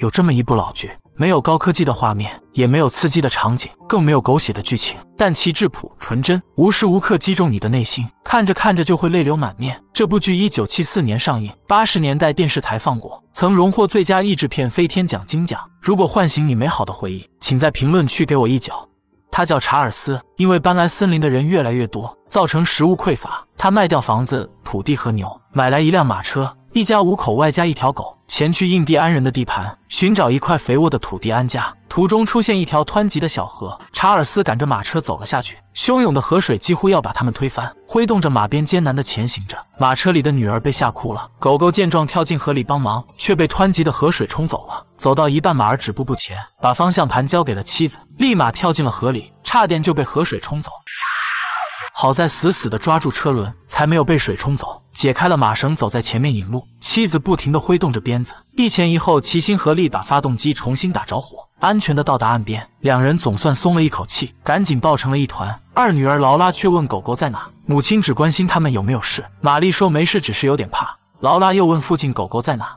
有这么一部老剧，没有高科技的画面，也没有刺激的场景，更没有狗血的剧情，但其质朴纯真，无时无刻击中你的内心，看着看着就会泪流满面。这部剧一九七四年上映，八十年代电视台放过，曾荣获最佳译制片飞天奖金奖。如果唤醒你美好的回忆，请在评论区给我一脚。他叫查尔斯，因为搬来森林的人越来越多，造成食物匮乏，他卖掉房子、土地和牛，买来一辆马车，一家五口外加一条狗。前去印第安人的地盘寻找一块肥沃的土地安家，途中出现一条湍急的小河，查尔斯赶着马车走了下去，汹涌的河水几乎要把他们推翻，挥动着马鞭艰难的前行着。马车里的女儿被吓哭了，狗狗见状跳进河里帮忙，却被湍急的河水冲走了。走到一半，马儿止步不前，把方向盘交给了妻子，立马跳进了河里，差点就被河水冲走，好在死死地抓住车轮，才没有被水冲走。解开了马绳，走在前面引路，妻子不停的挥动着鞭子，一前一后，齐心合力把发动机重新打着火，安全的到达岸边，两人总算松了一口气，赶紧抱成了一团。二女儿劳拉却问狗狗在哪，母亲只关心他们有没有事。玛丽说没事，只是有点怕。劳拉又问父亲狗狗在哪。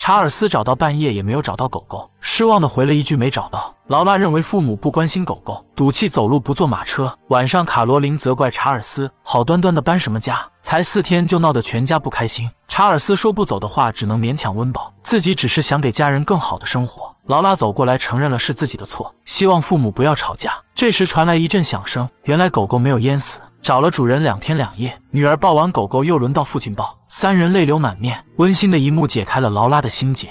查尔斯找到半夜也没有找到狗狗，失望的回了一句没找到。劳拉认为父母不关心狗狗，赌气走路不坐马车。晚上卡罗琳责怪查尔斯，好端端的搬什么家，才四天就闹得全家不开心。查尔斯说不走的话只能勉强温饱，自己只是想给家人更好的生活。劳拉走过来承认了是自己的错，希望父母不要吵架。这时传来一阵响声，原来狗狗没有淹死。找了主人两天两夜，女儿抱完狗狗，又轮到父亲抱，三人泪流满面，温馨的一幕解开了劳拉的心结。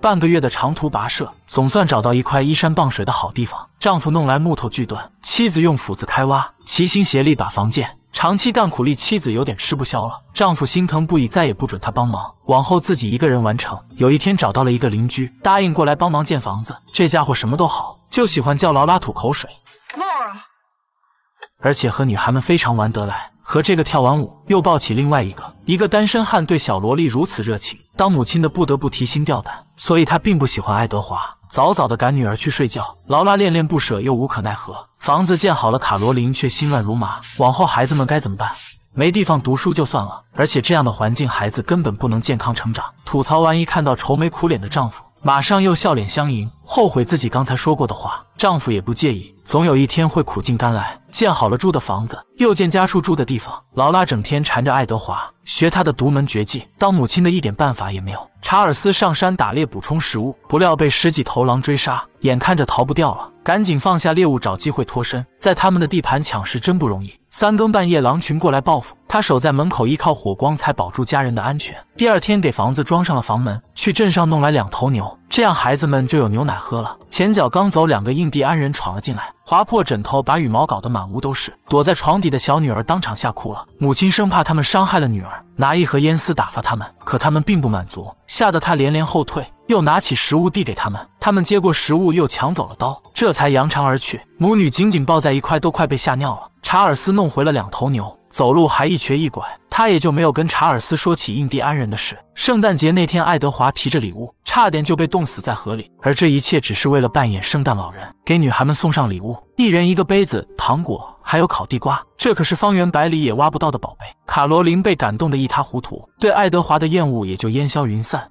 半个月的长途跋涉，总算找到一块依山傍水的好地方。丈夫弄来木头锯断，妻子用斧子开挖，齐心协力把房建。长期干苦力，妻子有点吃不消了，丈夫心疼不已，再也不准她帮忙，往后自己一个人完成。有一天找到了一个邻居，答应过来帮忙建房子，这家伙什么都好，就喜欢叫劳拉吐口水。而且和女孩们非常玩得来，和这个跳完舞又抱起另外一个。一个单身汉对小萝莉如此热情，当母亲的不得不提心吊胆。所以她并不喜欢爱德华，早早的赶女儿去睡觉。劳拉恋恋不舍又无可奈何。房子建好了，卡罗琳却心乱如麻。往后孩子们该怎么办？没地方读书就算了，而且这样的环境，孩子根本不能健康成长。吐槽完，一看到愁眉苦脸的丈夫，马上又笑脸相迎，后悔自己刚才说过的话。丈夫也不介意，总有一天会苦尽甘来。建好了住的房子，又建家畜住的地方。劳拉整天缠着爱德华学他的独门绝技，当母亲的一点办法也没有。查尔斯上山打猎补充食物，不料被十几头狼追杀，眼看着逃不掉了，赶紧放下猎物找机会脱身。在他们的地盘抢食真不容易。三更半夜狼群过来报复，他守在门口，依靠火光才保住家人的安全。第二天给房子装上了房门，去镇上弄来两头牛，这样孩子们就有牛奶喝了。前脚刚走，两个印第安人闯了进来。划破枕头，把羽毛搞得满屋都是。躲在床底的小女儿当场吓哭了。母亲生怕他们伤害了女儿，拿一盒烟丝打发他们，可他们并不满足，吓得她连连后退，又拿起食物递给他们。他们接过食物，又抢走了刀，这才扬长而去。母女紧紧抱在一块，都快被吓尿了。查尔斯弄回了两头牛，走路还一瘸一拐。他也就没有跟查尔斯说起印第安人的事。圣诞节那天，爱德华提着礼物，差点就被冻死在河里。而这一切只是为了扮演圣诞老人，给女孩们送上礼物，一人一个杯子、糖果，还有烤地瓜。这可是方圆百里也挖不到的宝贝。卡罗琳被感动得一塌糊涂，对爱德华的厌恶也就烟消云散。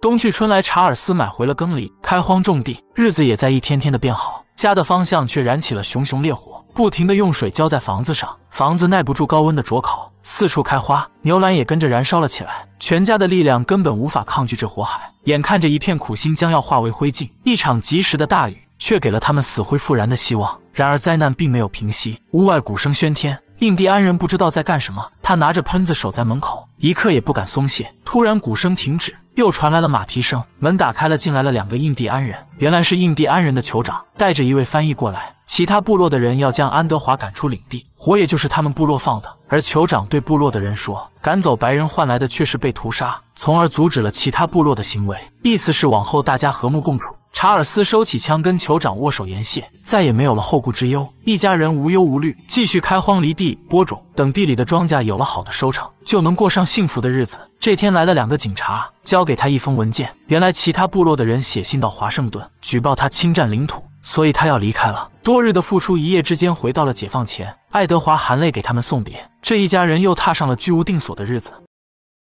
冬去春来，查尔斯买回了耕犁，开荒种地，日子也在一天天的变好。家的方向却燃起了熊熊烈火，不停的用水浇在房子上，房子耐不住高温的灼烤，四处开花，牛栏也跟着燃烧了起来。全家的力量根本无法抗拒这火海，眼看着一片苦心将要化为灰烬，一场及时的大雨却给了他们死灰复燃的希望。然而灾难并没有平息，屋外鼓声喧天。印第安人不知道在干什么，他拿着喷子守在门口，一刻也不敢松懈。突然鼓声停止，又传来了马蹄声，门打开了，进来了两个印第安人，原来是印第安人的酋长带着一位翻译过来。其他部落的人要将安德华赶出领地，火也就是他们部落放的。而酋长对部落的人说，赶走白人换来的却是被屠杀，从而阻止了其他部落的行为，意思是往后大家和睦共处。查尔斯收起枪，跟酋长握手言谢，再也没有了后顾之忧。一家人无忧无虑，继续开荒犁地、播种。等地里的庄稼有了好的收成，就能过上幸福的日子。这天来了两个警察，交给他一封文件。原来其他部落的人写信到华盛顿，举报他侵占领土，所以他要离开了。多日的付出，一夜之间回到了解放前。爱德华含泪给他们送别，这一家人又踏上了居无定所的日子。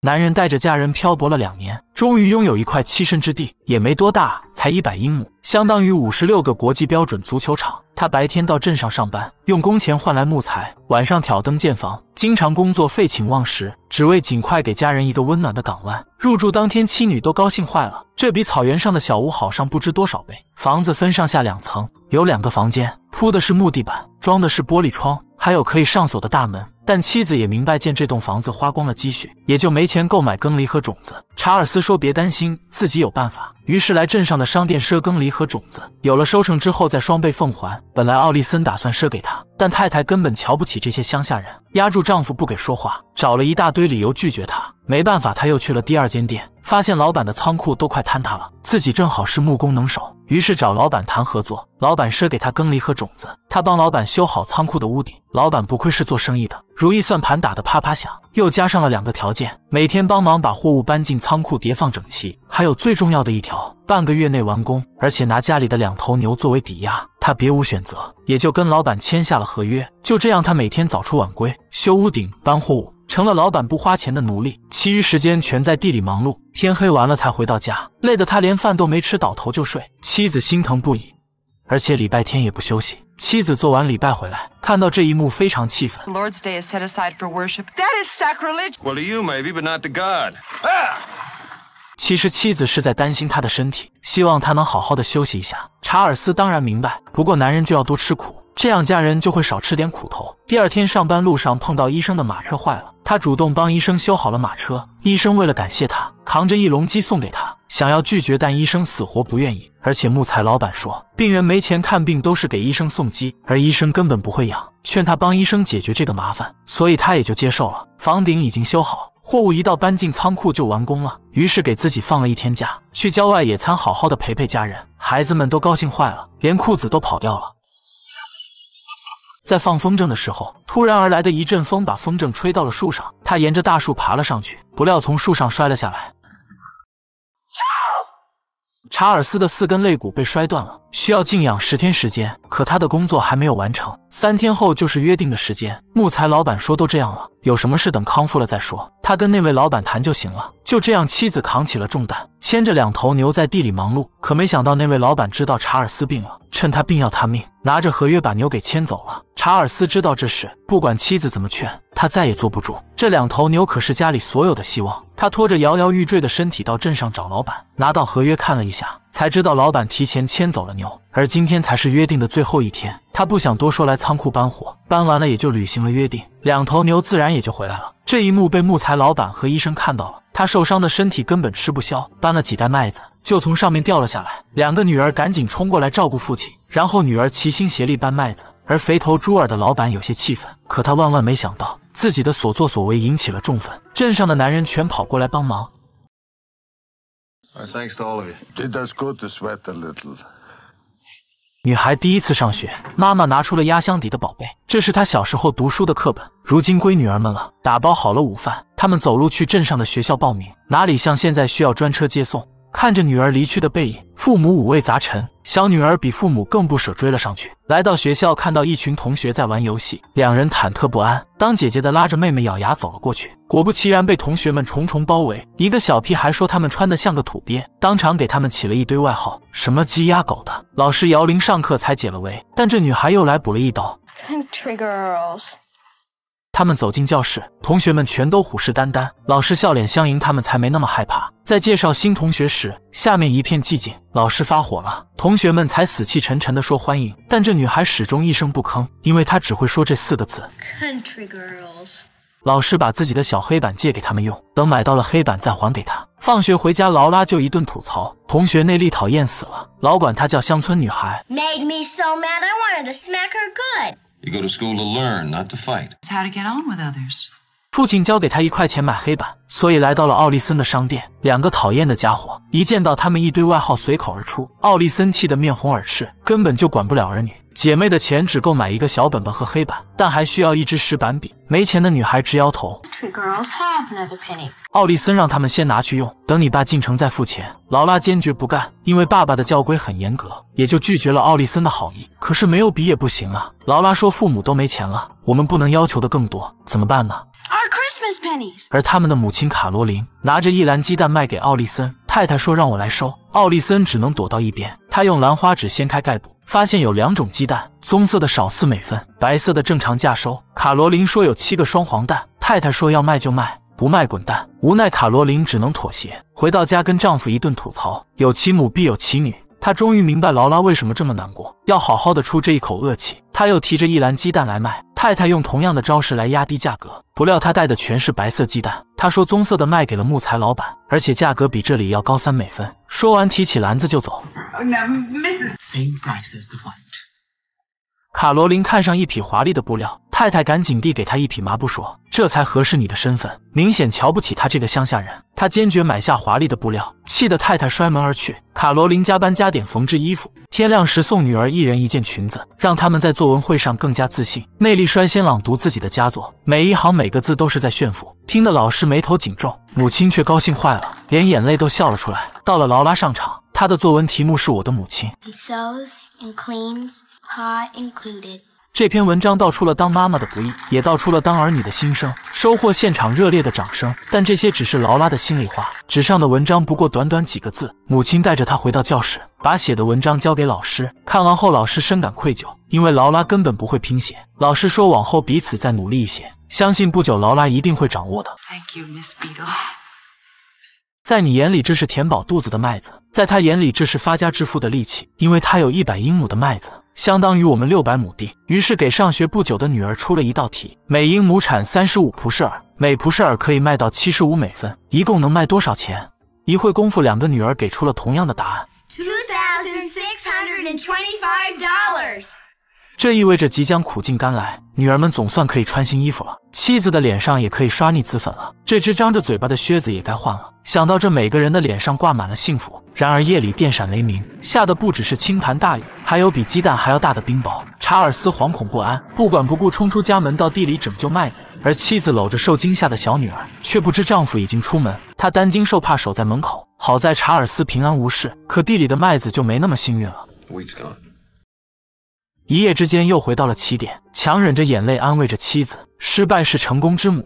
男人带着家人漂泊了两年，终于拥有一块栖身之地，也没多大，才一百英亩，相当于五十六个国际标准足球场。他白天到镇上上班，用工钱换来木材；晚上挑灯建房，经常工作废寝忘食，只为尽快给家人一个温暖的港湾。入住当天，妻女都高兴坏了，这比草原上的小屋好上不知多少倍。房子分上下两层，有两个房间，铺的是木地板，装的是玻璃窗，还有可以上锁的大门。但妻子也明白，建这栋房子花光了积蓄，也就没钱购买耕犁和种子。查尔斯说：“别担心，自己有办法。”于是来镇上的商店赊耕犁和种子。有了收成之后再双倍奉还。本来奥利森打算赊给他，但太太根本瞧不起这些乡下人，压住丈夫不给说话，找了一大堆理由拒绝他。没办法，他又去了第二间店，发现老板的仓库都快坍塌了，自己正好是木工能手，于是找老板谈合作。老板赊给他耕犁和种子，他帮老板修好仓库的屋顶。老板不愧是做生意的，如意算盘打得啪啪响。又加上了两个条件：每天帮忙把货物搬进仓库，叠放整齐；还有最重要的一条，半个月内完工，而且拿家里的两头牛作为抵押。他别无选择，也就跟老板签下了合约。就这样，他每天早出晚归，修屋顶、搬货物，成了老板不花钱的奴隶。其余时间全在地里忙碌，天黑完了才回到家，累得他连饭都没吃，倒头就睡。妻子心疼不已，而且礼拜天也不休息。妻子做完礼拜回来，看到这一幕非常气愤。Lord's day is set aside for worship. That is sacrilege. Well, to you, maybe, but not to God. Ah. 其实妻子是在担心他的身体，希望他能好好的休息一下。查尔斯当然明白，不过男人就要多吃苦。这样家人就会少吃点苦头。第二天上班路上碰到医生的马车坏了，他主动帮医生修好了马车。医生为了感谢他，扛着一笼鸡送给他。想要拒绝，但医生死活不愿意。而且木材老板说，病人没钱看病，都是给医生送鸡，而医生根本不会养，劝他帮医生解决这个麻烦，所以他也就接受了。房顶已经修好，货物一到搬进仓库就完工了，于是给自己放了一天假，去郊外野餐，好好的陪陪家人。孩子们都高兴坏了，连裤子都跑掉了。在放风筝的时候，突然而来的一阵风把风筝吹到了树上。他沿着大树爬了上去，不料从树上摔了下来。查尔斯的四根肋骨被摔断了，需要静养十天时间。可他的工作还没有完成。三天后就是约定的时间。木材老板说：“都这样了。”有什么事等康复了再说，他跟那位老板谈就行了。就这样，妻子扛起了重担，牵着两头牛在地里忙碌。可没想到，那位老板知道查尔斯病了，趁他病要他命，拿着合约把牛给牵走了。查尔斯知道这事，不管妻子怎么劝，他再也坐不住。这两头牛可是家里所有的希望，他拖着摇摇欲坠的身体到镇上找老板，拿到合约看了一下。才知道老板提前牵走了牛，而今天才是约定的最后一天。他不想多说，来仓库搬货，搬完了也就履行了约定，两头牛自然也就回来了。这一幕被木材老板和医生看到了，他受伤的身体根本吃不消，搬了几袋麦子就从上面掉了下来。两个女儿赶紧冲过来照顾父亲，然后女儿齐心协力搬麦子。而肥头猪耳的老板有些气愤，可他万万没想到自己的所作所为引起了众愤，镇上的男人全跑过来帮忙。I thanks to all of you。It does good to sweat a little。女孩第一次上学，妈妈拿出了压箱底的宝贝，这是她小时候读书的课本，如今归女儿们了。打包好了午饭，他们走路去镇上的学校报名，哪里像现在需要专车接送。看着女儿离去的背影，父母五味杂陈。小女儿比父母更不舍，追了上去。来到学校，看到一群同学在玩游戏，两人忐忑不安。当姐姐的拉着妹妹，咬牙走了过去。果不其然，被同学们重重包围。一个小屁孩说他们穿的像个土鳖，当场给他们起了一堆外号，什么鸡鸭狗的。老师摇铃上课才解了围，但这女孩又来补了一刀。他们走进教室，同学们全都虎视眈眈。老师笑脸相迎，他们才没那么害怕。在介绍新同学时，下面一片寂静。老师发火了，同学们才死气沉沉的说欢迎。但这女孩始终一声不吭，因为她只会说这四个字。Country girls。老师把自己的小黑板借给他们用，等买到了黑板再还给他。放学回家，劳拉就一顿吐槽，同学内力讨厌死了，老管她叫乡村女孩。You go to school to learn, not to fight. It's how to get on with others. 父亲交给他一块钱买黑板，所以来到了奥利森的商店。两个讨厌的家伙一见到他们一堆外号随口而出，奥利森气得面红耳赤，根本就管不了儿女姐妹的钱，只够买一个小本本和黑板，但还需要一支石板笔。没钱的女孩直摇头。Two girls have no penny。奥利森让他们先拿去用，等你爸进城再付钱。劳拉坚决不干，因为爸爸的教规很严格，也就拒绝了奥利森的好意。可是没有笔也不行啊！劳拉说：“父母都没钱了，我们不能要求的更多，怎么办呢？”而他们的母亲卡罗琳拿着一篮鸡蛋卖给奥利森太太，说让我来收。奥利森只能躲到一边，他用兰花指掀开盖布，发现有两种鸡蛋，棕色的少四美分，白色的正常价收。卡罗琳说有七个双黄蛋，太太说要卖就卖，不卖滚蛋。无奈卡罗琳只能妥协，回到家跟丈夫一顿吐槽。有其母必有其女，她终于明白劳拉为什么这么难过，要好好的出这一口恶气。她又提着一篮鸡蛋来卖。太太用同样的招式来压低价格，不料她带的全是白色鸡蛋。她说：“棕色的卖给了木材老板，而且价格比这里要高三美分。”说完，提起篮子就走。卡罗琳看上一匹华丽的布料，太太赶紧递给她一匹麻布，说：“这才合适你的身份。”明显瞧不起他这个乡下人。他坚决买下华丽的布料，气得太太摔门而去。卡罗琳加班加点缝制衣服，天亮时送女儿一人一件裙子，让他们在作文会上更加自信，内力率先朗读自己的佳作，每一行每个字都是在炫富，听得老师眉头紧皱，母亲却高兴坏了，连眼泪都笑了出来。到了劳拉上场，她的作文题目是我的母亲。这篇文章道出了当妈妈的不易，也道出了当儿女的心声，收获现场热烈的掌声。但这些只是劳拉的心里话，纸上的文章不过短短几个字。母亲带着她回到教室，把写的文章交给老师。看完后，老师深感愧疚，因为劳拉根本不会拼写。老师说，往后彼此再努力一些，相信不久劳拉一定会掌握的。Thank you, Miss Beetle。在你眼里，这是填饱肚子的麦子；在他眼里，这是发家致富的利器，因为他有一百英亩的麦子。相当于我们六百亩地，于是给上学不久的女儿出了一道题：每英亩产三十五蒲式尔，每蒲式尔可以卖到七十五美分，一共能卖多少钱？一会功夫，两个女儿给出了同样的答案。这意味着即将苦尽甘来，女儿们总算可以穿新衣服了。妻子的脸上也可以刷腻子粉了，这只张着嘴巴的靴子也该换了。想到这，每个人的脸上挂满了幸福。然而夜里电闪雷鸣，吓得不只是倾盆大雨，还有比鸡蛋还要大的冰雹。查尔斯惶恐不安，不管不顾冲出家门到地里拯救麦子，而妻子搂着受惊吓的小女儿，却不知丈夫已经出门。她担惊受怕守在门口。好在查尔斯平安无事，可地里的麦子就没那么幸运了。一夜之间又回到了起点，强忍着眼泪安慰着妻子。失败是成功之母。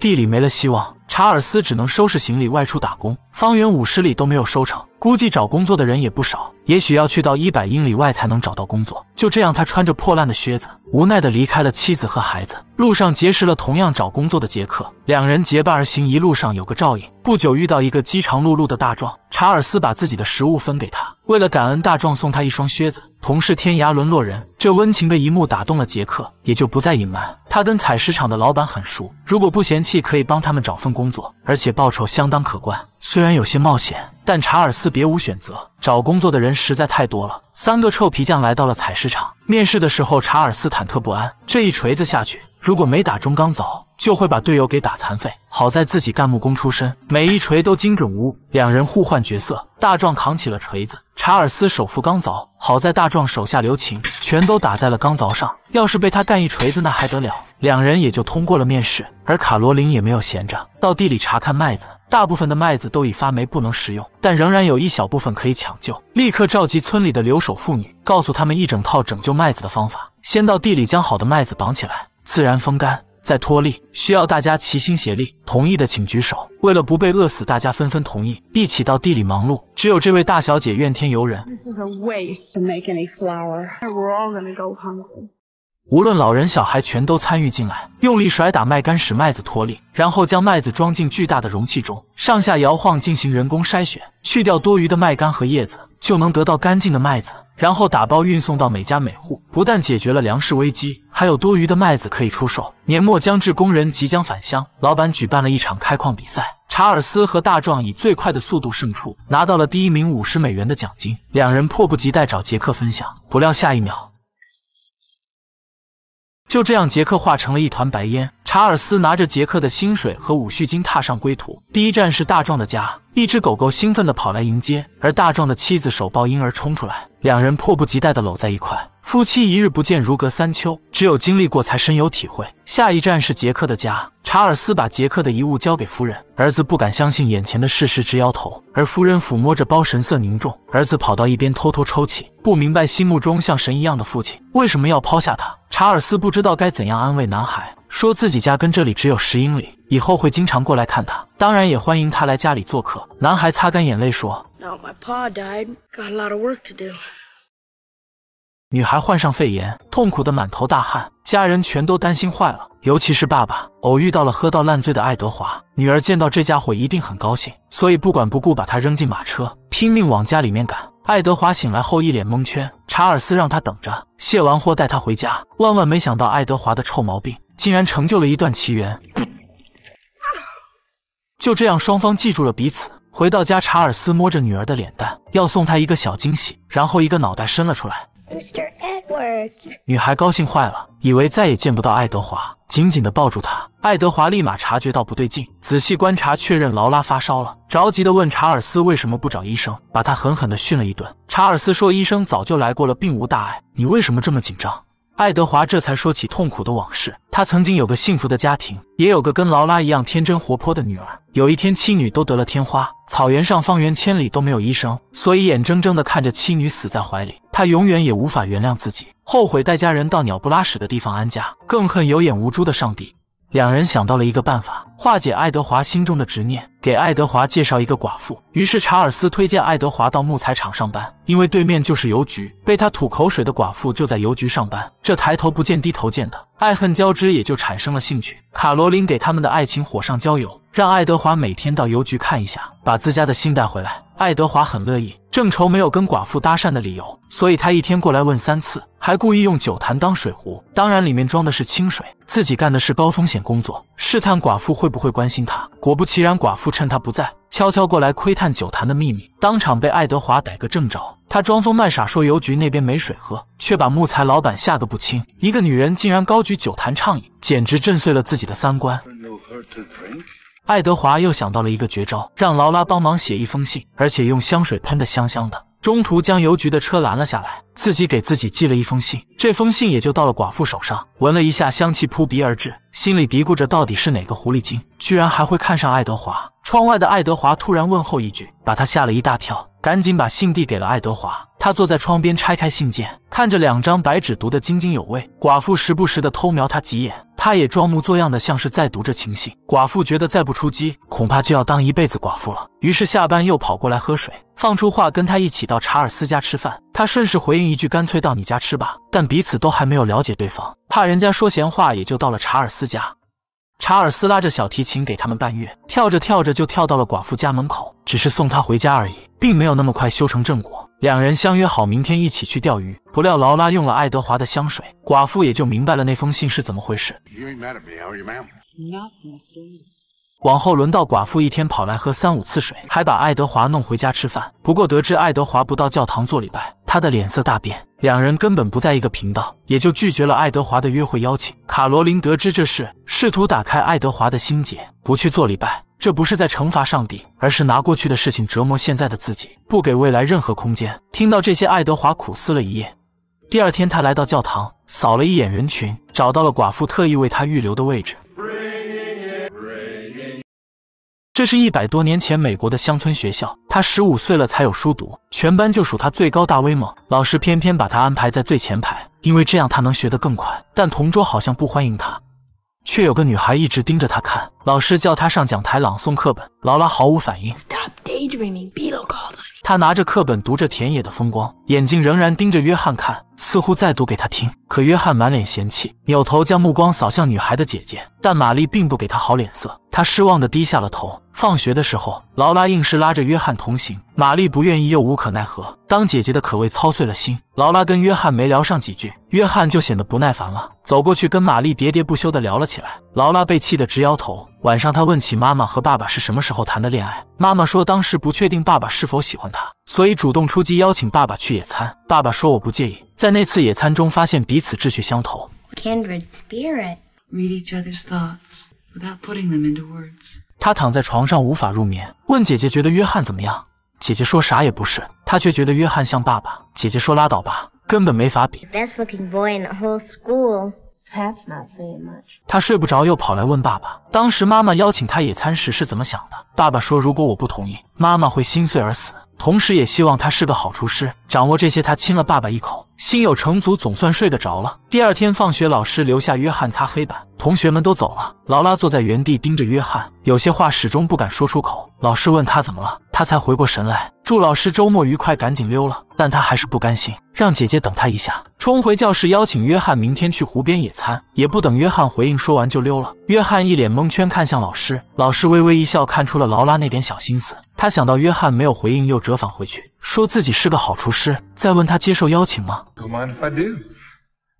地里没了希望，查尔斯只能收拾行李外出打工。方圆五十里都没有收成，估计找工作的人也不少。也许要去到一百英里外才能找到工作。就这样，他穿着破烂的靴子，无奈的离开了妻子和孩子。路上结识了同样找工作的杰克，两人结伴而行，一路上有个照应。不久遇到一个饥肠辘辘的大壮，查尔斯把自己的食物分给他，为了感恩，大壮送他一双靴子。同是天涯沦落人，这温情的一幕打动了杰克，也就不再隐瞒。他跟采石场的老板很熟，如果不嫌弃，可以帮他们找份工作，而且报酬相当可观。虽然有些冒险，但查尔斯别无选择。找工作的人实在太多了。三个臭皮匠来到了采石场面试的时候，查尔斯忐忑不安。这一锤子下去，如果没打中钢凿，就会把队友给打残废。好在自己干木工出身，每一锤都精准无误。两人互换角色，大壮扛起了锤子，查尔斯手扶钢凿。好在大壮手下留情，全都打在了钢凿上。要是被他干一锤子，那还得了？两人也就通过了面试。而卡罗琳也没有闲着，到地里查看麦子。大部分的麦子都已发霉，不能食用，但仍然有一小部分可以抢救。立刻召集村里的留守妇女，告诉他们一整套拯救麦子的方法：先到地里将好的麦子绑起来，自然风干，再脱粒。需要大家齐心协力。同意的请举手。为了不被饿死，大家纷纷同意，一起到地里忙碌。只有这位大小姐怨天尤人。无论老人小孩，全都参与进来，用力甩打麦秆，使麦子脱粒，然后将麦子装进巨大的容器中，上下摇晃进行人工筛选，去掉多余的麦秆和叶子，就能得到干净的麦子，然后打包运送到每家每户。不但解决了粮食危机，还有多余的麦子可以出售。年末将至，工人即将返乡，老板举办了一场开矿比赛，查尔斯和大壮以最快的速度胜出，拿到了第一名五十美元的奖金，两人迫不及待找杰克分享，不料下一秒。就这样，杰克化成了一团白烟。查尔斯拿着杰克的薪水和五恤金踏上归途，第一站是大壮的家。一只狗狗兴奋地跑来迎接，而大壮的妻子手抱婴儿冲出来，两人迫不及待地搂在一块。夫妻一日不见如隔三秋，只有经历过才深有体会。下一站是杰克的家，查尔斯把杰克的遗物交给夫人，儿子不敢相信眼前的事实，直摇头。而夫人抚摸着包，神色凝重。儿子跑到一边偷偷抽泣，不明白心目中像神一样的父亲为什么要抛下他。查尔斯不知道该怎样安慰男孩。说自己家跟这里只有十英里，以后会经常过来看他，当然也欢迎他来家里做客。男孩擦干眼泪说。no, Got lot of work to do. my pa a died. 女孩患上肺炎，痛苦的满头大汗，家人全都担心坏了，尤其是爸爸。偶遇到了喝到烂醉的爱德华，女儿见到这家伙一定很高兴，所以不管不顾把他扔进马车，拼命往家里面赶。爱德华醒来后一脸蒙圈，查尔斯让他等着，卸完货带他回家。万万没想到爱德华的臭毛病。竟然成就了一段奇缘。就这样，双方记住了彼此。回到家，查尔斯摸着女儿的脸蛋，要送她一个小惊喜，然后一个脑袋伸了出来。Mister Edward。女孩高兴坏了，以为再也见不到爱德华，紧紧的抱住他。爱德华立马察觉到不对劲，仔细观察，确认劳拉发烧了，着急的问查尔斯为什么不找医生，把他狠狠的训了一顿。查尔斯说医生早就来过了，并无大碍，你为什么这么紧张？爱德华这才说起痛苦的往事。他曾经有个幸福的家庭，也有个跟劳拉一样天真活泼的女儿。有一天，妻女都得了天花，草原上方圆千里都没有医生，所以眼睁睁地看着妻女死在怀里。他永远也无法原谅自己，后悔带家人到鸟不拉屎的地方安家，更恨有眼无珠的上帝。两人想到了一个办法，化解爱德华心中的执念，给爱德华介绍一个寡妇。于是查尔斯推荐爱德华到木材厂上班，因为对面就是邮局，被他吐口水的寡妇就在邮局上班，这抬头不见低头见的，爱恨交织也就产生了兴趣。卡罗琳给他们的爱情火上浇油，让爱德华每天到邮局看一下，把自家的信带回来。爱德华很乐意，正愁没有跟寡妇搭讪的理由，所以他一天过来问三次，还故意用酒坛当水壶，当然里面装的是清水，自己干的是高风险工作，试探寡妇会不会关心他。果不其然，寡妇趁他不在，悄悄过来窥探酒坛的秘密，当场被爱德华逮个正着。他装疯卖傻说邮局那边没水喝，却把木材老板吓得不轻。一个女人竟然高举酒坛畅饮，简直震碎了自己的三观。爱德华又想到了一个绝招，让劳拉帮忙写一封信，而且用香水喷得香香的。中途将邮局的车拦了下来，自己给自己寄了一封信。这封信也就到了寡妇手上，闻了一下，香气扑鼻而至，心里嘀咕着到底是哪个狐狸精，居然还会看上爱德华。窗外的爱德华突然问候一句，把他吓了一大跳，赶紧把信递给了爱德华。他坐在窗边拆开信件，看着两张白纸读得津津有味。寡妇时不时的偷瞄他几眼。他也装模作样的，像是在读着情信。寡妇觉得再不出击，恐怕就要当一辈子寡妇了。于是下班又跑过来喝水，放出话跟他一起到查尔斯家吃饭。他顺势回应一句：“干脆到你家吃吧。”但彼此都还没有了解对方，怕人家说闲话，也就到了查尔斯家。查尔斯拉着小提琴给他们伴乐，跳着跳着就跳到了寡妇家门口，只是送他回家而已，并没有那么快修成正果。两人相约好明天一起去钓鱼，不料劳拉用了爱德华的香水，寡妇也就明白了那封信是怎么回事。往后轮到寡妇一天跑来喝三五次水，还把爱德华弄回家吃饭。不过得知爱德华不到教堂做礼拜，他的脸色大变，两人根本不在一个频道，也就拒绝了爱德华的约会邀请。卡罗琳得知这事，试图打开爱德华的心结，不去做礼拜。这不是在惩罚上帝，而是拿过去的事情折磨现在的自己，不给未来任何空间。听到这些，爱德华苦思了一夜。第二天，他来到教堂，扫了一眼人群，找到了寡妇特意为他预留的位置。这是一百多年前美国的乡村学校，他十五岁了才有书读，全班就数他最高大威猛，老师偏偏把他安排在最前排，因为这样他能学得更快。但同桌好像不欢迎他。却有个女孩一直盯着他看。老师叫他上讲台朗诵课本，劳拉毫无反应。他拿着课本读着田野的风光。眼睛仍然盯着约翰看，似乎在读给他听。可约翰满脸嫌弃，扭头将目光扫向女孩的姐姐。但玛丽并不给他好脸色，她失望的低下了头。放学的时候，劳拉硬是拉着约翰同行，玛丽不愿意又无可奈何，当姐姐的可谓操碎了心。劳拉跟约翰没聊上几句，约翰就显得不耐烦了，走过去跟玛丽喋喋不休的聊了起来。劳拉被气得直摇头。晚上，他问起妈妈和爸爸是什么时候谈的恋爱，妈妈说当时不确定爸爸是否喜欢她。所以主动出击，邀请爸爸去野餐。爸爸说我不介意。在那次野餐中，发现彼此志趣相投。他躺在床上无法入眠，问姐姐觉得约翰怎么样？姐姐说啥也不是，他却觉得约翰像爸爸。姐姐说拉倒吧，根本没法比。他睡不着，又跑来问爸爸，当时妈妈邀请他野餐时是怎么想的？爸爸说如果我不同意，妈妈会心碎而死。同时，也希望他是个好厨师，掌握这些。他亲了爸爸一口。心有成竹，总算睡得着了。第二天放学，老师留下约翰擦黑板，同学们都走了。劳拉坐在原地，盯着约翰，有些话始终不敢说出口。老师问他怎么了，他才回过神来。祝老师周末愉快，赶紧溜了。但他还是不甘心，让姐姐等他一下，冲回教室邀请约翰明天去湖边野餐。也不等约翰回应，说完就溜了。约翰一脸蒙圈，看向老师，老师微微一笑，看出了劳拉那点小心思。他想到约翰没有回应，又折返回去。说自己是个好厨师，再问他接受邀请吗？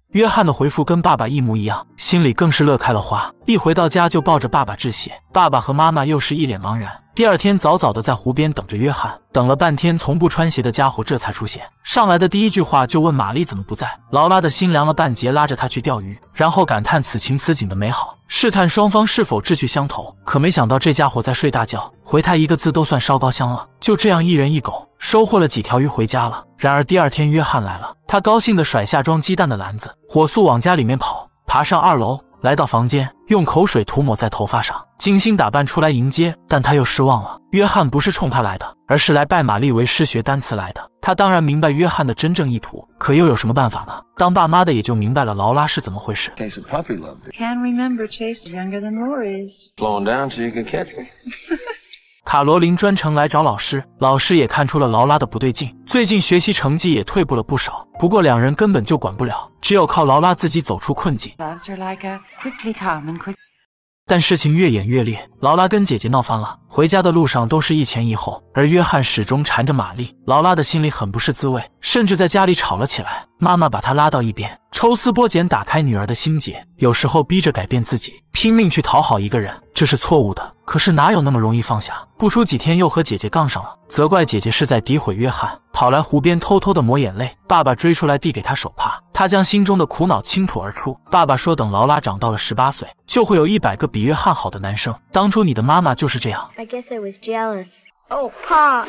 约翰的回复跟爸爸一模一样，心里更是乐开了花。一回到家就抱着爸爸致谢，爸爸和妈妈又是一脸茫然。第二天早早的在湖边等着约翰，等了半天，从不穿鞋的家伙这才出现。上来的第一句话就问玛丽怎么不在，劳拉的心凉了半截，拉着他去钓鱼，然后感叹此情此景的美好，试探双方是否志趣相投。可没想到这家伙在睡大觉，回他一个字都算烧高香了。就这样，一人一狗收获了几条鱼回家了。然而第二天，约翰来了，他高兴的甩下装鸡蛋的篮子，火速往家里面跑，爬上二楼。来到房间，用口水涂抹在头发上，精心打扮出来迎接，但他又失望了。约翰不是冲他来的，而是来拜玛丽为师学单词来的。他当然明白约翰的真正意图，可又有什么办法呢？当爸妈的也就明白了劳拉是怎么回事。卡罗琳专程来找老师，老师也看出了劳拉的不对劲，最近学习成绩也退步了不少。不过两人根本就管不了，只有靠劳拉自己走出困境。但事情越演越烈，劳拉跟姐姐闹翻了，回家的路上都是一前一后。而约翰始终缠着玛丽，劳拉的心里很不是滋味，甚至在家里吵了起来。妈妈把她拉到一边，抽丝剥茧，打开女儿的心结。有时候逼着改变自己，拼命去讨好一个人，这是错误的。可是哪有那么容易放下？不出几天又和姐姐杠上了，责怪姐姐是在诋毁约翰，跑来湖边偷偷的抹眼泪。爸爸追出来递给他手帕，他将心中的苦恼倾吐而出。爸爸说：“等劳拉长到了十八岁，就会有一百个比约翰好的男生。当初你的妈妈就是这样。” I guess I was jealous, oh, pa.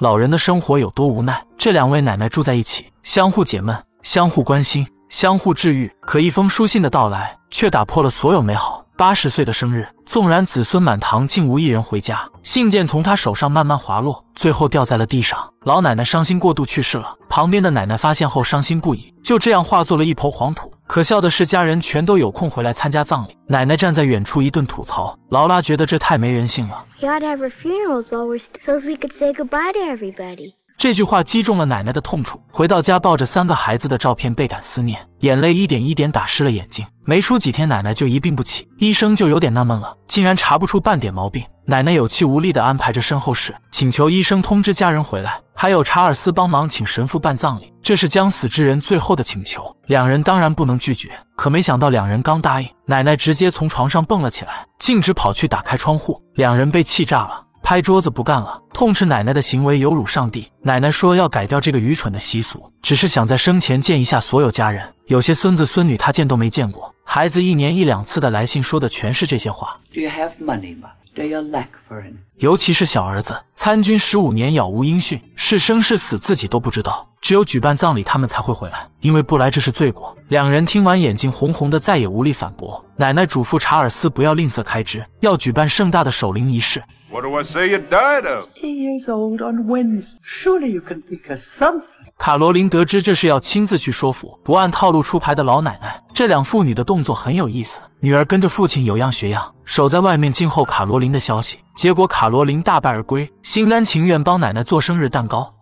老人的生活有多无奈？这两位奶奶住在一起，相互解闷，相互关心，相互治愈。可一封书信的到来，却打破了所有美好。八十岁的生日，纵然子孙满堂，竟无一人回家。信件从他手上慢慢滑落，最后掉在了地上。老奶奶伤心过度去世了。旁边的奶奶发现后伤心不已，就这样化作了一抔黄土。可笑的是，家人全都有空回来参加葬礼。奶奶站在远处一顿吐槽。劳拉觉得这太没人性了。这句话击中了奶奶的痛处。回到家，抱着三个孩子的照片，倍感思念，眼泪一点一点打湿了眼睛。没出几天，奶奶就一病不起，医生就有点纳闷了，竟然查不出半点毛病。奶奶有气无力地安排着身后事，请求医生通知家人回来，还有查尔斯帮忙请神父办葬礼，这是将死之人最后的请求。两人当然不能拒绝，可没想到两人刚答应，奶奶直接从床上蹦了起来，径直跑去打开窗户，两人被气炸了。拍桌子不干了，痛斥奶奶的行为有辱上帝。奶奶说要改掉这个愚蠢的习俗，只是想在生前见一下所有家人。有些孙子孙女她见都没见过。孩子一年一两次的来信，说的全是这些话。Do you have money? Do you lack for it? 尤其是小儿子，参军十五年杳无音讯，是生是死自己都不知道。只有举办葬礼，他们才会回来，因为不来这是罪过。两人听完眼睛红红的，再也无力反驳。奶奶嘱咐查尔斯不要吝啬开支，要举办盛大的守灵仪式。What do I say? You died of. h t years old on Wednesday. Surely you can think of something. 卡罗琳得知这是要亲自去说服不按套路出牌的老奶奶。这两妇女的动作很有意思，女儿跟着父亲有样学样，守在外面静候卡罗琳的消息。结果卡罗琳大败而归，心甘情愿帮奶奶做生日蛋糕。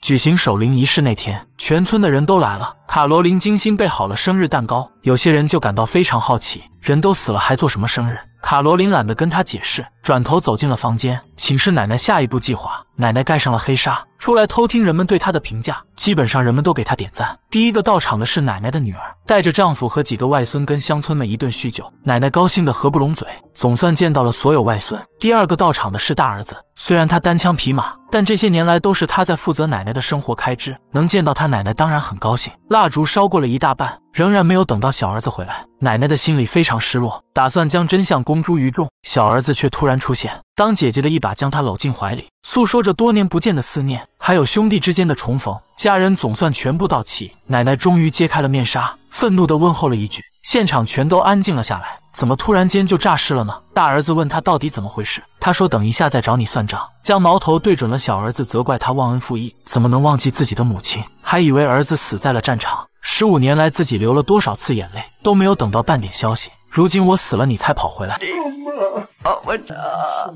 举行守灵仪式那天，全村的人都来了。卡罗琳精心备好了生日蛋糕，有些人就感到非常好奇，人都死了还做什么生日？卡罗琳懒得跟他解释。转头走进了房间，请示奶奶下一步计划。奶奶盖上了黑纱，出来偷听人们对她的评价。基本上，人们都给她点赞。第一个到场的是奶奶的女儿，带着丈夫和几个外孙跟乡村们一顿叙酒。奶奶高兴得合不拢嘴，总算见到了所有外孙。第二个到场的是大儿子，虽然他单枪匹马，但这些年来都是他在负责奶奶的生活开支，能见到他奶奶当然很高兴。蜡烛烧过了一大半，仍然没有等到小儿子回来，奶奶的心里非常失落，打算将真相公诸于众。小儿子却突然。出现，当姐姐的一把将他搂进怀里，诉说着多年不见的思念，还有兄弟之间的重逢。家人总算全部到齐，奶奶终于揭开了面纱，愤怒地问候了一句，现场全都安静了下来。怎么突然间就诈尸了呢？大儿子问他到底怎么回事，他说等一下再找你算账，将矛头对准了小儿子，责怪他忘恩负义，怎么能忘记自己的母亲？还以为儿子死在了战场，十五年来自己流了多少次眼泪，都没有等到半点消息。如今我死了，你才跑回来。妈妈，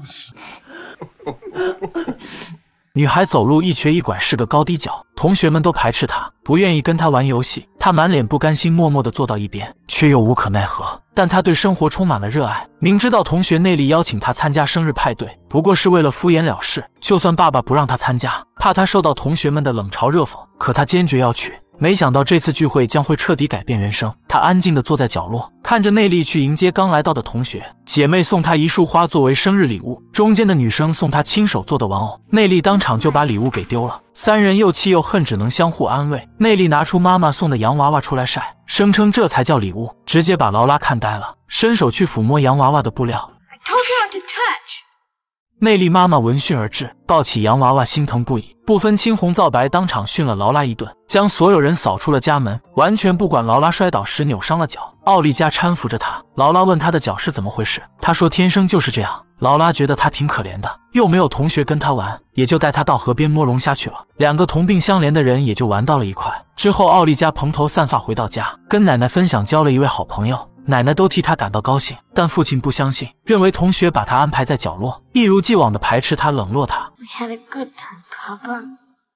女孩走路一瘸一拐，是个高低脚。同学们都排斥她，不愿意跟她玩游戏。她满脸不甘心，默默地坐到一边，却又无可奈何。但她对生活充满了热爱。明知道同学内力邀请她参加生日派对，不过是为了敷衍了事。就算爸爸不让她参加，怕她受到同学们的冷嘲热讽，可她坚决要去。没想到这次聚会将会彻底改变人生。他安静的坐在角落，看着内力去迎接刚来到的同学姐妹，送他一束花作为生日礼物。中间的女生送他亲手做的玩偶，内力当场就把礼物给丢了。三人又气又恨，只能相互安慰。内力拿出妈妈送的洋娃娃出来晒，声称这才叫礼物，直接把劳拉看呆了，伸手去抚摸洋娃娃的布料。内力妈妈闻讯而至，抱起洋娃娃心疼不已，不分青红皂白，当场训了劳拉一顿。将所有人扫出了家门，完全不管劳拉摔倒时扭伤了脚，奥利加搀扶着他。劳拉问他的脚是怎么回事，他说天生就是这样。劳拉觉得他挺可怜的，又没有同学跟他玩，也就带他到河边摸龙虾去了。两个同病相怜的人也就玩到了一块。之后，奥利加蓬头散发回到家，跟奶奶分享交了一位好朋友，奶奶都替他感到高兴。但父亲不相信，认为同学把他安排在角落，一如既往的排斥他、冷落他。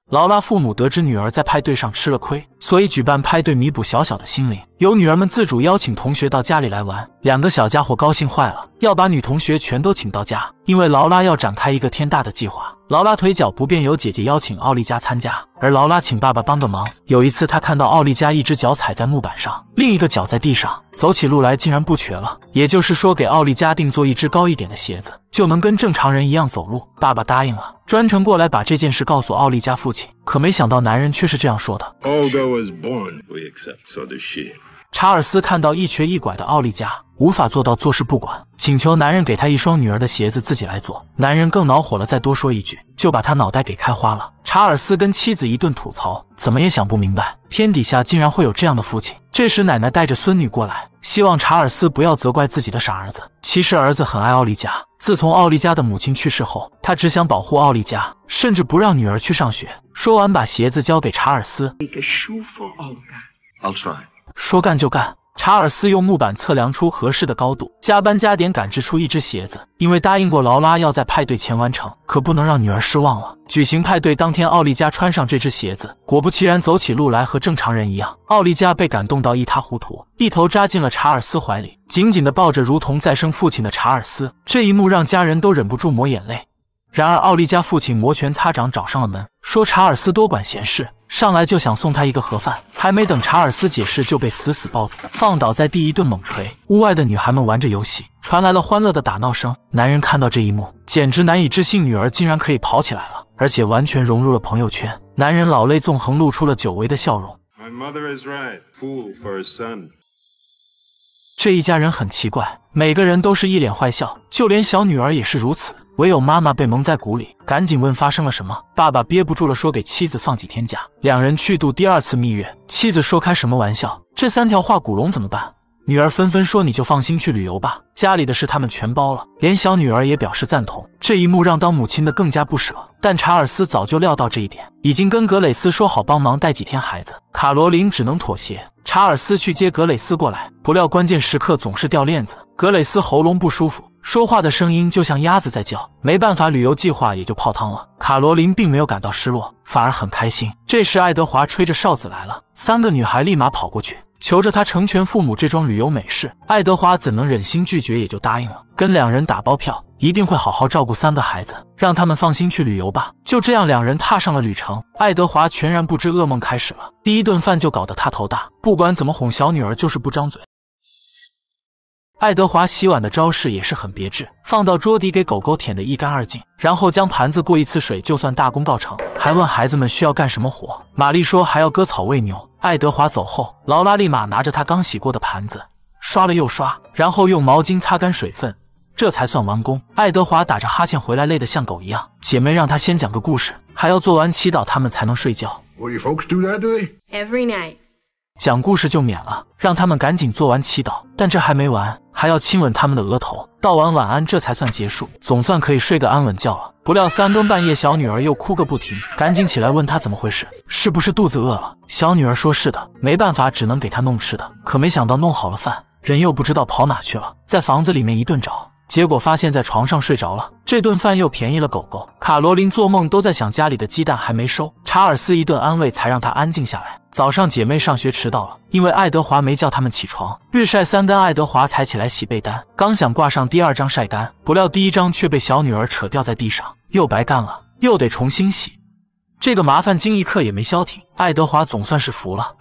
劳拉父母得知女儿在派对上吃了亏，所以举办派对弥补小小的心灵。由女儿们自主邀请同学到家里来玩，两个小家伙高兴坏了，要把女同学全都请到家，因为劳拉要展开一个天大的计划。劳拉腿脚不便，由姐姐邀请奥利加参加。而劳拉请爸爸帮个忙。有一次，她看到奥利加一只脚踩在木板上，另一个脚在地上，走起路来竟然不瘸了。也就是说，给奥利加定做一只高一点的鞋子，就能跟正常人一样走路。爸爸答应了，专程过来把这件事告诉奥利加父亲。可没想到，男人却是这样说的。查尔斯看到一瘸一拐的奥利加，无法做到坐视不管。请求男人给他一双女儿的鞋子自己来做，男人更恼火了，再多说一句就把他脑袋给开花了。查尔斯跟妻子一顿吐槽，怎么也想不明白，天底下竟然会有这样的父亲。这时奶奶带着孙女过来，希望查尔斯不要责怪自己的傻儿子。其实儿子很爱奥利加，自从奥利加的母亲去世后，他只想保护奥利加，甚至不让女儿去上学。说完把鞋子交给查尔斯，个舒服。说干就干。查尔斯用木板测量出合适的高度，加班加点赶制出一只鞋子。因为答应过劳拉要在派对前完成，可不能让女儿失望了。举行派对当天，奥利加穿上这只鞋子，果不其然，走起路来和正常人一样。奥利加被感动到一塌糊涂，一头扎进了查尔斯怀里，紧紧地抱着如同再生父亲的查尔斯。这一幕让家人都忍不住抹眼泪。然而，奥利加父亲摩拳擦掌找上了门，说查尔斯多管闲事。上来就想送他一个盒饭，还没等查尔斯解释，就被死死抱住，放倒在地，一顿猛锤。屋外的女孩们玩着游戏，传来了欢乐的打闹声。男人看到这一幕，简直难以置信，女儿竟然可以跑起来了，而且完全融入了朋友圈。男人老泪纵横，露出了久违的笑容。My mother fool for right, is son. 这一家人很奇怪，每个人都是一脸坏笑，就连小女儿也是如此。唯有妈妈被蒙在鼓里，赶紧问发生了什么。爸爸憋不住了，说给妻子放几天假，两人去度第二次蜜月。妻子说开什么玩笑，这三条化骨龙怎么办？女儿纷纷说你就放心去旅游吧，家里的事他们全包了，连小女儿也表示赞同。这一幕让当母亲的更加不舍，但查尔斯早就料到这一点，已经跟格蕾丝说好帮忙带几天孩子。卡罗琳只能妥协。查尔斯去接格蕾斯过来，不料关键时刻总是掉链子。格蕾斯喉咙不舒服，说话的声音就像鸭子在叫，没办法，旅游计划也就泡汤了。卡罗琳并没有感到失落，反而很开心。这时，爱德华吹着哨子来了，三个女孩立马跑过去求着他成全父母这桩旅游美事。爱德华怎能忍心拒绝，也就答应了，跟两人打包票。一定会好好照顾三个孩子，让他们放心去旅游吧。就这样，两人踏上了旅程。爱德华全然不知噩梦开始了。第一顿饭就搞得他头大，不管怎么哄小女儿，就是不张嘴。爱德华洗碗的招式也是很别致，放到桌底给狗狗舔得一干二净，然后将盘子过一次水就算大功告成。还问孩子们需要干什么活，玛丽说还要割草喂牛。爱德华走后，劳拉立马拿着他刚洗过的盘子刷了又刷，然后用毛巾擦干水分。这才算完工。爱德华打着哈欠回来，累得像狗一样。姐妹让他先讲个故事，还要做完祈祷，他们才能睡觉。讲故事就免了，让他们赶紧做完祈祷。但这还没完，还要亲吻他们的额头，道完晚安，这才算结束，总算可以睡个安稳觉了。不料三更半夜，小女儿又哭个不停，赶紧起来问她怎么回事，是不是肚子饿了？小女儿说是的。没办法，只能给她弄吃的。可没想到弄好了饭，人又不知道跑哪去了，在房子里面一顿找。结果发现，在床上睡着了。这顿饭又便宜了狗狗。卡罗琳做梦都在想家里的鸡蛋还没收。查尔斯一顿安慰才让她安静下来。早上姐妹上学迟到了，因为爱德华没叫他们起床。日晒三竿，爱德华才起来洗被单。刚想挂上第二张晒干，不料第一张却被小女儿扯掉在地上，又白干了，又得重新洗。这个麻烦精一刻也没消停。爱德华总算是服了。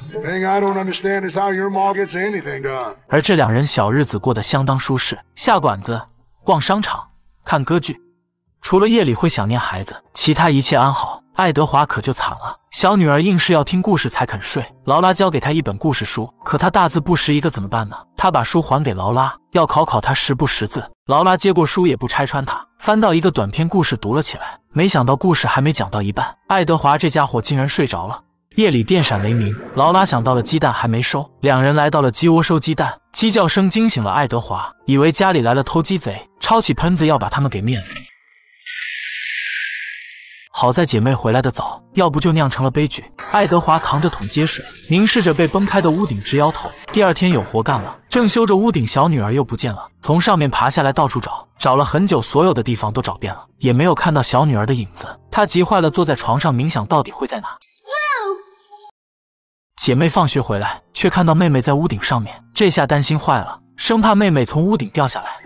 而这两人小日子过得相当舒适。下馆子。逛商场、看歌剧，除了夜里会想念孩子，其他一切安好。爱德华可就惨了，小女儿硬是要听故事才肯睡。劳拉交给他一本故事书，可他大字不识一个，怎么办呢？他把书还给劳拉，要考考他识不识字。劳拉接过书也不拆穿他，翻到一个短篇故事读了起来。没想到故事还没讲到一半，爱德华这家伙竟然睡着了。夜里电闪雷鸣，劳拉想到了鸡蛋还没收，两人来到了鸡窝收鸡蛋。鸡叫声惊醒了爱德华，以为家里来了偷鸡贼，抄起喷子要把他们给灭了。好在姐妹回来的早，要不就酿成了悲剧。爱德华扛着桶接水，凝视着被崩开的屋顶，直摇头。第二天有活干了，正修着屋顶，小女儿又不见了，从上面爬下来，到处找，找了很久，所有的地方都找遍了，也没有看到小女儿的影子。他急坏了，坐在床上冥想，到底会在哪？姐妹放学回来，却看到妹妹在屋顶上面，这下担心坏了，生怕妹妹从屋顶掉下来。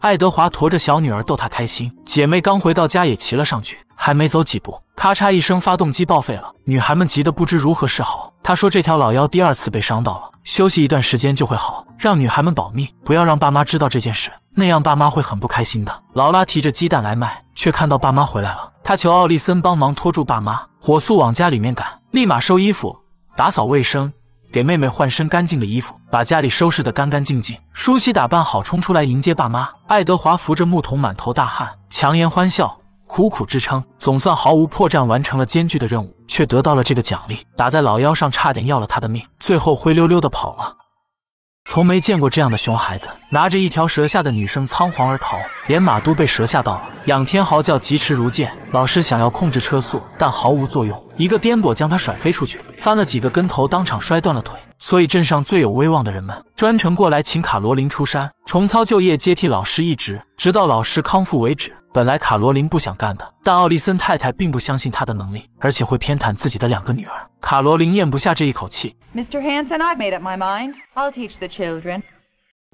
爱德华驮着小女儿逗她开心，姐妹刚回到家也骑了上去，还没走几步，咔嚓一声，发动机报废了。女孩们急得不知如何是好。他说：“这条老腰第二次被伤到了，休息一段时间就会好，让女孩们保密，不要让爸妈知道这件事。”那样爸妈会很不开心的。劳拉提着鸡蛋来卖，却看到爸妈回来了。她求奥利森帮忙拖住爸妈，火速往家里面赶。立马收衣服、打扫卫生，给妹妹换身干净的衣服，把家里收拾得干干净净。舒淇打扮好，冲出来迎接爸妈。爱德华扶着木桶，满头大汗，强颜欢笑，苦苦支撑，总算毫无破绽完成了艰巨的任务，却得到了这个奖励，打在老腰上，差点要了他的命。最后灰溜溜的跑了。从没见过这样的熊孩子，拿着一条蛇吓的女生仓皇而逃，连马都被蛇吓到了，仰天嚎叫，疾驰如箭。老师想要控制车速，但毫无作用，一个颠簸将他甩飞出去，翻了几个跟头，当场摔断了腿。所以，镇上最有威望的人们专程过来请卡罗琳出山，重操旧业，接替老师一职，直到老师康复为止。本来卡罗琳不想干的，但奥利森太太并不相信她的能力，而且会偏袒自己的两个女儿。卡罗琳咽不下这一口气。Mr. Hanson, I've made up my mind. I'll teach the children.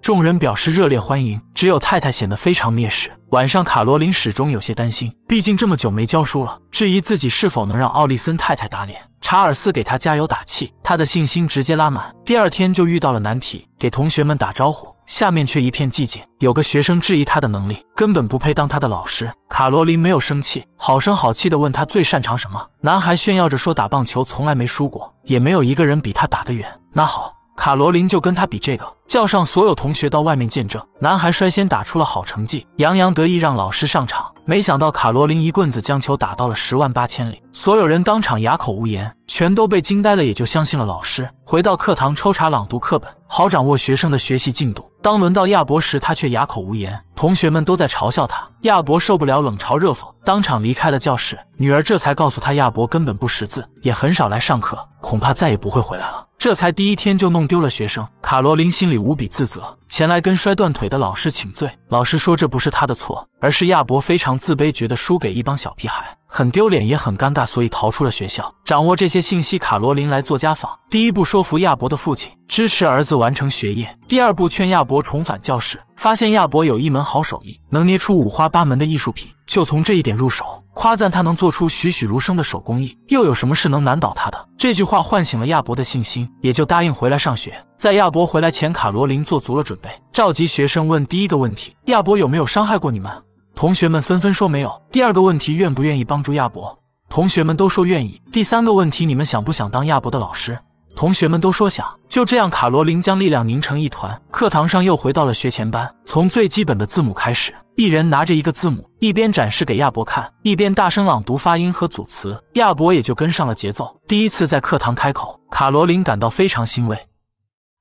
众人表示热烈欢迎，只有太太显得非常蔑视。晚上，卡罗琳始终有些担心，毕竟这么久没教书了，质疑自己是否能让奥利森太太打脸。查尔斯给他加油打气，他的信心直接拉满。第二天就遇到了难题，给同学们打招呼，下面却一片寂静。有个学生质疑他的能力，根本不配当他的老师。卡罗琳没有生气，好声好气的问他最擅长什么。男孩炫耀着说，打棒球从来没输过，也没有一个人比他打得远。那好。卡罗琳就跟他比这个，叫上所有同学到外面见证。男孩率先打出了好成绩，洋洋得意让老师上场。没想到卡罗琳一棍子将球打到了十万八千里，所有人当场哑口无言，全都被惊呆了，也就相信了老师。回到课堂抽查朗读课本，好掌握学生的学习进度。当轮到亚伯时，他却哑口无言，同学们都在嘲笑他。亚伯受不了冷嘲热讽，当场离开了教室。女儿这才告诉他，亚伯根本不识字，也很少来上课，恐怕再也不会回来了。这才第一天就弄丢了学生，卡罗琳心里无比自责，前来跟摔断腿的老师请罪。老师说这不是他的错，而是亚伯非常自卑，觉得输给一帮小屁孩很丢脸，也很尴尬，所以逃出了学校。掌握这些信息，卡罗琳来做家访。第一步，说服亚伯的父亲支持儿子完成学业；第二步，劝亚伯重返教室。发现亚伯有一门好手艺，能捏出五花八门的艺术品，就从这一点入手。夸赞他能做出栩栩如生的手工艺，又有什么事能难倒他的？这句话唤醒了亚伯的信心，也就答应回来上学。在亚伯回来前，卡罗琳做足了准备，召集学生问第一个问题：亚伯有没有伤害过你们？同学们纷纷说没有。第二个问题：愿不愿意帮助亚伯？同学们都说愿意。第三个问题：你们想不想当亚伯的老师？同学们都说想。就这样，卡罗琳将力量凝成一团。课堂上又回到了学前班，从最基本的字母开始。一人拿着一个字母，一边展示给亚伯看，一边大声朗读发音和组词，亚伯也就跟上了节奏。第一次在课堂开口，卡罗琳感到非常欣慰。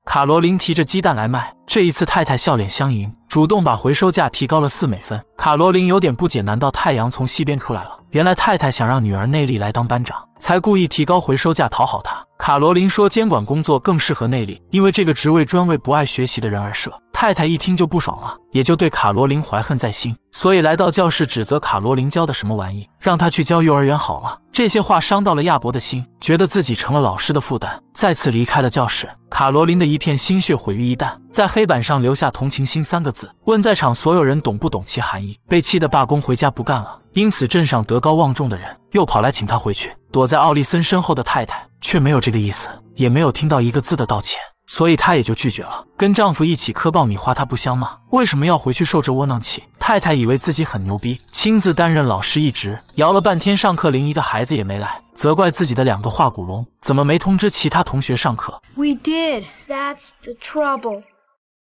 卡罗琳提着鸡蛋来卖，这一次太太笑脸相迎，主动把回收价提高了四美分。卡罗琳有点不解，难道太阳从西边出来了？原来太太想让女儿内力来当班长，才故意提高回收价讨好她。卡罗琳说监管工作更适合内力，因为这个职位专为不爱学习的人而设。太太一听就不爽了，也就对卡罗琳怀恨在心，所以来到教室指责卡罗琳教的什么玩意，让她去教幼儿园好了。这些话伤到了亚伯的心，觉得自己成了老师的负担，再次离开了教室。卡罗琳的一片心血毁于一旦，在黑板上留下“同情心”三个字，问在场所有人懂不懂其含义，被气得罢工回家不干了。因此，镇上德高望重的人又跑来请他回去。躲在奥利森身后的太太却没有这个意思，也没有听到一个字的道歉，所以她也就拒绝了。跟丈夫一起磕爆米花，她不香吗？为什么要回去受这窝囊气？太太以为自己很牛逼，亲自担任老师一职，摇了半天上课铃，一个孩子也没来，责怪自己的两个化骨龙怎么没通知其他同学上课。We the trouble. did. That's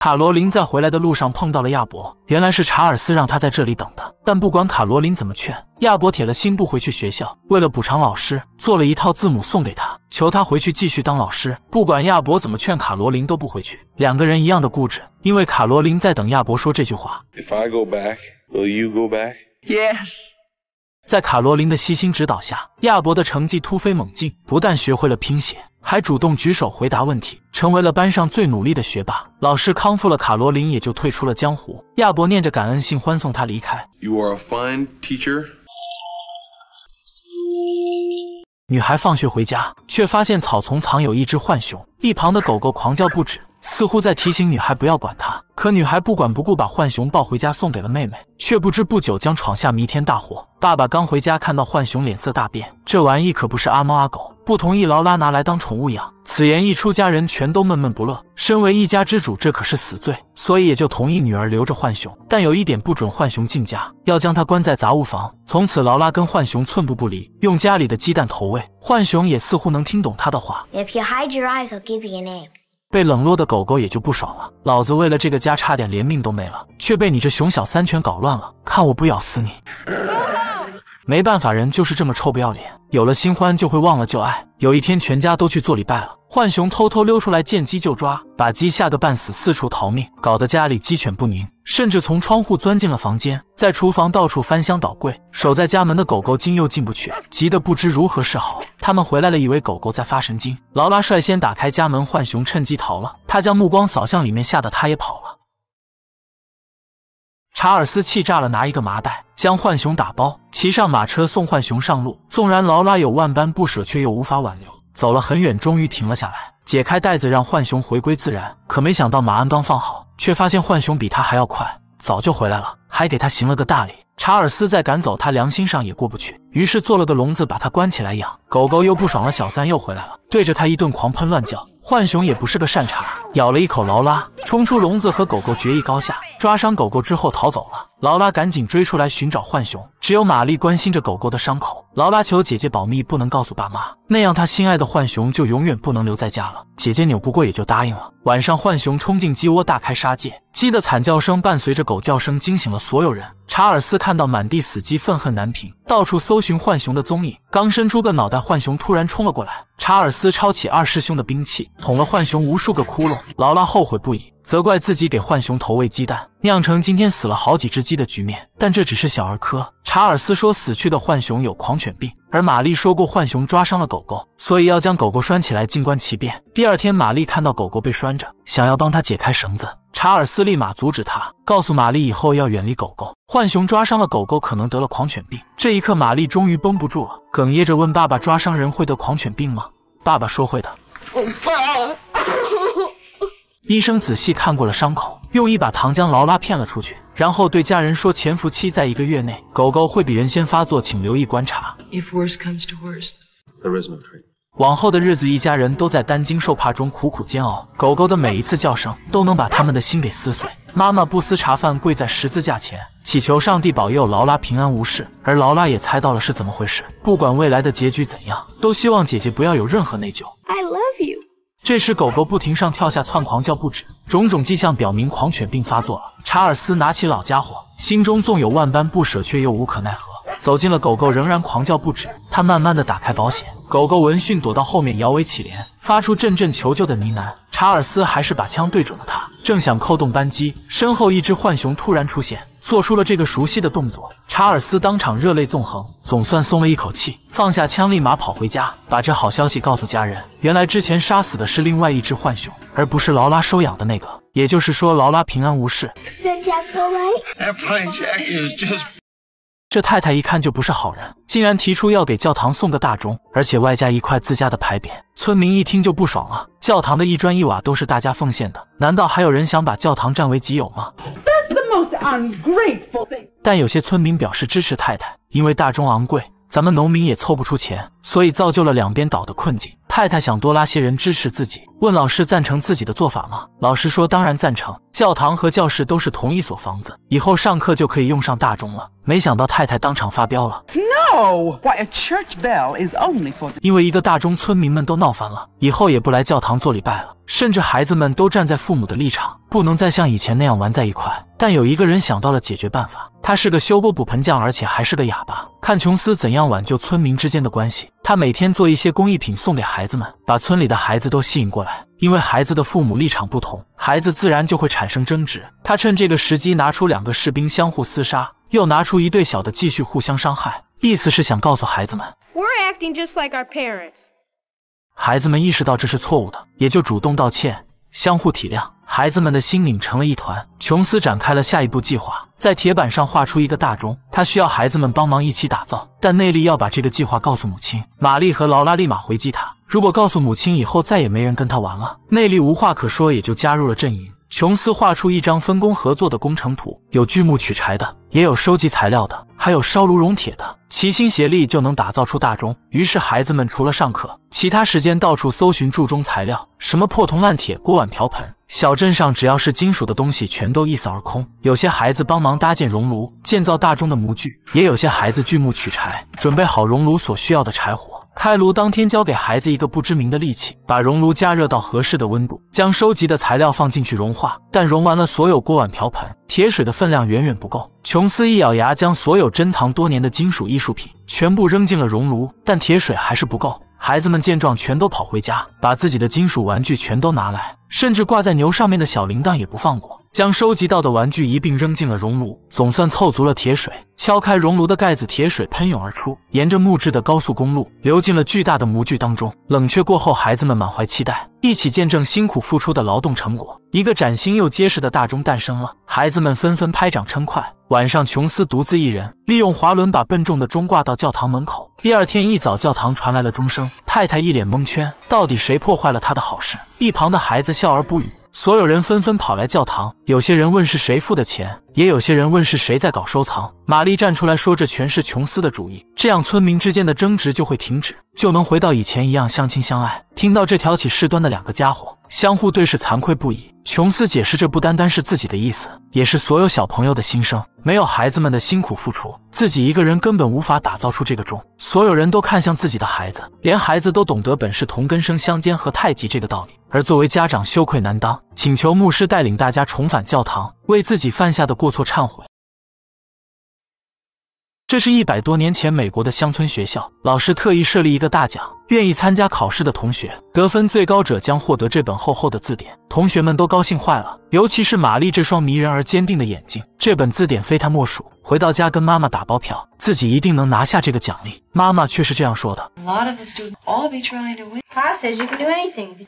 卡罗琳在回来的路上碰到了亚伯，原来是查尔斯让他在这里等的。但不管卡罗琳怎么劝，亚伯铁了心不回去学校。为了补偿老师，做了一套字母送给他，求他回去继续当老师。不管亚伯怎么劝，卡罗琳都不回去，两个人一样的固执。因为卡罗琳在等亚伯说这句话。If I go back, will you go back? Yes. 在卡罗琳的悉心指导下，亚伯的成绩突飞猛进，不但学会了拼写。还主动举手回答问题，成为了班上最努力的学霸。老师康复了，卡罗琳也就退出了江湖。亚伯念着感恩信欢送他离开。You are a teacher. fine 女孩放学回家，却发现草丛藏有一只浣熊，一旁的狗狗狂叫不止。似乎在提醒女孩不要管他，可女孩不管不顾，把浣熊抱回家送给了妹妹，却不知不久将闯下弥天大祸。爸爸刚回家看到浣熊，脸色大变，这玩意可不是阿猫阿狗，不同意劳拉拿来当宠物养。此言一出，家人全都闷闷不乐。身为一家之主，这可是死罪，所以也就同意女儿留着浣熊，但有一点不准浣熊进家，要将它关在杂物房。从此，劳拉跟浣熊寸步不离，用家里的鸡蛋投喂浣熊，也似乎能听懂他的话。被冷落的狗狗也就不爽了，老子为了这个家差点连命都没了，却被你这熊小三拳搞乱了，看我不咬死你！没办法，人就是这么臭不要脸。有了新欢就会忘了旧爱。有一天，全家都去做礼拜了，浣熊偷偷溜出来，见鸡就抓，把鸡吓个半死，四处逃命，搞得家里鸡犬不宁。甚至从窗户钻进了房间，在厨房到处翻箱倒柜。守在家门的狗狗今又进不去，急得不知如何是好。他们回来了，以为狗狗在发神经。劳拉率先打开家门，浣熊趁机逃了。他将目光扫向里面，吓得他也跑。查尔斯气炸了，拿一个麻袋将浣熊打包，骑上马车送浣熊上路。纵然劳拉有万般不舍，却又无法挽留。走了很远，终于停了下来，解开袋子，让浣熊回归自然。可没想到，马鞍刚放好，却发现浣熊比他还要快，早就回来了，还给他行了个大礼。查尔斯再赶走他，良心上也过不去，于是做了个笼子，把他关起来养。狗狗又不爽了，小三又回来了，对着他一顿狂喷乱叫。浣熊也不是个善茬，咬了一口劳拉，冲出笼子和狗狗决一高下，抓伤狗狗之后逃走了。劳拉赶紧追出来寻找浣熊，只有玛丽关心着狗狗的伤口。劳拉求姐姐保密，不能告诉爸妈，那样她心爱的浣熊就永远不能留在家了。姐姐扭不过，也就答应了。晚上，浣熊冲进鸡窝，大开杀戒，鸡的惨叫声伴随着狗叫声惊醒了所有人。查尔斯看到满地死鸡，愤恨难平，到处搜寻浣熊的踪影。刚伸出个脑袋，浣熊突然冲了过来，查尔斯抄起二师兄的兵器，捅了浣熊无数个窟窿。劳拉后悔不已。责怪自己给浣熊投喂鸡蛋，酿成今天死了好几只鸡的局面。但这只是小儿科。查尔斯说死去的浣熊有狂犬病，而玛丽说过浣熊抓伤了狗狗，所以要将狗狗拴起来，静观其变。第二天，玛丽看到狗狗被拴着，想要帮它解开绳子，查尔斯立马阻止他，告诉玛丽以后要远离狗狗。浣熊抓伤了狗狗，可能得了狂犬病。这一刻，玛丽终于绷不住了，哽咽着问爸爸：“抓伤人会得狂犬病吗？”爸爸说：“会的。”爸。医生仔细看过了伤口，用一把糖将劳拉骗了出去，然后对家人说：“潜伏期在一个月内，狗狗会比人先发作，请留意观察。” If worst comes to worst, the r i s no tree. 往后的日子，一家人都在担惊受怕中苦苦煎熬，狗狗的每一次叫声都能把他们的心给撕碎。妈妈不思茶饭，跪在十字架前祈求上帝保佑劳拉平安无事，而劳拉也猜到了是怎么回事。不管未来的结局怎样，都希望姐姐不要有任何内疚。I love you. 这时，狗狗不停上跳下窜，狂叫不止。种种迹象表明狂犬病发作了。查尔斯拿起老家伙，心中纵有万般不舍，却又无可奈何，走进了。狗狗仍然狂叫不止，他慢慢的打开保险，狗狗闻讯躲到后面，摇尾乞怜，发出阵阵求救的呢喃。查尔斯还是把枪对准了他，正想扣动扳机，身后一只浣熊突然出现。做出了这个熟悉的动作，查尔斯当场热泪纵横，总算松了一口气，放下枪，立马跑回家，把这好消息告诉家人。原来之前杀死的是另外一只浣熊，而不是劳拉收养的那个，也就是说劳拉平安无事。这太太一看就不是好人，竟然提出要给教堂送个大钟，而且外加一块自家的牌匾。村民一听就不爽了，教堂的一砖一瓦都是大家奉献的，难道还有人想把教堂占为己有吗？但有些村民表示支持太太，因为大钟昂贵，咱们农民也凑不出钱，所以造就了两边倒的困境。太太想多拉些人支持自己，问老师赞成自己的做法吗？老师说当然赞成。教堂和教室都是同一所房子，以后上课就可以用上大钟了。没想到太太当场发飙了。No, why a church bell is only for 因为一个大钟，村民们都闹翻了，以后也不来教堂做礼拜了，甚至孩子们都站在父母的立场，不能再像以前那样玩在一块。但有一个人想到了解决办法，他是个修补盆匠，而且还是个哑巴。看琼斯怎样挽救村民之间的关系。他每天做一些工艺品送给孩子们，把村里的孩子都吸引过来。因为孩子的父母立场不同，孩子自然就会产生争执。他趁这个时机拿出两个士兵相互厮杀，又拿出一对小的继续互相伤害，意思是想告诉孩子们。w e e like parents r our acting just。孩子们意识到这是错误的，也就主动道歉，相互体谅。孩子们的心拧成了一团。琼斯展开了下一步计划，在铁板上画出一个大钟，他需要孩子们帮忙一起打造。但内力要把这个计划告诉母亲玛丽和劳拉，立马回击他。如果告诉母亲，以后再也没人跟他玩了。内力无话可说，也就加入了阵营。琼斯画出一张分工合作的工程图，有锯木取柴的，也有收集材料的，还有烧炉熔铁的，齐心协力就能打造出大钟。于是孩子们除了上课，其他时间到处搜寻铸钟材料，什么破铜烂铁、锅碗瓢盆，小镇上只要是金属的东西全都一扫而空。有些孩子帮忙搭建熔炉、建造大钟的模具，也有些孩子锯木取柴，准备好熔炉所需要的柴火。开炉当天，交给孩子一个不知名的利器，把熔炉加热到合适的温度，将收集的材料放进去融化。但融完了所有锅碗瓢盆，铁水的分量远远不够。琼斯一咬牙，将所有珍藏多年的金属艺术品全部扔进了熔炉，但铁水还是不够。孩子们见状，全都跑回家，把自己的金属玩具全都拿来，甚至挂在牛上面的小铃铛也不放过，将收集到的玩具一并扔进了熔炉，总算凑足了铁水。敲开熔炉的盖子，铁水喷涌而出，沿着木质的高速公路流进了巨大的模具当中。冷却过后，孩子们满怀期待，一起见证辛苦付出的劳动成果。一个崭新又结实的大钟诞生了，孩子们纷纷拍掌称快。晚上，琼斯独自一人利用滑轮把笨重的钟挂到教堂门口。第二天一早，教堂传来了钟声。太太一脸蒙圈，到底谁破坏了她的好事？一旁的孩子笑而不语。所有人纷纷跑来教堂，有些人问是谁付的钱。也有些人问是谁在搞收藏，玛丽站出来说这全是琼斯的主意，这样村民之间的争执就会停止，就能回到以前一样相亲相爱。听到这挑起事端的两个家伙相互对视，惭愧不已。琼斯解释，这不单单是自己的意思，也是所有小朋友的心声。没有孩子们的辛苦付出，自己一个人根本无法打造出这个钟。所有人都看向自己的孩子，连孩子都懂得本是同根生，相煎何太急这个道理，而作为家长羞愧难当。请求牧师带领大家重返教堂，为自己犯下的过错忏悔。这是一百多年前美国的乡村学校，老师特意设立一个大奖，愿意参加考试的同学得分最高者将获得这本厚厚的字典。同学们都高兴坏了，尤其是玛丽这双迷人而坚定的眼睛，这本字典非她莫属。回到家跟妈妈打包票，自己一定能拿下这个奖励。妈妈却是这样说的。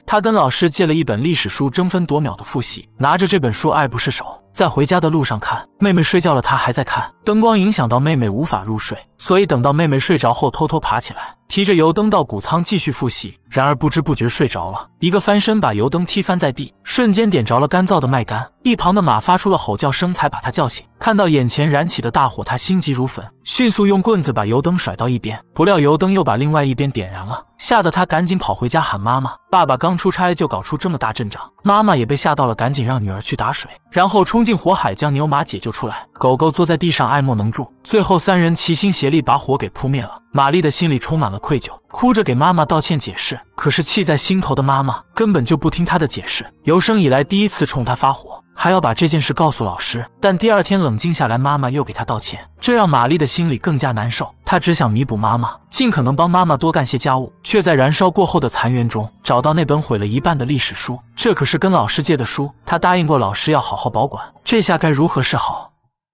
他跟老师借了一本历史书，争分夺秒的复习，拿着这本书爱不释手。在回家的路上看妹妹睡觉了，他还在看灯光，影响到妹妹无法入睡，所以等到妹妹睡着后，偷偷爬起来。提着油灯到谷仓继续复习，然而不知不觉睡着了。一个翻身把油灯踢翻在地，瞬间点着了干燥的麦秆。一旁的马发出了吼叫声，才把他叫醒。看到眼前燃起的大火，他心急如焚，迅速用棍子把油灯甩到一边。不料油灯又把另外一边点燃了，吓得他赶紧跑回家喊妈妈、爸爸。刚出差就搞出这么大阵仗，妈妈也被吓到了，赶紧让女儿去打水，然后冲进火海将牛马解救出来。狗狗坐在地上，爱莫能助。最后，三人齐心协力把火给扑灭了。玛丽的心里充满了愧疚，哭着给妈妈道歉解释。可是气在心头的妈妈根本就不听她的解释，有生以来第一次冲她发火，还要把这件事告诉老师。但第二天冷静下来，妈妈又给她道歉，这让玛丽的心里更加难受。她只想弥补妈妈，尽可能帮妈妈多干些家务，却在燃烧过后的残垣中找到那本毁了一半的历史书。这可是跟老师借的书，她答应过老师要好好保管。这下该如何是好？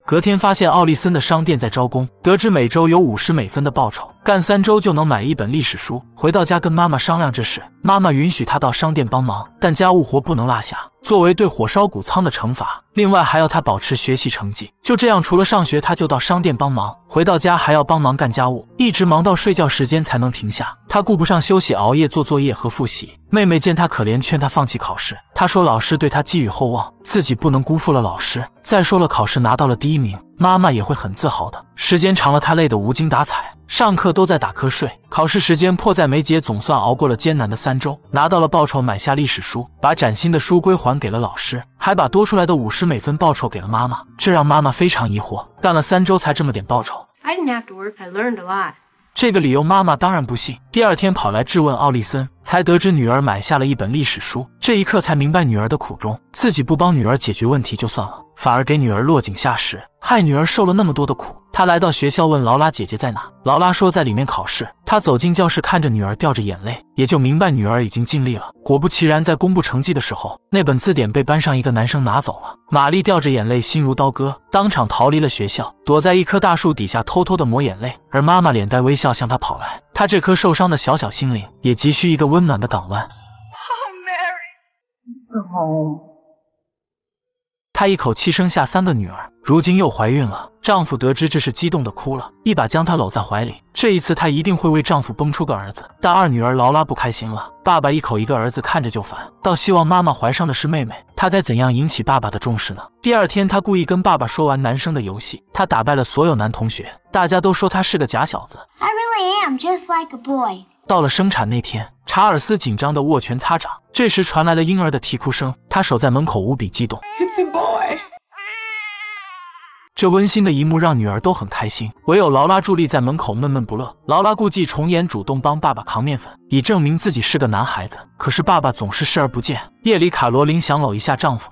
隔天发现奥利森的商店在招工，得知每周有五十美分的报酬，干三周就能买一本历史书。回到家跟妈妈商量这事，妈妈允许他到商店帮忙，但家务活不能落下。作为对火烧谷仓的惩罚，另外还要他保持学习成绩。就这样，除了上学，他就到商店帮忙，回到家还要帮忙干家务，一直忙到睡觉时间才能停下。他顾不上休息，熬夜做作业和复习。妹妹见他可怜，劝他放弃考试。他说：“老师对他寄予厚望，自己不能辜负了老师。再说了，考试拿到了第一名，妈妈也会很自豪的。”时间长了，他累得无精打采。上课都在打瞌睡，考试时间迫在眉睫，总算熬过了艰难的三周，拿到了报酬，买下历史书，把崭新的书归还给了老师，还把多出来的五十美分报酬给了妈妈，这让妈妈非常疑惑，干了三周才这么点报酬。这个理由妈妈当然不信，第二天跑来质问奥利森，才得知女儿买下了一本历史书，这一刻才明白女儿的苦衷，自己不帮女儿解决问题就算了。反而给女儿落井下石，害女儿受了那么多的苦。他来到学校问劳拉姐姐在哪，劳拉说在里面考试。他走进教室，看着女儿掉着眼泪，也就明白女儿已经尽力了。果不其然，在公布成绩的时候，那本字典被班上一个男生拿走了。玛丽掉着眼泪，心如刀割，当场逃离了学校，躲在一棵大树底下偷偷的抹眼泪。而妈妈脸带微笑向她跑来，她这颗受伤的小小心灵也急需一个温暖的港湾。Oh, Mary, 她一口气生下三个女儿，如今又怀孕了。丈夫得知这是激动的哭了，一把将她搂在怀里。这一次她一定会为丈夫蹦出个儿子。但二女儿劳拉不开心了，爸爸一口一个儿子看着就烦，倒希望妈妈怀上的是妹妹。她该怎样引起爸爸的重视呢？第二天，她故意跟爸爸说完男生的游戏，她打败了所有男同学，大家都说她是个假小子。到了生产那天，查尔斯紧张地握拳擦掌。这时传来了婴儿的啼哭声，他守在门口无比激动。这温馨的一幕让女儿都很开心，唯有劳拉伫立在门口闷闷不乐。劳拉故伎重演，主动帮爸爸扛面粉，以证明自己是个男孩子。可是爸爸总是视而不见。夜里，卡罗琳想搂一下丈夫。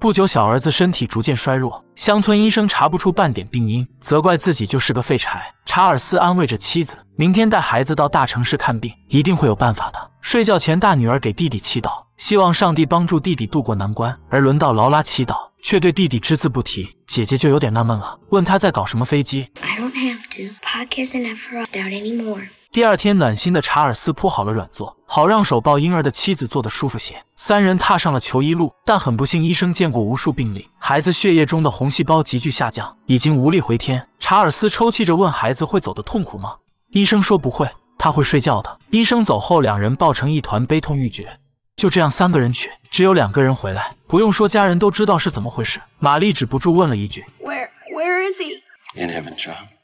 不久，小儿子身体逐渐衰弱，乡村医生查不出半点病因，责怪自己就是个废柴。查尔斯安慰着妻子：“明天带孩子到大城市看病，一定会有办法的。”睡觉前，大女儿给弟弟祈祷，希望上帝帮助弟弟渡过难关。而轮到劳拉祈祷，却对弟弟只字不提。姐姐就有点纳闷了，问她在搞什么飞机。第二天，暖心的查尔斯铺好了软座，好让手抱婴儿的妻子坐得舒服些。三人踏上了求医路，但很不幸，医生见过无数病例，孩子血液中的红细胞急剧下降，已经无力回天。查尔斯抽泣着问：“孩子会走得痛苦吗？”医生说：“不会，他会睡觉的。”医生走后，两人抱成一团，悲痛欲绝。就这样，三个人去，只有两个人回来。不用说，家人都知道是怎么回事。玛丽止不住问了一句：“Where? Where is he? In heaven, o h n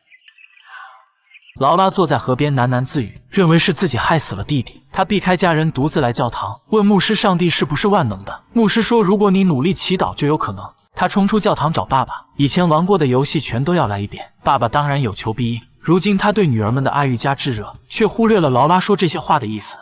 劳拉坐在河边喃喃自语，认为是自己害死了弟弟。他避开家人，独自来教堂，问牧师：“上帝是不是万能的？”牧师说：“如果你努力祈祷，就有可能。”他冲出教堂找爸爸，以前玩过的游戏全都要来一遍。爸爸当然有求必应。如今他对女儿们的爱愈加炙热，却忽略了劳拉说这些话的意思。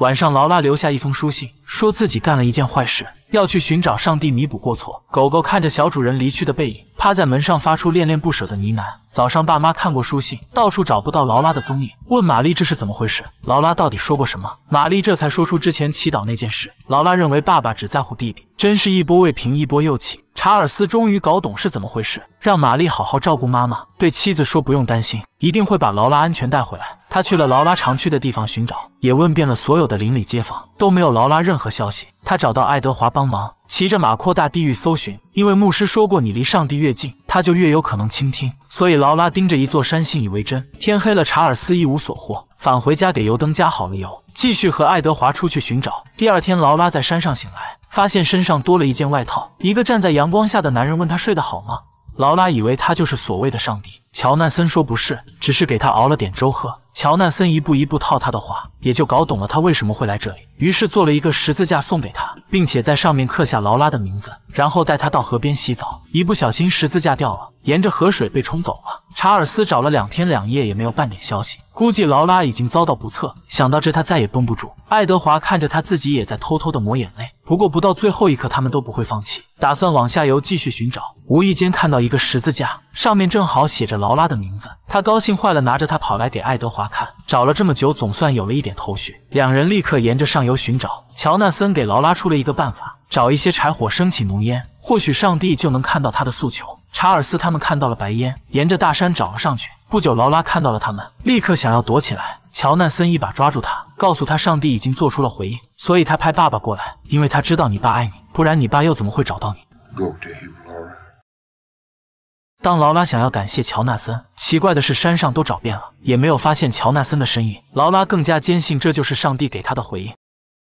晚上，劳拉留下一封书信，说自己干了一件坏事。要去寻找上帝弥补过错。狗狗看着小主人离去的背影，趴在门上发出恋恋不舍的呢喃。早上，爸妈看过书信，到处找不到劳拉的踪影，问玛丽这是怎么回事？劳拉到底说过什么？玛丽这才说出之前祈祷那件事。劳拉认为爸爸只在乎弟弟，真是一波未平一波又起。查尔斯终于搞懂是怎么回事，让玛丽好好照顾妈妈，对妻子说不用担心，一定会把劳拉安全带回来。他去了劳拉常去的地方寻找，也问遍了所有的邻里街坊，都没有劳拉任何消息。他找到爱德华帮忙，骑着马扩大地域搜寻。因为牧师说过，你离上帝越近，他就越有可能倾听。所以劳拉盯着一座山，信以为真。天黑了，查尔斯一无所获，返回家给油灯加好了油，继续和爱德华出去寻找。第二天，劳拉在山上醒来，发现身上多了一件外套。一个站在阳光下的男人问他睡得好吗？劳拉以为他就是所谓的上帝。乔纳森说不是，只是给他熬了点粥喝。乔纳森一步一步套他的话，也就搞懂了他为什么会来这里。于是做了一个十字架送给他，并且在上面刻下劳拉的名字，然后带他到河边洗澡。一不小心，十字架掉了。沿着河水被冲走了，查尔斯找了两天两夜也没有半点消息，估计劳拉已经遭到不测。想到这，他再也绷不住。爱德华看着他，自己也在偷偷的抹眼泪。不过不到最后一刻，他们都不会放弃，打算往下游继续寻找。无意间看到一个十字架，上面正好写着劳拉的名字，他高兴坏了，拿着它跑来给爱德华看。找了这么久，总算有了一点头绪。两人立刻沿着上游寻找。乔纳森给劳拉出了一个办法，找一些柴火升起浓烟，或许上帝就能看到他的诉求。查尔斯他们看到了白烟，沿着大山找了上去。不久，劳拉看到了他们，立刻想要躲起来。乔纳森一把抓住他，告诉他：“上帝已经做出了回应，所以他派爸爸过来，因为他知道你爸爱你，不然你爸又怎么会找到你？”当劳拉想要感谢乔纳森，奇怪的是，山上都找遍了，也没有发现乔纳森的身影。劳拉更加坚信，这就是上帝给他的回应。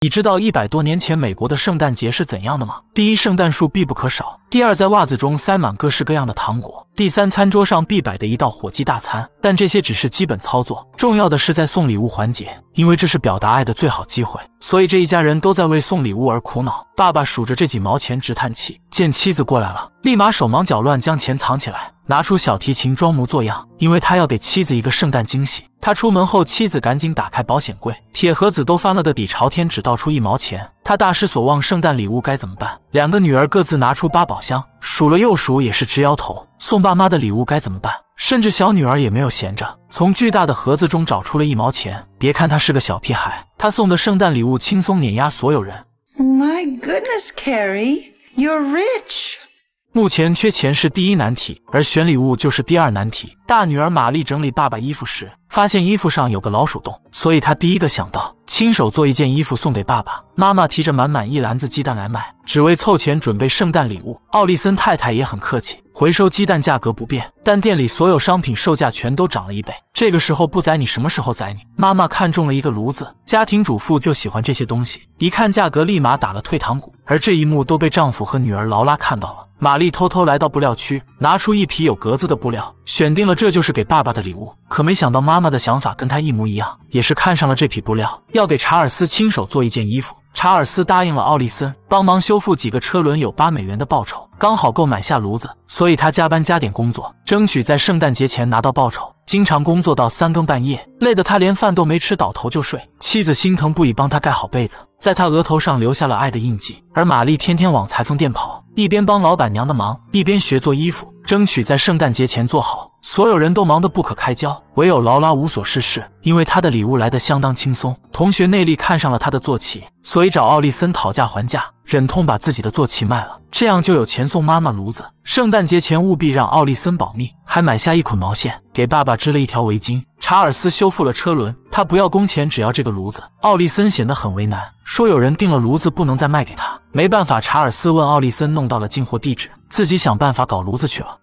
你知道一百多年前美国的圣诞节是怎样的吗？第一，圣诞树必不可少；第二，在袜子中塞满各式各样的糖果；第三，餐桌上必摆的一道火鸡大餐。但这些只是基本操作，重要的是在送礼物环节，因为这是表达爱的最好机会。所以这一家人都在为送礼物而苦恼。爸爸数着这几毛钱直叹气。见妻子过来了，立马手忙脚乱将钱藏起来，拿出小提琴装模作样，因为他要给妻子一个圣诞惊喜。他出门后，妻子赶紧打开保险柜，铁盒子都翻了个底朝天，只倒出一毛钱。他大失所望，圣诞礼物该怎么办？两个女儿各自拿出八宝箱，数了又数，也是直摇头。送爸妈的礼物该怎么办？甚至小女儿也没有闲着，从巨大的盒子中找出了一毛钱。别看他是个小屁孩，他送的圣诞礼物轻松碾压所有人。My goodness, Carrie. You're rich. 目前缺钱是第一难题，而选礼物就是第二难题。大女儿玛丽整理爸爸衣服时，发现衣服上有个老鼠洞，所以她第一个想到亲手做一件衣服送给爸爸。妈妈提着满满一篮子鸡蛋来卖，只为凑钱准备圣诞礼物。奥利森太太也很客气。回收鸡蛋价格不变，但店里所有商品售价全都涨了一倍。这个时候不宰你，什么时候宰你？妈妈看中了一个炉子，家庭主妇就喜欢这些东西。一看价格，立马打了退堂鼓。而这一幕都被丈夫和女儿劳拉看到了。玛丽偷偷来到布料区，拿出一匹有格子的布料，选定了，这就是给爸爸的礼物。可没想到，妈妈的想法跟她一模一样，也是看上了这匹布料，要给查尔斯亲手做一件衣服。查尔斯答应了奥利森帮忙修复几个车轮，有八美元的报酬，刚好够买下炉子，所以他加班加点工作，争取在圣诞节前拿到报酬。经常工作到三更半夜，累得他连饭都没吃，倒头就睡。妻子心疼不已，帮他盖好被子，在他额头上留下了爱的印记。而玛丽天天往裁缝店跑。一边帮老板娘的忙，一边学做衣服，争取在圣诞节前做好。所有人都忙得不可开交，唯有劳拉无所事事，因为她的礼物来得相当轻松。同学内力看上了她的坐骑，所以找奥利森讨价还价，忍痛把自己的坐骑卖了，这样就有钱送妈妈炉子。圣诞节前务必让奥利森保密，还买下一捆毛线，给爸爸织了一条围巾。查尔斯修复了车轮。他不要工钱，只要这个炉子。奥利森显得很为难，说有人订了炉子，不能再卖给他。没办法，查尔斯问奥利森弄到了进货地址，自己想办法搞炉子去了。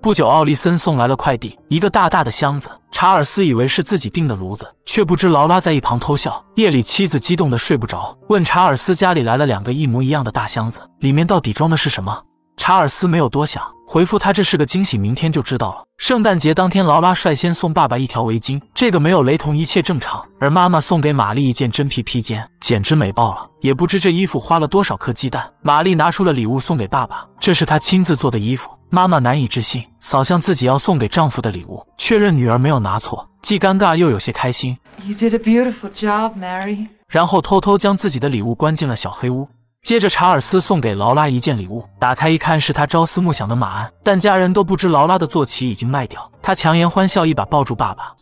不久，奥利森送来了快递，一个大大的箱子。查尔斯以为是自己订的炉子，却不知劳拉在一旁偷笑。夜里，妻子激动的睡不着，问查尔斯家里来了两个一模一样的大箱子，里面到底装的是什么？查尔斯没有多想，回复他这是个惊喜，明天就知道了。圣诞节当天，劳拉率先送爸爸一条围巾，这个没有雷同，一切正常。而妈妈送给玛丽一件真皮披肩，简直美爆了，也不知这衣服花了多少颗鸡蛋。玛丽拿出了礼物送给爸爸，这是她亲自做的衣服。妈妈难以置信，扫向自己要送给丈夫的礼物，确认女儿没有拿错，既尴尬又有些开心。You Mary. job, beautiful did a 然后偷偷将自己的礼物关进了小黑屋。接着，查尔斯送给劳拉一件礼物，打开一看，是他朝思暮想的马鞍，但家人都不知劳拉的坐骑已经卖掉。他强颜欢笑，一把抱住爸爸。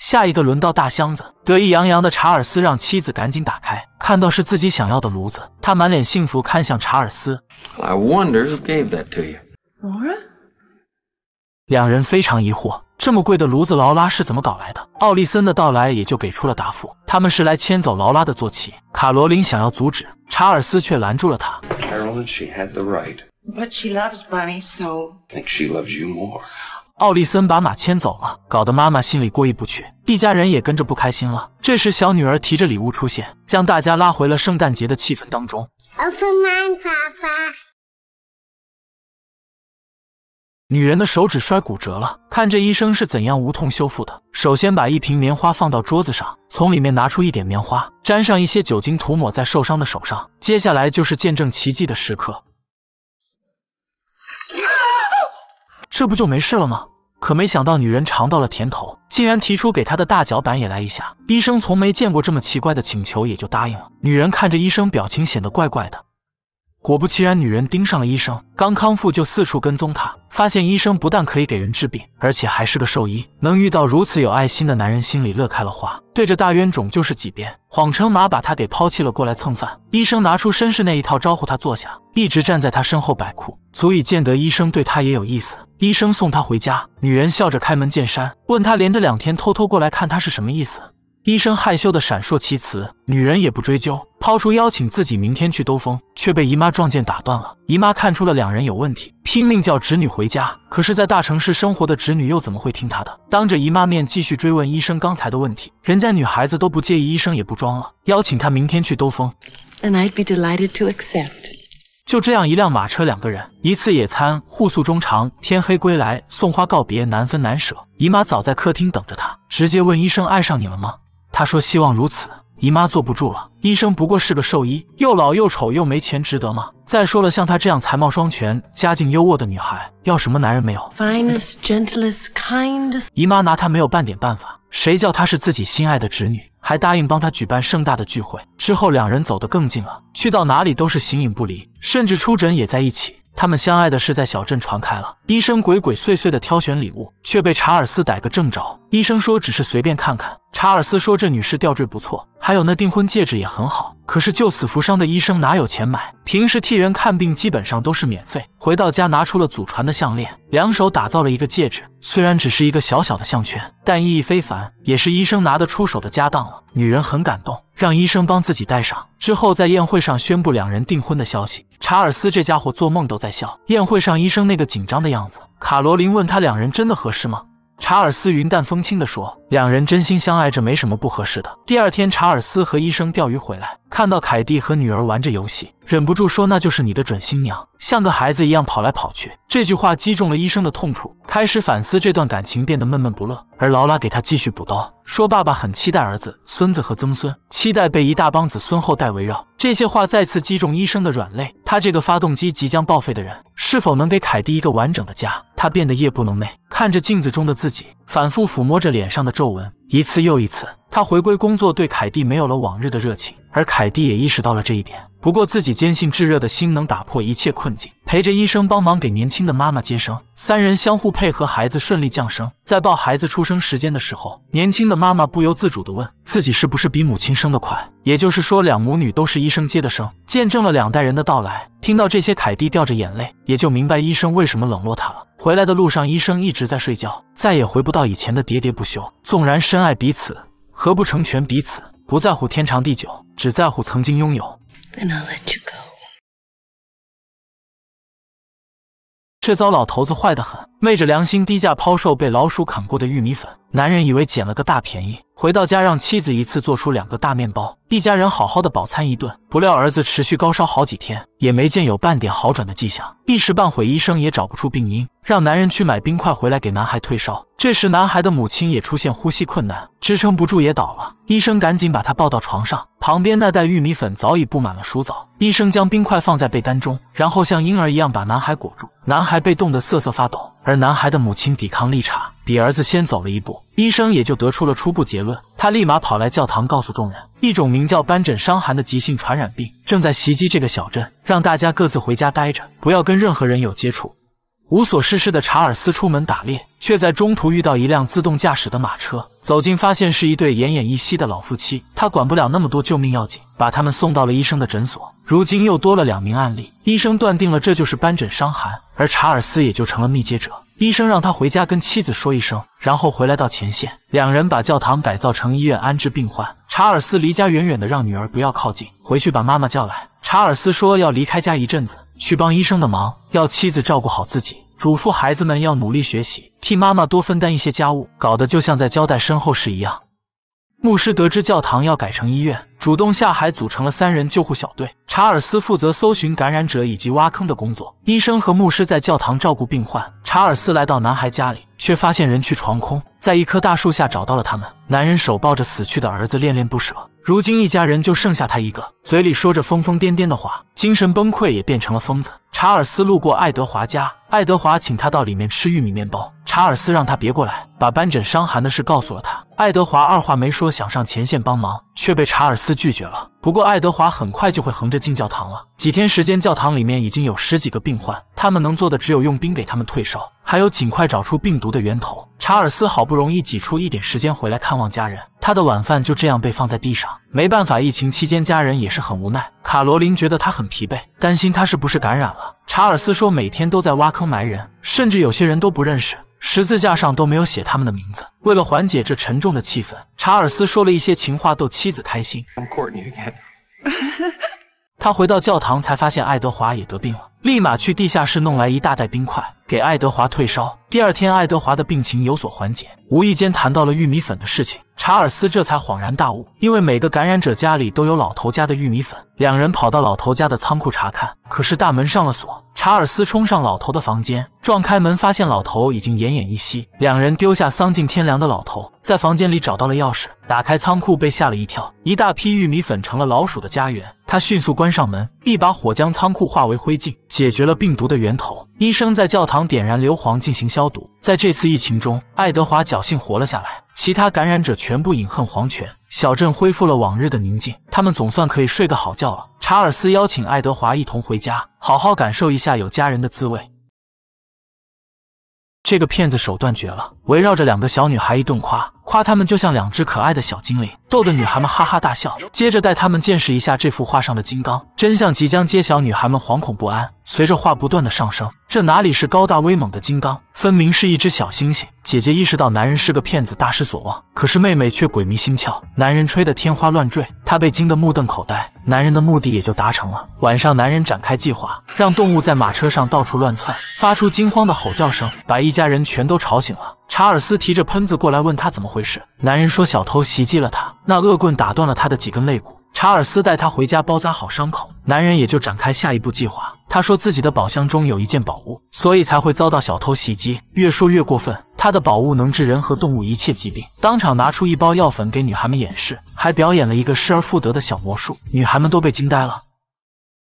下一个轮到大箱子，得意洋洋的查尔斯让妻子赶紧打开，看到是自己想要的炉子，他满脸幸福看向查尔斯。两人非常疑惑。这么贵的炉子，劳拉是怎么搞来的？奥利森的到来也就给出了答复，他们是来牵走劳拉的坐骑。卡罗琳想要阻止，查尔斯却拦住了他。think she loves you more. 奥利森把马牵走了，搞得妈妈心里过意不去，一家人也跟着不开心了。这时，小女儿提着礼物出现，将大家拉回了圣诞节的气氛当中。我坐沙发。女人的手指摔骨折了，看这医生是怎样无痛修复的。首先把一瓶棉花放到桌子上，从里面拿出一点棉花，沾上一些酒精，涂抹在受伤的手上。接下来就是见证奇迹的时刻，这不就没事了吗？可没想到女人尝到了甜头，竟然提出给她的大脚板也来一下。医生从没见过这么奇怪的请求，也就答应了。女人看着医生，表情显得怪怪的。果不其然，女人盯上了医生，刚康复就四处跟踪他。发现医生不但可以给人治病，而且还是个兽医。能遇到如此有爱心的男人，心里乐开了花，对着大冤种就是几鞭，谎称马把他给抛弃了，过来蹭饭。医生拿出绅士那一套，招呼他坐下，一直站在他身后摆酷，足以见得医生对他也有意思。医生送他回家，女人笑着开门见山，问他连着两天偷偷过来看他是什么意思。医生害羞的闪烁其词，女人也不追究。抛出邀请自己明天去兜风，却被姨妈撞见打断了。姨妈看出了两人有问题，拼命叫侄女回家。可是，在大城市生活的侄女又怎么会听她的？当着姨妈面继续追问医生刚才的问题。人家女孩子都不介意，医生也不装了，邀请她明天去兜风。And I'd be delighted to accept。就这样，一辆马车，两个人，一次野餐，互诉衷肠，天黑归来，送花告别，难分难舍。姨妈早在客厅等着他，直接问医生爱上你了吗？他说希望如此。姨妈坐不住了。医生不过是个兽医，又老又丑又没钱，值得吗？再说了，像她这样才貌双全、家境优渥的女孩，要什么男人没有？姨妈拿她没有半点办法，谁叫她是自己心爱的侄女，还答应帮她举办盛大的聚会。之后两人走得更近了，去到哪里都是形影不离，甚至出诊也在一起。他们相爱的事在小镇传开了。医生鬼鬼祟祟的挑选礼物，却被查尔斯逮个正着。医生说只是随便看看。查尔斯说：“这女士吊坠不错，还有那订婚戒指也很好。可是救死扶伤的医生哪有钱买？平时替人看病基本上都是免费。回到家，拿出了祖传的项链，两手打造了一个戒指。虽然只是一个小小的项圈，但意义非凡，也是医生拿得出手的家当了。”女人很感动，让医生帮自己戴上。之后在宴会上宣布两人订婚的消息。查尔斯这家伙做梦都在笑。宴会上，医生那个紧张的样子。卡罗琳问他：“两人真的合适吗？”查尔斯云淡风轻地说：“两人真心相爱，这没什么不合适的。”第二天，查尔斯和医生钓鱼回来，看到凯蒂和女儿玩着游戏，忍不住说：“那就是你的准新娘，像个孩子一样跑来跑去。”这句话击中了医生的痛处，开始反思这段感情，变得闷闷不乐。而劳拉给他继续补刀，说：“爸爸很期待儿子、孙子和曾孙，期待被一大帮子孙后代围绕。”这些话再次击中医生的软肋，他这个发动机即将报废的人，是否能给凯蒂一个完整的家？他变得夜不能寐，看着镜子中的自己，反复抚摸着脸上的皱纹，一次又一次。他回归工作，对凯蒂没有了往日的热情，而凯蒂也意识到了这一点。不过自己坚信炙热的心能打破一切困境，陪着医生帮忙给年轻的妈妈接生。三人相互配合，孩子顺利降生。在报孩子出生时间的时候，年轻的妈妈不由自主地问自己是不是比母亲生得快，也就是说两母女都是医生接的生，见证了两代人的到来。听到这些，凯蒂掉着眼泪，也就明白医生为什么冷落她了。回来的路上，医生一直在睡觉，再也回不到以前的喋喋不休。纵然深爱彼此，何不成全彼此？不在乎天长地久，只在乎曾经拥有。这糟老头子坏得很，昧着良心低价抛售被老鼠啃过的玉米粉。男人以为捡了个大便宜，回到家让妻子一次做出两个大面包，一家人好好的饱餐一顿。不料儿子持续高烧好几天，也没见有半点好转的迹象，一时半会医生也找不出病因。让男人去买冰块回来给男孩退烧。这时，男孩的母亲也出现呼吸困难，支撑不住也倒了。医生赶紧把他抱到床上。旁边那袋玉米粉早已布满了鼠蚤。医生将冰块放在被单中，然后像婴儿一样把男孩裹住。男孩被冻得瑟瑟发抖，而男孩的母亲抵抗力差，比儿子先走了一步。医生也就得出了初步结论。他立马跑来教堂，告诉众人：一种名叫斑疹伤寒的急性传染病正在袭击这个小镇，让大家各自回家待着，不要跟任何人有接触。无所事事的查尔斯出门打猎，却在中途遇到一辆自动驾驶的马车。走近发现是一对奄奄一息的老夫妻，他管不了那么多，救命要紧，把他们送到了医生的诊所。如今又多了两名案例，医生断定了这就是斑疹伤寒，而查尔斯也就成了密接者。医生让他回家跟妻子说一声，然后回来到前线。两人把教堂改造成医院安置病患。查尔斯离家远远的，让女儿不要靠近，回去把妈妈叫来。查尔斯说要离开家一阵子。去帮医生的忙，要妻子照顾好自己，嘱咐孩子们要努力学习，替妈妈多分担一些家务，搞得就像在交代身后事一样。牧师得知教堂要改成医院，主动下海组成了三人救护小队。查尔斯负责搜寻感染者以及挖坑的工作，医生和牧师在教堂照顾病患。查尔斯来到男孩家里，却发现人去床空，在一棵大树下找到了他们。男人手抱着死去的儿子，恋恋不舍。如今一家人就剩下他一个，嘴里说着疯疯癫癫的话，精神崩溃也变成了疯子。查尔斯路过爱德华家，爱德华请他到里面吃玉米面包，查尔斯让他别过来。把斑疹伤寒的事告诉了他，爱德华二话没说想上前线帮忙，却被查尔斯拒绝了。不过爱德华很快就会横着进教堂了。几天时间，教堂里面已经有十几个病患，他们能做的只有用冰给他们退烧，还有尽快找出病毒的源头。查尔斯好不容易挤出一点时间回来看望家人，他的晚饭就这样被放在地上。没办法，疫情期间家人也是很无奈。卡罗琳觉得他很疲惫，担心他是不是感染了。查尔斯说每天都在挖坑埋人，甚至有些人都不认识，十字架上都没有写。他们的名字。为了缓解这沉重的气氛，查尔斯说了一些情话逗妻子开心。他回到教堂才发现爱德华也得病了，立马去地下室弄来一大袋冰块。给爱德华退烧。第二天，爱德华的病情有所缓解。无意间谈到了玉米粉的事情，查尔斯这才恍然大悟，因为每个感染者家里都有老头家的玉米粉。两人跑到老头家的仓库查看，可是大门上了锁。查尔斯冲上老头的房间，撞开门，发现老头已经奄奄一息。两人丢下丧尽天良的老头，在房间里找到了钥匙，打开仓库，被吓了一跳，一大批玉米粉成了老鼠的家园。他迅速关上门，一把火将仓库化为灰烬，解决了病毒的源头。医生在教堂点燃硫磺进行消毒。在这次疫情中，爱德华侥幸活了下来，其他感染者全部饮恨黄泉。小镇恢复了往日的宁静，他们总算可以睡个好觉了。查尔斯邀请爱德华一同回家，好好感受一下有家人的滋味。这个骗子手段绝了，围绕着两个小女孩一顿夸。夸他们就像两只可爱的小精灵，逗得女孩们哈哈大笑。接着带他们见识一下这幅画上的金刚，真相即将揭晓。女孩们惶恐不安。随着画不断的上升，这哪里是高大威猛的金刚，分明是一只小猩猩。姐姐意识到男人是个骗子，大失所望。可是妹妹却鬼迷心窍，男人吹得天花乱坠，她被惊得目瞪口呆。男人的目的也就达成了。晚上，男人展开计划，让动物在马车上到处乱窜，发出惊慌的吼叫声，把一家人全都吵醒了。查尔斯提着喷子过来，问他怎么回事。男人说：“小偷袭击了他，那恶棍打断了他的几根肋骨。”查尔斯带他回家包扎好伤口，男人也就展开下一步计划。他说自己的宝箱中有一件宝物，所以才会遭到小偷袭击。越说越过分，他的宝物能治人和动物一切疾病。当场拿出一包药粉给女孩们演示，还表演了一个失而复得的小魔术，女孩们都被惊呆了。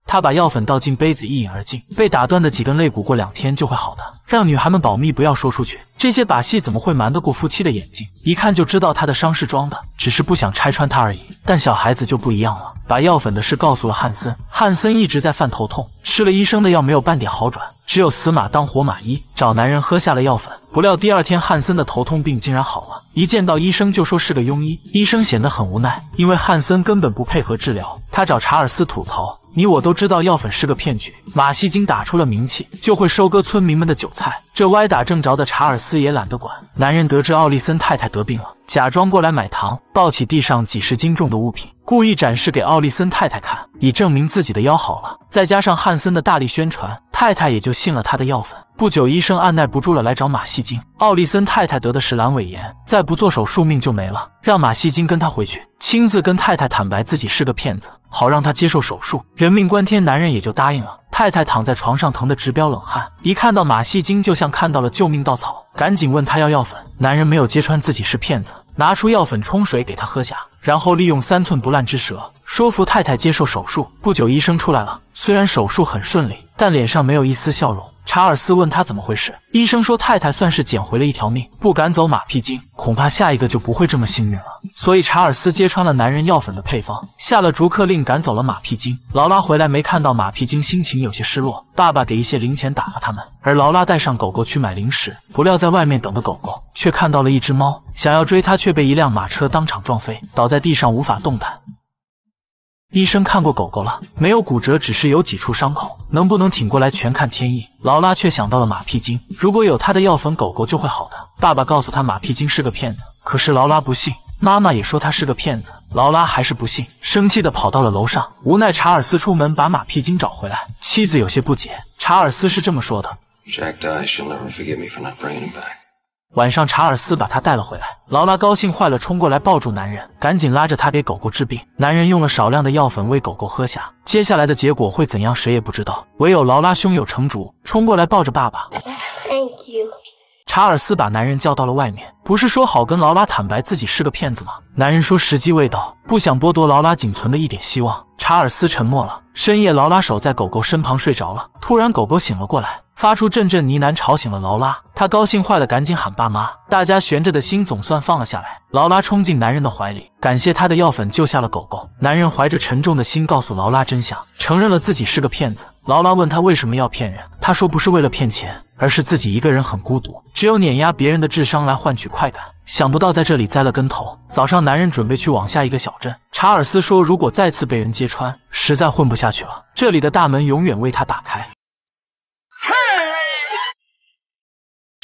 他把药粉倒进杯子，一饮而尽。被打断的几根肋骨，过两天就会好的。让女孩们保密，不要说出去。这些把戏怎么会瞒得过夫妻的眼睛？一看就知道他的伤是装的，只是不想拆穿他而已。但小孩子就不一样了，把药粉的事告诉了汉森。汉森一直在犯头痛，吃了医生的药没有半点好转，只有死马当活马医，找男人喝下了药粉。不料第二天，汉森的头痛病竟然好了。一见到医生就说是个庸医。医生显得很无奈，因为汉森根本不配合治疗。他找查尔斯吐槽。你我都知道药粉是个骗局，马戏精打出了名气，就会收割村民们的韭菜。这歪打正着的查尔斯也懒得管。男人得知奥利森太太得病了，假装过来买糖，抱起地上几十斤重的物品，故意展示给奥利森太太看，以证明自己的腰好了。再加上汉森的大力宣传，太太也就信了他的药粉。不久，医生按耐不住了，来找马戏精。奥利森太太得的是阑尾炎，再不做手术命就没了，让马戏精跟他回去。亲自跟太太坦白自己是个骗子，好让他接受手术。人命关天，男人也就答应了。太太躺在床上，疼得直飙冷汗，一看到马戏精，就像看到了救命稻草，赶紧问他要药粉。男人没有揭穿自己是骗子，拿出药粉冲水给他喝下。然后利用三寸不烂之舌说服太太接受手术。不久，医生出来了。虽然手术很顺利，但脸上没有一丝笑容。查尔斯问他怎么回事，医生说太太算是捡回了一条命。不赶走马屁精，恐怕下一个就不会这么幸运了。所以查尔斯揭穿了男人药粉的配方，下了逐客令，赶走了马屁精。劳拉回来没看到马屁精，心情有些失落。爸爸给一些零钱打发他们，而劳拉带上狗狗去买零食。不料在外面等的狗狗却看到了一只猫，想要追它，却被一辆马车当场撞飞，倒在。在地上无法动弹。医生看过狗狗了，没有骨折，只是有几处伤口，能不能挺过来全看天意。劳拉却想到了马屁精，如果有他的药粉，狗狗就会好的。爸爸告诉他马屁精是个骗子，可是劳拉不信。妈妈也说他是个骗子，劳拉还是不信，生气的跑到了楼上。无奈查尔斯出门把马屁精找回来，妻子有些不解，查尔斯是这么说的。晚上，查尔斯把他带了回来。劳拉高兴坏了，冲过来抱住男人，赶紧拉着他给狗狗治病。男人用了少量的药粉喂狗狗喝下。接下来的结果会怎样，谁也不知道。唯有劳拉胸有成竹，冲过来抱着爸爸。查尔斯把男人叫到了外面。不是说好跟劳拉坦白自己是个骗子吗？男人说时机未到，不想剥夺劳拉仅存的一点希望。查尔斯沉默了。深夜，劳拉守在狗狗身旁睡着了。突然，狗狗醒了过来，发出阵阵呢喃，吵醒了劳拉。他高兴坏了，赶紧喊爸妈。大家悬着的心总算放了下来。劳拉冲进男人的怀里，感谢他的药粉救下了狗狗。男人怀着沉重的心告诉劳拉真相，承认了自己是个骗子。劳拉问他为什么要骗人，他说不是为了骗钱。而是自己一个人很孤独，只有碾压别人的智商来换取快感。想不到在这里栽了跟头。早上，男人准备去往下一个小镇。查尔斯说：“如果再次被人揭穿，实在混不下去了。这里的大门永远为他打开。”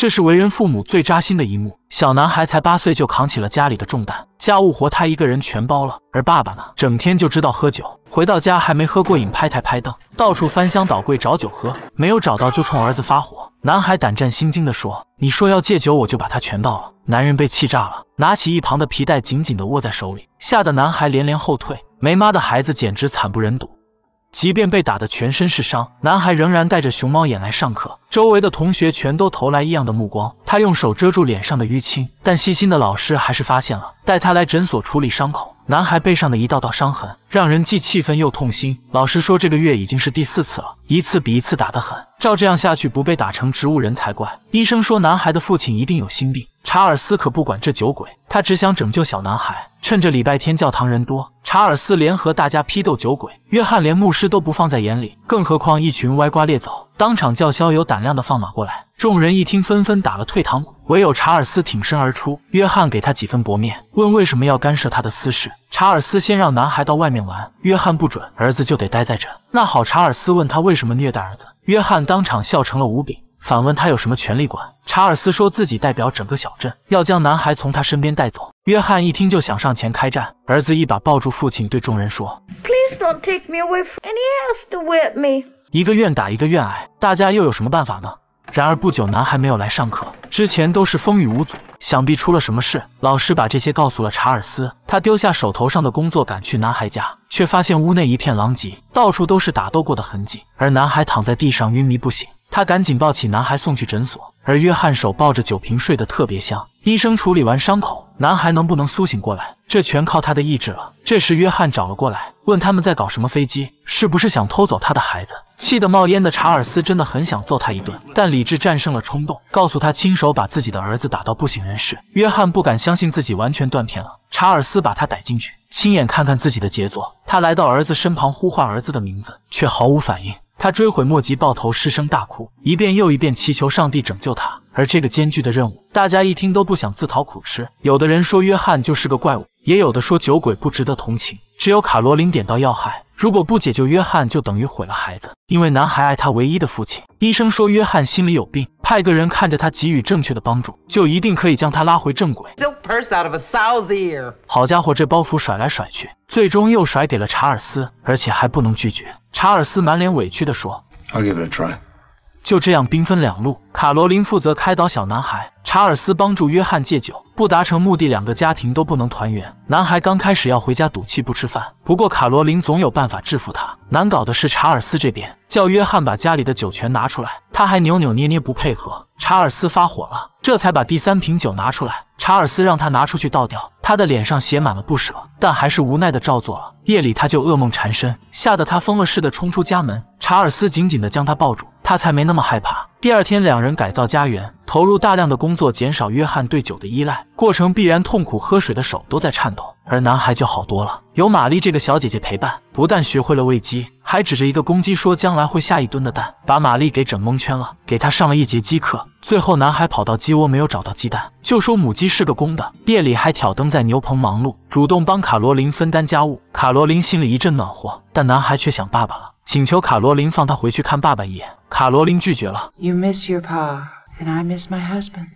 这是为人父母最扎心的一幕，小男孩才八岁就扛起了家里的重担，家务活他一个人全包了。而爸爸呢，整天就知道喝酒，回到家还没喝过瘾，拍台拍凳，到处翻箱倒柜找酒喝，没有找到就冲儿子发火。男孩胆战心惊地说：“你说要戒酒，我就把它全倒了。”男人被气炸了，拿起一旁的皮带紧紧地握在手里，吓得男孩连连后退。没妈的孩子简直惨不忍睹。即便被打得全身是伤，男孩仍然带着熊猫眼来上课。周围的同学全都投来异样的目光。他用手遮住脸上的淤青，但细心的老师还是发现了，带他来诊所处理伤口。男孩背上的一道道伤痕，让人既气愤又痛心。老师说，这个月已经是第四次了，一次比一次打得狠。照这样下去，不被打成植物人才怪。医生说，男孩的父亲一定有心病。查尔斯可不管这酒鬼，他只想拯救小男孩。趁着礼拜天教堂人多，查尔斯联合大家批斗酒鬼约翰，连牧师都不放在眼里，更何况一群歪瓜裂枣，当场叫嚣有胆量的放马过来。众人一听，纷纷打了退堂鼓，唯有查尔斯挺身而出。约翰给他几分薄面，问为什么要干涉他的私事。查尔斯先让男孩到外面玩，约翰不准，儿子就得待在这。那好，查尔斯问他为什么虐待儿子，约翰当场笑成了无柄。反问他有什么权利管？查尔斯说自己代表整个小镇，要将男孩从他身边带走。约翰一听就想上前开战，儿子一把抱住父亲，对众人说：“Please don't take me away, a n y e l s s to whip me。”一个愿打一个愿挨，大家又有什么办法呢？然而不久，男孩没有来上课，之前都是风雨无阻，想必出了什么事。老师把这些告诉了查尔斯，他丢下手头上的工作，赶去男孩家，却发现屋内一片狼藉，到处都是打斗过的痕迹，而男孩躺在地上晕迷不醒。他赶紧抱起男孩送去诊所，而约翰手抱着酒瓶睡得特别香。医生处理完伤口，男孩能不能苏醒过来，这全靠他的意志了。这时，约翰找了过来，问他们在搞什么飞机，是不是想偷走他的孩子？气得冒烟的查尔斯真的很想揍他一顿，但理智战胜了冲动，告诉他亲手把自己的儿子打到不省人事。约翰不敢相信自己完全断片了，查尔斯把他逮进去，亲眼看看自己的杰作。他来到儿子身旁，呼唤儿子的名字，却毫无反应。他追悔莫及，抱头失声大哭，一遍又一遍祈求上帝拯救他。而这个艰巨的任务，大家一听都不想自讨苦吃。有的人说约翰就是个怪物，也有的说酒鬼不值得同情。只有卡罗琳点到要害：如果不解救约翰，就等于毁了孩子，因为男孩爱他唯一的父亲。医生说约翰心里有病，派个人看着他，给予正确的帮助，就一定可以将他拉回正轨。好家伙，这包袱甩来甩去，最终又甩给了查尔斯，而且还不能拒绝。查尔斯满脸委屈地说：“ I'll give it try. a 就这样，兵分两路。卡罗琳负责开导小男孩，查尔斯帮助约翰戒酒。不达成目的，两个家庭都不能团圆。男孩刚开始要回家赌气，不吃饭。不过卡罗琳总有办法制服他。难搞的是查尔斯这边，叫约翰把家里的酒全拿出来，他还扭扭捏捏不配合。查尔斯发火了。”这才把第三瓶酒拿出来，查尔斯让他拿出去倒掉。他的脸上写满了不舍，但还是无奈的照做了。夜里他就噩梦缠身，吓得他疯了似的冲出家门。查尔斯紧紧的将他抱住，他才没那么害怕。第二天，两人改造家园，投入大量的工作，减少约翰对酒的依赖。过程必然痛苦，喝水的手都在颤抖。而男孩就好多了，有玛丽这个小姐姐陪伴，不但学会了喂鸡，还指着一个公鸡说将来会下一吨的蛋，把玛丽给整蒙圈了，给他上了一节鸡课。最后，男孩跑到鸡窝，没有找到鸡蛋，就说母鸡是个公的。夜里还挑灯在牛棚忙碌，主动帮卡罗琳分担家务。卡罗琳心里一阵暖和，但男孩却想爸爸了，请求卡罗琳放他回去看爸爸一眼。卡罗琳拒绝了。You your my husband. miss miss I pa, and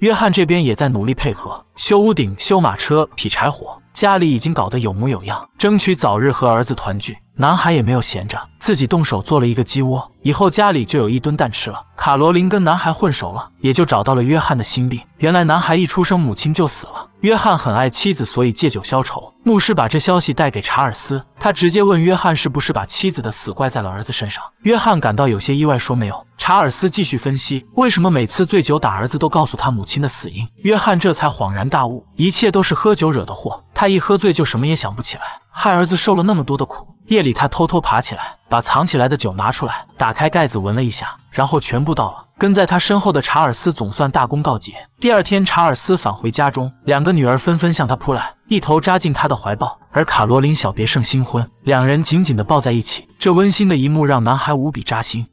约翰这边也在努力配合，修屋顶、修马车、劈柴火。家里已经搞得有模有样，争取早日和儿子团聚。男孩也没有闲着，自己动手做了一个鸡窝，以后家里就有一吨蛋吃了。卡罗琳跟男孩混熟了，也就找到了约翰的心病。原来男孩一出生母亲就死了，约翰很爱妻子，所以借酒消愁。牧师把这消息带给查尔斯，他直接问约翰是不是把妻子的死怪在了儿子身上。约翰感到有些意外，说没有。查尔斯继续分析，为什么每次醉酒打儿子都告诉他母亲的死因。约翰这才恍然大悟，一切都是喝酒惹的祸。他一喝醉就什么也想不起来，害儿子受了那么多的苦。夜里他偷偷爬起来，把藏起来的酒拿出来，打开盖子闻了一下，然后全部倒了。跟在他身后的查尔斯总算大功告捷。第二天，查尔斯返回家中，两个女儿纷纷向他扑来，一头扎进他的怀抱。而卡罗琳小别胜新婚，两人紧紧地抱在一起。这温馨的一幕让男孩无比扎心。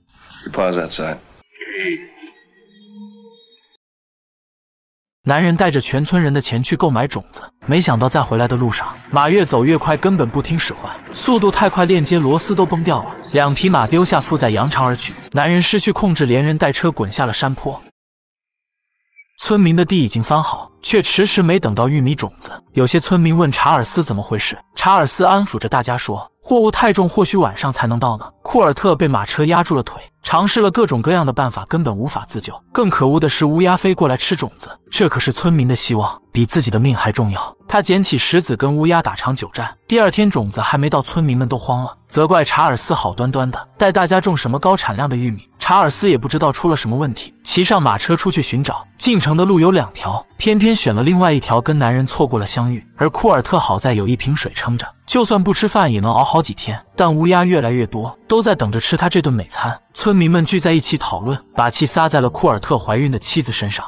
男人带着全村人的钱去购买种子，没想到在回来的路上，马越走越快，根本不听使唤，速度太快，链接螺丝都崩掉了，两匹马丢下负载扬长而去，男人失去控制，连人带车滚下了山坡。村民的地已经翻好，却迟迟没等到玉米种子。有些村民问查尔斯怎么回事，查尔斯安抚着大家说：“货物太重，或许晚上才能到呢。”库尔特被马车压住了腿，尝试了各种各样的办法，根本无法自救。更可恶的是，乌鸦飞过来吃种子，这可是村民的希望，比自己的命还重要。他捡起石子跟乌鸦打长久战。第二天，种子还没到，村民们都慌了，责怪查尔斯好端端的带大家种什么高产量的玉米。查尔斯也不知道出了什么问题。骑上马车出去寻找进城的路有两条，偏偏选了另外一条，跟男人错过了相遇。而库尔特好在有一瓶水撑着，就算不吃饭也能熬好几天。但乌鸦越来越多，都在等着吃他这顿美餐。村民们聚在一起讨论，把气撒在了库尔特怀孕的妻子身上。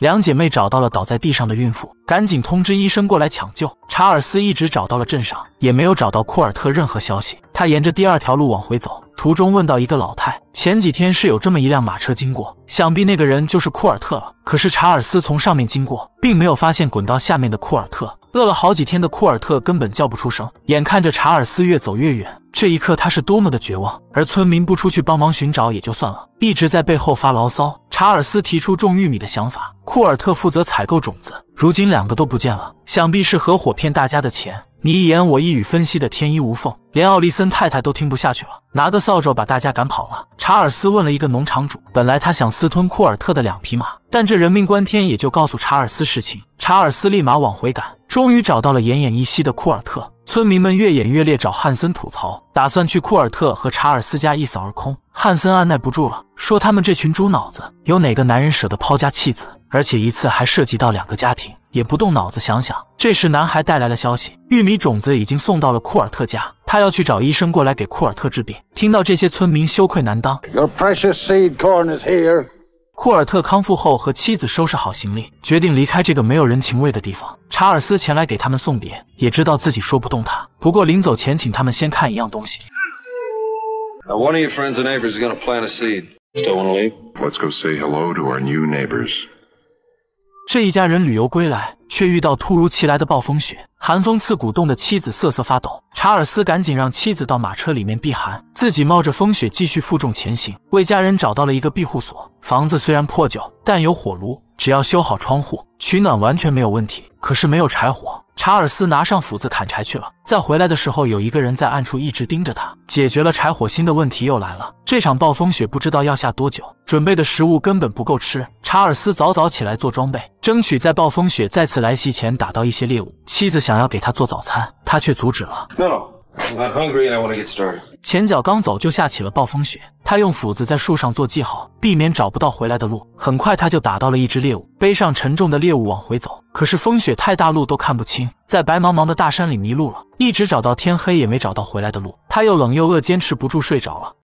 两姐妹找到了倒在地上的孕妇，赶紧通知医生过来抢救。查尔斯一直找到了镇上，也没有找到库尔特任何消息。他沿着第二条路往回走，途中问到一个老太：“前几天是有这么一辆马车经过，想必那个人就是库尔特了。”可是查尔斯从上面经过，并没有发现滚到下面的库尔特。饿了好几天的库尔特根本叫不出声，眼看着查尔斯越走越远。这一刻，他是多么的绝望！而村民不出去帮忙寻找也就算了，一直在背后发牢骚。查尔斯提出种玉米的想法，库尔特负责采购种子。如今两个都不见了，想必是合伙骗大家的钱。你一言我一语分析的天衣无缝，连奥利森太太都听不下去了，拿个扫帚把大家赶跑了。查尔斯问了一个农场主，本来他想私吞库尔特的两匹马，但这人命关天，也就告诉查尔斯实情。查尔斯立马往回赶，终于找到了奄奄一息的库尔特。村民们越演越烈，找汉森吐槽，打算去库尔特和查尔斯家一扫而空。汉森按耐不住了，说他们这群猪脑子，有哪个男人舍得抛家弃子，而且一次还涉及到两个家庭，也不动脑子想想。这时，男孩带来了消息，玉米种子已经送到了库尔特家，他要去找医生过来给库尔特治病。听到这些，村民羞愧难当。库尔特康复后，和妻子收拾好行李，决定离开这个没有人情味的地方。查尔斯前来给他们送别，也知道自己说不动他。不过临走前，请他们先看一样东西。这一家人旅游归来，却遇到突如其来的暴风雪，寒风刺骨，冻得妻子瑟瑟发抖。查尔斯赶紧让妻子到马车里面避寒，自己冒着风雪继续负重前行，为家人找到了一个庇护所。房子虽然破旧，但有火炉，只要修好窗户，取暖完全没有问题。可是没有柴火。查尔斯拿上斧子砍柴去了，在回来的时候，有一个人在暗处一直盯着他。解决了柴火星的问题，又来了。这场暴风雪不知道要下多久，准备的食物根本不够吃。查尔斯早早起来做装备，争取在暴风雪再次来袭前打到一些猎物。妻子想要给他做早餐，他却阻止了。I'm I hungry and want to get started. 前脚刚走，就下起了暴风雪。他用斧子在树上做记号，避免找不到回来的路。很快，他就打到了一只猎物，背上沉重的猎物往回走。可是风雪太大，路都看不清，在白茫茫的大山里迷路了。一直找到天黑，也没找到回来的路。他又冷又饿，坚持不住，睡着了。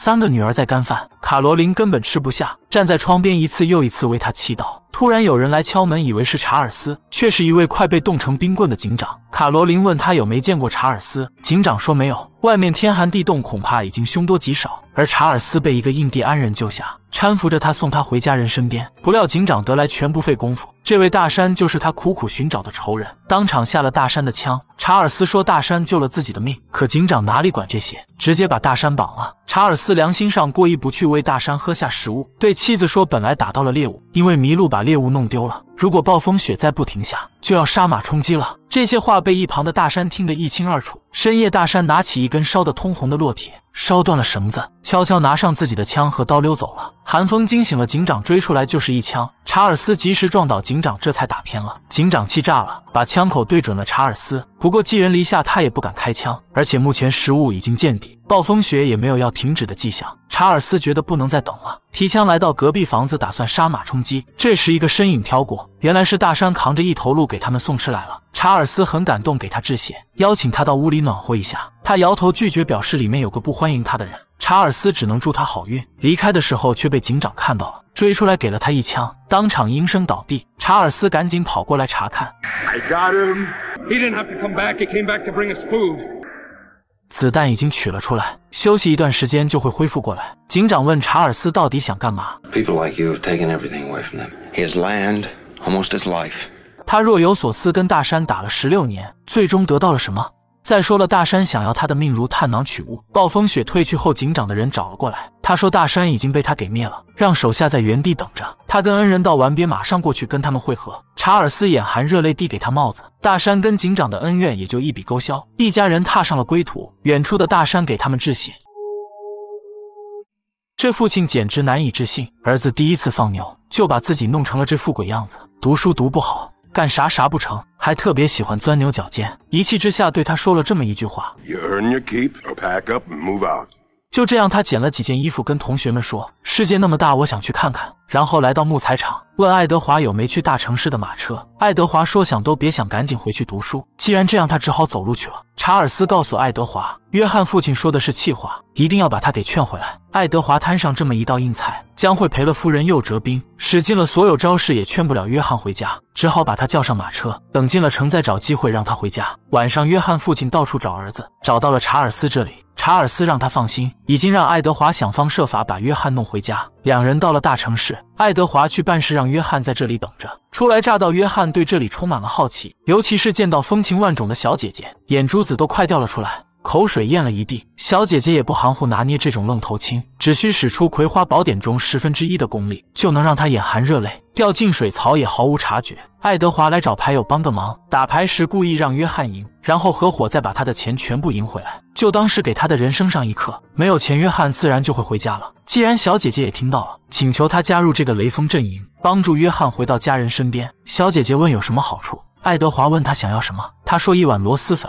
三个女儿在干饭，卡罗琳根本吃不下，站在窗边一次又一次为她祈祷。突然有人来敲门，以为是查尔斯，却是一位快被冻成冰棍的警长。卡罗琳问他有没见过查尔斯，警长说没有。外面天寒地冻，恐怕已经凶多吉少。而查尔斯被一个印第安人救下，搀扶着他送他回家人身边。不料警长得来全不费工夫。这位大山就是他苦苦寻找的仇人，当场下了大山的枪。查尔斯说大山救了自己的命，可警长哪里管这些，直接把大山绑了。查尔斯良心上过意不去，为大山喝下食物，对妻子说本来打到了猎物，因为迷路把猎物弄丢了。如果暴风雪再不停下，就要杀马充饥了。这些话被一旁的大山听得一清二楚。深夜，大山拿起一根烧得通红的烙铁，烧断了绳子，悄悄拿上自己的枪和刀溜走了。寒风惊醒了警长，追出来就是一枪。查尔斯及时撞倒警长，这才打偏了。警长气炸了，把枪口对准了查尔斯。不过寄人篱下，他也不敢开枪。而且目前食物已经见底，暴风雪也没有要停止的迹象。查尔斯觉得不能再等了，提枪来到隔壁房子，打算杀马充饥。这时一个身影飘过，原来是大山扛着一头鹿给他们送吃来了。查尔斯很感动，给他致谢，邀请他到屋里暖和一下。他摇头拒绝，表示里面有个不欢迎他的人。查尔斯只能祝他好运。离开的时候却被警长看到了，追出来给了他一枪，当场应声倒地。查尔斯赶紧跑过来查看。I got him. He didn't have to come back. He came back to bring us food. 子弹已经取了出来，休息一段时间就会恢复过来。警长问查尔斯到底想干嘛。People like you have taken everything away from h e m His land, almost his life. 他若有所思，跟大山打了16年，最终得到了什么？再说了，大山想要他的命如探囊取物。暴风雪退去后，警长的人找了过来。他说大山已经被他给灭了，让手下在原地等着。他跟恩人道完别，马上过去跟他们会合。查尔斯眼含热泪递给他帽子。大山跟警长的恩怨也就一笔勾销。一家人踏上了归途。远处的大山给他们致谢。这父亲简直难以置信，儿子第一次放牛就把自己弄成了这副鬼样子。读书读不好。干啥啥不成，还特别喜欢钻牛角尖，一气之下对他说了这么一句话，you earn your keep or pack up and move out。就这样，他捡了几件衣服跟同学们说，世界那么大，我想去看看。然后来到木材厂，问爱德华有没去大城市的马车。爱德华说：“想都别想，赶紧回去读书。”既然这样，他只好走路去了。查尔斯告诉爱德华，约翰父亲说的是气话，一定要把他给劝回来。爱德华摊上这么一道硬菜，将会赔了夫人又折兵，使尽了所有招式也劝不了约翰回家，只好把他叫上马车，等进了城再找机会让他回家。晚上，约翰父亲到处找儿子，找到了查尔斯这里。查尔斯让他放心，已经让爱德华想方设法把约翰弄回家。两人到了大城市，爱德华去办事，让约翰在这里等着。初来乍到，约翰对这里充满了好奇，尤其是见到风情万种的小姐姐，眼珠子都快掉了出来。口水咽了一地，小姐姐也不含糊，拿捏这种愣头青，只需使出葵花宝典中十分之一的功力，就能让他眼含热泪掉进水槽也毫无察觉。爱德华来找牌友帮个忙，打牌时故意让约翰赢，然后合伙再把他的钱全部赢回来，就当是给他的人生上一课。没有钱，约翰自然就会回家了。既然小姐姐也听到了，请求他加入这个雷锋阵营，帮助约翰回到家人身边。小姐姐问有什么好处，爱德华问她想要什么，她说一碗螺蛳粉。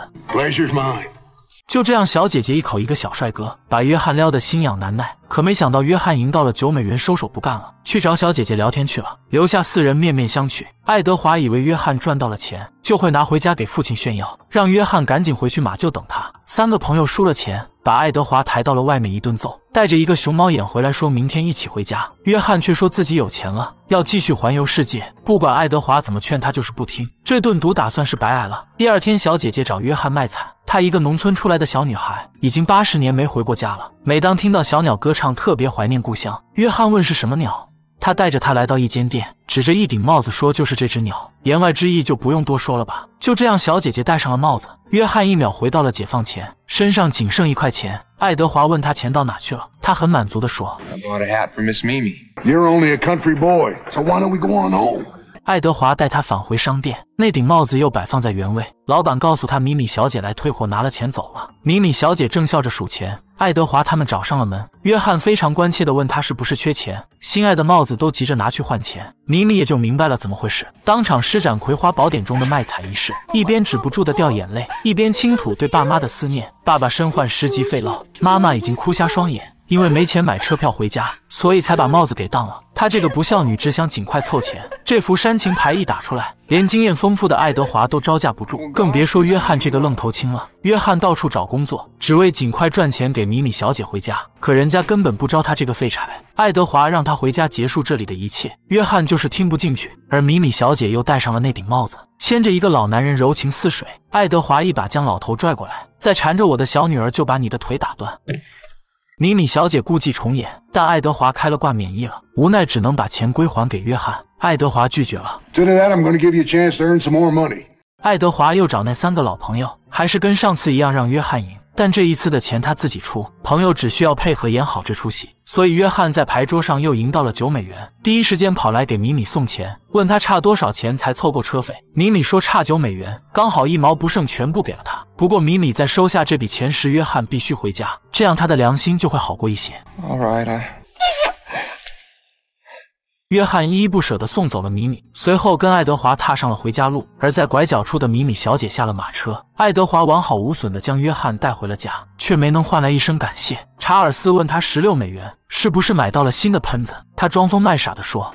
就这样，小姐姐一口一个小帅哥，把约翰撩得心痒难耐。可没想到，约翰赢到了九美元，收手不干了，去找小姐姐聊天去了，留下四人面面相觑。爱德华以为约翰赚到了钱，就会拿回家给父亲炫耀，让约翰赶紧回去马厩等他。三个朋友输了钱，把爱德华抬到了外面一顿揍，带着一个熊猫眼回来，说明天一起回家。约翰却说自己有钱了，要继续环游世界，不管爱德华怎么劝他，就是不听。这顿毒打算是白挨了。第二天，小姐姐找约翰卖惨。她一个农村出来的小女孩已经八十年没回过家了每当听到小鸟歌唱特别怀念故乡约翰问是什么鸟她带着她来到一间店指着一顶帽子说就是这只鸟言外之意就不用多说了吧就这样小姐姐戴上了帽子约翰一秒回到了解放前身上仅剩一块钱爱德华问她钱到哪去了她很满足地说 i'm on a hat for miss mimi you're only a country boy so why don't we go on h o m e 爱德华带他返回商店，那顶帽子又摆放在原位。老板告诉他，米米小姐来退货拿了钱走了。米米小姐正笑着数钱，爱德华他们找上了门。约翰非常关切地问他是不是缺钱，心爱的帽子都急着拿去换钱。米米也就明白了怎么回事，当场施展葵花宝典中的卖惨仪式，一边止不住地掉眼泪，一边倾吐对爸妈的思念。爸爸身患十级肺痨，妈妈已经哭瞎双眼。因为没钱买车票回家，所以才把帽子给当了。她这个不孝女只想尽快凑钱。这副煽情牌一打出来，连经验丰富的爱德华都招架不住，更别说约翰这个愣头青了。约翰到处找工作，只为尽快赚钱给米米小姐回家。可人家根本不招他这个废柴。爱德华让他回家结束这里的一切。约翰就是听不进去。而米米小姐又戴上了那顶帽子，牵着一个老男人，柔情似水。爱德华一把将老头拽过来，再缠着我的小女儿，就把你的腿打断。米米小姐故伎重演，但爱德华开了挂免疫了，无奈只能把钱归还给约翰。爱德华拒绝了。爱德华又找那三个老朋友，还是跟上次一样让约翰赢。但这一次的钱他自己出，朋友只需要配合演好这出戏。所以约翰在牌桌上又赢到了九美元，第一时间跑来给米米送钱，问他差多少钱才凑够车费。米米说差九美元，刚好一毛不剩，全部给了他。不过米米在收下这笔钱时，约翰必须回家，这样他的良心就会好过一些。Alright, I. 约翰依依不舍的送走了米米，随后跟爱德华踏上了回家路。而在拐角处的米米小姐下了马车，爱德华完好无损的将约翰带回了家，却没能换来一声感谢。查尔斯问他十六美元是不是买到了新的喷子，他装疯卖傻的说。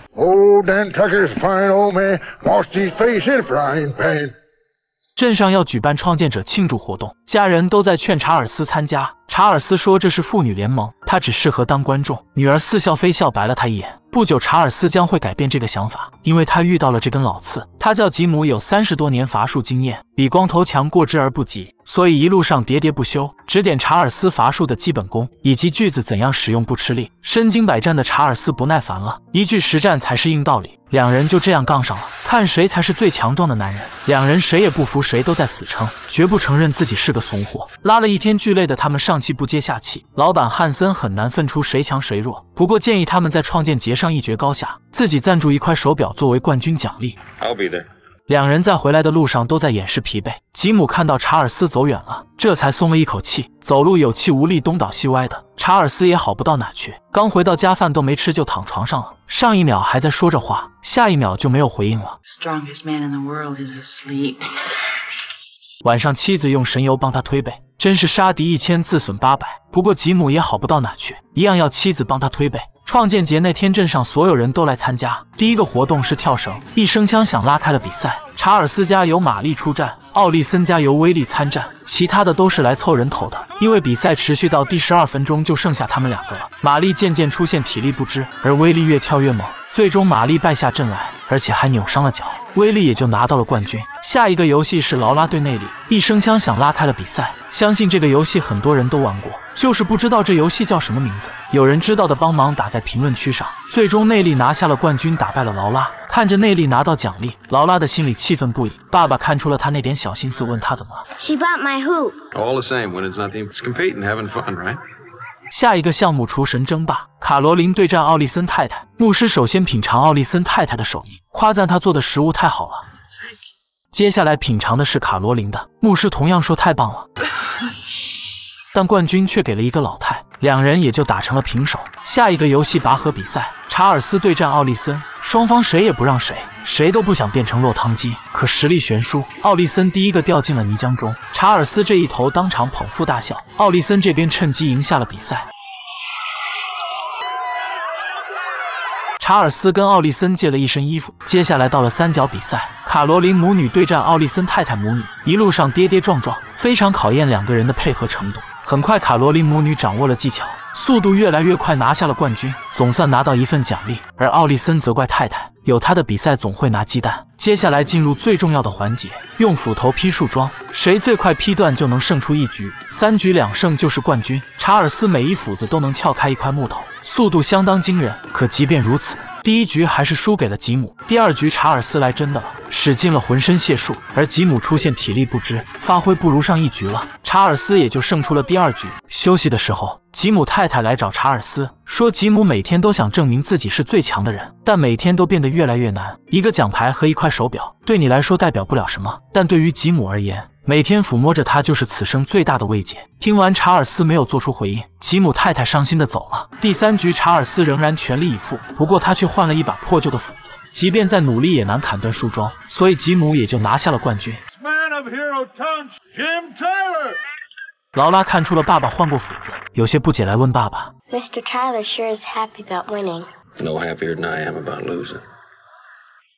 镇上要举办创建者庆祝活动，家人都在劝查尔斯参加。查尔斯说这是妇女联盟。他只适合当观众。女儿似笑非笑，白了他一眼。不久，查尔斯将会改变这个想法，因为他遇到了这根老刺。他叫吉姆，有三十多年伐树经验，比光头强过之而不及，所以一路上喋喋不休，指点查尔斯伐树的基本功以及锯子怎样使用不吃力。身经百战的查尔斯不耐烦了，一句实战才是硬道理。两人就这样杠上了，看谁才是最强壮的男人。两人谁也不服谁，都在死撑，绝不承认自己是个怂货。拉了一天巨累的他们上气不接下气，老板汉森很难分出谁强谁弱。不过建议他们在创建节上一决高下，自己赞助一块手表作为冠军奖励。I'll be there. 两人在回来的路上都在掩饰疲惫。吉姆看到查尔斯走远了，这才松了一口气。走路有气无力，东倒西歪的。查尔斯也好不到哪去，刚回到家饭都没吃就躺床上了。上一秒还在说着话，下一秒就没有回应了。Strongest is asleep. the world man in 晚上妻子用神油帮他推背，真是杀敌一千自损八百。不过吉姆也好不到哪去，一样要妻子帮他推背。创建节那天，镇上所有人都来参加。第一个活动是跳绳，一声枪响拉开了比赛。查尔斯家由玛丽出战，奥利森家由威力参战，其他的都是来凑人头的。因为比赛持续到第十二分钟，就剩下他们两个了。玛丽渐渐出现体力不支，而威力越跳越猛。最终玛丽败下阵来，而且还扭伤了脚，威力也就拿到了冠军。下一个游戏是劳拉对内力，一声枪响拉开了比赛。相信这个游戏很多人都玩过，就是不知道这游戏叫什么名字。有人知道的帮忙打在评论区上。最终内力拿下了冠军，打败了劳拉。看着内力拿到奖励，劳拉的心里气愤不已。爸爸看出了他那点小心思，问他怎么了。下一个项目，厨神争霸，卡罗琳对战奥利森太太。牧师首先品尝奥利森太太的手艺，夸赞她做的食物太好了。接下来品尝的是卡罗琳的，牧师同样说太棒了。但冠军却给了一个老太。两人也就打成了平手。下一个游戏拔河比赛，查尔斯对战奥利森，双方谁也不让谁，谁都不想变成落汤鸡。可实力悬殊，奥利森第一个掉进了泥浆中，查尔斯这一头当场捧腹大笑。奥利森这边趁机赢下了比赛。查尔斯跟奥利森借了一身衣服，接下来到了三角比赛，卡罗琳母女对战奥利森太太母女，一路上跌跌撞撞，非常考验两个人的配合程度。很快，卡罗琳母女掌握了技巧，速度越来越快，拿下了冠军，总算拿到一份奖励。而奥利森责怪太太，有他的比赛总会拿鸡蛋。接下来进入最重要的环节，用斧头劈树桩，谁最快劈断就能胜出一局，三局两胜就是冠军。查尔斯每一斧子都能撬开一块木头，速度相当惊人。可即便如此，第一局还是输给了吉姆。第二局查尔斯来真的了，使尽了浑身解数，而吉姆出现体力不支，发挥不如上一局了，查尔斯也就胜出了第二局。休息的时候。吉姆太太来找查尔斯，说吉姆每天都想证明自己是最强的人，但每天都变得越来越难。一个奖牌和一块手表对你来说代表不了什么，但对于吉姆而言，每天抚摸着它就是此生最大的慰藉。听完，查尔斯没有做出回应，吉姆太太伤心的走了。第三局，查尔斯仍然全力以赴，不过他却换了一把破旧的斧子，即便再努力也难砍断树桩，所以吉姆也就拿下了冠军。劳拉看出了爸爸换过斧子，有些不解，来问爸爸。Mr. Tyler sure is happy about winning. No happier than I am about losing.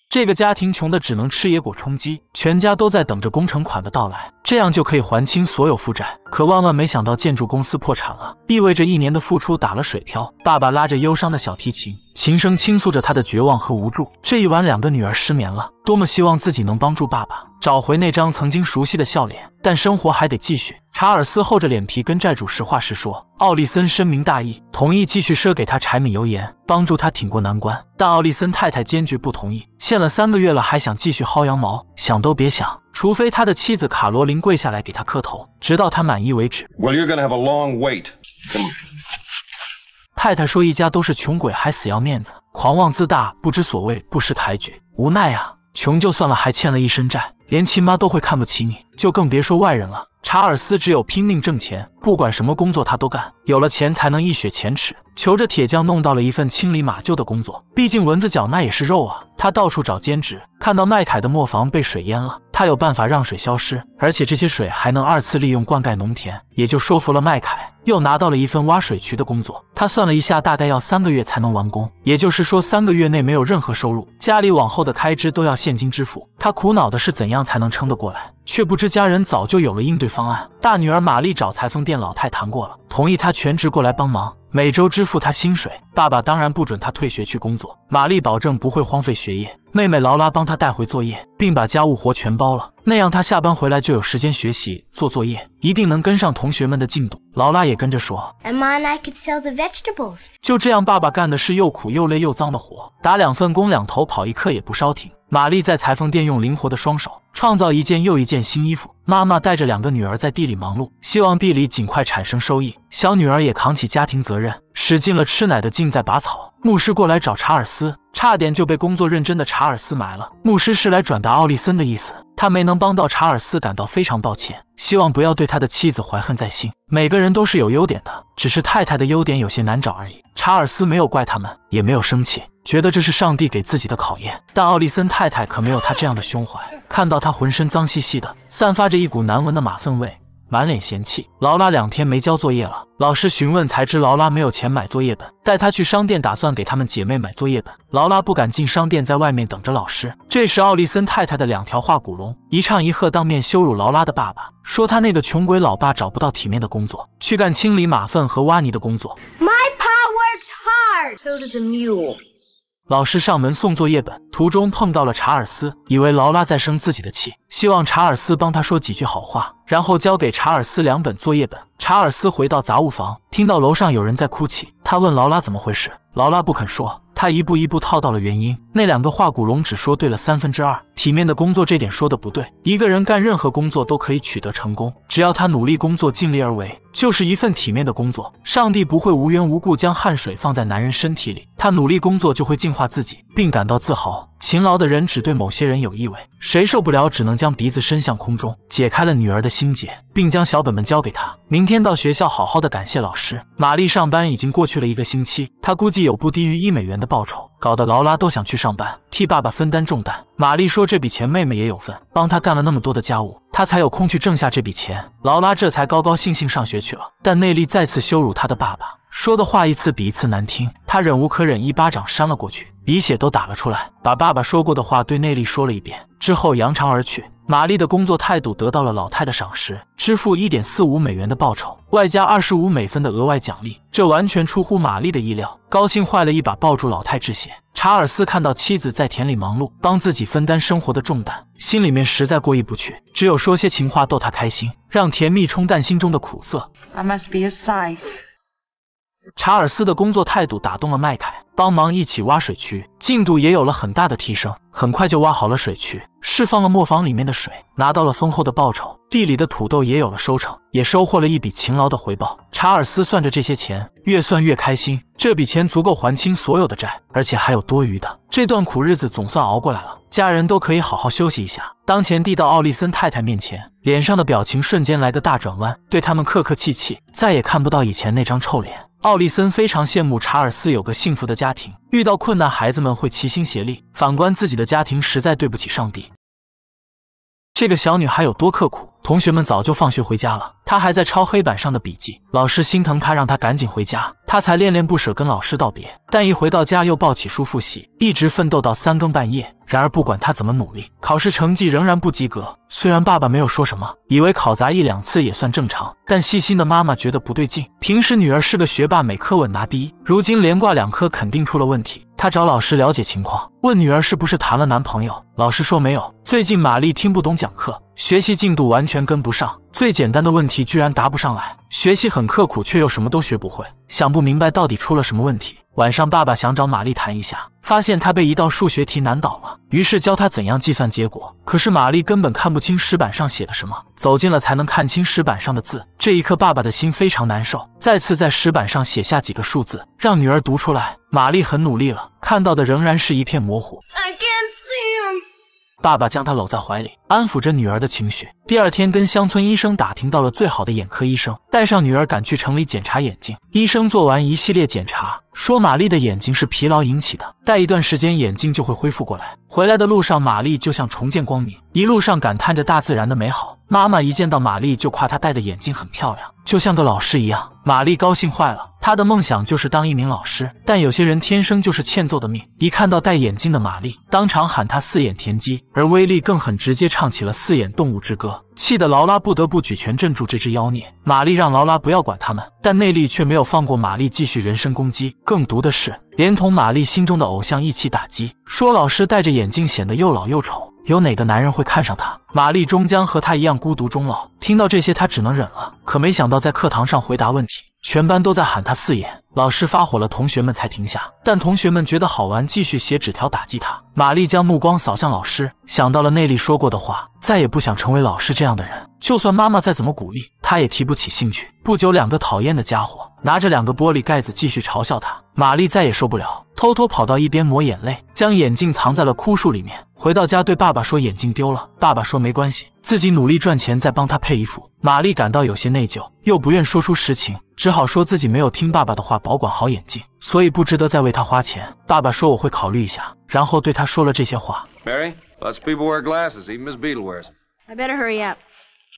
这个家庭穷的只能吃野果充饥，全家都在等着工程款的到来，这样就可以还清所有负债。可万万没想到，建筑公司破产了，意味着一年的付出打了水漂。爸爸拉着忧伤的小提琴，琴声倾诉着他的绝望和无助。这一晚，两个女儿失眠了，多么希望自己能帮助爸爸。找回那张曾经熟悉的笑脸，但生活还得继续。查尔斯厚着脸皮跟债主实话实说，奥利森深明大义，同意继续赊给他柴米油盐，帮助他挺过难关。但奥利森太太坚决不同意，欠了三个月了，还想继续薅羊毛，想都别想！除非他的妻子卡罗琳跪下来给他磕头，直到他满意为止。Well, wait. you're have long gonna a 太太说：“一家都是穷鬼，还死要面子，狂妄自大，不知所谓，不识抬举。无奈啊，穷就算了，还欠了一身债。”连亲妈都会看不起你，就更别说外人了。查尔斯只有拼命挣钱，不管什么工作他都干。有了钱才能一雪前耻。求着铁匠弄到了一份清理马厩的工作，毕竟蚊子脚那也是肉啊。他到处找兼职，看到麦凯的磨坊被水淹了。他有办法让水消失，而且这些水还能二次利用灌溉农田，也就说服了麦凯，又拿到了一份挖水渠的工作。他算了一下，大概要三个月才能完工，也就是说三个月内没有任何收入，家里往后的开支都要现金支付。他苦恼的是怎样才能撑得过来，却不知家人早就有了应对方案。大女儿玛丽找裁缝店老太谈过了，同意她全职过来帮忙。每周支付他薪水，爸爸当然不准他退学去工作。玛丽保证不会荒废学业，妹妹劳拉帮他带回作业，并把家务活全包了，那样他下班回来就有时间学习做作业，一定能跟上同学们的进度。劳拉也跟着说：“就这样。”爸爸干的是又苦又累又脏的活，打两份工，两头跑，一刻也不稍停。玛丽在裁缝店用灵活的双手创造一件又一件新衣服。妈妈带着两个女儿在地里忙碌，希望地里尽快产生收益。小女儿也扛起家庭责任，使尽了吃奶的劲在拔草。牧师过来找查尔斯，差点就被工作认真的查尔斯埋了。牧师是来转达奥利森的意思。他没能帮到查尔斯，感到非常抱歉，希望不要对他的妻子怀恨在心。每个人都是有优点的，只是太太的优点有些难找而已。查尔斯没有怪他们，也没有生气，觉得这是上帝给自己的考验。但奥利森太太可没有他这样的胸怀，看到他浑身脏兮兮的，散发着一股难闻的马粪味。满脸嫌弃，劳拉两天没交作业了。老师询问才知，劳拉没有钱买作业本，带她去商店打算给她们姐妹买作业本。劳拉不敢进商店，在外面等着老师。这时，奥利森太太的两条化骨龙一唱一和，当面羞辱劳拉的爸爸，说他那个穷鬼老爸找不到体面的工作，去干清理马粪和挖泥的工作。My mule. paw works so does hard, 老师上门送作业本，途中碰到了查尔斯，以为劳拉在生自己的气，希望查尔斯帮他说几句好话，然后交给查尔斯两本作业本。查尔斯回到杂物房，听到楼上有人在哭泣，他问劳拉怎么回事，劳拉不肯说，他一步一步套到了原因。那两个化骨龙只说对了三分之二，体面的工作这点说的不对。一个人干任何工作都可以取得成功，只要他努力工作，尽力而为，就是一份体面的工作。上帝不会无缘无故将汗水放在男人身体里，他努力工作就会净化自己，并感到自豪。勤劳的人只对某些人有意味，谁受不了，只能将鼻子伸向空中。解开了女儿的心结，并将小本本交给他，明天到学校好好的感谢老师。玛丽上班已经过去了一个星期，她估计有不低于一美元的报酬。搞得劳拉都想去上班，替爸爸分担重担。玛丽说：“这笔钱妹妹也有份，帮她干了那么多的家务，她才有空去挣下这笔钱。”劳拉这才高高兴兴上学去了。但内力再次羞辱她的爸爸，说的话一次比一次难听。她忍无可忍，一巴掌扇了过去，鼻血都打了出来，把爸爸说过的话对内力说了一遍，之后扬长而去。玛丽的工作态度得到了老太的赏识，支付一点四五美元的报酬，外加二十五美分的额外奖励，这完全出乎玛丽的意料，高兴坏了，一把抱住老太致谢。查尔斯看到妻子在田里忙碌，帮自己分担生活的重担，心里面实在过意不去，只有说些情话逗她开心，让甜蜜冲淡心中的苦涩。I sight. must be 查尔斯的工作态度打动了麦凯，帮忙一起挖水渠，进度也有了很大的提升。很快就挖好了水渠，释放了磨坊里面的水，拿到了丰厚的报酬。地里的土豆也有了收成，也收获了一笔勤劳的回报。查尔斯算着这些钱，越算越开心。这笔钱足够还清所有的债，而且还有多余的。这段苦日子总算熬过来了，家人都可以好好休息一下。当前递到奥利森太太面前，脸上的表情瞬间来个大转弯，对他们客客气气，再也看不到以前那张臭脸。奥利森非常羡慕查尔斯有个幸福的家庭，遇到困难孩子们会齐心协力。反观自己的家庭，实在对不起上帝。这个小女孩有多刻苦？同学们早就放学回家了，她还在抄黑板上的笔记。老师心疼她，让她赶紧回家，她才恋恋不舍跟老师道别。但一回到家，又抱起书复习，一直奋斗到三更半夜。然而，不管他怎么努力，考试成绩仍然不及格。虽然爸爸没有说什么，以为考砸一两次也算正常，但细心的妈妈觉得不对劲。平时女儿是个学霸，每科稳拿第一，如今连挂两科，肯定出了问题。她找老师了解情况，问女儿是不是谈了男朋友。老师说没有。最近玛丽听不懂讲课，学习进度完全跟不上，最简单的问题居然答不上来，学习很刻苦，却又什么都学不会，想不明白到底出了什么问题。晚上，爸爸想找玛丽谈一下，发现她被一道数学题难倒了，于是教她怎样计算结果。可是玛丽根本看不清石板上写的什么，走近了才能看清石板上的字。这一刻，爸爸的心非常难受。再次在石板上写下几个数字，让女儿读出来。玛丽很努力了，看到的仍然是一片模糊。爸爸将她搂在怀里，安抚着女儿的情绪。第二天，跟乡村医生打听到了最好的眼科医生，带上女儿赶去城里检查眼睛。医生做完一系列检查。说玛丽的眼睛是疲劳引起的，戴一段时间眼镜就会恢复过来。回来的路上，玛丽就像重见光明，一路上感叹着大自然的美好。妈妈一见到玛丽就夸她戴的眼镜很漂亮，就像个老师一样。玛丽高兴坏了，她的梦想就是当一名老师。但有些人天生就是欠揍的命，一看到戴眼镜的玛丽，当场喊她“四眼田鸡”，而威力更狠，直接唱起了《四眼动物之歌》，气得劳拉不得不举拳镇住这只妖孽。玛丽让劳拉不要管他们，但内力却没有放过玛丽，继续人身攻击。更毒的是，连同玛丽心中的偶像一起打击，说老师戴着眼镜显得又老又丑。有哪个男人会看上她？玛丽终将和她一样孤独终老。听到这些，她只能忍了。可没想到，在课堂上回答问题，全班都在喊她四眼。老师发火了，同学们才停下。但同学们觉得好玩，继续写纸条打击他。玛丽将目光扫向老师，想到了内力说过的话，再也不想成为老师这样的人。就算妈妈再怎么鼓励，她也提不起兴趣。不久，两个讨厌的家伙拿着两个玻璃盖子继续嘲笑他。玛丽再也受不了，偷偷跑到一边抹眼泪，将眼镜藏在了枯树里面。回到家，对爸爸说眼镜丢了。爸爸说没关系，自己努力赚钱再帮他配一副。玛丽感到有些内疚，又不愿说出实情，只好说自己没有听爸爸的话。保管好眼镜，所以不值得再为他花钱。爸爸说我会考虑一下，然后对他说了这些话。Mary, lots people wear glasses, even Miss b e e t l e wears. I better hurry up.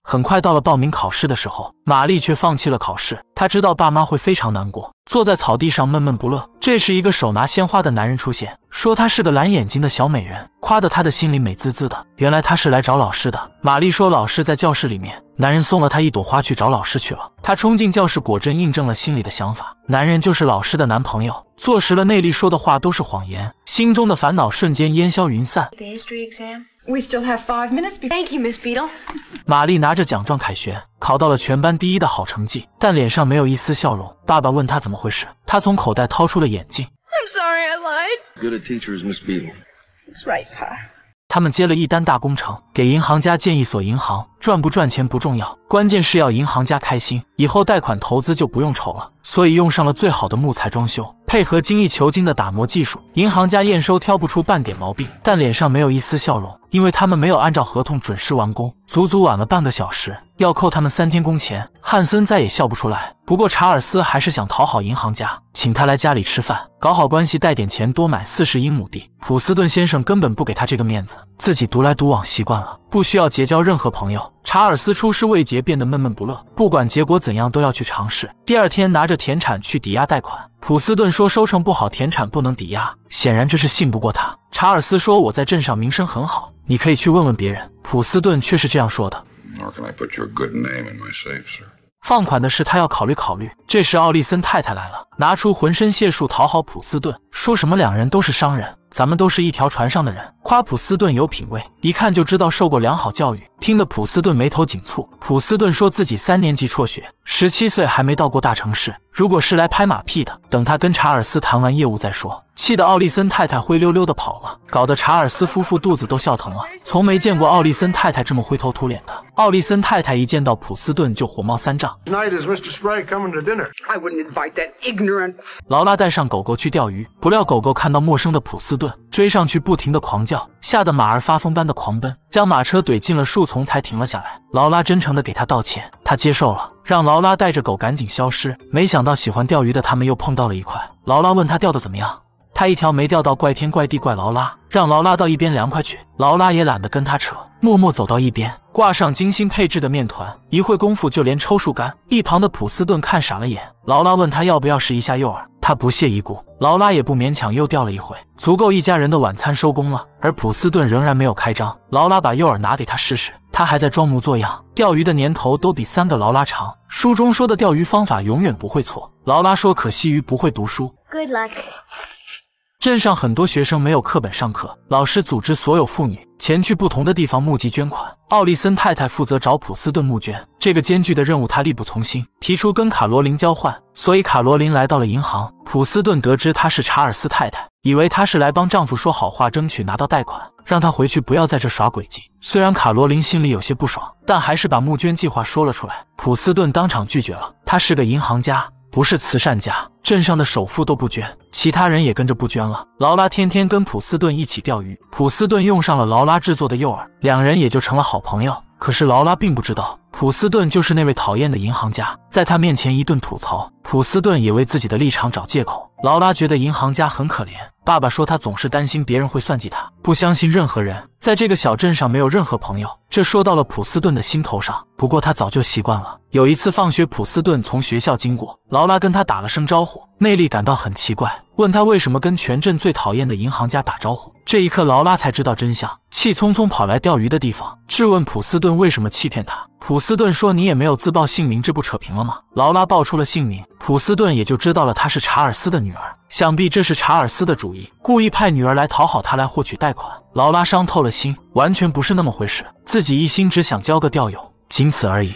很快到了报名考试的时候，玛丽却放弃了考试。她知道爸妈会非常难过，坐在草地上闷闷不乐。这时，一个手拿鲜花的男人出现，说他是个蓝眼睛的小美人，夸得他的心里美滋滋的。原来他是来找老师的。玛丽说老师在教室里面。男人送了她一朵花，去找老师去了。她冲进教室，果真印证了心里的想法，男人就是老师的男朋友，坐实了内力说的话都是谎言。心中的烦恼瞬间烟消云散。We have still m i t e s h a n k y o u Miss Beetle. 玛丽拿着奖状凯旋，考到了全班第一的好成绩，但脸上没有一丝笑容。爸爸问她怎么回事，她从口袋掏出了眼镜。I'm sorry, I lied. Good a teacher i s Miss Beetal, that's right, Pa. 他们接了一单大工程，给银行家建一所银行，赚不赚钱不重要，关键是要银行家开心，以后贷款投资就不用愁了，所以用上了最好的木材装修。配合精益求精的打磨技术，银行家验收挑不出半点毛病，但脸上没有一丝笑容，因为他们没有按照合同准时完工，足足晚了半个小时，要扣他们三天工钱。汉森再也笑不出来。不过查尔斯还是想讨好银行家，请他来家里吃饭，搞好关系，带点钱多买四十英亩地。普斯顿先生根本不给他这个面子，自己独来独往习惯了。不需要结交任何朋友。查尔斯出师未捷，变得闷闷不乐。不管结果怎样，都要去尝试。第二天，拿着田产去抵押贷款。普斯顿说收成不好，田产不能抵押。显然这是信不过他。查尔斯说我在镇上名声很好，你可以去问问别人。普斯顿却是这样说的。放款的事，他要考虑考虑。这时，奥利森太太来了，拿出浑身解数讨好普斯顿，说什么两人都是商人，咱们都是一条船上的人，夸普斯顿有品位，一看就知道受过良好教育。听得普斯顿眉头紧蹙。普斯顿说自己三年级辍学，十七岁还没到过大城市。如果是来拍马屁的，等他跟查尔斯谈完业务再说。气得奥利森太太灰溜溜的跑了，搞得查尔斯夫妇肚子都笑疼了。从没见过奥利森太太这么灰头土脸的。奥利森太太一见到普斯顿就火冒三丈。劳拉带上狗狗去钓鱼，不料狗狗看到陌生的普斯顿，追上去不停的狂叫，吓得马儿发疯般的狂奔，将马车怼进了树丛才停了下来。劳拉真诚的给他道歉，他接受了，让劳拉带着狗赶紧消失。没想到喜欢钓鱼的他们又碰到了一块。劳拉问他钓的怎么样。他一条没钓到，怪天怪地怪劳拉，让劳拉到一边凉快去。劳拉也懒得跟他扯，默默走到一边，挂上精心配置的面团。一会儿功夫，就连抽树干。一旁的普斯顿看傻了眼。劳拉问他要不要试一下诱饵，他不屑一顾。劳拉也不勉强，又钓了一回，足够一家人的晚餐。收工了，而普斯顿仍然没有开张。劳拉把诱饵拿给他试试，他还在装模作样。钓鱼的年头都比三个劳拉长。书中说的钓鱼方法永远不会错。劳拉说：“可惜鱼不会读书。” Good luck. 镇上很多学生没有课本上课，老师组织所有妇女前去不同的地方募集捐款。奥利森太太负责找普斯顿募捐，这个艰巨的任务她力不从心，提出跟卡罗琳交换，所以卡罗琳来到了银行。普斯顿得知她是查尔斯太太，以为她是来帮丈夫说好话，争取拿到贷款，让他回去不要在这耍诡计。虽然卡罗琳心里有些不爽，但还是把募捐计划说了出来。普斯顿当场拒绝了，他是个银行家，不是慈善家，镇上的首富都不捐。其他人也跟着不捐了。劳拉天天跟普斯顿一起钓鱼，普斯顿用上了劳拉制作的诱饵，两人也就成了好朋友。可是劳拉并不知道，普斯顿就是那位讨厌的银行家，在他面前一顿吐槽，普斯顿也为自己的立场找借口。劳拉觉得银行家很可怜。爸爸说他总是担心别人会算计他，不相信任何人，在这个小镇上没有任何朋友。这说到了普斯顿的心头上，不过他早就习惯了。有一次放学，普斯顿从学校经过，劳拉跟他打了声招呼。内利感到很奇怪，问他为什么跟全镇最讨厌的银行家打招呼。这一刻，劳拉才知道真相。气匆匆跑来钓鱼的地方，质问普斯顿为什么欺骗他。普斯顿说：“你也没有自报姓名，这不扯平了吗？”劳拉报出了姓名，普斯顿也就知道了她是查尔斯的女儿。想必这是查尔斯的主意，故意派女儿来讨好他，来获取贷款。劳拉伤透了心，完全不是那么回事，自己一心只想交个钓友，仅此而已。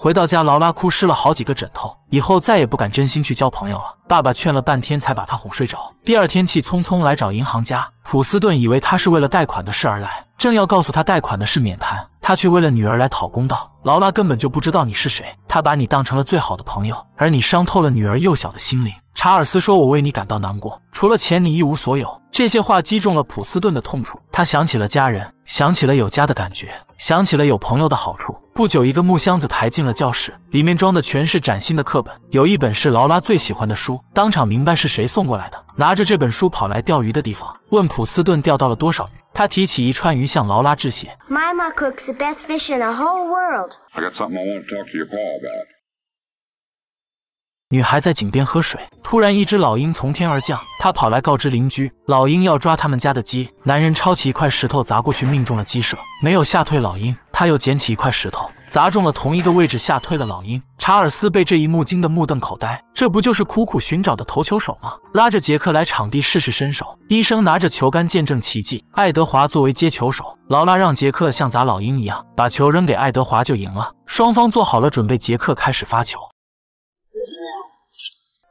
回到家，劳拉哭湿了好几个枕头，以后再也不敢真心去交朋友了。爸爸劝了半天，才把她哄睡着。第二天，气匆匆来找银行家普斯顿，以为他是为了贷款的事而来，正要告诉他贷款的事免谈，他却为了女儿来讨公道。劳拉根本就不知道你是谁，他把你当成了最好的朋友，而你伤透了女儿幼小的心灵。查尔斯说：“我为你感到难过，除了钱，你一无所有。”这些话击中了普斯顿的痛处，他想起了家人，想起了有家的感觉，想起了有朋友的好处。不久，一个木箱子抬进了教室，里面装的全是崭新的课本，有一本是劳拉最喜欢的书。当场明白是谁送过来的，拿着这本书跑来钓鱼的地方，问普斯顿钓到了多少鱼。他提起一串鱼向劳拉致谢。女孩在井边喝水，突然一只老鹰从天而降，她跑来告知邻居，老鹰要抓他们家的鸡。男人抄起一块石头砸过去，命中了鸡舍，没有吓退老鹰。他又捡起一块石头，砸中了同一个位置，吓退了老鹰。查尔斯被这一幕惊得目瞪口呆，这不就是苦苦寻找的投球手吗？拉着杰克来场地试试身手。医生拿着球杆见证奇迹。爱德华作为接球手，劳拉让杰克像砸老鹰一样把球扔给爱德华就赢了。双方做好了准备，杰克开始发球。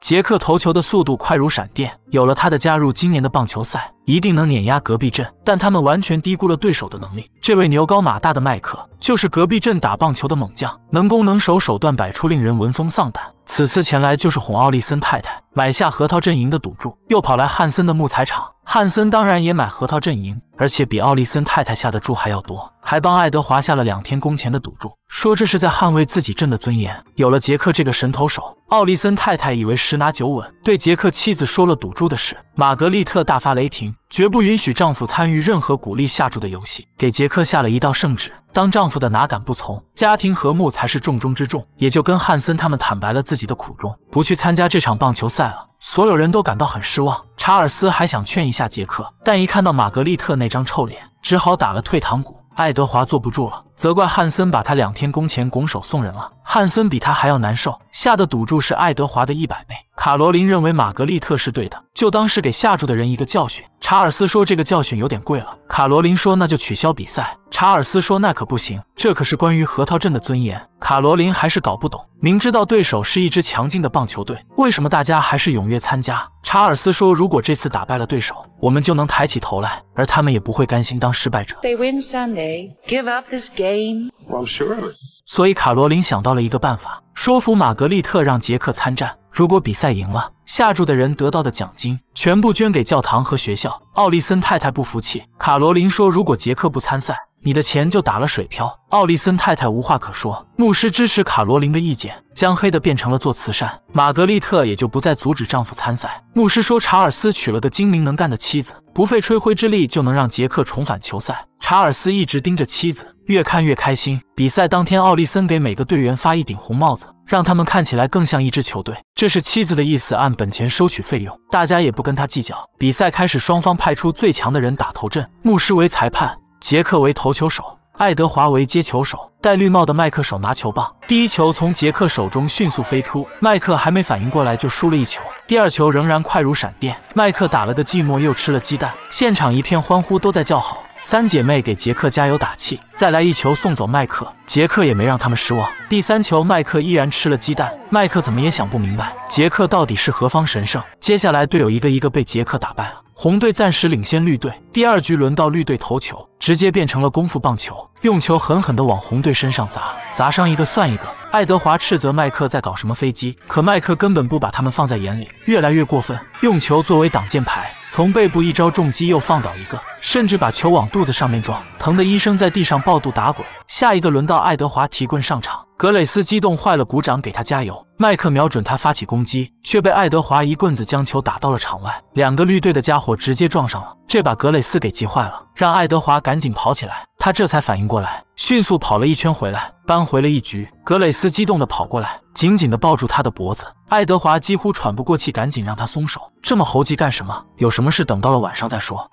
杰克投球的速度快如闪电，有了他的加入，今年的棒球赛一定能碾压隔壁镇。但他们完全低估了对手的能力。这位牛高马大的麦克就是隔壁镇打棒球的猛将，能攻能守，手段百出，令人闻风丧胆。此次前来就是哄奥利森太太。买下核桃阵营的赌注，又跑来汉森的木材厂。汉森当然也买核桃阵营，而且比奥利森太太下的注还要多，还帮爱德华下了两天工钱的赌注，说这是在捍卫自己镇的尊严。有了杰克这个神投手，奥利森太太以为十拿九稳，对杰克妻子说了赌注的事。玛格丽特大发雷霆，绝不允许丈夫参与任何鼓励下注的游戏，给杰克下了一道圣旨。当丈夫的哪敢不从？家庭和睦才是重中之重，也就跟汉森他们坦白了自己的苦衷，不去参加这场棒球赛。所有人都感到很失望。查尔斯还想劝一下杰克，但一看到玛格丽特那张臭脸，只好打了退堂鼓。爱德华坐不住了，责怪汉森把他两天工钱拱手送人了。汉森比他还要难受，吓得赌注是爱德华的一百倍。卡罗琳认为玛格丽特是对的，就当是给吓住的人一个教训。查尔斯说：“这个教训有点贵了。”卡罗琳说：“那就取消比赛。”查尔斯说：“那可不行，这可是关于核桃镇的尊严。”卡罗琳还是搞不懂，明知道对手是一支强劲的棒球队，为什么大家还是踊跃参加？查尔斯说：“如果这次打败了对手，我们就能抬起头来，而他们也不会甘心当失败者。” They win s d a y give up this game. sure. 所以卡罗琳想到了一个办法，说服玛格丽特让杰克参战。如果比赛赢了，下注的人得到的奖金全部捐给教堂和学校。奥利森太太不服气，卡罗琳说：“如果杰克不参赛。”你的钱就打了水漂。奥利森太太无话可说。牧师支持卡罗琳的意见，将黑的变成了做慈善。玛格丽特也就不再阻止丈夫参赛。牧师说：“查尔斯娶了个精明能干的妻子，不费吹灰之力就能让杰克重返球赛。”查尔斯一直盯着妻子，越看越开心。比赛当天，奥利森给每个队员发一顶红帽子，让他们看起来更像一支球队。这是妻子的意思，按本钱收取费用，大家也不跟他计较。比赛开始，双方派出最强的人打头阵，牧师为裁判。杰克为投球手，爱德华为接球手，戴绿帽的麦克手拿球棒。第一球从杰克手中迅速飞出，麦克还没反应过来就输了一球。第二球仍然快如闪电，麦克打了个寂寞又吃了鸡蛋。现场一片欢呼，都在叫好。三姐妹给杰克加油打气，再来一球送走麦克。杰克也没让他们失望，第三球，麦克依然吃了鸡蛋。麦克怎么也想不明白，杰克到底是何方神圣。接下来，队友一个一个被杰克打败了，红队暂时领先绿队。第二局轮到绿队投球，直接变成了功夫棒球，用球狠狠地往红队身上砸，砸伤一个算一个。爱德华斥责麦克在搞什么飞机，可麦克根本不把他们放在眼里，越来越过分，用球作为挡箭牌，从背部一招重击又放倒一个，甚至把球往肚子上面撞，疼的医生在地上抱肚打滚。下一个轮到爱德华提棍上场，格雷斯激动坏了，鼓掌给他加油。麦克瞄准他发起攻击，却被爱德华一棍子将球打到了场外。两个绿队的家伙直接撞上了，这把格雷斯给急坏了，让爱德华赶紧跑起来。他这才反应过来，迅速跑了一圈回来，扳回了一局。格雷斯激动地跑过来，紧紧地抱住他的脖子。爱德华几乎喘不过气，赶紧让他松手，这么猴急干什么？有什么事等到了晚上再说。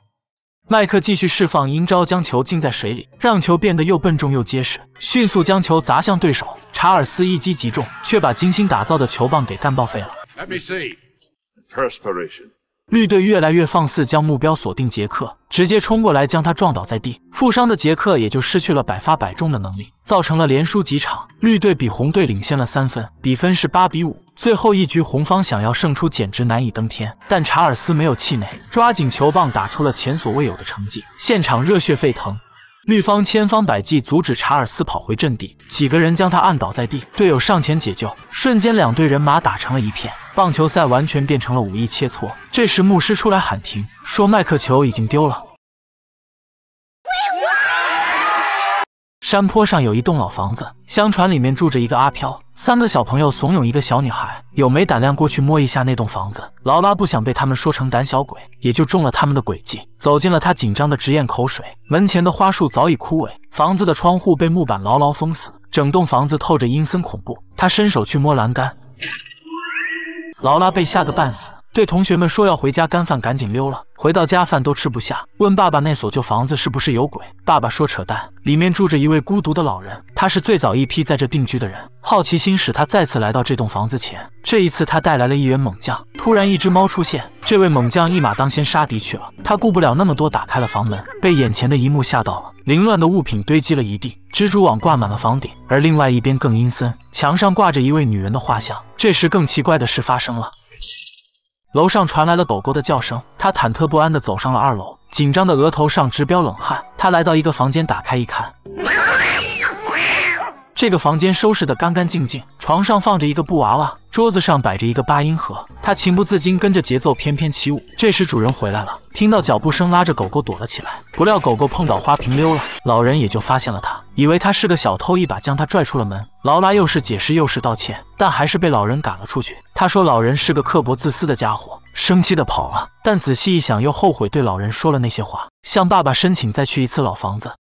麦克继续释放阴招，将球浸在水里，让球变得又笨重又结实，迅速将球砸向对手查尔斯，一击即中，却把精心打造的球棒给干报废了。Let me see. Perspiration. 绿队越来越放肆，将目标锁定杰克，直接冲过来将他撞倒在地。负伤的杰克也就失去了百发百中的能力，造成了连输几场。绿队比红队领先了三分，比分是八比五。最后一局，红方想要胜出简直难以登天。但查尔斯没有气馁，抓紧球棒打出了前所未有的成绩，现场热血沸腾。绿方千方百计阻止查尔斯跑回阵地，几个人将他按倒在地，队友上前解救，瞬间两队人马打成了一片，棒球赛完全变成了武艺切磋。这时牧师出来喊停，说麦克球已经丢了。山坡上有一栋老房子，相传里面住着一个阿飘。三个小朋友怂恿一个小女孩，有没胆量过去摸一下那栋房子？劳拉不想被他们说成胆小鬼，也就中了他们的诡计，走进了。他紧张的直咽口水，门前的花树早已枯萎，房子的窗户被木板牢牢封死，整栋房子透着阴森恐怖。他伸手去摸栏杆，劳拉被吓个半死。对同学们说要回家干饭，赶紧溜了。回到家饭都吃不下，问爸爸那所旧房子是不是有鬼？爸爸说扯淡，里面住着一位孤独的老人，他是最早一批在这定居的人。好奇心使他再次来到这栋房子前，这一次他带来了一员猛将。突然一只猫出现，这位猛将一马当先杀敌去了。他顾不了那么多，打开了房门，被眼前的一幕吓到了。凌乱的物品堆积了一地，蜘蛛网挂满了房顶，而另外一边更阴森，墙上挂着一位女人的画像。这时更奇怪的事发生了。楼上传来了狗狗的叫声，他忐忑不安地走上了二楼，紧张的额头上直飙冷汗。他来到一个房间，打开一看。这个房间收拾得干干净净，床上放着一个布娃娃，桌子上摆着一个八音盒，他情不自禁跟着节奏翩翩起舞。这时主人回来了，听到脚步声，拉着狗狗躲了起来。不料狗狗碰到花瓶溜了，老人也就发现了他，以为他是个小偷，一把将他拽出了门。劳拉又是解释又是道歉，但还是被老人赶了出去。他说老人是个刻薄自私的家伙，生气的跑了。但仔细一想，又后悔对老人说了那些话，向爸爸申请再去一次老房子。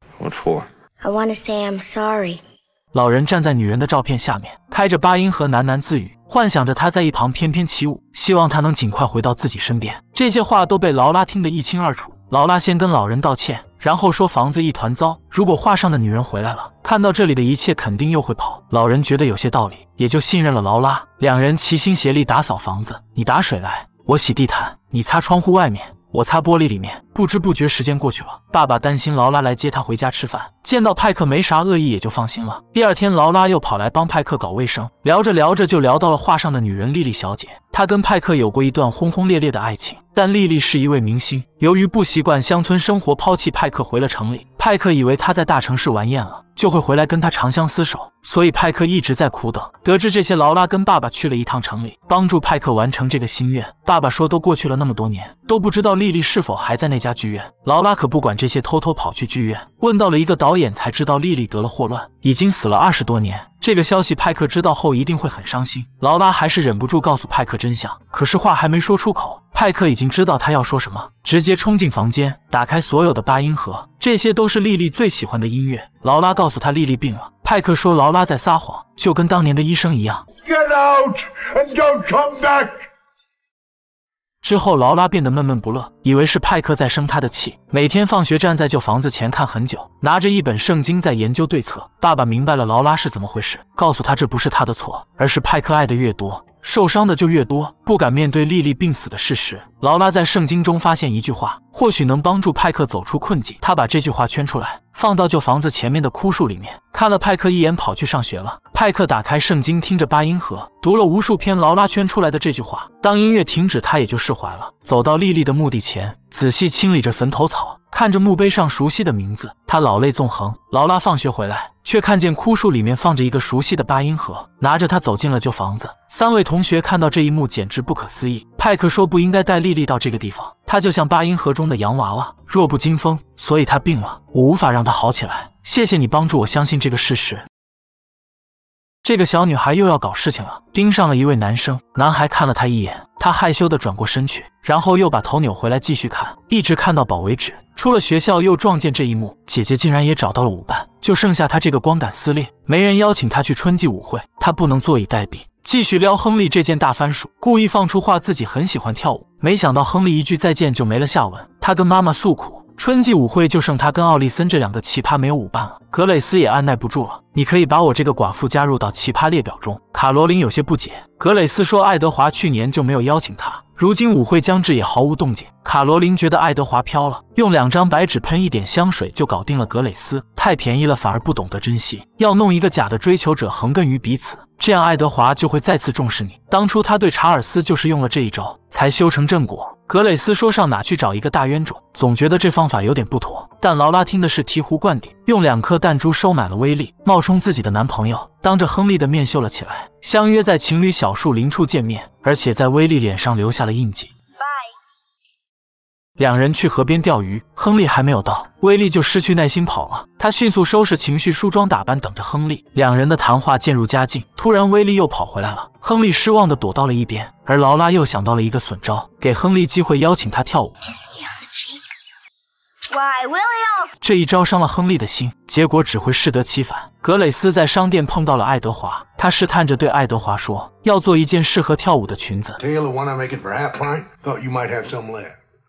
老人站在女人的照片下面，开着八音盒喃喃自语，幻想着她在一旁翩翩起舞，希望她能尽快回到自己身边。这些话都被劳拉听得一清二楚。劳拉先跟老人道歉，然后说房子一团糟，如果画上的女人回来了，看到这里的一切，肯定又会跑。老人觉得有些道理，也就信任了劳拉。两人齐心协力打扫房子，你打水来，我洗地毯，你擦窗户外面。我擦玻璃，里面不知不觉时间过去了。爸爸担心劳拉来接他回家吃饭，见到派克没啥恶意，也就放心了。第二天，劳拉又跑来帮派克搞卫生，聊着聊着就聊到了画上的女人丽丽小姐。她跟派克有过一段轰轰烈烈的爱情，但丽丽是一位明星，由于不习惯乡村生活，抛弃派克回了城里。派克以为他在大城市玩厌了，就会回来跟他长相厮守，所以派克一直在苦等。得知这些，劳拉跟爸爸去了一趟城里，帮助派克完成这个心愿。爸爸说，都过去了那么多年，都不知道丽丽是否还在那家剧院。劳拉可不管这些，偷偷跑去剧院，问到了一个导演，才知道丽丽得了霍乱，已经死了二十多年。这个消息派克知道后一定会很伤心，劳拉还是忍不住告诉派克真相。可是话还没说出口，派克已经知道他要说什么，直接冲进房间，打开所有的八音盒，这些都是莉莉最喜欢的音乐。劳拉告诉他莉莉病了，派克说劳拉在撒谎，就跟当年的医生一样。Get come out don't and back. 之后，劳拉变得闷闷不乐，以为是派克在生他的气。每天放学站在旧房子前看很久，拿着一本圣经在研究对策。爸爸明白了劳拉是怎么回事，告诉他这不是他的错，而是派克爱的越多，受伤的就越多，不敢面对莉莉病死的事实。劳拉在圣经中发现一句话。或许能帮助派克走出困境，他把这句话圈出来，放到旧房子前面的枯树里面。看了派克一眼，跑去上学了。派克打开圣经，听着八音盒，读了无数篇劳拉圈出来的这句话。当音乐停止，他也就释怀了。走到丽丽的墓地前，仔细清理着坟头草，看着墓碑上熟悉的名字，他老泪纵横。劳拉放学回来，却看见枯树里面放着一个熟悉的八音盒，拿着它走进了旧房子。三位同学看到这一幕，简直不可思议。派克说：“不应该带丽丽到这个地方，她就像八音盒中的洋娃娃，弱不禁风，所以她病了。我无法让她好起来。谢谢你帮助我相信这个事实。”这个小女孩又要搞事情了，盯上了一位男生。男孩看了她一眼，她害羞地转过身去，然后又把头扭回来继续看，一直看到饱为止。出了学校，又撞见这一幕，姐姐竟然也找到了舞伴，就剩下她这个光杆司令，没人邀请她去春季舞会。她不能坐以待毙。继续撩亨利这件大番薯，故意放出话自己很喜欢跳舞。没想到亨利一句再见就没了下文。他跟妈妈诉苦，春季舞会就剩他跟奥利森这两个奇葩没有舞伴了。格蕾斯也按耐不住了，你可以把我这个寡妇加入到奇葩列表中。卡罗琳有些不解，格蕾斯说，爱德华去年就没有邀请他。如今舞会将至，也毫无动静。卡罗琳觉得爱德华飘了，用两张白纸喷一点香水就搞定了格蕾丝，太便宜了，反而不懂得珍惜。要弄一个假的追求者横亘于彼此，这样爱德华就会再次重视你。当初他对查尔斯就是用了这一招，才修成正果。格蕾丝说：“上哪去找一个大冤种？总觉得这方法有点不妥。”但劳拉听的是醍醐灌顶，用两颗弹珠收买了威利，冒充自己的男朋友，当着亨利的面秀了起来。相约在情侣小树林处见面，而且在威利脸上留下了印记。两人去河边钓鱼，亨利还没有到，威利就失去耐心跑了。他迅速收拾情绪，梳妆打扮，等着亨利。两人的谈话渐入佳境，突然威利又跑回来了，亨利失望的躲到了一边。而劳拉又想到了一个损招，给亨利机会邀请他跳舞。这一招伤了亨利的心，结果只会适得其反。格蕾丝在商店碰到了爱德华，她试探着对爱德华说，要做一件适合跳舞的裙子。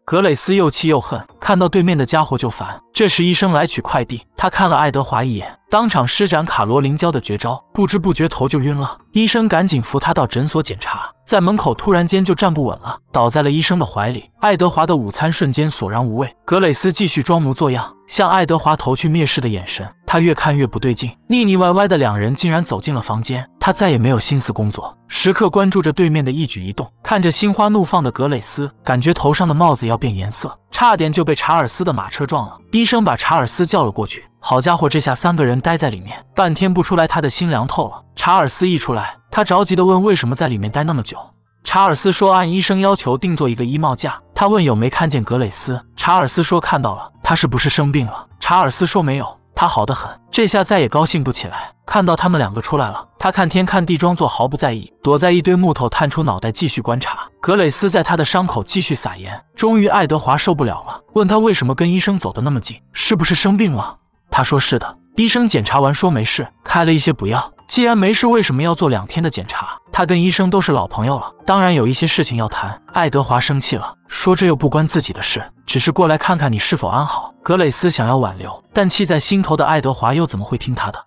格蕾斯又气又恨，看到对面的家伙就烦。这时医生来取快递，他看了爱德华一眼，当场施展卡罗琳教的绝招，不知不觉头就晕了。医生赶紧扶他到诊所检查，在门口突然间就站不稳了，倒在了医生的怀里。爱德华的午餐瞬间索然无味。格蕾斯继续装模作样。向爱德华投去蔑视的眼神，他越看越不对劲，腻腻歪歪的两人竟然走进了房间。他再也没有心思工作，时刻关注着对面的一举一动，看着心花怒放的格蕾斯，感觉头上的帽子要变颜色，差点就被查尔斯的马车撞了。医生把查尔斯叫了过去，好家伙，这下三个人待在里面半天不出来，他的心凉透了。查尔斯一出来，他着急地问为什么在里面待那么久。查尔斯说按医生要求定做一个衣帽架。他问有没看见格蕾斯，查尔斯说看到了。他是不是生病了？查尔斯说没有，他好得很。这下再也高兴不起来。看到他们两个出来了，他看天看地，装作毫不在意，躲在一堆木头，探出脑袋继续观察。格蕾丝在他的伤口继续撒盐。终于，爱德华受不了了，问他为什么跟医生走的那么近，是不是生病了？他说是的。医生检查完说没事，开了一些补药。既然没事，为什么要做两天的检查？他跟医生都是老朋友了，当然有一些事情要谈。爱德华生气了，说这又不关自己的事，只是过来看看你是否安好。格蕾丝想要挽留，但气在心头的爱德华又怎么会听他的？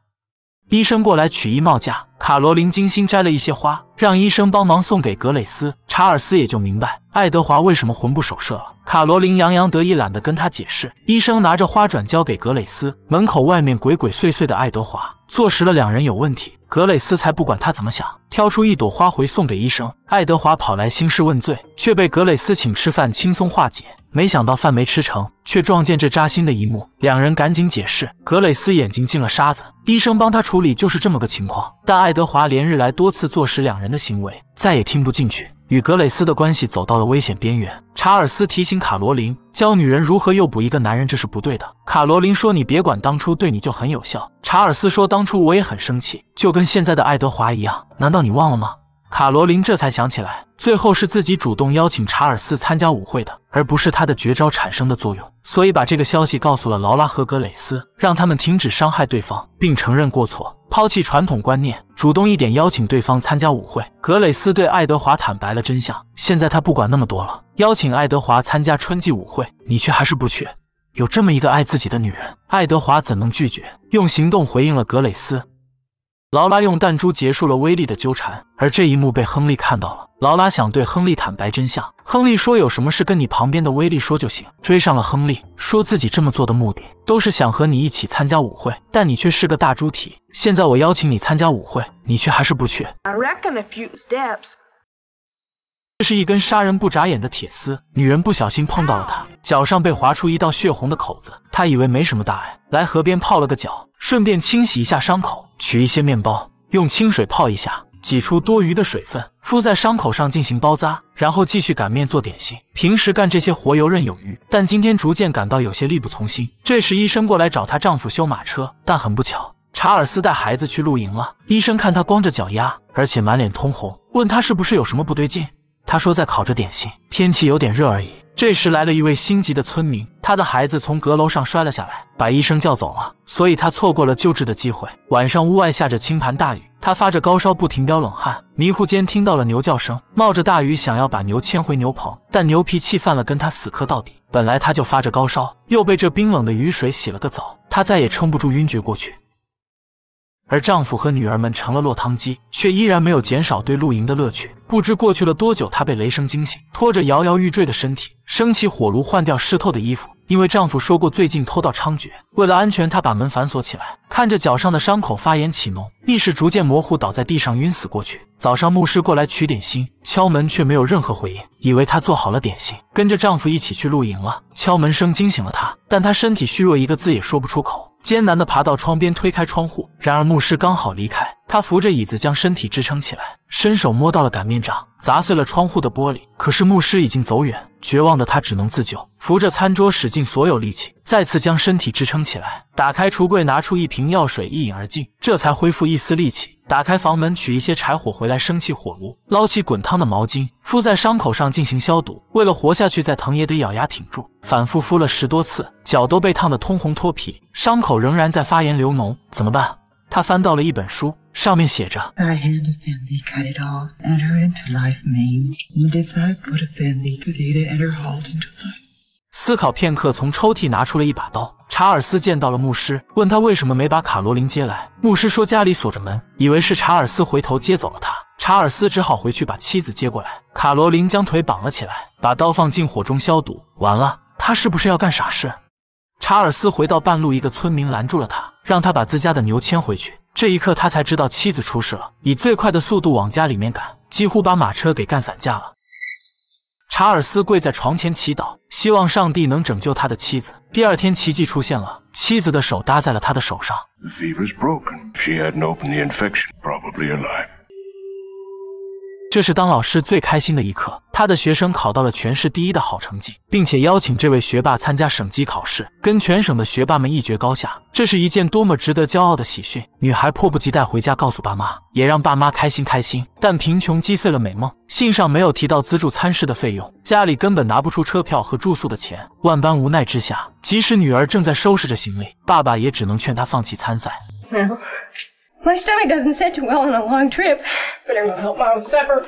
医生过来取衣帽架，卡罗琳精心摘了一些花，让医生帮忙送给格蕾斯。查尔斯也就明白爱德华为什么魂不守舍了。卡罗琳洋洋得意，懒得跟他解释。医生拿着花转交给格蕾斯，门口外面鬼鬼祟祟的爱德华，坐实了两人有问题。格蕾斯才不管他怎么想，挑出一朵花回送给医生。爱德华跑来兴师问罪，却被格蕾斯请吃饭轻松化解。没想到饭没吃成，却撞见这扎心的一幕。两人赶紧解释，格蕾斯眼睛进了沙子，医生帮她处理，就是这么个情况。但爱德华连日来多次坐实两人的行为，再也听不进去，与格蕾斯的关系走到了危险边缘。查尔斯提醒卡罗琳：“教女人如何诱捕一个男人，这是不对的。”卡罗琳说：“你别管，当初对你就很有效。”查尔斯说：“当初我也很生气，就跟现在的爱德华一样。难道你忘了吗？”卡罗琳这才想起来，最后是自己主动邀请查尔斯参加舞会的。而不是他的绝招产生的作用，所以把这个消息告诉了劳拉和格蕾斯，让他们停止伤害对方，并承认过错，抛弃传统观念，主动一点，邀请对方参加舞会。格蕾斯对爱德华坦白了真相，现在她不管那么多了，邀请爱德华参加春季舞会，你去还是不去？有这么一个爱自己的女人，爱德华怎能拒绝？用行动回应了格蕾斯。劳拉用弹珠结束了威力的纠缠，而这一幕被亨利看到了。劳拉想对亨利坦白真相，亨利说：“有什么事跟你旁边的威力说就行。”追上了亨利，说自己这么做的目的都是想和你一起参加舞会，但你却是个大猪蹄。现在我邀请你参加舞会，你却还是不去？这是一根杀人不眨眼的铁丝，女人不小心碰到了它，脚上被划出一道血红的口子。她以为没什么大碍，来河边泡了个脚，顺便清洗一下伤口。取一些面包，用清水泡一下，挤出多余的水分，敷在伤口上进行包扎，然后继续擀面做点心。平时干这些活游刃有余，但今天逐渐感到有些力不从心。这时，医生过来找她丈夫修马车，但很不巧，查尔斯带孩子去露营了。医生看他光着脚丫，而且满脸通红，问他是不是有什么不对劲。他说在烤着点心，天气有点热而已。这时来了一位心急的村民，他的孩子从阁楼上摔了下来，把医生叫走了，所以他错过了救治的机会。晚上屋外下着倾盆大雨，他发着高烧，不停飙冷汗，迷糊间听到了牛叫声，冒着大雨想要把牛牵回牛棚，但牛脾气犯了，跟他死磕到底。本来他就发着高烧，又被这冰冷的雨水洗了个澡，他再也撑不住，晕厥过去。而丈夫和女儿们成了落汤鸡，却依然没有减少对露营的乐趣。不知过去了多久，她被雷声惊醒，拖着摇摇欲坠的身体，升起火炉，换掉湿透的衣服。因为丈夫说过，最近偷盗猖獗，为了安全，她把门反锁起来。看着脚上的伤口发炎起脓，意识逐渐模糊，倒在地上晕死过去。早上，牧师过来取点心，敲门却没有任何回应，以为她做好了点心，跟着丈夫一起去露营了。敲门声惊醒了她，但她身体虚弱，一个字也说不出口。艰难的爬到窗边，推开窗户。然而牧师刚好离开，他扶着椅子将身体支撑起来，伸手摸到了擀面杖，砸碎了窗户的玻璃。可是牧师已经走远，绝望的他只能自救，扶着餐桌，使尽所有力气，再次将身体支撑起来，打开橱柜，拿出一瓶药水，一饮而尽，这才恢复一丝力气。打开房门，取一些柴火回来生起火炉，捞起滚烫的毛巾敷在伤口上进行消毒。为了活下去，再疼也得咬牙挺住。反复敷了十多次。脚都被烫得通红脱皮，伤口仍然在发炎流脓，怎么办？他翻到了一本书，上面写着。思考片刻，从抽屉拿出了一把刀。查尔斯见到了牧师，问他为什么没把卡罗琳接来。牧师说家里锁着门，以为是查尔斯回头接走了他。查尔斯只好回去把妻子接过来。卡罗琳将腿绑了起来，把刀放进火中消毒。完了，他是不是要干傻事？查尔斯回到半路，一个村民拦住了他，让他把自家的牛牵回去。这一刻，他才知道妻子出事了，以最快的速度往家里面赶，几乎把马车给干散架了。查尔斯跪在床前祈祷，希望上帝能拯救他的妻子。第二天，奇迹出现了，妻子的手搭在了他的手上。The fever's broken. She opened Probably hadn't alive. infection. 这是当老师最开心的一刻，他的学生考到了全市第一的好成绩，并且邀请这位学霸参加省级考试，跟全省的学霸们一决高下。这是一件多么值得骄傲的喜讯！女孩迫不及待回家告诉爸妈，也让爸妈开心开心。但贫穷击碎了美梦，信上没有提到资助餐室的费用，家里根本拿不出车票和住宿的钱。万般无奈之下，即使女儿正在收拾着行李，爸爸也只能劝她放弃参赛。my stomach doesn't set t o u well on a long trip，but i will help my own supper。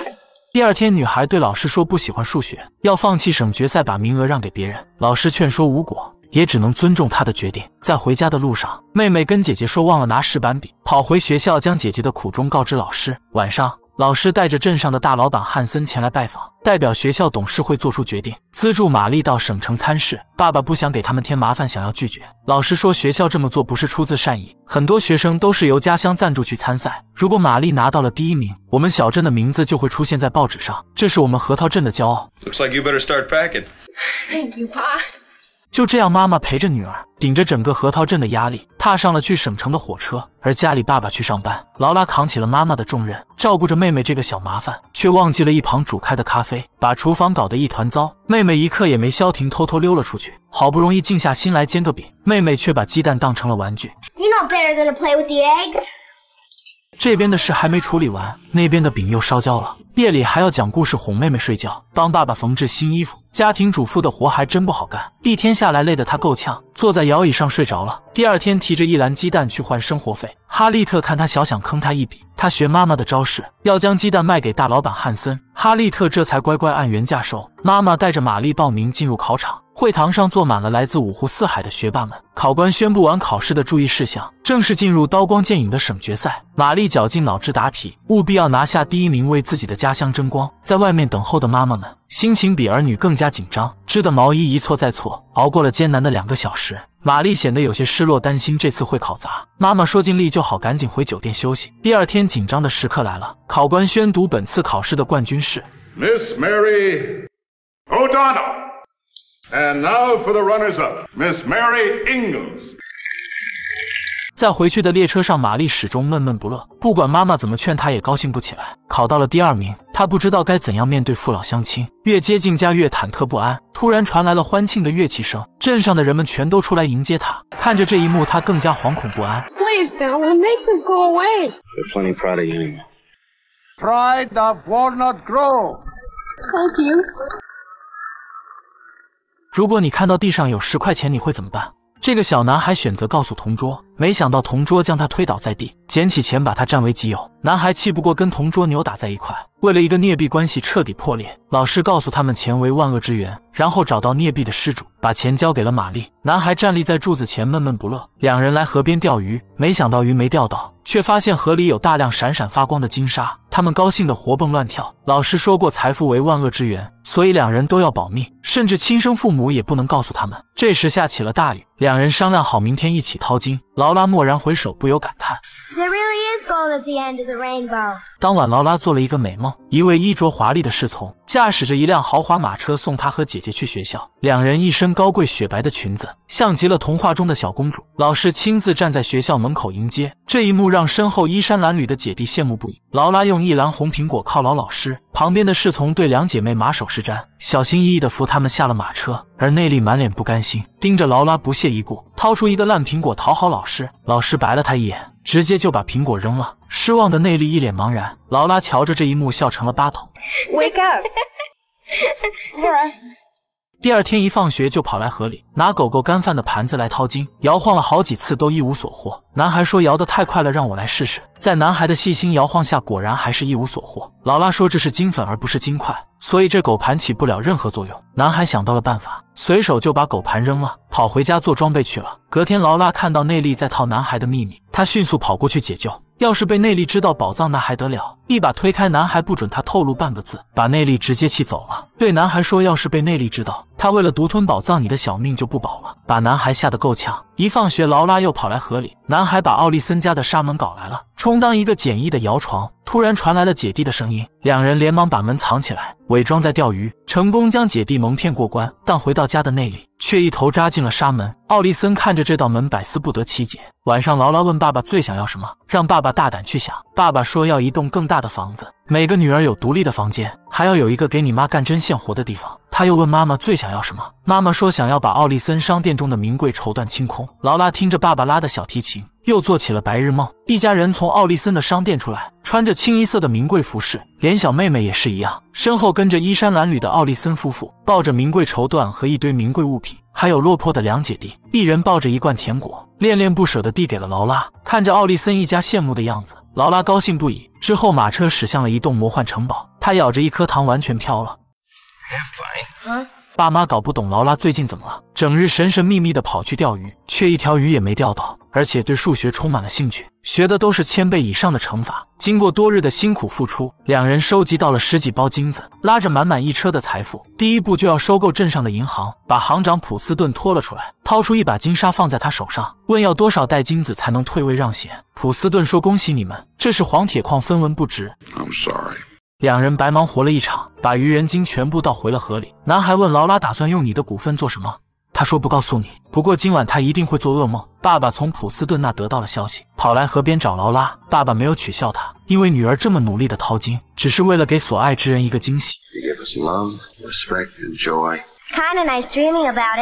第二天，女孩对老师说不喜欢数学，要放弃省决赛，把名额让给别人。老师劝说无果，也只能尊重她的决定。在回家的路上，妹妹跟姐姐说忘了拿石板笔，跑回学校将姐姐的苦衷告知老师。晚上。老师带着镇上的大老板汉森前来拜访，代表学校董事会做出决定，资助玛丽到省城参事。爸爸不想给他们添麻烦，想要拒绝。老师说，学校这么做不是出自善意，很多学生都是由家乡赞助去参赛。如果玛丽拿到了第一名，我们小镇的名字就会出现在报纸上，这是我们核桃镇的骄傲。就这样，妈妈陪着女儿，顶着整个核桃镇的压力，踏上了去省城的火车。而家里爸爸去上班，劳拉扛起了妈妈的重任，照顾着妹妹这个小麻烦，却忘记了一旁煮开的咖啡，把厨房搞得一团糟。妹妹一刻也没消停，偷偷溜了出去。好不容易静下心来煎个饼，妹妹却把鸡蛋当成了玩具。这边的事还没处理完，那边的饼又烧焦了。夜里还要讲故事哄妹妹睡觉，帮爸爸缝制新衣服。家庭主妇的活还真不好干，一天下来累得他够呛，坐在摇椅上睡着了。第二天提着一篮鸡蛋去换生活费，哈利特看他小，想坑他一笔。他学妈妈的招式，要将鸡蛋卖给大老板汉森。哈利特这才乖乖按原价收。妈妈带着玛丽报名进入考场。会堂上坐满了来自五湖四海的学霸们。考官宣布完考试的注意事项，正式进入刀光剑影的省决赛。玛丽绞尽脑汁答题，务必要拿下第一名，为自己的家乡争光。在外面等候的妈妈们，心情比儿女更加紧张，织的毛衣一错再错。熬过了艰难的两个小时，玛丽显得有些失落，担心这次会考砸。妈妈说：“尽力就好，赶紧回酒店休息。”第二天，紧张的时刻来了，考官宣读本次考试的冠军是 Miss Mary O'Donnell。And Mary now runners-up, Ingalls. for the Miss 在回去的列车上，玛丽始终闷闷不乐。不管妈妈怎么劝她，也高兴不起来。考到了第二名，她不知道该怎样面对父老乡亲。越接近家，越忐忑不安。突然传来了欢庆的乐器声，镇上的人们全都出来迎接她。看着这一幕，她更加惶恐不安。Please, d o r l i n g make them go away. They're plenty proud of you Pride, thou wilt not grow. Thank you. 如果你看到地上有十块钱，你会怎么办？这个小男孩选择告诉同桌，没想到同桌将他推倒在地，捡起钱把他占为己有。男孩气不过，跟同桌扭打在一块，为了一个镍币关系彻底破裂。老师告诉他们钱为万恶之源，然后找到镍币的失主，把钱交给了玛丽。男孩站立在柱子前，闷闷不乐。两人来河边钓鱼，没想到鱼没钓到。却发现河里有大量闪闪发光的金沙，他们高兴的活蹦乱跳。老师说过，财富为万恶之源，所以两人都要保密，甚至亲生父母也不能告诉他们。这时下起了大雨，两人商量好明天一起淘金。劳拉蓦然回首，不由感叹。当晚，劳拉做了一个美梦，一位衣着华丽的侍从。驾驶着一辆豪华马车送她和姐姐去学校，两人一身高贵雪白的裙子，像极了童话中的小公主。老师亲自站在学校门口迎接，这一幕让身后衣衫褴褛的姐弟羡慕不已。劳拉用一篮红苹果犒劳老师，旁边的侍从对两姐妹马首是瞻，小心翼翼的扶她们下了马车。而内力满脸不甘心，盯着劳拉不屑一顾，掏出一个烂苹果讨好老师。老师白了他一眼，直接就把苹果扔了。失望的内力一脸茫然，劳拉瞧着这一幕笑成了八筒。Wake up，第二天一放学就跑来河里，拿狗狗干饭的盘子来淘金，摇晃了好几次都一无所获。男孩说摇得太快了，让我来试试。在男孩的细心摇晃下，果然还是一无所获。劳拉说这是金粉而不是金块，所以这狗盘起不了任何作用。男孩想到了办法，随手就把狗盘扔了，跑回家做装备去了。隔天，劳拉看到内力在套男孩的秘密，他迅速跑过去解救。要是被内力知道宝藏，那还得了一把推开男孩，不准他透露半个字，把内力直接气走了。对男孩说，要是被内力知道。他为了独吞宝藏，你的小命就不保了，把男孩吓得够呛。一放学，劳拉又跑来河里，男孩把奥利森家的沙门搞来了，充当一个简易的摇床。突然传来了姐弟的声音，两人连忙把门藏起来，伪装在钓鱼，成功将姐弟蒙骗过关。但回到家的内里，却一头扎进了沙门。奥利森看着这道门，百思不得其解。晚上，劳拉问爸爸最想要什么，让爸爸大胆去想。爸爸说要一栋更大的房子，每个女儿有独立的房间，还要有一个给你妈干针线活的地方。他又问妈妈最想要什么，妈妈说想要把奥利森商店中的名贵绸缎清空。劳拉听着爸爸拉的小提琴，又做起了白日梦。一家人从奥利森的商店出来，穿着清一色的名贵服饰，连小妹妹也是一样。身后跟着衣衫褴褛的奥利森夫妇，抱着名贵绸缎和一堆名贵物品，还有落魄的两姐弟，一人抱着一罐甜果，恋恋不舍地递给了劳拉。看着奥利森一家羡慕的样子，劳拉高兴不已。之后马车驶向了一栋魔幻城堡，她咬着一颗糖，完全飘了。爸妈搞不懂劳拉最近怎么了，整日神神秘秘的跑去钓鱼，却一条鱼也没钓到，而且对数学充满了兴趣，学的都是千倍以上的乘法。经过多日的辛苦付出，两人收集到了十几包金子，拉着满满一车的财富，第一步就要收购镇上的银行，把行长普斯顿拖了出来，掏出一把金沙放在他手上，问要多少袋金子才能退位让贤。普斯顿说：“恭喜你们，这是黄铁矿，分文不值。” I'm sorry. 两人白忙活了一场，把鱼人金全部倒回了河里。男孩问劳拉：“打算用你的股份做什么？”他说：“不告诉你。不过今晚他一定会做噩梦。”爸爸从普斯顿那得到了消息，跑来河边找劳拉。爸爸没有取笑他，因为女儿这么努力的淘金，只是为了给所爱之人一个惊喜。Kind nice dreaming it. of about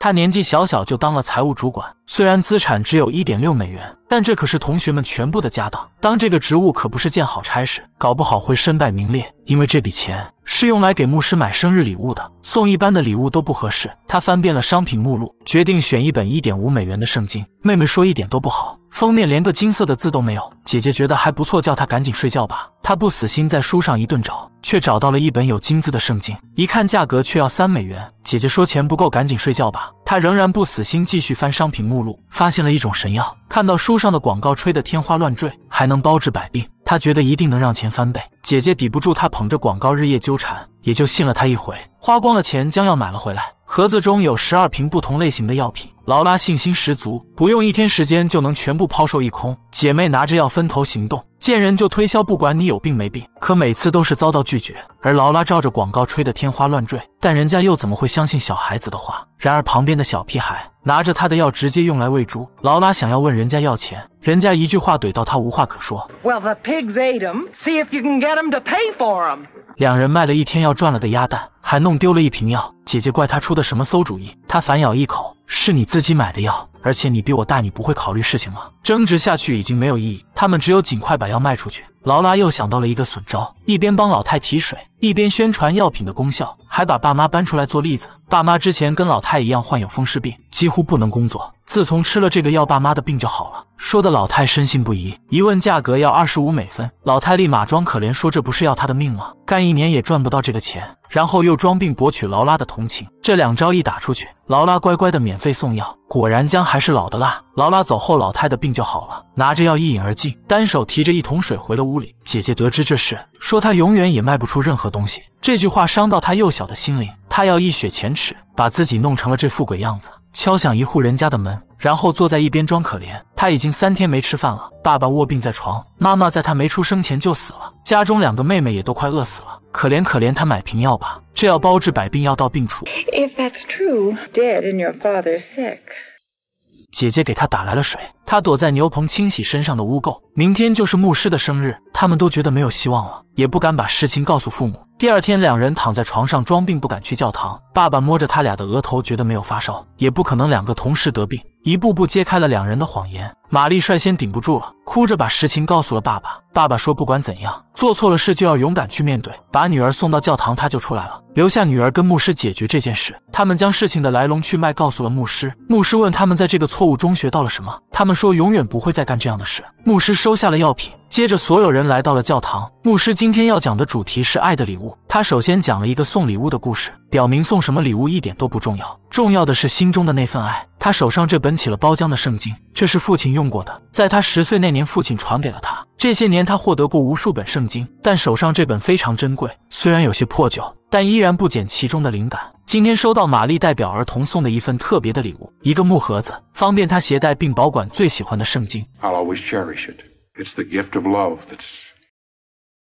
他年纪小小就当了财务主管，虽然资产只有一点六美元，但这可是同学们全部的家当。当这个职务可不是件好差事，搞不好会身败名裂。因为这笔钱是用来给牧师买生日礼物的，送一般的礼物都不合适。他翻遍了商品目录，决定选一本一点五美元的圣经。妹妹说一点都不好，封面连个金色的字都没有。姐姐觉得还不错，叫他赶紧睡觉吧。他不死心，在书上一顿找，却找到了一本有金字的圣经，一看价格却要三美元。姐姐说钱不够，赶紧睡觉吧。她仍然不死心，继续翻商品目录，发现了一种神药。看到书上的广告吹得天花乱坠，还能包治百病，她觉得一定能让钱翻倍。姐姐抵不住她捧着广告日夜纠缠，也就信了她一回，花光了钱将药买了回来。盒子中有十二瓶不同类型的药品。劳拉信心十足，不用一天时间就能全部抛售一空。姐妹拿着药分头行动。见人就推销，不管你有病没病，可每次都是遭到拒绝。而劳拉照着广告吹得天花乱坠，但人家又怎么会相信小孩子的话？然而旁边的小屁孩拿着他的药，直接用来喂猪。劳拉想要问人家要钱，人家一句话怼到他无话可说。两人卖了一天药赚了的鸭蛋，还弄丢了一瓶药。姐姐怪他出的什么馊主意，他反咬一口：“是你自己买的药。”而且你比我大，你不会考虑事情吗？争执下去已经没有意义，他们只有尽快把药卖出去。劳拉又想到了一个损招，一边帮老太提水。一边宣传药品的功效，还把爸妈搬出来做例子。爸妈之前跟老太一样患有风湿病，几乎不能工作。自从吃了这个药，爸妈的病就好了。说的老太深信不疑。一问价格要二十五美分，老太立马装可怜说：“这不是要他的命吗？干一年也赚不到这个钱。”然后又装病博取劳拉的同情。这两招一打出去，劳拉乖乖的免费送药。果然姜还是老的辣。劳拉走后，老太的病就好了，拿着药一饮而尽，单手提着一桶水回了屋里。姐姐得知这事。说他永远也卖不出任何东西，这句话伤到他幼小的心灵。他要一雪前耻，把自己弄成了这副鬼样子，敲响一户人家的门，然后坐在一边装可怜。他已经三天没吃饭了，爸爸卧病在床，妈妈在他没出生前就死了，家中两个妹妹也都快饿死了。可怜可怜他，买瓶药吧，这药包治百病，药到病除。If sick. father's that's true, dead and your 姐姐给他打来了水。他躲在牛棚清洗身上的污垢。明天就是牧师的生日，他们都觉得没有希望了，也不敢把实情告诉父母。第二天，两人躺在床上装病，不敢去教堂。爸爸摸着他俩的额头，觉得没有发烧，也不可能两个同时得病，一步步揭开了两人的谎言。玛丽率先顶不住了，哭着把实情告诉了爸爸。爸爸说：“不管怎样，做错了事就要勇敢去面对。”把女儿送到教堂，他就出来了，留下女儿跟牧师解决这件事。他们将事情的来龙去脉告诉了牧师。牧师问他们在这个错误中学到了什么，他们。说永远不会再干这样的事。牧师收下了药品，接着所有人来到了教堂。牧师今天要讲的主题是爱的礼物。他首先讲了一个送礼物的故事，表明送什么礼物一点都不重要，重要的是心中的那份爱。他手上这本起了包浆的圣经，这是父亲用过的，在他十岁那年父亲传给了他。这些年他获得过无数本圣经，但手上这本非常珍贵，虽然有些破旧，但依然不减其中的灵感。今天收到玛丽代表儿童送的一份特别的礼物，一个木盒子，方便他携带并保管最喜欢的圣经。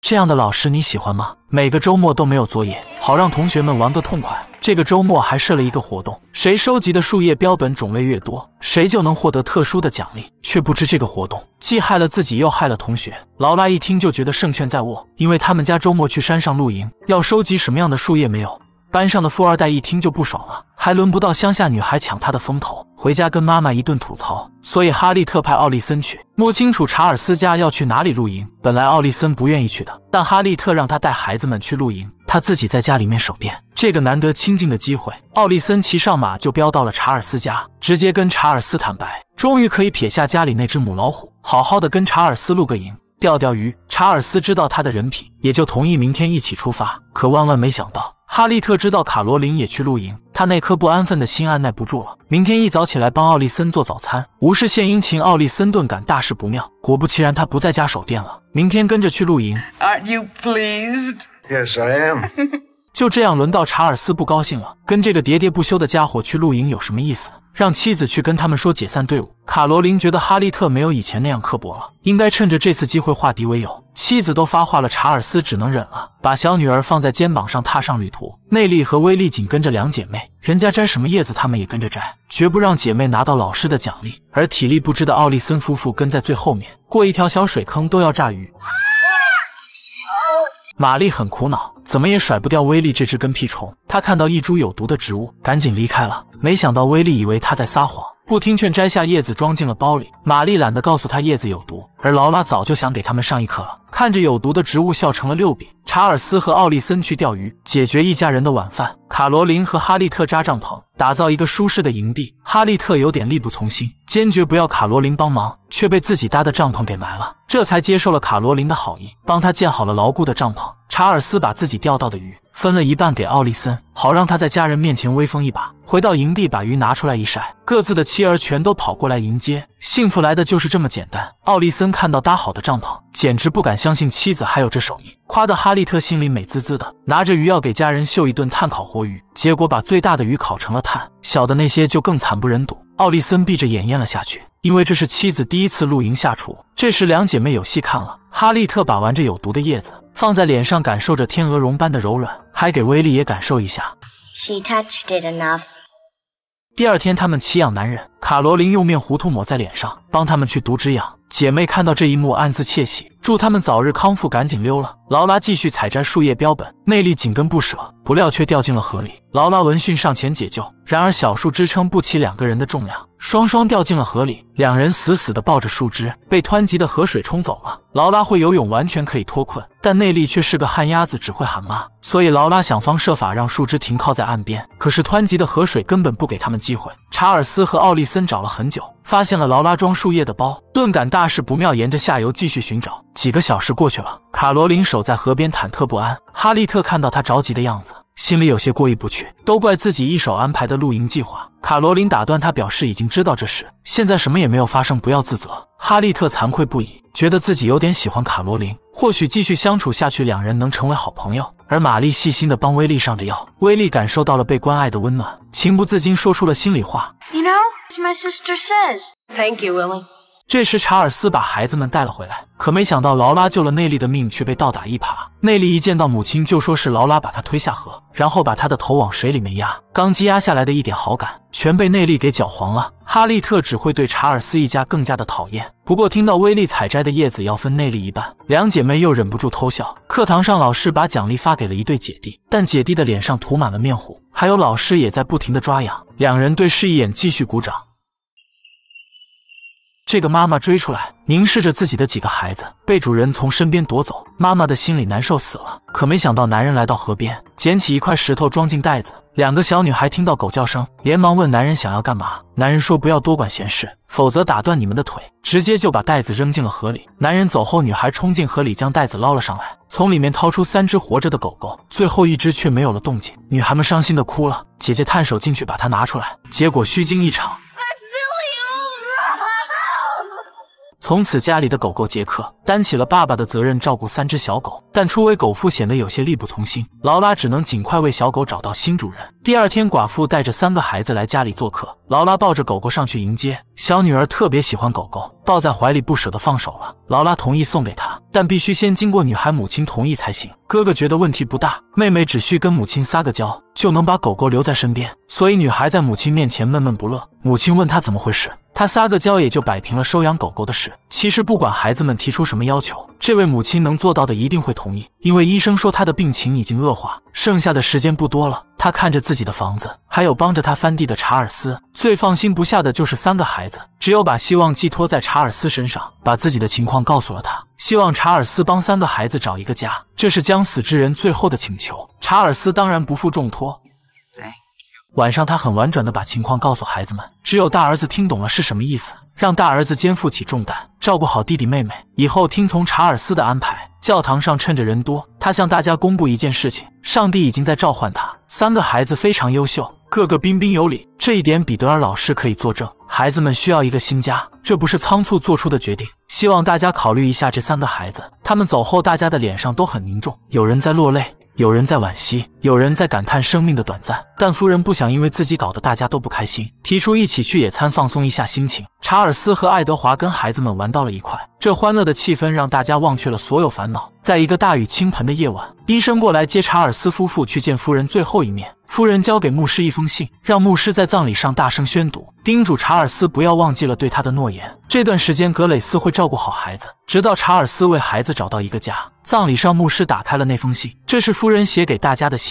这样的老师你喜欢吗？每个周末都没有作业，好让同学们玩个痛快。这个周末还设了一个活动，谁收集的树叶标本种类越多，谁就能获得特殊的奖励。却不知这个活动既害了自己，又害了同学。劳拉一听就觉得胜券在握，因为他们家周末去山上露营，要收集什么样的树叶没有？班上的富二代一听就不爽了，还轮不到乡下女孩抢他的风头，回家跟妈妈一顿吐槽。所以哈利特派奥利森去摸清楚查尔斯家要去哪里露营。本来奥利森不愿意去的，但哈利特让他带孩子们去露营，他自己在家里面守店。这个难得清静的机会，奥利森骑上马就飙到了查尔斯家，直接跟查尔斯坦白，终于可以撇下家里那只母老虎，好好的跟查尔斯露个营，钓钓鱼。查尔斯知道他的人品，也就同意明天一起出发。可万万没想到。哈利特知道卡罗琳也去露营，他那颗不安分的心按耐不住了。明天一早起来帮奥利森做早餐，无事献殷勤。奥利森顿感大事不妙，果不其然，他不在家守店了。明天跟着去露营。Aren't you pleased? Yes, I am. 就这样，轮到查尔斯不高兴了。跟这个喋喋不休的家伙去露营有什么意思？让妻子去跟他们说解散队伍。卡罗琳觉得哈利特没有以前那样刻薄了，应该趁着这次机会化敌为友。妻子都发话了，查尔斯只能忍了，把小女儿放在肩膀上踏上旅途。内力和威力紧跟着两姐妹，人家摘什么叶子，她们也跟着摘，绝不让姐妹拿到老师的奖励。而体力不支的奥利森夫妇跟在最后面，过一条小水坑都要炸鱼。玛丽很苦恼，怎么也甩不掉威利这只跟屁虫。她看到一株有毒的植物，赶紧离开了。没想到威利以为她在撒谎，不听劝摘下叶子装进了包里。玛丽懒得告诉他叶子有毒，而劳拉早就想给他们上一课了。看着有毒的植物，笑成了六饼。查尔斯和奥利森去钓鱼，解决一家人的晚饭。卡罗琳和哈利特扎帐篷，打造一个舒适的营地。哈利特有点力不从心。坚决不要卡罗琳帮忙，却被自己搭的帐篷给埋了。这才接受了卡罗琳的好意，帮他建好了牢固的帐篷。查尔斯把自己钓到的鱼分了一半给奥利森，好让他在家人面前威风一把。回到营地，把鱼拿出来一晒，各自的妻儿全都跑过来迎接。幸福来的就是这么简单。奥利森看到搭好的帐篷，简直不敢相信妻子还有这手艺，夸的哈利特心里美滋滋的，拿着鱼要给家人秀一顿碳烤活鱼，结果把最大的鱼烤成了碳，小的那些就更惨不忍睹。奥利森闭着眼咽了下去，因为这是妻子第一次露营下厨。这时两姐妹有戏看了，哈利特把玩着有毒的叶子，放在脸上感受着天鹅绒般的柔软，还给威利也感受一下。第二天他们奇痒难忍。卡罗琳用面糊涂抹在脸上，帮他们去毒止痒。姐妹看到这一幕，暗自窃喜，祝他们早日康复，赶紧溜了。劳拉继续采摘树叶标本，内力紧跟不舍，不料却掉进了河里。劳拉闻讯上前解救，然而小树支撑不起两个人的重量，双双掉进了河里。两人死死地抱着树枝，被湍急的河水冲走了。劳拉会游泳，完全可以脱困，但内力却是个旱鸭子，只会喊妈。所以劳拉想方设法让树枝停靠在岸边，可是湍急的河水根本不给他们机会。查尔斯和奥利。森找了很久，发现了劳拉装树叶的包，顿感大事不妙，沿着下游继续寻找。几个小时过去了，卡罗琳守在河边，忐忑不安。哈利特看到他着急的样子，心里有些过意不去，都怪自己一手安排的露营计划。卡罗琳打断他，表示已经知道这事，现在什么也没有发生，不要自责。哈利特惭愧不已，觉得自己有点喜欢卡罗琳，或许继续相处下去，两人能成为好朋友。而玛丽细心地帮威利上着药，威利感受到了被关爱的温暖，情不自禁说出了心里话。sister Thank you, my says. Willie. 这时，查尔斯把孩子们带了回来，可没想到劳拉救了内利的命，却被倒打一耙。内利一见到母亲，就说是劳拉把他推下河，然后把他的头往水里面压。刚积压下来的一点好感，全被内利给搅黄了。哈利特只会对查尔斯一家更加的讨厌。不过，听到威力采摘的叶子要分内利一半，两姐妹又忍不住偷笑。课堂上，老师把奖励发给了一对姐弟，但姐弟的脸上涂满了面糊，还有老师也在不停的抓痒。两人对视一眼，继续鼓掌。这个妈妈追出来，凝视着自己的几个孩子被主人从身边夺走，妈妈的心里难受死了。可没想到，男人来到河边，捡起一块石头装进袋子。两个小女孩听到狗叫声，连忙问男人想要干嘛。男人说：“不要多管闲事，否则打断你们的腿。”直接就把袋子扔进了河里。男人走后，女孩冲进河里，将袋子捞了上来，从里面掏出三只活着的狗狗，最后一只却没有了动静。女孩们伤心的哭了。姐姐探手进去把它拿出来，结果虚惊一场。从此，家里的狗狗杰克担起了爸爸的责任，照顾三只小狗。但初为狗父，显得有些力不从心。劳拉只能尽快为小狗找到新主人。第二天，寡妇带着三个孩子来家里做客，劳拉抱着狗狗上去迎接。小女儿特别喜欢狗狗，抱在怀里不舍得放手了。劳拉同意送给她，但必须先经过女孩母亲同意才行。哥哥觉得问题不大，妹妹只需跟母亲撒个娇，就能把狗狗留在身边。所以，女孩在母亲面前闷闷不乐。母亲问她怎么回事。他撒个娇也就摆平了收养狗狗的事。其实不管孩子们提出什么要求，这位母亲能做到的一定会同意，因为医生说他的病情已经恶化，剩下的时间不多了。他看着自己的房子，还有帮着他翻地的查尔斯，最放心不下的就是三个孩子。只有把希望寄托在查尔斯身上，把自己的情况告诉了他，希望查尔斯帮三个孩子找一个家。这是将死之人最后的请求。查尔斯当然不负重托。晚上，他很婉转地把情况告诉孩子们，只有大儿子听懂了是什么意思，让大儿子肩负起重担，照顾好弟弟妹妹，以后听从查尔斯的安排。教堂上，趁着人多，他向大家公布一件事情：上帝已经在召唤他。三个孩子非常优秀，个个彬彬有礼，这一点彼得尔老师可以作证。孩子们需要一个新家，这不是仓促做出的决定，希望大家考虑一下。这三个孩子，他们走后，大家的脸上都很凝重，有人在落泪，有人在惋惜。有人在感叹生命的短暂，但夫人不想因为自己搞得大家都不开心，提出一起去野餐放松一下心情。查尔斯和爱德华跟孩子们玩到了一块，这欢乐的气氛让大家忘却了所有烦恼。在一个大雨倾盆的夜晚，医生过来接查尔斯夫妇去见夫人最后一面。夫人交给牧师一封信，让牧师在葬礼上大声宣读，叮嘱查尔斯不要忘记了对他的诺言。这段时间，格蕾丝会照顾好孩子，直到查尔斯为孩子找到一个家。葬礼上，牧师打开了那封信，这是夫人写给大家的信。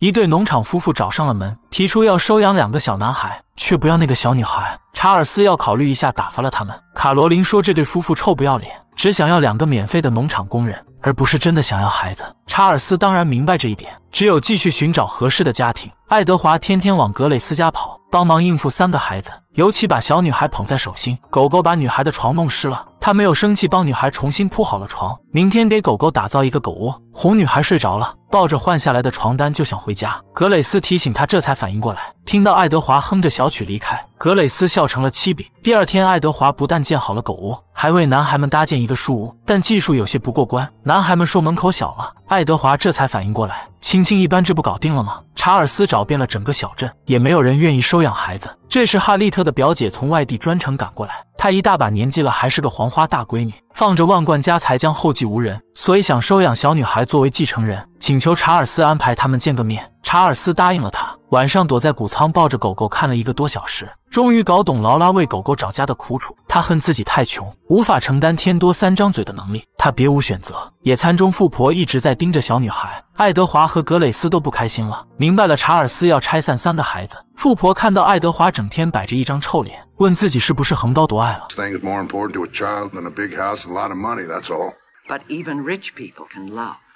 一对农场夫妇找上了门，提出要收养两个小男孩，却不要那个小女孩。查尔斯要考虑一下，打发了他们。卡罗琳说：“这对夫妇臭不要脸，只想要两个免费的农场工人，而不是真的想要孩子。”查尔斯当然明白这一点，只有继续寻找合适的家庭。爱德华天天往格雷斯家跑，帮忙应付三个孩子，尤其把小女孩捧在手心。狗狗把女孩的床弄湿了。他没有生气，帮女孩重新铺好了床，明天给狗狗打造一个狗窝，哄女孩睡着了，抱着换下来的床单就想回家。格蕾斯提醒他，这才反应过来。听到爱德华哼着小曲离开，格蕾斯笑成了七饼。第二天，爱德华不但建好了狗窝，还为男孩们搭建一个树屋，但技术有些不过关。男孩们说门口小了，爱德华这才反应过来，轻轻一搬，这不搞定了吗？查尔斯找遍了整个小镇，也没有人愿意收养孩子。这时，哈利特的表姐从外地专程赶过来。她一大把年纪了，还是个黄花大闺女，放着万贯家财将后继无人，所以想收养小女孩作为继承人。请求查尔斯安排他们见个面，查尔斯答应了他。晚上躲在谷仓抱着狗狗看了一个多小时，终于搞懂劳拉为狗狗找家的苦楚。他恨自己太穷，无法承担添多三张嘴的能力，他别无选择。野餐中，富婆一直在盯着小女孩，爱德华和格蕾丝都不开心了，明白了查尔斯要拆散三个孩子。富婆看到爱德华整天摆着一张臭脸，问自己是不是横刀夺爱了。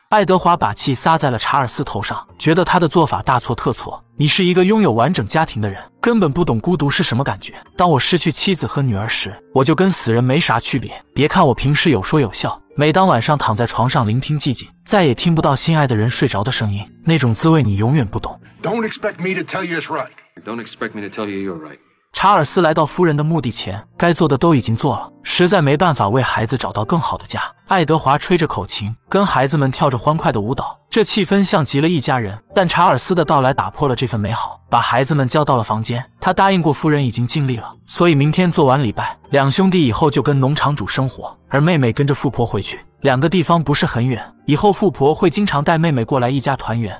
爱德华把气撒在了查尔斯头上觉得他的做法大错特错你是一个拥有完整家庭的人根本不懂孤独是什么感觉当我失去妻子和女儿时我就跟死人没啥区别别看我平时有说有笑每当晚上躺在床上聆听寂静再也听不到心爱的人睡着的声音那种滋味你永远不懂 don't expect me to tell you it's right don't expect me to tell you you're right 查尔斯来到夫人的墓地前，该做的都已经做了，实在没办法为孩子找到更好的家。爱德华吹着口琴，跟孩子们跳着欢快的舞蹈，这气氛像极了一家人。但查尔斯的到来打破了这份美好，把孩子们叫到了房间。他答应过夫人，已经尽力了，所以明天做完礼拜，两兄弟以后就跟农场主生活，而妹妹跟着富婆回去。两个地方不是很远，以后富婆会经常带妹妹过来，一家团圆。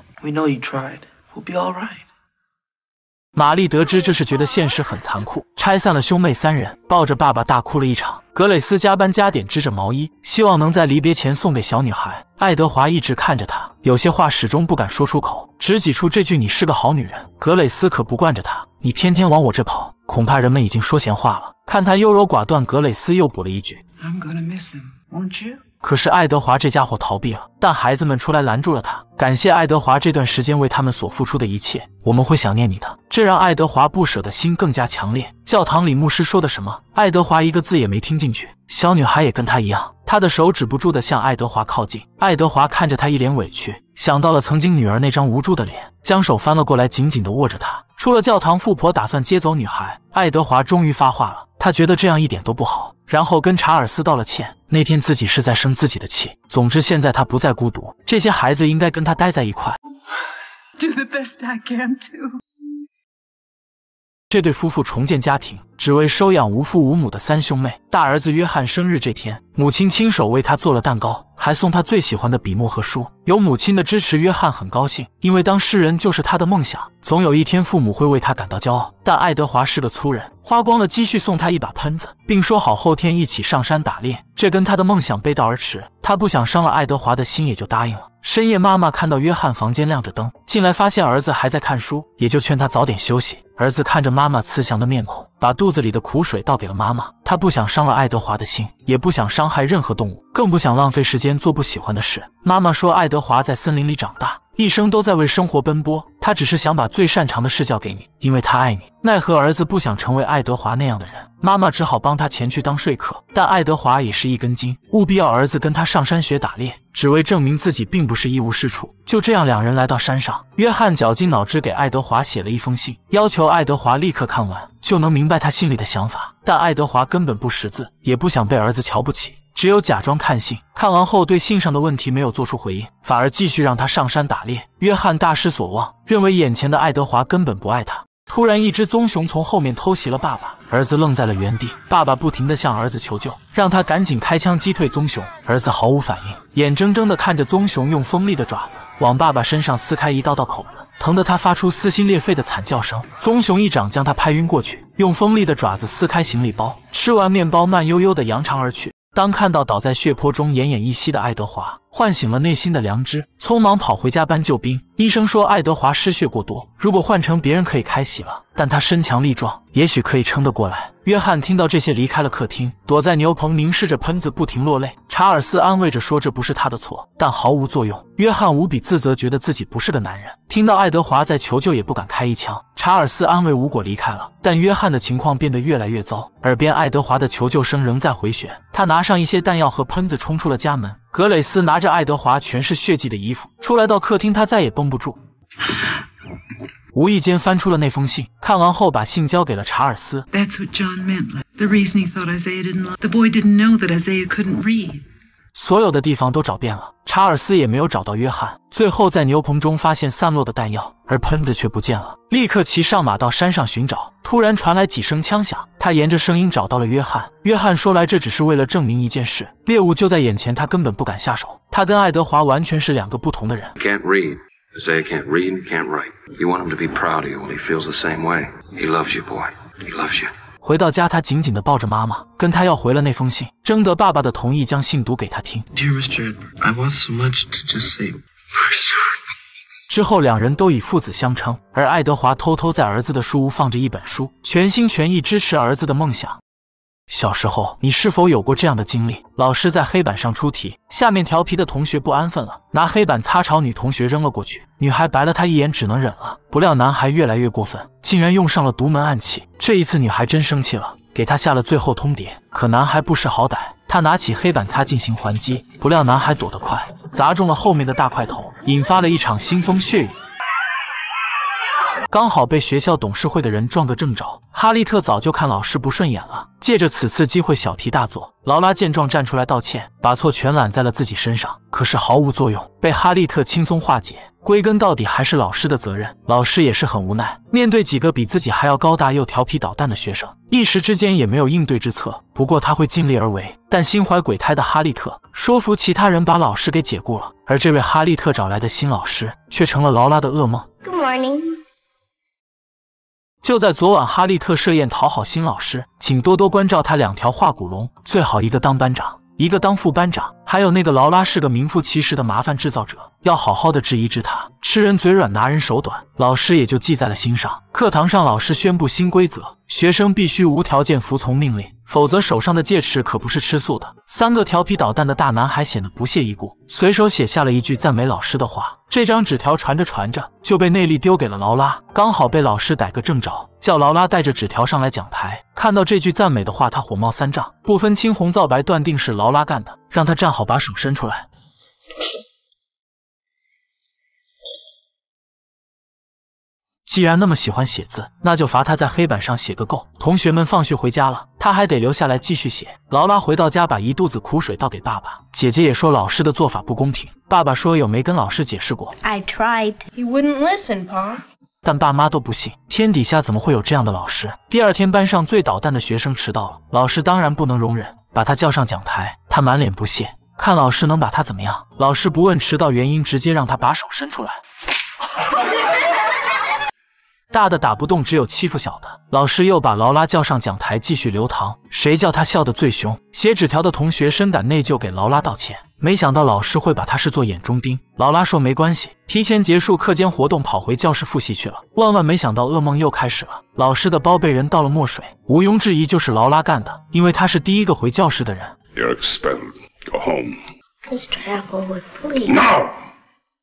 玛丽得知这是觉得现实很残酷，拆散了兄妹三人，抱着爸爸大哭了一场。格蕾斯加班加点织着毛衣，希望能在离别前送给小女孩。爱德华一直看着她，有些话始终不敢说出口，只挤出这句：“你是个好女人。”格蕾斯可不惯着他，你天天往我这跑，恐怕人们已经说闲话了。看他优柔寡断，格蕾斯又补了一句。可是爱德华这家伙逃避了，但孩子们出来拦住了他，感谢爱德华这段时间为他们所付出的一切，我们会想念你的。这让爱德华不舍的心更加强烈。教堂里牧师说的什么？爱德华一个字也没听进去，小女孩也跟他一样。他的手止不住的向爱德华靠近，爱德华看着他一脸委屈，想到了曾经女儿那张无助的脸，将手翻了过来，紧紧的握着她。出了教堂，富婆打算接走女孩，爱德华终于发话了，他觉得这样一点都不好，然后跟查尔斯道了歉，那天自己是在生自己的气。总之，现在他不再孤独，这些孩子应该跟他待在一块。Do to. the best I can 这对夫妇重建家庭。只为收养无父无母的三兄妹。大儿子约翰生日这天，母亲亲手为他做了蛋糕，还送他最喜欢的笔墨和书。有母亲的支持，约翰很高兴，因为当诗人就是他的梦想。总有一天，父母会为他感到骄傲。但爱德华是个粗人，花光了积蓄送他一把喷子，并说好后天一起上山打猎。这跟他的梦想背道而驰。他不想伤了爱德华的心，也就答应了。深夜，妈妈看到约翰房间亮着灯，进来发现儿子还在看书，也就劝他早点休息。儿子看着妈妈慈祥的面孔。把肚子里的苦水倒给了妈妈，她不想伤了爱德华的心，也不想伤害任何动物，更不想浪费时间做不喜欢的事。妈妈说，爱德华在森林里长大。一生都在为生活奔波，他只是想把最擅长的事教给你，因为他爱你。奈何儿子不想成为爱德华那样的人，妈妈只好帮他前去当说客。但爱德华也是一根筋，务必要儿子跟他上山学打猎，只为证明自己并不是一无是处。就这样，两人来到山上，约翰绞尽脑汁给爱德华写了一封信，要求爱德华立刻看完就能明白他心里的想法。但爱德华根本不识字，也不想被儿子瞧不起。只有假装看信，看完后对信上的问题没有做出回应，反而继续让他上山打猎。约翰大失所望，认为眼前的爱德华根本不爱他。突然，一只棕熊从后面偷袭了爸爸，儿子愣在了原地。爸爸不停的向儿子求救，让他赶紧开枪击退棕熊。儿子毫无反应，眼睁睁的看着棕熊用锋利的爪子往爸爸身上撕开一道道口子，疼得他发出撕心裂肺的惨叫声。棕熊一掌将他拍晕过去，用锋利的爪子撕开行李包，吃完面包，慢悠悠的扬长而去。当看到倒在血泊中奄奄一息的爱德华，唤醒了内心的良知，匆忙跑回家搬救兵。医生说，爱德华失血过多，如果换成别人可以开席了，但他身强力壮，也许可以撑得过来。约翰听到这些，离开了客厅，躲在牛棚，凝视着喷子，不停落泪。查尔斯安慰着说：“这不是他的错。”但毫无作用。约翰无比自责，觉得自己不是个男人。听到爱德华在求救，也不敢开一枪。查尔斯安慰无果，离开了。但约翰的情况变得越来越糟，耳边爱德华的求救声仍在回旋。他拿上一些弹药和喷子，冲出了家门。格蕾斯拿着爱德华全是血迹的衣服出来到客厅，他再也绷不住。无意间翻出了那封信，看完后把信交给了查尔斯。所有的地方都找遍了，查尔斯也没有找到约翰。最后在牛棚中发现散落的弹药，而喷子却不见了。立刻骑上马到山上寻找，突然传来几声枪响，他沿着声音找到了约翰。约翰说：“来，这只是为了证明一件事，猎物就在眼前，他根本不敢下手。他跟爱德华完全是两个不同的人。” i s i can't read and can't write. You want him to be proud of you when he feels the same way. He loves you, boy. He loves you. 回到家，他紧紧地抱着妈妈，跟她要回了那封信，征得爸爸的同意，将信读给她听。Dear Mr. I want so much to just say w e sorry. 之后，两人都以父子相称，而爱德华偷偷在儿子的书屋放着一本书，全心全意支持儿子的梦想。小时候，你是否有过这样的经历？老师在黑板上出题，下面调皮的同学不安分了，拿黑板擦朝女同学扔了过去。女孩白了他一眼，只能忍了。不料男孩越来越过分，竟然用上了独门暗器。这一次，女孩真生气了，给他下了最后通牒。可男孩不识好歹，他拿起黑板擦进行还击。不料男孩躲得快，砸中了后面的大块头，引发了一场腥风血雨。刚好被学校董事会的人撞个正着，哈利特早就看老师不顺眼了，借着此次机会小题大做。劳拉见状站出来道歉，把错全揽在了自己身上，可是毫无作用，被哈利特轻松化解。归根到底还是老师的责任，老师也是很无奈，面对几个比自己还要高大又调皮捣蛋的学生，一时之间也没有应对之策。不过他会尽力而为，但心怀鬼胎的哈利特说服其他人把老师给解雇了，而这位哈利特找来的新老师却成了劳拉的噩梦。Good morning. 就在昨晚，哈利特设宴讨好新老师，请多多关照他。两条化骨龙，最好一个当班长。一个当副班长，还有那个劳拉是个名副其实的麻烦制造者，要好好的治一治他。吃人嘴软，拿人手短，老师也就记在了心上。课堂上，老师宣布新规则：学生必须无条件服从命令，否则手上的戒尺可不是吃素的。三个调皮捣蛋的大男孩显得不屑一顾，随手写下了一句赞美老师的话。这张纸条传着传着，就被内力丢给了劳拉，刚好被老师逮个正着。叫劳拉带着纸条上来讲台，看到这句赞美的话，他火冒三丈，不分青红皂白，断定是劳拉干的，让他站好，把手伸出来。既然那么喜欢写字，那就罚他在黑板上写个够。同学们放学回家了，他还得留下来继续写。劳拉回到家，把一肚子苦水倒给爸爸。姐姐也说老师的做法不公平。爸爸说有没跟老师解释过？I tried, he wouldn't listen, pa. 但爸妈都不信，天底下怎么会有这样的老师？第二天，班上最捣蛋的学生迟到了，老师当然不能容忍，把他叫上讲台。他满脸不屑，看老师能把他怎么样？老师不问迟到原因，直接让他把手伸出来。大的打不动，只有欺负小的。老师又把劳拉叫上讲台，继续留堂。谁叫他笑得最凶？写纸条的同学深感内疚，给劳拉道歉。没想到老师会把他视作眼中钉。劳拉说没关系，提前结束课间活动，跑回教室复习去了。万万没想到噩梦又开始了。老师的包被人倒了墨水，毋庸置疑就是劳拉干的，因为他是第一个回教室的人。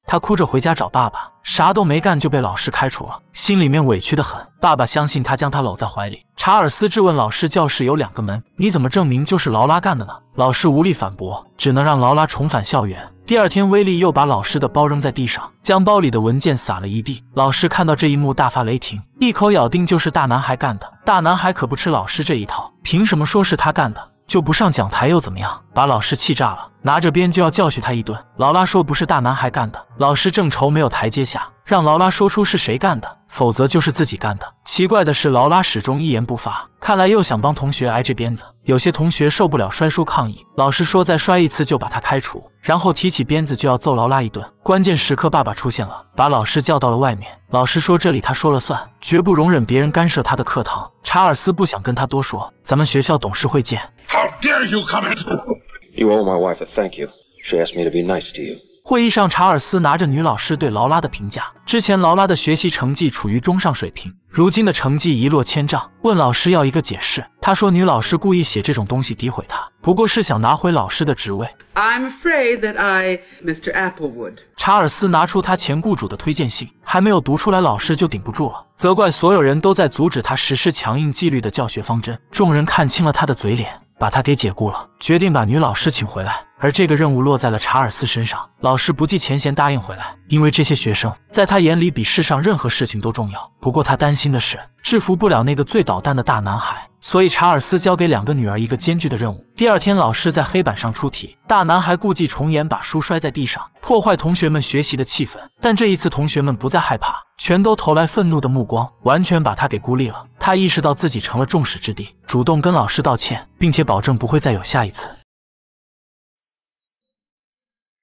他哭着回家找爸爸，啥都没干就被老师开除了，心里面委屈的很。爸爸相信他，将他搂在怀里。查尔斯质问老师：“教室有两个门，你怎么证明就是劳拉干的呢？”老师无力反驳，只能让劳拉重返校园。第二天，威利又把老师的包扔在地上，将包里的文件撒了一地。老师看到这一幕，大发雷霆，一口咬定就是大男孩干的。大男孩可不吃老师这一套，凭什么说是他干的？就不上讲台又怎么样？把老师气炸了，拿着鞭就要教训他一顿。劳拉说不是大男孩干的，老师正愁没有台阶下。让劳拉说出是谁干的，否则就是自己干的。奇怪的是，劳拉始终一言不发，看来又想帮同学挨这鞭子。有些同学受不了摔书抗议，老师说再摔一次就把他开除，然后提起鞭子就要揍劳拉一顿。关键时刻，爸爸出现了，把老师叫到了外面。老师说：“这里他说了算，绝不容忍别人干涉他的课堂。”查尔斯不想跟他多说，咱们学校董事会见。How dare you come in? You owe my wife a thank you. She asked me to be nice to you. 会议上，查尔斯拿着女老师对劳拉的评价。之前，劳拉的学习成绩处于中上水平，如今的成绩一落千丈。问老师要一个解释，他说女老师故意写这种东西诋毁他，不过是想拿回老师的职位。I'm afraid that I, Mr. Applewood。查尔斯拿出他前雇主的推荐信，还没有读出来，老师就顶不住了，责怪所有人都在阻止他实施强硬纪律的教学方针。众人看清了他的嘴脸，把他给解雇了，决定把女老师请回来。而这个任务落在了查尔斯身上。老师不计前嫌答应回来，因为这些学生在他眼里比世上任何事情都重要。不过他担心的是制服不了那个最捣蛋的大男孩，所以查尔斯交给两个女儿一个艰巨的任务。第二天，老师在黑板上出题，大男孩故伎重演，把书摔在地上，破坏同学们学习的气氛。但这一次，同学们不再害怕，全都投来愤怒的目光，完全把他给孤立了。他意识到自己成了众矢之的，主动跟老师道歉，并且保证不会再有下一次。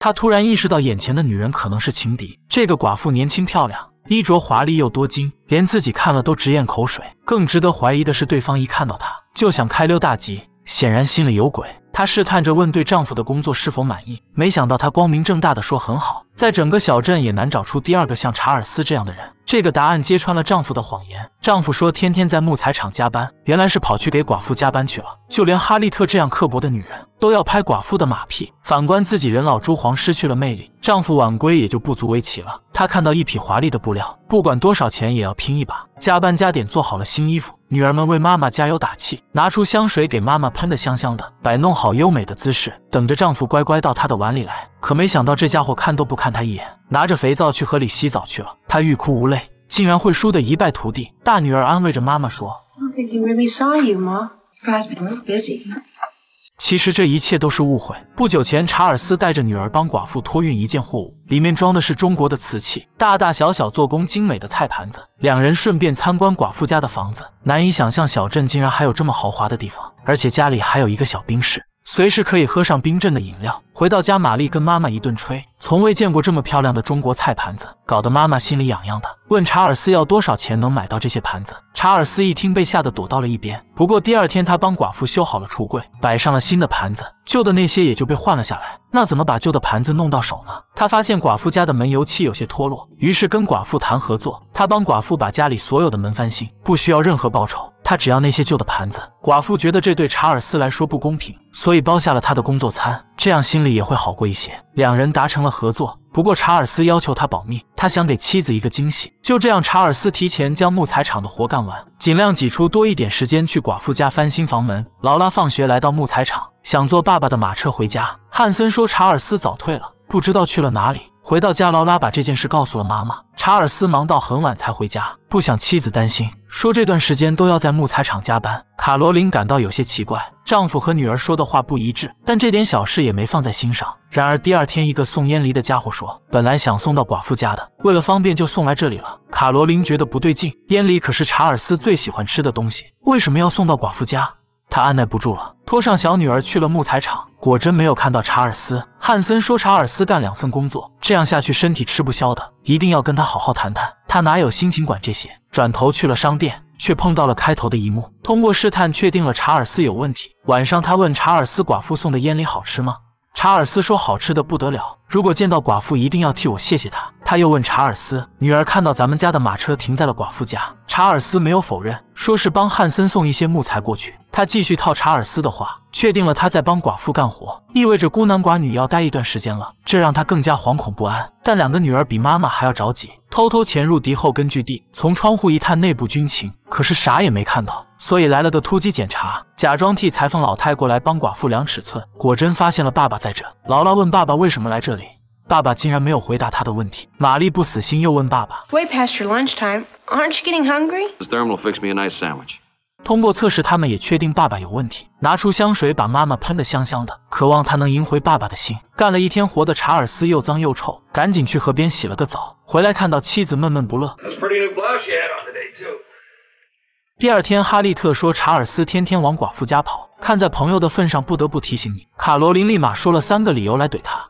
他突然意识到，眼前的女人可能是情敌。这个寡妇年轻漂亮，衣着华丽又多金，连自己看了都直咽口水。更值得怀疑的是，对方一看到他就想开溜大吉，显然心里有鬼。她试探着问：“对丈夫的工作是否满意？”没想到她光明正大的说：“很好。”在整个小镇也难找出第二个像查尔斯这样的人。这个答案揭穿了丈夫的谎言。丈夫说：“天天在木材厂加班，原来是跑去给寡妇加班去了。”就连哈利特这样刻薄的女人都要拍寡妇的马屁，反观自己人老珠黄，失去了魅力。丈夫晚归也就不足为奇了。她看到一匹华丽的布料，不管多少钱也要拼一把，加班加点做好了新衣服。女儿们为妈妈加油打气，拿出香水给妈妈喷的香香的，摆弄好优美的姿势，等着丈夫乖乖到她的碗里来。可没想到这家伙看都不看她一眼，拿着肥皂去河里洗澡去了。她欲哭无泪，竟然会输得一败涂地。大女儿安慰着妈妈说：“I think he really saw you, Mom. h u s b r e a l y busy.” 其实这一切都是误会。不久前，查尔斯带着女儿帮寡妇托运一件货物，里面装的是中国的瓷器，大大小小、做工精美的菜盘子。两人顺便参观寡妇家的房子，难以想象小镇竟然还有这么豪华的地方，而且家里还有一个小冰室，随时可以喝上冰镇的饮料。回到家，玛丽跟妈妈一顿吹，从未见过这么漂亮的中国菜盘子，搞得妈妈心里痒痒的，问查尔斯要多少钱能买到这些盘子。查尔斯一听，被吓得躲到了一边。不过第二天，他帮寡妇修好了橱柜，摆上了新的盘子，旧的那些也就被换了下来。那怎么把旧的盘子弄到手呢？他发现寡妇家的门油漆有些脱落，于是跟寡妇谈合作。他帮寡妇把家里所有的门翻新，不需要任何报酬，他只要那些旧的盘子。寡妇觉得这对查尔斯来说不公平，所以包下了他的工作餐，这样新。里也会好过一些。两人达成了合作，不过查尔斯要求他保密，他想给妻子一个惊喜。就这样，查尔斯提前将木材厂的活干完，尽量挤出多一点时间去寡妇家翻新房门。劳拉放学来到木材厂，想坐爸爸的马车回家。汉森说查尔斯早退了，不知道去了哪里。回到家，劳拉把这件事告诉了妈妈。查尔斯忙到很晚才回家，不想妻子担心，说这段时间都要在木材厂加班。卡罗琳感到有些奇怪，丈夫和女儿说的话不一致，但这点小事也没放在心上。然而第二天，一个送烟梨的家伙说，本来想送到寡妇家的，为了方便就送来这里了。卡罗琳觉得不对劲，烟梨可是查尔斯最喜欢吃的东西，为什么要送到寡妇家？他按耐不住了，拖上小女儿去了木材厂，果真没有看到查尔斯。汉森说：“查尔斯干两份工作，这样下去身体吃不消的，一定要跟他好好谈谈。”他哪有心情管这些？转头去了商店，却碰到了开头的一幕。通过试探，确定了查尔斯有问题。晚上，他问查尔斯，寡妇送的烟里好吃吗？查尔斯说：“好吃的不得了，如果见到寡妇，一定要替我谢谢她。”他又问查尔斯：“女儿看到咱们家的马车停在了寡妇家？”查尔斯没有否认，说是帮汉森送一些木材过去。他继续套查尔斯的话，确定了他在帮寡妇干活，意味着孤男寡女要待一段时间了，这让他更加惶恐不安。但两个女儿比妈妈还要着急，偷偷潜入敌后根据地，从窗户一探内部军情，可是啥也没看到，所以来了个突击检查。假装替裁缝老太过来帮寡妇量尺寸，果真发现了爸爸在这。劳拉问爸爸为什么来这里，爸爸竟然没有回答他的问题。玛丽不死心又问爸爸。Way past your lunch time, aren't you getting hungry? t His t h e r m a l f i x me a nice sandwich. 通过测试，他们也确定爸爸有问题。拿出香水把妈妈喷得香香的，渴望他能赢回爸爸的心。干了一天活的查尔斯又脏又臭，赶紧去河边洗了个澡，回来看到妻子闷闷不乐。That's 第二天，哈利特说：“查尔斯天天往寡妇家跑，看在朋友的份上，不得不提醒你。”卡罗琳立马说了三个理由来怼他。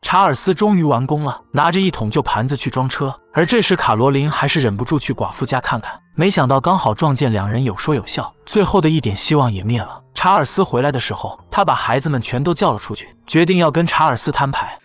查尔斯终于完工了，拿着一桶旧盘子去装车。而这时，卡罗琳还是忍不住去寡妇家看看，没想到刚好撞见两人有说有笑。最后的一点希望也灭了。查尔斯回来的时候，他把孩子们全都叫了出去，决定要跟查尔斯摊牌。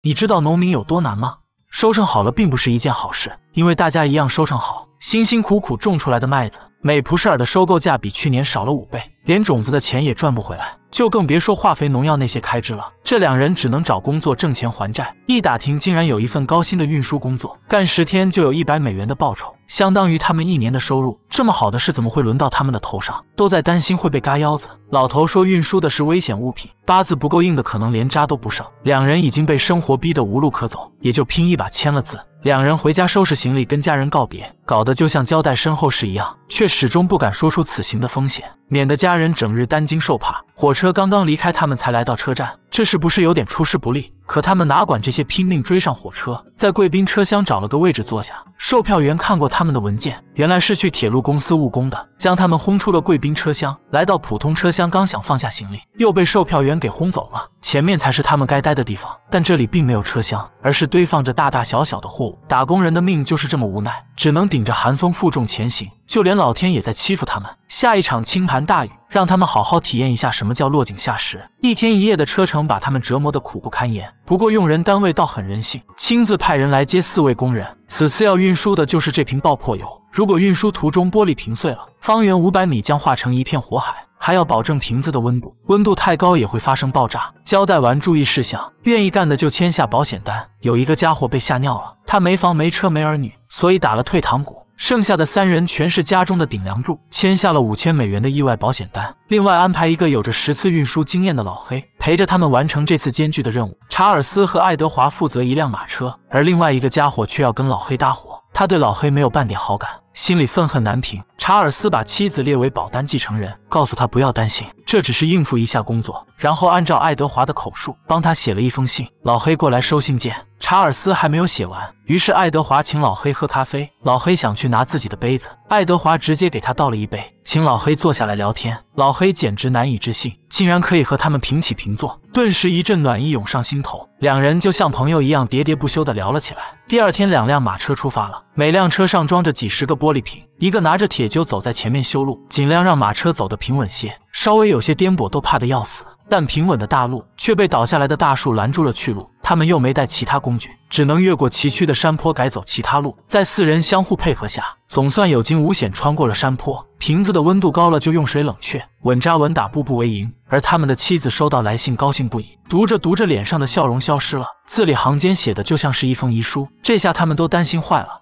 你知道农民有多难吗？收成好了并不是一件好事，因为大家一样收成好，辛辛苦苦种出来的麦子。美普舍尔的收购价比去年少了五倍，连种子的钱也赚不回来，就更别说化肥、农药那些开支了。这两人只能找工作挣钱还债。一打听，竟然有一份高薪的运输工作，干十天就有一百美元的报酬，相当于他们一年的收入。这么好的事怎么会轮到他们的头上？都在担心会被嘎腰子。老头说运输的是危险物品，八字不够硬的可能连渣都不剩。两人已经被生活逼得无路可走，也就拼一把签了字。两人回家收拾行李，跟家人告别，搞得就像交代身后事一样，却。始终不敢说出此行的风险，免得家人整日担惊受怕。火车刚刚离开，他们才来到车站，这是不是有点出师不利？可他们哪管这些，拼命追上火车，在贵宾车厢找了个位置坐下。售票员看过他们的文件，原来是去铁路公司务工的，将他们轰出了贵宾车厢。来到普通车厢，刚想放下行李，又被售票员给轰走了。前面才是他们该待的地方，但这里并没有车厢，而是堆放着大大小小的货物。打工人的命就是这么无奈，只能顶着寒风负重前行。就连老天也在欺负他们，下一场倾盆大雨，让他们好好体验一下什么叫落井下石。一天一夜的车程把他们折磨得苦不堪言。不过用人单位倒很人性，亲自派人来接四位工人。此次要运输的就是这瓶爆破油，如果运输途中玻璃瓶碎了，方圆五百米将化成一片火海，还要保证瓶子的温度，温度太高也会发生爆炸。交代完注意事项，愿意干的就签下保险单。有一个家伙被吓尿了，他没房没车没儿女，所以打了退堂鼓。剩下的三人全是家中的顶梁柱，签下了五千美元的意外保险单。另外安排一个有着十次运输经验的老黑陪着他们完成这次艰巨的任务。查尔斯和爱德华负责一辆马车，而另外一个家伙却要跟老黑搭伙。他对老黑没有半点好感，心里愤恨难平。查尔斯把妻子列为保单继承人，告诉他不要担心。这只是应付一下工作，然后按照爱德华的口述帮他写了一封信。老黑过来收信件，查尔斯还没有写完，于是爱德华请老黑喝咖啡。老黑想去拿自己的杯子，爱德华直接给他倒了一杯，请老黑坐下来聊天。老黑简直难以置信，竟然可以和他们平起平坐，顿时一阵暖意涌上心头。两人就像朋友一样喋喋不休地聊了起来。第二天，两辆马车出发了。每辆车上装着几十个玻璃瓶，一个拿着铁锹走在前面修路，尽量让马车走得平稳些，稍微有些颠簸都怕得要死。但平稳的大路却被倒下来的大树拦住了去路，他们又没带其他工具，只能越过崎岖的山坡，改走其他路。在四人相互配合下，总算有惊无险穿过了山坡。瓶子的温度高了，就用水冷却，稳扎稳打，步步为营。而他们的妻子收到来信，高兴不已，读着读着，脸上的笑容消失了，字里行间写的就像是一封遗书。这下他们都担心坏了。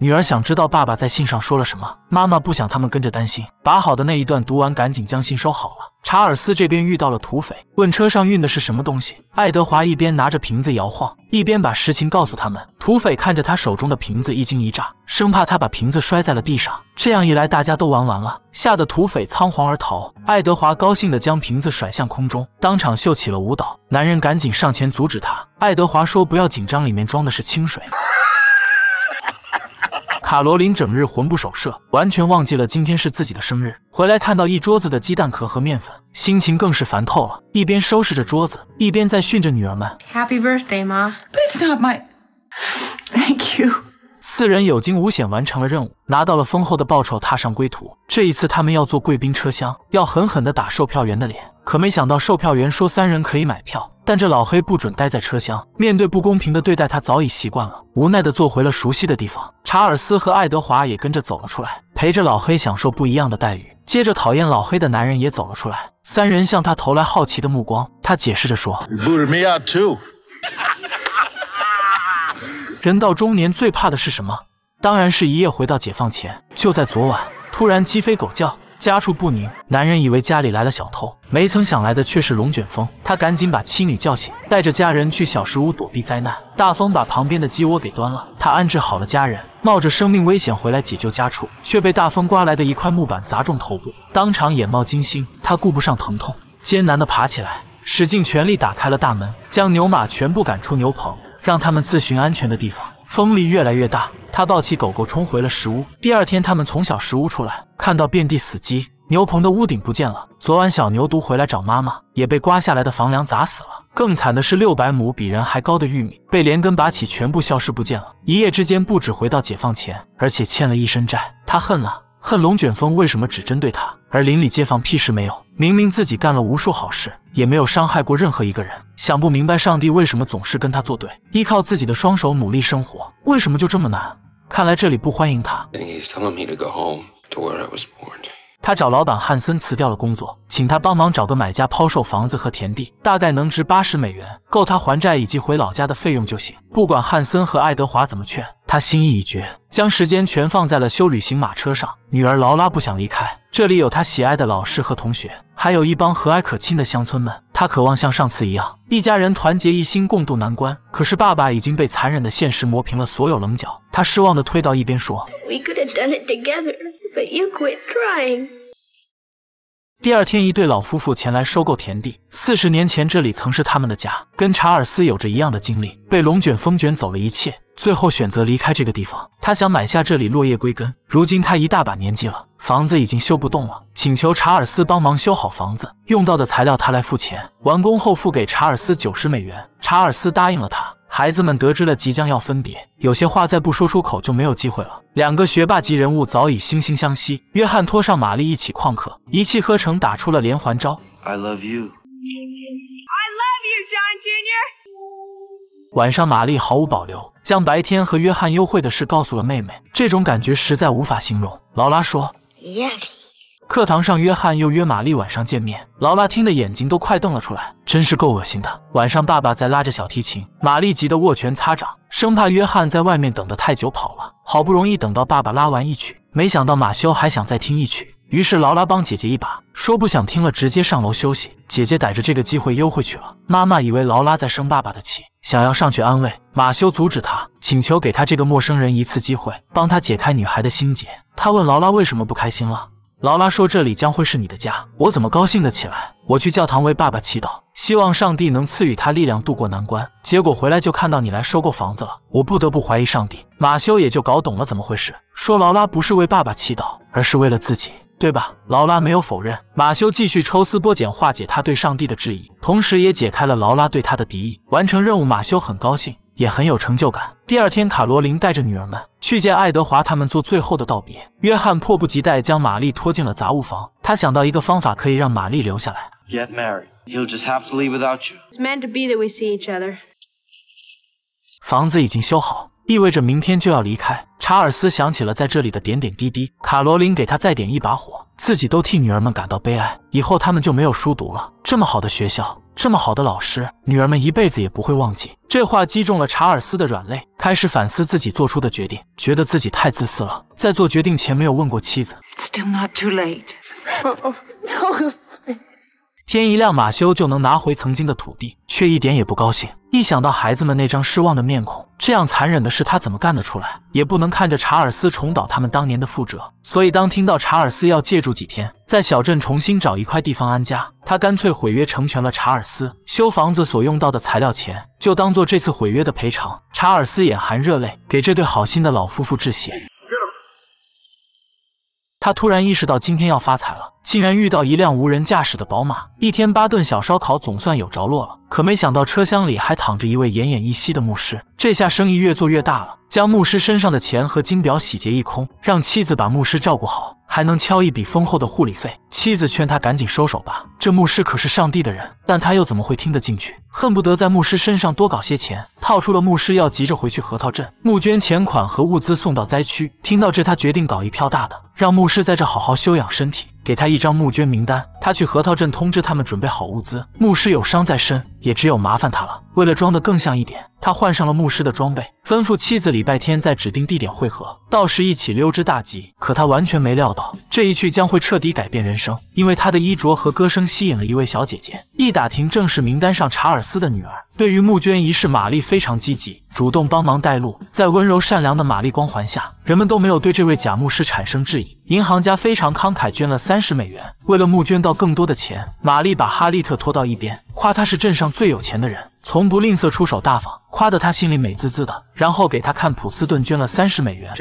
女儿想知道爸爸在信上说了什么，妈妈不想他们跟着担心，把好的那一段读完，赶紧将信收好了。查尔斯这边遇到了土匪，问车上运的是什么东西。爱德华一边拿着瓶子摇晃，一边把实情告诉他们。土匪看着他手中的瓶子，一惊一乍，生怕他把瓶子摔在了地上。这样一来，大家都玩完了，吓得土匪仓皇而逃。爱德华高兴地将瓶子甩向空中，当场秀起了舞蹈。男人赶紧上前阻止他。爱德华说：“不要紧张，里面装的是清水。”卡罗琳整日魂不守舍，完全忘记了今天是自己的生日。回来看到一桌子的鸡蛋壳和面粉，心情更是烦透了。一边收拾着桌子，一边在训着女儿们。Happy birthday, ma. But it's not my. Thank you. 四人有惊无险完成了任务，拿到了丰厚的报酬，踏上归途。这一次他们要坐贵宾车厢，要狠狠地打售票员的脸。可没想到，售票员说三人可以买票。但这老黑不准待在车厢，面对不公平的对待，他早已习惯了，无奈的坐回了熟悉的地方。查尔斯和爱德华也跟着走了出来，陪着老黑享受不一样的待遇。接着，讨厌老黑的男人也走了出来，三人向他投来好奇的目光。他解释着说：“人到中年最怕的是什么？当然是一夜回到解放前。就在昨晚，突然鸡飞狗叫。”家畜不宁，男人以为家里来了小偷，没曾想来的却是龙卷风。他赶紧把妻女叫醒，带着家人去小石屋躲避灾难。大风把旁边的鸡窝给端了，他安置好了家人，冒着生命危险回来解救家畜，却被大风刮来的一块木板砸中头部，当场眼冒金星。他顾不上疼痛，艰难地爬起来，使尽全力打开了大门，将牛马全部赶出牛棚，让他们自寻安全的地方。风力越来越大，他抱起狗狗冲回了石屋。第二天，他们从小石屋出来，看到遍地死鸡，牛棚的屋顶不见了。昨晚小牛犊回来找妈妈，也被刮下来的房梁砸死了。更惨的是，六百亩比人还高的玉米被连根拔起，全部消失不见了。一夜之间，不止回到解放前，而且欠了一身债。他恨了，恨龙卷风为什么只针对他。而邻里街坊屁事没有，明明自己干了无数好事，也没有伤害过任何一个人，想不明白上帝为什么总是跟他作对。依靠自己的双手努力生活，为什么就这么难？看来这里不欢迎他。他找老板汉森辞掉了工作，请他帮忙找个买家抛售房子和田地，大概能值八十美元，够他还债以及回老家的费用就行。不管汉森和爱德华怎么劝，他心意已决，将时间全放在了修旅行马车上。女儿劳拉不想离开。这里有他喜爱的老师和同学，还有一帮和蔼可亲的乡村们。他渴望像上次一样，一家人团结一心共度难关。可是爸爸已经被残忍的现实磨平了所有棱角。他失望地推到一边说：“We could have done it together, but you quit trying.” 第二天，一对老夫妇前来收购田地。四十年前，这里曾是他们的家，跟查尔斯有着一样的经历，被龙卷风卷走了一切。最后选择离开这个地方，他想买下这里，落叶归根。如今他一大把年纪了，房子已经修不动了，请求查尔斯帮忙修好房子，用到的材料他来付钱，完工后付给查尔斯九十美元。查尔斯答应了他。孩子们得知了即将要分别，有些话再不说出口就没有机会了。两个学霸级人物早已惺惺相惜。约翰拖上玛丽一起旷课，一气呵成打出了连环招。I I love love you. you, John Jr. 晚上，玛丽毫无保留将白天和约翰幽会的事告诉了妹妹。这种感觉实在无法形容。劳拉说：“耶！”课堂上，约翰又约玛丽晚上见面。劳拉听得眼睛都快瞪了出来，真是够恶心的。晚上，爸爸在拉着小提琴，玛丽急得握拳擦掌，生怕约翰在外面等得太久跑了。好不容易等到爸爸拉完一曲，没想到马修还想再听一曲。于是劳拉帮姐姐一把，说不想听了，直接上楼休息。姐姐逮着这个机会溜回去了。妈妈以为劳拉在生爸爸的气，想要上去安慰。马修阻止她，请求给她这个陌生人一次机会，帮她解开女孩的心结。他问劳拉为什么不开心了。劳拉说：“这里将会是你的家，我怎么高兴得起来？我去教堂为爸爸祈祷，希望上帝能赐予他力量渡过难关。结果回来就看到你来收购房子了，我不得不怀疑上帝。”马修也就搞懂了怎么回事，说劳拉不是为爸爸祈祷，而是为了自己。对吧？劳拉没有否认。马修继续抽丝剥茧，化解他对上帝的质疑，同时也解开了劳拉对他的敌意。完成任务，马修很高兴，也很有成就感。第二天，卡罗琳带着女儿们去见爱德华，他们做最后的道别。约翰迫不及待将玛丽拖进了杂物房，他想到一个方法可以让玛丽留下来。房子已经修好，意味着明天就要离开。查尔斯想起了在这里的点点滴滴，卡罗琳给他再点一把火，自己都替女儿们感到悲哀。以后他们就没有书读了，这么好的学校，这么好的老师，女儿们一辈子也不会忘记。这话击中了查尔斯的软肋，开始反思自己做出的决定，觉得自己太自私了，在做决定前没有问过妻子。天一亮，马修就能拿回曾经的土地，却一点也不高兴。一想到孩子们那张失望的面孔，这样残忍的事他怎么干得出来？也不能看着查尔斯重蹈他们当年的覆辙。所以，当听到查尔斯要借住几天，在小镇重新找一块地方安家，他干脆毁约，成全了查尔斯。修房子所用到的材料钱，就当做这次毁约的赔偿。查尔斯眼含热泪，给这对好心的老夫妇致谢。他突然意识到今天要发财了，竟然遇到一辆无人驾驶的宝马。一天八顿小烧烤总算有着落了，可没想到车厢里还躺着一位奄奄一息的牧师。这下生意越做越大了，将牧师身上的钱和金表洗劫一空，让妻子把牧师照顾好，还能敲一笔丰厚的护理费。妻子劝他赶紧收手吧，这牧师可是上帝的人，但他又怎么会听得进去？恨不得在牧师身上多搞些钱，套出了牧师要急着回去核桃镇募捐钱款和物资送到灾区。听到这，他决定搞一票大的，让牧师在这好好休养身体。给他一张募捐名单，他去核桃镇通知他们准备好物资。牧师有伤在身，也只有麻烦他了。为了装得更像一点，他换上了牧师的装备，吩咐妻子礼拜天在指定地点汇合，到时一起溜之大吉。可他完全没料到，这一去将会彻底改变人生，因为他的衣着和歌声吸引了一位小姐姐。一打听，正是名单上查尔斯的女儿。对于募捐仪式，玛丽非常积极，主动帮忙带路。在温柔善良的玛丽光环下，人们都没有对这位假牧师产生质疑。银行家非常慷慨，捐了三十美元。为了募捐到更多的钱，玛丽把哈利特拖到一边，夸他是镇上最有钱的人，从不吝啬出手大方，夸得他心里美滋滋的。然后给他看普斯顿捐了三十美元。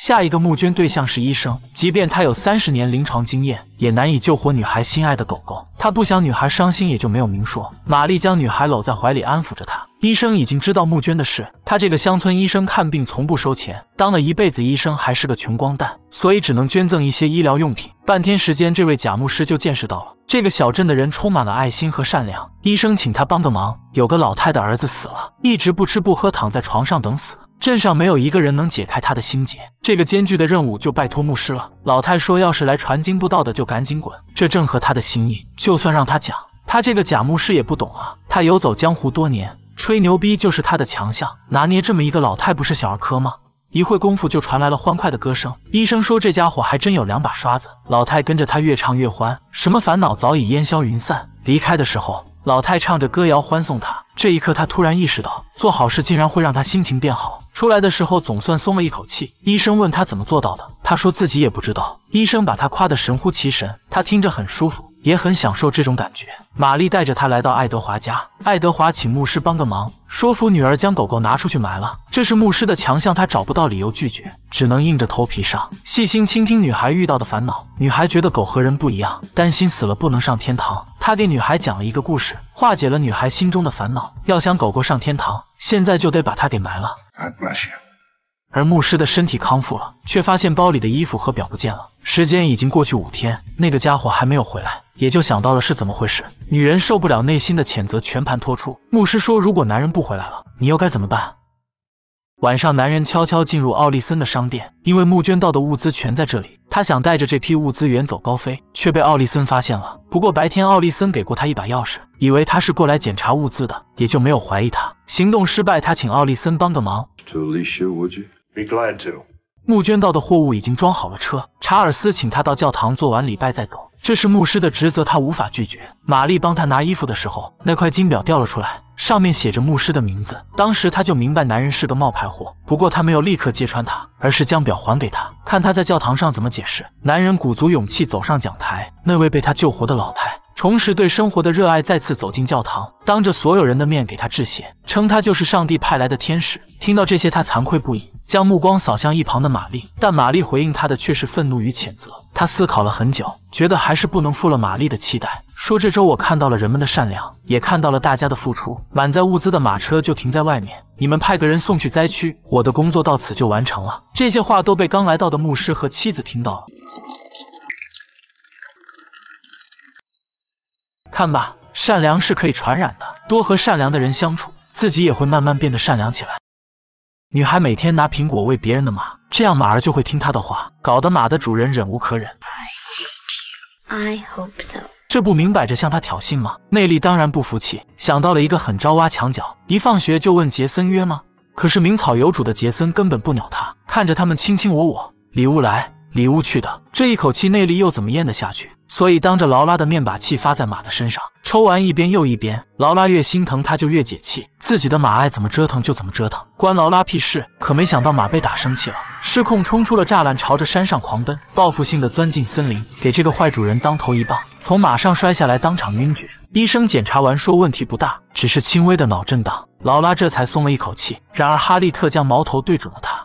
下一个募捐对象是医生，即便他有三十年临床经验，也难以救活女孩心爱的狗狗。他不想女孩伤心，也就没有明说。玛丽将女孩搂在怀里，安抚着她。医生已经知道募捐的事，他这个乡村医生看病从不收钱，当了一辈子医生还是个穷光蛋，所以只能捐赠一些医疗用品。半天时间，这位假牧师就见识到了这个小镇的人充满了爱心和善良。医生请他帮个忙，有个老太的儿子死了，一直不吃不喝，躺在床上等死。镇上没有一个人能解开他的心结，这个艰巨的任务就拜托牧师了。老太说：“要是来传经布道的，就赶紧滚。”这正合他的心意。就算让他讲，他这个假牧师也不懂啊。他游走江湖多年，吹牛逼就是他的强项，拿捏这么一个老太不是小儿科吗？一会功夫就传来了欢快的歌声。医生说：“这家伙还真有两把刷子。”老太跟着他越唱越欢，什么烦恼早已烟消云散。离开的时候，老太唱着歌谣欢送他。这一刻，他突然意识到，做好事竟然会让他心情变好。出来的时候总算松了一口气。医生问他怎么做到的，他说自己也不知道。医生把他夸得神乎其神，他听着很舒服，也很享受这种感觉。玛丽带着他来到爱德华家，爱德华请牧师帮个忙，说服女儿将狗狗拿出去埋了。这是牧师的强项，他找不到理由拒绝，只能硬着头皮上，细心倾听女孩遇到的烦恼。女孩觉得狗和人不一样，担心死了不能上天堂。他给女孩讲了一个故事，化解了女孩心中的烦恼。要想狗狗上天堂，现在就得把它给埋了。bless you. God 而牧师的身体康复了，却发现包里的衣服和表不见了。时间已经过去五天，那个家伙还没有回来，也就想到了是怎么回事。女人受不了内心的谴责，全盘托出。牧师说：“如果男人不回来了，你又该怎么办？”晚上，男人悄悄进入奥利森的商店，因为募捐到的物资全在这里。他想带着这批物资远走高飞，却被奥利森发现了。不过白天，奥利森给过他一把钥匙，以为他是过来检查物资的，也就没有怀疑他。行动失败，他请奥利森帮个忙。To to? would you Alicia, be glad 募捐到的货物已经装好了车，查尔斯请他到教堂做完礼拜再走，这是牧师的职责，他无法拒绝。玛丽帮他拿衣服的时候，那块金表掉了出来。上面写着牧师的名字，当时他就明白男人是个冒牌货。不过他没有立刻揭穿他，而是将表还给他，看他在教堂上怎么解释。男人鼓足勇气走上讲台，那位被他救活的老太。重拾对生活的热爱，再次走进教堂，当着所有人的面给他致谢，称他就是上帝派来的天使。听到这些，他惭愧不已，将目光扫向一旁的玛丽，但玛丽回应他的却是愤怒与谴责。他思考了很久，觉得还是不能负了玛丽的期待，说这周我看到了人们的善良，也看到了大家的付出。满载物资的马车就停在外面，你们派个人送去灾区，我的工作到此就完成了。这些话都被刚来到的牧师和妻子听到了。看吧，善良是可以传染的。多和善良的人相处，自己也会慢慢变得善良起来。女孩每天拿苹果喂别人的马，这样马儿就会听她的话，搞得马的主人忍无可忍。这不明摆着向他挑衅吗？内力当然不服气，想到了一个狠招，挖墙脚。一放学就问杰森约吗？可是名草有主的杰森根本不鸟他。看着他们卿卿我我，礼物来礼物去的，这一口气内力又怎么咽得下去？所以，当着劳拉的面把气发在马的身上，抽完一边又一边。劳拉越心疼他，就越解气，自己的马爱怎么折腾就怎么折腾，关劳拉屁事。可没想到马被打生气了，失控冲出了栅栏，朝着山上狂奔，报复性的钻进森林，给这个坏主人当头一棒，从马上摔下来，当场晕厥。医生检查完说问题不大，只是轻微的脑震荡。劳拉这才松了一口气。然而，哈利特将矛头对准了他。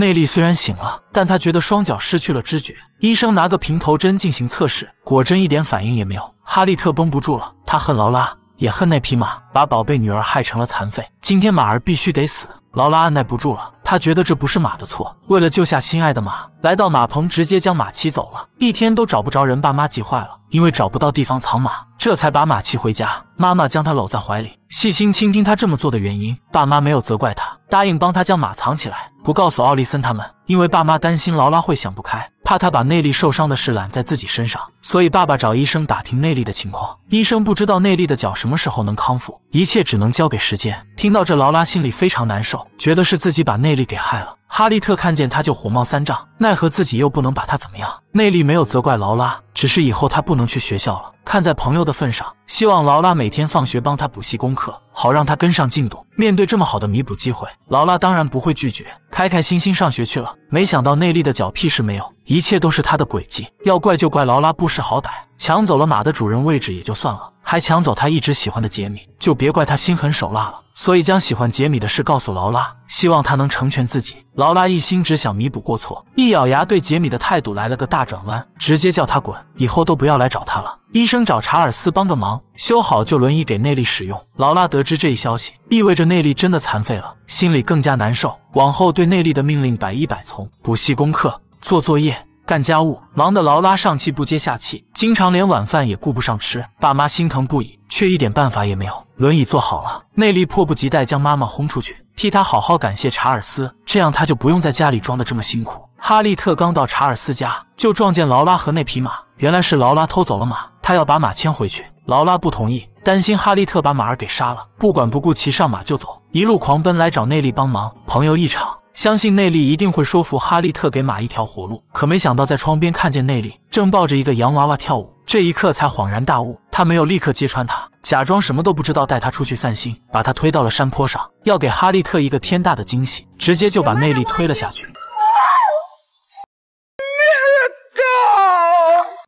内力虽然醒了，但他觉得双脚失去了知觉。医生拿个平头针进行测试，果真一点反应也没有。哈利特绷不住了，他恨劳拉，也恨那匹马，把宝贝女儿害成了残废。今天马儿必须得死。劳拉按耐不住了，她觉得这不是马的错。为了救下心爱的马，来到马棚，直接将马骑走了。一天都找不着人，爸妈急坏了，因为找不到地方藏马，这才把马骑回家。妈妈将她搂在怀里，细心倾听她这么做的原因。爸妈没有责怪她，答应帮她将马藏起来，不告诉奥利森他们，因为爸妈担心劳拉会想不开。怕他把内力受伤的事揽在自己身上，所以爸爸找医生打听内力的情况。医生不知道内力的脚什么时候能康复，一切只能交给时间。听到这，劳拉心里非常难受，觉得是自己把内力给害了。哈利特看见他就火冒三丈，奈何自己又不能把他怎么样。内力没有责怪劳拉，只是以后他不能去学校了。看在朋友的份上，希望劳拉每天放学帮他补习功课，好让他跟上进度。面对这么好的弥补机会，劳拉当然不会拒绝，开开心心上学去了。没想到内力的脚屁事没有，一切都是他的诡计。要怪就怪劳拉不识好歹，抢走了马的主人位置也就算了，还抢走他一直喜欢的杰米，就别怪他心狠手辣了。所以将喜欢杰米的事告诉劳拉，希望他能成全自己。劳拉一心只想弥补过错，一咬牙对杰米的态度来了个大转弯，直接叫他滚，以后都不要来找他了。医生找查尔斯帮个忙，修好旧轮椅给内力使用。劳拉得知这一消息，意味着内力真的残废了，心里更加难受。往后对内力的命令百依百从，补习功课、做作业、干家务，忙得劳拉上气不接下气，经常连晚饭也顾不上吃。爸妈心疼不已，却一点办法也没有。轮椅做好了，内力迫不及待将妈妈轰出去，替她好好感谢查尔斯，这样他就不用在家里装的这么辛苦。哈利特刚到查尔斯家，就撞见劳拉和那匹马，原来是劳拉偷走了马。他要把马牵回去，劳拉不同意，担心哈利特把马儿给杀了。不管不顾，骑上马就走，一路狂奔来找内利帮忙。朋友一场，相信内利一定会说服哈利特给马一条活路。可没想到，在窗边看见内利正抱着一个洋娃娃跳舞，这一刻才恍然大悟。他没有立刻揭穿他，假装什么都不知道，带他出去散心，把他推到了山坡上，要给哈利特一个天大的惊喜，直接就把内利推了下去。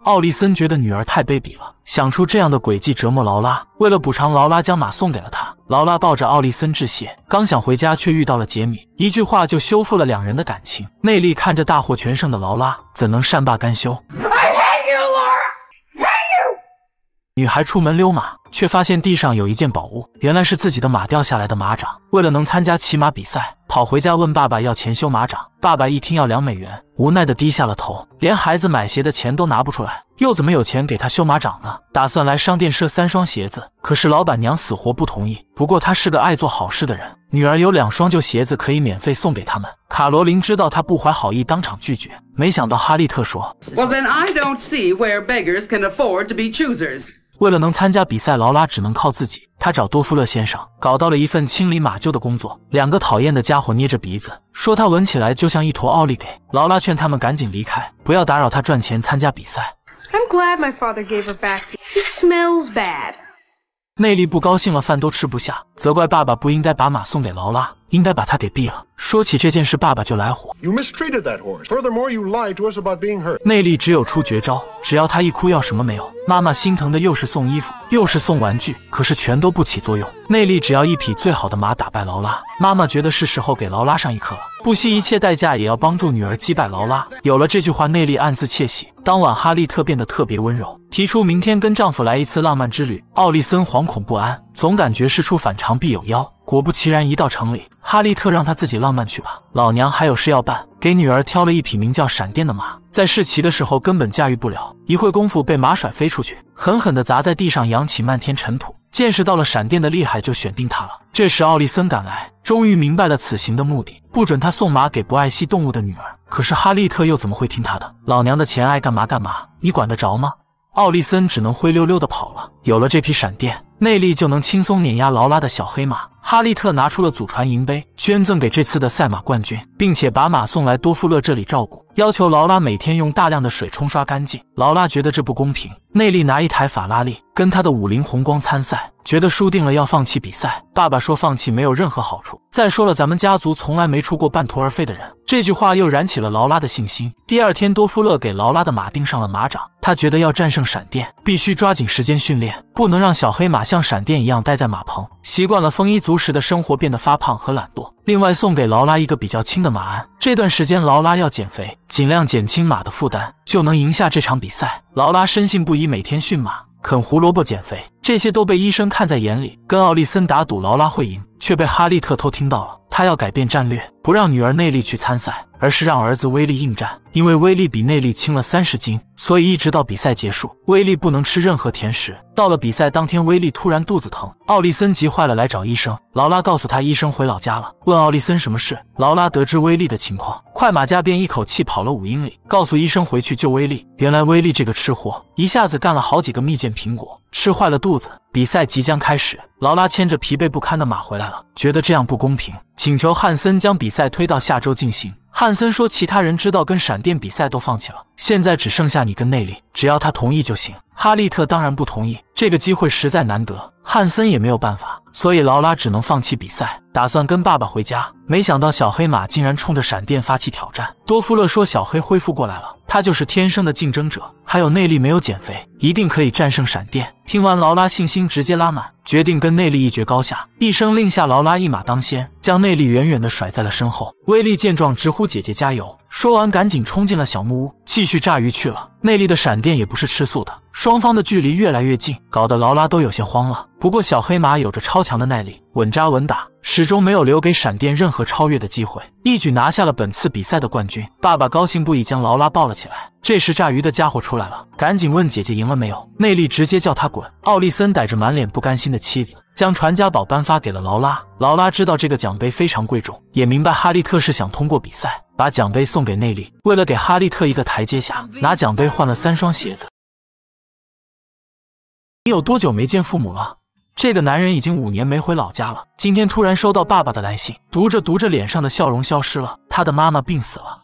奥利森觉得女儿太卑鄙了，想出这样的诡计折磨劳拉。为了补偿劳拉，将马送给了他。劳拉抱着奥利森致谢，刚想回家，却遇到了杰米，一句话就修复了两人的感情。内力看着大获全胜的劳拉，怎能善罢甘休？女孩出门溜马。却发现地上有一件宝物，原来是自己的马掉下来的马掌。为了能参加骑马比赛，跑回家问爸爸要钱修马掌。爸爸一听要两美元，无奈的低下了头，连孩子买鞋的钱都拿不出来，又怎么有钱给他修马掌呢？打算来商店设三双鞋子，可是老板娘死活不同意。不过他是个爱做好事的人，女儿有两双旧鞋子可以免费送给他们。卡罗琳知道他不怀好意，当场拒绝。没想到哈利特说：“Well, then I don't see where beggars can afford to be choosers.” 为了能参加比赛，劳拉只能靠自己。他找多夫勒先生搞到了一份清理马厩的工作。两个讨厌的家伙捏着鼻子说他闻起来就像一坨奥利给。劳拉劝他们赶紧离开，不要打扰他赚钱参加比赛。I'm glad my father gave her back. He smells bad. 内力不高兴了，饭都吃不下，责怪爸爸不应该把马送给劳拉。应该把他给毙了。说起这件事，爸爸就来火。内力只有出绝招，只要他一哭，要什么没有。妈妈心疼的又是送衣服，又是送玩具，可是全都不起作用。内力只要一匹最好的马打败劳拉，妈妈觉得是时候给劳拉上一课了，不惜一切代价也要帮助女儿击败劳拉。有了这句话，内力暗自窃喜。当晚，哈利特变得特别温柔，提出明天跟丈夫来一次浪漫之旅。奥利森惶恐不安，总感觉事出反常必有妖。果不其然，一到城里，哈利特让他自己浪漫去吧，老娘还有事要办。给女儿挑了一匹名叫闪电的马，在试骑的时候根本驾驭不了，一会功夫被马甩飞出去，狠狠的砸在地上，扬起漫天尘土。见识到了闪电的厉害，就选定他了。这时奥利森赶来，终于明白了此行的目的，不准他送马给不爱惜动物的女儿。可是哈利特又怎么会听他的？老娘的钱爱干嘛干嘛，你管得着吗？奥利森只能灰溜溜的跑了。有了这匹闪电，内力就能轻松碾压劳拉的小黑马。哈利特拿出了祖传银杯，捐赠给这次的赛马冠军，并且把马送来多夫勒这里照顾，要求劳拉每天用大量的水冲刷干净。劳拉觉得这不公平。内力拿一台法拉利跟他的五菱宏光参赛。觉得输定了，要放弃比赛。爸爸说放弃没有任何好处。再说了，咱们家族从来没出过半途而废的人。这句话又燃起了劳拉的信心。第二天，多夫勒给劳拉的马钉上了马掌。他觉得要战胜闪电，必须抓紧时间训练，不能让小黑马像闪电一样待在马棚，习惯了丰衣足食的生活，变得发胖和懒惰。另外，送给劳拉一个比较轻的马鞍。这段时间，劳拉要减肥，尽量减轻马的负担，就能赢下这场比赛。劳拉深信不疑，每天训马。啃胡萝卜减肥，这些都被医生看在眼里。跟奥利森打赌，劳拉会赢，却被哈利特偷听到了。他要改变战略，不让女儿内力去参赛，而是让儿子威力应战。因为威力比内力轻了三十斤，所以一直到比赛结束，威力不能吃任何甜食。到了比赛当天，威力突然肚子疼，奥利森急坏了，来找医生。劳拉告诉他，医生回老家了。问奥利森什么事，劳拉得知威力的情况，快马加鞭，一口气跑了五英里，告诉医生回去救威力。原来威力这个吃货一下子干了好几个蜜饯苹果，吃坏了肚子。比赛即将开始，劳拉牵着疲惫不堪的马回来了，觉得这样不公平。请求汉森将比赛推到下周进行。汉森说：“其他人知道跟闪电比赛都放弃了，现在只剩下你跟内力，只要他同意就行。”哈利特当然不同意，这个机会实在难得，汉森也没有办法，所以劳拉只能放弃比赛，打算跟爸爸回家。没想到小黑马竟然冲着闪电发起挑战。多夫勒说：“小黑恢复过来了，他就是天生的竞争者，还有内力没有减肥，一定可以战胜闪电。”听完，劳拉信心直接拉满，决定跟内力一决高下。一声令下，劳拉一马当先，将内力远远的甩在了身后。威力见状直呼。姐姐加油！说完，赶紧冲进了小木屋，继续炸鱼去了。内力的闪电也不是吃素的，双方的距离越来越近，搞得劳拉都有些慌了。不过小黑马有着超强的耐力，稳扎稳打，始终没有留给闪电任何超越的机会，一举拿下了本次比赛的冠军。爸爸高兴不已，将劳拉抱了起来。这时炸鱼的家伙出来了，赶紧问姐姐赢了没有。内力直接叫他滚。奥利森逮着满脸不甘心的妻子。将传家宝颁发给了劳拉。劳拉知道这个奖杯非常贵重，也明白哈利特是想通过比赛把奖杯送给内利。为了给哈利特一个台阶下，拿奖杯换了三双鞋子。你有多久没见父母了？这个男人已经五年没回老家了。今天突然收到爸爸的来信，读着读着，脸上的笑容消失了。他的妈妈病死了。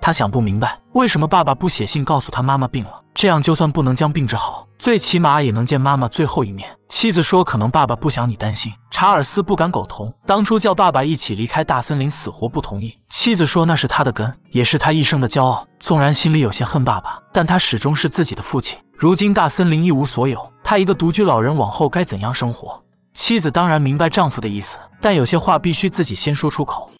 他想不明白，为什么爸爸不写信告诉他妈妈病了？这样就算不能将病治好，最起码也能见妈妈最后一面。妻子说：“可能爸爸不想你担心。”查尔斯不敢苟同。当初叫爸爸一起离开大森林，死活不同意。妻子说：“那是他的根，也是他一生的骄傲。纵然心里有些恨爸爸，但他始终是自己的父亲。如今大森林一无所有，他一个独居老人，往后该怎样生活？”妻子当然明白丈夫的意思，但有些话必须自己先说出口。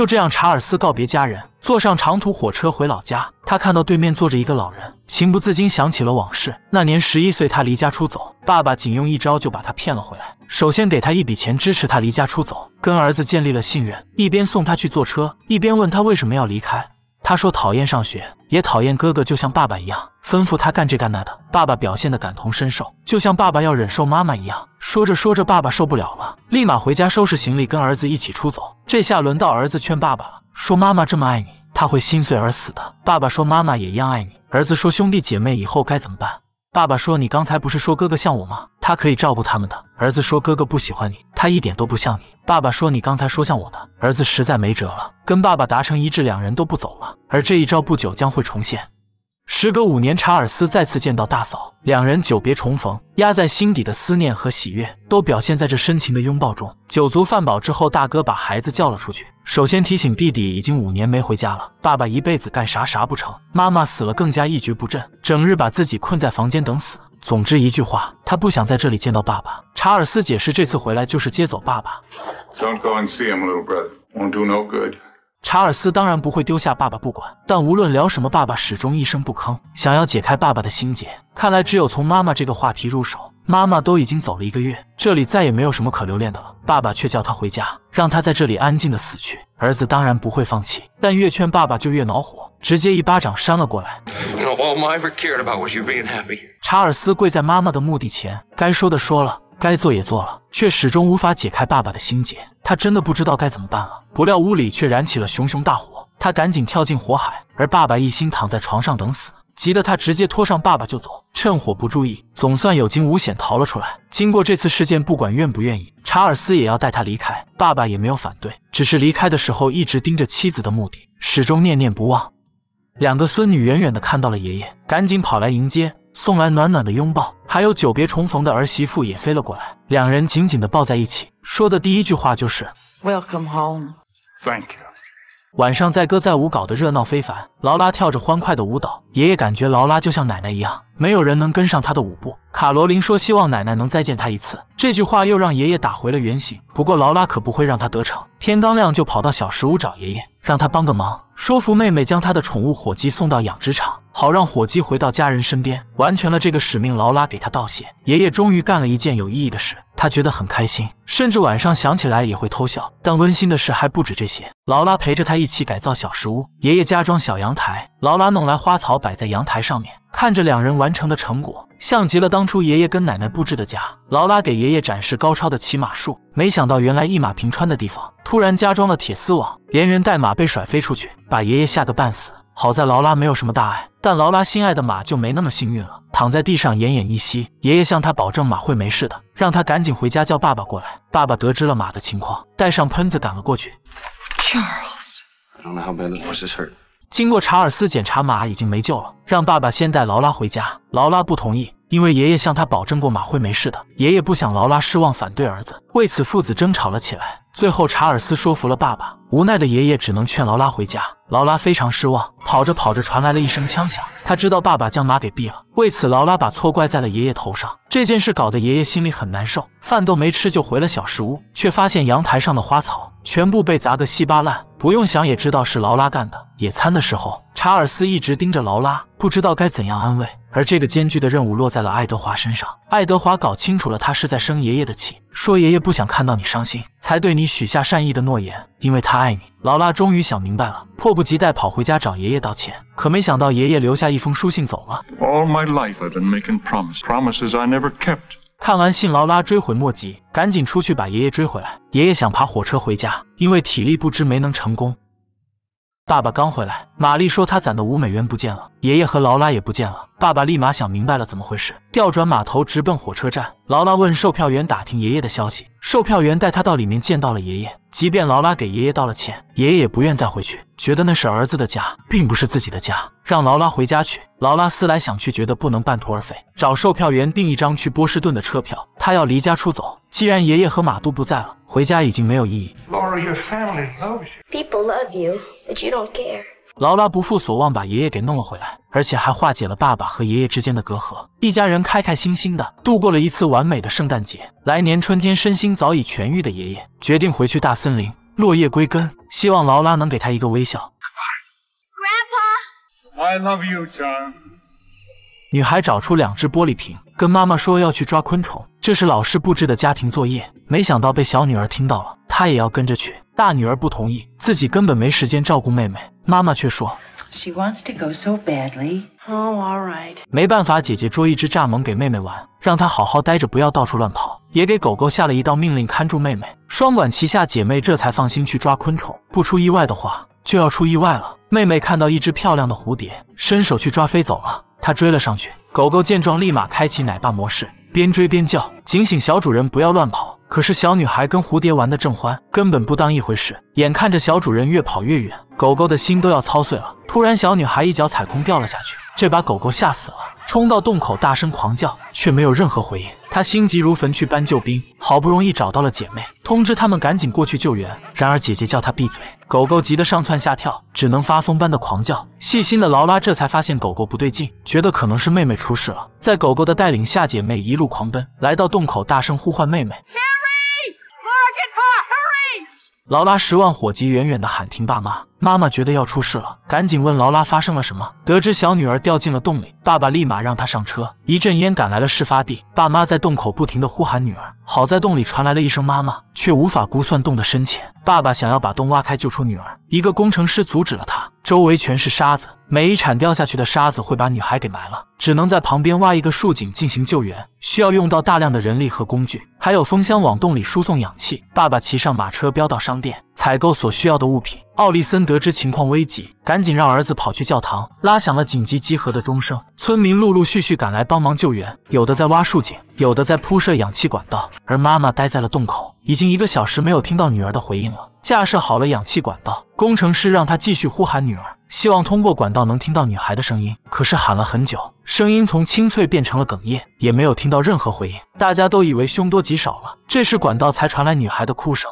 就这样，查尔斯告别家人，坐上长途火车回老家。他看到对面坐着一个老人，情不自禁想起了往事。那年十一岁，他离家出走，爸爸仅用一招就把他骗了回来。首先给他一笔钱支持他离家出走，跟儿子建立了信任；一边送他去坐车，一边问他为什么要离开。他说讨厌上学，也讨厌哥哥，就像爸爸一样吩咐他干这干那的。爸爸表现得感同身受，就像爸爸要忍受妈妈一样。说着说着，爸爸受不了了，立马回家收拾行李，跟儿子一起出走。这下轮到儿子劝爸爸了，说妈妈这么爱你，他会心碎而死的。爸爸说妈妈也一样爱你。儿子说兄弟姐妹以后该怎么办？爸爸说：“你刚才不是说哥哥像我吗？他可以照顾他们的。”儿子说：“哥哥不喜欢你，他一点都不像你。”爸爸说：“你刚才说像我的。”儿子实在没辙了，跟爸爸达成一致，两人都不走了。而这一招不久将会重现。时隔五年，查尔斯再次见到大嫂，两人久别重逢，压在心底的思念和喜悦都表现在这深情的拥抱中。酒足饭饱之后，大哥把孩子叫了出去，首先提醒弟弟已经五年没回家了。爸爸一辈子干啥啥不成，妈妈死了更加一蹶不振，整日把自己困在房间等死。总之一句话，他不想在这里见到爸爸。查尔斯解释，这次回来就是接走爸爸。查尔斯当然不会丢下爸爸不管，但无论聊什么，爸爸始终一声不吭。想要解开爸爸的心结，看来只有从妈妈这个话题入手。妈妈都已经走了一个月，这里再也没有什么可留恋的了。爸爸却叫他回家，让他在这里安静的死去。儿子当然不会放弃，但越劝爸爸就越恼火，直接一巴掌扇了过来。查尔斯跪在妈妈的墓地前，该说的说了。该做也做了，却始终无法解开爸爸的心结。他真的不知道该怎么办了。不料屋里却燃起了熊熊大火，他赶紧跳进火海，而爸爸一心躺在床上等死，急得他直接拖上爸爸就走。趁火不注意，总算有惊无险逃了出来。经过这次事件，不管愿不愿意，查尔斯也要带他离开。爸爸也没有反对，只是离开的时候一直盯着妻子的墓地，始终念念不忘。两个孙女远远的看到了爷爷，赶紧跑来迎接。送来暖暖的拥抱，还有久别重逢的儿媳妇也飞了过来，两人紧紧的抱在一起，说的第一句话就是 “Welcome home, t h a n k you。晚上载歌载舞，搞得热闹非凡。劳拉跳着欢快的舞蹈，爷爷感觉劳拉就像奶奶一样，没有人能跟上她的舞步。卡罗琳说：“希望奶奶能再见她一次。”这句话又让爷爷打回了原形。不过劳拉可不会让他得逞，天刚亮就跑到小食屋找爷爷，让他帮个忙。说服妹妹将她的宠物火鸡送到养殖场，好让火鸡回到家人身边，完成了这个使命。劳拉给他道谢，爷爷终于干了一件有意义的事，他觉得很开心，甚至晚上想起来也会偷笑。但温馨的事还不止这些，劳拉陪着他一起改造小石屋，爷爷加装小阳台，劳拉弄来花草摆在阳台上面。看着两人完成的成果，像极了当初爷爷跟奶奶布置的家。劳拉给爷爷展示高超的骑马术，没想到原来一马平川的地方突然加装了铁丝网，连人带马被甩飞出去，把爷爷吓个半死。好在劳拉没有什么大碍，但劳拉心爱的马就没那么幸运了，躺在地上奄奄一息。爷爷向他保证马会没事的，让他赶紧回家叫爸爸过来。爸爸得知了马的情况，带上喷子赶了过去。经过查尔斯检查，马已经没救了，让爸爸先带劳拉回家。劳拉不同意，因为爷爷向他保证过马会没事的。爷爷不想劳拉失望，反对儿子，为此父子争吵了起来。最后，查尔斯说服了爸爸，无奈的爷爷只能劝劳拉回家。劳拉非常失望，跑着跑着传来了一声枪响，他知道爸爸将马给毙了。为此，劳拉把错怪在了爷爷头上，这件事搞得爷爷心里很难受，饭都没吃就回了小食屋，却发现阳台上的花草全部被砸个稀巴烂。不用想也知道是劳拉干的。野餐的时候，查尔斯一直盯着劳拉，不知道该怎样安慰，而这个艰巨的任务落在了爱德华身上。爱德华搞清楚了，他是在生爷爷的气。说爷爷不想看到你伤心，才对你许下善意的诺言，因为他爱你。劳拉终于想明白了，迫不及待跑回家找爷爷道歉，可没想到爷爷留下一封书信走了。All making life my promises, promises I've I been never kept. 看完信，劳拉追悔莫及，赶紧出去把爷爷追回来。爷爷想爬火车回家，因为体力不支没能成功。爸爸刚回来，玛丽说她攒的五美元不见了，爷爷和劳拉也不见了。爸爸立马想明白了怎么回事，调转马头直奔火车站。劳拉问售票员打听爷爷的消息，售票员带他到里面见到了爷爷。即便劳拉给爷爷道了歉，爷爷也不愿再回去，觉得那是儿子的家，并不是自己的家，让劳拉回家去。劳拉思来想去，觉得不能半途而废，找售票员订一张去波士顿的车票，她要离家出走。既然爷爷和马杜不在了，回家已经没有意义。劳拉不负所望，把爷爷给弄了回来，而且还化解了爸爸和爷爷之间的隔阂。一家人开开心心的度过了一次完美的圣诞节。来年春天，身心早已痊愈的爷爷决定回去大森林，落叶归根。希望劳拉能给他一个微笑。Grandpa, love I you, John. 女孩找出两只玻璃瓶，跟妈妈说要去抓昆虫，这是老师布置的家庭作业。没想到被小女儿听到了，她也要跟着去。大女儿不同意，自己根本没时间照顾妹妹。妈妈却说，没办法，姐姐捉一只蚱蜢给妹妹玩，让她好好待着，不要到处乱跑。也给狗狗下了一道命令，看住妹妹。双管齐下，姐妹这才放心去抓昆虫。不出意外的话，就要出意外了。妹妹看到一只漂亮的蝴蝶，伸手去抓，飞走了。他追了上去，狗狗见状立马开启奶爸模式，边追边叫，警醒小主人不要乱跑。可是小女孩跟蝴蝶玩的正欢，根本不当一回事。眼看着小主人越跑越远。狗狗的心都要操碎了。突然，小女孩一脚踩空掉了下去，这把狗狗吓死了，冲到洞口大声狂叫，却没有任何回应。她心急如焚，去搬救兵，好不容易找到了姐妹，通知她们赶紧过去救援。然而姐姐叫她闭嘴，狗狗急得上蹿下跳，只能发疯般的狂叫。细心的劳拉这才发现狗狗不对劲，觉得可能是妹妹出事了。在狗狗的带领下，姐妹一路狂奔，来到洞口大声呼唤妹妹。劳拉十万火急，远远地喊停。爸妈，妈妈觉得要出事了，赶紧问劳拉发生了什么。得知小女儿掉进了洞里，爸爸立马让她上车。一阵烟赶来了事发地，爸妈在洞口不停地呼喊女儿。好在洞里传来了一声“妈妈”，却无法估算洞的深浅。爸爸想要把洞挖开救出女儿，一个工程师阻止了他。周围全是沙子，每一铲掉下去的沙子会把女孩给埋了，只能在旁边挖一个竖井进行救援，需要用到大量的人力和工具。还有风箱往洞里输送氧气。爸爸骑上马车，飙到商店采购所需要的物品。奥利森得知情况危急，赶紧让儿子跑去教堂，拉响了紧急集合的钟声。村民陆陆续续赶来帮忙救援，有的在挖树井，有的在铺设氧气管道，而妈妈待在了洞口。已经一个小时没有听到女儿的回应了。架设好了氧气管道，工程师让他继续呼喊女儿，希望通过管道能听到女孩的声音。可是喊了很久，声音从清脆变成了哽咽，也没有听到任何回应。大家都以为凶多吉少了，这时管道才传来女孩的哭声。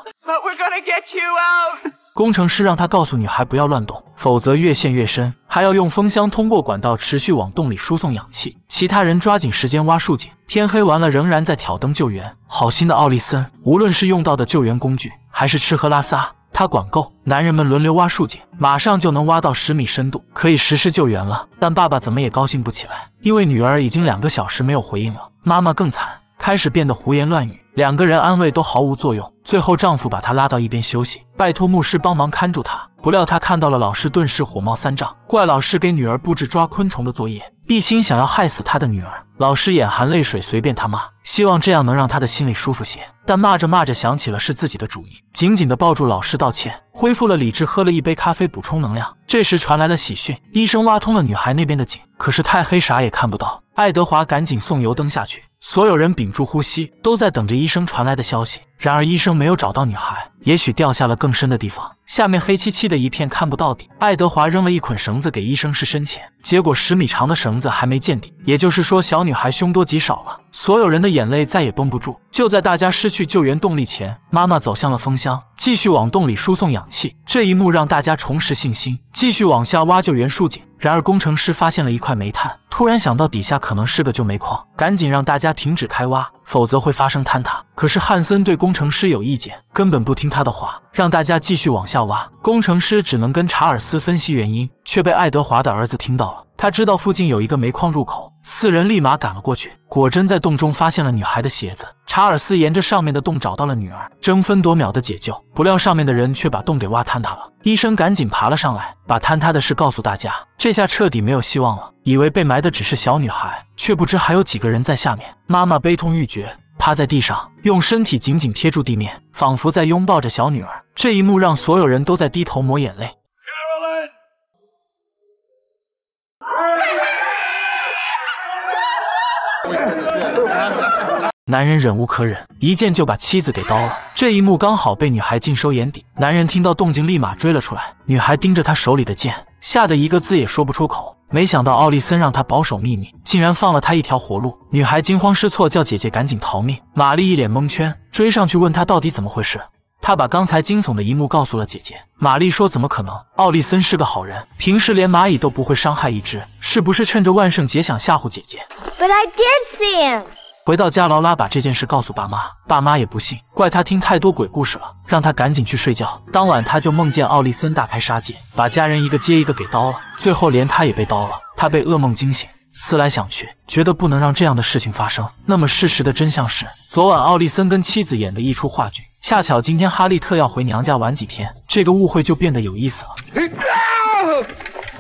工程师让他告诉女孩不要乱动，否则越陷越深，还要用风箱通过管道持续往洞里输送氧气。其他人抓紧时间挖树井，天黑完了仍然在挑灯救援。好心的奥利森，无论是用到的救援工具，还是吃喝拉撒，他管够。男人们轮流挖树井，马上就能挖到十米深度，可以实施救援了。但爸爸怎么也高兴不起来，因为女儿已经两个小时没有回应了。妈妈更惨，开始变得胡言乱语。两个人安慰都毫无作用，最后丈夫把她拉到一边休息，拜托牧师帮忙看住她。不料她看到了老师，顿时火冒三丈，怪老师给女儿布置抓昆虫的作业，一心想要害死她的女儿。老师眼含泪水，随便她骂，希望这样能让她的心里舒服些。但骂着骂着，想起了是自己的主意，紧紧地抱住老师道歉，恢复了理智，喝了一杯咖啡补充能量。这时传来了喜讯，医生挖通了女孩那边的井，可是太黑，啥也看不到。爱德华赶紧送油灯下去。所有人屏住呼吸，都在等着医生传来的消息。然而医生没有找到女孩，也许掉下了更深的地方。下面黑漆漆的一片，看不到底。爱德华扔了一捆绳子给医生试深浅，结果十米长的绳子还没见底，也就是说小女孩凶多吉少了。所有人的眼泪再也绷不住。就在大家失去救援动力前，妈妈走向了风箱，继续往洞里输送氧气。这一幕让大家重拾信心。继续往下挖救援竖井，然而工程师发现了一块煤炭，突然想到底下可能是个旧煤矿，赶紧让大家停止开挖，否则会发生坍塌。可是汉森对工程师有意见，根本不听他的话，让大家继续往下挖。工程师只能跟查尔斯分析原因，却被爱德华的儿子听到了。他知道附近有一个煤矿入口，四人立马赶了过去，果真在洞中发现了女孩的鞋子。查尔斯沿着上面的洞找到了女儿，争分夺秒的解救，不料上面的人却把洞给挖坍塌了。医生赶紧爬了上来，把坍塌的事告诉大家，这下彻底没有希望了。以为被埋的只是小女孩，却不知还有几个人在下面。妈妈悲痛欲绝，趴在地上，用身体紧紧贴住地面，仿佛在拥抱着小女儿。这一幕让所有人都在低头抹眼泪。男人忍无可忍，一剑就把妻子给刀了。这一幕刚好被女孩尽收眼底。男人听到动静，立马追了出来。女孩盯着他手里的剑，吓得一个字也说不出口。没想到奥利森让他保守秘密，竟然放了他一条活路。女孩惊慌失措，叫姐姐赶紧逃命。玛丽一脸蒙圈，追上去问他到底怎么回事。他把刚才惊悚的一幕告诉了姐姐。玛丽说：“怎么可能？奥利森是个好人，平时连蚂蚁都不会伤害一只，是不是趁着万圣节想吓唬姐姐？”回到家，劳拉把这件事告诉爸妈，爸妈也不信，怪他听太多鬼故事了，让他赶紧去睡觉。当晚他就梦见奥利森大开杀戒，把家人一个接一个给刀了，最后连他也被刀了。他被噩梦惊醒，思来想去，觉得不能让这样的事情发生。那么事实的真相是，昨晚奥利森跟妻子演的一出话剧，恰巧今天哈利特要回娘家玩几天，这个误会就变得有意思了。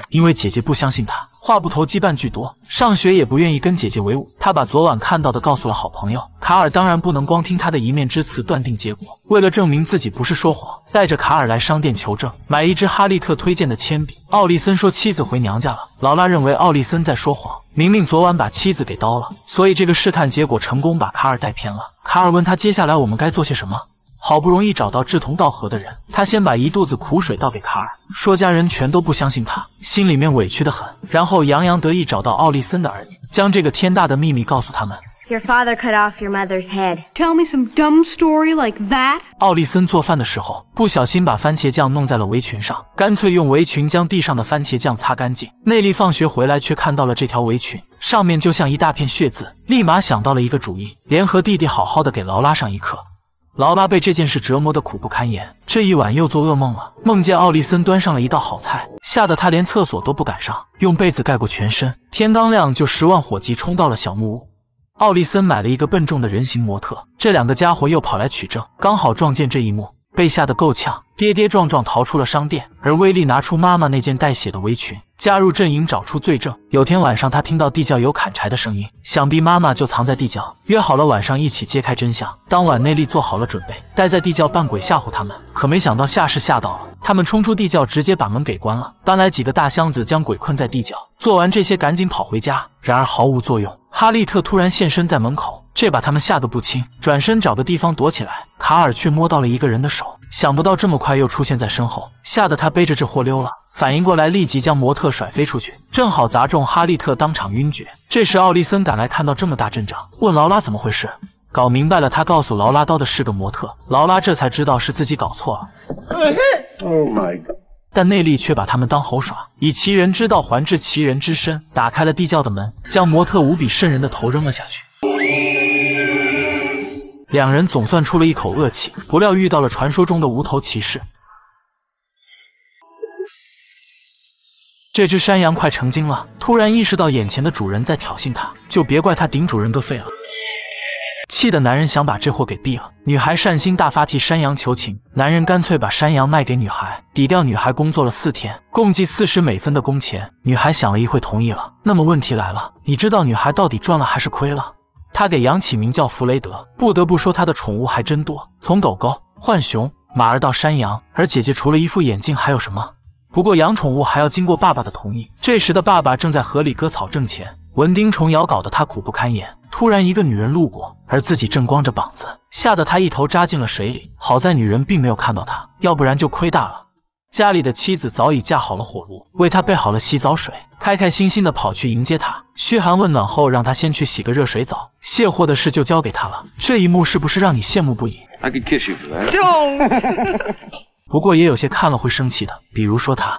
因为姐姐不相信他。话不投机半句多，上学也不愿意跟姐姐为伍。他把昨晚看到的告诉了好朋友卡尔，当然不能光听他的一面之词断定结果。为了证明自己不是说谎，带着卡尔来商店求证，买一支哈利特推荐的铅笔。奥利森说妻子回娘家了，劳拉认为奥利森在说谎，明明昨晚把妻子给刀了，所以这个试探结果成功把卡尔带偏了。卡尔问他接下来我们该做些什么。好不容易找到志同道合的人，他先把一肚子苦水倒给卡尔，说家人全都不相信他，心里面委屈的很。然后洋洋得意找到奥利森的儿女，将这个天大的秘密告诉他们。Your father cut off your mother's head. Tell me some dumb story like that. 奥利森做饭的时候不小心把番茄酱弄在了围裙上，干脆用围裙将地上的番茄酱擦干净。内力放学回来却看到了这条围裙，上面就像一大片血渍，立马想到了一个主意，联合弟弟好好的给劳拉上一课。劳拉被这件事折磨得苦不堪言，这一晚又做噩梦了，梦见奥利森端上了一道好菜，吓得他连厕所都不敢上，用被子盖过全身。天刚亮就十万火急冲到了小木屋。奥利森买了一个笨重的人形模特，这两个家伙又跑来取证，刚好撞见这一幕。被吓得够呛，跌跌撞撞逃出了商店。而威利拿出妈妈那件带血的围裙，加入阵营，找出罪证。有天晚上，他听到地窖有砍柴的声音，想必妈妈就藏在地窖。约好了晚上一起揭开真相。当晚，内力做好了准备，待在地窖扮鬼吓唬他们。可没想到，吓是吓到了，他们冲出地窖，直接把门给关了，搬来几个大箱子，将鬼困在地窖。做完这些，赶紧跑回家，然而毫无作用。哈利特突然现身在门口，这把他们吓得不轻，转身找个地方躲起来。卡尔却摸到了一个人的手，想不到这么快又出现在身后，吓得他背着这货溜了。反应过来，立即将模特甩飞出去，正好砸中哈利特，当场晕厥。这时奥利森赶来，看到这么大阵仗，问劳拉怎么回事。搞明白了，他告诉劳拉，刀的是个模特。劳拉这才知道是自己搞错了。但内力却把他们当猴耍，以其人之道还治其人之身，打开了地窖的门，将模特无比瘆人的头扔了下去。两人总算出了一口恶气，不料遇到了传说中的无头骑士。这只山羊快成精了，突然意识到眼前的主人在挑衅他，就别怪他顶主人个肺了。气的男人想把这货给毙了，女孩善心大发替山羊求情，男人干脆把山羊卖给女孩，抵掉女孩工作了四天，共计四十美分的工钱。女孩想了一会，同意了。那么问题来了，你知道女孩到底赚了还是亏了？她给羊起名叫弗雷德。不得不说，她的宠物还真多，从狗狗、浣熊、马儿到山羊。而姐姐除了一副眼镜还有什么？不过养宠物还要经过爸爸的同意。这时的爸爸正在河里割草挣钱。蚊叮虫咬搞得他苦不堪言。突然，一个女人路过，而自己正光着膀子，吓得他一头扎进了水里。好在女人并没有看到他，要不然就亏大了。家里的妻子早已架好了火炉，为他备好了洗澡水，开开心心地跑去迎接他，嘘寒问暖后，让他先去洗个热水澡。卸货的事就交给他了。这一幕是不是让你羡慕不已？不过也有些看了会生气的，比如说他。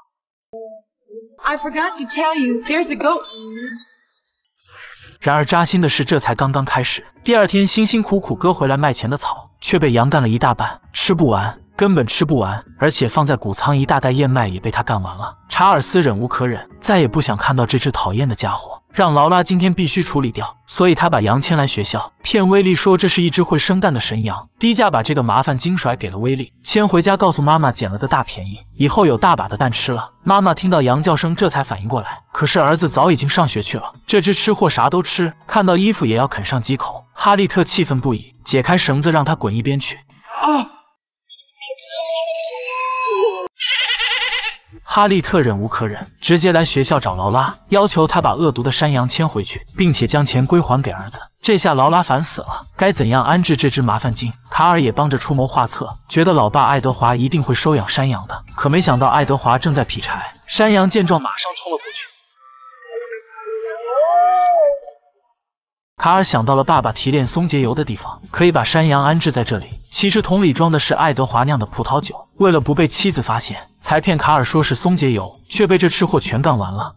然而扎心的是，这才刚刚开始。第二天，辛辛苦苦割回来卖钱的草，却被羊干了一大半，吃不完，根本吃不完。而且放在谷仓一大袋燕麦也被他干完了。查尔斯忍无可忍，再也不想看到这只讨厌的家伙。让劳拉今天必须处理掉，所以他把羊牵来学校，骗威力说这是一只会生蛋的神羊，低价把这个麻烦精甩给了威力。牵回家告诉妈妈捡了个大便宜，以后有大把的蛋吃了。妈妈听到羊叫声这才反应过来，可是儿子早已经上学去了。这只吃货啥都吃，看到衣服也要啃上几口。哈利特气愤不已，解开绳子让他滚一边去。啊哈利特忍无可忍，直接来学校找劳拉，要求他把恶毒的山羊牵回去，并且将钱归还给儿子。这下劳拉烦死了，该怎样安置这只麻烦精？卡尔也帮着出谋划策，觉得老爸爱德华一定会收养山羊的。可没想到，爱德华正在劈柴，山羊见状马上冲了过去。卡尔想到了爸爸提炼松节油的地方，可以把山羊安置在这里。其实桶里装的是爱德华酿的葡萄酒，为了不被妻子发现，才骗卡尔说是松节油，却被这吃货全干完了。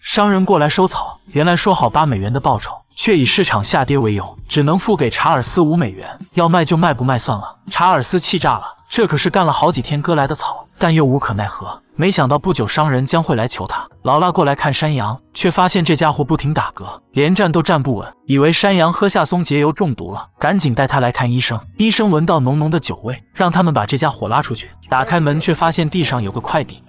商人过来收草，原来说好八美元的报酬，却以市场下跌为由，只能付给查尔斯五美元。要卖就卖，不卖算了。查尔斯气炸了。这可是干了好几天割来的草，但又无可奈何。没想到不久，商人将会来求他。劳拉过来看山羊，却发现这家伙不停打嗝，连站都站不稳，以为山羊喝下松节油中毒了，赶紧带他来看医生。医生闻到浓浓的酒味，让他们把这家伙拉出去。打开门，却发现地上有个快递。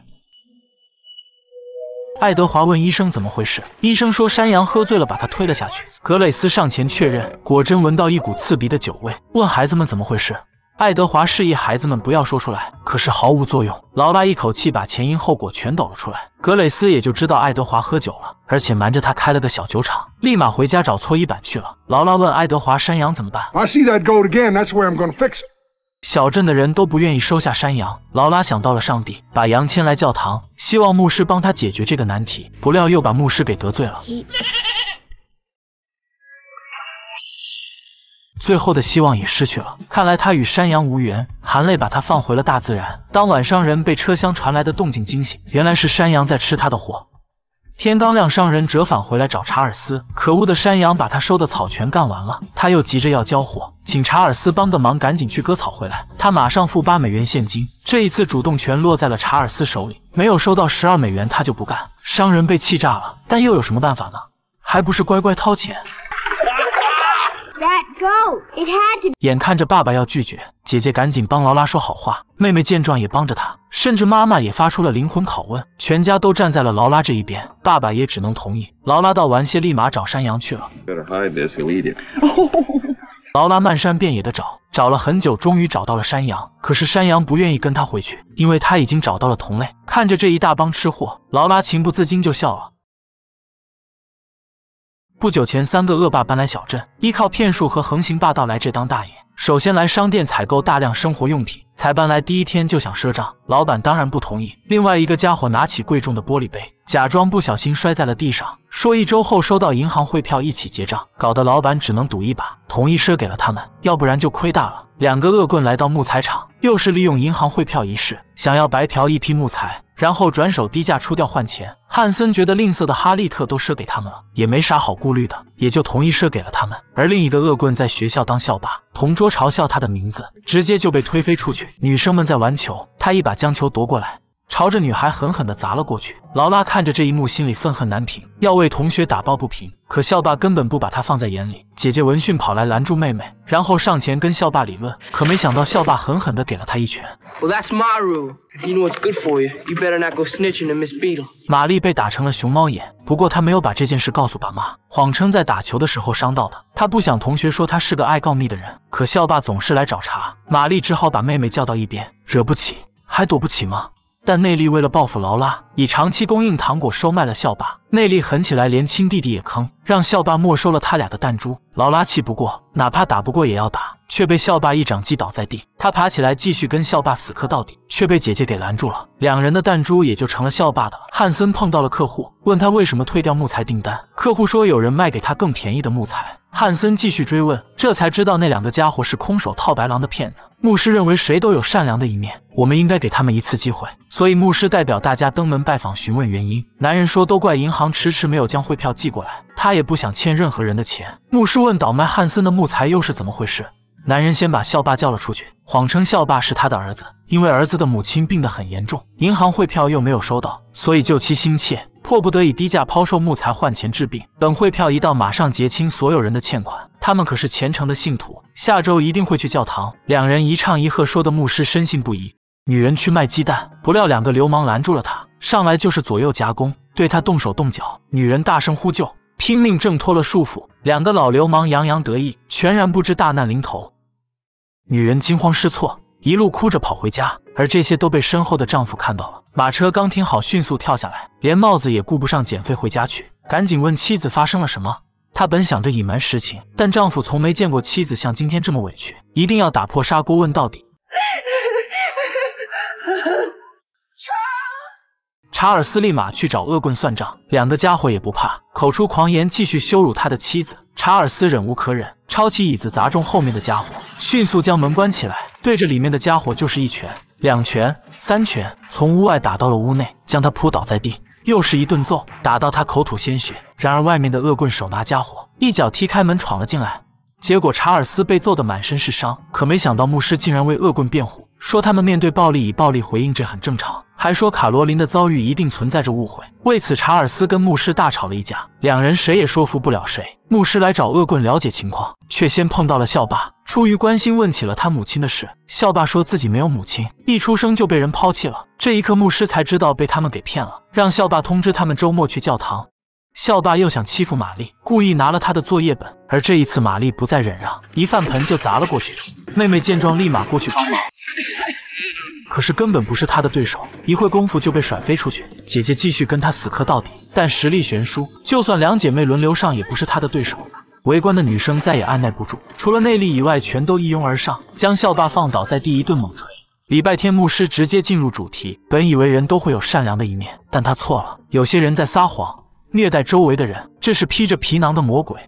爱德华问医生怎么回事，医生说山羊喝醉了，把他推了下去。格蕾斯上前确认，果真闻到一股刺鼻的酒味，问孩子们怎么回事。爱德华示意孩子们不要说出来，可是毫无作用。劳拉一口气把前因后果全抖了出来，格雷斯也就知道爱德华喝酒了，而且瞒着他开了个小酒厂，立马回家找搓衣板去了。劳拉问爱德华山羊怎么办？小镇的人都不愿意收下山羊，劳拉想到了上帝，把羊牵来教堂，希望牧师帮他解决这个难题，不料又把牧师给得罪了。最后的希望也失去了，看来他与山羊无缘，含泪把他放回了大自然。当晚，商人被车厢传来的动静惊醒，原来是山羊在吃他的货。天刚亮，商人折返回来找查尔斯，可恶的山羊把他收的草全干完了，他又急着要交货，请查尔斯帮个忙，赶紧去割草回来。他马上付八美元现金，这一次主动权落在了查尔斯手里，没有收到十二美元他就不干。商人被气炸了，但又有什么办法呢？还不是乖乖掏钱。眼看着爸爸要拒绝，姐姐赶紧帮劳拉说好话，妹妹见状也帮着她，甚至妈妈也发出了灵魂拷问，全家都站在了劳拉这一边，爸爸也只能同意。劳拉到完谢立马找山羊去了。劳拉漫山遍野的找，找了很久，终于找到了山羊，可是山羊不愿意跟他回去，因为他已经找到了同类。看着这一大帮吃货，劳拉情不自禁就笑了。不久前，三个恶霸搬来小镇，依靠骗术和横行霸道来这当大爷。首先来商店采购大量生活用品，才搬来第一天就想赊账，老板当然不同意。另外一个家伙拿起贵重的玻璃杯，假装不小心摔在了地上，说一周后收到银行汇票一起结账，搞得老板只能赌一把，同意赊给了他们，要不然就亏大了。两个恶棍来到木材厂，又是利用银行汇票一事，想要白嫖一批木材。然后转手低价出掉换钱。汉森觉得吝啬的哈利特都赊给他们了，也没啥好顾虑的，也就同意赊给了他们。而另一个恶棍在学校当校霸，同桌嘲笑他的名字，直接就被推飞出去。女生们在玩球，他一把将球夺过来，朝着女孩狠狠地砸了过去。劳拉看着这一幕，心里愤恨难平，要为同学打抱不平，可校霸根本不把他放在眼里。姐姐闻讯跑来拦住妹妹，然后上前跟校霸理论，可没想到校霸狠狠地给了他一拳。that's my rule you know what's good for you you better not go snitching to miss b e e t l e 玛丽被打成了熊猫眼不过她没有把这件事告诉爸妈谎称在打球的时候伤到的她不想同学说她是个爱告密的人可校霸总是来找茬玛丽只好把妹妹叫到一边惹不起还躲不起吗但内力为了报复劳拉以长期供应糖果收买了校霸内力狠起来，连亲弟弟也坑，让校霸没收了他俩的弹珠。劳拉气不过，哪怕打不过也要打，却被校霸一掌击倒在地。他爬起来继续跟校霸死磕到底，却被姐姐给拦住了。两人的弹珠也就成了校霸的。汉森碰到了客户，问他为什么退掉木材订单。客户说有人卖给他更便宜的木材。汉森继续追问，这才知道那两个家伙是空手套白狼的骗子。牧师认为谁都有善良的一面，我们应该给他们一次机会，所以牧师代表大家登门拜访，询问原因。男人说都怪银行。迟迟没有将汇票寄过来，他也不想欠任何人的钱。牧师问倒卖汉森的木材又是怎么回事？男人先把校霸叫了出去，谎称校霸是他的儿子，因为儿子的母亲病得很严重，银行汇票又没有收到，所以救妻心切，迫不得已低价抛售木材换钱治病。等汇票一到，马上结清所有人的欠款。他们可是虔诚的信徒，下周一定会去教堂。两人一唱一和说的，牧师深信不疑。女人去卖鸡蛋，不料两个流氓拦住了他。上来就是左右夹攻，对他动手动脚。女人大声呼救，拼命挣脱了束缚。两个老流氓洋洋得意，全然不知大难临头。女人惊慌失措，一路哭着跑回家，而这些都被身后的丈夫看到了。马车刚停好，迅速跳下来，连帽子也顾不上捡，飞回家去，赶紧问妻子发生了什么。他本想着隐瞒实情，但丈夫从没见过妻子像今天这么委屈，一定要打破砂锅问到底。查尔斯立马去找恶棍算账，两个家伙也不怕，口出狂言，继续羞辱他的妻子。查尔斯忍无可忍，抄起椅子砸中后面的家伙，迅速将门关起来，对着里面的家伙就是一拳、两拳、三拳，从屋外打到了屋内，将他扑倒在地，又是一顿揍，打到他口吐鲜血。然而，外面的恶棍手拿家伙，一脚踢开门闯了进来，结果查尔斯被揍得满身是伤。可没想到，牧师竟然为恶棍辩护。说他们面对暴力以暴力回应，这很正常。还说卡罗琳的遭遇一定存在着误会。为此，查尔斯跟牧师大吵了一架，两人谁也说服不了谁。牧师来找恶棍了解情况，却先碰到了校霸。出于关心，问起了他母亲的事。校霸说自己没有母亲，一出生就被人抛弃了。这一刻，牧师才知道被他们给骗了，让校霸通知他们周末去教堂。校霸又想欺负玛丽，故意拿了他的作业本。而这一次，玛丽不再忍让，一饭盆就砸了过去。妹妹见状，立马过去帮忙，可是根本不是他的对手，一会功夫就被甩飞出去。姐姐继续跟他死磕到底，但实力悬殊，就算两姐妹轮流上，也不是他的对手。围观的女生再也按耐不住，除了内力以外，全都一拥而上，将校霸放倒在地，一顿猛锤。礼拜天牧师直接进入主题，本以为人都会有善良的一面，但他错了，有些人在撒谎。虐待周围的人，这是披着皮囊的魔鬼。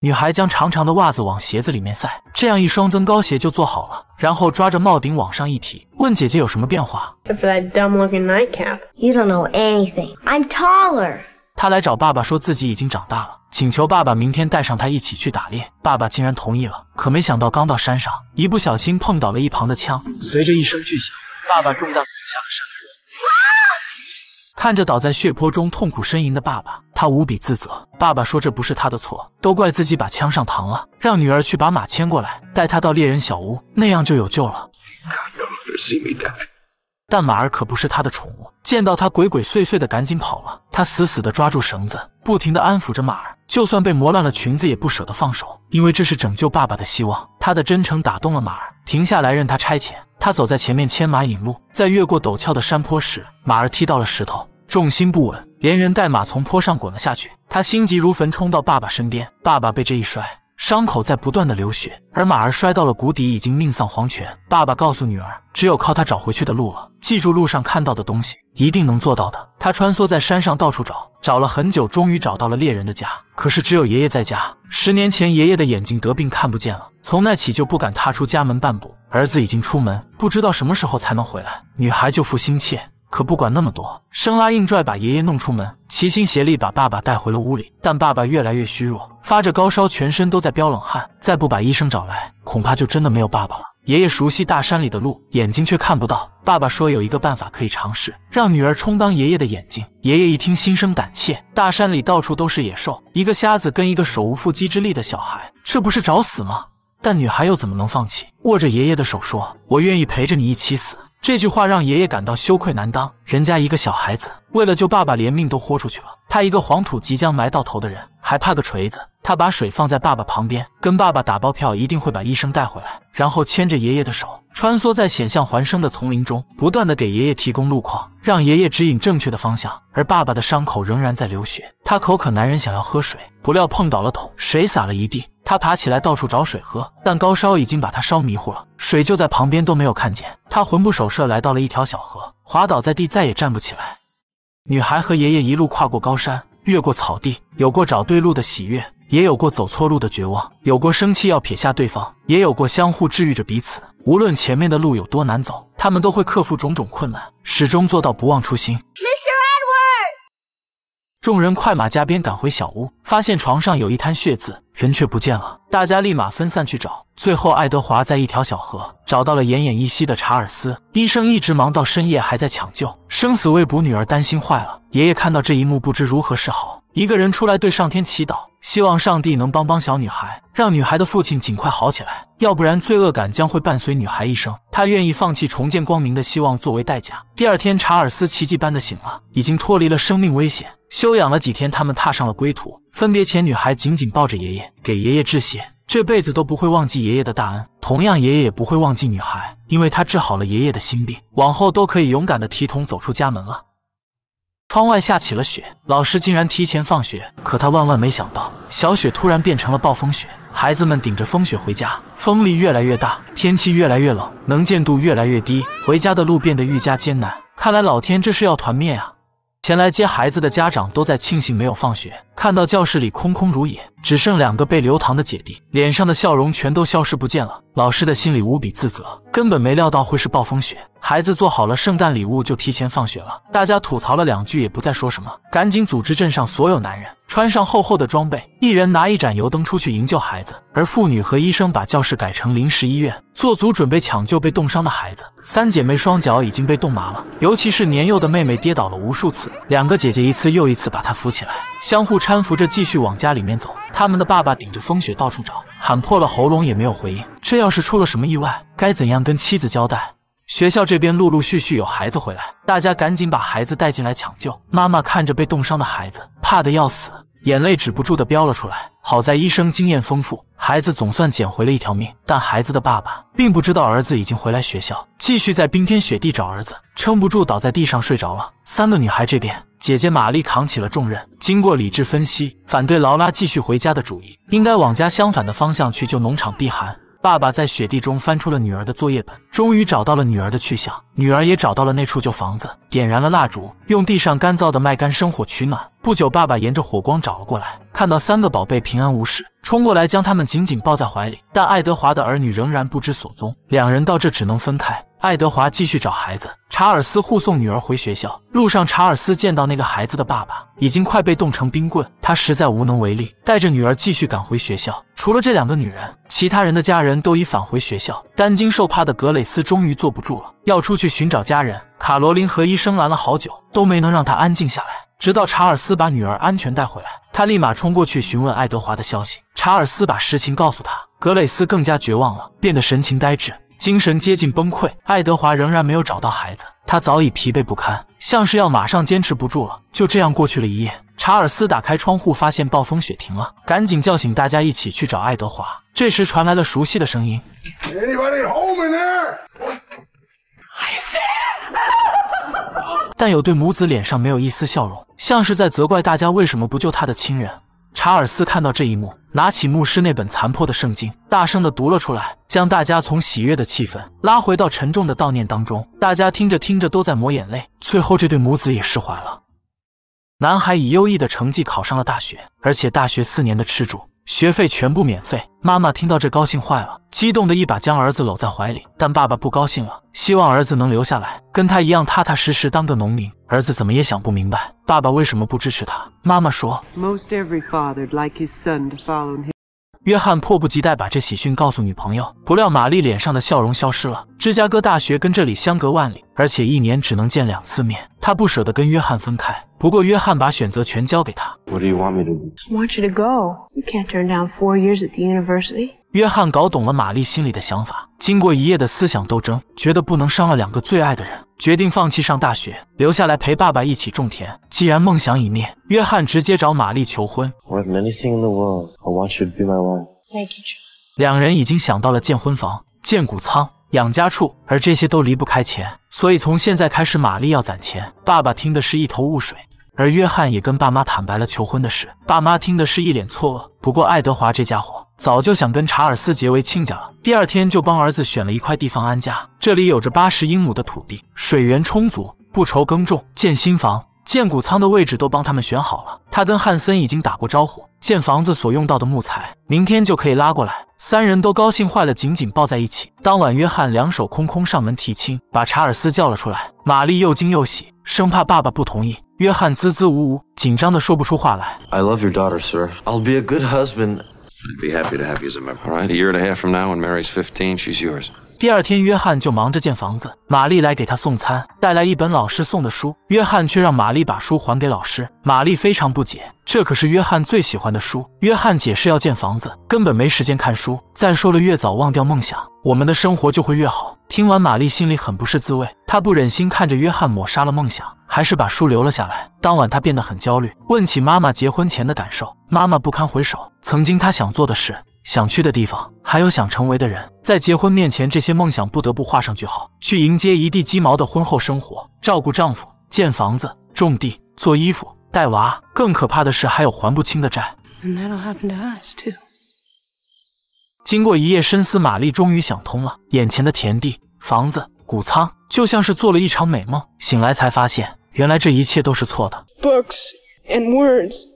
女孩将长长的袜子往鞋子里面塞，这样一双增高鞋就做好了。然后抓着帽顶往上一提，问姐姐有什么变化。他来找爸爸，说自己已经长大了，请求爸爸明天带上他一起去打猎。爸爸竟然同意了。可没想到，刚到山上，一不小心碰倒了一旁的枪，随着一声巨响，爸爸中弹滚下了山坡。看着倒在血泊中痛苦呻吟的爸爸，他无比自责。爸爸说这不是他的错，都怪自己把枪上膛了，让女儿去把马牵过来，带他到猎人小屋，那样就有救了。但马儿可不是他的宠物，见到他鬼鬼祟祟的，赶紧跑了。他死死的抓住绳子，不停的安抚着马儿，就算被磨烂了裙子，也不舍得放手，因为这是拯救爸爸的希望。他的真诚打动了马儿，停下来任他差遣。他走在前面牵马引路，在越过陡峭的山坡时，马儿踢到了石头，重心不稳，连人带马从坡上滚了下去。他心急如焚，冲到爸爸身边，爸爸被这一摔。伤口在不断的流血，而马儿摔到了谷底，已经命丧黄泉。爸爸告诉女儿，只有靠他找回去的路了。记住路上看到的东西，一定能做到的。他穿梭在山上，到处找，找了很久，终于找到了猎人的家。可是只有爷爷在家。十年前，爷爷的眼睛得病，看不见了，从那起就不敢踏出家门半步。儿子已经出门，不知道什么时候才能回来。女孩就父心切。可不管那么多，生拉硬拽把爷爷弄出门，齐心协力把爸爸带回了屋里。但爸爸越来越虚弱，发着高烧，全身都在飙冷汗。再不把医生找来，恐怕就真的没有爸爸了。爷爷熟悉大山里的路，眼睛却看不到。爸爸说有一个办法可以尝试，让女儿充当爷爷的眼睛。爷爷一听，心生胆怯。大山里到处都是野兽，一个瞎子跟一个手无缚鸡之力的小孩，这不是找死吗？但女孩又怎么能放弃？握着爷爷的手说：“我愿意陪着你一起死。”这句话让爷爷感到羞愧难当。人家一个小孩子，为了救爸爸，连命都豁出去了。他一个黄土即将埋到头的人，还怕个锤子？他把水放在爸爸旁边，跟爸爸打包票一定会把医生带回来，然后牵着爷爷的手。穿梭在险象环生的丛林中，不断的给爷爷提供路况，让爷爷指引正确的方向。而爸爸的伤口仍然在流血，他口渴难忍，想要喝水，不料碰倒了桶，水洒了一地。他爬起来到处找水喝，但高烧已经把他烧迷糊了，水就在旁边都没有看见。他魂不守舍，来到了一条小河，滑倒在地，再也站不起来。女孩和爷爷一路跨过高山，越过草地，有过找对路的喜悦。也有过走错路的绝望，有过生气要撇下对方，也有过相互治愈着彼此。无论前面的路有多难走，他们都会克服种种困难，始终做到不忘初心。众人快马加鞭赶回小屋，发现床上有一滩血渍，人却不见了。大家立马分散去找，最后爱德华在一条小河找到了奄奄一息的查尔斯。医生一直忙到深夜还在抢救，生死未卜，女儿担心坏了。爷爷看到这一幕，不知如何是好。一个人出来对上天祈祷，希望上帝能帮帮小女孩，让女孩的父亲尽快好起来，要不然罪恶感将会伴随女孩一生。他愿意放弃重见光明的希望作为代价。第二天，查尔斯奇迹般的醒了，已经脱离了生命危险。休养了几天，他们踏上了归途。分别前，女孩紧紧抱着爷爷，给爷爷致谢，这辈子都不会忘记爷爷的大恩。同样，爷爷也不会忘记女孩，因为他治好了爷爷的心病，往后都可以勇敢的提桶走出家门了。窗外下起了雪，老师竟然提前放学。可他万万没想到，小雪突然变成了暴风雪。孩子们顶着风雪回家，风力越来越大，天气越来越冷，能见度越来越低，回家的路变得愈加艰难。看来老天这是要团灭啊！前来接孩子的家长都在庆幸没有放学，看到教室里空空如也，只剩两个被留堂的姐弟，脸上的笑容全都消失不见了。老师的心里无比自责，根本没料到会是暴风雪。孩子做好了圣诞礼物就提前放学了。大家吐槽了两句，也不再说什么，赶紧组织镇上所有男人穿上厚厚的装备，一人拿一盏油灯出去营救孩子。而妇女和医生把教室改成临时医院，做足准备抢救被冻伤的孩子。三姐妹双脚已经被冻麻了，尤其是年幼的妹妹跌倒了无数次，两个姐姐一次又一次把她扶起来，相互搀扶着继续往家里面走。他们的爸爸顶着风雪到处找。喊破了喉咙也没有回应，这要是出了什么意外，该怎样跟妻子交代？学校这边陆陆续续有孩子回来，大家赶紧把孩子带进来抢救。妈妈看着被冻伤的孩子，怕得要死，眼泪止不住的飙了出来。好在医生经验丰富，孩子总算捡回了一条命。但孩子的爸爸并不知道儿子已经回来学校，继续在冰天雪地找儿子，撑不住倒在地上睡着了。三个女孩这边。姐姐玛丽扛起了重任，经过理智分析，反对劳拉继续回家的主意，应该往家相反的方向去救农场避寒。爸爸在雪地中翻出了女儿的作业本，终于找到了女儿的去向。女儿也找到了那处旧房子，点燃了蜡烛，用地上干燥的麦秆生火取暖。不久，爸爸沿着火光找了过来，看到三个宝贝平安无事，冲过来将他们紧紧抱在怀里。但爱德华的儿女仍然不知所踪，两人到这只能分开。爱德华继续找孩子，查尔斯护送女儿回学校。路上，查尔斯见到那个孩子的爸爸已经快被冻成冰棍，他实在无能为力，带着女儿继续赶回学校。除了这两个女人，其他人的家人都已返回学校。担惊受怕的格蕾斯终于坐不住了，要出去寻找家人。卡罗琳和医生拦了好久，都没能让她安静下来。直到查尔斯把女儿安全带回来，他立马冲过去询问爱德华的消息。查尔斯把实情告诉他，格蕾斯更加绝望了，变得神情呆滞。精神接近崩溃，爱德华仍然没有找到孩子，他早已疲惫不堪，像是要马上坚持不住了。就这样过去了一夜，查尔斯打开窗户，发现暴风雪停了，赶紧叫醒大家一起去找爱德华。这时传来了熟悉的声音，但有对母子脸上没有一丝笑容，像是在责怪大家为什么不救他的亲人。查尔斯看到这一幕，拿起牧师那本残破的圣经，大声地读了出来，将大家从喜悦的气氛拉回到沉重的悼念当中。大家听着听着都在抹眼泪，最后这对母子也释怀了。男孩以优异的成绩考上了大学，而且大学四年的吃住。学费全部免费，妈妈听到这高兴坏了，激动的一把将儿子搂在怀里。但爸爸不高兴了，希望儿子能留下来，跟他一样踏踏实实当个农民。儿子怎么也想不明白，爸爸为什么不支持他？妈妈说。约翰迫不及待把这喜讯告诉女朋友，不料玛丽脸上的笑容消失了。芝加哥大学跟这里相隔万里，而且一年只能见两次面，她不舍得跟约翰分开。不过约翰把选择全交给他。约翰搞懂了玛丽心里的想法，经过一夜的思想斗争，觉得不能伤了两个最爱的人，决定放弃上大学，留下来陪爸爸一起种田。既然梦想已灭，约翰直接找玛丽求婚。两人已经想到了建婚房、建谷仓、养家畜，而这些都离不开钱，所以从现在开始，玛丽要攒钱。爸爸听的是一头雾水。而约翰也跟爸妈坦白了求婚的事，爸妈听的是一脸错愕。不过爱德华这家伙早就想跟查尔斯结为亲家了，第二天就帮儿子选了一块地方安家，这里有着八十英亩的土地，水源充足，不愁耕种，建新房。建谷仓的位置都帮他们选好了他跟汉森已经打过招呼建房子所用到的木材明天就可以拉过来三人都高兴坏了紧紧抱在一起当晚约翰两手空空上门提亲把查尔斯叫了出来玛丽又惊又喜生怕爸爸不同意约翰滋滋呜呜紧张的说不出话来 i love your daughter sir i'll be a good husband be happy to have you as a member all right a year and a half from now when mary's fifteen she's yours 第二天，约翰就忙着建房子。玛丽来给他送餐，带来一本老师送的书。约翰却让玛丽把书还给老师。玛丽非常不解，这可是约翰最喜欢的书。约翰解释要建房子，根本没时间看书。再说了，越早忘掉梦想，我们的生活就会越好。听完，玛丽心里很不是滋味。她不忍心看着约翰抹杀了梦想，还是把书留了下来。当晚，她变得很焦虑，问起妈妈结婚前的感受。妈妈不堪回首，曾经她想做的事。想去的地方，还有想成为的人，在结婚面前，这些梦想不得不画上句号，去迎接一地鸡毛的婚后生活，照顾丈夫，建房子，种地，做衣服，带娃。更可怕的是，还有还不清的债。经过一夜深思，玛丽终于想通了，眼前的田地、房子、谷仓，就像是做了一场美梦，醒来才发现，原来这一切都是错的。Books words, and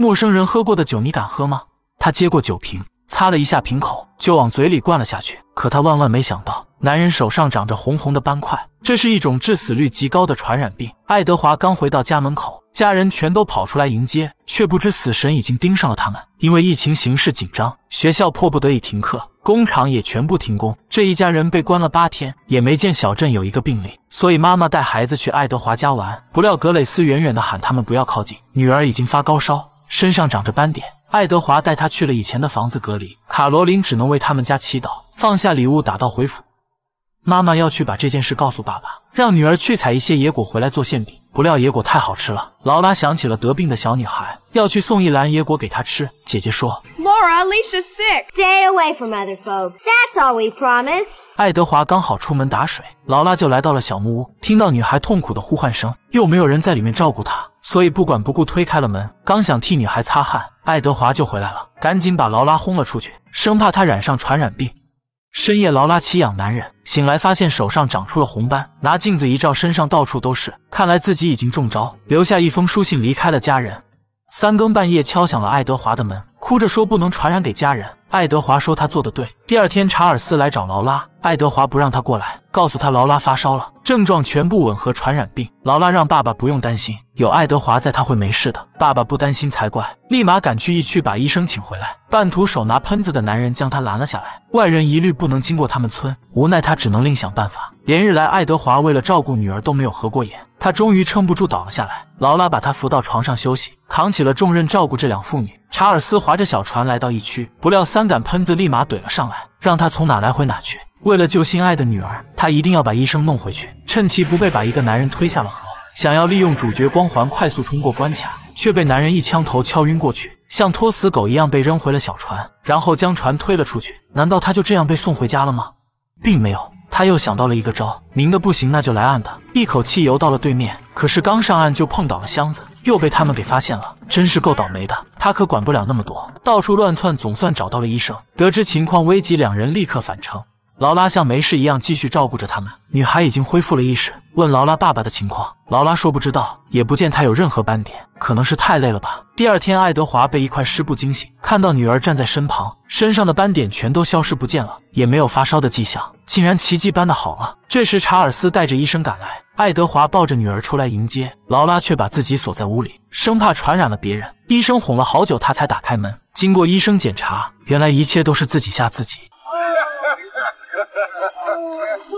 陌生人喝过的酒，你敢喝吗？他接过酒瓶，擦了一下瓶口，就往嘴里灌了下去。可他万万没想到，男人手上长着红红的斑块，这是一种致死率极高的传染病。爱德华刚回到家门口，家人全都跑出来迎接，却不知死神已经盯上了他们。因为疫情形势紧张，学校迫不得已停课，工厂也全部停工。这一家人被关了八天，也没见小镇有一个病例。所以妈妈带孩子去爱德华家玩，不料格蕾丝远远地喊他们不要靠近，女儿已经发高烧。身上长着斑点，爱德华带他去了以前的房子隔离。卡罗琳只能为他们家祈祷，放下礼物，打道回府。妈妈要去把这件事告诉爸爸，让女儿去采一些野果回来做馅饼。不料野果太好吃了，劳拉想起了得病的小女孩，要去送一篮野果给她吃。姐姐说：“Laura, Alicia s sick. Stay away from other folks. That's all we promised.” 爱德华刚好出门打水，劳拉就来到了小木屋，听到女孩痛苦的呼唤声，又没有人在里面照顾她，所以不管不顾推开了门，刚想替女孩擦汗，爱德华就回来了，赶紧把劳拉轰了出去，生怕她染上传染病。深夜，劳拉奇痒难忍，醒来发现手上长出了红斑，拿镜子一照，身上到处都是，看来自己已经中招，留下一封书信离开了家人。三更半夜敲响了爱德华的门，哭着说不能传染给家人。爱德华说他做的对。第二天，查尔斯来找劳拉，爱德华不让他过来，告诉他劳拉发烧了，症状全部吻合传染病。劳拉让爸爸不用担心，有爱德华在，他会没事的。爸爸不担心才怪，立马赶去疫区把医生请回来。半途手拿喷子的男人将他拦了下来，外人一律不能经过他们村。无奈他只能另想办法。连日来，爱德华为了照顾女儿都没有合过眼，他终于撑不住倒了下来。劳拉把他扶到床上休息，扛起了重任照顾这两妇女。查尔斯划着小船来到疫区，不料三杆喷子立马怼了上来。让他从哪来回哪去。为了救心爱的女儿，他一定要把医生弄回去，趁其不备把一个男人推下了河。想要利用主角光环快速冲过关卡，却被男人一枪头敲晕过去，像拖死狗一样被扔回了小船，然后将船推了出去。难道他就这样被送回家了吗？并没有，他又想到了一个招，明的不行那就来暗的，一口气游到了对面。可是刚上岸就碰倒了箱子。又被他们给发现了，真是够倒霉的。他可管不了那么多，到处乱窜，总算找到了医生。得知情况危急，两人立刻返程。劳拉像没事一样继续照顾着他们。女孩已经恢复了意识，问劳拉爸爸的情况。劳拉说不知道，也不见他有任何斑点，可能是太累了吧。第二天，爱德华被一块湿布惊醒，看到女儿站在身旁，身上的斑点全都消失不见了，也没有发烧的迹象，竟然奇迹般的好了。这时，查尔斯带着医生赶来，爱德华抱着女儿出来迎接，劳拉却把自己锁在屋里，生怕传染了别人。医生哄了好久，他才打开门。经过医生检查，原来一切都是自己吓自己。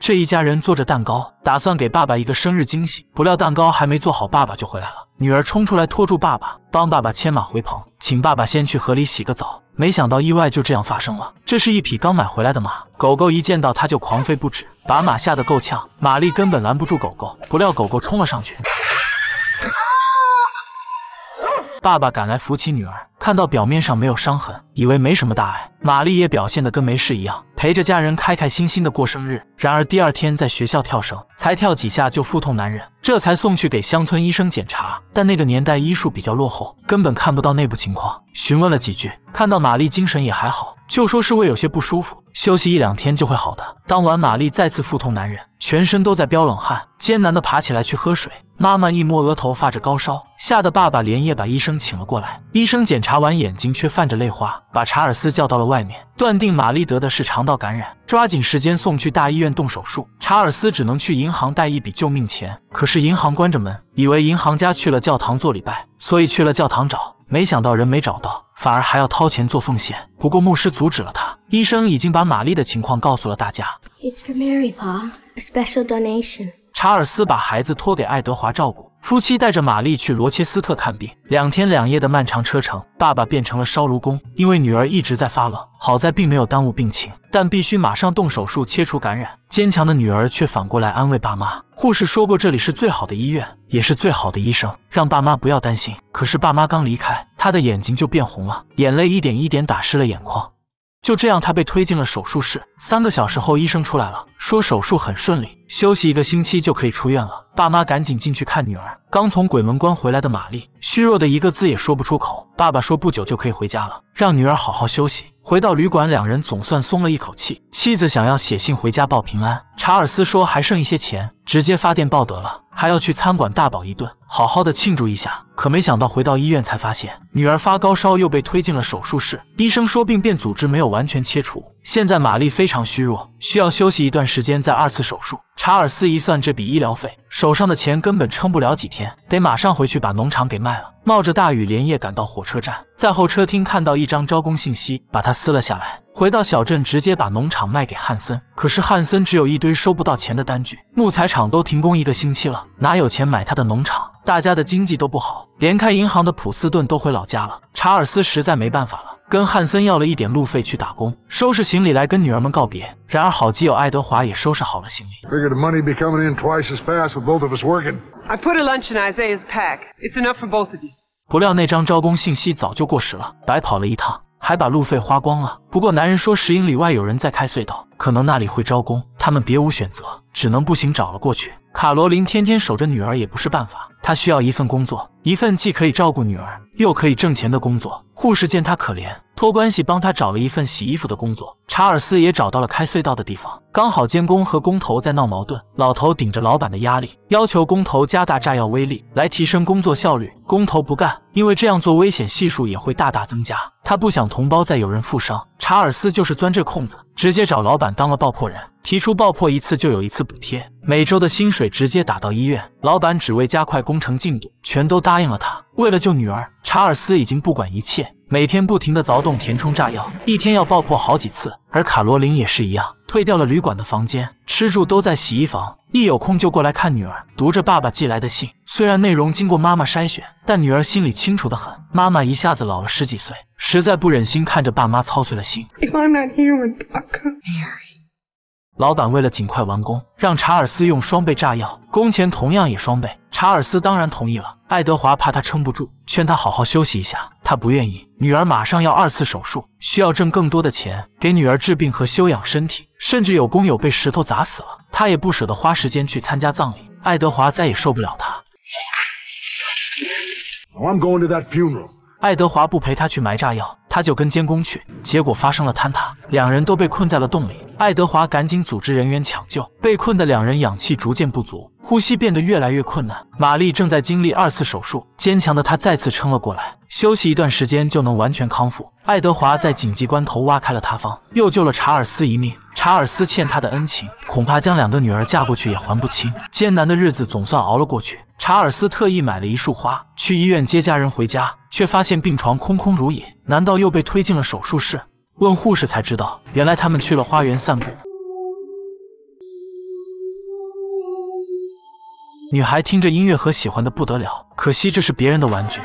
这一家人做着蛋糕，打算给爸爸一个生日惊喜。不料蛋糕还没做好，爸爸就回来了。女儿冲出来拖住爸爸，帮爸爸牵马回棚，请爸爸先去河里洗个澡。没想到意外就这样发生了。这是一匹刚买回来的马，狗狗一见到它就狂吠不止，把马吓得够呛。玛丽根本拦不住狗狗，不料狗狗冲了上去。爸爸赶来扶起女儿，看到表面上没有伤痕，以为没什么大碍。玛丽也表现的跟没事一样，陪着家人开开心心的过生日。然而第二天在学校跳绳，才跳几下就腹痛难忍，这才送去给乡村医生检查。但那个年代医术比较落后，根本看不到内部情况，询问了几句，看到玛丽精神也还好，就说是胃有些不舒服，休息一两天就会好的。当晚玛丽再次腹痛难忍，全身都在飙冷汗，艰难的爬起来去喝水。妈妈一摸额头，发着高烧，吓得爸爸连夜把医生请了过来。医生检查完眼睛，却泛着泪花，把查尔斯叫到了外面，断定玛丽得的是肠道感染，抓紧时间送去大医院动手术。查尔斯只能去银行贷一笔救命钱，可是银行关着门，以为银行家去了教堂做礼拜，所以去了教堂找，没想到人没找到，反而还要掏钱做奉献。不过牧师阻止了他，医生已经把玛丽的情况告诉了大家。查尔斯把孩子托给爱德华照顾，夫妻带着玛丽去罗切斯特看病。两天两夜的漫长车程，爸爸变成了烧炉工。因为女儿一直在发冷，好在并没有耽误病情，但必须马上动手术切除感染。坚强的女儿却反过来安慰爸妈。护士说过这里是最好的医院，也是最好的医生，让爸妈不要担心。可是爸妈刚离开，他的眼睛就变红了，眼泪一点一点打湿了眼眶。就这样，他被推进了手术室。三个小时后，医生出来了，说手术很顺利，休息一个星期就可以出院了。爸妈赶紧进去看女儿。刚从鬼门关回来的玛丽，虚弱的一个字也说不出口。爸爸说不久就可以回家了，让女儿好好休息。回到旅馆，两人总算松了一口气。妻子想要写信回家报平安，查尔斯说还剩一些钱，直接发电报得了。还要去餐馆大饱一顿，好好的庆祝一下。可没想到回到医院才发现，女儿发高烧又被推进了手术室。医生说病变组织没有完全切除，现在玛丽非常虚弱，需要休息一段时间再二次手术。查尔斯一算这笔医疗费，手上的钱根本撑不了几天，得马上回去把农场给卖了。冒着大雨连夜赶到火车站，在候车厅看到一张招工信息，把它撕了下来。回到小镇，直接把农场卖给汉森。可是汉森只有一堆收不到钱的单据，木材厂都停工一个星期了，哪有钱买他的农场？大家的经济都不好，连开银行的普斯顿都回老家了。查尔斯实在没办法了，跟汉森要了一点路费去打工，收拾行李来跟女儿们告别。然而好基友爱德华也收拾好了行李。不料那张招工信息早就过时了，白跑了一趟。还把路费花光了。不过男人说，十英里外有人在开隧道，可能那里会招工，他们别无选择，只能步行找了过去。卡罗琳天天守着女儿也不是办法，她需要一份工作，一份既可以照顾女儿又可以挣钱的工作。护士见她可怜。托关系帮他找了一份洗衣服的工作，查尔斯也找到了开隧道的地方。刚好监工和工头在闹矛盾，老头顶着老板的压力，要求工头加大炸药威力来提升工作效率。工头不干，因为这样做危险系数也会大大增加，他不想同胞再有人负伤。查尔斯就是钻这空子，直接找老板当了爆破人，提出爆破一次就有一次补贴，每周的薪水直接打到医院。老板只为加快工程进度，全都答应了他。为了救女儿，查尔斯已经不管一切。每天不停的凿洞、填充炸药，一天要爆破好几次。而卡罗琳也是一样，退掉了旅馆的房间，吃住都在洗衣房。一有空就过来看女儿，读着爸爸寄来的信。虽然内容经过妈妈筛选，但女儿心里清楚的很。妈妈一下子老了十几岁，实在不忍心看着爸妈操碎了心。老板为了尽快完工，让查尔斯用双倍炸药，工钱同样也双倍。查尔斯当然同意了。爱德华怕他撑不住，劝他好好休息一下，他不愿意。女儿马上要二次手术，需要挣更多的钱给女儿治病和休养身体。甚至有工友被石头砸死了，他也不舍得花时间去参加葬礼。爱德华再也受不了他。Oh, 爱德华不陪他去埋炸药。他就跟监工去，结果发生了坍塌，两人都被困在了洞里。爱德华赶紧组织人员抢救，被困的两人氧气逐渐不足，呼吸变得越来越困难。玛丽正在经历二次手术，坚强的她再次撑了过来，休息一段时间就能完全康复。爱德华在紧急关头挖开了塌方，又救了查尔斯一命。查尔斯欠他的恩情，恐怕将两个女儿嫁过去也还不清。艰难的日子总算熬了过去。查尔斯特意买了一束花，去医院接家人回家，却发现病床空空如也。难道又被推进了手术室？问护士才知道，原来他们去了花园散步。女孩听着音乐盒，喜欢的不得了。可惜这是别人的玩具。I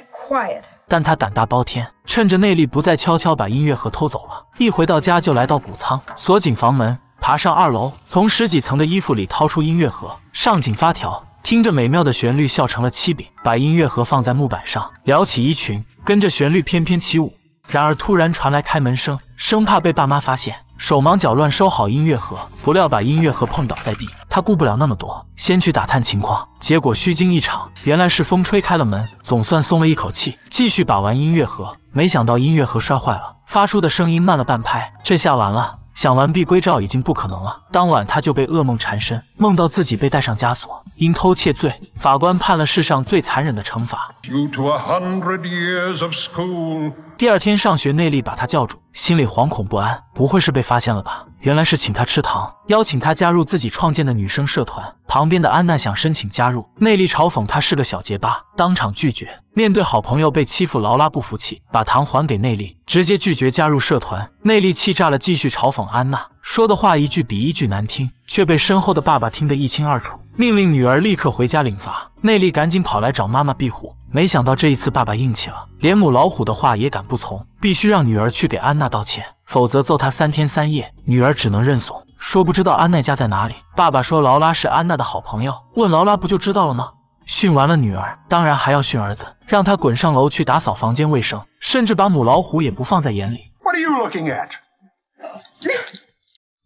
it quiet. want 但他胆大包天，趁着内力不在，悄悄把音乐盒偷走了。一回到家，就来到谷仓，锁紧房门，爬上二楼，从十几层的衣服里掏出音乐盒，上紧发条，听着美妙的旋律，笑成了七饼。把音乐盒放在木板上，撩起衣裙，跟着旋律翩翩起舞。然而，突然传来开门声，生怕被爸妈发现。手忙脚乱收好音乐盒，不料把音乐盒碰倒在地。他顾不了那么多，先去打探情况。结果虚惊一场，原来是风吹开了门，总算松了一口气，继续把玩音乐盒。没想到音乐盒摔坏了，发出的声音慢了半拍。这下完了，想完璧归赵已经不可能了。当晚他就被噩梦缠身，梦到自己被带上枷锁，因偷窃罪，法官判了世上最残忍的惩罚。Due hundred years to of school, a 第二天上学，内力把他叫住，心里惶恐不安，不会是被发现了吧？原来是请他吃糖，邀请他加入自己创建的女生社团。旁边的安娜想申请加入，内力嘲讽他是个小结巴，当场拒绝。面对好朋友被欺负，劳拉不服气，把糖还给内力，直接拒绝加入社团。内力气炸了，继续嘲讽安娜。说的话一句比一句难听，却被身后的爸爸听得一清二楚，命令女儿立刻回家领罚。内力赶紧跑来找妈妈庇护，没想到这一次爸爸硬气了，连母老虎的话也敢不从，必须让女儿去给安娜道歉，否则揍她三天三夜。女儿只能认怂，说不知道安奈家在哪里。爸爸说劳拉是安娜的好朋友，问劳拉不就知道了吗？训完了女儿，当然还要训儿子，让他滚上楼去打扫房间卫生，甚至把母老虎也不放在眼里。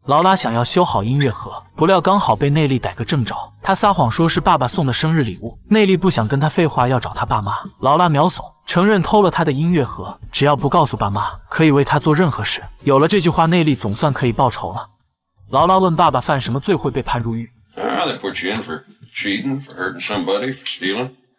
劳拉想要修好音乐盒，不料刚好被内力逮个正着。他撒谎说是爸爸送的生日礼物。内力不想跟他废话，要找他爸妈。劳拉秒怂，承认偷了他的音乐盒，只要不告诉爸妈，可以为他做任何事。有了这句话，内力总算可以报仇了。劳拉问爸爸犯什么罪会被判入狱？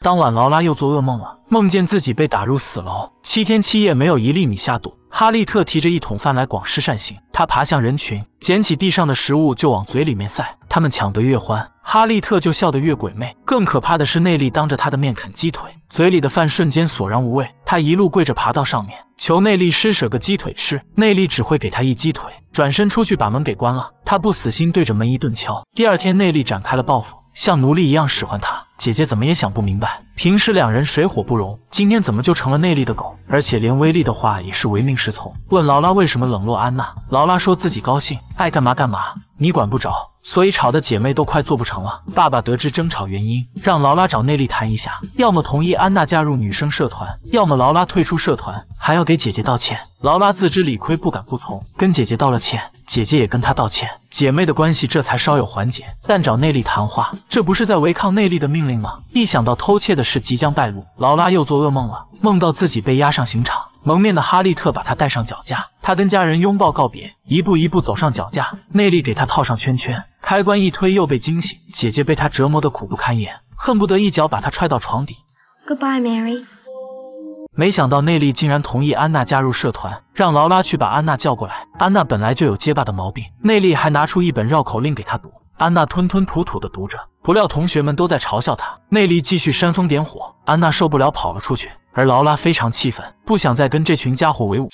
当晚，劳拉又做噩梦了，梦见自己被打入死牢，七天七夜没有一粒米下肚。哈利特提着一桶饭来广施善行，他爬向人群，捡起地上的食物就往嘴里面塞。他们抢得越欢，哈利特就笑得越鬼魅。更可怕的是内力当着他的面啃鸡腿，嘴里的饭瞬间索然无味。他一路跪着爬到上面，求内力施舍个鸡腿吃。内力只会给他一鸡腿，转身出去把门给关了。他不死心，对着门一顿敲。第二天，内力展开了报复。像奴隶一样使唤他，姐姐怎么也想不明白，平时两人水火不容，今天怎么就成了内力的狗，而且连威力的话也是唯命是从。问劳拉为什么冷落安娜，劳拉说自己高兴，爱干嘛干嘛，你管不着。所以吵得姐妹都快做不成了。爸爸得知争吵原因，让劳拉找内力谈一下，要么同意安娜加入女生社团，要么劳拉退出社团，还要给姐姐道歉。劳拉自知理亏，不敢不从，跟姐姐道了歉，姐姐也跟她道歉，姐妹的关系这才稍有缓解。但找内力谈话，这不是在违抗内力的命令吗？一想到偷窃的事即将败露，劳拉又做噩梦了，梦到自己被押上刑场。蒙面的哈利特把他带上脚架，他跟家人拥抱告别，一步一步走上脚架。内力给他套上圈圈，开关一推又被惊醒。姐姐被他折磨得苦不堪言，恨不得一脚把他踹到床底。Goodbye, Mary。没想到内力竟然同意安娜加入社团，让劳拉去把安娜叫过来。安娜本来就有结巴的毛病，内力还拿出一本绕口令给她读。安娜吞吞吐吐的读着，不料同学们都在嘲笑她。内力继续煽风点火，安娜受不了跑了出去。而劳拉非常气愤，不想再跟这群家伙为伍。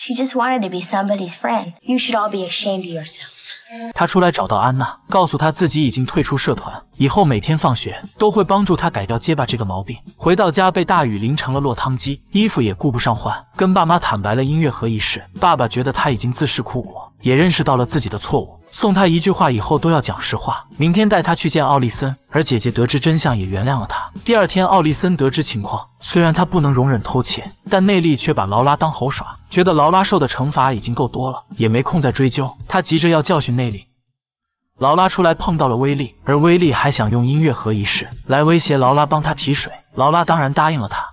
她出来找到安娜，告诉她自己已经退出社团，以后每天放学都会帮助她改掉结巴这个毛病。回到家被大雨淋成了落汤鸡，衣服也顾不上换，跟爸妈坦白了音乐盒一事。爸爸觉得他已经自食苦果，也认识到了自己的错误。送他一句话，以后都要讲实话。明天带他去见奥利森。而姐姐得知真相，也原谅了他。第二天，奥利森得知情况，虽然他不能容忍偷窃，但内力却把劳拉当猴耍，觉得劳拉受的惩罚已经够多了，也没空再追究。他急着要教训内力。劳拉出来碰到了威利，而威利还想用音乐盒仪式来威胁劳拉帮他提水。劳拉当然答应了他。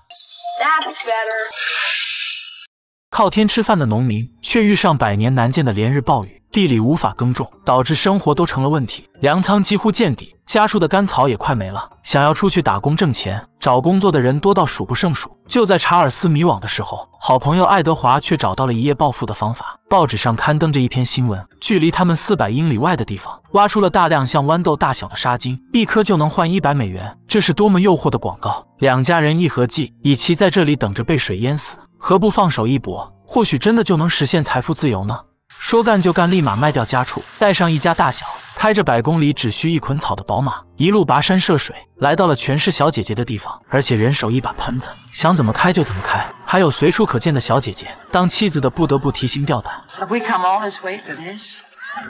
靠天吃饭的农民却遇上百年难见的连日暴雨，地里无法耕种，导致生活都成了问题。粮仓几乎见底，家畜的干草也快没了。想要出去打工挣钱，找工作的人多到数不胜数。就在查尔斯迷惘的时候，好朋友爱德华却找到了一夜暴富的方法。报纸上刊登着一篇新闻，距离他们四百英里外的地方挖出了大量像豌豆大小的沙金，一颗就能换一百美元。这是多么诱惑的广告！两家人一合计，与其在这里等着被水淹死，何不放手一搏？或许真的就能实现财富自由呢！说干就干，立马卖掉家畜，带上一家大小，开着百公里只需一捆草的宝马，一路跋山涉水，来到了全是小姐姐的地方，而且人手一把喷子，想怎么开就怎么开，还有随处可见的小姐姐，当妻子的不得不提心吊胆。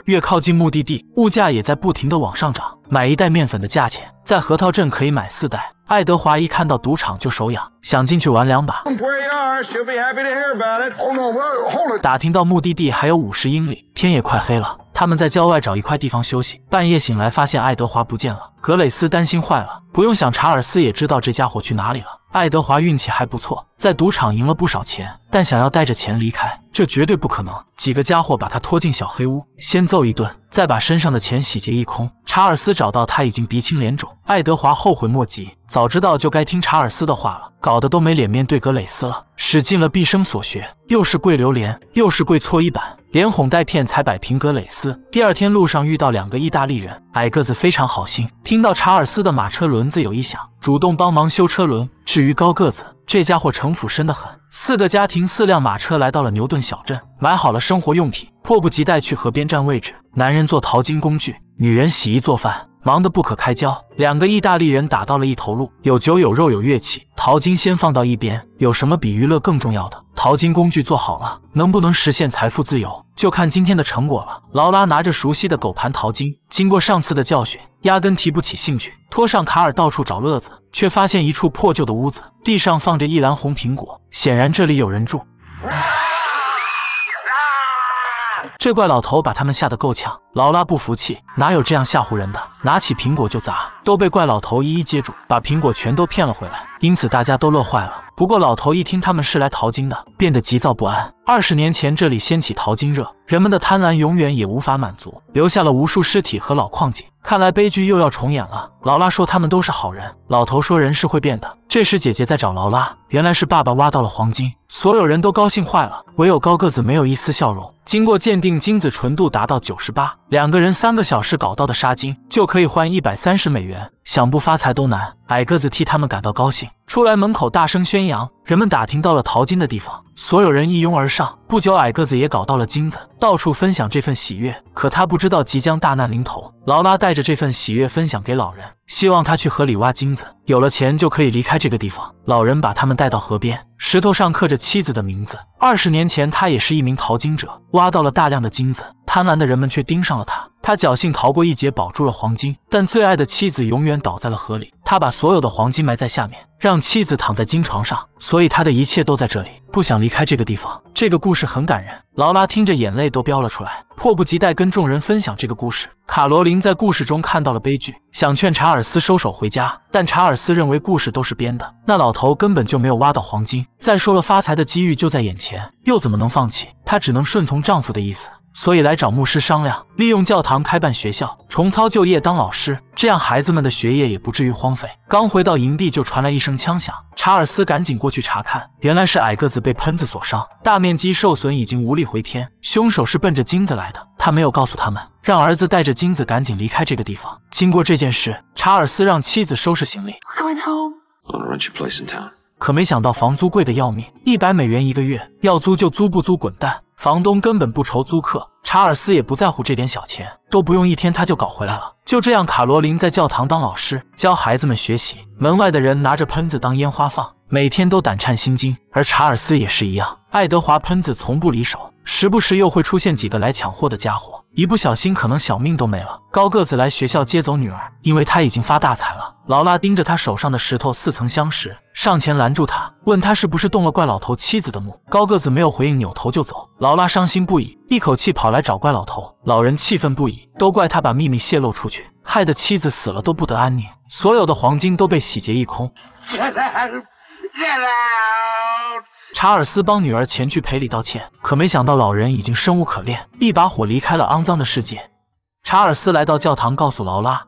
越靠近目的地，物价也在不停的往上涨。买一袋面粉的价钱，在核桃镇可以买四袋。爱德华一看到赌场就手痒，想进去玩两把。打听到目的地还有五十英里，天也快黑了。他们在郊外找一块地方休息。半夜醒来，发现爱德华不见了。格蕾丝担心坏了。不用想，查尔斯也知道这家伙去哪里了。爱德华运气还不错，在赌场赢了不少钱，但想要带着钱离开。这绝对不可能！几个家伙把他拖进小黑屋，先揍一顿，再把身上的钱洗劫一空。查尔斯找到他已经鼻青脸肿，爱德华后悔莫及，早知道就该听查尔斯的话了，搞得都没脸面对格蕾丝了，使尽了毕生所学，又是跪榴莲，又是跪搓衣板。连哄带骗才摆平格蕾斯。第二天路上遇到两个意大利人，矮个子非常好心，听到查尔斯的马车轮子有异响，主动帮忙修车轮。至于高个子，这家伙城府深的很。四个家庭，四辆马车来到了牛顿小镇，买好了生活用品，迫不及待去河边占位置。男人做淘金工具，女人洗衣做饭。忙得不可开交，两个意大利人打到了一头鹿，有酒有肉有乐器。淘金先放到一边，有什么比娱乐更重要的？淘金工具做好了，能不能实现财富自由，就看今天的成果了。劳拉拿着熟悉的狗盘淘金，经过上次的教训，压根提不起兴趣，拖上卡尔到处找乐子，却发现一处破旧的屋子，地上放着一篮红苹果，显然这里有人住。这怪老头把他们吓得够呛。劳拉不服气，哪有这样吓唬人的？拿起苹果就砸，都被怪老头一一接住，把苹果全都骗了回来。因此大家都乐坏了。不过老头一听他们是来淘金的，变得急躁不安。二十年前这里掀起淘金热，人们的贪婪永远也无法满足，留下了无数尸体和老矿井。看来悲剧又要重演了。劳拉说他们都是好人。老头说人是会变的。这时姐姐在找劳拉，原来是爸爸挖到了黄金，所有人都高兴坏了，唯有高个子没有一丝笑容。经过鉴定，金子纯度达到九十八，两个人三个小时搞到的沙金就可。可以换一百三十美元。想不发财都难，矮个子替他们感到高兴，出来门口大声宣扬，人们打听到了淘金的地方，所有人一拥而上。不久，矮个子也搞到了金子，到处分享这份喜悦。可他不知道即将大难临头。劳拉带着这份喜悦分享给老人，希望他去河里挖金子，有了钱就可以离开这个地方。老人把他们带到河边，石头上刻着妻子的名字。二十年前，他也是一名淘金者，挖到了大量的金子，贪婪的人们却盯上了他。他侥幸逃过一劫，保住了黄金，但最爱的妻子永远。倒在了河里，他把所有的黄金埋在下面，让妻子躺在金床上，所以他的一切都在这里，不想离开这个地方。这个故事很感人，劳拉听着眼泪都飙了出来，迫不及待跟众人分享这个故事。卡罗琳在故事中看到了悲剧，想劝查尔斯收手回家，但查尔斯认为故事都是编的，那老头根本就没有挖到黄金。再说了，发财的机遇就在眼前，又怎么能放弃？她只能顺从丈夫的意思。所以来找牧师商量，利用教堂开办学校，重操旧业当老师，这样孩子们的学业也不至于荒废。刚回到营地，就传来一声枪响，查尔斯赶紧过去查看，原来是矮个子被喷子所伤，大面积受损，已经无力回天。凶手是奔着金子来的，他没有告诉他们，让儿子带着金子赶紧离开这个地方。经过这件事，查尔斯让妻子收拾行李。可没想到房租贵的要命，一百美元一个月，要租就租，不租滚蛋。房东根本不愁租客，查尔斯也不在乎这点小钱，都不用一天他就搞回来了。就这样，卡罗琳在教堂当老师，教孩子们学习。门外的人拿着喷子当烟花放，每天都胆颤心惊。而查尔斯也是一样，爱德华喷子从不离手。时不时又会出现几个来抢货的家伙，一不小心可能小命都没了。高个子来学校接走女儿，因为他已经发大财了。劳拉盯着他手上的石头，似曾相识，上前拦住他，问他是不是动了怪老头妻子的墓。高个子没有回应，扭头就走。劳拉伤心不已，一口气跑来找怪老头。老人气愤不已，都怪他把秘密泄露出去，害得妻子死了都不得安宁，所有的黄金都被洗劫一空。查尔斯帮女儿前去赔礼道歉，可没想到老人已经生无可恋，一把火离开了肮脏的世界。查尔斯来到教堂，告诉劳拉。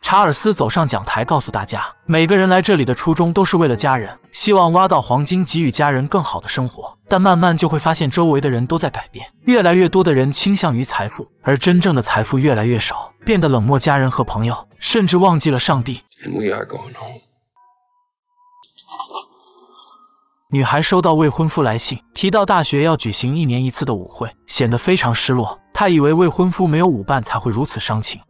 查尔斯走上讲台，告诉大家，每个人来这里的初衷都是为了家人，希望挖到黄金，给予家人更好的生活。但慢慢就会发现，周围的人都在改变，越来越多的人倾向于财富，而真正的财富越来越少，变得冷漠，家人和朋友，甚至忘记了上帝。女孩收到未婚夫来信，提到大学要举行一年一次的舞会，显得非常失落。她以为未婚夫没有舞伴才会如此伤情。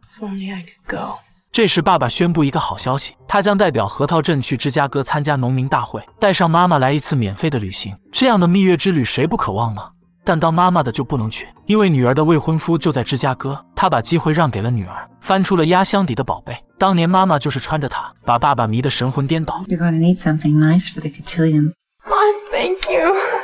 这时，爸爸宣布一个好消息：他将代表核桃镇去芝加哥参加农民大会，带上妈妈来一次免费的旅行。这样的蜜月之旅，谁不渴望呢？但当妈妈的就不能去，因为女儿的未婚夫就在芝加哥。他把机会让给了女儿，翻出了压箱底的宝贝。当年妈妈就是穿着它，把爸爸迷得神魂颠倒。you thank。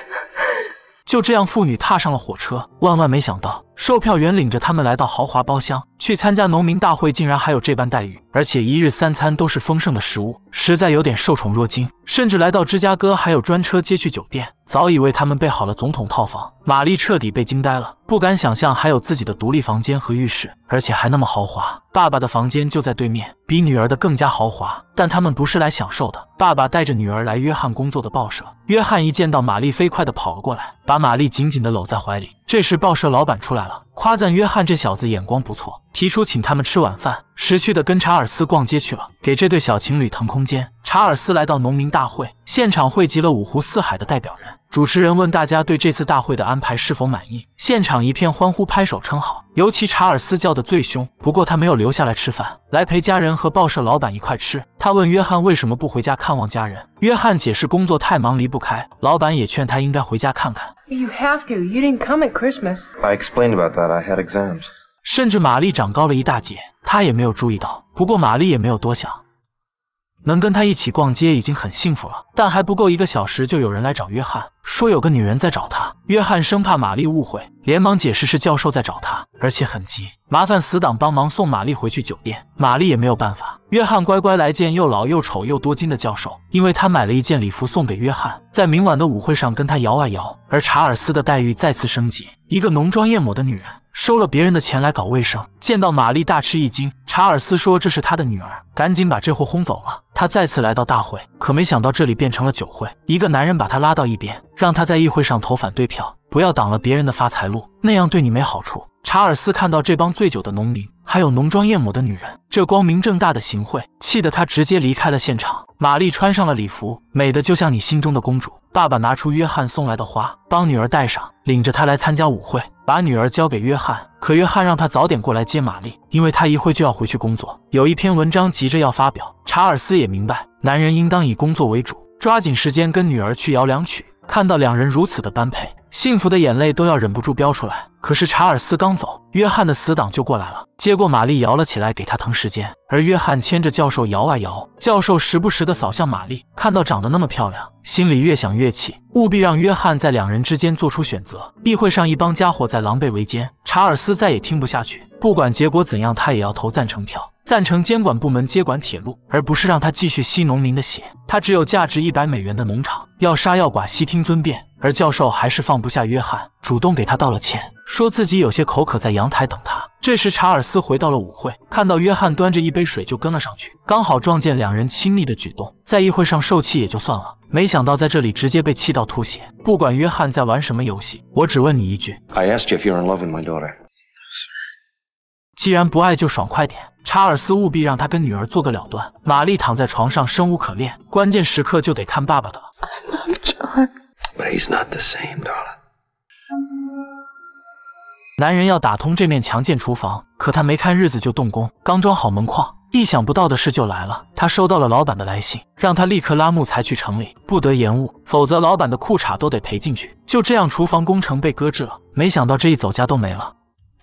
就这样，父女踏上了火车。万万没想到，售票员领着他们来到豪华包厢去参加农民大会，竟然还有这般待遇，而且一日三餐都是丰盛的食物，实在有点受宠若惊。甚至来到芝加哥，还有专车接去酒店，早已为他们备好了总统套房。玛丽彻底被惊呆了，不敢想象还有自己的独立房间和浴室，而且还那么豪华。爸爸的房间就在对面，比女儿的更加豪华。但他们不是来享受的。爸爸带着女儿来约翰工作的报社。约翰一见到玛丽，飞快的跑了过来，把玛丽紧紧的搂在怀里。这时，报社老板出来了，夸赞约翰这小子眼光不错，提出请他们吃晚饭。识趣的跟查尔斯逛街去了，给这对小情侣腾空间。查尔斯来到农民大会现场，汇集了五湖四海的代表人。主持人问大家对这次大会的安排是否满意，现场一片欢呼、拍手称好。尤其查尔斯叫的最凶，不过他没有留下来吃饭，来陪家人和报社老板一块吃。他问约翰为什么不回家看望家人，约翰解释工作太忙离不开。老板也劝他应该回家看看。You You to. come about have Christmas. that. had at explained exams. didn't I I 甚至玛丽长高了一大截，他也没有注意到。不过玛丽也没有多想。能跟他一起逛街已经很幸福了，但还不够。一个小时就有人来找约翰。说有个女人在找他，约翰生怕玛丽误会，连忙解释是教授在找他，而且很急，麻烦死党帮忙送玛丽回去酒店。玛丽也没有办法，约翰乖乖来见又老又丑又多金的教授，因为他买了一件礼服送给约翰，在明晚的舞会上跟他摇啊摇。而查尔斯的待遇再次升级，一个浓妆艳抹的女人收了别人的钱来搞卫生，见到玛丽大吃一惊。查尔斯说这是他的女儿，赶紧把这货轰走了。他再次来到大会，可没想到这里变成了酒会，一个男人把他拉到一边。让他在议会上投反对票，不要挡了别人的发财路，那样对你没好处。查尔斯看到这帮醉酒的农民，还有浓妆艳抹的女人，这光明正大的行贿，气得他直接离开了现场。玛丽穿上了礼服，美的就像你心中的公主。爸爸拿出约翰送来的花，帮女儿戴上，领着她来参加舞会，把女儿交给约翰。可约翰让他早点过来接玛丽，因为他一会就要回去工作，有一篇文章急着要发表。查尔斯也明白，男人应当以工作为主，抓紧时间跟女儿去摇两曲。看到两人如此的般配，幸福的眼泪都要忍不住飙出来。可是查尔斯刚走，约翰的死党就过来了，接过玛丽摇了起来，给他腾时间。而约翰牵着教授摇啊摇，教授时不时的扫向玛丽，看到长得那么漂亮，心里越想越气，务必让约翰在两人之间做出选择。议会上一帮家伙在狼狈为奸，查尔斯再也听不下去，不管结果怎样，他也要投赞成票。赞成监管部门接管铁路，而不是让他继续吸农民的血。他只有价值一百美元的农场，要杀要剐，悉听尊便。而教授还是放不下约翰，主动给他道了歉，说自己有些口渴，在阳台等他。这时查尔斯回到了舞会，看到约翰端着一杯水就跟了上去，刚好撞见两人亲密的举动。在议会上受气也就算了，没想到在这里直接被气到吐血。不管约翰在玩什么游戏，我只问你一句：i if in with asked daughter. you're love you my 既然不爱，就爽快点。查尔斯务必让他跟女儿做个了断。玛丽躺在床上，生无可恋。关键时刻就得看爸爸的了。男人要打通这面墙建厨房，可他没看日子就动工。刚装好门框，意想不到的事就来了。他收到了老板的来信，让他立刻拉木材去城里，不得延误，否则老板的裤衩都得赔进去。就这样，厨房工程被搁置了。没想到这一走，家都没了。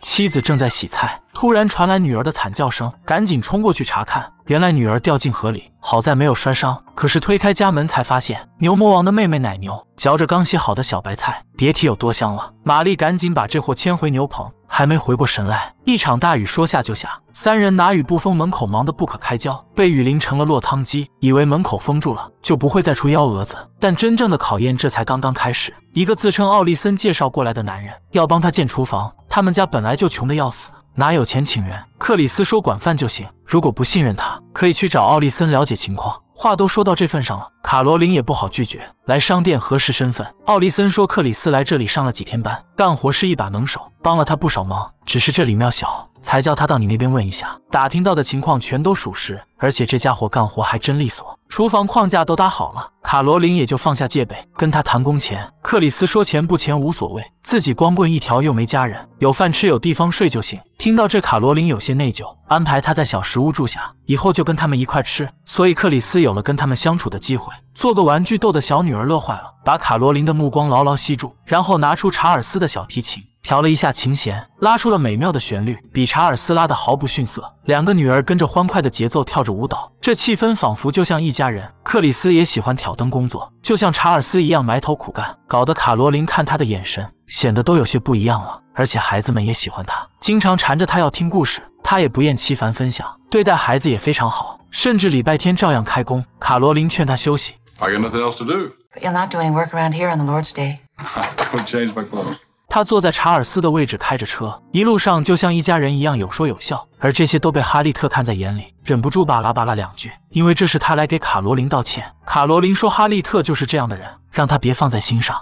妻子正在洗菜，突然传来女儿的惨叫声，赶紧冲过去查看，原来女儿掉进河里，好在没有摔伤。可是推开家门才发现，牛魔王的妹妹奶牛嚼着刚洗好的小白菜，别提有多香了。玛丽赶紧把这货牵回牛棚，还没回过神来，一场大雨说下就下，三人拿雨布封门口忙得不可开交，被雨淋成了落汤鸡。以为门口封住了就不会再出幺蛾子，但真正的考验这才刚刚开始。一个自称奥利森介绍过来的男人要帮他建厨房，他们家本来就穷得要死，哪有钱请人？克里斯说管饭就行，如果不信任他，可以去找奥利森了解情况。话都说到这份上了，卡罗琳也不好拒绝。来商店核实身份，奥利森说克里斯来这里上了几天班，干活是一把能手，帮了他不少忙。只是这里庙小。才叫他到你那边问一下，打听到的情况全都属实，而且这家伙干活还真利索。厨房框架都搭好了，卡罗琳也就放下戒备，跟他谈工钱。克里斯说钱不钱无所谓，自己光棍一条又没家人，有饭吃有地方睡就行。听到这，卡罗琳有些内疚，安排他在小食屋住下，以后就跟他们一块吃。所以克里斯有了跟他们相处的机会，做个玩具逗的小女儿乐坏了，把卡罗琳的目光牢牢吸住，然后拿出查尔斯的小提琴。调了一下琴弦，拉出了美妙的旋律，比查尔斯拉的毫不逊色。两个女儿跟着欢快的节奏跳着舞蹈，这气氛仿佛就像一家人。克里斯也喜欢挑灯工作，就像查尔斯一样埋头苦干，搞得卡罗琳看他的眼神显得都有些不一样了。而且孩子们也喜欢他，经常缠着他要听故事，他也不厌其烦分享，对待孩子也非常好，甚至礼拜天照样开工。卡罗琳劝他休息。他坐在查尔斯的位置，开着车，一路上就像一家人一样有说有笑，而这些都被哈利特看在眼里，忍不住巴拉巴拉两句，因为这是他来给卡罗琳道歉。卡罗琳说：“哈利特就是这样的人，让他别放在心上。”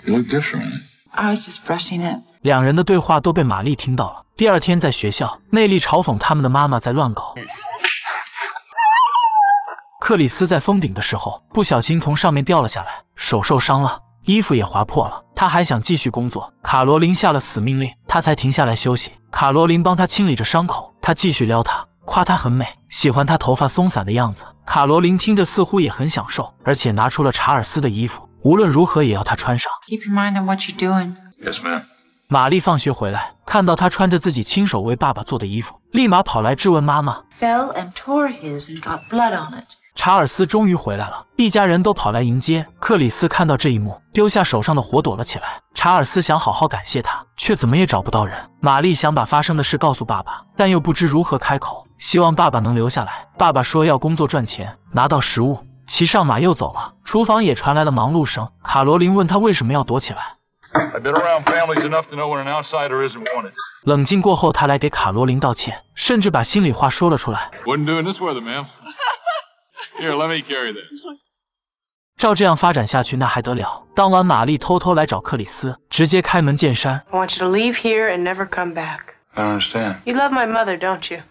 两人的对话都被玛丽听到了。第二天在学校，内利嘲讽他们的妈妈在乱搞。克里斯在封顶的时候不小心从上面掉了下来，手受伤了。衣服也划破了，他还想继续工作。卡罗琳下了死命令，他才停下来休息。卡罗琳帮他清理着伤口，他继续撩她，夸她很美，喜欢她头发松散的样子。卡罗琳听着似乎也很享受，而且拿出了查尔斯的衣服，无论如何也要他穿上。Keep your mind on what you're doing. Yes, ma'am. 玛丽放学回来，看到他穿着自己亲手为爸爸做的衣服，立马跑来质问妈妈。Fell and tore his and got blood on it. 查尔斯终于回来了，一家人都跑来迎接。克里斯看到这一幕，丢下手上的火，躲了起来。查尔斯想好好感谢他，却怎么也找不到人。玛丽想把发生的事告诉爸爸，但又不知如何开口，希望爸爸能留下来。爸爸说要工作赚钱，拿到食物，骑上马又走了。厨房也传来了忙碌声。卡罗琳问他为什么要躲起来。冷静过后，他来给卡罗琳道歉，甚至把心里话说了出来。Here, let me carry this. 照这样发展下去，那还得了？当晚玛丽偷偷来找克里斯，直接开门见山。I want you to leave here and never come back. I understand. You love my mother, don't you?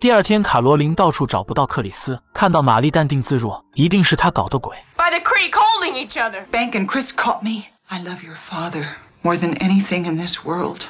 第二天，卡罗琳到处找不到克里斯，看到玛丽淡定自若，一定是她搞的鬼。By the creek holding each other, bank and chris caught me. I love your father more than anything in this world.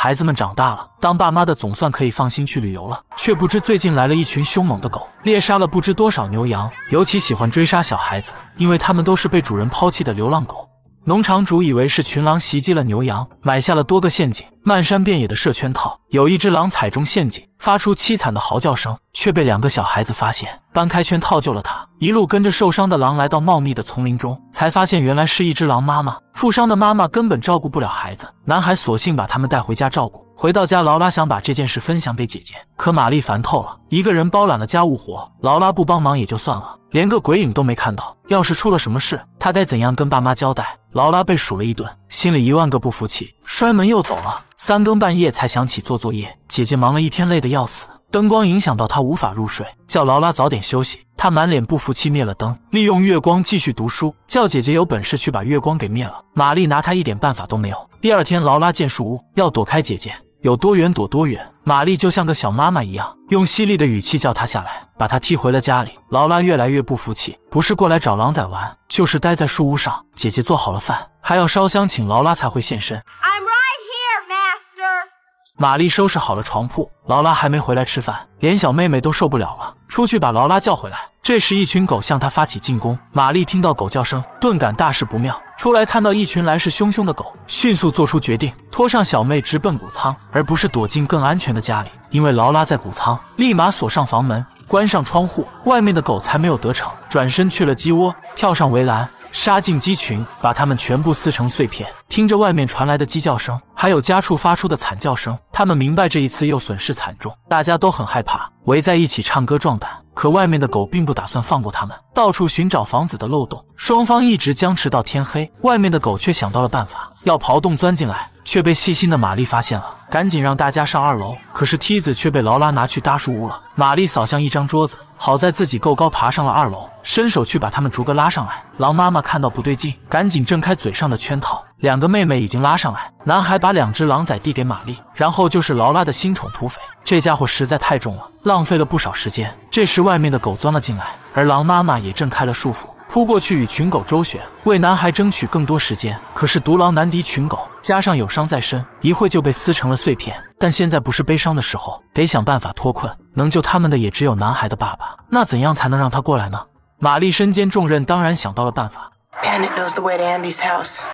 孩子们长大了，当爸妈的总算可以放心去旅游了，却不知最近来了一群凶猛的狗，猎杀了不知多少牛羊，尤其喜欢追杀小孩子，因为他们都是被主人抛弃的流浪狗。农场主以为是群狼袭击了牛羊，买下了多个陷阱，漫山遍野的设圈套。有一只狼踩中陷阱，发出凄惨的嚎叫声，却被两个小孩子发现，搬开圈套救了他。一路跟着受伤的狼来到茂密的丛林中，才发现原来是一只狼妈妈。负伤的妈妈根本照顾不了孩子，男孩索性把他们带回家照顾。回到家，劳拉想把这件事分享给姐姐，可玛丽烦透了，一个人包揽了家务活，劳拉不帮忙也就算了，连个鬼影都没看到。要是出了什么事，她该怎样跟爸妈交代？劳拉被数了一顿，心里一万个不服气，摔门又走了。三更半夜才想起做作业，姐姐忙了一天，累得要死，灯光影响到她无法入睡，叫劳拉早点休息。她满脸不服气，灭了灯，利用月光继续读书，叫姐姐有本事去把月光给灭了。玛丽拿她一点办法都没有。第二天，劳拉建树屋，要躲开姐姐。有多远躲多远，玛丽就像个小妈妈一样，用犀利的语气叫他下来，把他踢回了家里。劳拉越来越不服气，不是过来找狼崽玩，就是待在树屋上。姐姐做好了饭，还要烧香请劳拉才会现身。I'm right here, Master。玛丽收拾好了床铺，劳拉还没回来吃饭，连小妹妹都受不了了，出去把劳拉叫回来。这时，一群狗向他发起进攻。玛丽听到狗叫声，顿感大事不妙，出来看到一群来势汹汹的狗，迅速做出决定，拖上小妹直奔谷仓，而不是躲进更安全的家里，因为劳拉在谷仓。立马锁上房门，关上窗户，外面的狗才没有得逞。转身去了鸡窝，跳上围栏，杀进鸡群，把它们全部撕成碎片。听着外面传来的鸡叫声，还有家畜发出的惨叫声，他们明白这一次又损失惨重，大家都很害怕，围在一起唱歌壮胆。可外面的狗并不打算放过他们，到处寻找房子的漏洞。双方一直僵持到天黑，外面的狗却想到了办法。要刨洞钻进来，却被细心的玛丽发现了，赶紧让大家上二楼。可是梯子却被劳拉拿去搭树屋了。玛丽扫向一张桌子，好在自己够高，爬上了二楼，伸手去把他们逐个拉上来。狼妈妈看到不对劲，赶紧挣开嘴上的圈套。两个妹妹已经拉上来，男孩把两只狼崽递给玛丽，然后就是劳拉的新宠土匪。这家伙实在太重了，浪费了不少时间。这时外面的狗钻了进来，而狼妈妈也挣开了束缚。扑过去与群狗周旋，为男孩争取更多时间。可是独狼难敌群狗，加上有伤在身，一会就被撕成了碎片。但现在不是悲伤的时候，得想办法脱困。能救他们的也只有男孩的爸爸。那怎样才能让他过来呢？玛丽身兼重任，当然想到了办法。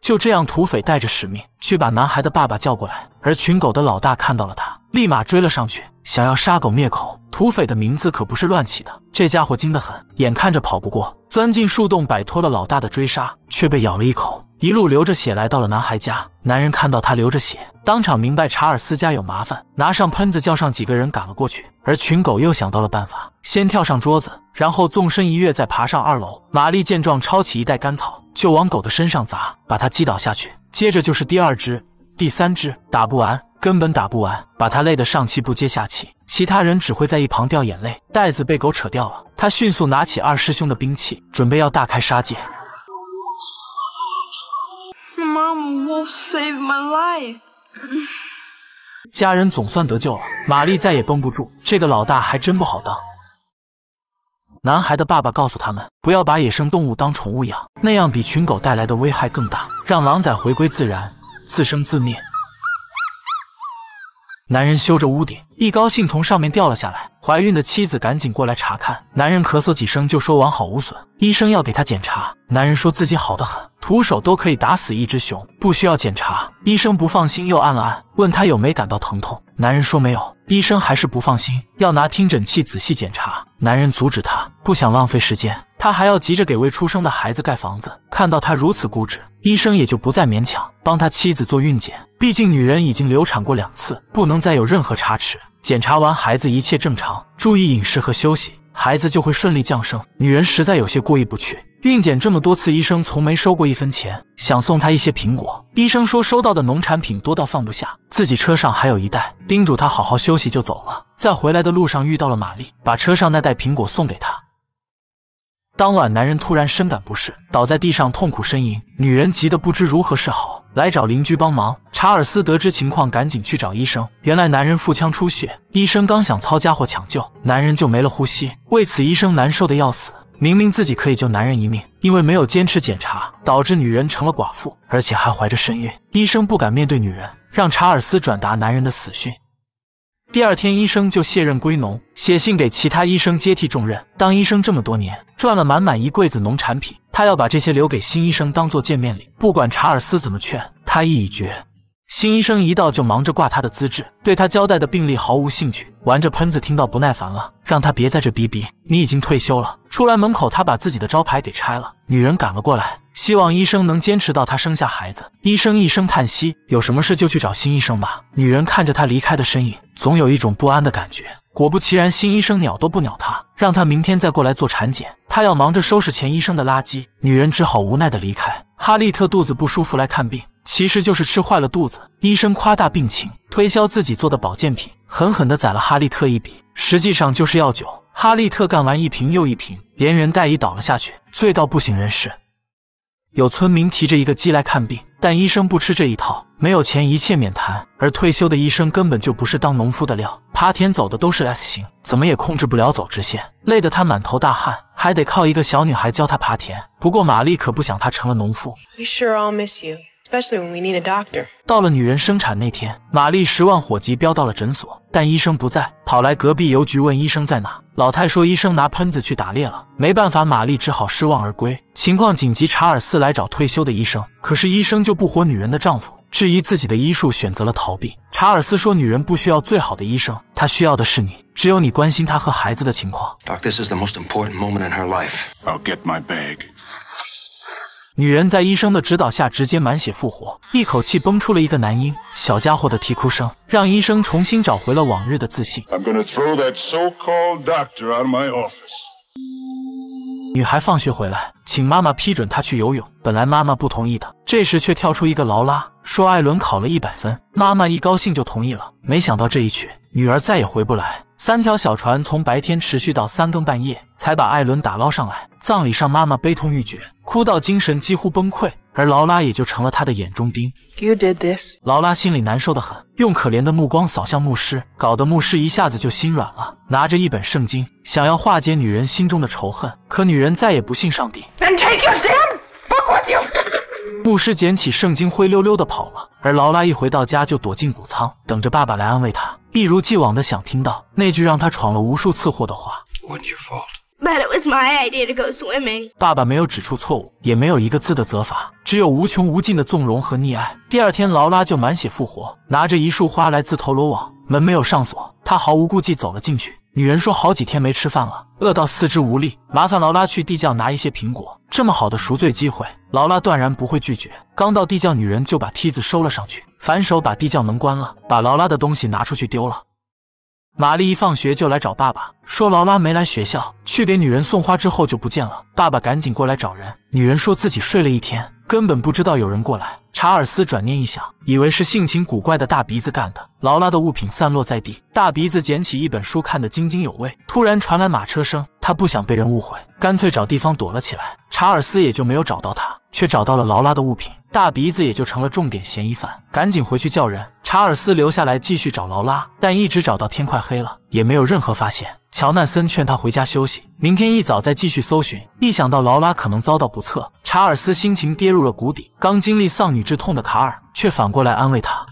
就这样，土匪带着使命去把男孩的爸爸叫过来，而群狗的老大看到了他，立马追了上去，想要杀狗灭口。土匪的名字可不是乱起的，这家伙精得很，眼看着跑不过，钻进树洞摆脱了老大的追杀，却被咬了一口。一路流着血来到了男孩家，男人看到他流着血，当场明白查尔斯家有麻烦，拿上喷子叫上几个人赶了过去。而群狗又想到了办法，先跳上桌子，然后纵身一跃，再爬上二楼。玛丽见状，抄起一袋干草就往狗的身上砸，把它击倒下去。接着就是第二只、第三只，打不完，根本打不完，把他累得上气不接下气。其他人只会在一旁掉眼泪。袋子被狗扯掉了，他迅速拿起二师兄的兵器，准备要大开杀戒。save life。my 家人总算得救了，玛丽再也绷不住，这个老大还真不好当。男孩的爸爸告诉他们，不要把野生动物当宠物养，那样比群狗带来的危害更大，让狼崽回归自然，自生自灭。男人修着屋顶，一高兴从上面掉了下来。怀孕的妻子赶紧过来查看。男人咳嗽几声就说完好无损。医生要给他检查，男人说自己好得很，徒手都可以打死一只熊，不需要检查。医生不放心，又按了按，问他有没感到疼痛。男人说没有。医生还是不放心，要拿听诊器仔细检查。男人阻止他，不想浪费时间，他还要急着给未出生的孩子盖房子。看到他如此固执。医生也就不再勉强帮他妻子做孕检，毕竟女人已经流产过两次，不能再有任何差池。检查完孩子一切正常，注意饮食和休息，孩子就会顺利降生。女人实在有些过意不去，孕检这么多次，医生从没收过一分钱，想送她一些苹果。医生说收到的农产品多到放不下，自己车上还有一袋，叮嘱她好好休息就走了。在回来的路上遇到了玛丽，把车上那袋苹果送给她。当晚，男人突然深感不适，倒在地上痛苦呻吟。女人急得不知如何是好，来找邻居帮忙。查尔斯得知情况，赶紧去找医生。原来男人腹腔出血，医生刚想操家伙抢救，男人就没了呼吸。为此，医生难受的要死，明明自己可以救男人一命，因为没有坚持检查，导致女人成了寡妇，而且还怀着身孕。医生不敢面对女人，让查尔斯转达男人的死讯。第二天，医生就卸任归农，写信给其他医生接替重任。当医生这么多年，赚了满满一柜子农产品，他要把这些留给新医生当做见面礼。不管查尔斯怎么劝，他意已决。新医生一到就忙着挂他的资质，对他交代的病例毫无兴趣。玩着喷子，听到不耐烦了，让他别在这逼逼。你已经退休了，出来门口，他把自己的招牌给拆了。女人赶了过来，希望医生能坚持到她生下孩子。医生一声叹息：“有什么事就去找新医生吧。”女人看着他离开的身影，总有一种不安的感觉。果不其然，新医生鸟都不鸟他，让他明天再过来做产检。他要忙着收拾前医生的垃圾。女人只好无奈的离开。哈利特肚子不舒服来看病。其实就是吃坏了肚子，医生夸大病情，推销自己做的保健品，狠狠地宰了哈利特一笔。实际上就是药酒。哈利特干完一瓶又一瓶，连人带椅倒了下去，醉到不省人事。有村民提着一个鸡来看病，但医生不吃这一套，没有钱一切免谈。而退休的医生根本就不是当农夫的料，爬田走的都是 S 型，怎么也控制不了走直线，累得他满头大汗，还得靠一个小女孩教他爬田。不过玛丽可不想他成了农夫。especially when we need doctor. a 到了女人生产那天，玛丽十万火急飙到了诊所，但医生不在，跑来隔壁邮局问医生在哪，老太说医生拿喷子去打猎了，没办法，玛丽只好失望而归。情况紧急，查尔斯来找退休的医生，可是医生救不活女人的丈夫，质疑自己的医术，选择了逃避。查尔斯说女人不需要最好的医生，她需要的是你，只有你关心她和孩子的情况。女人在医生的指导下直接满血复活，一口气崩出了一个男婴。小家伙的啼哭声让医生重新找回了往日的自信。女孩放学回来，请妈妈批准她去游泳。本来妈妈不同意的，这时却跳出一个劳拉，说艾伦考了一百分，妈妈一高兴就同意了。没想到这一去，女儿再也回不来。三条小船从白天持续到三更半夜，才把艾伦打捞上来。葬礼上，妈妈悲痛欲绝，哭到精神几乎崩溃，而劳拉也就成了她的眼中钉。劳拉心里难受的很，用可怜的目光扫向牧师，搞得牧师一下子就心软了，拿着一本圣经，想要化解女人心中的仇恨，可女人再也不信上帝。牧师捡起圣经，灰溜溜的跑了。而劳拉一回到家，就躲进谷仓，等着爸爸来安慰她，一如既往的想听到那句让她闯了无数次祸的话。爸爸没有指出错误，也没有一个字的责罚，只有无穷无尽的纵容和溺爱。第二天，劳拉就满血复活，拿着一束花来自投罗网。门没有上锁，她毫无顾忌走了进去。女人说：“好几天没吃饭了，饿到四肢无力，麻烦劳拉去地窖拿一些苹果。这么好的赎罪机会，劳拉断然不会拒绝。”刚到地窖，女人就把梯子收了上去，反手把地窖门关了，把劳拉的东西拿出去丢了。玛丽一放学就来找爸爸，说劳拉没来学校，去给女人送花之后就不见了。爸爸赶紧过来找人。女人说自己睡了一天。根本不知道有人过来。查尔斯转念一想，以为是性情古怪的大鼻子干的。劳拉的物品散落在地，大鼻子捡起一本书，看得津津有味。突然传来马车声，他不想被人误会，干脆找地方躲了起来。查尔斯也就没有找到他，却找到了劳拉的物品，大鼻子也就成了重点嫌疑犯，赶紧回去叫人。查尔斯留下来继续找劳拉，但一直找到天快黑了。也没有任何发现。乔纳森劝他回家休息，明天一早再继续搜寻。一想到劳拉可能遭到不测，查尔斯心情跌入了谷底。刚经历丧女之痛的卡尔，却反过来安慰他。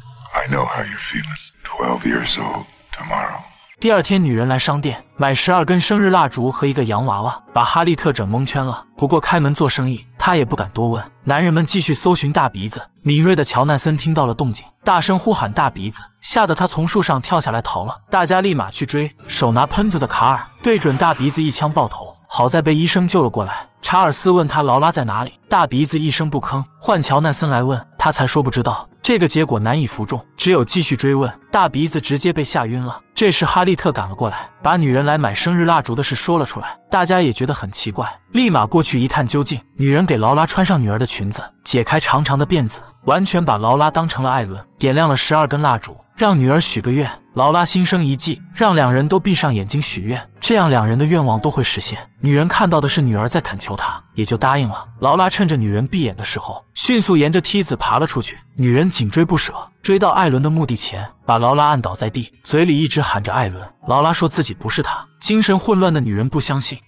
第二天，女人来商店买十二根生日蜡烛和一个洋娃娃，把哈利特整蒙圈了。不过开门做生意，他也不敢多问。男人们继续搜寻大鼻子，敏锐的乔纳森听到了动静，大声呼喊大鼻子，吓得他从树上跳下来逃了。大家立马去追，手拿喷子的卡尔对准大鼻子一枪爆头，好在被医生救了过来。查尔斯问他劳拉在哪里，大鼻子一声不吭，换乔纳森来问，他才说不知道。这个结果难以服众，只有继续追问。大鼻子直接被吓晕了。这时哈利特赶了过来，把女人来买生日蜡烛的事说了出来。大家也觉得很奇怪，立马过去一探究竟。女人给劳拉穿上女儿的裙子，解开长长的辫子。完全把劳拉当成了艾伦，点亮了十二根蜡烛，让女儿许个愿。劳拉心生一计，让两人都闭上眼睛许愿，这样两人的愿望都会实现。女人看到的是女儿在恳求她，也就答应了。劳拉趁着女人闭眼的时候，迅速沿着梯子爬了出去。女人紧追不舍，追到艾伦的墓地前，把劳拉按倒在地，嘴里一直喊着艾伦。劳拉说自己不是他，精神混乱的女人不相信。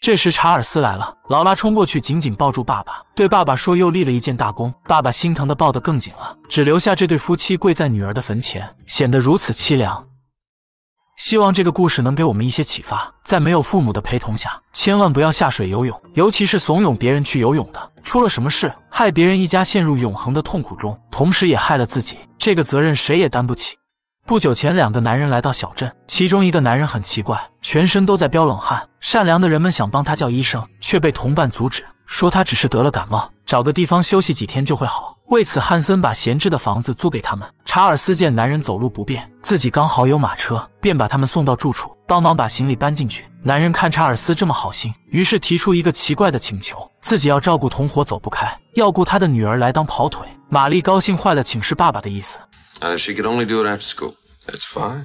这时，查尔斯来了，劳拉冲过去，紧紧抱住爸爸，对爸爸说：“又立了一件大功。”爸爸心疼的抱得更紧了，只留下这对夫妻跪在女儿的坟前，显得如此凄凉。希望这个故事能给我们一些启发：在没有父母的陪同下，千万不要下水游泳，尤其是怂恿别人去游泳的。出了什么事，害别人一家陷入永恒的痛苦中，同时也害了自己，这个责任谁也担不起。不久前，两个男人来到小镇，其中一个男人很奇怪，全身都在飙冷汗。善良的人们想帮他叫医生，却被同伴阻止，说他只是得了感冒，找个地方休息几天就会好。为此，汉森把闲置的房子租给他们。查尔斯见男人走路不便，自己刚好有马车，便把他们送到住处，帮忙把行李搬进去。男人看查尔斯这么好心，于是提出一个奇怪的请求：自己要照顾同伙走不开，要雇他的女儿来当跑腿。玛丽高兴坏了，请示爸爸的意思。If she could only do it after school, that's fine.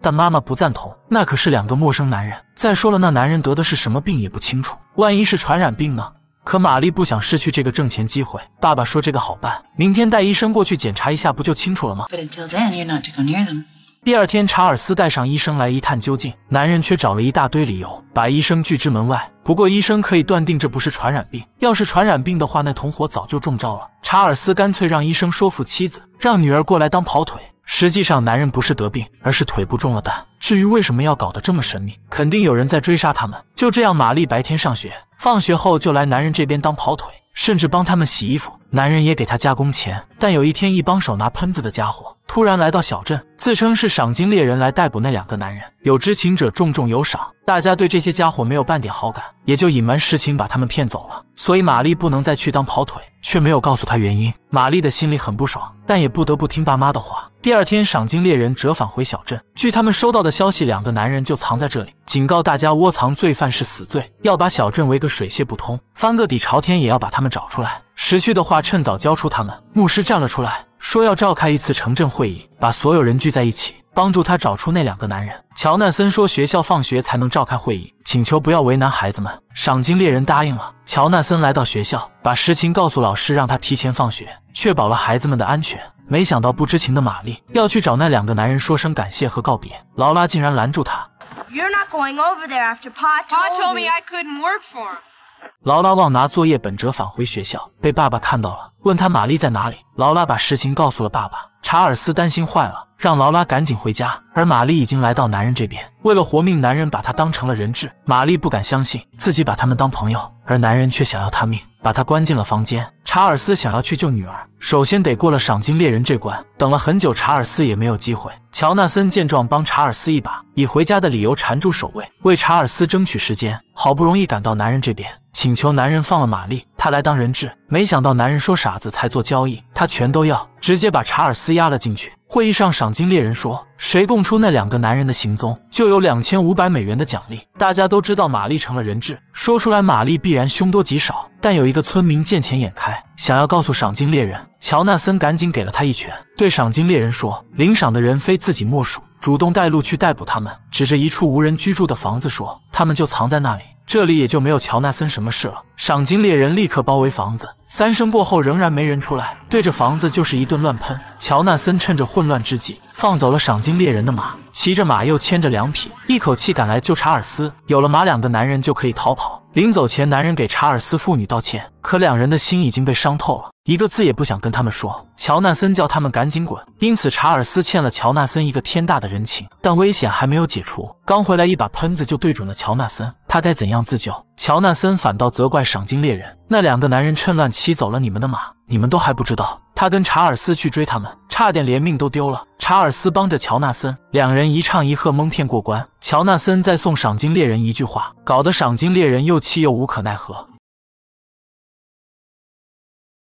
但妈妈不赞同，那可是两个陌生男人。再说了，那男人得的是什么病也不清楚，万一是传染病呢？可玛丽不想失去这个挣钱机会，爸爸说这个好办，明天带医生过去检查一下不就清楚了吗？But until then, you're not to go near them. 第二天，查尔斯带上医生来一探究竟，男人却找了一大堆理由，把医生拒之门外。不过，医生可以断定这不是传染病，要是传染病的话，那同伙早就中招了。查尔斯干脆让医生说服妻子，让女儿过来当跑腿。实际上，男人不是得病，而是腿部中了弹。至于为什么要搞得这么神秘，肯定有人在追杀他们。就这样，玛丽白天上学，放学后就来男人这边当跑腿，甚至帮他们洗衣服。男人也给他加工钱，但有一天，一帮手拿喷子的家伙突然来到小镇，自称是赏金猎人来逮捕那两个男人，有知情者重重有赏。大家对这些家伙没有半点好感，也就隐瞒实情把他们骗走了。所以玛丽不能再去当跑腿，却没有告诉他原因。玛丽的心里很不爽，但也不得不听爸妈的话。第二天，赏金猎人折返回小镇，据他们收到的消息，两个男人就藏在这里。警告大家，窝藏罪犯是死罪，要把小镇围个水泄不通，翻个底朝天也要把他们找出来。识趣的话，趁早交出他们。牧师站了出来，说要召开一次城镇会议，把所有人聚在一起，帮助他找出那两个男人。乔纳森说，学校放学才能召开会议，请求不要为难孩子们。赏金猎人答应了。乔纳森来到学校，把实情告诉老师，让他提前放学，确保了孩子们的安全。没想到，不知情的玛丽要去找那两个男人，说声感谢和告别。劳拉竟然拦住他。劳拉忘拿作业本，折返回学校，被爸爸看到了，问他玛丽在哪里。劳拉把实情告诉了爸爸，查尔斯担心坏了，让劳拉赶紧回家。而玛丽已经来到男人这边，为了活命，男人把她当成了人质。玛丽不敢相信自己把他们当朋友，而男人却想要她命，把她关进了房间。查尔斯想要去救女儿，首先得过了赏金猎人这关。等了很久，查尔斯也没有机会。乔纳森见状，帮查尔斯一把，以回家的理由缠住守卫，为查尔斯争取时间。好不容易赶到男人这边。请求男人放了玛丽，他来当人质。没想到男人说傻子才做交易，他全都要，直接把查尔斯压了进去。会议上，赏金猎人说，谁供出那两个男人的行踪，就有两千五百美元的奖励。大家都知道玛丽成了人质，说出来玛丽必然凶多吉少。但有一个村民见钱眼开，想要告诉赏金猎人，乔纳森赶紧给了他一拳，对赏金猎人说，领赏的人非自己莫属。主动带路去逮捕他们，指着一处无人居住的房子说：“他们就藏在那里，这里也就没有乔纳森什么事了。”赏金猎人立刻包围房子，三声过后仍然没人出来，对着房子就是一顿乱喷。乔纳森趁着混乱之际放走了赏金猎人的马，骑着马又牵着两匹，一口气赶来救查尔斯。有了马，两个男人就可以逃跑。临走前，男人给查尔斯父女道歉，可两人的心已经被伤透了，一个字也不想跟他们说。乔纳森叫他们赶紧滚，因此查尔斯欠了乔纳森一个天大的人情。但危险还没有解除，刚回来一把喷子就对准了乔纳森，他该怎样自救？乔纳森反倒责怪赏金猎人，那两个男人趁乱骑走了你们的马，你们都还不知道。他跟查尔斯去追他们，差点连命都丢了。查尔斯帮着乔纳森，两人一唱一和蒙骗过关。乔纳森再送赏金猎人一句话，搞得赏金猎人又气又无可奈何。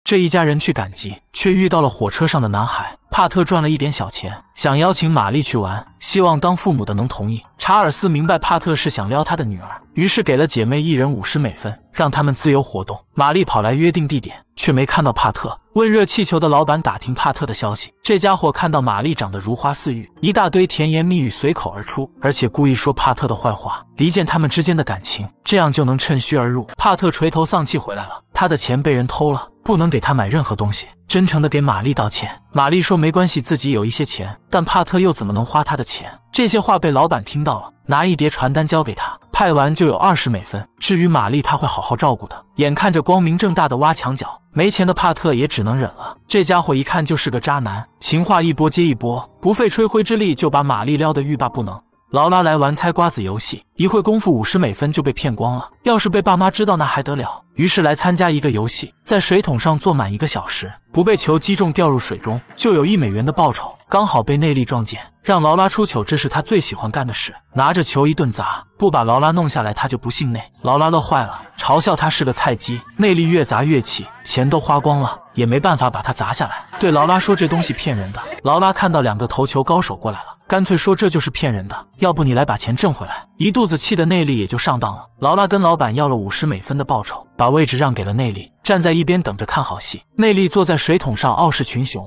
这一家人去赶集，却遇到了火车上的男孩帕特，赚了一点小钱，想邀请玛丽去玩，希望当父母的能同意。查尔斯明白帕特是想撩他的女儿，于是给了姐妹一人五十美分，让他们自由活动。玛丽跑来约定地点，却没看到帕特。温热气球的老板打听帕特的消息。这家伙看到玛丽长得如花似玉，一大堆甜言蜜语随口而出，而且故意说帕特的坏话，离间他们之间的感情，这样就能趁虚而入。帕特垂头丧气回来了，他的钱被人偷了，不能给他买任何东西。真诚的给玛丽道歉，玛丽说没关系，自己有一些钱，但帕特又怎么能花他的钱？这些话被老板听到了，拿一叠传单交给他。派完就有二十美分。至于玛丽，他会好好照顾的。眼看着光明正大的挖墙角，没钱的帕特也只能忍了。这家伙一看就是个渣男，情话一波接一波，不费吹灰之力就把玛丽撩得欲罢不能。劳拉来玩猜瓜子游戏，一会功夫五十美分就被骗光了。要是被爸妈知道，那还得了？于是来参加一个游戏，在水桶上坐满一个小时，不被球击中掉入水中，就有一美元的报酬。刚好被内力撞见，让劳拉出糗，这是他最喜欢干的事。拿着球一顿砸，不把劳拉弄下来，他就不信内。劳拉乐坏了，嘲笑他是个菜鸡。内力越砸越气，钱都花光了，也没办法把他砸下来。对劳拉说：“这东西骗人的。”劳拉看到两个投球高手过来了，干脆说：“这就是骗人的，要不你来把钱挣回来。”一肚子气的内力也就上当了。劳拉跟老板要了五十美分的报酬，把位置让给了内力，站在一边等着看好戏。内力坐在水桶上，傲视群雄。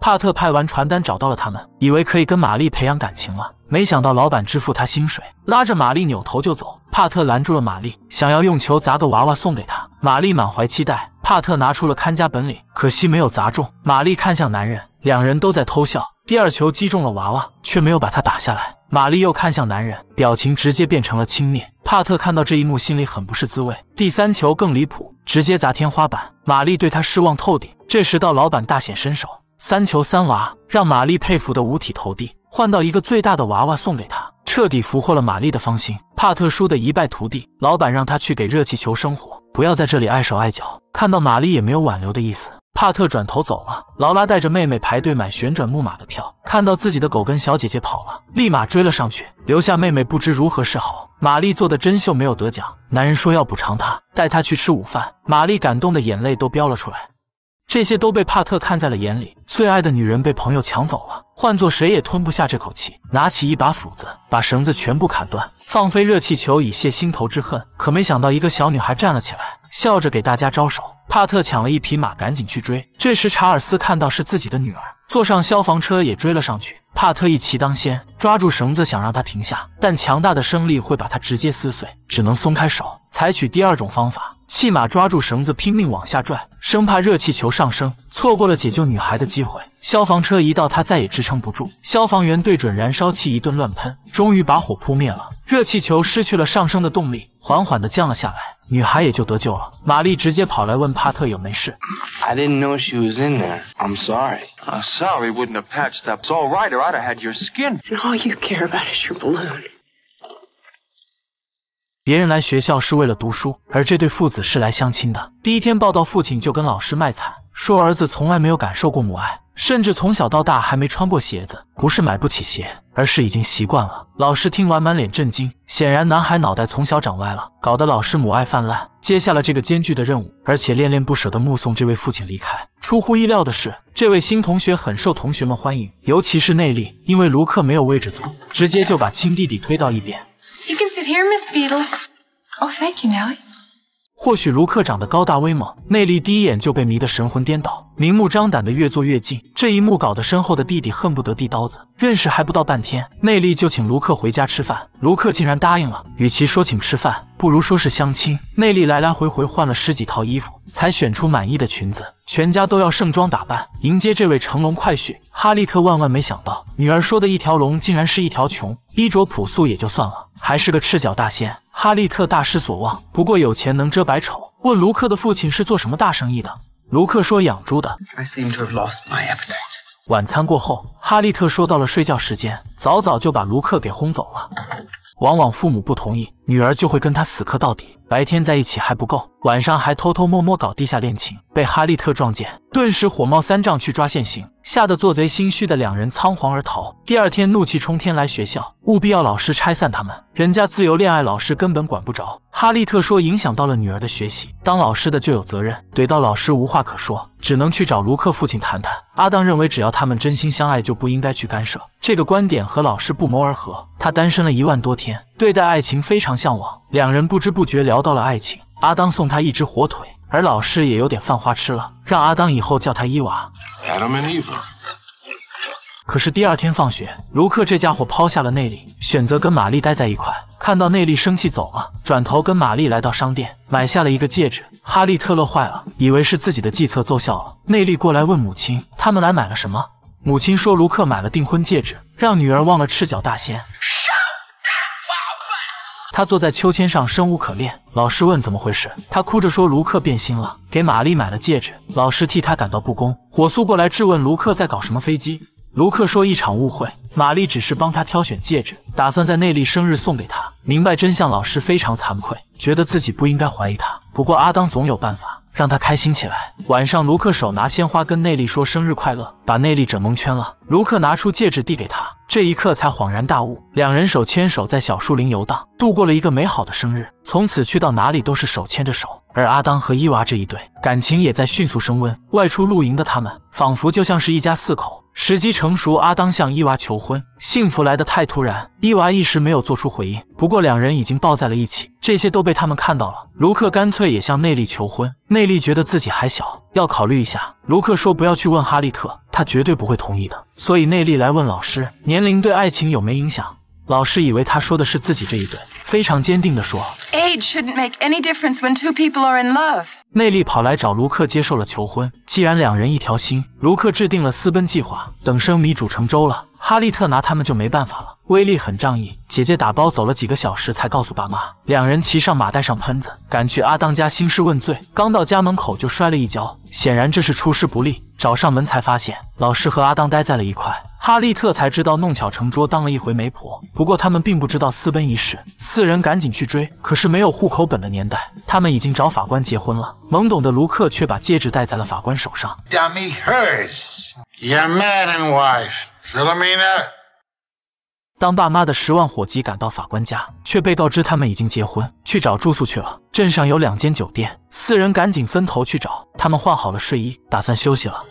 帕特派完传单，找到了他们，以为可以跟玛丽培养感情了，没想到老板支付他薪水，拉着玛丽扭头就走。帕特拦住了玛丽，想要用球砸个娃娃送给她。玛丽满怀期待，帕特拿出了看家本领，可惜没有砸中。玛丽看向男人，两人都在偷笑。第二球击中了娃娃，却没有把他打下来。玛丽又看向男人，表情直接变成了轻蔑。帕特看到这一幕，心里很不是滋味。第三球更离谱，直接砸天花板。玛丽对他失望透顶。这时，到老板大显身手。三球三娃让玛丽佩服的五体投地，换到一个最大的娃娃送给她，彻底俘获了玛丽的芳心。帕特输的一败涂地，老板让他去给热气球生火，不要在这里碍手碍脚。看到玛丽也没有挽留的意思，帕特转头走了。劳拉带着妹妹排队买旋转木马的票，看到自己的狗跟小姐姐跑了，立马追了上去，留下妹妹不知如何是好。玛丽做的真秀没有得奖，男人说要补偿她，带她去吃午饭。玛丽感动的眼泪都飙了出来。这些都被帕特看在了眼里，最爱的女人被朋友抢走了，换做谁也吞不下这口气。拿起一把斧子，把绳子全部砍断，放飞热气球以泄心头之恨。可没想到，一个小女孩站了起来，笑着给大家招手。帕特抢了一匹马，赶紧去追。这时查尔斯看到是自己的女儿，坐上消防车也追了上去。帕特一骑当先，抓住绳子想让她停下，但强大的升力会把她直接撕碎，只能松开手。采取第二种方法，气马抓住绳子拼命往下拽，生怕热气球上升，错过了解救女孩的机会。消防车一到，他再也支撑不住。消防员对准燃烧器一顿乱喷，终于把火扑灭了。热气球失去了上升的动力，缓缓地降了下来，女孩也就得救了。玛丽直接跑来问帕特有没事。别人来学校是为了读书，而这对父子是来相亲的。第一天报道，父亲就跟老师卖惨，说儿子从来没有感受过母爱，甚至从小到大还没穿过鞋子，不是买不起鞋，而是已经习惯了。老师听完满脸震惊，显然男孩脑袋从小长歪了，搞得老师母爱泛滥，接下了这个艰巨的任务，而且恋恋不舍地目送这位父亲离开。出乎意料的是，这位新同学很受同学们欢迎，尤其是内力，因为卢克没有位置坐，直接就把亲弟弟推到一边。you can sit here miss beetle oh thank you nelly 或许卢克长得高大威猛，内力第一眼就被迷得神魂颠倒，明目张胆的越坐越近，这一幕搞得身后的弟弟恨不得递刀子。认识还不到半天，内力就请卢克回家吃饭，卢克竟然答应了。与其说请吃饭，不如说是相亲。内力来来回回换了十几套衣服，才选出满意的裙子。全家都要盛装打扮，迎接这位乘龙快婿。哈利特万万没想到，女儿说的一条龙竟然是一条穷。衣着朴素也就算了，还是个赤脚大仙。哈利特大失所望。不过有钱能遮百丑。问卢克的父亲是做什么大生意的，卢克说养猪的。晚餐过后，哈利特说到了睡觉时间，早早就把卢克给轰走了。往往父母不同意，女儿就会跟他死磕到底。白天在一起还不够，晚上还偷偷摸摸搞地下恋情，被哈利特撞见，顿时火冒三丈，去抓现行，吓得做贼心虚的两人仓皇而逃。第二天怒气冲天来学校，务必要老师拆散他们。人家自由恋爱，老师根本管不着。哈利特说影响到了女儿的学习，当老师的就有责任。怼到老师无话可说，只能去找卢克父亲谈谈。阿当认为只要他们真心相爱，就不应该去干涉。这个观点和老师不谋而合。他单身了一万多天。对待爱情非常向往，两人不知不觉聊到了爱情。阿当送他一只火腿，而老师也有点犯花痴了，让阿当以后叫他伊娃。Adam and e v 可是第二天放学，卢克这家伙抛下了内力，选择跟玛丽待在一块。看到内力生气走了，转头跟玛丽来到商店，买下了一个戒指。哈利特乐坏了，以为是自己的计策奏效了。内力过来问母亲，他们来买了什么？母亲说卢克买了订婚戒指，让女儿忘了赤脚大仙。啥？他坐在秋千上，生无可恋。老师问怎么回事，他哭着说卢克变心了，给玛丽买了戒指。老师替他感到不公，火速过来质问卢克在搞什么飞机。卢克说一场误会，玛丽只是帮他挑选戒指，打算在内利生日送给他。明白真相，老师非常惭愧，觉得自己不应该怀疑他。不过阿当总有办法。让他开心起来。晚上，卢克手拿鲜花跟内力说生日快乐，把内力整蒙圈了。卢克拿出戒指递给他，这一刻才恍然大悟。两人手牵手在小树林游荡，度过了一个美好的生日。从此，去到哪里都是手牵着手。而阿当和伊娃这一对感情也在迅速升温。外出露营的他们，仿佛就像是一家四口。时机成熟，阿当向伊娃求婚，幸福来得太突然，伊娃一时没有做出回应。不过两人已经抱在了一起，这些都被他们看到了。卢克干脆也向内利求婚，内利觉得自己还小，要考虑一下。卢克说：“不要去问哈利特，他绝对不会同意的。”所以内利来问老师，年龄对爱情有没影响？老师以为他说的是自己这一对，非常坚定地说。a g e shouldn't make any difference when two people are in love。内利跑来找卢克，接受了求婚。既然两人一条心，卢克制定了私奔计划。等生米煮成粥了，哈利特拿他们就没办法了。威力很仗义，姐姐打包走了几个小时，才告诉爸妈。两人骑上马，带上喷子，赶去阿当家兴师问罪。刚到家门口就摔了一跤，显然这是出师不利。找上门才发现，老师和阿当待在了一块。哈利特才知道弄巧成拙，当了一回媒婆。不过他们并不知道私奔一事，四人赶紧去追。可是没有户口本的年代，他们已经找法官结婚了。懵懂的卢克却把戒指戴在了法官手上。Dummy hers, your man and wife, Filamina。当爸妈的十万火急赶到法官家，却被告知他们已经结婚，去找住宿去了。镇上有两间酒店，四人赶紧分头去找。他们换好了睡衣，打算休息了。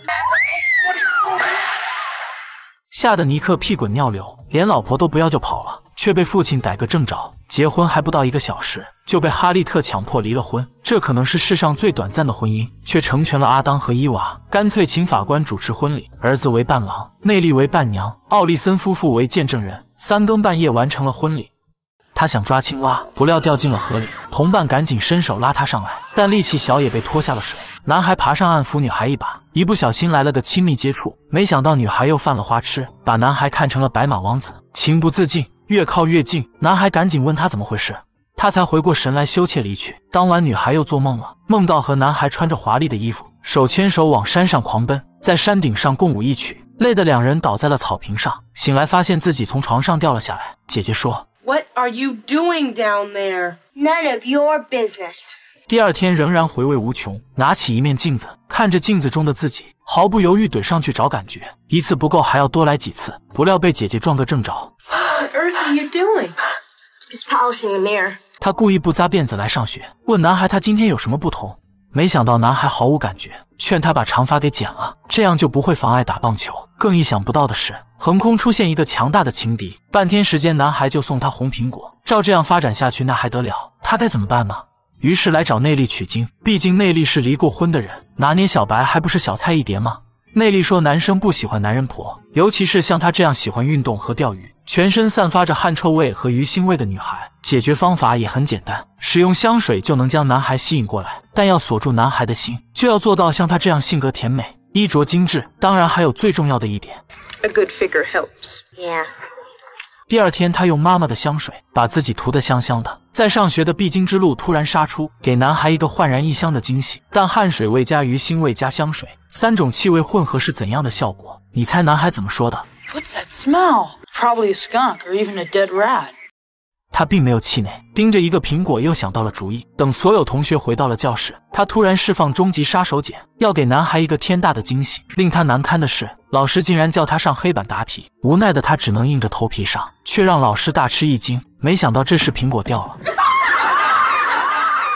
吓得尼克屁滚尿流，连老婆都不要就跑了，却被父亲逮个正着。结婚还不到一个小时，就被哈利特强迫离了婚。这可能是世上最短暂的婚姻，却成全了阿当和伊娃。干脆请法官主持婚礼，儿子为伴郎，内莉为伴娘，奥利森夫妇为见证人。三更半夜完成了婚礼。他想抓青蛙，不料掉进了河里。同伴赶紧伸手拉他上来，但力气小也被拖下了水。男孩爬上岸扶女孩一把，一不小心来了个亲密接触。没想到女孩又犯了花痴，把男孩看成了白马王子，情不自禁越靠越近。男孩赶紧问他怎么回事，他才回过神来，羞怯离去。当晚女孩又做梦了，梦到和男孩穿着华丽的衣服，手牵手往山上狂奔，在山顶上共舞一曲，累得两人倒在了草坪上。醒来发现自己从床上掉了下来。姐姐说。What down there? are your None business. you doing of 第二天仍然回味无穷，拿起一面镜子，看着镜子中的自己，毫不犹豫怼上去找感觉，一次不够还要多来几次。不料被姐姐撞个正着。What earth are you doing? Just polishing the mirror. 他故意不扎辫子来上学，问男孩他今天有什么不同。没想到男孩毫无感觉，劝他把长发给剪了，这样就不会妨碍打棒球。更意想不到的是，横空出现一个强大的情敌。半天时间，男孩就送他红苹果。照这样发展下去，那还得了？他该怎么办呢？于是来找内力取经，毕竟内力是离过婚的人，拿捏小白还不是小菜一碟吗？内力说，男生不喜欢男人婆，尤其是像他这样喜欢运动和钓鱼，全身散发着汗臭味和鱼腥味的女孩。解决方法也很简单，使用香水就能将男孩吸引过来。但要锁住男孩的心，就要做到像他这样性格甜美、衣着精致。当然，还有最重要的一点。第二天，他用妈妈的香水把自己涂得香香的，在上学的必经之路突然杀出，给男孩一个焕然一新的惊喜。但汗水味加鱼腥味加香水三种气味混合是怎样的效果？你猜男孩怎么说的？What's that smell? Probably a skunk or even a dead rat. 他并没有气馁，盯着一个苹果，又想到了主意。等所有同学回到了教室，他突然释放终极杀手锏，要给男孩一个天大的惊喜。令他难堪的是，老师竟然叫他上黑板答题。无奈的他只能硬着头皮上，却让老师大吃一惊。没想到这时苹果掉了，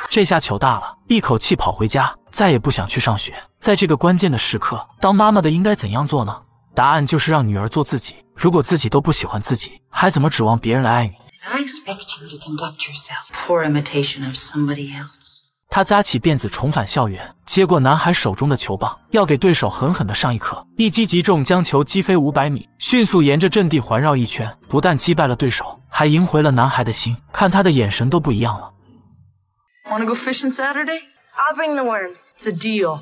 这下糗大了，一口气跑回家，再也不想去上学。在这个关键的时刻，当妈妈的应该怎样做呢？答案就是让女儿做自己。如果自己都不喜欢自己，还怎么指望别人来爱你？I expect you to conduct yourself p o o r imitation of somebody else。他扎起辫子重返校园，接过男孩手中的球棒，要给对手狠狠的上一课，一击即中，将球击飞500米，迅速沿着阵地环绕一圈，不但击败了对手，还赢回了男孩的心。看他的眼神都不一样了。want to go fishing Saturday. I'll bring the worms to deal.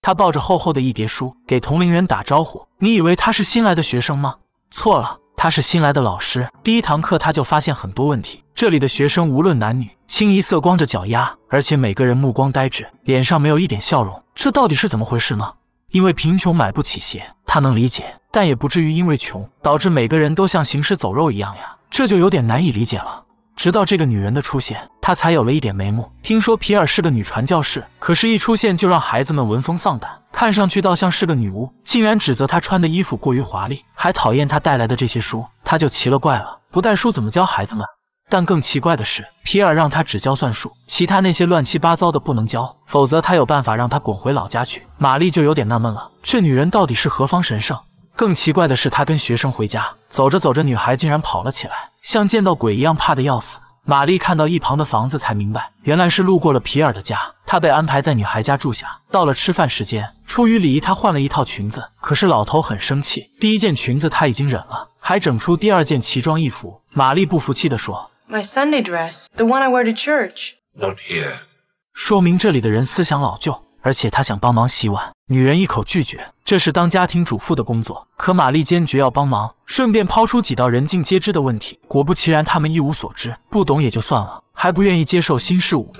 他抱着厚厚的一叠书给同龄人打招呼，你以为他是新来的学生吗？错了。他是新来的老师，第一堂课他就发现很多问题。这里的学生无论男女，清一色光着脚丫，而且每个人目光呆滞，脸上没有一点笑容。这到底是怎么回事呢？因为贫穷买不起鞋，他能理解，但也不至于因为穷导致每个人都像行尸走肉一样呀，这就有点难以理解了。直到这个女人的出现，他才有了一点眉目。听说皮尔是个女传教士，可是，一出现就让孩子们闻风丧胆。看上去倒像是个女巫，竟然指责她穿的衣服过于华丽，还讨厌她带来的这些书。他就奇了怪了，不带书怎么教孩子们？但更奇怪的是，皮尔让他只教算术，其他那些乱七八糟的不能教，否则他有办法让他滚回老家去。玛丽就有点纳闷了，这女人到底是何方神圣？更奇怪的是，她跟学生回家，走着走着，女孩竟然跑了起来。像见到鬼一样，怕的要死。玛丽看到一旁的房子，才明白原来是路过了皮尔的家。他被安排在女孩家住下。到了吃饭时间，出于礼仪，他换了一套裙子。可是老头很生气，第一件裙子他已经忍了，还整出第二件奇装异服。玛丽不服气地说：“My Sunday dress, the one I wear to church, not here。”说明这里的人思想老旧。而且他想帮忙洗碗，女人一口拒绝，这是当家庭主妇的工作。可玛丽坚决要帮忙，顺便抛出几道人尽皆知的问题。果不其然，他们一无所知，不懂也就算了，还不愿意接受新事物。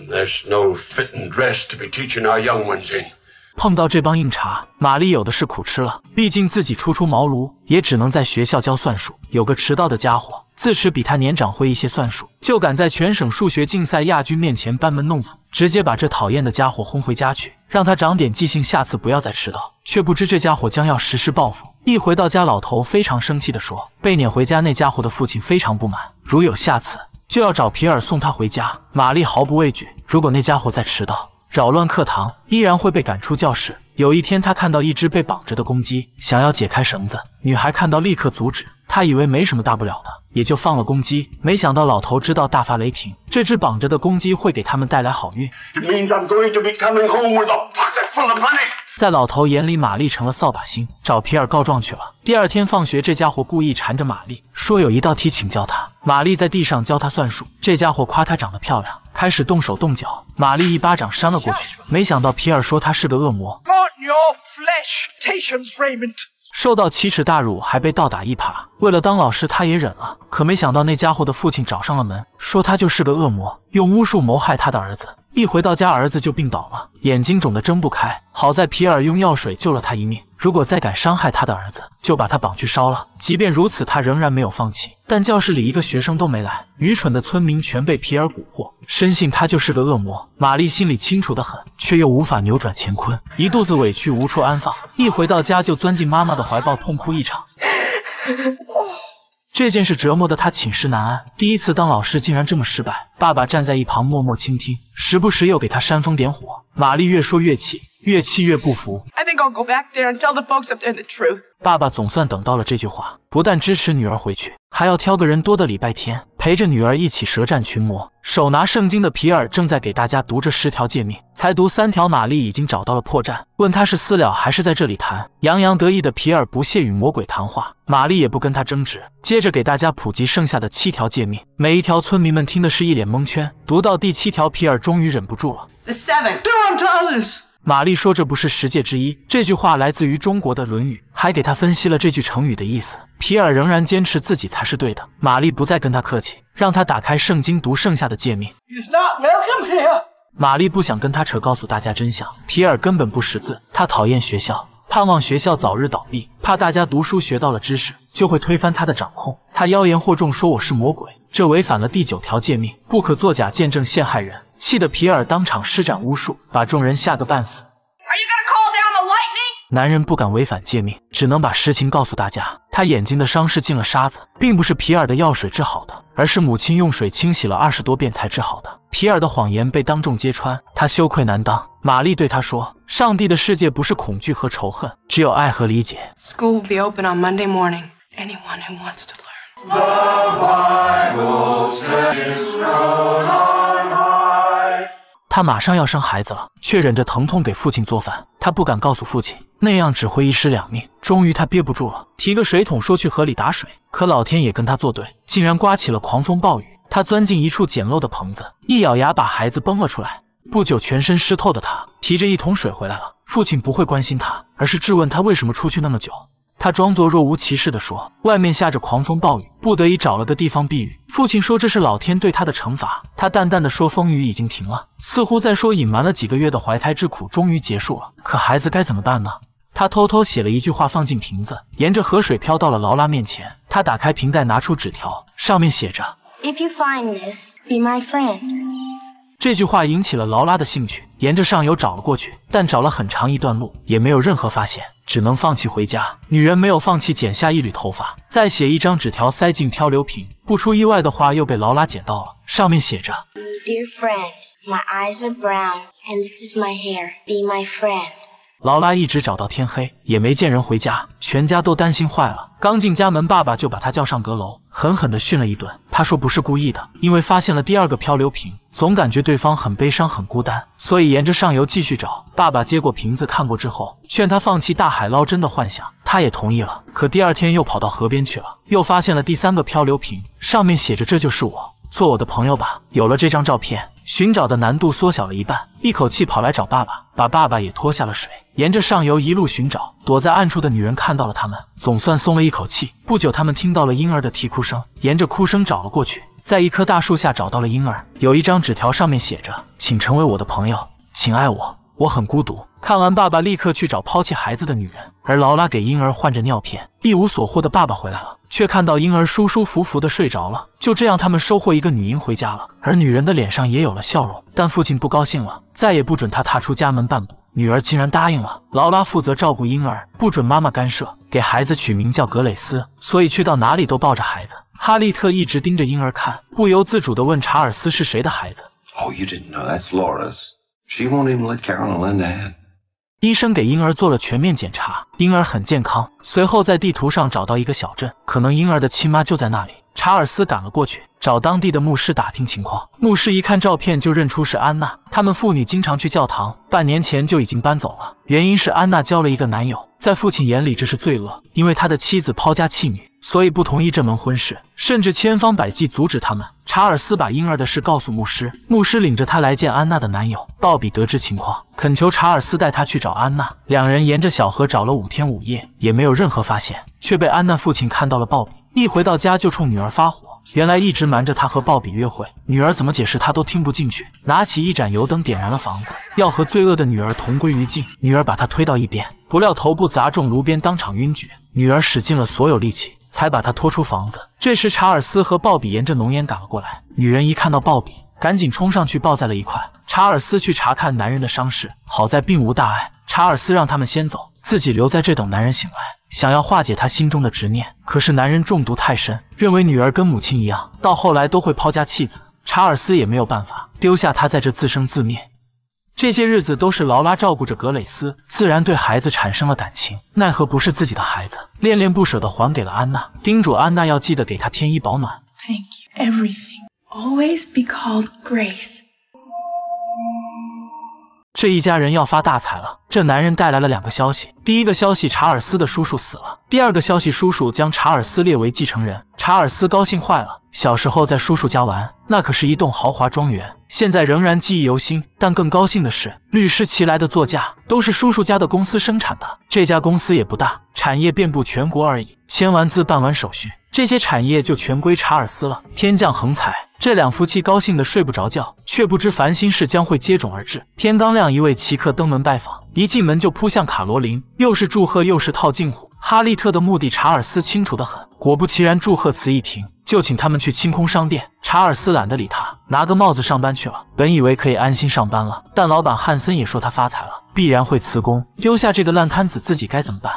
碰到这帮硬茬，玛丽有的是苦吃了。毕竟自己初出茅庐，也只能在学校教算术。有个迟到的家伙。自持比他年长会一些算术，就敢在全省数学竞赛亚军面前班门弄斧，直接把这讨厌的家伙轰回家去，让他长点记性，下次不要再迟到。却不知这家伙将要实施报复。一回到家，老头非常生气地说：“被撵回家那家伙的父亲非常不满，如有下次就要找皮尔送他回家。”玛丽毫不畏惧，如果那家伙再迟到、扰乱课堂，依然会被赶出教室。有一天，他看到一只被绑着的公鸡，想要解开绳子，女孩看到立刻阻止他，以为没什么大不了的。也就放了公鸡，没想到老头知道大发雷霆。这只绑着的公鸡会给他们带来好运。在老头眼里，玛丽成了扫把星，找皮尔告状去了。第二天放学，这家伙故意缠着玛丽，说有一道题请教他。玛丽在地上教他算术，这家伙夸她长得漂亮，开始动手动脚。玛丽一巴掌扇了过去，没想到皮尔说他是个恶魔。受到奇耻大辱，还被倒打一耙。为了当老师，他也忍了。可没想到，那家伙的父亲找上了门，说他就是个恶魔，用巫术谋害他的儿子。一回到家，儿子就病倒了，眼睛肿得睁不开。好在皮尔用药水救了他一命。如果再敢伤害他的儿子，就把他绑去烧了。即便如此，他仍然没有放弃。但教室里一个学生都没来，愚蠢的村民全被皮尔蛊惑，深信他就是个恶魔。玛丽心里清楚的很，却又无法扭转乾坤，一肚子委屈无处安放，一回到家就钻进妈妈的怀抱痛哭一场。这件事折磨的她寝食难安。第一次当老师竟然这么失败。爸爸站在一旁默默倾听，时不时又给他煽风点火。玛丽越说越气。越气越不服。爸爸总算等到了这句话，不但支持女儿回去，还要挑个人多的礼拜天陪着女儿一起舌战群魔。手拿圣经的皮尔正在给大家读着十条诫命，才读三条，玛丽已经找到了破绽，问他是私了还是在这里谈。洋洋得意的皮尔不屑与魔鬼谈话，玛丽也不跟他争执，接着给大家普及剩下的七条诫命。每一条村民们听的是一脸蒙圈。读到第七条，皮尔终于忍不住了。玛丽说：“这不是十诫之一。”这句话来自于中国的《论语》，还给他分析了这句成语的意思。皮尔仍然坚持自己才是对的。玛丽不再跟他客气，让他打开圣经读剩下的诫命。玛丽不想跟他扯，告诉大家真相。皮尔根本不识字，他讨厌学校，盼望学校早日倒闭，怕大家读书学到了知识就会推翻他的掌控。他妖言惑众，说我是魔鬼，这违反了第九条诫命，不可作假见证陷害人。气得皮尔当场施展巫术，把众人吓个半死。男人不敢违反诫命，只能把实情告诉大家：他眼睛的伤是进了沙子，并不是皮尔的药水治好的，而是母亲用水清洗了二十多遍才治好的。皮尔的谎言被当众揭穿，他羞愧难当。玛丽对他说：“上帝的世界不是恐惧和仇恨，只有爱和理解。”她马上要生孩子了，却忍着疼痛给父亲做饭。她不敢告诉父亲，那样只会一尸两命。终于，她憋不住了，提个水桶说去河里打水。可老天也跟他作对，竟然刮起了狂风暴雨。他钻进一处简陋的棚子，一咬牙把孩子崩了出来。不久，全身湿透的他提着一桶水回来了。父亲不会关心他，而是质问他为什么出去那么久。他装作若无其事的说：“外面下着狂风暴雨，不得已找了个地方避雨。”父亲说：“这是老天对他的惩罚。”他淡淡的说：“风雨已经停了，似乎在说隐瞒了几个月的怀胎之苦终于结束了。”可孩子该怎么办呢？他偷偷写了一句话放进瓶子，沿着河水飘到了劳拉面前。他打开瓶盖，拿出纸条，上面写着：“If you find this, be my friend.” 这句话引起了劳拉的兴趣沿着上游找了过去但找了很长一段路也没有任何发现只能放弃回家女人没有放弃剪下一缕头发再写一张纸条塞进漂流瓶不出意外的话又被劳拉捡到了上面写着 dear friend my eyes are brown and this is my hair be my friend 劳拉一直找到天黑，也没见人回家，全家都担心坏了。刚进家门，爸爸就把他叫上阁楼，狠狠地训了一顿。他说不是故意的，因为发现了第二个漂流瓶，总感觉对方很悲伤、很孤单，所以沿着上游继续找。爸爸接过瓶子看过之后，劝他放弃大海捞针的幻想，他也同意了。可第二天又跑到河边去了，又发现了第三个漂流瓶，上面写着“这就是我，做我的朋友吧”。有了这张照片，寻找的难度缩小了一半，一口气跑来找爸爸，把爸爸也拖下了水。沿着上游一路寻找，躲在暗处的女人看到了他们，总算松了一口气。不久，他们听到了婴儿的啼哭声，沿着哭声找了过去，在一棵大树下找到了婴儿。有一张纸条，上面写着：“请成为我的朋友，请爱我，我很孤独。”看完，爸爸立刻去找抛弃孩子的女人，而劳拉给婴儿换着尿片。一无所获的爸爸回来了，却看到婴儿舒舒服服的睡着了。就这样，他们收获一个女婴回家了，而女人的脸上也有了笑容。但父亲不高兴了，再也不准她踏出家门半步。女儿竟然答应了劳拉负责照顾婴儿不准妈妈干涉给孩子取名叫格蕾丝所以去到哪里都抱着孩子哈利特一直盯着婴儿看不由自主地问查尔斯是谁的孩子 oh you didn't know that's laura's she won't even let caroline die 医生给婴儿做了全面检查婴儿很健康随后在地图上找到一个小镇可能婴儿的亲妈就在那里查尔斯赶了过去，找当地的牧师打听情况。牧师一看照片就认出是安娜。他们父女经常去教堂，半年前就已经搬走了。原因是安娜交了一个男友，在父亲眼里这是罪恶，因为他的妻子抛家弃女，所以不同意这门婚事，甚至千方百计阻止他们。查尔斯把婴儿的事告诉牧师，牧师领着他来见安娜的男友鲍比。得知情况，恳求查尔斯带他去找安娜。两人沿着小河找了五天五夜，也没有任何发现，却被安娜父亲看到了鲍比。一回到家就冲女儿发火，原来一直瞒着他和鲍比约会，女儿怎么解释他都听不进去，拿起一盏油灯点燃了房子，要和罪恶的女儿同归于尽。女儿把他推到一边，不料头部砸中炉边，当场晕厥。女儿使尽了所有力气才把他拖出房子。这时查尔斯和鲍比沿着浓烟赶了过来，女人一看到鲍比，赶紧冲上去抱在了一块。查尔斯去查看男人的伤势，好在并无大碍。查尔斯让他们先走，自己留在这等男人醒来。想要化解他心中的执念，可是男人中毒太深，认为女儿跟母亲一样，到后来都会抛家弃子。查尔斯也没有办法，丢下他在这自生自灭。这些日子都是劳拉照顾着格蕾斯，自然对孩子产生了感情，奈何不是自己的孩子，恋恋不舍的还给了安娜，叮嘱安娜要记得给他添衣保暖。这一家人要发大财了。这男人带来了两个消息。第一个消息，查尔斯的叔叔死了。第二个消息，叔叔将查尔斯列为继承人。查尔斯高兴坏了。小时候在叔叔家玩，那可是一栋豪华庄园，现在仍然记忆犹新。但更高兴的是，律师骑来的座驾都是叔叔家的公司生产的。这家公司也不大，产业遍布全国而已。签完字，办完手续，这些产业就全归查尔斯了。天降横财。这两夫妻高兴的睡不着觉，却不知烦心事将会接踵而至。天刚亮，一位奇客登门拜访，一进门就扑向卡罗琳，又是祝贺又是套近乎。哈利特的目的，查尔斯清楚的很。果不其然，祝贺词一停，就请他们去清空商店。查尔斯懒得理他，拿个帽子上班去了。本以为可以安心上班了，但老板汉森也说他发财了，必然会辞工，丢下这个烂摊子，自己该怎么办？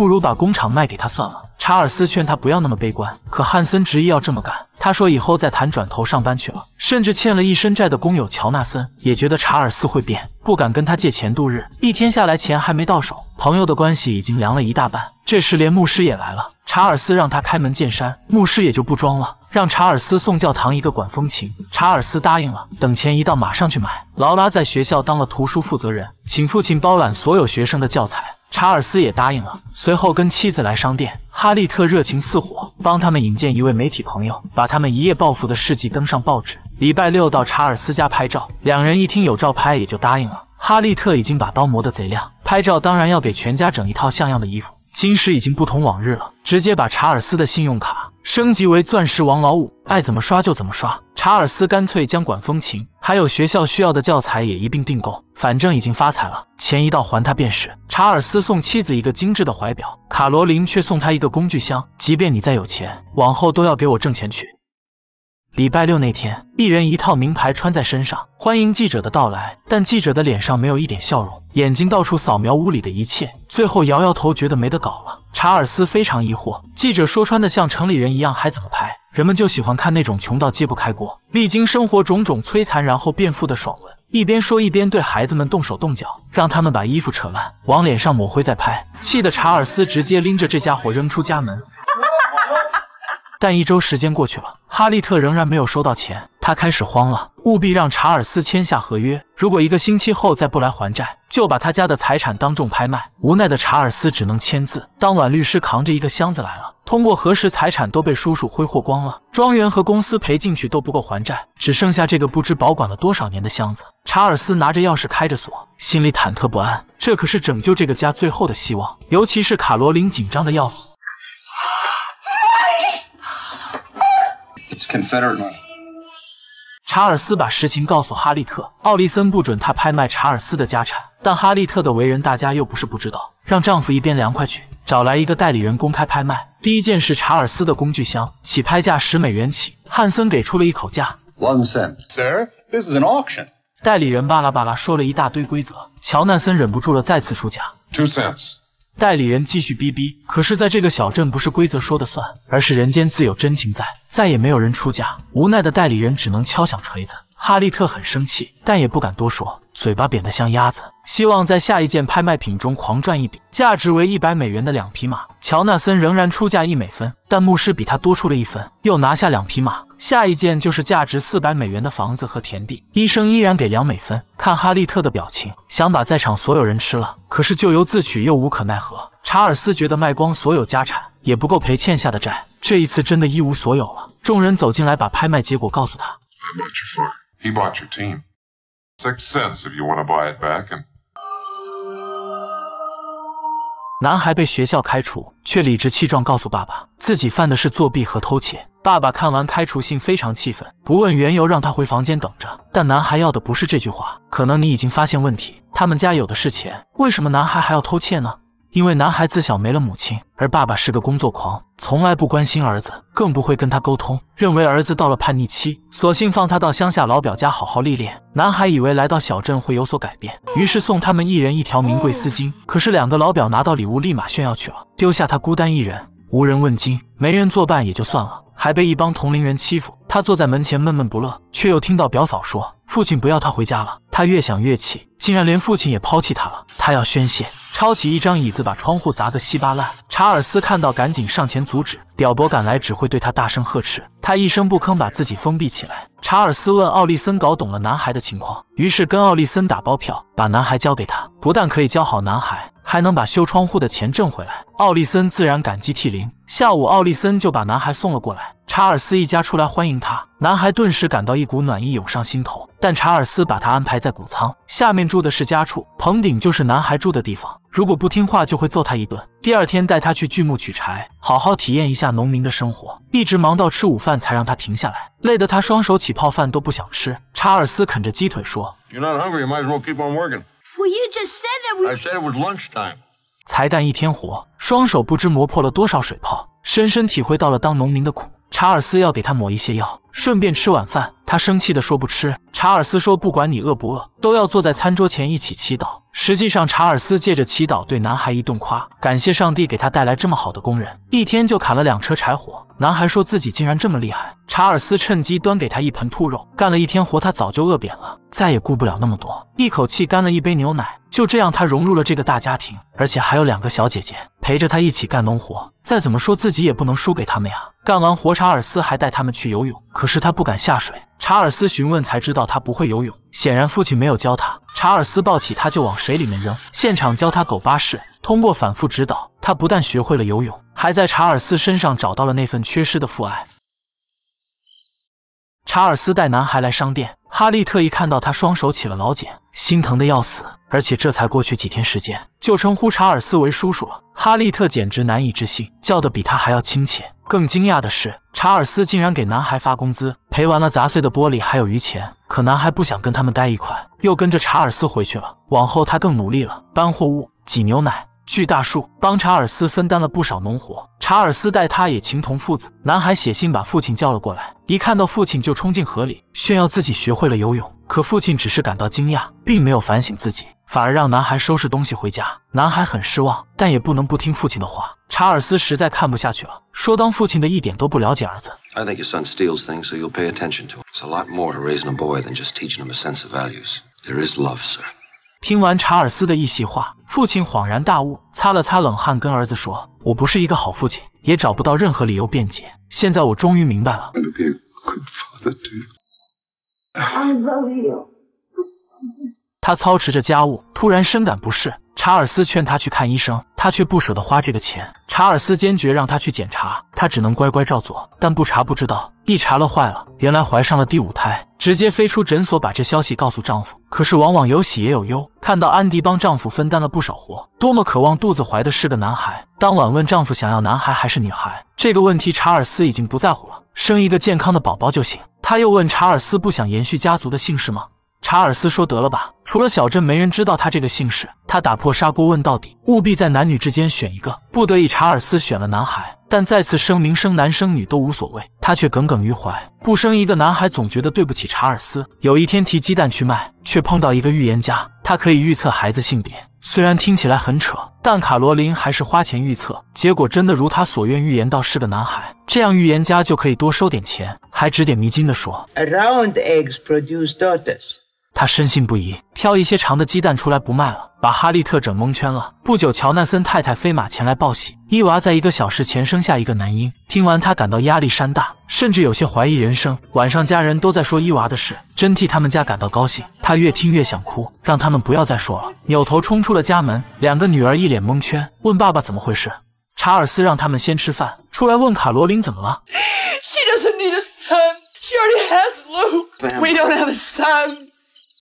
不如把工厂卖给他算了。查尔斯劝他不要那么悲观，可汉森执意要这么干。他说：“以后再谈，转头上班去了。”甚至欠了一身债的工友乔纳森也觉得查尔斯会变，不敢跟他借钱度日。一天下来，钱还没到手，朋友的关系已经凉了一大半。这时，连牧师也来了。查尔斯让他开门见山，牧师也就不装了，让查尔斯送教堂一个管风琴。查尔斯答应了，等钱一到，马上去买。劳拉在学校当了图书负责人，请父亲包揽所有学生的教材。查尔斯也答应了，随后跟妻子来商店。哈利特热情似火，帮他们引荐一位媒体朋友，把他们一夜暴富的事迹登上报纸。礼拜六到查尔斯家拍照，两人一听有照拍，也就答应了。哈利特已经把刀磨得贼亮，拍照当然要给全家整一套像样的衣服。金石已经不同往日了，直接把查尔斯的信用卡升级为钻石王老五，爱怎么刷就怎么刷。查尔斯干脆将管风琴，还有学校需要的教材也一并订购，反正已经发财了，钱一到还他便是。查尔斯送妻子一个精致的怀表，卡罗琳却送他一个工具箱。即便你再有钱，往后都要给我挣钱去。礼拜六那天，一人一套名牌穿在身上，欢迎记者的到来。但记者的脸上没有一点笑容，眼睛到处扫描屋里的一切，最后摇摇头，觉得没得搞了。查尔斯非常疑惑，记者说穿的像城里人一样，还怎么拍？人们就喜欢看那种穷到揭不开锅，历经生活种种摧残，然后变富的爽文。一边说一边对孩子们动手动脚，让他们把衣服扯烂，往脸上抹灰，再拍。气得查尔斯直接拎着这家伙扔出家门。但一周时间过去了，哈利特仍然没有收到钱，他开始慌了，务必让查尔斯签下合约。如果一个星期后再不来还债，就把他家的财产当众拍卖。无奈的查尔斯只能签字。当晚，律师扛着一个箱子来了，通过核实，财产都被叔叔挥霍光了，庄园和公司赔进去都不够还债，只剩下这个不知保管了多少年的箱子。查尔斯拿着钥匙开着锁，心里忐忑不安，这可是拯救这个家最后的希望。尤其是卡罗琳，紧张的要死。查尔斯把实情告诉哈利特，奥利森不准他拍卖查尔斯的家产，但哈利特的为人大家又不是不知道，让丈夫一边凉快去，找来一个代理人公开拍卖。第一件是查尔斯的工具箱，起拍价十美元起，汉森给出了一口价。One cent, sir. This is an auction. 代理人巴拉巴拉说了一大堆规则，乔纳森忍不住了，再次出价。Two cents. 代理人继续逼逼，可是，在这个小镇，不是规则说的算，而是人间自有真情在，再也没有人出价，无奈的代理人只能敲响锤子。哈利特很生气，但也不敢多说，嘴巴扁得像鸭子，希望在下一件拍卖品中狂赚一笔。价值为一百美元的两匹马，乔纳森仍然出价一美分，但牧师比他多出了一分，又拿下两匹马。下一件就是价值四百美元的房子和田地，医生依然给两美分。看哈利特的表情，想把在场所有人吃了，可是咎由自取又无可奈何。查尔斯觉得卖光所有家产也不够赔欠下的债，这一次真的一无所有了。众人走进来，把拍卖结果告诉他。He bought your team. Six cents if you want to buy it back. and 男孩被学校开除，却理直气壮告诉爸爸自己犯的是作弊和偷窃。爸爸看完开除信非常气愤，不问缘由让他回房间等着。但男孩要的不是这句话。可能你已经发现问题，他们家有的是钱，为什么男孩还要偷窃呢？因为男孩自小没了母亲，而爸爸是个工作狂，从来不关心儿子，更不会跟他沟通，认为儿子到了叛逆期，索性放他到乡下老表家好好历练。男孩以为来到小镇会有所改变，于是送他们一人一条名贵丝巾。可是两个老表拿到礼物立马炫耀去了，丢下他孤单一人，无人问津，没人作伴也就算了，还被一帮同龄人欺负。他坐在门前闷闷不乐，却又听到表嫂说父亲不要他回家了。他越想越气，竟然连父亲也抛弃他了。他要宣泄。抄起一张椅子，把窗户砸个稀巴烂。查尔斯看到，赶紧上前阻止。表伯赶来，只会对他大声呵斥。他一声不吭，把自己封闭起来。查尔斯问奥利森搞懂了男孩的情况，于是跟奥利森打包票，把男孩交给他，不但可以教好男孩。还能把修窗户的钱挣回来，奥利森自然感激涕零。下午，奥利森就把男孩送了过来，查尔斯一家出来欢迎他。男孩顿时感到一股暖意涌上心头。但查尔斯把他安排在谷仓下面住的是家畜棚顶，就是男孩住的地方。如果不听话，就会揍他一顿。第二天带他去锯木取柴，好好体验一下农民的生活。一直忙到吃午饭才让他停下来，累得他双手起泡，饭都不想吃。查尔斯啃着鸡腿说。才干一天活，双手不知磨破了多少水泡，深深体会到了当农民的苦。查尔斯要给他抹一些药，顺便吃晚饭。他生气的说不吃。查尔斯说不管你饿不饿，都要坐在餐桌前一起祈祷。实际上，查尔斯借着祈祷对男孩一顿夸，感谢上帝给他带来这么好的工人，一天就砍了两车柴火。男孩说自己竟然这么厉害。查尔斯趁机端给他一盆兔肉，干了一天活，他早就饿扁了，再也顾不了那么多，一口气干了一杯牛奶。就这样，他融入了这个大家庭，而且还有两个小姐姐陪着他一起干农活。再怎么说自己也不能输给他们呀。干完活，查尔斯还带他们去游泳，可是他不敢下水。查尔斯询问才知道他不会游泳，显然父亲没有教他。查尔斯抱起他就往水里面扔，现场教他狗巴士。通过反复指导，他不但学会了游泳，还在查尔斯身上找到了那份缺失的父爱。查尔斯带男孩来商店，哈利特意看到他双手起了老茧，心疼的要死。而且这才过去几天时间，就称呼查尔斯为叔叔了。哈利特简直难以置信，叫的比他还要亲切。更惊讶的是，查尔斯竟然给男孩发工资，赔完了砸碎的玻璃还有余钱。可男孩不想跟他们待一块，又跟着查尔斯回去了。往后他更努力了，搬货物、挤牛奶、锯大树，帮查尔斯分担了不少农活。查尔斯待他也情同父子。男孩写信把父亲叫了过来，一看到父亲就冲进河里炫耀自己学会了游泳。可父亲只是感到惊讶，并没有反省自己，反而让男孩收拾东西回家。男孩很失望，但也不能不听父亲的话。查尔斯实在看不下去了，说：“当父亲的一点都不了解儿子。”听完查尔斯的一席话，父亲恍然大悟，擦了擦冷汗，跟儿子说：“我不是一个好父亲，也找不到任何理由辩解。现在我终于明白了。” 他操持着家务，突然深感不适。查尔斯劝他去看医生，他却不舍得花这个钱。查尔斯坚决让他去检查，他只能乖乖照做。但不查不知道，一查乐坏了，原来怀上了第五胎，直接飞出诊所，把这消息告诉丈夫。可是往往有喜也有忧，看到安迪帮丈夫分担了不少活，多么渴望肚子怀的是个男孩。当晚问丈夫想要男孩还是女孩，这个问题查尔斯已经不在乎了，生一个健康的宝宝就行。他又问查尔斯不想延续家族的姓氏吗？查尔斯说得了吧，除了小镇没人知道他这个姓氏。他打破砂锅问到底，务必在男女之间选一个。不得已，查尔斯选了男孩，但再次声明生男生女都无所谓。他却耿耿于怀，不生一个男孩总觉得对不起查尔斯。有一天提鸡蛋去卖，却碰到一个预言家，他可以预测孩子性别。虽然听起来很扯，但卡罗琳还是花钱预测，结果真的如她所愿，预言到是个男孩。这样预言家就可以多收点钱，还指点迷津地说。他深信不疑，挑一些长的鸡蛋出来不卖了，把哈利特整蒙圈了。不久，乔纳森太太飞马前来报喜，伊娃在一个小时前生下一个男婴。听完，他感到压力山大，甚至有些怀疑人生。晚上，家人都在说伊娃的事，真替他们家感到高兴。他越听越想哭，让他们不要再说了，扭头冲出了家门。两个女儿一脸蒙圈，问爸爸怎么回事。查尔斯让他们先吃饭，出来问卡罗琳怎么了。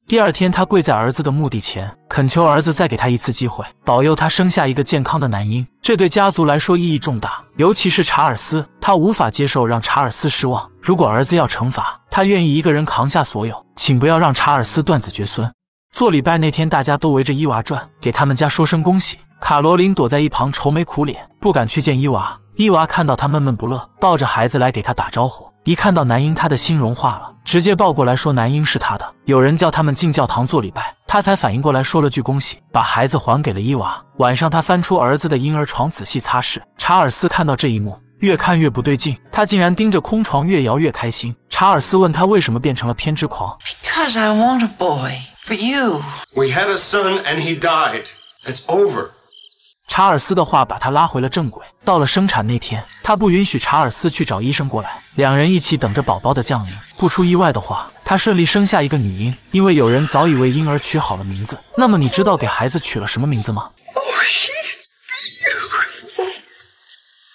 第二天，他跪在儿子的墓地前，恳求儿子再给他一次机会，保佑他生下一个健康的男婴。这对家族来说意义重大，尤其是查尔斯，他无法接受让查尔斯失望。如果儿子要惩罚，他愿意一个人扛下所有。请不要让查尔斯断子绝孙。做礼拜那天，大家都围着伊娃转，给他们家说声恭喜。卡罗琳躲在一旁愁眉苦脸，不敢去见伊娃。伊娃看到他闷闷不乐，抱着孩子来给他打招呼。一看到男婴，他的心融化了。直接抱过来，说男婴是他的。有人叫他们进教堂做礼拜，他才反应过来，说了句恭喜，把孩子还给了伊娃。晚上，他翻出儿子的婴儿床，仔细擦拭。查尔斯看到这一幕，越看越不对劲，他竟然盯着空床越摇越开心。查尔斯问他为什么变成了偏执狂？Because I want a boy for you. We had a son and he died. It's over. 查尔斯的话把他拉回了正轨。到了生产那天，他不允许查尔斯去找医生过来，两人一起等着宝宝的降临。不出意外的话，他顺利生下一个女婴，因为有人早已为婴儿取好了名字。那么你知道给孩子取了什么名字吗？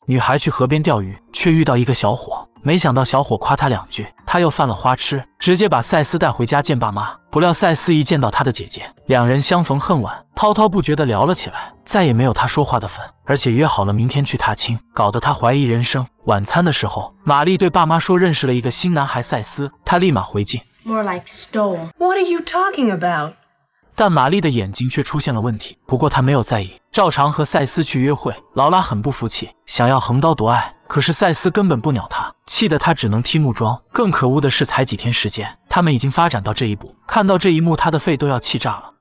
女孩去河边钓鱼，却遇到一个小伙。没想到小伙夸她两句。他又犯了花痴，直接把赛斯带回家见爸妈。不料赛斯一见到他的姐姐，两人相逢恨晚，滔滔不绝地聊了起来，再也没有他说话的份。而且约好了明天去踏青，搞得他怀疑人生。晚餐的时候，玛丽对爸妈说认识了一个新男孩赛斯，他立马回敬。More stole. you about? are like talking What 但玛丽的眼睛却出现了问题，不过她没有在意，照常和赛斯去约会。劳拉很不服气，想要横刀夺爱。可是赛斯根本不鸟他，气得他只能踢木桩。更可恶的是，才几天时间，他们已经发展到这一步。看到这一幕，他的肺都要气炸了。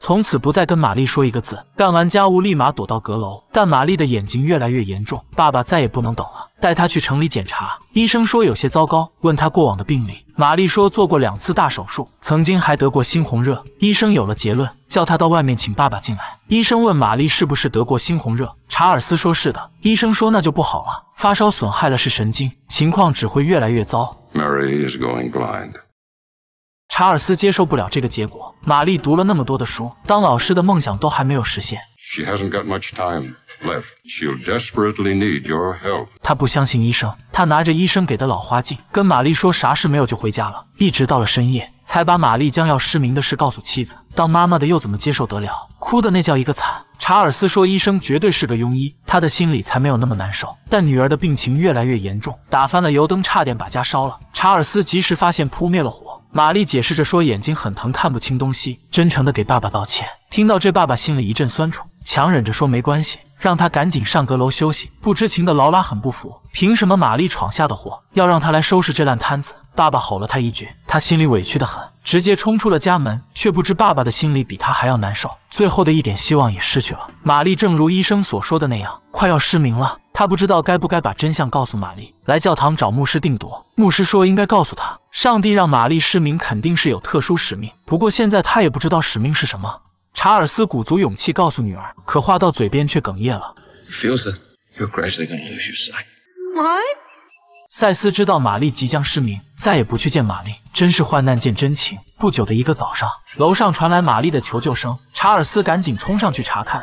从此不再跟玛丽说一个字，干完家务立马躲到阁楼。但玛丽的眼睛越来越严重，爸爸再也不能等了，带她去城里检查。医生说有些糟糕，问他过往的病例，玛丽说做过两次大手术，曾经还得过猩红热。医生有了结论，叫他到外面请爸爸进来。医生问玛丽是不是得过猩红热，查尔斯说是的。医生说那就不好了，发烧损害了视神经，情况只会越来越糟。Mary is going blind. 查尔斯接受不了这个结果。玛丽读了那么多的书，当老师的梦想都还没有实现。他不相信医生，他拿着医生给的老花镜，跟玛丽说啥事没有就回家了。一直到了深夜，才把玛丽将要失明的事告诉妻子。当妈妈的又怎么接受得了？哭的那叫一个惨。查尔斯说医生绝对是个庸医，他的心里才没有那么难受。但女儿的病情越来越严重，打翻了油灯，差点把家烧了。查尔斯及时发现，扑灭了火。玛丽解释着说：“眼睛很疼，看不清东西。”真诚的给爸爸道歉。听到这，爸爸心里一阵酸楚，强忍着说：“没关系，让他赶紧上阁楼休息。”不知情的劳拉很不服：“凭什么玛丽闯下的祸要让他来收拾这烂摊子？”爸爸吼了他一句，他心里委屈的很，直接冲出了家门，却不知爸爸的心里比他还要难受。最后的一点希望也失去了。玛丽正如医生所说的那样，快要失明了。他不知道该不该把真相告诉玛丽，来教堂找牧师定夺。牧师说应该告诉他，上帝让玛丽失明肯定是有特殊使命，不过现在他也不知道使命是什么。查尔斯鼓足勇气告诉女儿，可话到嘴边却哽咽了。赛斯知道玛丽即将失明，再也不去见玛丽，真是患难见真情。不久的一个早上，楼上传来玛丽的求救声，查尔斯赶紧冲上去查看。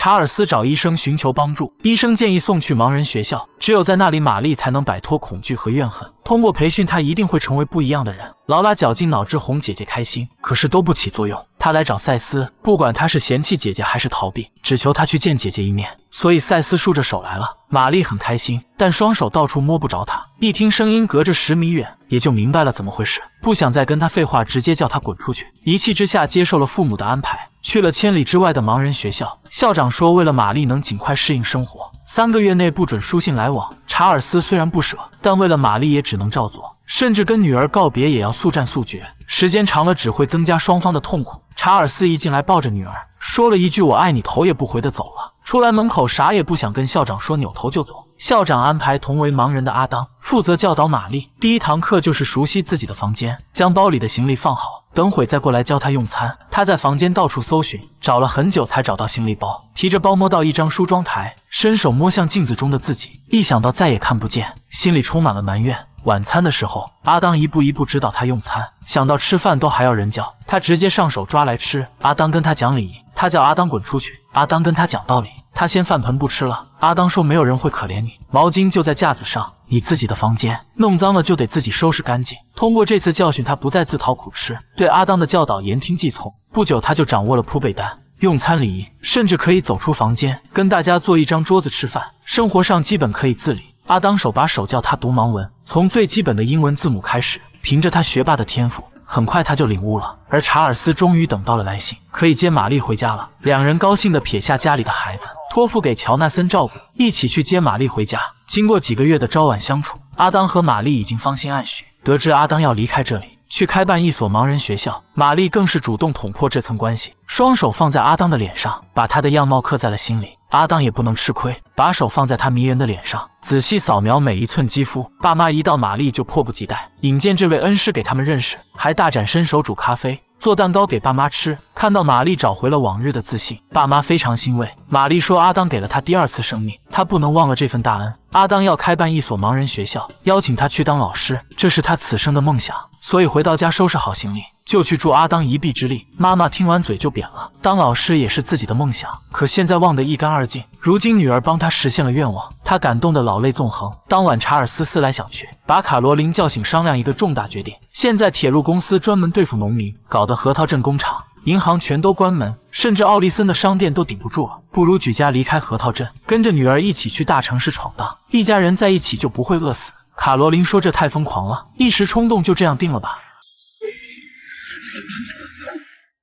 查尔斯找医生寻求帮助，医生建议送去盲人学校，只有在那里，玛丽才能摆脱恐惧和怨恨。通过培训，她一定会成为不一样的人。劳拉绞尽脑汁哄姐姐开心，可是都不起作用。她来找赛斯，不管他是嫌弃姐姐还是逃避，只求他去见姐姐一面。所以，赛斯竖着手来了。玛丽很开心，但双手到处摸不着他。一听声音隔着十米远，也就明白了怎么回事。不想再跟他废话，直接叫他滚出去。一气之下，接受了父母的安排，去了千里之外的盲人学校。校长说，为了玛丽能尽快适应生活，三个月内不准书信来往。查尔斯虽然不舍，但为了玛丽也只能照做，甚至跟女儿告别也要速战速决。时间长了，只会增加双方的痛苦。查尔斯一进来，抱着女儿说了一句“我爱你”，头也不回的走了。出来门口，啥也不想跟校长说，扭头就走。校长安排同为盲人的阿当负责教导玛丽。第一堂课就是熟悉自己的房间，将包里的行李放好，等会再过来教他用餐。他在房间到处搜寻，找了很久才找到行李包，提着包摸到一张梳妆台，伸手摸向镜子中的自己。一想到再也看不见，心里充满了埋怨。晚餐的时候，阿当一步一步指导他用餐。想到吃饭都还要人教，他直接上手抓来吃。阿当跟他讲礼仪。他叫阿当滚出去。阿当跟他讲道理，他先饭盆不吃了。阿当说没有人会可怜你。毛巾就在架子上，你自己的房间弄脏了就得自己收拾干净。通过这次教训，他不再自讨苦吃，对阿当的教导言听计从。不久，他就掌握了铺被单、用餐礼仪，甚至可以走出房间跟大家坐一张桌子吃饭。生活上基本可以自理。阿当手把手教他读盲文，从最基本的英文字母开始。凭着他学霸的天赋。很快他就领悟了，而查尔斯终于等到了来信，可以接玛丽回家了。两人高兴的撇下家里的孩子，托付给乔纳森照顾，一起去接玛丽回家。经过几个月的朝晚相处，阿当和玛丽已经芳心暗许。得知阿当要离开这里。去开办一所盲人学校，玛丽更是主动捅破这层关系，双手放在阿当的脸上，把他的样貌刻在了心里。阿当也不能吃亏，把手放在他迷人的脸上，仔细扫描每一寸肌肤。爸妈一到，玛丽就迫不及待引荐这位恩师给他们认识，还大展身手煮咖啡、做蛋糕给爸妈吃。看到玛丽找回了往日的自信，爸妈非常欣慰。玛丽说：“阿当给了她第二次生命，她不能忘了这份大恩。阿当要开办一所盲人学校，邀请她去当老师，这是她此生的梦想。”所以回到家，收拾好行李，就去助阿当一臂之力。妈妈听完，嘴就扁了。当老师也是自己的梦想，可现在忘得一干二净。如今女儿帮他实现了愿望，他感动的老泪纵横。当晚，查尔斯思来想去，把卡罗琳叫醒，商量一个重大决定。现在铁路公司专门对付农民，搞得核桃镇工厂、银行全都关门，甚至奥利森的商店都顶不住了。不如举家离开核桃镇，跟着女儿一起去大城市闯荡。一家人在一起就不会饿死。卡罗琳说：“这太疯狂了，一时冲动就这样定了吧。”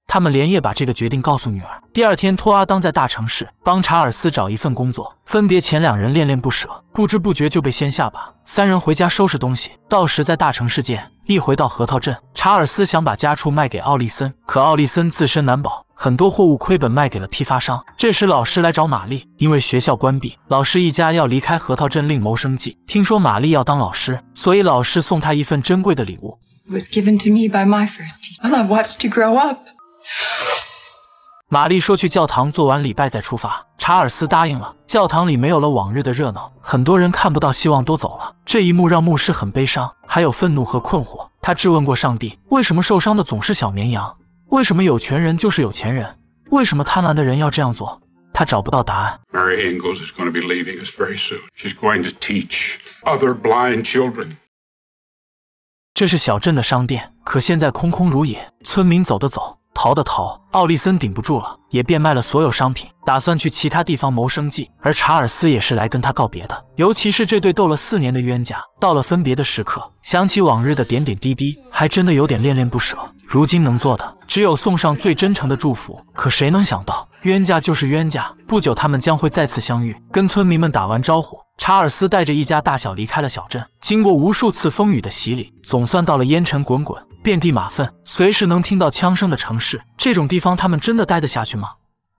他们连夜把这个决定告诉女儿。第二天，托阿当在大城市帮查尔斯找一份工作。分别前，两人恋恋不舍，不知不觉就被掀下巴。三人回家收拾东西，到时在大城市见。一回到核桃镇，查尔斯想把家畜卖给奥利森，可奥利森自身难保。很多货物亏本卖给了批发商。这时，老师来找玛丽，因为学校关闭，老师一家要离开核桃镇另谋生计。听说玛丽要当老师，所以老师送她一份珍贵的礼物。玛丽说：“去教堂做完礼拜再出发。”查尔斯答应了。教堂里没有了往日的热闹，很多人看不到希望都走了。这一幕让牧师很悲伤，还有愤怒和困惑。他质问过上帝：“为什么受伤的总是小绵羊？”为什么有权人就是有钱人？为什么贪婪的人要这样做？他找不到答案。Mary Ingalls is going to be leaving us very soon. She's going to teach other blind children. 这是小镇的商店，可现在空空如也，村民走的走。逃的逃，奥利森顶不住了，也变卖了所有商品，打算去其他地方谋生计。而查尔斯也是来跟他告别的。尤其是这对斗了四年的冤家，到了分别的时刻，想起往日的点点滴滴，还真的有点恋恋不舍。如今能做的，只有送上最真诚的祝福。可谁能想到，冤家就是冤家，不久他们将会再次相遇。跟村民们打完招呼，查尔斯带着一家大小离开了小镇。经过无数次风雨的洗礼，总算到了烟尘滚滚。遍地马粪，随时能听到枪声的城市，这种地方他们真的待得下去吗？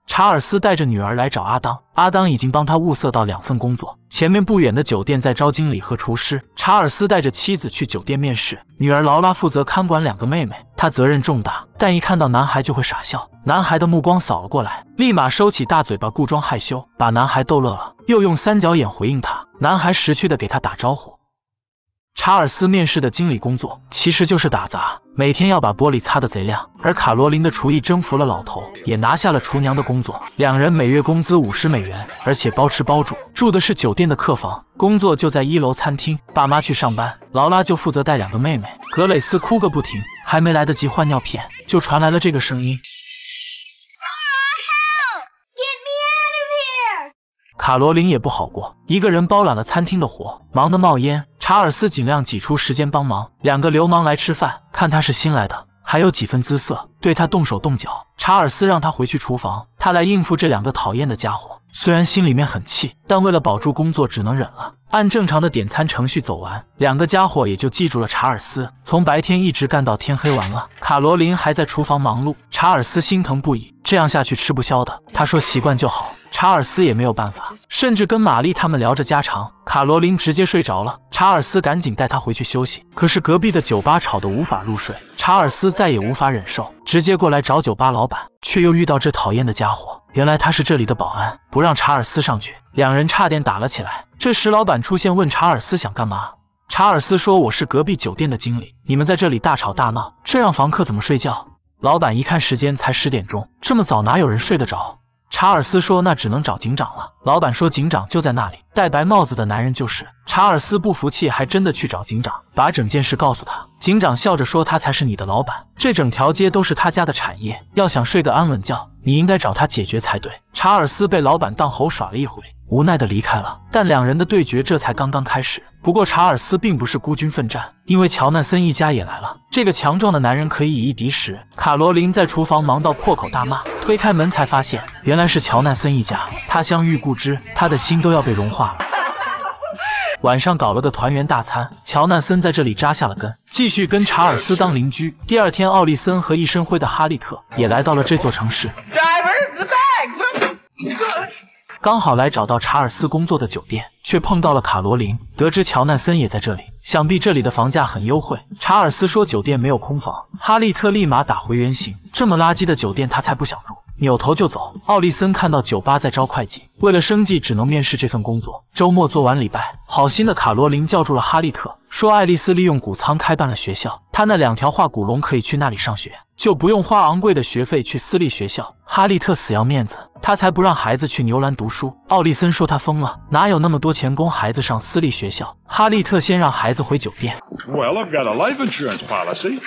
查尔斯带着女儿来找阿当，阿当已经帮他物色到两份工作。前面不远的酒店在招经理和厨师。查尔斯带着妻子去酒店面试，女儿劳拉负责看管两个妹妹，她责任重大，但一看到男孩就会傻笑。男孩的目光扫了过来，立马收起大嘴巴故装害羞，把男孩逗乐了，又用三角眼回应他。男孩识趣的给他打招呼。查尔斯面试的经理工作其实就是打杂，每天要把玻璃擦得贼亮。而卡罗琳的厨艺征服了老头，也拿下了厨娘的工作。两人每月工资五十美元，而且包吃包住，住的是酒店的客房，工作就在一楼餐厅。爸妈去上班，劳拉就负责带两个妹妹。格蕾丝哭个不停，还没来得及换尿片，就传来了这个声音。卡罗琳也不好过，一个人包揽了餐厅的活，忙得冒烟。查尔斯尽量挤出时间帮忙。两个流氓来吃饭，看他是新来的，还有几分姿色，对他动手动脚。查尔斯让他回去厨房，他来应付这两个讨厌的家伙。虽然心里面很气，但为了保住工作，只能忍了。按正常的点餐程序走完，两个家伙也就记住了。查尔斯从白天一直干到天黑，完了，卡罗琳还在厨房忙碌，查尔斯心疼不已，这样下去吃不消的。他说：“习惯就好。”查尔斯也没有办法，甚至跟玛丽他们聊着家常，卡罗琳直接睡着了。查尔斯赶紧带她回去休息，可是隔壁的酒吧吵得无法入睡，查尔斯再也无法忍受，直接过来找酒吧老板，却又遇到这讨厌的家伙。原来他是这里的保安，不让查尔斯上去，两人差点打了起来。这时老板出现，问查尔斯想干嘛。查尔斯说：“我是隔壁酒店的经理，你们在这里大吵大闹，这让房客怎么睡觉？”老板一看时间才十点钟，这么早哪有人睡得着。查尔斯说：“那只能找警长了。”老板说：“警长就在那里，戴白帽子的男人就是。”查尔斯不服气，还真的去找警长，把整件事告诉他。警长笑着说：“他才是你的老板，这整条街都是他家的产业，要想睡个安稳觉，你应该找他解决才对。”查尔斯被老板当猴耍了一回。无奈的离开了，但两人的对决这才刚刚开始。不过查尔斯并不是孤军奋战，因为乔纳森一家也来了。这个强壮的男人可以以一敌十。卡罗琳在厨房忙到破口大骂，推开门才发现原来是乔纳森一家。他相遇故知，他的心都要被融化了。晚上搞了个团圆大餐，乔纳森在这里扎下了根，继续跟查尔斯当邻居。第二天，奥利森和一身灰的哈利特也来到了这座城市。刚好来找到查尔斯工作的酒店，却碰到了卡罗琳。得知乔纳森也在这里，想必这里的房价很优惠。查尔斯说酒店没有空房，哈利特立马打回原形。这么垃圾的酒店，他才不想住，扭头就走。奥利森看到酒吧在招会计，为了生计只能面试这份工作。周末做完礼拜，好心的卡罗琳叫住了哈利特，说爱丽丝利用谷仓开办了学校，他那两条化骨龙可以去那里上学，就不用花昂贵的学费去私立学校。哈利特死要面子。他才不让孩子去牛栏读书。奥利森说他疯了，哪有那么多钱供孩子上私立学校？哈利特先让孩子回酒店。Well, I've life insurance policy. got a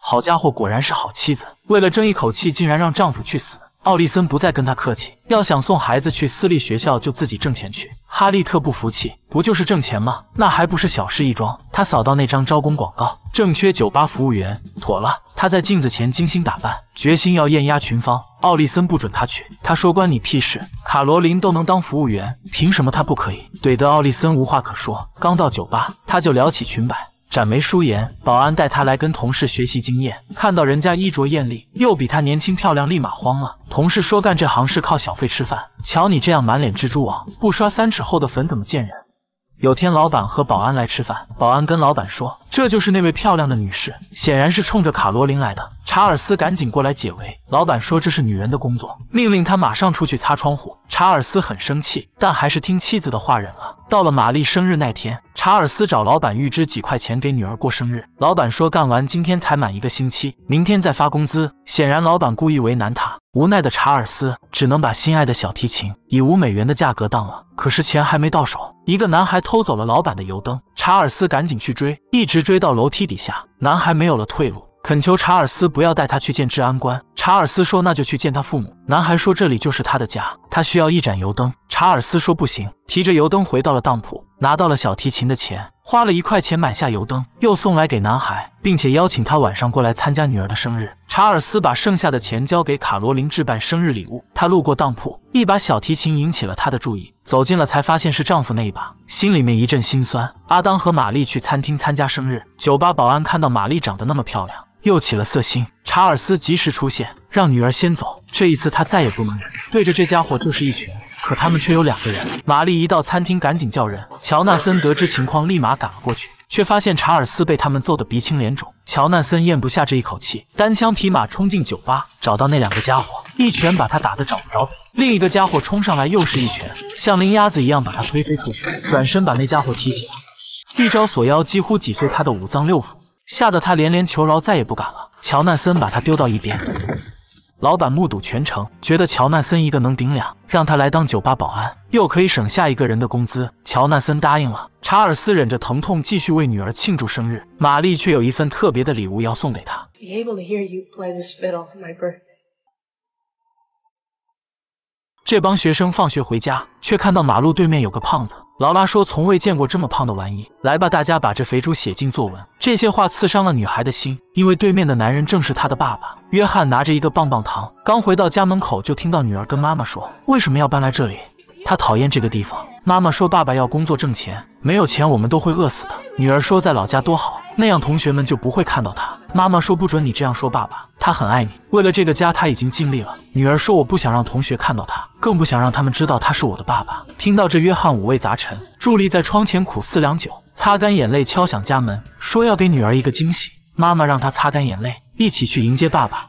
好家伙，果然是好妻子，为了争一口气，竟然让丈夫去死。奥利森不再跟他客气，要想送孩子去私立学校，就自己挣钱去。哈利特不服气，不就是挣钱吗？那还不是小事一桩。他扫到那张招工广告，正缺酒吧服务员，妥了。他在镜子前精心打扮，决心要艳压群芳。奥利森不准他去，他说关你屁事。卡罗琳都能当服务员，凭什么他不可以？怼得奥利森无话可说。刚到酒吧，他就撩起裙摆。展眉舒颜，保安带他来跟同事学习经验。看到人家衣着艳丽，又比他年轻漂亮，立马慌了。同事说：“干这行是靠小费吃饭，瞧你这样，满脸蜘蛛网，不刷三尺厚的粉怎么见人？”有天，老板和保安来吃饭，保安跟老板说：“这就是那位漂亮的女士，显然是冲着卡罗琳来的。”查尔斯赶紧过来解围。老板说：“这是女人的工作，命令他马上出去擦窗户。”查尔斯很生气，但还是听妻子的话忍了。到了玛丽生日那天，查尔斯找老板预支几块钱给女儿过生日。老板说干完今天才满一个星期，明天再发工资。显然，老板故意为难他。无奈的查尔斯只能把心爱的小提琴以五美元的价格当了。可是钱还没到手，一个男孩偷走了老板的油灯。查尔斯赶紧去追，一直追到楼梯底下，男孩没有了退路。恳求查尔斯不要带他去见治安官。查尔斯说：“那就去见他父母。”男孩说：“这里就是他的家，他需要一盏油灯。”查尔斯说：“不行。”提着油灯回到了当铺，拿到了小提琴的钱，花了一块钱买下油灯，又送来给男孩，并且邀请他晚上过来参加女儿的生日。查尔斯把剩下的钱交给卡罗琳置办生日礼物。他路过当铺，一把小提琴引起了他的注意，走近了才发现是丈夫那一把，心里面一阵心酸。阿当和玛丽去餐厅参加生日。酒吧保安看到玛丽长得那么漂亮。又起了色心，查尔斯及时出现，让女儿先走。这一次他再也不能忍，对着这家伙就是一拳。可他们却有两个人。玛丽一到餐厅，赶紧叫人。乔纳森得知情况，立马赶了过去，却发现查尔斯被他们揍得鼻青脸肿。乔纳森咽不下这一口气，单枪匹马冲进酒吧，找到那两个家伙，一拳把他打得找不着北。另一个家伙冲上来又是一拳，像拎鸭子一样把他推飞出去，转身把那家伙提起来，一招锁腰，几乎挤碎他的五脏六腑。吓得他连连求饶，再也不敢了。乔纳森把他丢到一边。老板目睹全程，觉得乔纳森一个能顶俩，让他来当酒吧保安，又可以省下一个人的工资。乔纳森答应了。查尔斯忍着疼痛继续为女儿庆祝生日，玛丽却有一份特别的礼物要送给他。这帮学生放学回家，却看到马路对面有个胖子。劳拉说：“从未见过这么胖的玩意。”来吧，大家把这肥猪写进作文。这些话刺伤了女孩的心，因为对面的男人正是她的爸爸约翰。拿着一个棒棒糖，刚回到家门口，就听到女儿跟妈妈说：“为什么要搬来这里？他讨厌这个地方。”妈妈说：“爸爸要工作挣钱，没有钱我们都会饿死的。”女儿说：“在老家多好，那样同学们就不会看到他。”妈妈说：“不准你这样说爸爸。”他很爱你，为了这个家他已经尽力了。女儿说：“我不想让同学看到他，更不想让他们知道他是我的爸爸。”听到这，约翰五味杂陈。伫立在窗前苦思良久，擦干眼泪，敲响家门，说要给女儿一个惊喜。妈妈让他擦干眼泪，一起去迎接爸爸。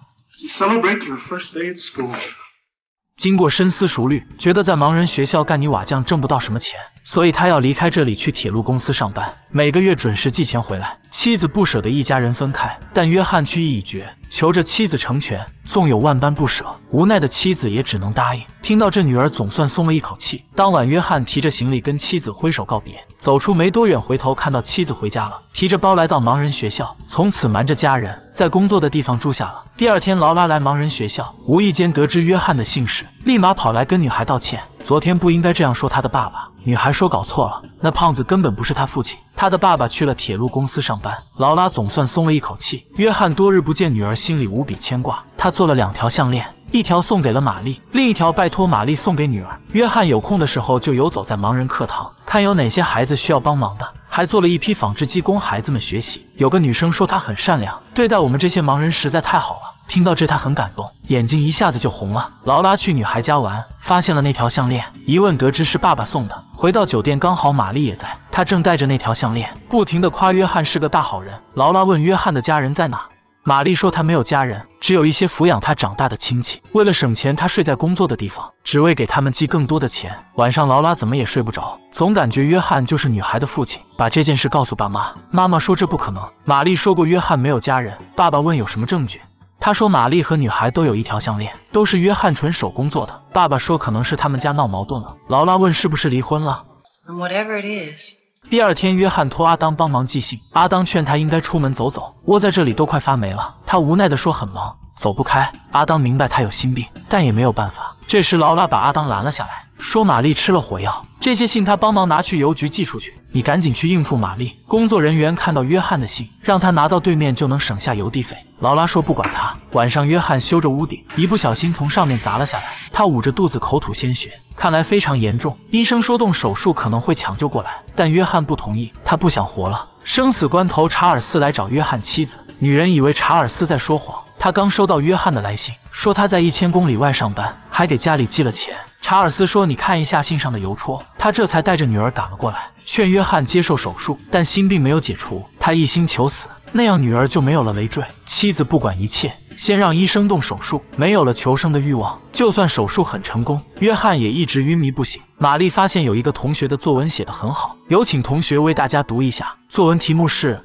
经过深思熟虑，觉得在盲人学校干泥瓦匠挣不到什么钱，所以他要离开这里去铁路公司上班，每个月准时寄钱回来。妻子不舍得一家人分开，但约翰去意已决，求着妻子成全，纵有万般不舍，无奈的妻子也只能答应。听到这，女儿总算松了一口气。当晚，约翰提着行李跟妻子挥手告别，走出没多远，回头看到妻子回家了，提着包来到盲人学校。从此瞒着家人，在工作的地方住下了。第二天，劳拉来盲人学校，无意间得知约翰的姓氏，立马跑来跟女孩道歉：“昨天不应该这样说他的爸爸。”女孩说：“搞错了，那胖子根本不是他父亲，他的爸爸去了铁路公司上班。”劳拉总算松了一口气。约翰多日不见女儿，心里无比牵挂。他做了两条项链，一条送给了玛丽，另一条拜托玛丽送给女儿。约翰有空的时候就游走在盲人课堂，看有哪些孩子需要帮忙的，还做了一批纺织机供孩子们学习。有个女生说：“她很善良，对待我们这些盲人实在太好了。”听到这，他很感动，眼睛一下子就红了。劳拉去女孩家玩，发现了那条项链，一问得知是爸爸送的。回到酒店，刚好玛丽也在，她正戴着那条项链，不停的夸约翰是个大好人。劳拉问约翰的家人在哪，玛丽说他没有家人，只有一些抚养他长大的亲戚。为了省钱，她睡在工作的地方，只为给他们寄更多的钱。晚上，劳拉怎么也睡不着，总感觉约翰就是女孩的父亲。把这件事告诉爸妈，妈妈说这不可能。玛丽说过约翰没有家人。爸爸问有什么证据。他说：“玛丽和女孩都有一条项链，都是约翰纯手工做的。”爸爸说：“可能是他们家闹矛盾了。”劳拉问：“是不是离婚了？”第二天，约翰托阿当帮忙寄信。阿当劝他应该出门走走，窝在这里都快发霉了。他无奈地说：“很忙，走不开。”阿当明白他有心病，但也没有办法。这时，劳拉把阿当拦了下来。说玛丽吃了火药，这些信他帮忙拿去邮局寄出去，你赶紧去应付玛丽。工作人员看到约翰的信，让他拿到对面就能省下邮递费。劳拉说不管他。晚上，约翰修着屋顶，一不小心从上面砸了下来，他捂着肚子口吐鲜血，看来非常严重。医生说动手术可能会抢救过来，但约翰不同意，他不想活了。生死关头，查尔斯来找约翰妻子，女人以为查尔斯在说谎，他刚收到约翰的来信。说他在一千公里外上班，还给家里寄了钱。查尔斯说：“你看一下信上的邮戳。”他这才带着女儿赶了过来，劝约翰接受手术，但心病没有解除，他一心求死，那样女儿就没有了累赘。妻子不管一切，先让医生动手术。没有了求生的欲望，就算手术很成功，约翰也一直昏迷不醒。玛丽发现有一个同学的作文写得很好，有请同学为大家读一下。作文题目是。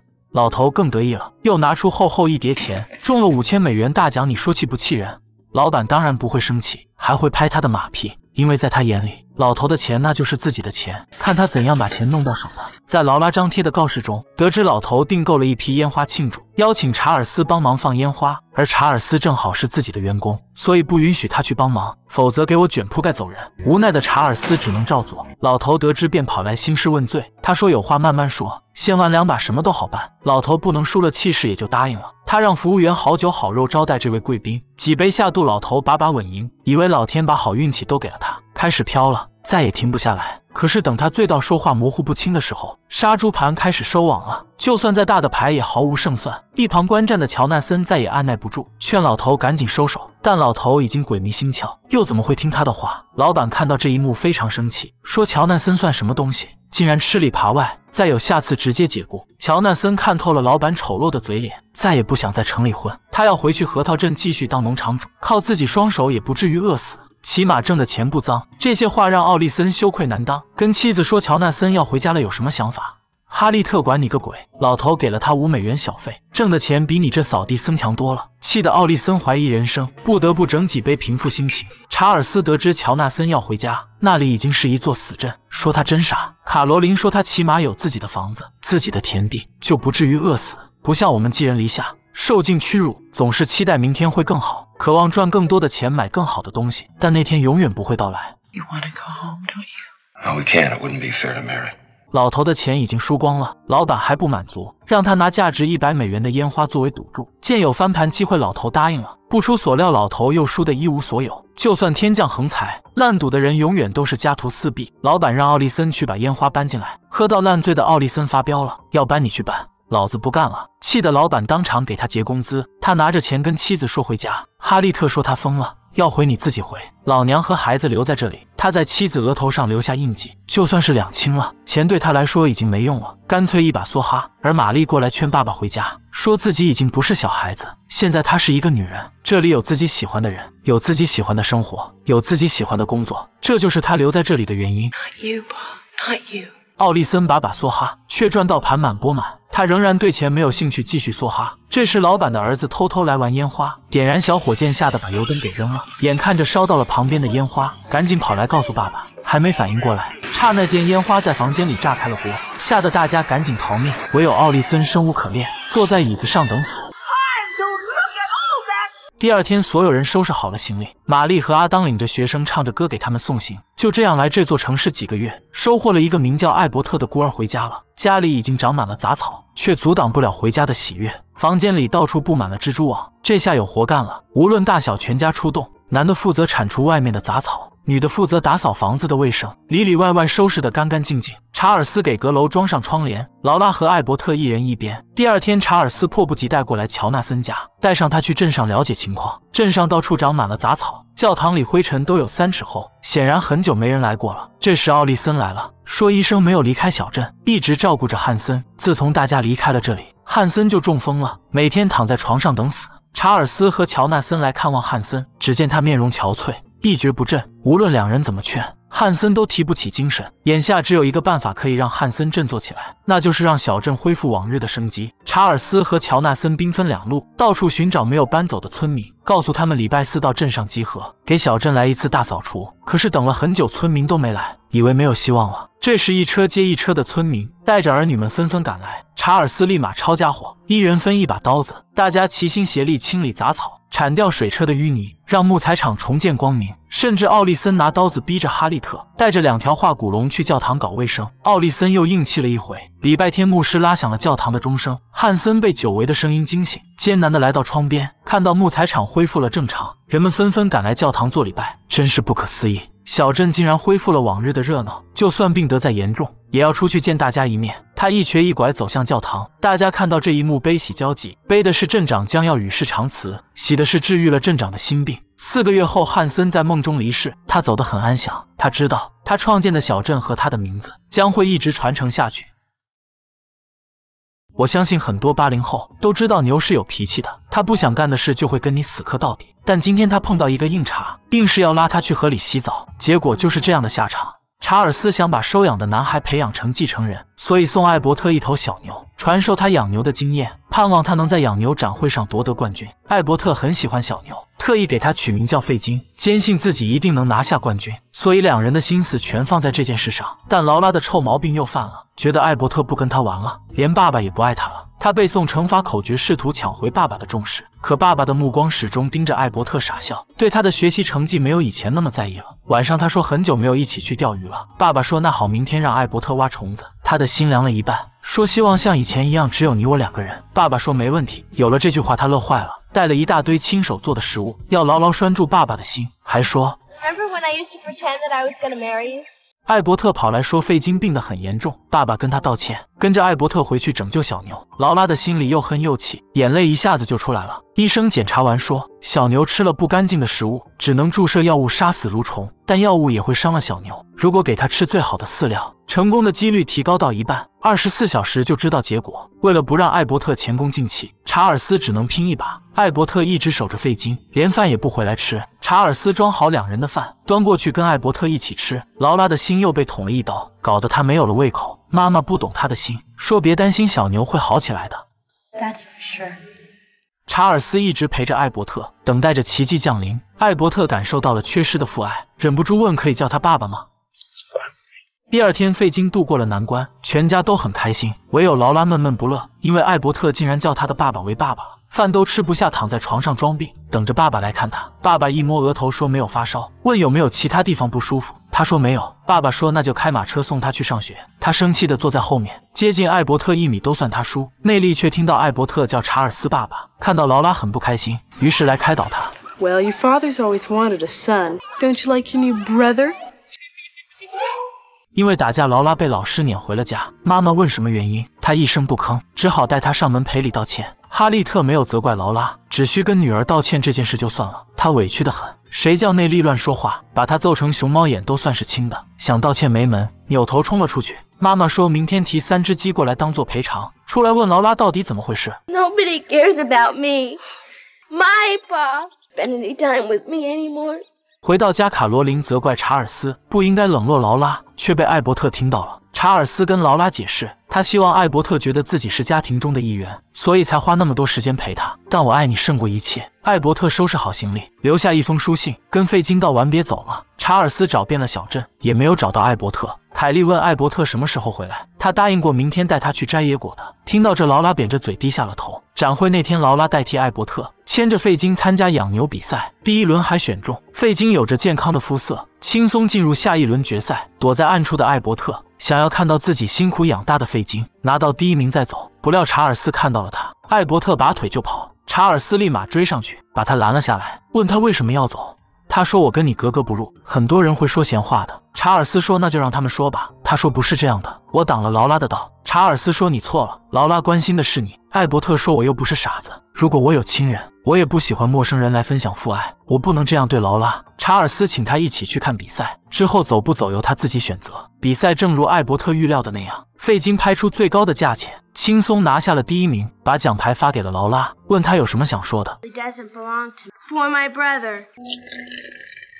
老头更得意了，又拿出厚厚一叠钱，中了五千美元大奖。你说气不气人？老板当然不会生气，还会拍他的马屁，因为在他眼里。老头的钱那就是自己的钱，看他怎样把钱弄到手的。在劳拉张贴的告示中，得知老头订购了一批烟花庆祝，邀请查尔斯帮忙放烟花，而查尔斯正好是自己的员工，所以不允许他去帮忙，否则给我卷铺盖走人。无奈的查尔斯只能照做。老头得知便跑来兴师问罪，他说有话慢慢说，先玩两把什么都好办。老头不能输了气势，也就答应了。他让服务员好酒好肉招待这位贵宾，几杯下肚，老头把把稳赢，以为老天把好运气都给了他，开始飘了。再也停不下来。可是等他醉到说话模糊不清的时候，杀猪盘开始收网了。就算再大的牌也毫无胜算。一旁观战的乔纳森再也按耐不住，劝老头赶紧收手。但老头已经鬼迷心窍，又怎么会听他的话？老板看到这一幕非常生气，说：“乔纳森算什么东西？竟然吃里扒外！再有下次，直接解雇！”乔纳森看透了老板丑陋的嘴脸，再也不想在城里混。他要回去核桃镇继续当农场主，靠自己双手也不至于饿死。起码挣的钱不脏，这些话让奥利森羞愧难当。跟妻子说，乔纳森要回家了，有什么想法？哈利特管你个鬼！老头给了他五美元小费，挣的钱比你这扫地僧强多了。气得奥利森怀疑人生，不得不整几杯平复心情。查尔斯得知乔纳森要回家，那里已经是一座死镇，说他真傻。卡罗琳说他起码有自己的房子、自己的田地，就不至于饿死，不像我们寄人篱下。受尽屈辱，总是期待明天会更好，渴望赚更多的钱买更好的东西，但那天永远不会到来。老头的钱已经输光了，老板还不满足，让他拿价值一百美元的烟花作为赌注。见有翻盘机会，老头答应了。不出所料，老头又输得一无所有。就算天降横财，烂赌的人永远都是家徒四壁。老板让奥利森去把烟花搬进来。喝到烂醉的奥利森发飙了，要搬你去搬。老子不干了！气得老板当场给他结工资。他拿着钱跟妻子说回家。哈利特说他疯了，要回你自己回，老娘和孩子留在这里。他在妻子额头上留下印记，就算是两清了。钱对他来说已经没用了，干脆一把梭哈。而玛丽过来劝爸爸回家，说自己已经不是小孩子，现在她是一个女人，这里有自己喜欢的人，有自己喜欢的生活，有自己喜欢的工作，这就是他留在这里的原因。奥利森把把梭哈，却赚到盘满钵满。他仍然对钱没有兴趣，继续梭哈。这时，老板的儿子偷偷来玩烟花，点燃小火箭，吓得把油灯给扔了。眼看着烧到了旁边的烟花，赶紧跑来告诉爸爸。还没反应过来，刹那间烟花在房间里炸开了锅，吓得大家赶紧逃命。唯有奥利森生无可恋，坐在椅子上等死。第二天，所有人收拾好了行李，玛丽和阿当领着学生唱着歌给他们送行。就这样，来这座城市几个月，收获了一个名叫艾伯特的孤儿回家了。家里已经长满了杂草，却阻挡不了回家的喜悦。房间里到处布满了蜘蛛网，这下有活干了。无论大小，全家出动。男的负责铲除外面的杂草，女的负责打扫房子的卫生，里里外外收拾得干干净净。查尔斯给阁楼装上窗帘，劳拉和艾伯特一人一边。第二天，查尔斯迫不及待过来乔纳森家，带上他去镇上了解情况。镇上到处长满了杂草，教堂里灰尘都有三尺厚，显然很久没人来过了。这时，奥利森来了，说医生没有离开小镇，一直照顾着汉森。自从大家离开了这里，汉森就中风了，每天躺在床上等死。查尔斯和乔纳森来看望汉森，只见他面容憔悴，一蹶不振。无论两人怎么劝，汉森都提不起精神。眼下只有一个办法可以让汉森振作起来，那就是让小镇恢复往日的生机。查尔斯和乔纳森兵分两路，到处寻找没有搬走的村民，告诉他们礼拜四到镇上集合，给小镇来一次大扫除。可是等了很久，村民都没来，以为没有希望了。这时，一车接一车的村民带着儿女们纷纷赶来。查尔斯立马抄家伙，一人分一把刀子，大家齐心协力清理杂草，铲掉水车的淤泥，让木材厂重见光明。甚至奥利森拿刀子逼着哈利特带着两条化骨龙去教堂搞卫生。奥利森又硬气了一回。礼拜天，牧师拉响了教堂的钟声，汉森被久违的声音惊醒，艰难的来到窗边，看到木材厂恢复了正常，人们纷纷赶来教堂做礼拜，真是不可思议。小镇竟然恢复了往日的热闹。就算病得再严重，也要出去见大家一面。他一瘸一拐走向教堂，大家看到这一幕，悲喜交集。悲的是镇长将要与世长辞，喜的是治愈了镇长的心病。四个月后，汉森在梦中离世，他走得很安详。他知道，他创建的小镇和他的名字将会一直传承下去。我相信很多八零后都知道牛是有脾气的，他不想干的事就会跟你死磕到底。但今天他碰到一个硬茬，硬是要拉他去河里洗澡，结果就是这样的下场。查尔斯想把收养的男孩培养成继承人，所以送艾伯特一头小牛，传授他养牛的经验，盼望他能在养牛展会上夺得冠军。艾伯特很喜欢小牛，特意给他取名叫费金，坚信自己一定能拿下冠军，所以两人的心思全放在这件事上。但劳拉的臭毛病又犯了，觉得艾伯特不跟他玩了，连爸爸也不爱他了。他背诵乘法口诀，试图抢回爸爸的重视，可爸爸的目光始终盯着艾伯特傻笑，对他的学习成绩没有以前那么在意了。晚上，他说很久没有一起去钓鱼了。爸爸说那好，明天让艾伯特挖虫子。他的心凉了一半，说希望像以前一样，只有你我两个人。爸爸说没问题。有了这句话，他乐坏了，带了一大堆亲手做的食物，要牢牢拴住爸爸的心，还说。艾伯特跑来说肺金病得很严重，爸爸跟他道歉，跟着艾伯特回去拯救小牛。劳拉的心里又恨又气，眼泪一下子就出来了。医生检查完说，小牛吃了不干净的食物，只能注射药物杀死蠕虫，但药物也会伤了小牛。如果给他吃最好的饲料，成功的几率提高到一半，二十四小时就知道结果。为了不让艾伯特前功尽弃，查尔斯只能拼一把。艾伯特一直守着费金，连饭也不回来吃。查尔斯装好两人的饭，端过去跟艾伯特一起吃。劳拉的心又被捅了一刀，搞得他没有了胃口。妈妈不懂他的心，说别担心，小牛会好起来的。That's for sure。查尔斯一直陪着艾伯特，等待着奇迹降临。艾伯特感受到了缺失的父爱，忍不住问：“可以叫他爸爸吗？”第二天，费金度过了难关，全家都很开心，唯有劳拉闷闷不乐，因为艾伯特竟然叫他的爸爸为爸爸了。饭都吃不下，躺在床上装病，等着爸爸来看他。爸爸一摸额头，说没有发烧，问有没有其他地方不舒服。他说没有。爸爸说那就开马车送他去上学。他生气的坐在后面，接近艾伯特一米都算他输。内利却听到艾伯特叫查尔斯爸爸，看到劳拉很不开心，于是来开导他。Well, your father's always wanted a son. Don't you like your new brother? 因为打架，劳拉被老师撵回了家。妈妈问什么原因，他一声不吭，只好带他上门赔礼道歉。哈利特没有责怪劳拉，只需跟女儿道歉这件事就算了。他委屈的很，谁叫内利乱说话，把他揍成熊猫眼都算是轻的，想道歉没门。扭头冲了出去。妈妈说明天提三只鸡过来当做赔偿。出来问劳拉到底怎么回事。Nobody spend any anymore. about My cares pa me. time me with 回到家，卡罗琳责怪查尔斯不应该冷落劳拉，却被艾伯特听到了。查尔斯跟劳拉解释，他希望艾伯特觉得自己是家庭中的一员，所以才花那么多时间陪他。但我爱你胜过一切。艾伯特收拾好行李，留下一封书信，跟费金道完别走了。查尔斯找遍了小镇，也没有找到艾伯特。凯莉问艾伯特什么时候回来，他答应过明天带他去摘野果的。听到这，劳拉扁着嘴低下了头。展会那天，劳拉代替艾伯特牵着费金参加养牛比赛，第一轮还选中费金有着健康的肤色，轻松进入下一轮决赛。躲在暗处的艾伯特。想要看到自己辛苦养大的费金拿到第一名再走，不料查尔斯看到了他，艾伯特拔腿就跑，查尔斯立马追上去把他拦了下来，问他为什么要走。他说我跟你格格不入，很多人会说闲话的。查尔斯说那就让他们说吧。他说不是这样的，我挡了劳拉的道。查尔斯说你错了，劳拉关心的是你。艾伯特说我又不是傻子，如果我有亲人。我也不喜欢陌生人来分享父爱，我不能这样对劳拉。查尔斯请他一起去看比赛，之后走不走由他自己选择。比赛正如艾伯特预料的那样，费金拍出最高的价钱，轻松拿下了第一名，把奖牌发给了劳拉，问他有什么想说的。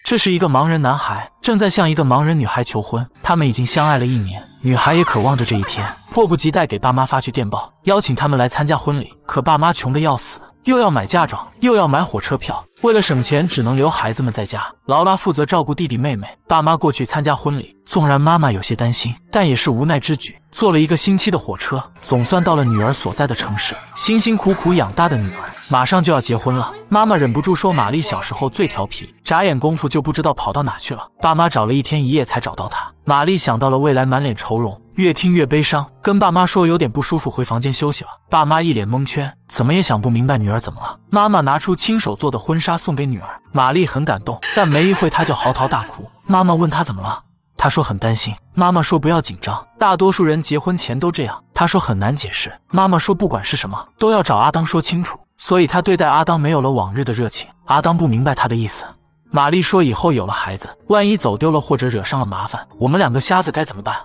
这是一个盲人男孩正在向一个盲人女孩求婚，他们已经相爱了一年，女孩也渴望着这一天，迫不及待给爸妈发去电报，邀请他们来参加婚礼。可爸妈穷的要死。又要买嫁妆，又要买火车票，为了省钱，只能留孩子们在家。劳拉负责照顾弟弟妹妹，爸妈过去参加婚礼。纵然妈妈有些担心，但也是无奈之举。坐了一个星期的火车，总算到了女儿所在的城市。辛辛苦苦养大的女儿，马上就要结婚了，妈妈忍不住说：“玛丽小时候最调皮，眨眼功夫就不知道跑到哪去了。爸妈找了一天一夜才找到她。”玛丽想到了未来，满脸愁容。越听越悲伤，跟爸妈说有点不舒服，回房间休息了。爸妈一脸蒙圈，怎么也想不明白女儿怎么了。妈妈拿出亲手做的婚纱送给女儿，玛丽很感动，但没一会她就嚎啕大哭。妈妈问她怎么了，她说很担心。妈妈说不要紧张，大多数人结婚前都这样。她说很难解释。妈妈说不管是什么，都要找阿当说清楚。所以她对待阿当没有了往日的热情。阿当不明白她的意思。玛丽说以后有了孩子，万一走丢了或者惹上了麻烦，我们两个瞎子该怎么办？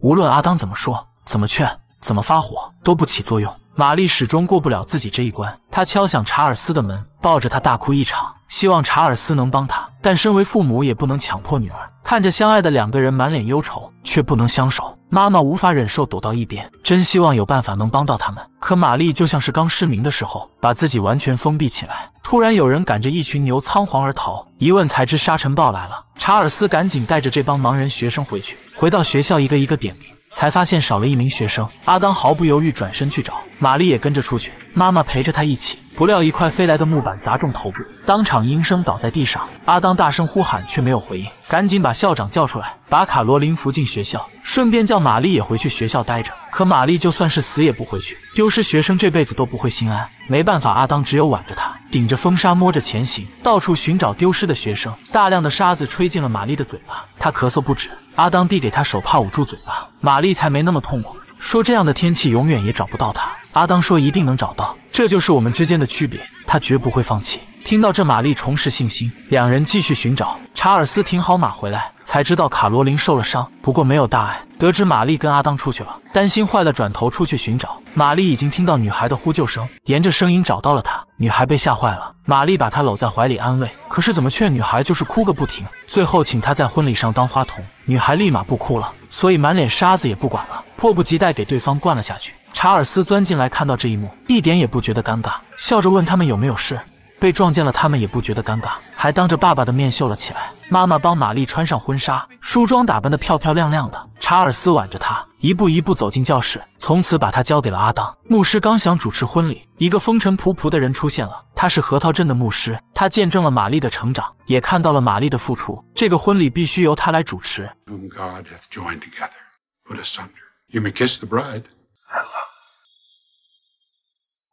无论阿当怎么说、怎么劝、怎么发火，都不起作用。玛丽始终过不了自己这一关，她敲响查尔斯的门，抱着他大哭一场，希望查尔斯能帮她。但身为父母，也不能强迫女儿。看着相爱的两个人满脸忧愁，却不能相守，妈妈无法忍受，躲到一边。真希望有办法能帮到他们。可玛丽就像是刚失明的时候，把自己完全封闭起来。突然有人赶着一群牛仓皇而逃，一问才知沙尘暴来了。查尔斯赶紧带着这帮盲人学生回去。回到学校，一个一个点名。才发现少了一名学生，阿刚毫不犹豫转身去找，玛丽也跟着出去，妈妈陪着他一起。不料一块飞来的木板砸中头部，当场应声倒在地上。阿当大声呼喊，却没有回应，赶紧把校长叫出来，把卡罗琳扶进学校，顺便叫玛丽也回去学校待着。可玛丽就算是死也不回去，丢失学生这辈子都不会心安。没办法，阿当只有挽着她，顶着风沙摸着前行，到处寻找丢失的学生。大量的沙子吹进了玛丽的嘴巴，她咳嗽不止。阿当递给她手帕捂住嘴巴，玛丽才没那么痛苦。说这样的天气永远也找不到他。阿当说：“一定能找到，这就是我们之间的区别。他绝不会放弃。”听到这，玛丽重拾信心，两人继续寻找。查尔斯停好马回来，才知道卡罗琳受了伤，不过没有大碍。得知玛丽跟阿当出去了，担心坏了，转头出去寻找。玛丽已经听到女孩的呼救声，沿着声音找到了她。女孩被吓坏了，玛丽把她搂在怀里安慰。可是怎么劝女孩，就是哭个不停。最后请她在婚礼上当花童，女孩立马不哭了，所以满脸沙子也不管了，迫不及待给对方灌了下去。查尔斯钻进来，看到这一幕，一点也不觉得尴尬，笑着问他们有没有事。被撞见了，他们也不觉得尴尬，还当着爸爸的面秀了起来。妈妈帮玛丽穿上婚纱，梳妆打扮得漂漂亮亮的。查尔斯挽着她，一步一步走进教室，从此把她交给了阿当牧师。刚想主持婚礼，一个风尘仆仆的人出现了。他是核桃镇的牧师，他见证了玛丽的成长，也看到了玛丽的付出。这个婚礼必须由他来主持。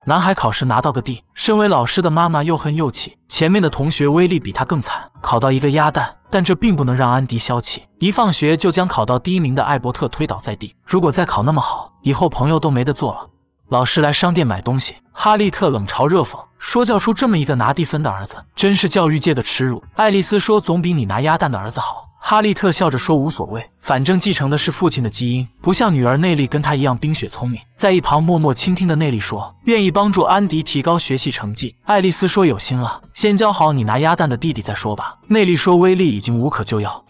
男孩考试拿到个 D，身为老师的妈妈又恨又气。前面的同学威力比他更惨，考到一个鸭蛋，但这并不能让安迪消气。一放学就将考到第一名的艾伯特推倒在地。如果再考那么好，以后朋友都没得做了。老师来商店买东西，哈利特冷嘲热讽说：“教出这么一个拿低分的儿子，真是教育界的耻辱。”爱丽丝说：“总比你拿鸭蛋的儿子好。”哈利特笑着说：“无所谓，反正继承的是父亲的基因，不像女儿内力跟他一样冰雪聪明。”在一旁默默倾听的内力说：“愿意帮助安迪提高学习成绩。”爱丽丝说：“有心了，先教好你拿鸭蛋的弟弟再说吧。”内力说：“威力已经无可救药。”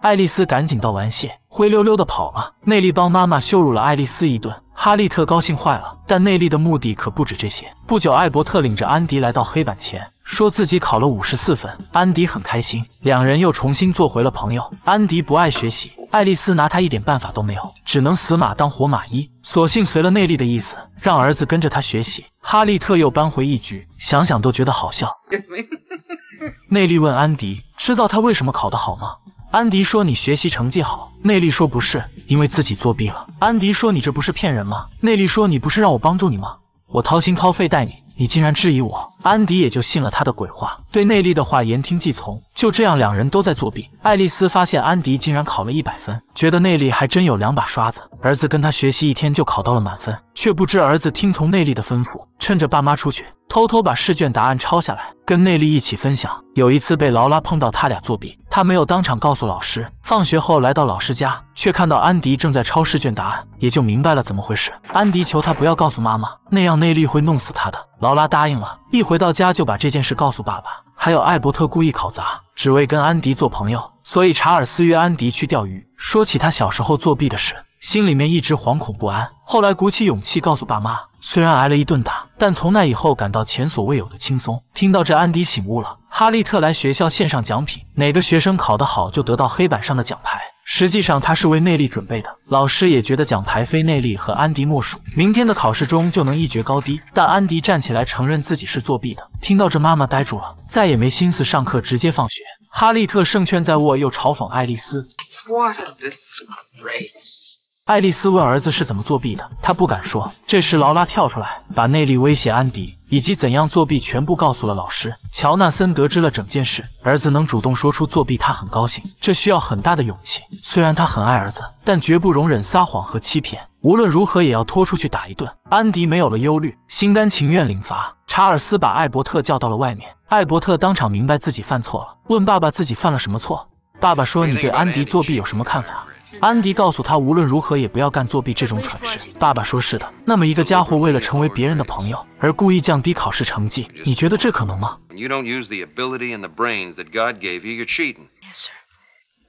爱丽丝赶紧道完谢，灰溜溜的跑了。内力帮妈妈羞辱了爱丽丝一顿。哈利特高兴坏了，但内力的目的可不止这些。不久，艾伯特领着安迪来到黑板前，说自己考了五十四分。安迪很开心，两人又重新做回了朋友。安迪不爱学习，爱丽丝拿他一点办法都没有，只能死马当活马医，索性随了内力的意思，让儿子跟着他学习。哈利特又扳回一局，想想都觉得好笑。内力问安迪，知道他为什么考得好吗？安迪说：“你学习成绩好。”内力说：“不是，因为自己作弊了。”安迪说：“你这不是骗人吗？”内力说：“你不是让我帮助你吗？我掏心掏肺带你，你竟然质疑我？”安迪也就信了他的鬼话，对内力的话言听计从。就这样，两人都在作弊。爱丽丝发现安迪竟然考了一百分，觉得内力还真有两把刷子。儿子跟他学习一天就考到了满分，却不知儿子听从内力的吩咐，趁着爸妈出去，偷偷把试卷答案抄下来，跟内力一起分享。有一次被劳拉碰到他俩作弊，他没有当场告诉老师。放学后来到老师家，却看到安迪正在抄试卷答案，也就明白了怎么回事。安迪求他不要告诉妈妈，那样内力会弄死他的。劳拉答应了，一回。回到家就把这件事告诉爸爸，还有艾伯特故意考砸，只为跟安迪做朋友。所以查尔斯约安迪去钓鱼，说起他小时候作弊的事，心里面一直惶恐不安。后来鼓起勇气告诉爸妈，虽然挨了一顿打，但从那以后感到前所未有的轻松。听到这，安迪醒悟了。哈利特来学校献上奖品，哪个学生考得好就得到黑板上的奖牌。实际上，他是为内力准备的。老师也觉得奖牌非内力和安迪莫属，明天的考试中就能一决高低。但安迪站起来承认自己是作弊的。听到这，妈妈呆住了，再也没心思上课，直接放学。哈利特胜券在握，又嘲讽爱丽丝。爱丽丝问儿子是怎么作弊的，他不敢说。这时，劳拉跳出来，把内力威胁安迪以及怎样作弊全部告诉了老师乔纳森。得知了整件事，儿子能主动说出作弊，他很高兴。这需要很大的勇气。虽然他很爱儿子，但绝不容忍撒谎和欺骗。无论如何也要拖出去打一顿。安迪没有了忧虑，心甘情愿领罚。查尔斯把艾伯特叫到了外面，艾伯特当场明白自己犯错了，问爸爸自己犯了什么错。爸爸说：“你对安迪作弊有什么看法？”安迪告诉他，无论如何也不要干作弊这种蠢事。爸爸说：“是的，那么一个家伙为了成为别人的朋友而故意降低考试成绩，你觉得这可能吗？”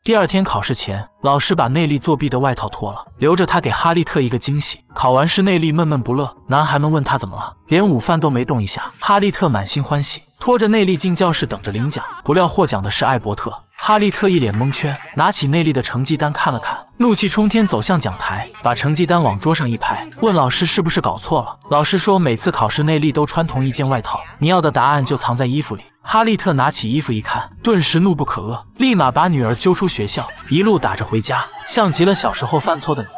第二天考试前，老师把内力作弊的外套脱了，留着他给哈利特一个惊喜。考完试，内力闷闷不乐。男孩们问他怎么了，连午饭都没动一下。哈利特满心欢喜，拖着内力进教室等着领奖。不料获奖的是艾伯特，哈利特一脸蒙圈，拿起内力的成绩单看了看，怒气冲天，走向讲台，把成绩单往桌上一拍，问老师是不是搞错了。老师说每次考试内力都穿同一件外套，你要的答案就藏在衣服里。哈利特拿起衣服一看，顿时怒不可遏，立马把女儿揪出学校，一路打着回家，像极了小时候犯错的你。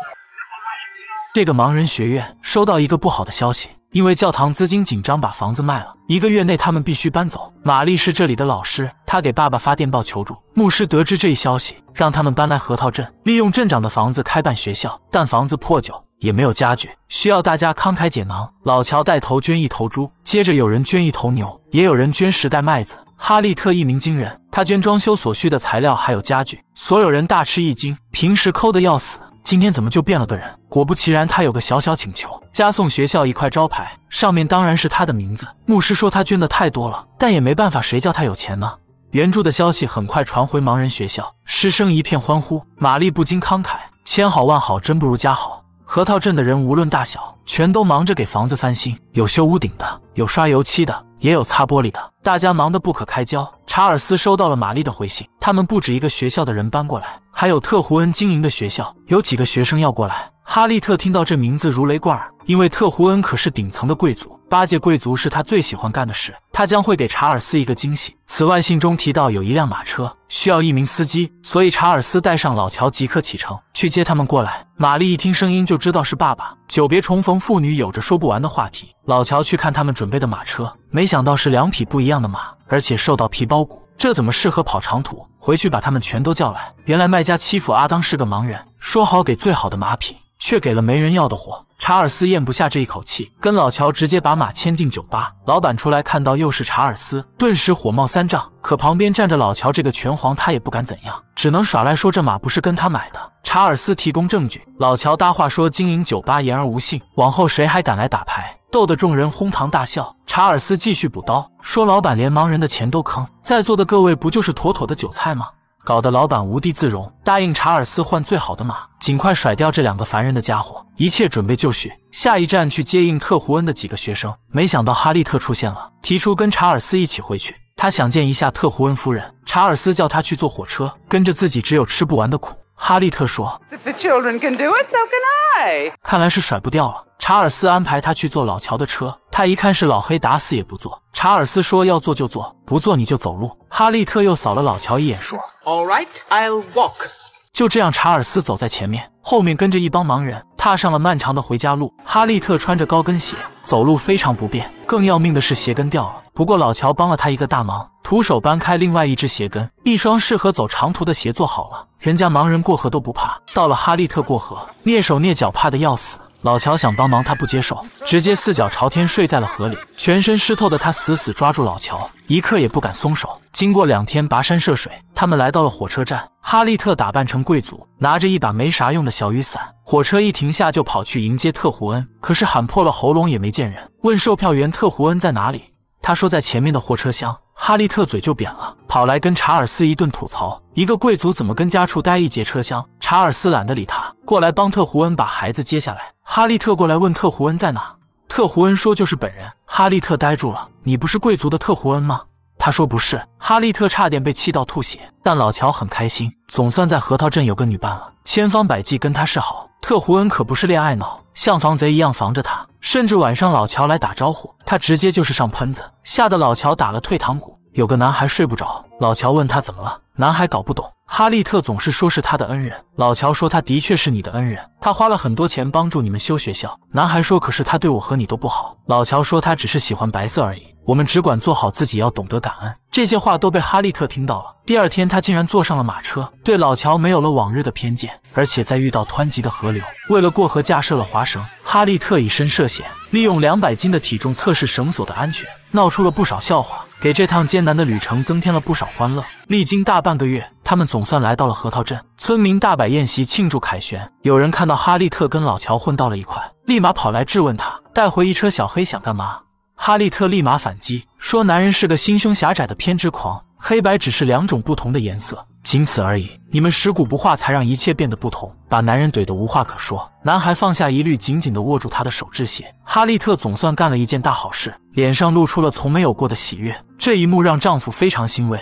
这个盲人学院收到一个不好的消息，因为教堂资金紧张，把房子卖了。一个月内，他们必须搬走。玛丽是这里的老师，她给爸爸发电报求助。牧师得知这一消息，让他们搬来核桃镇，利用镇长的房子开办学校。但房子破旧，也没有家具，需要大家慷慨解囊。老乔带头捐一头猪，接着有人捐一头牛，也有人捐十袋麦子。哈利特一鸣惊人，他捐装修所需的材料还有家具，所有人大吃一惊，平时抠的要死。今天怎么就变了个人？果不其然，他有个小小请求，加送学校一块招牌，上面当然是他的名字。牧师说他捐的太多了，但也没办法，谁叫他有钱呢？援助的消息很快传回盲人学校，师生一片欢呼。玛丽不禁慷慨：千好万好，真不如家好。核桃镇的人无论大小，全都忙着给房子翻新，有修屋顶的，有刷油漆的，也有擦玻璃的，大家忙得不可开交。查尔斯收到了玛丽的回信，他们不止一个学校的人搬过来，还有特胡恩经营的学校，有几个学生要过来。哈利特听到这名字如雷贯耳，因为特胡恩可是顶层的贵族。八戒贵族是他最喜欢干的事，他将会给查尔斯一个惊喜。此外，信中提到有一辆马车需要一名司机，所以查尔斯带上老乔即刻启程去接他们过来。玛丽一听声音就知道是爸爸，久别重逢，父女有着说不完的话题。老乔去看他们准备的马车，没想到是两匹不一样的马，而且瘦到皮包骨，这怎么适合跑长途？回去把他们全都叫来。原来卖家欺负阿当是个盲人，说好给最好的马匹，却给了没人要的货。查尔斯咽不下这一口气，跟老乔直接把马牵进酒吧。老板出来看到又是查尔斯，顿时火冒三丈。可旁边站着老乔这个拳皇，他也不敢怎样，只能耍赖说这马不是跟他买的。查尔斯提供证据，老乔搭话说经营酒吧言而无信，往后谁还敢来打牌？逗得众人哄堂大笑。查尔斯继续补刀说，老板连盲人的钱都坑，在座的各位不就是妥妥的韭菜吗？搞得老板无地自容，答应查尔斯换最好的马，尽快甩掉这两个烦人的家伙。一切准备就绪，下一站去接应特胡恩的几个学生。没想到哈利特出现了，提出跟查尔斯一起回去，他想见一下特胡恩夫人。查尔斯叫他去坐火车，跟着自己只有吃不完的苦。哈利特说：“If the children can do it, so can I。”看来是甩不掉了。查尔斯安排他去坐老乔的车，他一看是老黑，打死也不坐。查尔斯说：“要坐就坐，不坐你就走路。”哈利特又扫了老乔一眼说。Alright, l I'll walk。就这样，查尔斯走在前面，后面跟着一帮盲人，踏上了漫长的回家路。哈利特穿着高跟鞋，走路非常不便。更要命的是鞋跟掉了。不过老乔帮了他一个大忙，徒手搬开另外一只鞋跟，一双适合走长途的鞋做好了。人家盲人过河都不怕，到了哈利特过河，蹑手蹑脚，怕的要死。老乔想帮忙，他不接受，直接四脚朝天睡在了河里，全身湿透的他死死抓住老乔，一刻也不敢松手。经过两天跋山涉水，他们来到了火车站。哈利特打扮成贵族，拿着一把没啥用的小雨伞，火车一停下就跑去迎接特胡恩，可是喊破了喉咙也没见人。问售票员特胡恩在哪里，他说在前面的货车厢。哈利特嘴就扁了，跑来跟查尔斯一顿吐槽：一个贵族怎么跟家畜待一节车厢？查尔斯懒得理他，过来帮特胡恩把孩子接下来。哈利特过来问特胡恩在哪，特胡恩说就是本人。哈利特呆住了：你不是贵族的特胡恩吗？他说不是。哈利特差点被气到吐血，但老乔很开心，总算在核桃镇有个女伴了，千方百计跟他示好。特胡恩可不是恋爱脑，像防贼一样防着他，甚至晚上老乔来打招呼，他直接就是上喷子，吓得老乔打了退堂鼓。有个男孩睡不着，老乔问他怎么了。男孩搞不懂，哈利特总是说是他的恩人。老乔说他的确是你的恩人，他花了很多钱帮助你们修学校。男孩说可是他对我和你都不好。老乔说他只是喜欢白色而已，我们只管做好自己，要懂得感恩。这些话都被哈利特听到了。第二天，他竟然坐上了马车，对老乔没有了往日的偏见。而且在遇到湍急的河流，为了过河架设了滑绳，哈利特以身涉险，利用两百斤的体重测试绳索的安全，闹出了不少笑话。给这趟艰难的旅程增添了不少欢乐。历经大半个月，他们总算来到了核桃镇，村民大摆宴席庆祝凯旋。有人看到哈利特跟老乔混到了一块，立马跑来质问他带回一车小黑想干嘛。哈利特立马反击，说男人是个心胸狭窄的偏执狂。黑白只是两种不同的颜色，仅此而已。你们食古不化，才让一切变得不同，把男人怼得无话可说。男孩放下疑虑，紧紧的握住他的手致谢。哈利特总算干了一件大好事，脸上露出了从没有过的喜悦。这一幕让丈夫非常欣慰。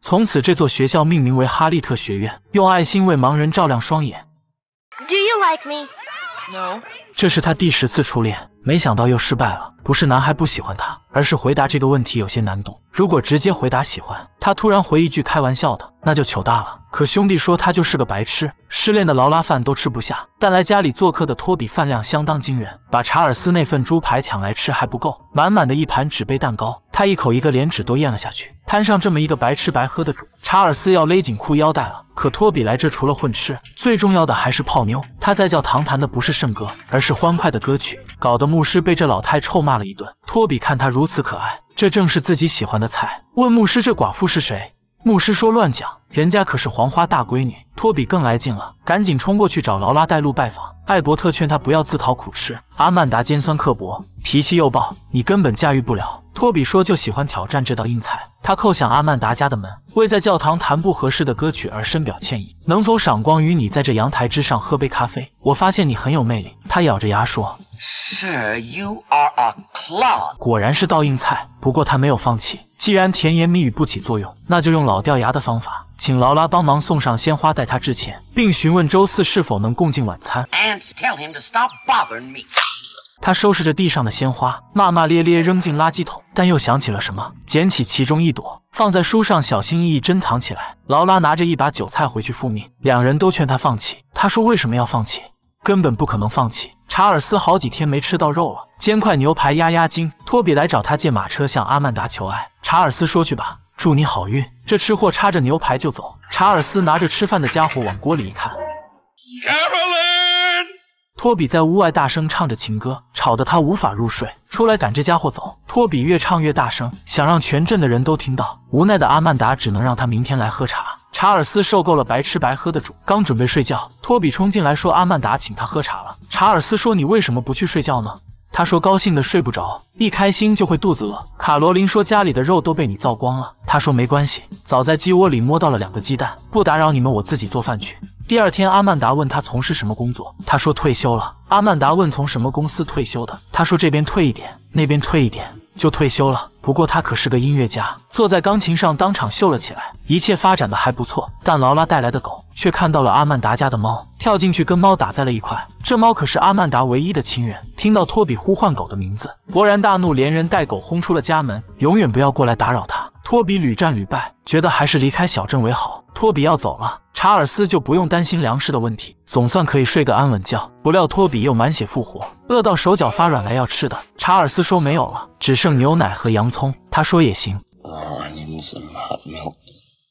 从此，这座学校命名为哈利特学院，用爱心为盲人照亮双眼。Do you No。like me? 这是他第十次初恋。没想到又失败了。不是男孩不喜欢他，而是回答这个问题有些难度。如果直接回答喜欢他，突然回一句开玩笑的，那就糗大了。可兄弟说他就是个白痴，失恋的劳拉饭都吃不下。但来家里做客的托比饭量相当惊人，把查尔斯那份猪排抢来吃还不够，满满的一盘纸杯蛋糕，他一口一个连纸都咽了下去。摊上这么一个白吃白喝的主，查尔斯要勒紧裤腰带了。可托比来这除了混吃，最重要的还是泡妞。他在教堂弹的不是圣歌，而是欢快的歌曲，搞得牧师被这老太臭骂了一顿。托比看他如此可爱，这正是自己喜欢的菜，问牧师这寡妇是谁。牧师说：“乱讲，人家可是黄花大闺女。”托比更来劲了，赶紧冲过去找劳拉带路拜访。艾伯特劝他不要自讨苦吃。阿曼达尖酸刻薄，脾气又暴，你根本驾驭不了。托比说：“就喜欢挑战这道硬菜。”他叩响阿曼达家的门，为在教堂弹不合适的歌曲而深表歉意。能否赏光与你在这阳台之上喝杯咖啡？我发现你很有魅力。”他咬着牙说：“Sir, you are a clown。”果然是道硬菜。不过他没有放弃。既然甜言蜜语不起作用，那就用老掉牙的方法，请劳拉帮忙送上鲜花，代他致歉，并询问周四是否能共进晚餐。a n s tell him to stop bothering me. 他收拾着地上的鲜花，骂骂咧咧扔进垃圾桶，但又想起了什么，捡起其中一朵，放在书上，小心翼翼珍藏起来。劳拉拿着一把韭菜回去复命，两人都劝他放弃，他说：“为什么要放弃？根本不可能放弃。”查尔斯好几天没吃到肉了，煎块牛排压压惊。托比来找他借马车，向阿曼达求爱。查尔斯说：“去吧，祝你好运。”这吃货插着牛排就走。查尔斯拿着吃饭的家伙往锅里一看。托比在屋外大声唱着情歌，吵得他无法入睡。出来赶这家伙走。托比越唱越大声，想让全镇的人都听到。无奈的阿曼达只能让他明天来喝茶。查尔斯受够了白吃白喝的主，刚准备睡觉，托比冲进来说：“阿曼达请他喝茶了。”查尔斯说：“你为什么不去睡觉呢？”他说：“高兴的睡不着，一开心就会肚子饿。”卡罗琳说：“家里的肉都被你造光了。”他说：“没关系，早在鸡窝里摸到了两个鸡蛋。”不打扰你们，我自己做饭去。第二天，阿曼达问他从事什么工作，他说退休了。阿曼达问从什么公司退休的，他说这边退一点，那边退一点就退休了。不过他可是个音乐家，坐在钢琴上当场秀了起来。一切发展的还不错，但劳拉带来的狗却看到了阿曼达家的猫，跳进去跟猫打在了一块。这猫可是阿曼达唯一的亲人。听到托比呼唤狗的名字，勃然大怒，连人带狗轰出了家门，永远不要过来打扰他。托比屡战屡败，觉得还是离开小镇为好。托比要走了，查尔斯就不用担心粮食的问题，总算可以睡个安稳觉。不料托比又满血复活，饿到手脚发软，来要吃的。查尔斯说没有了，只剩牛奶和羊。通，他说也行。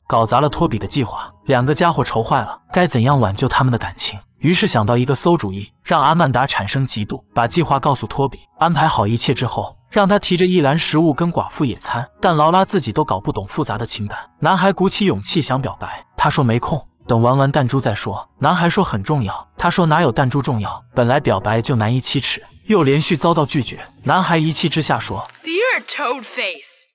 搞砸了托比的计划，两个家伙愁坏了，该怎样挽救他们的感情？于是想到一个馊主意，让阿曼达产生嫉妒，把计划告诉托比，安排好一切之后，让他提着一篮食物跟寡妇野餐。但劳拉自己都搞不懂复杂的情感。男孩鼓起勇气想表白，他说没空，等玩完弹珠再说。男孩说很重要，他说哪有弹珠重要？本来表白就难以启齿。又连续遭到拒绝，男孩一气之下说：“You're a toad face。”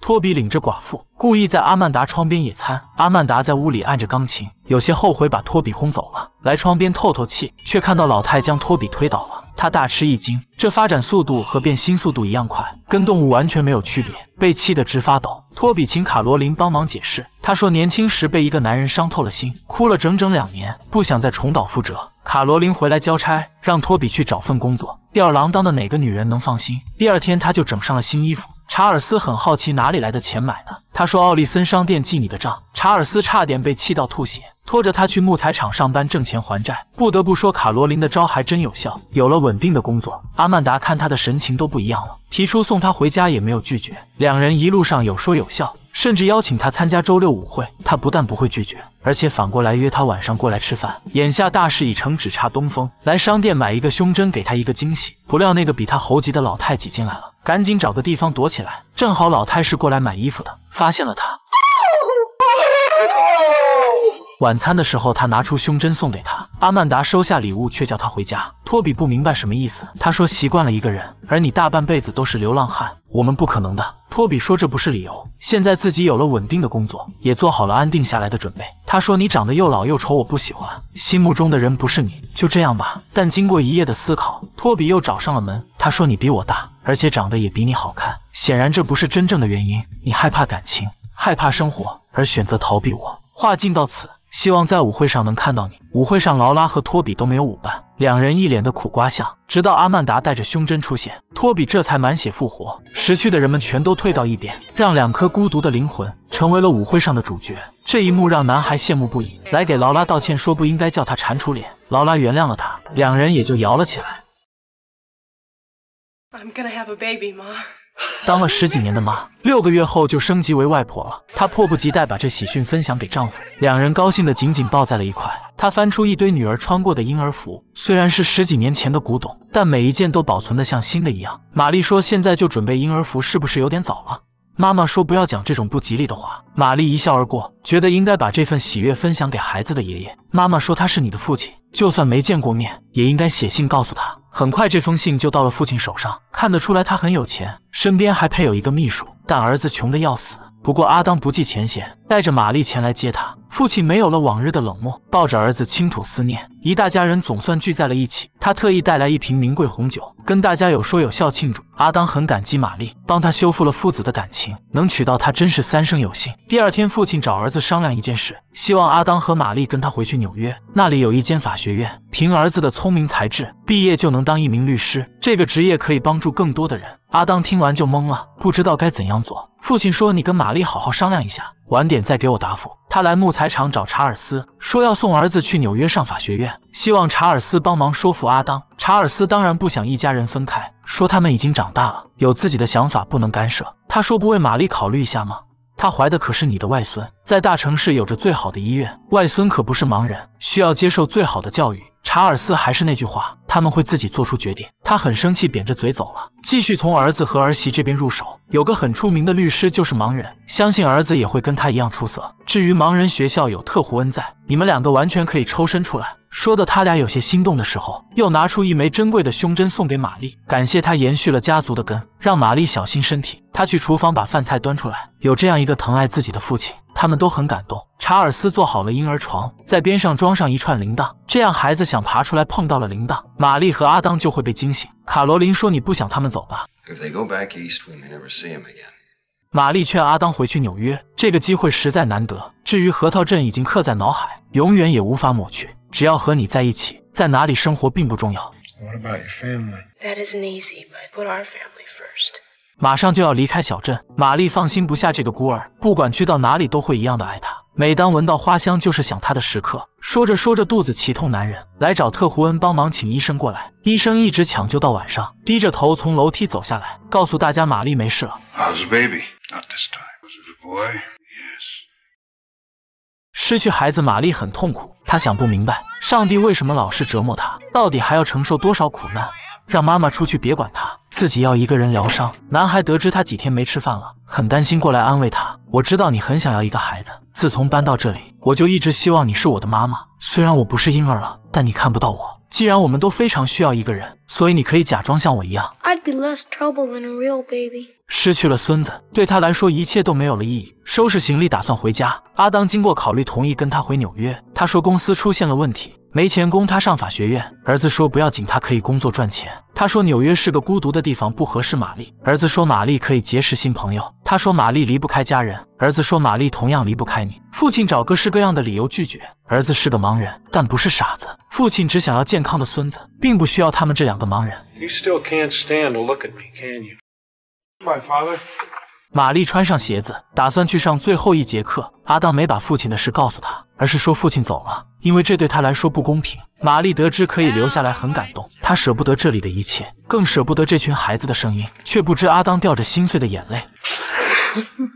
托比领着寡妇故意在阿曼达窗边野餐。阿曼达在屋里按着钢琴，有些后悔把托比轰走了，来窗边透透气，却看到老太将托比推倒了，他大吃一惊。这发展速度和变心速度一样快，跟动物完全没有区别。被气得直发抖。托比请卡罗琳帮忙解释，他说年轻时被一个男人伤透了心，哭了整整两年，不想再重蹈覆辙。卡罗琳回来交差，让托比去找份工作。吊儿郎当的哪个女人能放心？第二天他就整上了新衣服。查尔斯很好奇哪里来的钱买的，他说奥利森商店记你的账。查尔斯差点被气到吐血，拖着他去木材厂上班挣钱还债。不得不说卡罗琳的招还真有效，有了稳定的工作，阿。曼达看他的神情都不一样了，提出送他回家也没有拒绝。两人一路上有说有笑，甚至邀请他参加周六舞会。他不但不会拒绝，而且反过来约他晚上过来吃饭。眼下大事已成，只差东风。来商店买一个胸针，给他一个惊喜。不料那个比他猴急的老太挤进来了，赶紧找个地方躲起来。正好老太是过来买衣服的，发现了他。晚餐的时候，他拿出胸针送给他。阿曼达收下礼物，却叫他回家。托比不明白什么意思。他说习惯了一个人，而你大半辈子都是流浪汉，我们不可能的。托比说这不是理由。现在自己有了稳定的工作，也做好了安定下来的准备。他说你长得又老又丑，我不喜欢。心目中的人不是你，就这样吧。但经过一夜的思考，托比又找上了门。他说你比我大，而且长得也比你好看。显然这不是真正的原因。你害怕感情，害怕生活，而选择逃避我。话尽到此。希望在舞会上能看到你。舞会上，劳拉和托比都没有舞伴，两人一脸的苦瓜相。直到阿曼达带着胸针出现，托比这才满血复活。识趣的人们全都退到一边，让两颗孤独的灵魂成为了舞会上的主角。这一幕让男孩羡慕不已。来给劳拉道歉，说不应该叫他蟾蜍脸。劳拉原谅了他，两人也就摇了起来。当了十几年的妈，六个月后就升级为外婆了。她迫不及待把这喜讯分享给丈夫，两人高兴地紧紧抱在了一块。她翻出一堆女儿穿过的婴儿服，虽然是十几年前的古董，但每一件都保存得像新的一样。玛丽说：“现在就准备婴儿服，是不是有点早了？”妈妈说：“不要讲这种不吉利的话。”玛丽一笑而过，觉得应该把这份喜悦分享给孩子的爷爷。妈妈说：“他是你的父亲，就算没见过面，也应该写信告诉他。”很快，这封信就到了父亲手上。看得出来，他很有钱，身边还配有一个秘书。但儿子穷得要死。不过阿当不计前嫌。带着玛丽前来接他，父亲没有了往日的冷漠，抱着儿子倾吐思念。一大家人总算聚在了一起，他特意带来一瓶名贵红酒，跟大家有说有笑庆祝。阿当很感激玛丽，帮他修复了父子的感情，能娶到她真是三生有幸。第二天，父亲找儿子商量一件事，希望阿当和玛丽跟他回去纽约，那里有一间法学院，凭儿子的聪明才智，毕业就能当一名律师，这个职业可以帮助更多的人。阿当听完就懵了，不知道该怎样做。父亲说：“你跟玛丽好好商量一下。”晚点再给我答复。他来木材厂找查尔斯，说要送儿子去纽约上法学院，希望查尔斯帮忙说服阿当。查尔斯当然不想一家人分开，说他们已经长大了，有自己的想法，不能干涉。他说不为玛丽考虑一下吗？他怀的可是你的外孙，在大城市有着最好的医院，外孙可不是盲人，需要接受最好的教育。查尔斯还是那句话，他们会自己做出决定。他很生气，扁着嘴走了，继续从儿子和儿媳这边入手。有个很出名的律师就是盲人，相信儿子也会跟他一样出色。至于盲人学校有特胡恩在，你们两个完全可以抽身出来。说的他俩有些心动的时候，又拿出一枚珍贵的胸针送给玛丽，感谢她延续了家族的根，让玛丽小心身体。他去厨房把饭菜端出来。有这样一个疼爱自己的父亲，他们都很感动。查尔斯做好了婴儿床，在边上装上一串铃铛，这样孩子想爬出来碰到了铃铛，玛丽和阿当就会被惊醒。卡罗琳说：“你不想他们走吧？”玛丽劝阿当回去纽约，这个机会实在难得。至于核桃镇，已经刻在脑海，永远也无法抹去。只要和你在一起，在哪里生活并不重要。马上就要离开小镇，玛丽放心不下这个孤儿，不管去到哪里都会一样的爱他。每当闻到花香，就是想他的时刻。说着说着，肚子奇痛男人来找特胡恩帮忙，请医生过来。医生一直抢救到晚上，低着头从楼梯走下来，告诉大家玛丽没事了。失去孩子，玛丽很痛苦。她想不明白，上帝为什么老是折磨她，到底还要承受多少苦难？让妈妈出去，别管她，自己要一个人疗伤。男孩得知她几天没吃饭了，很担心，过来安慰她。我知道你很想要一个孩子。自从搬到这里，我就一直希望你是我的妈妈。虽然我不是婴儿了，但你看不到我。既然我们都非常需要一个人，所以你可以假装像我一样。失去了孙子，对他来说一切都没有了意义。收拾行李，打算回家。阿当经过考虑，同意跟他回纽约。他说公司出现了问题，没钱供他上法学院。儿子说不要紧，他可以工作赚钱。他说纽约是个孤独的地方，不合适玛丽。儿子说玛丽可以结识新朋友。他说：“玛丽离不开家人。”儿子说：“玛丽同样离不开你。”父亲找各式各样的理由拒绝。儿子是个盲人，但不是傻子。父亲只想要健康的孙子，并不需要他们这两个盲人。You you? My to look still stand can't at father. can me, 玛丽穿上鞋子，打算去上最后一节课。阿当没把父亲的事告诉他。而是说父亲走了，因为这对他来说不公平。玛丽得知可以留下来，很感动。她舍不得这里的一切，更舍不得这群孩子的声音。却不知阿当掉着心碎的眼泪。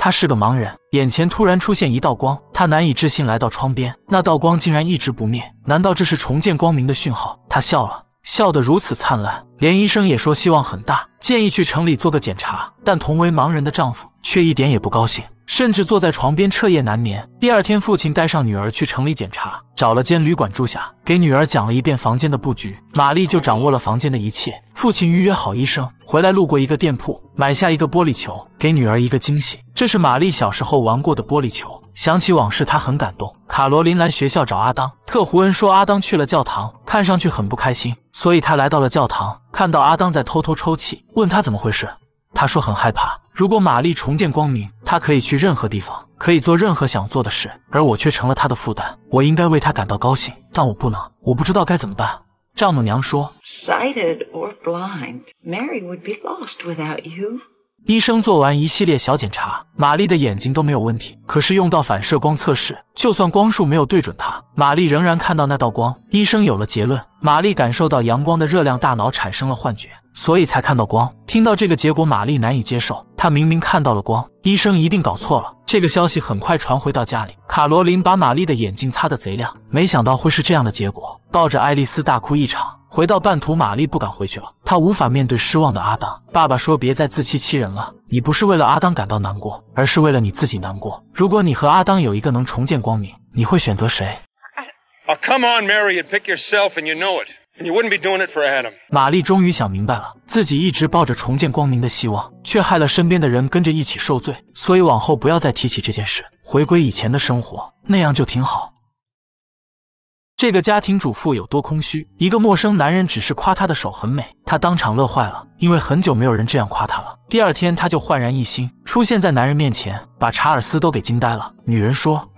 他是个盲人，眼前突然出现一道光，他难以置信来到窗边，那道光竟然一直不灭。难道这是重见光明的讯号？他笑了，笑得如此灿烂。连医生也说希望很大，建议去城里做个检查。但同为盲人的丈夫却一点也不高兴。甚至坐在床边彻夜难眠。第二天，父亲带上女儿去城里检查，找了间旅馆住下，给女儿讲了一遍房间的布局。玛丽就掌握了房间的一切。父亲预约好医生，回来路过一个店铺，买下一个玻璃球，给女儿一个惊喜。这是玛丽小时候玩过的玻璃球，想起往事，她很感动。卡罗琳来学校找阿当，特胡恩说阿当去了教堂，看上去很不开心，所以他来到了教堂，看到阿当在偷偷抽泣，问他怎么回事。他说：“很害怕，如果玛丽重见光明，她可以去任何地方，可以做任何想做的事，而我却成了她的负担。我应该为她感到高兴，但我不能。我不知道该怎么办。”丈母娘说。医生做完一系列小检查，玛丽的眼睛都没有问题。可是用到反射光测试，就算光束没有对准她，玛丽仍然看到那道光。医生有了结论：玛丽感受到阳光的热量，大脑产生了幻觉，所以才看到光。听到这个结果，玛丽难以接受。她明明看到了光，医生一定搞错了。这个消息很快传回到家里，卡罗琳把玛丽的眼睛擦得贼亮，没想到会是这样的结果，抱着爱丽丝大哭一场。回到半途，玛丽不敢回去了。她无法面对失望的阿当。爸爸说：“别再自欺欺人了，你不是为了阿当感到难过，而是为了你自己难过。如果你和阿当有一个能重见光明，你会选择谁？”玛丽终于想明白了，自己一直抱着重见光明的希望，却害了身边的人跟着一起受罪。所以往后不要再提起这件事，回归以前的生活，那样就挺好。这个家庭主妇有多空虚？一个陌生男人只是夸她的手很美，她当场乐坏了，因为很久没有人这样夸她了。第二天，她就焕然一新，出现在男人面前，把查尔斯都给惊呆了。女人说：“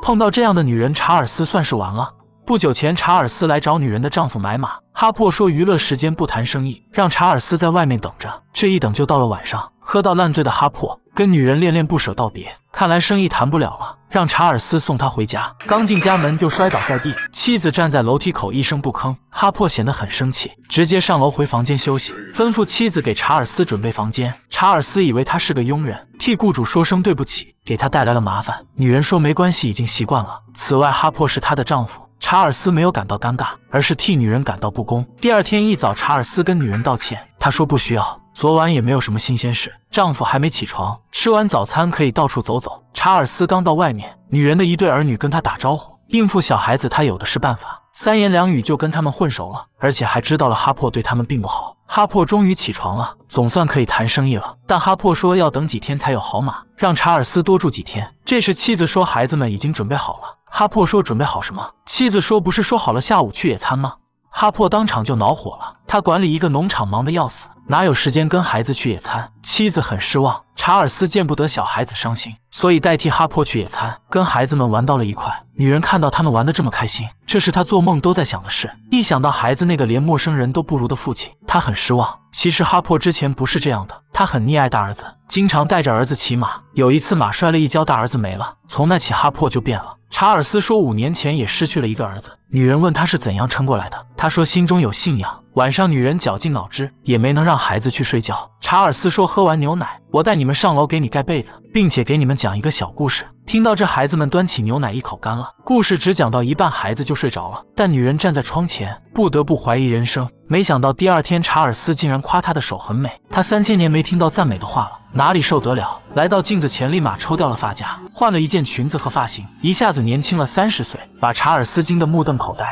碰到这样的女人，查尔斯算是完了。”不久前，查尔斯来找女人的丈夫买马。哈珀说娱乐时间不谈生意，让查尔斯在外面等着。这一等就到了晚上，喝到烂醉的哈珀跟女人恋恋不舍道别。看来生意谈不了了，让查尔斯送他回家。刚进家门就摔倒在地，妻子站在楼梯口一声不吭。哈珀显得很生气，直接上楼回房间休息，吩咐妻子给查尔斯准备房间。查尔斯以为他是个佣人，替雇主说声对不起，给他带来了麻烦。女人说没关系，已经习惯了。此外，哈珀是她的丈夫。查尔斯没有感到尴尬，而是替女人感到不公。第二天一早，查尔斯跟女人道歉。他说不需要，昨晚也没有什么新鲜事。丈夫还没起床，吃完早餐可以到处走走。查尔斯刚到外面，女人的一对儿女跟他打招呼。应付小孩子，他有的是办法，三言两语就跟他们混熟了，而且还知道了哈珀对他们并不好。哈珀终于起床了，总算可以谈生意了。但哈珀说要等几天才有好马，让查尔斯多住几天。这时妻子说孩子们已经准备好了。哈珀说准备好什么？妻子说：“不是说好了下午去野餐吗？”哈珀当场就恼火了。他管理一个农场，忙得要死，哪有时间跟孩子去野餐？妻子很失望。查尔斯见不得小孩子伤心，所以代替哈珀去野餐，跟孩子们玩到了一块。女人看到他们玩的这么开心，这是他做梦都在想的事。一想到孩子那个连陌生人都不如的父亲，他很失望。其实哈珀之前不是这样的，他很溺爱大儿子，经常带着儿子骑马。有一次马摔了一跤，大儿子没了。从那起，哈珀就变了。查尔斯说，五年前也失去了一个儿子。女人问他是怎样撑过来的，他说心中有信仰。晚上，女人绞尽脑汁也没能让孩子去睡觉。查尔斯说：“喝完牛奶，我带你们上楼给你盖被子，并且给你们讲一个小故事。”听到这，孩子们端起牛奶一口干了。故事只讲到一半，孩子就睡着了。但女人站在窗前，不得不怀疑人生。没想到第二天，查尔斯竟然夸她的手很美。她三千年没听到赞美的话了，哪里受得了？来到镜子前，立马抽掉了发夹，换了一件裙子和发型，一下子年轻了三十岁，把查尔斯惊得目瞪口呆。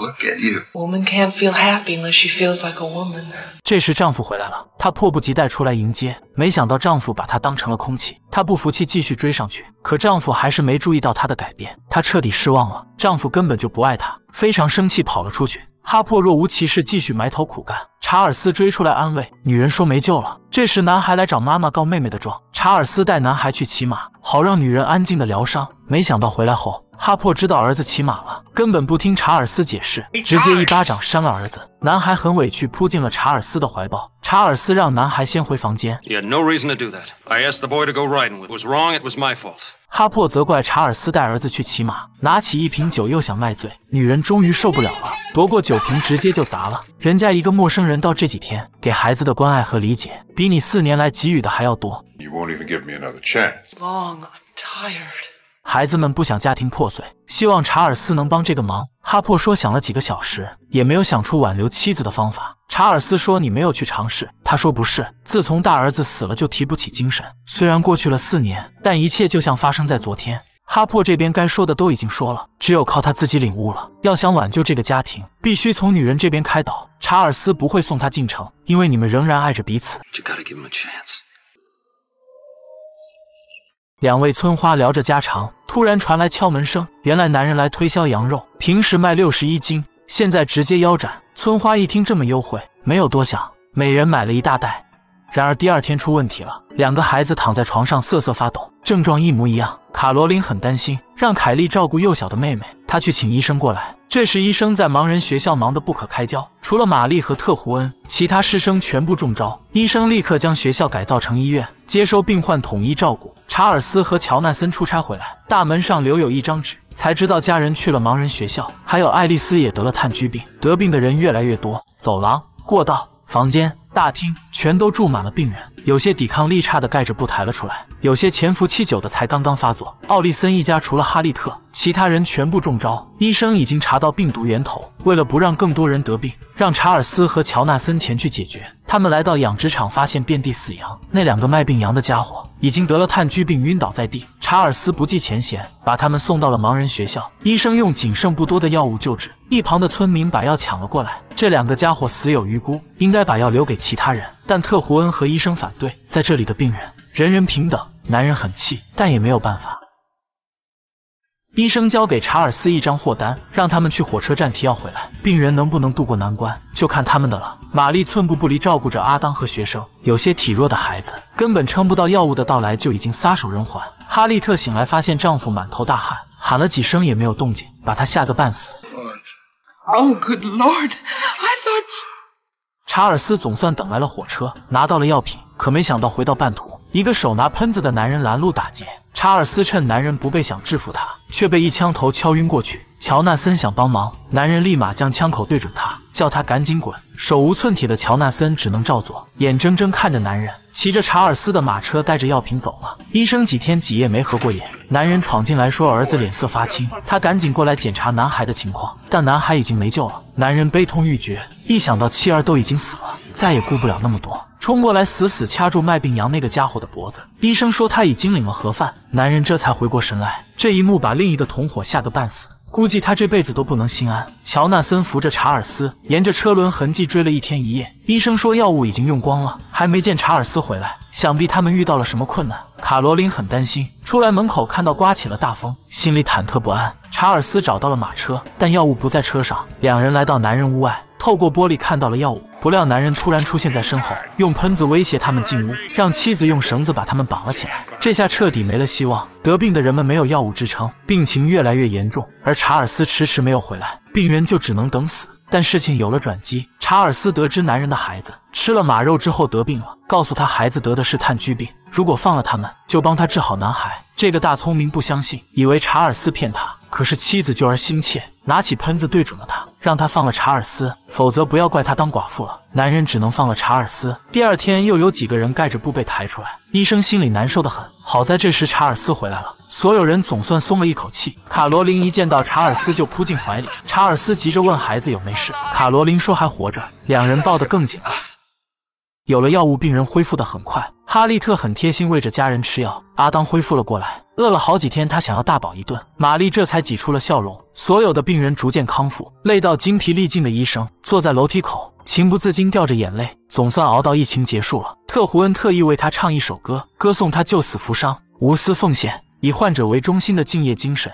look you. at 这时丈夫回来了，她迫不及待出来迎接，没想到丈夫把她当成了空气。她不服气，继续追上去，可丈夫还是没注意到她的改变。她彻底失望了，丈夫根本就不爱她，非常生气跑了出去。哈珀若无其事，继续埋头苦干。查尔斯追出来安慰女人，说没救了。这时男孩来找妈妈告妹妹的状，查尔斯带男孩去骑马，好让女人安静的疗伤。没想到回来后。哈珀知道儿子骑马了，根本不听查尔斯解释，直接一巴掌扇了儿子。男孩很委屈，扑进了查尔斯的怀抱。查尔斯让男孩先回房间。哈珀责怪查尔斯带儿子去骑马，拿起一瓶酒又想卖醉。女人终于受不了了，夺过酒瓶直接就砸了。人家一个陌生人到这几天给孩子的关爱和理解，比你四年来给予的还要多。孩子们不想家庭破碎，希望查尔斯能帮这个忙。哈珀说，想了几个小时，也没有想出挽留妻子的方法。查尔斯说：“你没有去尝试。”他说：“不是，自从大儿子死了，就提不起精神。虽然过去了四年，但一切就像发生在昨天。”哈珀这边该说的都已经说了，只有靠他自己领悟了。要想挽救这个家庭，必须从女人这边开导。查尔斯不会送她进城，因为你们仍然爱着彼此。两位村花聊着家常，突然传来敲门声。原来男人来推销羊肉，平时卖六十一斤，现在直接腰斩。村花一听这么优惠，没有多想，每人买了一大袋。然而第二天出问题了，两个孩子躺在床上瑟瑟发抖，症状一模一样。卡罗琳很担心，让凯莉照顾幼小的妹妹，她去请医生过来。这时医生在盲人学校忙得不可开交，除了玛丽和特胡恩，其他师生全部中招。医生立刻将学校改造成医院，接收病患，统一照顾。查尔斯和乔纳森出差回来，大门上留有一张纸，才知道家人去了盲人学校，还有爱丽丝也得了炭疽病。得病的人越来越多，走廊、过道。房间、大厅全都住满了病人，有些抵抗力差的盖着布抬了出来，有些潜伏期久的才刚刚发作。奥利森一家除了哈利特。其他人全部中招，医生已经查到病毒源头。为了不让更多人得病，让查尔斯和乔纳森前去解决。他们来到养殖场，发现遍地死羊，那两个卖病羊的家伙已经得了炭疽病，晕倒在地。查尔斯不计前嫌，把他们送到了盲人学校。医生用仅剩不多的药物救治，一旁的村民把药抢了过来。这两个家伙死有余辜，应该把药留给其他人。但特胡恩和医生反对，在这里的病人人人平等。男人很气，但也没有办法。医生交给查尔斯一张货单，让他们去火车站提药回来。病人能不能渡过难关，就看他们的了。玛丽寸步不离照顾着阿当和学生，有些体弱的孩子根本撑不到药物的到来，就已经撒手人寰。哈利特醒来发现丈夫满头大汗，喊了几声也没有动静，把他吓个半死。Oh, good lord! I thought. 查尔斯总算等来了火车，拿到了药品，可没想到回到半途，一个手拿喷子的男人拦路打劫。查尔斯趁男人不备想制服他。却被一枪头敲晕过去。乔纳森想帮忙，男人立马将枪口对准他，叫他赶紧滚。手无寸铁的乔纳森只能照做，眼睁睁看着男人骑着查尔斯的马车，带着药品走了。医生几天几夜没合过眼。男人闯进来，说儿子脸色发青，他赶紧过来检查男孩的情况，但男孩已经没救了。男人悲痛欲绝，一想到妻儿都已经死了，再也顾不了那么多，冲过来死死掐住麦病羊那个家伙的脖子。医生说他已经领了盒饭，男人这才回过神来。这一幕把另一个同伙吓得半死，估计他这辈子都不能心安。乔纳森扶着查尔斯，沿着车轮痕迹追了一天一夜。医生说药物已经用光了，还没见查尔斯回来，想必他们遇到了什么困难。卡罗琳很担心，出来门口看到刮起了大风，心里忐忑不安。查尔斯找到了马车，但药物不在车上。两人来到男人屋外。透过玻璃看到了药物，不料男人突然出现在身后，用喷子威胁他们进屋，让妻子用绳子把他们绑了起来。这下彻底没了希望。得病的人们没有药物支撑，病情越来越严重，而查尔斯迟迟没有回来，病人就只能等死。但事情有了转机，查尔斯得知男人的孩子吃了马肉之后得病了，告诉他孩子得的是炭疽病，如果放了他们，就帮他治好男孩。这个大聪明不相信，以为查尔斯骗他。可是妻子救儿心切，拿起喷子对准了他。让他放了查尔斯，否则不要怪他当寡妇了。男人只能放了查尔斯。第二天又有几个人盖着布被抬出来，医生心里难受的很。好在这时查尔斯回来了，所有人总算松了一口气。卡罗琳一见到查尔斯就扑进怀里，查尔斯急着问孩子有没事，卡罗琳说还活着，两人抱得更紧了。有了药物，病人恢复的很快。哈利特很贴心喂着家人吃药，阿当恢复了过来。饿了好几天，他想要大饱一顿，玛丽这才挤出了笑容。所有的病人逐渐康复，累到精疲力尽的医生坐在楼梯口，情不自禁掉着眼泪。总算熬到疫情结束了，特胡恩特意为他唱一首歌，歌颂他救死扶伤、无私奉献、以患者为中心的敬业精神。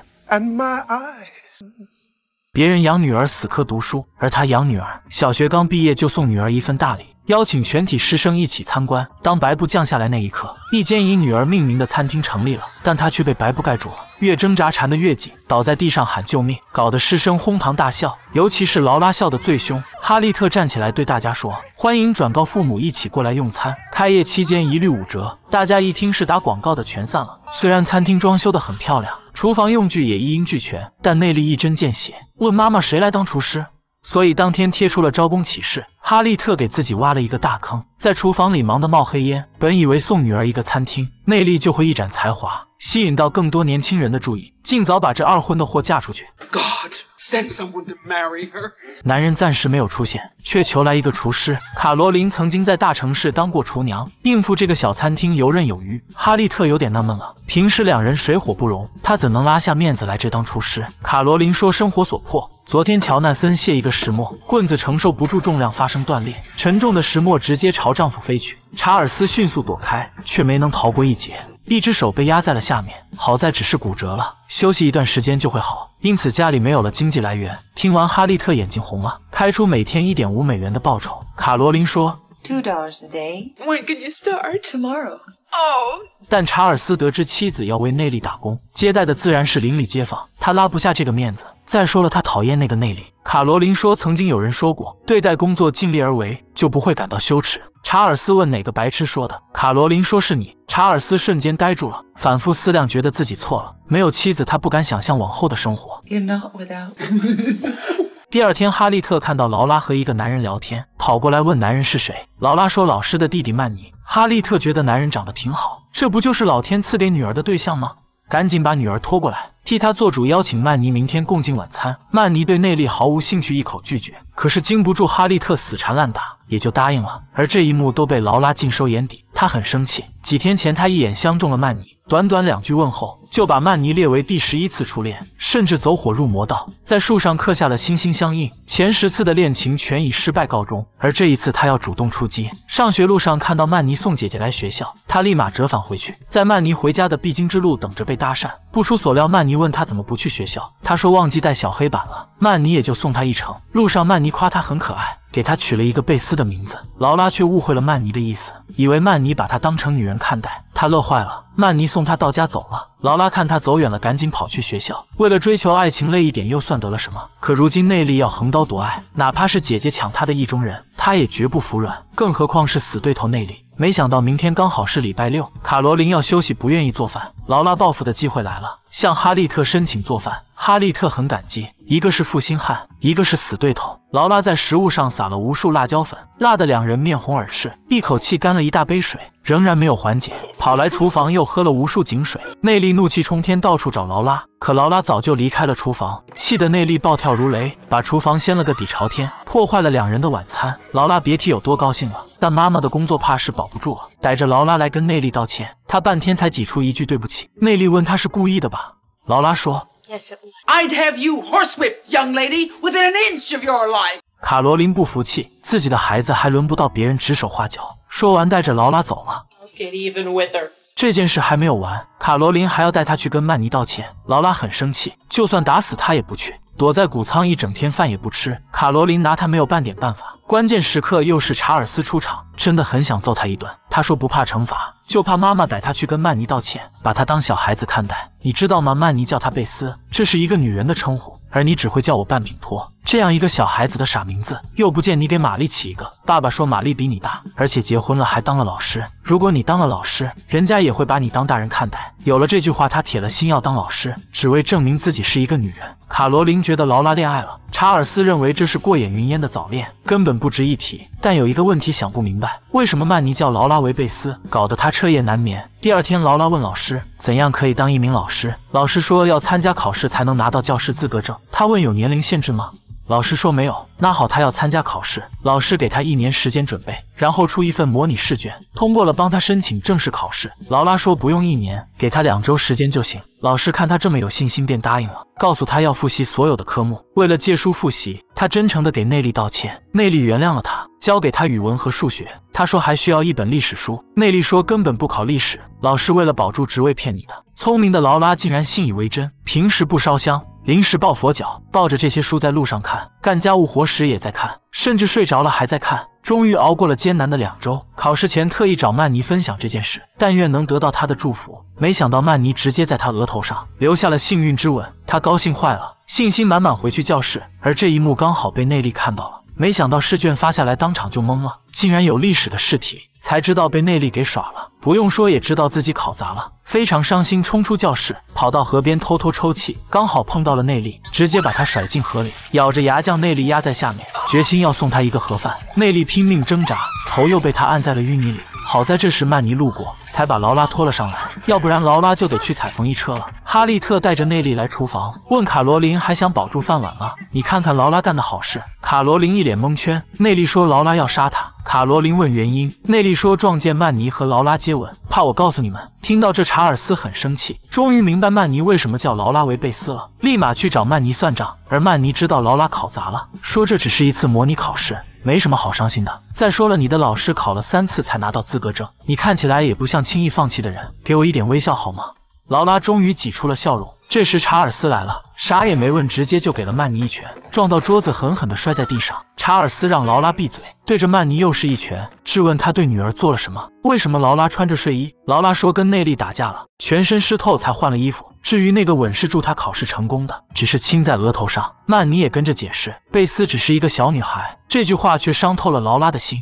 别人养女儿死磕读书，而他养女儿小学刚毕业就送女儿一份大礼。邀请全体师生一起参观。当白布降下来那一刻，一间以女儿命名的餐厅成立了，但她却被白布盖住了。越挣扎缠得越紧，倒在地上喊救命，搞得师生哄堂大笑。尤其是劳拉笑得最凶。哈利特站起来对大家说：“欢迎转告父母一起过来用餐，开业期间一律五折。”大家一听是打广告的，全散了。虽然餐厅装修的很漂亮，厨房用具也一应俱全，但内力一针见血。问妈妈谁来当厨师？所以当天贴出了招工启事，哈利特给自己挖了一个大坑，在厨房里忙得冒黑烟。本以为送女儿一个餐厅，内力就会一展才华，吸引到更多年轻人的注意，尽早把这二婚的货嫁出去。God，男人暂时没有出现，却求来一个厨师。卡罗琳曾经在大城市当过厨娘，应付这个小餐厅游刃有余。哈利特有点纳闷了，平时两人水火不容，他怎能拉下面子来这当厨师？卡罗琳说：“生活所迫。”昨天乔纳森卸一个石磨，棍子承受不住重量发生断裂，沉重的石磨直接朝丈夫飞去，查尔斯迅速躲开，却没能逃过一劫。一只手被压在了下面，好在只是骨折了，休息一段时间就会好。因此家里没有了经济来源。听完哈利特眼睛红了，开出每天一点五美元的报酬。卡罗琳说：“Two dollars a day. When can you start tomorrow? Oh！” 但查尔斯得知妻子要为内力打工，接待的自然是邻里街坊，他拉不下这个面子。再说了，他讨厌那个内力。卡罗琳说，曾经有人说过，对待工作尽力而为，就不会感到羞耻。查尔斯问哪个白痴说的？卡罗琳说是你。查尔斯瞬间呆住了，反复思量，觉得自己错了。没有妻子，他不敢想象往后的生活。第二天，哈利特看到劳拉和一个男人聊天，跑过来问男人是谁。劳拉说老师的弟弟曼尼。哈利特觉得男人长得挺好，这不就是老天赐给女儿的对象吗？赶紧把女儿拖过来，替她做主，邀请曼尼明天共进晚餐。曼尼对内力毫无兴趣，一口拒绝。可是经不住哈利特死缠烂打，也就答应了。而这一幕都被劳拉尽收眼底，她很生气。几天前，她一眼相中了曼尼，短短两句问候。就把曼尼列为第十一次初恋，甚至走火入魔，道，在树上刻下了心心相印。前十次的恋情全以失败告终，而这一次他要主动出击。上学路上看到曼尼送姐姐来学校，他立马折返回去，在曼尼回家的必经之路等着被搭讪。不出所料，曼尼问他怎么不去学校，他说忘记带小黑板了。曼尼也就送他一程。路上曼尼夸他很可爱，给他取了一个贝斯的名字。劳拉却误会了曼尼的意思，以为曼尼把他当成女人看待，他乐坏了。曼尼送他到家走了，劳。劳拉看他走远了，赶紧跑去学校。为了追求爱情累一点又算得了什么？可如今内力要横刀夺爱，哪怕是姐姐抢他的意中人，他也绝不服软。更何况是死对头内力？没想到明天刚好是礼拜六，卡罗琳要休息，不愿意做饭，劳拉报复的机会来了。向哈利特申请做饭，哈利特很感激。一个是负心汉，一个是死对头。劳拉在食物上撒了无数辣椒粉，辣的两人面红耳赤，一口气干了一大杯水，仍然没有缓解，跑来厨房又喝了无数井水。内力怒气冲天，到处找劳拉，可劳拉早就离开了厨房，气得内力暴跳如雷，把厨房掀了个底朝天，破坏了两人的晚餐。劳拉别提有多高兴了，但妈妈的工作怕是保不住了。逮着劳拉来跟内力道歉，他半天才挤出一句对不起。内力问他是故意的吧？劳拉说。卡罗琳不服气，自己的孩子还轮不到别人指手画脚。说完，带着劳拉走了。这件事还没有完，卡罗琳还要带他去跟曼尼道歉。劳拉很生气，就算打死他也不去，躲在谷仓一整天，饭也不吃。卡罗琳拿他没有半点办法。关键时刻又是查尔斯出场，真的很想揍他一顿。他说不怕惩罚，就怕妈妈带他去跟曼尼道歉，把他当小孩子看待。你知道吗？曼尼叫他贝斯，这是一个女人的称呼，而你只会叫我半饼托，这样一个小孩子的傻名字。又不见你给玛丽起一个。爸爸说玛丽比你大，而且结婚了还当了老师。如果你当了老师，人家也会把你当大人看待。有了这句话，他铁了心要当老师，只为证明自己是一个女人。卡罗琳觉得劳拉恋爱了。查尔斯认为这是过眼云烟的早恋，根本不值一提。但有一个问题想不明白：为什么曼尼叫劳拉维贝斯，搞得他彻夜难眠。第二天，劳拉问老师怎样可以当一名老师，老师说要参加考试才能拿到教师资格证。他问有年龄限制吗？老师说没有，那好，他要参加考试，老师给他一年时间准备，然后出一份模拟试卷，通过了帮他申请正式考试。劳拉说不用一年，给他两周时间就行。老师看他这么有信心，便答应了，告诉他要复习所有的科目。为了借书复习，他真诚地给内力道歉，内力原谅了他，交给他语文和数学。他说还需要一本历史书，内力说根本不考历史，老师为了保住职位骗你的。聪明的劳拉竟然信以为真，平时不烧香。临时抱佛脚，抱着这些书在路上看，干家务活时也在看，甚至睡着了还在看。终于熬过了艰难的两周，考试前特意找曼尼分享这件事，但愿能得到他的祝福。没想到曼尼直接在他额头上留下了幸运之吻，他高兴坏了，信心满满回去教室。而这一幕刚好被内力看到了，没想到试卷发下来，当场就懵了，竟然有历史的试题。才知道被内力给耍了，不用说也知道自己考砸了，非常伤心，冲出教室，跑到河边偷偷抽泣，刚好碰到了内力，直接把他甩进河里，咬着牙将内力压在下面，决心要送他一个盒饭。内力拼命挣扎，头又被他按在了淤泥里。好在这时曼尼路过，才把劳拉拖了上来，要不然劳拉就得去踩缝衣车了。哈利特带着内力来厨房，问卡罗琳还想保住饭碗吗？你看看劳拉干的好事。卡罗琳一脸蒙圈。内力说劳拉要杀他。卡罗琳问原因，内力说撞见曼尼和劳拉接吻，怕我告诉你们。听到这，查尔斯很生气，终于明白曼尼为什么叫劳拉维贝斯了，立马去找曼尼算账。而曼尼知道劳拉考砸了，说这只是一次模拟考试。没什么好伤心的。再说了，你的老师考了三次才拿到资格证，你看起来也不像轻易放弃的人。给我一点微笑好吗？劳拉终于挤出了笑容。这时查尔斯来了，啥也没问，直接就给了曼尼一拳，撞到桌子，狠狠的摔在地上。查尔斯让劳拉闭嘴，对着曼尼又是一拳，质问他对女儿做了什么，为什么劳拉穿着睡衣。劳拉说跟内力打架了，全身湿透才换了衣服。至于那个吻是祝他考试成功的，只是亲在额头上。曼妮也跟着解释，贝斯只是一个小女孩。这句话却伤透了劳拉的心。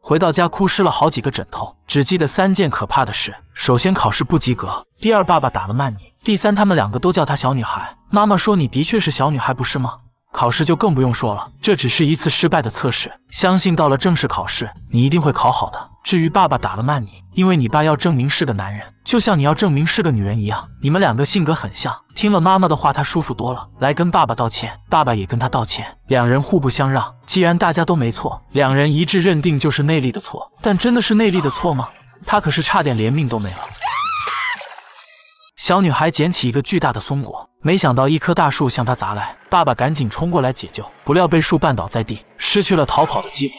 回到家，哭湿了好几个枕头，只记得三件可怕的事：首先考试不及格；第二，爸爸打了曼妮；第三，他们两个都叫她小女孩。妈妈说：“你的确是小女孩，不是吗？考试就更不用说了，这只是一次失败的测试。相信到了正式考试，你一定会考好的。”至于爸爸打了曼妮，因为你爸要证明是个男人，就像你要证明是个女人一样。你们两个性格很像。听了妈妈的话，她舒服多了，来跟爸爸道歉。爸爸也跟她道歉，两人互不相让。既然大家都没错，两人一致认定就是内力的错。但真的是内力的错吗？她可是差点连命都没了。小女孩捡起一个巨大的松果，没想到一棵大树向她砸来，爸爸赶紧冲过来解救，不料被树绊倒在地，失去了逃跑的机会。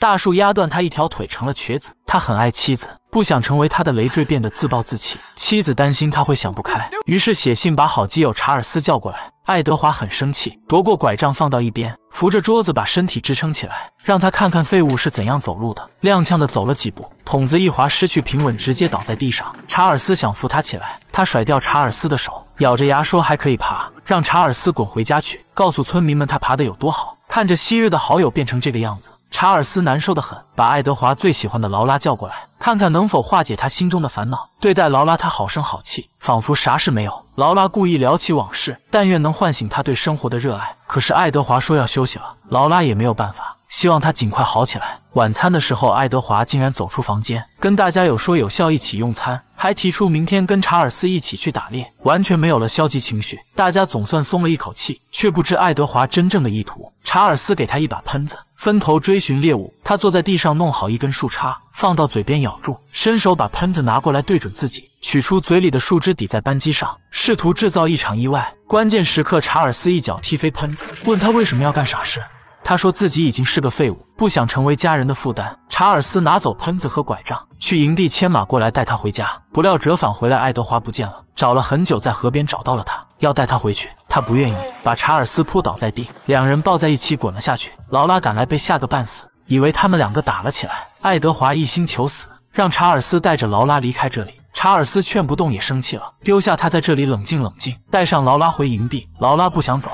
大树压断他一条腿，成了瘸子。他很爱妻子，不想成为他的累赘，变得自暴自弃。妻子担心他会想不开，于是写信把好基友查尔斯叫过来。爱德华很生气，夺过拐杖放到一边，扶着桌子把身体支撑起来，让他看看废物是怎样走路的。踉跄的走了几步，桶子一滑，失去平稳，直接倒在地上。查尔斯想扶他起来，他甩掉查尔斯的手，咬着牙说还可以爬，让查尔斯滚回家去，告诉村民们他爬的有多好。看着昔日的好友变成这个样子。查尔斯难受的很，把爱德华最喜欢的劳拉叫过来，看看能否化解他心中的烦恼。对待劳拉，他好声好气，仿佛啥事没有。劳拉故意聊起往事，但愿能唤醒他对生活的热爱。可是爱德华说要休息了，劳拉也没有办法。希望他尽快好起来。晚餐的时候，爱德华竟然走出房间，跟大家有说有笑，一起用餐，还提出明天跟查尔斯一起去打猎，完全没有了消极情绪。大家总算松了一口气，却不知爱德华真正的意图。查尔斯给他一把喷子，分头追寻猎物。他坐在地上，弄好一根树杈，放到嘴边咬住，伸手把喷子拿过来，对准自己，取出嘴里的树枝抵在扳机上，试图制造一场意外。关键时刻，查尔斯一脚踢飞喷子，问他为什么要干傻事。他说自己已经是个废物，不想成为家人的负担。查尔斯拿走喷子和拐杖，去营地牵马过来带他回家。不料折返回来，爱德华不见了，找了很久，在河边找到了他，要带他回去。他不愿意，把查尔斯扑倒在地，两人抱在一起滚了下去。劳拉赶来，被吓个半死，以为他们两个打了起来。爱德华一心求死，让查尔斯带着劳拉离开这里。查尔斯劝不动，也生气了，丢下他在这里冷静冷静，带上劳拉回营地。劳拉不想走。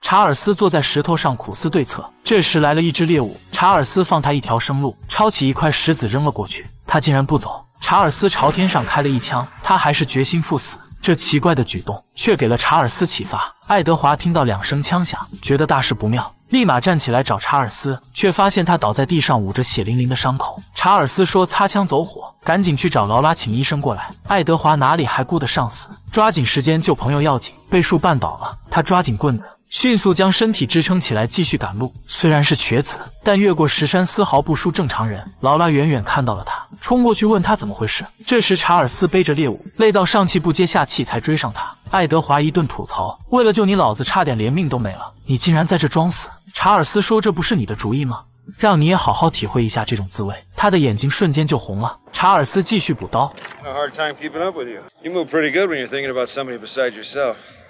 查尔斯坐在石头上苦思对策，这时来了一只猎物。查尔斯放他一条生路，抄起一块石子扔了过去。他竟然不走。查尔斯朝天上开了一枪，他还是决心赴死。这奇怪的举动却给了查尔斯启发。爱德华听到两声枪响，觉得大事不妙，立马站起来找查尔斯，却发现他倒在地上，捂着血淋淋的伤口。查尔斯说擦枪走火，赶紧去找劳拉，请医生过来。爱德华哪里还顾得上死，抓紧时间救朋友要紧。被树绊倒了，他抓紧棍子。迅速将身体支撑起来，继续赶路。虽然是瘸子，但越过石山丝毫不输正常人。劳拉远远看到了他，冲过去问他怎么回事。这时查尔斯背着猎物，累到上气不接下气，才追上他。爱德华一顿吐槽：“为了救你老子，差点连命都没了，你竟然在这装死！”查尔斯说：“这不是你的主意吗？让你也好好体会一下这种滋味。”他的眼睛瞬间就红了。查尔斯继续补刀。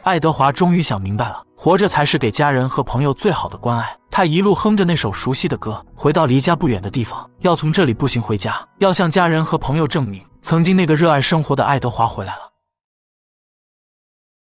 爱德华终于想明白了，活着才是给家人和朋友最好的关爱。他一路哼着那首熟悉的歌，回到离家不远的地方，要从这里步行回家，要向家人和朋友证明，曾经那个热爱生活的爱德华回来了。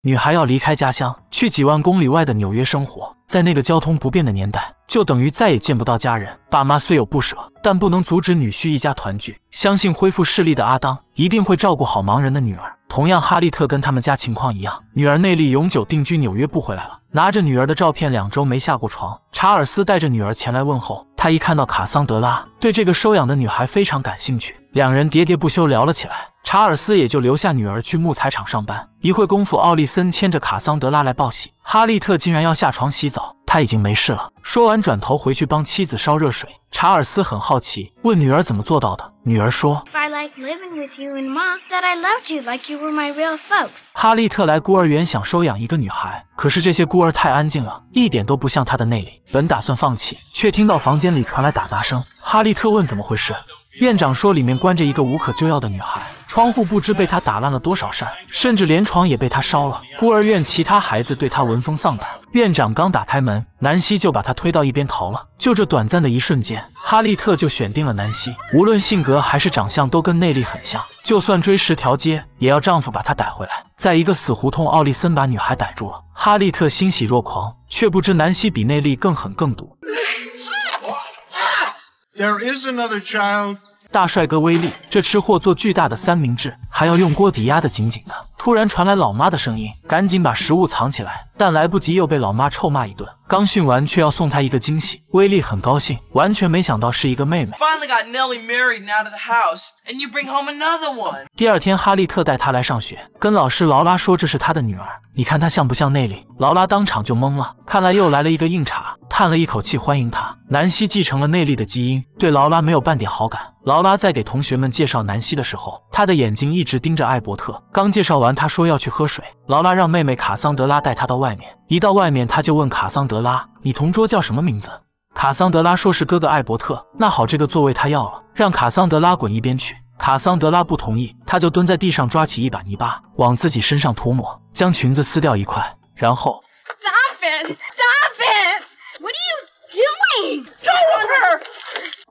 女孩要离开家乡，去几万公里外的纽约生活。在那个交通不便的年代，就等于再也见不到家人。爸妈虽有不舍，但不能阻止女婿一家团聚。相信恢复视力的阿当一定会照顾好盲人的女儿。同样，哈利特跟他们家情况一样，女儿内力永久定居纽约，不回来了。拿着女儿的照片，两周没下过床。查尔斯带着女儿前来问候，他一看到卡桑德拉，对这个收养的女孩非常感兴趣，两人喋喋不休聊了起来。查尔斯也就留下女儿去木材厂上班。一会功夫，奥利森牵着卡桑德拉来报喜，哈利特竟然要下床洗澡，他已经没事了。说完，转头回去帮妻子烧热水。查尔斯很好奇，问女儿怎么做到的。女儿说：“哈利特来孤儿院想收养一个女孩，可是这些孤儿太安静了，一点都不像他的内里。本打算放弃，却听到房间里传来打砸声。哈利特问怎么回事。”院长说：“里面关着一个无可救药的女孩，窗户不知被她打烂了多少扇，甚至连床也被她烧了。孤儿院其他孩子对她闻风丧胆。”院长刚打开门，南希就把他推到一边逃了。就这短暂的一瞬间，哈利特就选定了南希，无论性格还是长相都跟内力很像。就算追十条街，也要丈夫把她逮回来。在一个死胡同，奥利森把女孩逮住了，哈利特欣喜若狂，却不知南希比内力更狠更毒。大帅哥威力，这吃货做巨大的三明治，还要用锅底压得紧紧的。突然传来老妈的声音，赶紧把食物藏起来，但来不及又被老妈臭骂一顿。刚训完，却要送他一个惊喜，威力很高兴，完全没想到是一个妹妹。第二天，哈利特带她来上学，跟老师劳拉说这是他的女儿，你看她像不像内力？劳拉当场就懵了，看来又来了一个硬茬，叹了一口气欢迎她。南希继承了内力的基因，对劳拉没有半点好感。劳拉在给同学们介绍南希的时候，他的眼睛一直盯着艾伯特。刚介绍完，他说要去喝水。劳拉让妹妹卡桑德拉带她到外面。一到外面，她就问卡桑德拉：“你同桌叫什么名字？”卡桑德拉说是哥哥艾伯特。那好，这个座位他要了，让卡桑德拉滚一边去。卡桑德拉不同意，他就蹲在地上抓起一把泥巴往自己身上涂抹，将裙子撕掉一块，然后。Stop Stop it! it! What you doing? are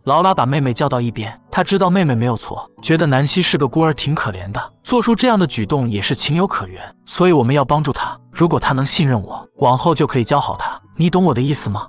劳拉把妹妹叫到一边，她知道妹妹没有错，觉得南希是个孤儿，挺可怜的，做出这样的举动也是情有可原，所以我们要帮助她。如果她能信任我，往后就可以教好她。你懂我的意思吗？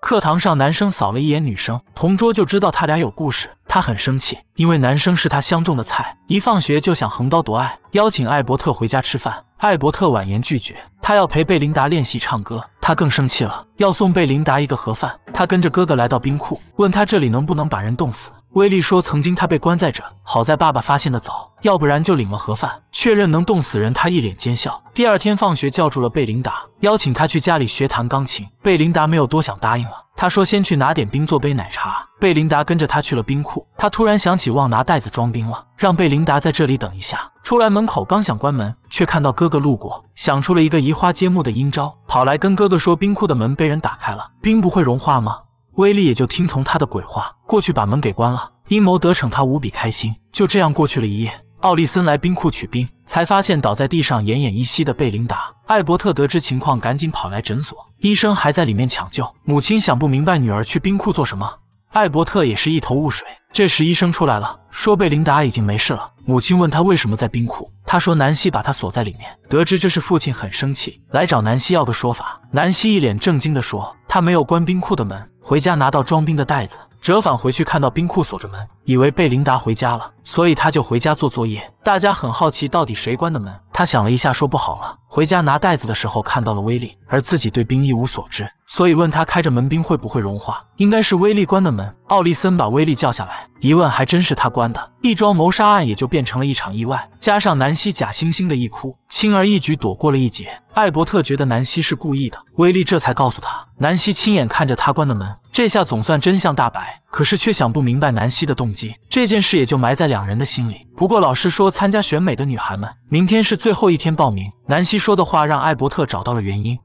课堂上，男生扫了一眼女生同桌，就知道他俩有故事。他很生气，因为男生是他相中的菜，一放学就想横刀夺爱，邀请艾伯特回家吃饭。艾伯特婉言拒绝，他要陪贝琳达练习唱歌。他更生气了，要送贝琳达一个盒饭。他跟着哥哥来到冰库，问他这里能不能把人冻死。威力说：“曾经他被关在这，好在爸爸发现的早，要不然就领了盒饭。确认能冻死人。”他一脸奸笑。第二天放学，叫住了贝琳达，邀请他去家里学弹钢琴。贝琳达没有多想，答应了。他说：“先去拿点冰做杯奶茶。”贝琳达跟着他去了冰库，他突然想起忘拿袋子装冰了，让贝琳达在这里等一下。出来门口，刚想关门，却看到哥哥路过，想出了一个移花接木的阴招，跑来跟哥哥说：“冰库的门被人打开了，冰不会融化吗？”威力也就听从他的鬼话，过去把门给关了。阴谋得逞，他无比开心。就这样过去了一夜，奥利森来冰库取冰，才发现倒在地上奄奄一息的贝琳达。艾伯特得知情况，赶紧跑来诊所，医生还在里面抢救。母亲想不明白女儿去冰库做什么，艾伯特也是一头雾水。这时，医生出来了，说贝琳达已经没事了。母亲问他为什么在冰库，他说南希把他锁在里面。得知这是父亲很生气，来找南希要个说法。南希一脸正经地说，他没有关冰库的门，回家拿到装冰的袋子。折返回去，看到冰库锁着门，以为贝琳达回家了，所以他就回家做作业。大家很好奇，到底谁关的门？他想了一下，说不好了。回家拿袋子的时候，看到了威力，而自己对冰一无所知，所以问他开着门冰会不会融化？应该是威力关的门。奥利森把威力叫下来，一问还真是他关的。一桩谋杀案也就变成了一场意外，加上南希假惺惺的一哭。轻而易举躲过了一劫，艾伯特觉得南希是故意的。威利这才告诉他，南希亲眼看着他关的门。这下总算真相大白，可是却想不明白南希的动机。这件事也就埋在两人的心里。不过老师说，参加选美的女孩们，明天是最后一天报名。南希说的话让艾伯特找到了原因。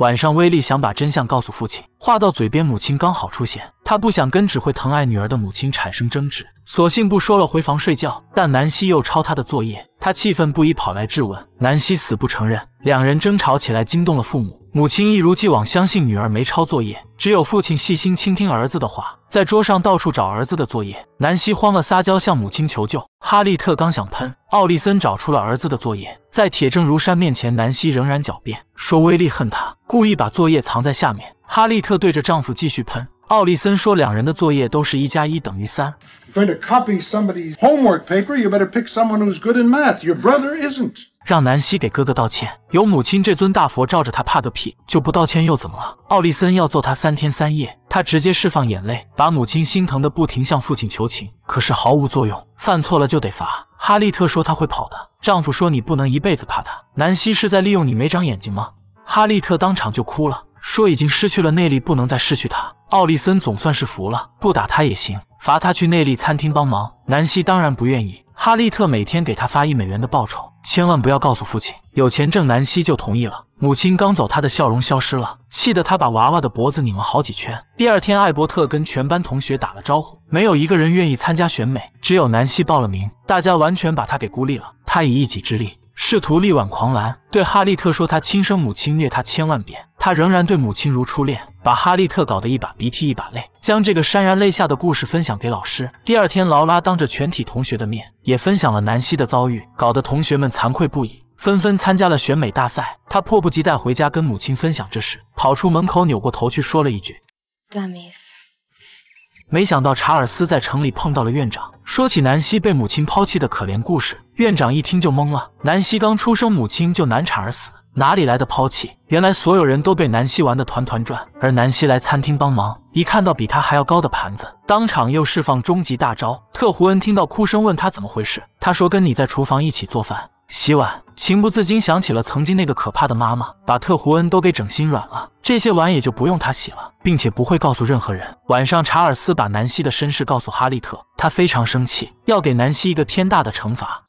晚上，威利想把真相告诉父亲，话到嘴边，母亲刚好出现。他不想跟只会疼爱女儿的母亲产生争执，索性不说了，回房睡觉。但南希又抄他的作业，他气愤不已，跑来质问南希，死不承认。两人争吵起来，惊动了父母。母亲一如既往相信女儿没抄作业，只有父亲细心倾听儿子的话，在桌上到处找儿子的作业。南希慌了，撒娇向母亲求救。哈利特刚想喷，奥利森找出了儿子的作业。在铁证如山面前，南希仍然狡辩，说威利恨他，故意把作业藏在下面。哈利特对着丈夫继续喷。奥利森说，两人的作业都是一加一等于三。让南希给哥哥道歉，有母亲这尊大佛罩着，他怕个屁？就不道歉又怎么了？奥利森要揍他三天三夜，他直接释放眼泪，把母亲心疼的不停向父亲求情，可是毫无作用。犯错了就得罚。哈利特说他会跑的，丈夫说你不能一辈子怕他。南希是在利用你没长眼睛吗？哈利特当场就哭了，说已经失去了内力，不能再失去他。奥利森总算是服了，不打他也行，罚他去内力餐厅帮忙。南希当然不愿意。哈利特每天给他发一美元的报酬，千万不要告诉父亲。有钱挣，南希就同意了。母亲刚走，他的笑容消失了，气得他把娃娃的脖子拧了好几圈。第二天，艾伯特跟全班同学打了招呼，没有一个人愿意参加选美，只有南希报了名，大家完全把他给孤立了。他以一己之力。试图力挽狂澜，对哈利特说他亲生母亲虐他千万遍，他仍然对母亲如初恋，把哈利特搞得一把鼻涕一把泪，将这个潸然泪下的故事分享给老师。第二天，劳拉当着全体同学的面也分享了南希的遭遇，搞得同学们惭愧不已，纷纷参加了选美大赛。他迫不及待回家跟母亲分享这事，跑出门口扭过头去说了一句 d a m i 没想到查尔斯在城里碰到了院长，说起南希被母亲抛弃的可怜故事，院长一听就懵了。南希刚出生，母亲就难产而死，哪里来的抛弃？原来所有人都被南希玩的团团转，而南希来餐厅帮忙，一看到比他还要高的盘子，当场又释放终极大招。特胡恩听到哭声，问他怎么回事，他说跟你在厨房一起做饭。洗碗，情不自禁想起了曾经那个可怕的妈妈，把特胡恩都给整心软了。这些碗也就不用他洗了，并且不会告诉任何人。晚上，查尔斯把南希的身世告诉哈利特，他非常生气，要给南希一个天大的惩罚。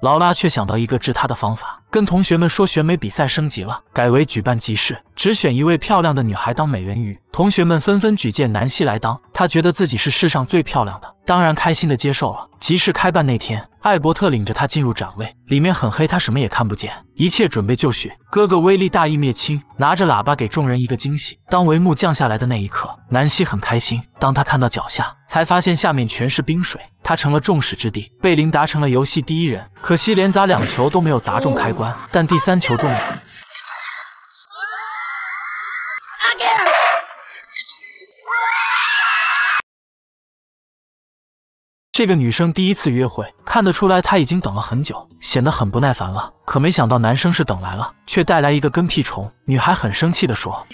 劳拉却想到一个治她的方法，跟同学们说选美比赛升级了，改为举办集市，只选一位漂亮的女孩当美人鱼。同学们纷纷举荐南希来当，她觉得自己是世上最漂亮的，当然开心的接受了。集市开办那天，艾伯特领着他进入展位，里面很黑，他什么也看不见。一切准备就绪，哥哥威力大义灭亲，拿着喇叭给众人一个惊喜。当帷幕降下来的那一刻，南希很开心。当他看到脚下，才发现下面全是冰水，他成了众矢之的。贝林达成了游戏第一人，可惜连砸两球都没有砸中开关，但第三球中了。这个女生第一次约会，看得出来她已经等了很久，显得很不耐烦了。可没想到男生是等来了，却带来一个跟屁虫。女孩很生气地说：“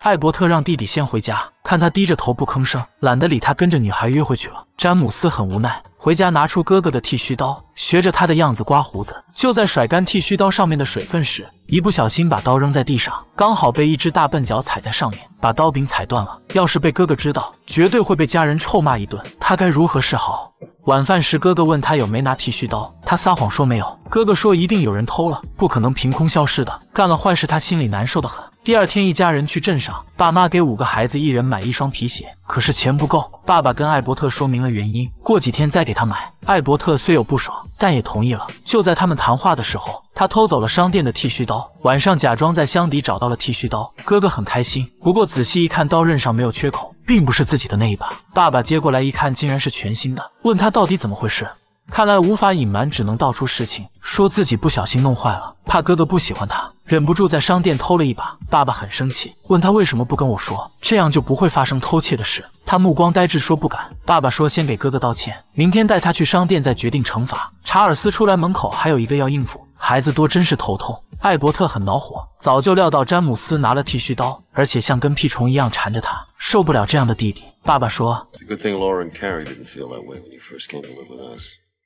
艾伯特让弟弟先回家，看他低着头不吭声，懒得理他，跟着女孩约会去了。”詹姆斯很无奈，回家拿出哥哥的剃须刀，学着他的样子刮胡子。就在甩干剃须刀上面的水分时，一不小心把刀扔在地上，刚好被一只大笨脚踩在上面，把刀柄踩断了。要是被哥哥知道，绝对会被家人臭骂一顿。他该如何是好？晚饭时，哥哥问他有没拿剃须刀，他撒谎说没有。哥哥说一定有人偷了，不可能凭空消失的。干了坏事，他心里难受的很。第二天，一家人去镇上，爸妈给五个孩子一人买一双皮鞋，可是钱不够。爸爸跟艾伯特说明了。原因，过几天再给他买。艾伯特虽有不爽，但也同意了。就在他们谈话的时候，他偷走了商店的剃须刀。晚上假装在箱底找到了剃须刀，哥哥很开心。不过仔细一看，刀刃上没有缺口，并不是自己的那一把。爸爸接过来一看，竟然是全新的，问他到底怎么回事。看来无法隐瞒，只能道出实情，说自己不小心弄坏了，怕哥哥不喜欢他，忍不住在商店偷了一把。爸爸很生气，问他为什么不跟我说，这样就不会发生偷窃的事。他目光呆滞，说不敢。爸爸说先给哥哥道歉，明天带他去商店再决定惩罚。查尔斯出来门口还有一个要应付，孩子多真是头痛。艾伯特很恼火，早就料到詹姆斯拿了剃须刀，而且像跟屁虫一样缠着他，受不了这样的弟弟。爸爸说。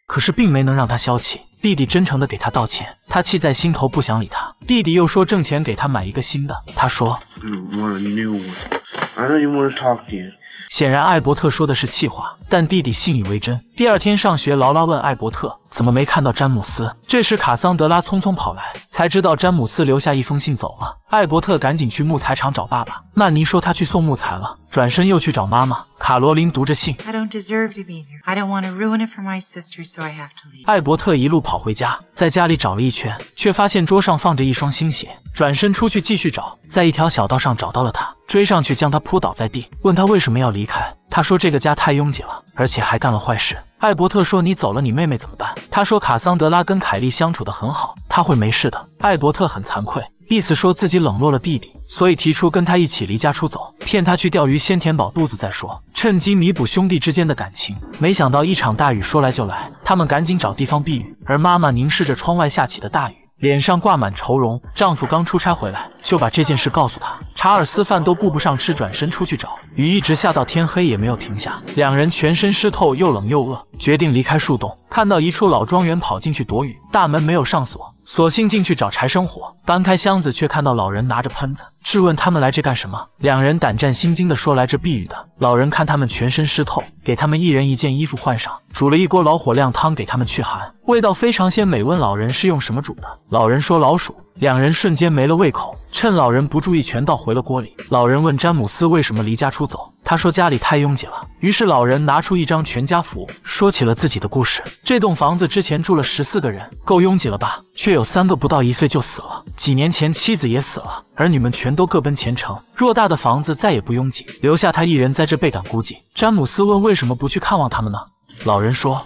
可是并没能让他消气。弟弟真诚的给他道歉，他气在心头，不想理他。弟弟又说挣钱给他买一个新的。他说：“显然艾伯特说的是气话，但弟弟信以为真。第二天上学，劳拉问艾伯特怎么没看到詹姆斯。这时卡桑德拉匆匆跑来，才知道詹姆斯留下一封信走了。艾伯特赶紧去木材厂找爸爸，曼尼说他去送木材了，转身又去找妈妈。卡罗琳读着信，艾伯特一路跑回家，在家里找了一圈，却发现桌上放着一双新鞋，转身出去继续找，在一条小道上找到了他。追上去将他扑倒在地，问他为什么要离开。他说这个家太拥挤了，而且还干了坏事。艾伯特说：“你走了，你妹妹怎么办？”他说：“卡桑德拉跟凯莉相处的很好，她会没事的。”艾伯特很惭愧，意思说自己冷落了弟弟，所以提出跟他一起离家出走，骗他去钓鱼，先填饱肚子再说，趁机弥补兄弟之间的感情。没想到一场大雨说来就来，他们赶紧找地方避雨，而妈妈凝视着窗外下起的大雨。脸上挂满愁容，丈夫刚出差回来就把这件事告诉她。查尔斯饭都顾不上吃，转身出去找雨，一直下到天黑也没有停下。两人全身湿透，又冷又饿，决定离开树洞，看到一处老庄园，跑进去躲雨。大门没有上锁，索性进去找柴生火。搬开箱子，却看到老人拿着喷子。质问他们来这干什么？两人胆战心惊的说来这避雨的。老人看他们全身湿透，给他们一人一件衣服换上，煮了一锅老火靓汤给他们驱寒，味道非常鲜美。问老人是用什么煮的？老人说老鼠。两人瞬间没了胃口，趁老人不注意全倒回了锅里。老人问詹姆斯为什么离家出走？他说家里太拥挤了。于是老人拿出一张全家福，说起了自己的故事。这栋房子之前住了十四个人，够拥挤了吧？却有三个不到一岁就死了。几年前妻子也死了，儿女们全。都各奔前程，偌大的房子再也不拥挤，留下他一人在这倍感孤寂。詹姆斯问：“为什么不去看望他们呢？”老人说：“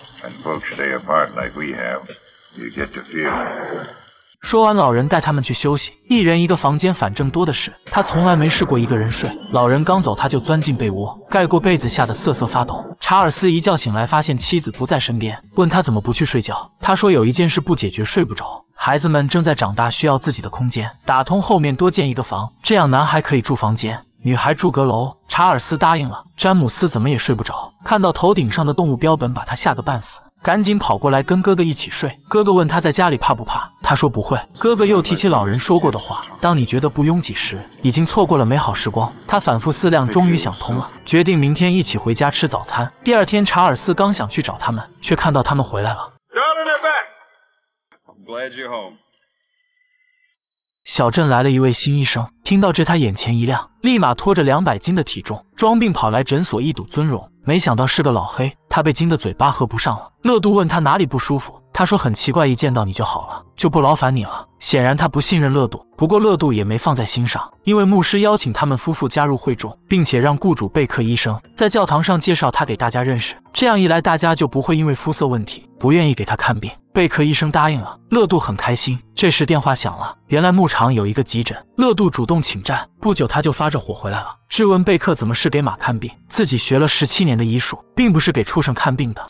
说完，老人带他们去休息，一人一个房间，反正多的是。他从来没试过一个人睡。老人刚走，他就钻进被窝，盖过被子，吓得瑟瑟发抖。查尔斯一觉醒来，发现妻子不在身边，问他怎么不去睡觉。他说有一件事不解决，睡不着。”孩子们正在长大，需要自己的空间。打通后面，多建一个房，这样男孩可以住房间，女孩住阁楼。查尔斯答应了。詹姆斯怎么也睡不着，看到头顶上的动物标本，把他吓个半死，赶紧跑过来跟哥哥一起睡。哥哥问他在家里怕不怕，他说不会。哥哥又提起老人说过的话：当你觉得不拥挤时，已经错过了美好时光。他反复思量，终于想通了，决定明天一起回家吃早餐。第二天，查尔斯刚想去找他们，却看到他们回来了。小镇来了一位新医生，听到这他眼前一亮，立马拖着两百斤的体重装病跑来诊所一睹尊容，没想到是个老黑，他被惊得嘴巴合不上了。乐杜问他哪里不舒服。他说很奇怪，一见到你就好了，就不劳烦你了。显然他不信任乐度，不过乐度也没放在心上，因为牧师邀请他们夫妇加入会众，并且让雇主贝克医生在教堂上介绍他给大家认识。这样一来，大家就不会因为肤色问题不愿意给他看病。贝克医生答应了，乐度很开心。这时电话响了，原来牧场有一个急诊，乐度主动请战。不久他就发着火回来了，质问贝克怎么是给马看病，自己学了十七年的医术，并不是给畜生看病的。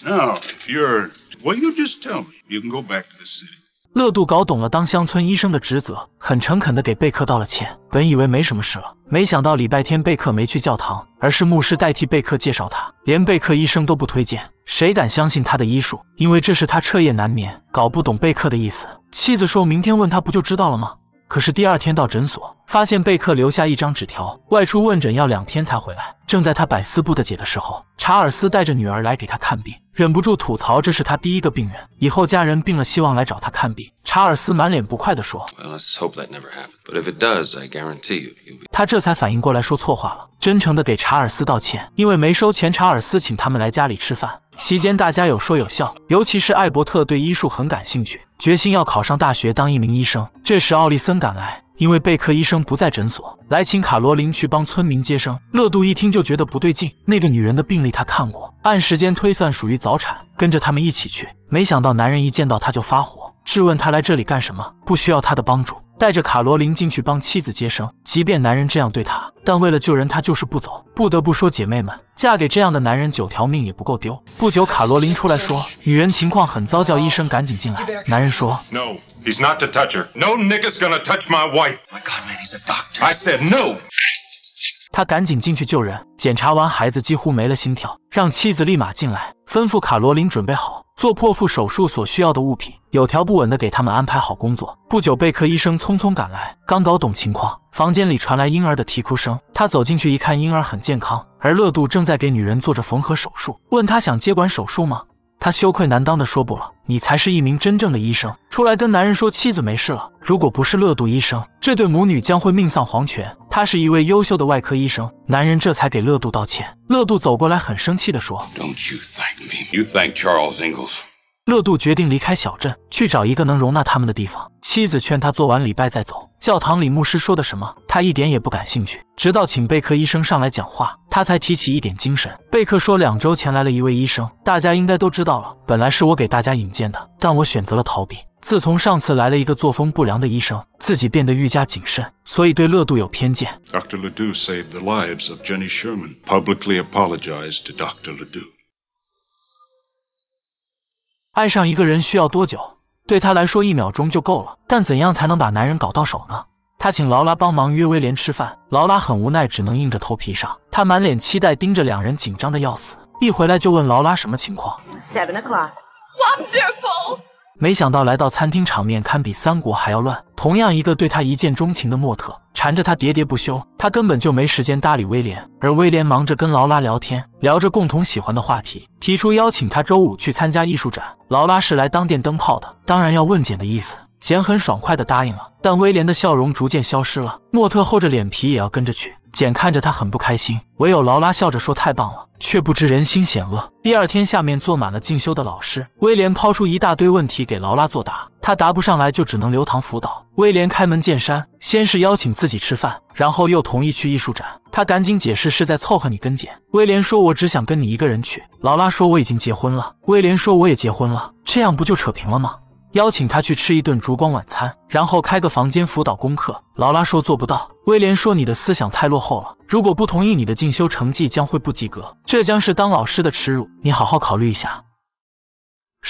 Well, the can back just tell to city. you You go me. 乐度搞懂了当乡村医生的职责，很诚恳的给贝克道了歉。本以为没什么事了，没想到礼拜天贝克没去教堂，而是牧师代替贝克介绍他，连贝克医生都不推荐，谁敢相信他的医术？因为这是他彻夜难眠，搞不懂贝克的意思。妻子说明天问他不就知道了吗？可是第二天到诊所。发现贝克留下一张纸条，外出问诊要两天才回来。正在他百思不得解的时候，查尔斯带着女儿来给他看病，忍不住吐槽：“这是他第一个病人，以后家人病了希望来找他看病。”查尔斯满脸不快地说。他这才反应过来，说错话了，真诚地给查尔斯道歉，因为没收钱，查尔斯请他们来家里吃饭。席间大家有说有笑，尤其是艾伯特对医术很感兴趣，决心要考上大学当一名医生。这时奥利森赶来。因为贝克医生不在诊所，来请卡罗琳去帮村民接生。乐杜一听就觉得不对劲，那个女人的病历他看过，按时间推算属于早产。跟着他们一起去，没想到男人一见到他就发火，质问他来这里干什么，不需要他的帮助。带着卡罗琳进去帮妻子接生，即便男人这样对她，但为了救人，她就是不走。不得不说，姐妹们嫁给这样的男人，九条命也不够丢。不久，卡罗琳出来说，女人情况很糟，叫医生赶紧进来。男人说：“No, he's not to touch her. No n i g g a s gonna touch my wife. My God, man, he's a doctor. I said no.” 他赶紧进去救人，检查完孩子几乎没了心跳，让妻子立马进来，吩咐卡罗琳准备好。做破腹手术所需要的物品，有条不紊地给他们安排好工作。不久，贝克医生匆匆赶来，刚搞懂情况，房间里传来婴儿的啼哭声。他走进去一看，婴儿很健康，而乐杜正在给女人做着缝合手术，问他想接管手术吗？他羞愧难当的说：“不了，你才是一名真正的医生，出来跟男人说妻子没事了。如果不是乐杜医生，这对母女将会命丧黄泉。他是一位优秀的外科医生。”男人这才给乐杜道歉。乐杜走过来，很生气的说：“ d o you You n thank thank Ingalls?” t Charles me? 乐杜决定离开小镇，去找一个能容纳他们的地方。”妻子劝他做完礼拜再走。教堂里牧师说的什么，他一点也不感兴趣。直到请贝克医生上来讲话，他才提起一点精神。贝克说，两周前来了一位医生，大家应该都知道了。本来是我给大家引荐的，但我选择了逃避。自从上次来了一个作风不良的医生，自己变得愈加谨慎，所以对乐度有偏见。爱上一个人需要多久？对他来说，一秒钟就够了。但怎样才能把男人搞到手呢？他请劳拉帮忙约威廉吃饭，劳拉很无奈，只能硬着头皮上。他满脸期待，盯着两人，紧张的要死。一回来就问劳拉什么情况。没想到来到餐厅，场面堪比三国还要乱。同样一个对他一见钟情的莫特，缠着他喋喋不休，他根本就没时间搭理威廉。而威廉忙着跟劳拉聊天，聊着共同喜欢的话题，提出邀请他周五去参加艺术展。劳拉是来当电灯泡的，当然要问简的意思。简很爽快地答应了，但威廉的笑容逐渐消失了。莫特厚着脸皮也要跟着去。简看着他很不开心，唯有劳拉笑着说：“太棒了。”却不知人心险恶。第二天，下面坐满了进修的老师。威廉抛出一大堆问题给劳拉作答，他答不上来就只能留堂辅导。威廉开门见山，先是邀请自己吃饭，然后又同意去艺术展。他赶紧解释是在凑合你跟简。威廉说：“我只想跟你一个人去。”劳拉说：“我已经结婚了。”威廉说：“我也结婚了，这样不就扯平了吗？”邀请他去吃一顿烛光晚餐，然后开个房间辅导功课。劳拉说做不到。威廉说你的思想太落后了。如果不同意，你的进修成绩将会不及格，这将是当老师的耻辱。你好好考虑一下。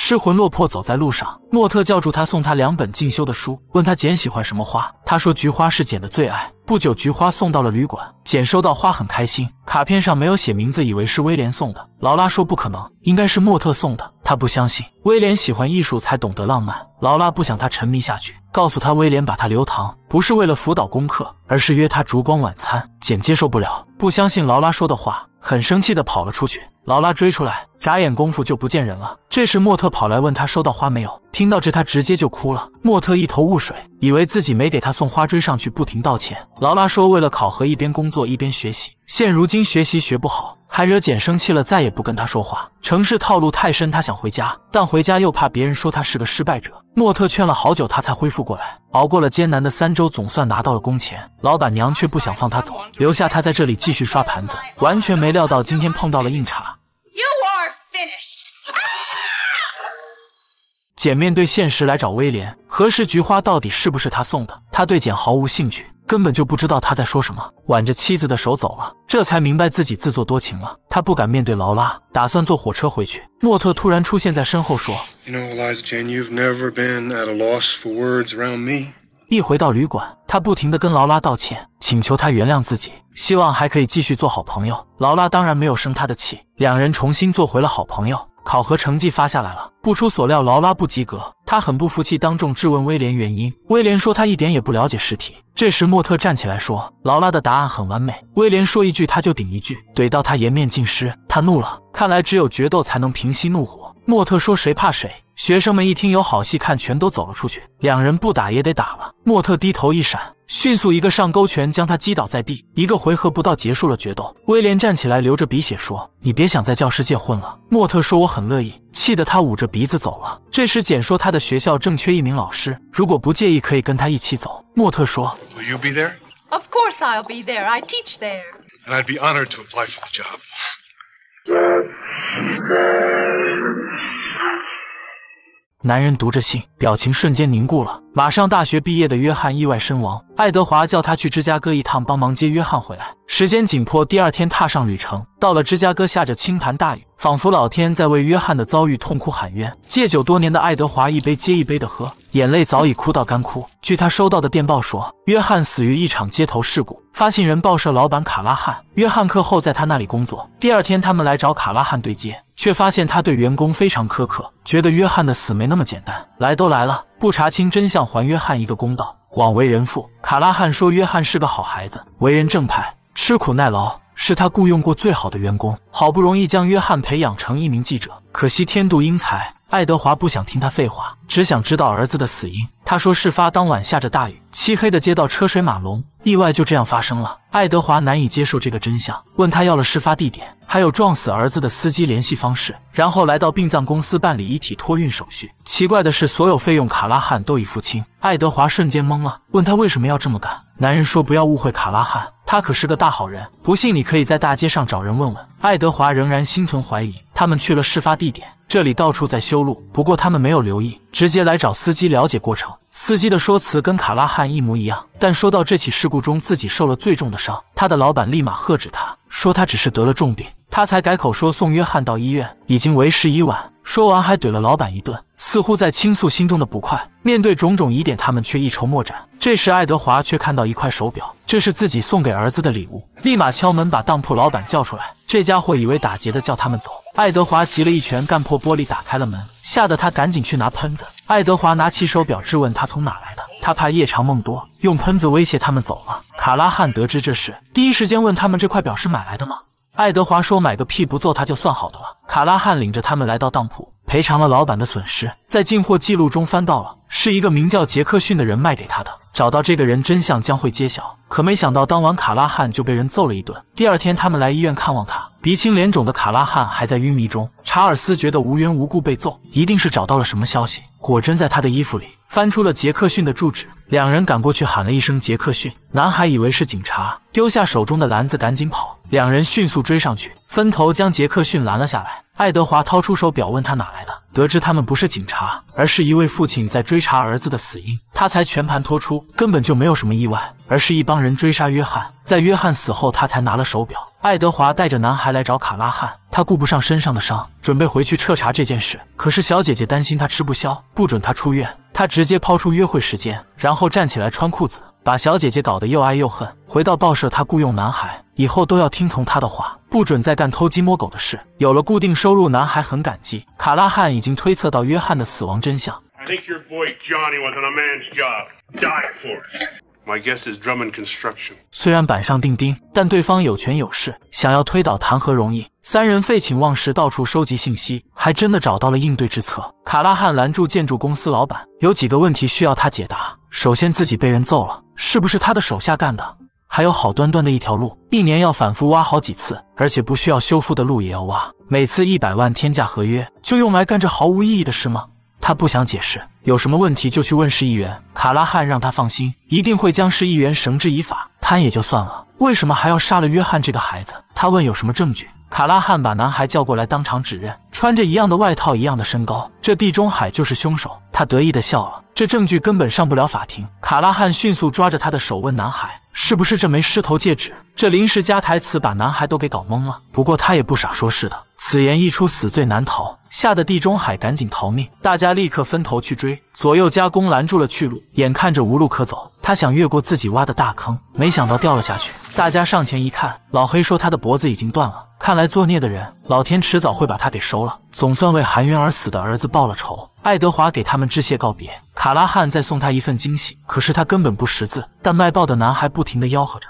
失魂落魄走在路上，莫特叫住他，送他两本进修的书，问他简喜欢什么花。他说菊花是简的最爱。不久，菊花送到了旅馆。简收到花很开心，卡片上没有写名字，以为是威廉送的。劳拉说不可能，应该是莫特送的。他不相信威廉喜欢艺术才懂得浪漫。劳拉不想他沉迷下去，告诉他威廉把他留堂不是为了辅导功课，而是约他烛光晚餐。简接受不了，不相信劳拉说的话。很生气的跑了出去，劳拉追出来，眨眼功夫就不见人了。这时莫特跑来问他收到花没有，听到这他直接就哭了。莫特一头雾水，以为自己没给他送花，追上去不停道歉。劳拉说，为了考核，一边工作一边学习，现如今学习学不好，还惹简生气了，再也不跟他说话。城市套路太深，他想回家，但回家又怕别人说他是个失败者。莫特劝了好久，他才恢复过来，熬过了艰难的三周，总算拿到了工钱。老板娘却不想放他走，留下他在这里继续刷盘子。完全没料到今天碰到了硬茬。You are finished. 简面对现实来找威廉，核实菊花到底是不是他送的。他对简毫无兴趣，根本就不知道他在说什么，挽着妻子的手走了。这才明白自己自作多情了。他不敢面对劳拉，打算坐火车回去。莫特突然出现在身后说：“一回到旅馆，他不停地跟劳拉道歉，请求他原谅自己，希望还可以继续做好朋友。劳拉当然没有生他的气，两人重新做回了好朋友。”考核成绩发下来了，不出所料，劳拉不及格。他很不服气，当众质问威廉原因。威廉说他一点也不了解试题。这时莫特站起来说，劳拉的答案很完美。威廉说一句他就顶一句，怼到他颜面尽失。他怒了，看来只有决斗才能平息怒火。莫特说谁怕谁。学生们一听有好戏看，全都走了出去。两人不打也得打了。莫特低头一闪，迅速一个上勾拳将他击倒在地。一个回合不到，结束了决斗。威廉站起来，流着鼻血说：“你别想在教师界混了。”莫特说：“我很乐意。”气得他捂着鼻子走了。这时简说：“他的学校正缺一名老师，如果不介意，可以跟他一起走。”莫特说：“Will you be there? Of course I'll be there. I teach there, and I'd be honored to apply for the job.” 男人读着信，表情瞬间凝固了。马上大学毕业的约翰意外身亡，爱德华叫他去芝加哥一趟，帮忙接约翰回来。时间紧迫，第二天踏上旅程。到了芝加哥，下着倾盆大雨，仿佛老天在为约翰的遭遇痛哭喊冤。戒酒多年的爱德华一杯接一杯的喝，眼泪早已哭到干枯。据他收到的电报说，约翰死于一场街头事故。发信人报社老板卡拉汉，约翰课后在他那里工作。第二天，他们来找卡拉汉对接，却发现他对员工非常苛刻，觉得约翰的死没那么简单。来都来了。不查清真相，还约翰一个公道，枉为人父。卡拉汉说，约翰是个好孩子，为人正派，吃苦耐劳，是他雇佣过最好的员工。好不容易将约翰培养成一名记者，可惜天妒英才。爱德华不想听他废话，只想知道儿子的死因。他说，事发当晚下着大雨，漆黑的街道车水马龙。意外就这样发生了。爱德华难以接受这个真相，问他要了事发地点，还有撞死儿子的司机联系方式，然后来到殡葬公司办理遗体托运手续。奇怪的是，所有费用卡拉汉都已付清，爱德华瞬间懵了，问他为什么要这么干。男人说：“不要误会卡拉汉，他可是个大好人，不信你可以在大街上找人问问。”爱德华仍然心存怀疑。他们去了事发地点，这里到处在修路，不过他们没有留意，直接来找司机了解过程。司机的说辞跟卡拉汉一模一样，但说到这起事故中自己受了最重的伤，他的老板立马喝止他，说他只是得了重病，他才改口说送约翰到医院已经为时已晚。说完还怼了老板一顿，似乎在倾诉心中的不快。面对种种疑点，他们却一筹莫展。这时爱德华却看到一块手表，这是自己送给儿子的礼物，立马敲门把当铺老板叫出来。这家伙以为打劫的，叫他们走。爱德华急了一拳干破玻璃，打开了门，吓得他赶紧去拿喷子。爱德华拿起手表质问他从哪来的，他怕夜长梦多，用喷子威胁他们走了。卡拉汉得知这事，第一时间问他们这块表是买来的吗？爱德华说：“买个屁，不揍他就算好的了。”卡拉汉领着他们来到当铺，赔偿了老板的损失。在进货记录中翻到了，是一个名叫杰克逊的人卖给他的。找到这个人，真相将会揭晓。可没想到，当晚卡拉汉就被人揍了一顿。第二天，他们来医院看望他，鼻青脸肿的卡拉汉还在昏迷中。查尔斯觉得无缘无故被揍，一定是找到了什么消息。果真，在他的衣服里翻出了杰克逊的住址。两人赶过去喊了一声：“杰克逊！”男孩以为是警察，丢下手中的篮子，赶紧跑。两人迅速追上去，分头将杰克逊拦了下来。爱德华掏出手表，问他哪来的。得知他们不是警察，而是一位父亲在追查儿子的死因，他才全盘托出，根本就没有什么意外，而是一帮人追杀约翰。在约翰死后，他才拿了手表。爱德华带着男孩来找卡拉汉，他顾不上身上的伤，准备回去彻查这件事。可是小姐姐担心他吃不消，不准他出院。他直接抛出约会时间，然后站起来穿裤子。把小姐姐搞得又爱又恨。回到报社，他雇佣男孩以后都要听从他的话，不准再干偷鸡摸狗的事。有了固定收入，男孩很感激。卡拉汉已经推测到约翰的死亡真相。虽然板上钉钉，但对方有权有势，想要推倒谈何容易？三人废寝忘食，到处收集信息，还真的找到了应对之策。卡拉汉拦住建筑公司老板，有几个问题需要他解答。首先，自己被人揍了。是不是他的手下干的？还有好端端的一条路，一年要反复挖好几次，而且不需要修复的路也要挖，每次一百万天价合约，就用来干这毫无意义的事吗？他不想解释，有什么问题就去问市议员卡拉汉，让他放心，一定会将市议员绳之以法。贪也就算了，为什么还要杀了约翰这个孩子？他问，有什么证据？卡拉汉把男孩叫过来，当场指认，穿着一样的外套，一样的身高，这地中海就是凶手。他得意的笑了，这证据根本上不了法庭。卡拉汉迅速抓着他的手问男孩：“是不是这枚狮头戒指？”这临时加台词把男孩都给搞懵了。不过他也不傻，说是的。此言一出，死罪难逃，吓得地中海赶紧逃命。大家立刻分头去追，左右加工拦住了去路。眼看着无路可走，他想越过自己挖的大坑，没想到掉了下去。大家上前一看，老黑说他的脖子已经断了，看来作孽的人，老天迟早会把他给收了。总算为含冤而死的儿子报了仇。爱德华给他们致谢告别，卡拉汉再送他一份惊喜。可是他根本不识字，但卖报的男孩不停的吆喝着。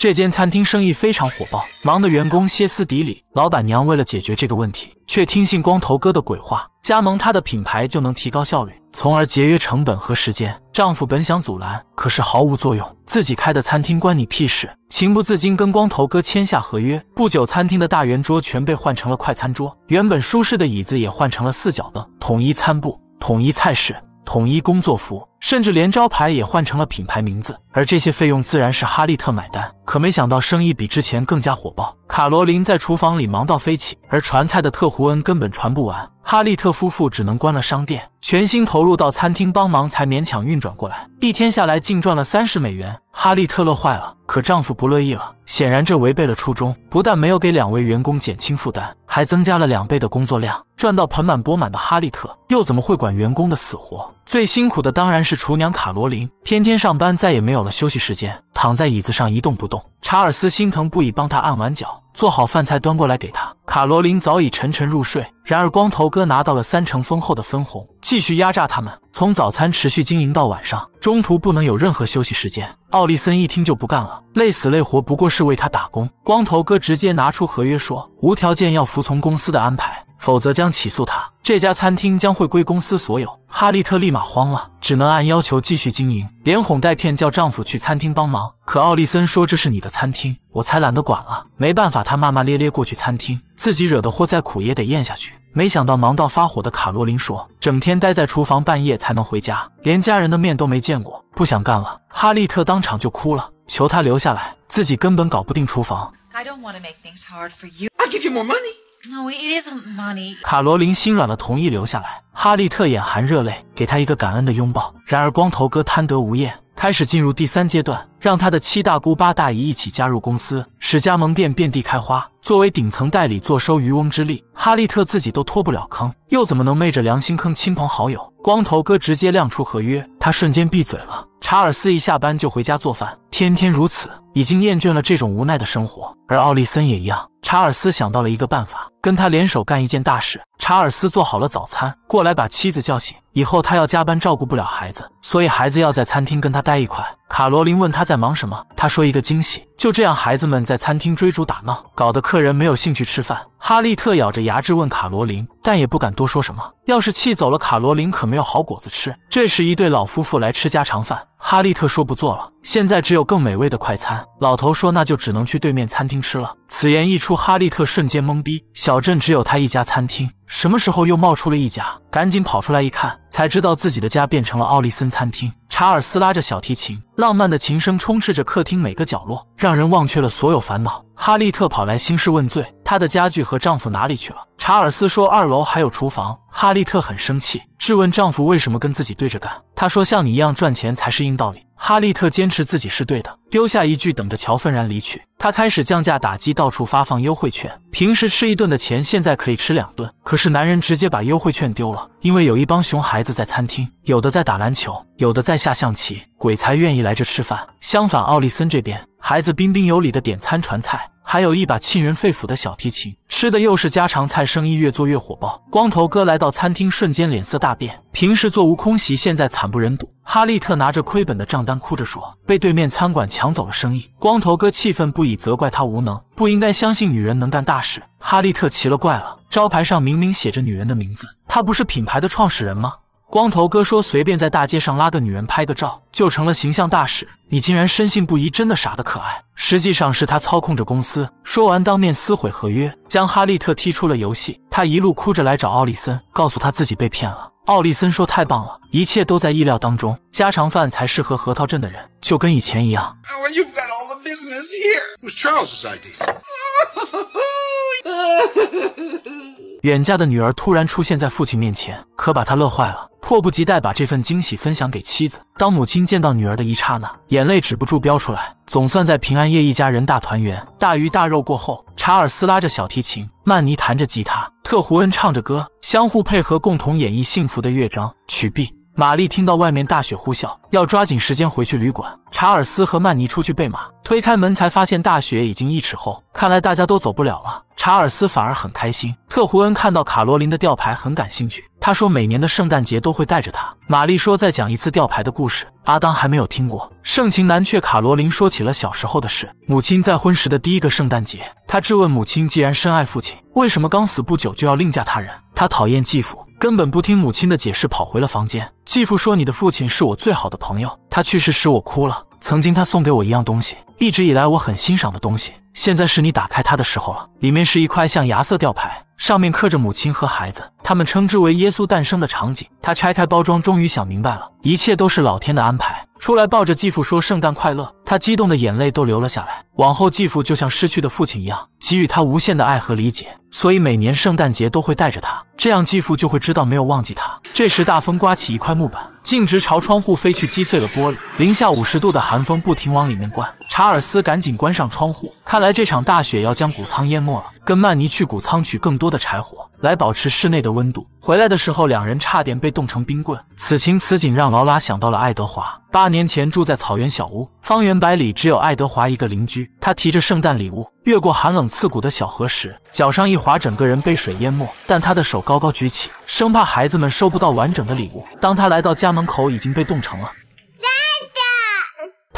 这间餐厅生意非常火爆，忙得员工歇斯底里。老板娘为了解决这个问题，却听信光头哥的鬼话，加盟他的品牌就能提高效率，从而节约成本和时间。丈夫本想阻拦，可是毫无作用。自己开的餐厅关你屁事！情不自禁跟光头哥签下合约。不久，餐厅的大圆桌全被换成了快餐桌，原本舒适的椅子也换成了四角凳，统一餐布、统一菜式、统一工作服，甚至连招牌也换成了品牌名字。而这些费用自然是哈利特买单。可没想到，生意比之前更加火爆。卡罗琳在厨房里忙到飞起，而传菜的特胡恩根本传不完。哈利特夫妇只能关了商店，全心投入到餐厅帮忙，才勉强运转过来。一天下来，净赚了三十美元。哈利特乐坏了，可丈夫不乐意了。显然，这违背了初衷，不但没有给两位员工减轻负担，还增加了两倍的工作量。赚到盆满钵满的哈利特，又怎么会管员工的死活？最辛苦的当然是厨娘卡罗琳，天天上班，再也没有了休息时间。躺在椅子上一动不动，查尔斯心疼不已，帮他按完脚，做好饭菜端过来给他。卡罗琳早已沉沉入睡。然而，光头哥拿到了三成丰厚的分红，继续压榨他们，从早餐持续经营到晚上，中途不能有任何休息时间。奥利森一听就不干了，累死累活不过是为他打工。光头哥直接拿出合约说，无条件要服从公司的安排。否则将起诉他。这家餐厅将会归公司所有。哈利特立马慌了，只能按要求继续经营，连哄带骗叫丈夫去餐厅帮忙。可奥利森说：“这是你的餐厅，我才懒得管了。”没办法，他骂骂咧咧过去餐厅，自己惹的祸再苦也得咽下去。没想到忙到发火的卡罗琳说：“整天待在厨房，半夜才能回家，连家人的面都没见过，不想干了。”哈利特当场就哭了，求他留下来，自己根本搞不定厨房。I things I'll give don't hard to for you. you more money. want make 卡罗琳心软了，同意留下来。哈利特眼含热泪，给他一个感恩的拥抱。然而，光头哥贪得无厌，开始进入第三阶段，让他的七大姑八大姨一起加入公司，使加盟店遍地开花。作为顶层代理，坐收渔翁之利。哈利特自己都脱不了坑，又怎么能昧着良心坑亲朋好友？光头哥直接亮出合约，他瞬间闭嘴了。查尔斯一下班就回家做饭，天天如此，已经厌倦了这种无奈的生活。而奥利森也一样。查尔斯想到了一个办法，跟他联手干一件大事。查尔斯做好了早餐，过来把妻子叫醒。以后他要加班，照顾不了孩子，所以孩子要在餐厅跟他待一块。卡罗琳问他在忙什么，他说一个惊喜。就这样，孩子们在餐厅追逐打闹，搞得客人没有兴趣吃饭。哈利特咬着牙质问卡罗琳，但也不敢多说什么。要是气走了卡罗琳，可没有好果子吃。这时，一对老夫妇来吃家常饭。哈利特说不做了，现在只有更美味的快餐。老头说那就只能去对面餐厅吃了。此言一出，哈利特瞬间懵逼。小镇只有他一家餐厅。什么时候又冒出了一家？赶紧跑出来一看，才知道自己的家变成了奥利森餐厅。查尔斯拉着小提琴，浪漫的琴声充斥着客厅每个角落，让人忘却了所有烦恼。哈利特跑来兴师问罪：“她的家具和丈夫哪里去了？”查尔斯说：“二楼还有厨房。”哈利特很生气，质问丈夫为什么跟自己对着干。他说：“像你一样赚钱才是硬道理。”哈利特坚持自己是对的，丢下一句“等着乔愤然离去。他开始降价打击，到处发放优惠券，平时吃一顿的钱现在可以吃两顿。可，是男人直接把优惠券丢了，因为有一帮熊孩子在餐厅，有的在打篮球，有的在下象棋，鬼才愿意来这吃饭。相反，奥利森这边。孩子彬彬有礼的点餐传菜，还有一把沁人肺腑的小提琴，吃的又是家常菜，生意越做越火爆。光头哥来到餐厅，瞬间脸色大变，平时坐无空席，现在惨不忍睹。哈利特拿着亏本的账单哭着说，被对面餐馆抢走了生意。光头哥气愤不已，责怪他无能，不应该相信女人能干大事。哈利特奇了怪了，招牌上明明写着女人的名字，她不是品牌的创始人吗？光头哥说：“随便在大街上拉个女人拍个照，就成了形象大使。你竟然深信不疑，真的傻得可爱。实际上是他操控着公司。”说完，当面撕毁合约，将哈利特踢出了游戏。他一路哭着来找奥利森，告诉他自己被骗了。奥利森说：“太棒了，一切都在意料当中。家常饭才适合核桃镇的人，就跟以前一样。” 远嫁的女儿突然出现在父亲面前，可把他乐坏了，迫不及待把这份惊喜分享给妻子。当母亲见到女儿的一刹那，眼泪止不住飙出来。总算在平安夜，一家人大团圆。大鱼大肉过后，查尔斯拉着小提琴，曼尼弹着吉他，特胡恩唱着歌，相互配合，共同演绎幸福的乐章。曲毕。玛丽听到外面大雪呼啸，要抓紧时间回去旅馆。查尔斯和曼尼出去备马，推开门才发现大雪已经一尺厚，看来大家都走不了了。查尔斯反而很开心。特胡恩看到卡罗琳的吊牌很感兴趣，他说每年的圣诞节都会带着她。玛丽说再讲一次吊牌的故事，阿当还没有听过。盛情难却，卡罗琳说起了小时候的事，母亲再婚时的第一个圣诞节。他质问母亲，既然深爱父亲，为什么刚死不久就要另嫁他人？他讨厌继父。根本不听母亲的解释，跑回了房间。继父说：“你的父亲是我最好的朋友，他去世时我哭了。曾经他送给我一样东西。”一直以来我很欣赏的东西，现在是你打开它的时候了。里面是一块像牙色吊牌，上面刻着母亲和孩子，他们称之为耶稣诞生的场景。他拆开包装，终于想明白了，一切都是老天的安排。出来抱着继父说：“圣诞快乐！”他激动的眼泪都流了下来。往后继父就像失去的父亲一样，给予他无限的爱和理解。所以每年圣诞节都会带着他，这样继父就会知道没有忘记他。这时大风刮起一块木板，径直朝窗户飞去，击碎了玻璃。零下五十度的寒风不停往里面灌。查尔斯赶紧关上窗户，看来这场大雪要将谷仓淹没了。跟曼尼去谷仓取更多的柴火来保持室内的温度。回来的时候，两人差点被冻成冰棍。此情此景让劳拉想到了爱德华。八年前住在草原小屋，方圆百里只有爱德华一个邻居。他提着圣诞礼物，越过寒冷刺骨的小河时，脚上一滑，整个人被水淹没，但他的手高高举起，生怕孩子们收不到完整的礼物。当他来到家门口，已经被冻成了。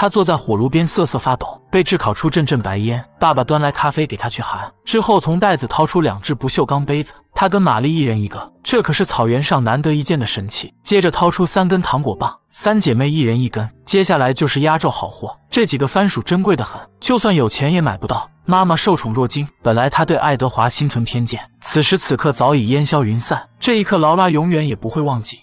他坐在火炉边瑟瑟发抖，被炙烤出阵阵白烟。爸爸端来咖啡给他去寒，之后从袋子掏出两只不锈钢杯子，他跟玛丽一人一个，这可是草原上难得一见的神器。接着掏出三根糖果棒，三姐妹一人一根。接下来就是压轴好货，这几个番薯珍贵的很，就算有钱也买不到。妈妈受宠若惊，本来她对爱德华心存偏见，此时此刻早已烟消云散。这一刻，劳拉永远也不会忘记。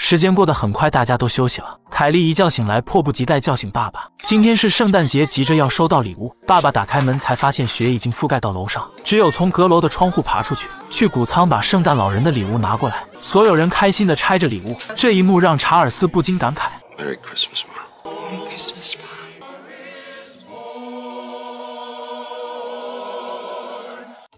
时间过得很快，大家都休息了。凯莉一觉醒来，迫不及待叫醒爸爸。今天是圣诞节，急着要收到礼物。爸爸打开门，才发现雪已经覆盖到楼上，只有从阁楼的窗户爬出去，去谷仓把圣诞老人的礼物拿过来。所有人开心地拆着礼物，这一幕让查尔斯不禁感慨。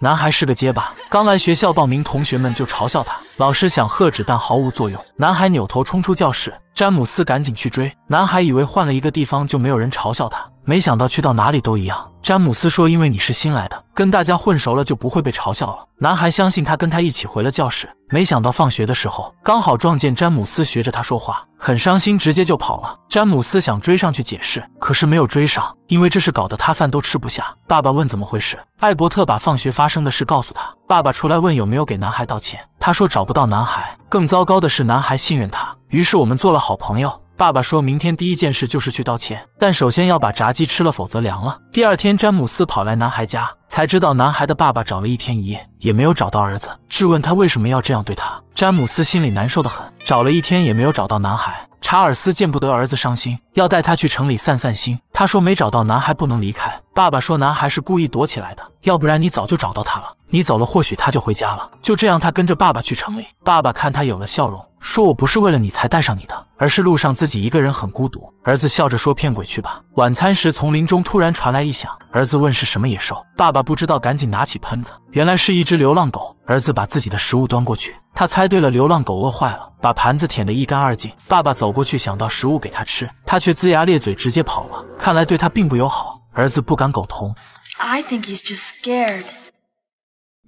男孩是个结巴，刚来学校报名，同学们就嘲笑他。老师想喝止，但毫无作用。男孩扭头冲出教室。詹姆斯赶紧去追男孩，以为换了一个地方就没有人嘲笑他，没想到去到哪里都一样。詹姆斯说：“因为你是新来的，跟大家混熟了就不会被嘲笑了。”男孩相信他，跟他一起回了教室。没想到放学的时候，刚好撞见詹姆斯学着他说话，很伤心，直接就跑了。詹姆斯想追上去解释，可是没有追上，因为这事搞得他饭都吃不下。爸爸问怎么回事，艾伯特把放学发生的事告诉他。爸爸出来问有没有给男孩道歉。他说找不到男孩，更糟糕的是男孩信任他，于是我们做了好朋友。爸爸说明天第一件事就是去道歉，但首先要把炸鸡吃了，否则凉了。第二天詹姆斯跑来男孩家，才知道男孩的爸爸找了一天一夜也没有找到儿子，质问他为什么要这样对他。詹姆斯心里难受的很，找了一天也没有找到男孩。查尔斯见不得儿子伤心，要带他去城里散散心。他说没找到男孩不能离开。爸爸说男孩是故意躲起来的，要不然你早就找到他了。你走了，或许他就回家了。就这样，他跟着爸爸去城里。爸爸看他有了笑容，说：“我不是为了你才带上你的，而是路上自己一个人很孤独。”儿子笑着说：“骗鬼去吧！”晚餐时，丛林中突然传来异响。儿子问：“是什么野兽？”爸爸不知道，赶紧拿起喷子。原来是一只流浪狗。儿子把自己的食物端过去，他猜对了，流浪狗饿坏了，把盘子舔得一干二净。爸爸走过去，想到食物给他吃，他却龇牙咧嘴，直接跑了。看来对他并不友好。儿子不敢苟同。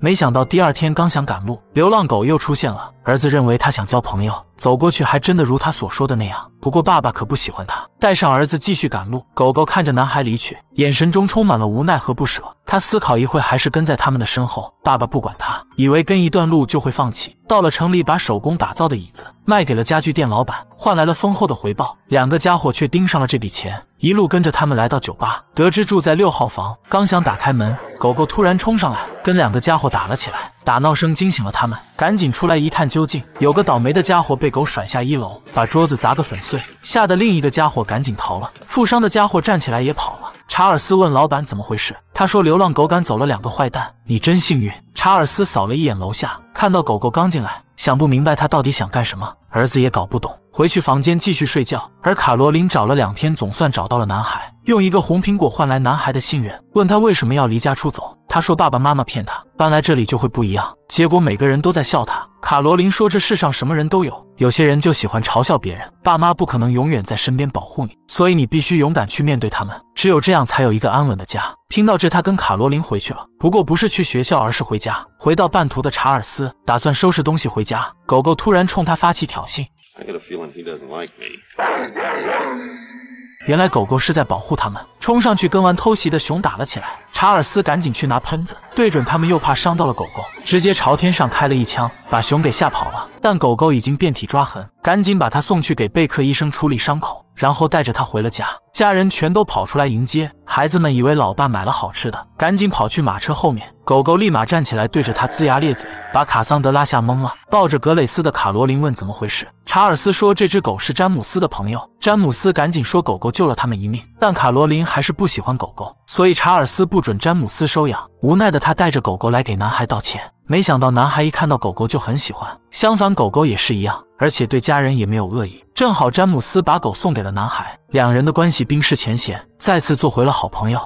没想到第二天刚想赶路，流浪狗又出现了。儿子认为他想交朋友，走过去还真的如他所说的那样。不过爸爸可不喜欢他，带上儿子继续赶路。狗狗看着男孩离去，眼神中充满了无奈和不舍。他思考一会，还是跟在他们的身后。爸爸不管他，以为跟一段路就会放弃。到了城里，把手工打造的椅子卖给了家具店老板，换来了丰厚的回报。两个家伙却盯上了这笔钱，一路跟着他们来到酒吧，得知住在六号房，刚想打开门。狗狗突然冲上来，跟两个家伙打了起来。打闹声惊醒了他们，赶紧出来一探究竟。有个倒霉的家伙被狗甩下一楼，把桌子砸个粉碎，吓得另一个家伙赶紧逃了。负伤的家伙站起来也跑了。查尔斯问老板怎么回事，他说流浪狗赶走了两个坏蛋，你真幸运。查尔斯扫了一眼楼下，看到狗狗刚进来，想不明白他到底想干什么。儿子也搞不懂。回去房间继续睡觉，而卡罗琳找了两天，总算找到了男孩，用一个红苹果换来男孩的信任，问他为什么要离家出走。他说爸爸妈妈骗他，搬来这里就会不一样。结果每个人都在笑他。卡罗琳说这世上什么人都有，有些人就喜欢嘲笑别人。爸妈不可能永远在身边保护你，所以你必须勇敢去面对他们，只有这样才有一个安稳的家。听到这，他跟卡罗琳回去了，不过不是去学校，而是回家。回到半途的查尔斯打算收拾东西回家，狗狗突然冲他发起挑衅。原来狗狗是在保护他们，冲上去跟玩偷袭的熊打了起来。查尔斯赶紧去拿喷子，对准他们又怕伤到了狗狗，直接朝天上开了一枪，把熊给吓跑了。但狗狗已经遍体抓痕，赶紧把它送去给贝克医生处理伤口。然后带着他回了家，家人全都跑出来迎接。孩子们以为老爸买了好吃的，赶紧跑去马车后面。狗狗立马站起来，对着他龇牙咧嘴，把卡桑德拉吓懵了。抱着格蕾斯的卡罗琳问怎么回事。查尔斯说这只狗是詹姆斯的朋友。詹姆斯赶紧说狗狗救了他们一命。但卡罗琳还是不喜欢狗狗，所以查尔斯不准詹姆斯收养。无奈的他带着狗狗来给男孩道歉。没想到男孩一看到狗狗就很喜欢，相反狗狗也是一样。而且对家人也没有恶意。正好詹姆斯把狗送给了男孩，两人的关系冰释前嫌，再次做回了好朋友。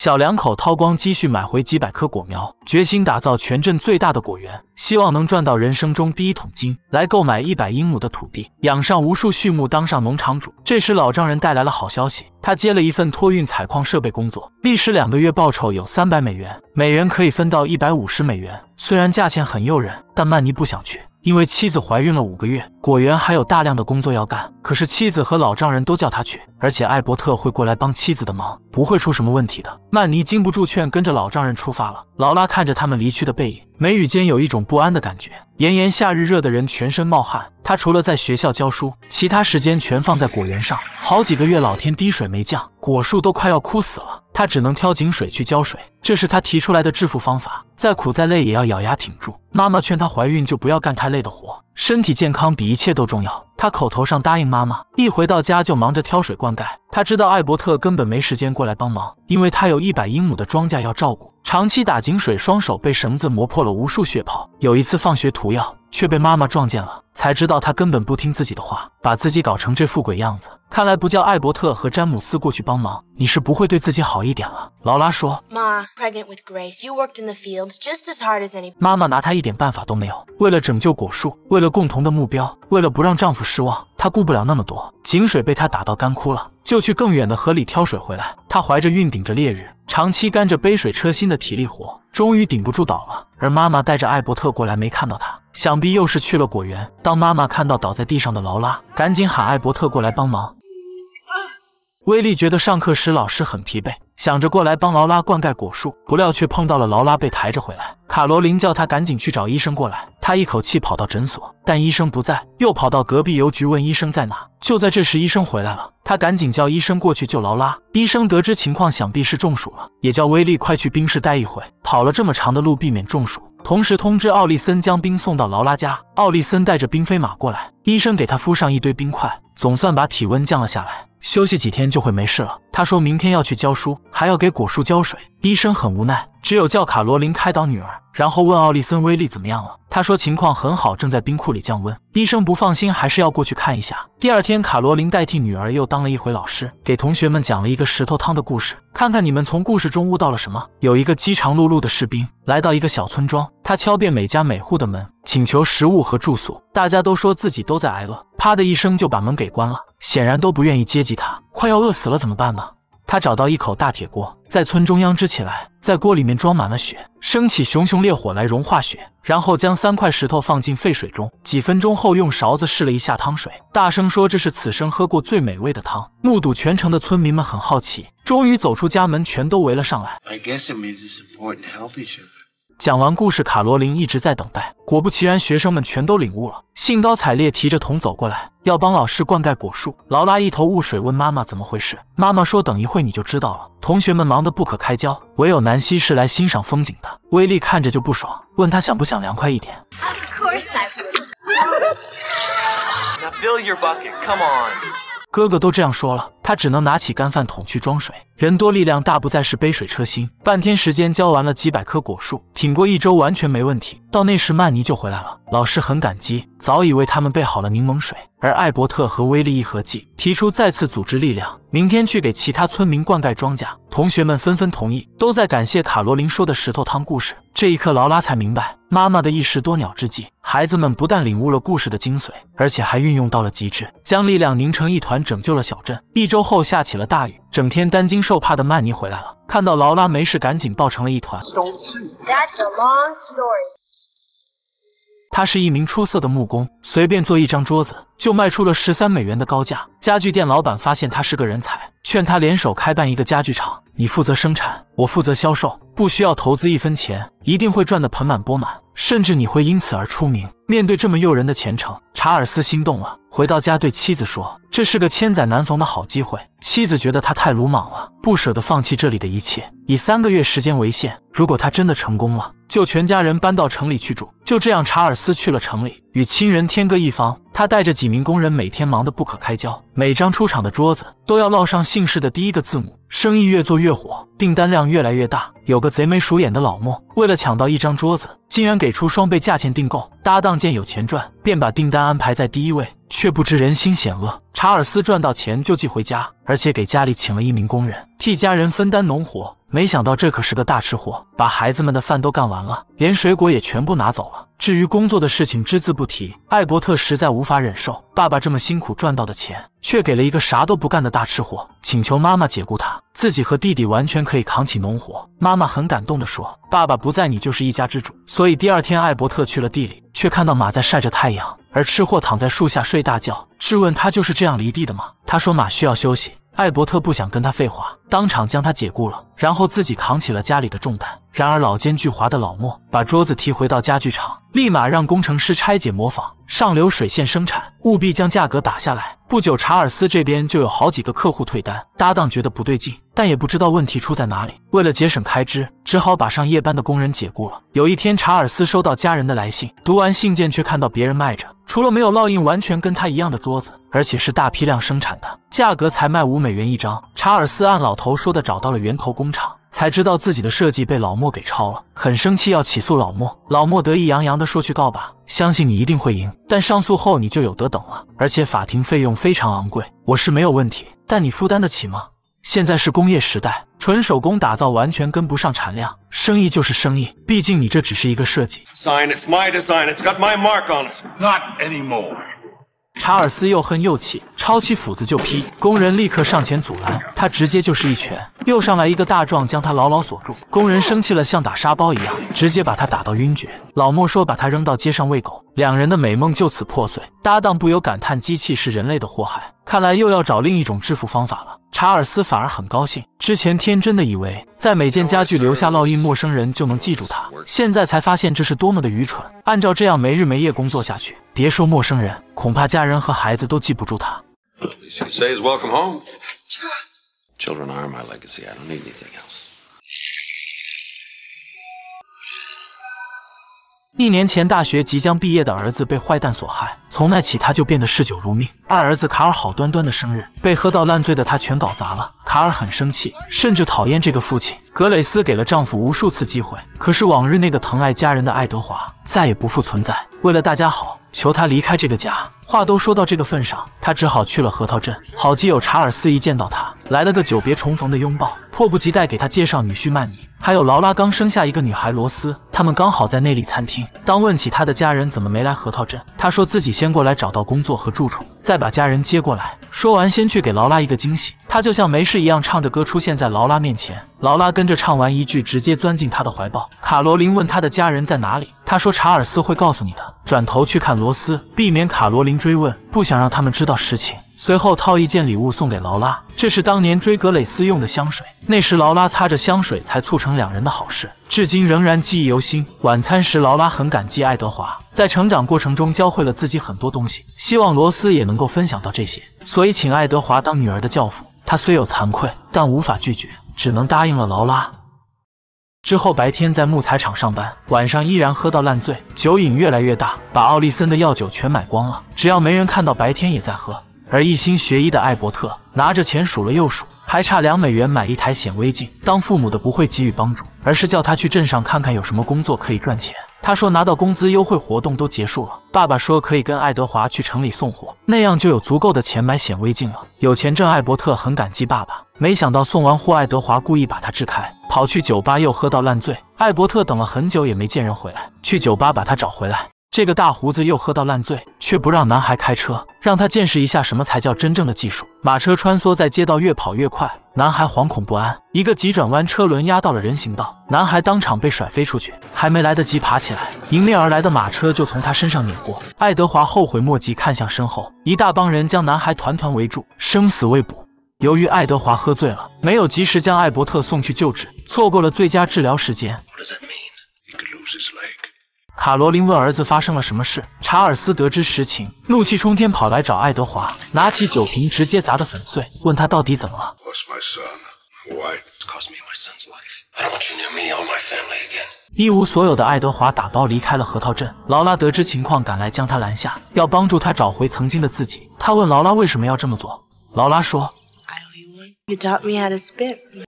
小两口掏光积蓄买回几百棵果苗，决心打造全镇最大的果园，希望能赚到人生中第一桶金，来购买一百英亩的土地，养上无数畜牧，当上农场主。这时，老丈人带来了好消息，他接了一份托运采矿设备工作，历时两个月，报酬有三百美元，每人可以分到一百五十美元。虽然价钱很诱人，但曼尼不想去。因为妻子怀孕了五个月，果园还有大量的工作要干。可是妻子和老丈人都叫他去，而且艾伯特会过来帮妻子的忙，不会出什么问题的。曼尼经不住劝，跟着老丈人出发了。劳拉看着他们离去的背影，眉宇间有一种不安的感觉。炎炎夏日，热的人全身冒汗。他除了在学校教书，其他时间全放在果园上。好几个月，老天滴水没降，果树都快要枯死了。他只能挑井水去浇水，这是他提出来的致富方法。再苦再累也要咬牙挺住。妈妈劝他怀孕就不要干太累的活，身体健康比一切都重要。他口头上答应妈妈，一回到家就忙着挑水灌溉。他知道艾伯特根本没时间过来帮忙，因为他有一百英亩的庄稼要照顾。长期打井水，双手被绳子磨破了无数血泡。有一次放学涂药，却被妈妈撞见了，才知道他根本不听自己的话，把自己搞成这副鬼样子。看来不叫艾伯特和詹姆斯过去帮忙，你是不会对自己好一点了。劳拉说：“妈 p r Grace, worked hard e the fields g n n in any a as as t with just you。”妈拿她一点办法都没有。为了拯救果树，为了共同的目标，为了不让丈夫失望，她顾不了那么多。井水被她打到干枯了，就去更远的河里挑水回来。她怀着孕，顶着烈日，长期干着杯水车薪的体力活，终于顶不住倒了。而妈妈带着艾伯特过来，没看到她，想必又是去了果园。当妈妈看到倒在地上的劳拉，赶紧喊艾伯特过来帮忙。”威力觉得上课时老师很疲惫，想着过来帮劳拉灌溉果树，不料却碰到了劳拉被抬着回来。卡罗琳叫他赶紧去找医生过来。他一口气跑到诊所，但医生不在，又跑到隔壁邮局问医生在哪。就在这时，医生回来了，他赶紧叫医生过去救劳拉。医生得知情况，想必是中暑了，也叫威力快去冰室待一会。跑了这么长的路，避免中暑，同时通知奥利森将冰送到劳拉家。奥利森带着冰飞马过来，医生给他敷上一堆冰块，总算把体温降了下来。休息几天就会没事了。他说明天要去教书，还要给果树浇水。医生很无奈，只有叫卡罗琳开导女儿，然后问奥利森威力怎么样了。他说情况很好，正在冰库里降温。医生不放心，还是要过去看一下。第二天，卡罗琳代替女儿又当了一回老师，给同学们讲了一个石头汤的故事。看看你们从故事中悟到了什么？有一个饥肠辘辘的士兵来到一个小村庄，他敲遍每家每户的门，请求食物和住宿。大家都说自己都在挨饿。啪的一声就把门给关了，显然都不愿意接济他。快要饿死了，怎么办呢？他找到一口大铁锅，在村中央支起来，在锅里面装满了雪，升起熊熊烈火来融化雪，然后将三块石头放进沸水中。几分钟后，用勺子试了一下汤水，大声说：“这是此生喝过最美味的汤。”目睹全城的村民们很好奇，终于走出家门，全都围了上来。讲完故事，卡罗琳一直在等待。果不其然，学生们全都领悟了，兴高采烈提着桶走过来，要帮老师灌溉果树。劳拉一头雾水，问妈妈怎么回事。妈妈说等一会你就知道了。同学们忙得不可开交，唯有南希是来欣赏风景的。威利看着就不爽，问他想不想凉快一点。哥哥都这样说了。他只能拿起干饭桶去装水，人多力量大，不再是杯水车薪。半天时间浇完了几百棵果树，挺过一周完全没问题。到那时曼尼就回来了，老师很感激，早已为他们备好了柠檬水。而艾伯特和威利一合计，提出再次组织力量，明天去给其他村民灌溉庄稼。同学们纷纷同意，都在感谢卡罗琳说的石头汤故事。这一刻，劳拉才明白，妈妈的一石多鸟之计，孩子们不但领悟了故事的精髓，而且还运用到了极致，将力量凝成一团，拯救了小镇一周。后下起了大雨，整天担惊受怕的曼尼回来了，看到劳拉没事，赶紧抱成了一团。他是一名出色的木工，随便做一张桌子就卖出了十三美元的高价。家具店老板发现他是个人才，劝他联手开办一个家具厂，你负责生产，我负责销售，不需要投资一分钱，一定会赚得盆满钵满，甚至你会因此而出名。面对这么诱人的前程，查尔斯心动了。回到家，对妻子说：“这是个千载难逢的好机会。”妻子觉得他太鲁莽了，不舍得放弃这里的一切。以三个月时间为限，如果他真的成功了。就全家人搬到城里去住。就这样，查尔斯去了城里，与亲人天各一方。他带着几名工人，每天忙得不可开交。每张出厂的桌子都要烙上姓氏的第一个字母。生意越做越火，订单量越来越大。有个贼眉鼠眼的老莫，为了抢到一张桌子，竟然给出双倍价钱订购。搭档见有钱赚，便把订单安排在第一位，却不知人心险恶。查尔斯赚到钱就寄回家，而且给家里请了一名工人，替家人分担农活。没想到这可是个大吃货，把孩子们的饭都干完了，连水果也全部拿走了。至于工作的事情，只字不提。艾伯特实在无法忍受，爸爸这么辛苦赚到的钱，却给了一个啥都不干的大吃货，请求妈妈解雇他。自己和弟弟完全可以扛起农活。妈妈很感动的说：“爸爸不在，你就是一家之主。”所以第二天，艾伯特去了地里，却看到马在晒着太阳，而吃货躺在树下睡大觉，质问他就是这样犁地的吗？他说马需要休息。艾伯特不想跟他废话，当场将他解雇了，然后自己扛起了家里的重担。然而，老奸巨猾的老莫把桌子提回到家具厂，立马让工程师拆解模仿，上流水线生产，务必将价格打下来。不久，查尔斯这边就有好几个客户退单。搭档觉得不对劲，但也不知道问题出在哪里。为了节省开支，只好把上夜班的工人解雇了。有一天，查尔斯收到家人的来信，读完信件却看到别人卖着除了没有烙印、完全跟他一样的桌子，而且是大批量生产的，价格才卖五美元一张。查尔斯按老头说的找到了源头工厂。才知道自己的设计被老莫给抄了，很生气，要起诉老莫。老莫得意洋洋的说：“去告吧，相信你一定会赢。但上诉后你就有得等了，而且法庭费用非常昂贵，我是没有问题，但你负担得起吗？现在是工业时代，纯手工打造完全跟不上产量，生意就是生意，毕竟你这只是一个设计。”查尔斯又恨又气，抄起斧子就劈，工人立刻上前阻拦，他直接就是一拳，又上来一个大壮将他牢牢锁住。工人生气了，像打沙包一样，直接把他打到晕厥。老莫说把他扔到街上喂狗，两人的美梦就此破碎。搭档不由感叹：机器是人类的祸害，看来又要找另一种致富方法了。查尔斯反而很高兴。之前天真的以为，在每件家具留下烙印，陌生人就能记住他。现在才发现这是多么的愚蠢。按照这样没日没夜工作下去，别说陌生人，恐怕家人和孩子都记不住他。一年前，大学即将毕业的儿子被坏蛋所害，从那起他就变得嗜酒如命。二儿子卡尔好端端的生日被喝到烂醉的他全搞砸了，卡尔很生气，甚至讨厌这个父亲。格蕾丝给了丈夫无数次机会，可是往日那个疼爱家人的爱德华再也不复存在。为了大家好，求他离开这个家。话都说到这个份上，他只好去了核桃镇。好基友查尔斯一见到他，来了个久别重逢的拥抱，迫不及待给他介绍女婿曼尼。还有劳拉刚生下一个女孩罗斯，他们刚好在内力餐厅。当问起他的家人怎么没来核桃镇，他说自己先过来找到工作和住处，再把家人接过来。说完，先去给劳拉一个惊喜。他就像没事一样唱着歌出现在劳拉面前，劳拉跟着唱完一句，直接钻进他的怀抱。卡罗琳问他的家人在哪里，他说查尔斯会告诉你的。转头去看罗斯，避免卡罗琳追问，不想让他们知道实情。随后套一件礼物送给劳拉，这是当年追格蕾丝用的香水。那时劳拉擦着香水才促成两人的好事，至今仍然记忆犹新。晚餐时，劳拉很感激爱德华在成长过程中教会了自己很多东西，希望罗斯也能够分享到这些，所以请爱德华当女儿的教父。他虽有惭愧，但无法拒绝，只能答应了劳拉。之后白天在木材厂上班，晚上依然喝到烂醉，酒瘾越来越大，把奥利森的药酒全买光了。只要没人看到，白天也在喝。而一心学医的艾伯特拿着钱数了又数，还差两美元买一台显微镜。当父母的不会给予帮助，而是叫他去镇上看看有什么工作可以赚钱。他说拿到工资优惠活动都结束了。爸爸说可以跟爱德华去城里送货，那样就有足够的钱买显微镜了。有钱挣，艾伯特很感激爸爸。没想到送完货，爱德华故意把他支开，跑去酒吧又喝到烂醉。艾伯特等了很久也没见人回来，去酒吧把他找回来。这个大胡子又喝到烂醉，却不让男孩开车，让他见识一下什么才叫真正的技术。马车穿梭在街道，越跑越快，男孩惶恐不安。一个急转弯，车轮压到了人行道，男孩当场被甩飞出去，还没来得及爬起来，迎面而来的马车就从他身上碾过。爱德华后悔莫及，看向身后，一大帮人将男孩团团围住，生死未卜。由于爱德华喝醉了，没有及时将艾伯特送去救治，错过了最佳治疗时间。卡罗琳问儿子发生了什么事。查尔斯得知实情，怒气冲天，跑来找爱德华，拿起酒瓶直接砸得粉碎，问他到底怎么了。一无所有的爱德华打包离开了核桃镇。劳拉得知情况赶来，将他拦下，要帮助他找回曾经的自己。他问劳拉为什么要这么做。劳拉说。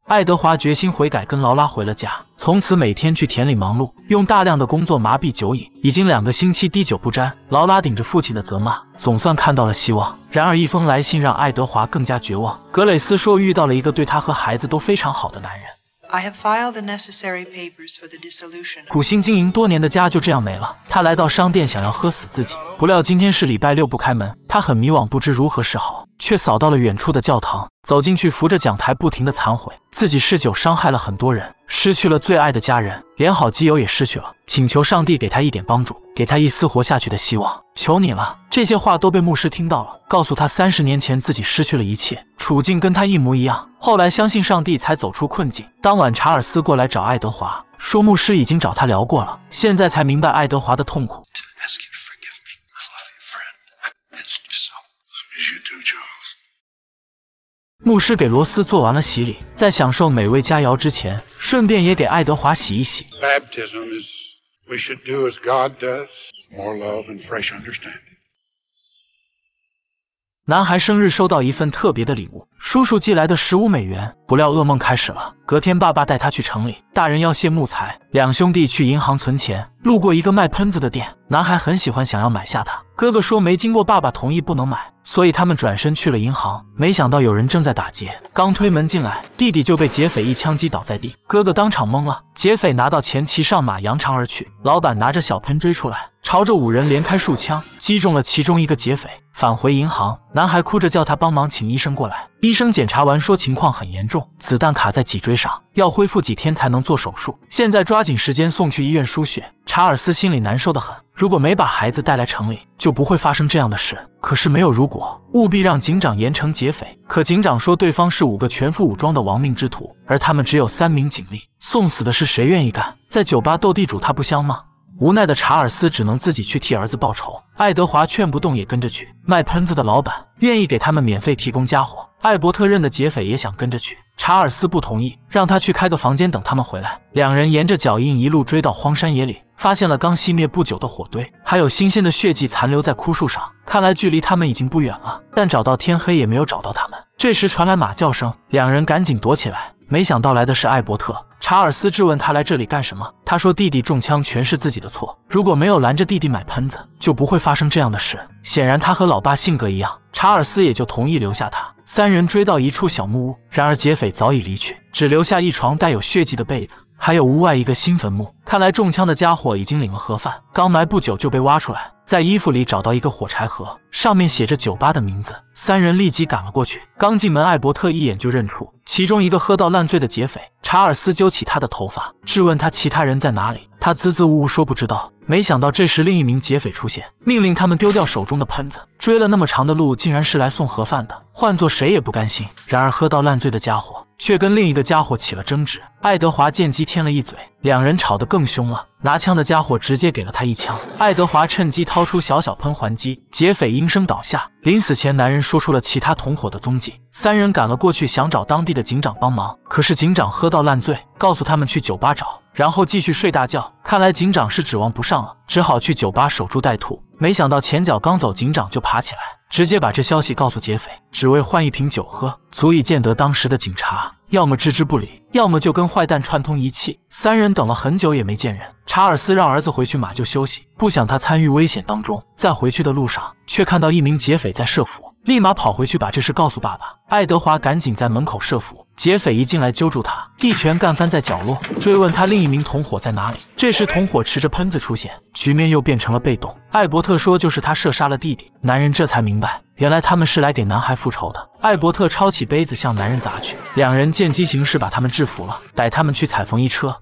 爱德华决心悔改，跟劳拉回了家。从此每天去田里忙碌，用大量的工作麻痹酒瘾。已经两个星期滴酒不沾。劳拉顶着父亲的责骂，总算看到了希望。然而一封来信让爱德华更加绝望。格雷斯说遇到了一个对他和孩子都非常好的男人。苦心经营多年的家就这样没了。他来到商店想要喝死自己，不料今天是礼拜六不开门。他很迷惘，不知如何是好。却扫到了远处的教堂，走进去，扶着讲台，不停地忏悔自己嗜酒，伤害了很多人，失去了最爱的家人，连好基友也失去了，请求上帝给他一点帮助，给他一丝活下去的希望，求你了。这些话都被牧师听到了，告诉他三十年前自己失去了一切，处境跟他一模一样，后来相信上帝才走出困境。当晚，查尔斯过来找爱德华，说牧师已经找他聊过了，现在才明白爱德华的痛苦。牧师给罗斯做完了洗礼，在享受美味佳肴之前，顺便也给爱德华洗一洗。男孩生日收到一份特别的礼物，叔叔寄来的十五美元。不料噩梦开始了。隔天，爸爸带他去城里，大人要卸木材，两兄弟去银行存钱。路过一个卖喷子的店，男孩很喜欢，想要买下它。哥哥说没经过爸爸同意不能买，所以他们转身去了银行。没想到有人正在打劫，刚推门进来，弟弟就被劫匪一枪击倒在地，哥哥当场懵了。劫匪拿到钱，骑上马扬长而去。老板拿着小喷追出来，朝着五人连开数枪，击中了其中一个劫匪。返回银行，男孩哭着叫他帮忙请医生过来。医生检查完说，情况很严重，子弹卡在脊椎上，要恢复几天才能做手术。现在抓紧时间送去医院输血。查尔斯心里难受的很，如果没把孩子带来城里，就不会发生这样的事。可是没有如果，务必让警长严惩劫匪。可警长说，对方是五个全副武装的亡命之徒，而他们只有三名警力，送死的事谁愿意干？在酒吧斗地主，他不香吗？无奈的查尔斯只能自己去替儿子报仇。爱德华劝不动，也跟着去。卖喷子的老板愿意给他们免费提供家伙。艾伯特认的劫匪也想跟着去，查尔斯不同意，让他去开个房间等他们回来。两人沿着脚印一路追到荒山野岭，发现了刚熄灭不久的火堆，还有新鲜的血迹残留在枯树上。看来距离他们已经不远了，但找到天黑也没有找到他们。这时传来马叫声，两人赶紧躲起来。没想到来的是艾伯特。查尔斯质问他来这里干什么。他说：“弟弟中枪，全是自己的错。如果没有拦着弟弟买喷子，就不会发生这样的事。”显然他和老爸性格一样。查尔斯也就同意留下他。三人追到一处小木屋，然而劫匪早已离去，只留下一床带有血迹的被子，还有屋外一个新坟墓。看来中枪的家伙已经领了盒饭，刚埋不久就被挖出来。在衣服里找到一个火柴盒，上面写着酒吧的名字。三人立即赶了过去。刚进门，艾伯特一眼就认出。其中一个喝到烂醉的劫匪查尔斯揪起他的头发，质问他其他人在哪里。他支支吾吾说不知道，没想到这时另一名劫匪出现，命令他们丢掉手中的喷子。追了那么长的路，竟然是来送盒饭的，换做谁也不甘心。然而喝到烂醉的家伙却跟另一个家伙起了争执，爱德华见机添了一嘴，两人吵得更凶了。拿枪的家伙直接给了他一枪，爱德华趁机掏出小小喷还击，劫匪应声倒下。临死前，男人说出了其他同伙的踪迹，三人赶了过去，想找当地的警长帮忙，可是警长喝到烂醉，告诉他们去酒吧找。然后继续睡大觉，看来警长是指望不上了，只好去酒吧守株待兔。没想到前脚刚走，警长就爬起来，直接把这消息告诉劫匪，只为换一瓶酒喝，足以见得当时的警察要么置之不理，要么就跟坏蛋串通一气。三人等了很久也没见人，查尔斯让儿子回去马厩休息，不想他参与危险当中。在回去的路上，却看到一名劫匪在设伏。立马跑回去把这事告诉爸爸。爱德华赶紧在门口设伏，劫匪一进来揪住他，一拳干翻在角落，追问他另一名同伙在哪里。这时同伙持着喷子出现，局面又变成了被动。艾伯特说就是他射杀了弟弟，男人这才明白，原来他们是来给男孩复仇的。艾伯特抄起杯子向男人砸去，两人见机行事把他们制服了，带他们去采缝衣车。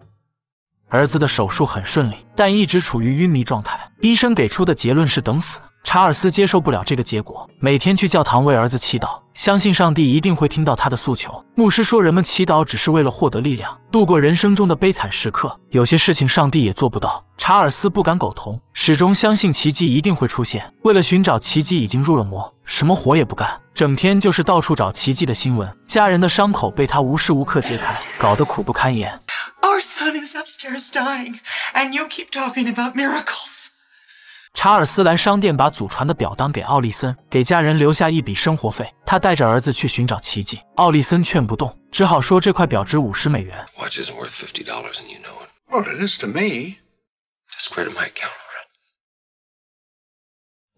儿子的手术很顺利，但一直处于晕迷状态，医生给出的结论是等死。查尔斯接受不了这个结果，每天去教堂为儿子祈祷，相信上帝一定会听到他的诉求。牧师说，人们祈祷只是为了获得力量，度过人生中的悲惨时刻。有些事情上帝也做不到。查尔斯不敢苟同，始终相信奇迹一定会出现。为了寻找奇迹，已经入了魔，什么活也不干，整天就是到处找奇迹的新闻。家人的伤口被他无时无刻揭开，搞得苦不堪言。查尔斯来商店把祖传的表当给奥利森，给家人留下一笔生活费。他带着儿子去寻找奇迹。奥利森劝不动，只好说这块表值五十美元。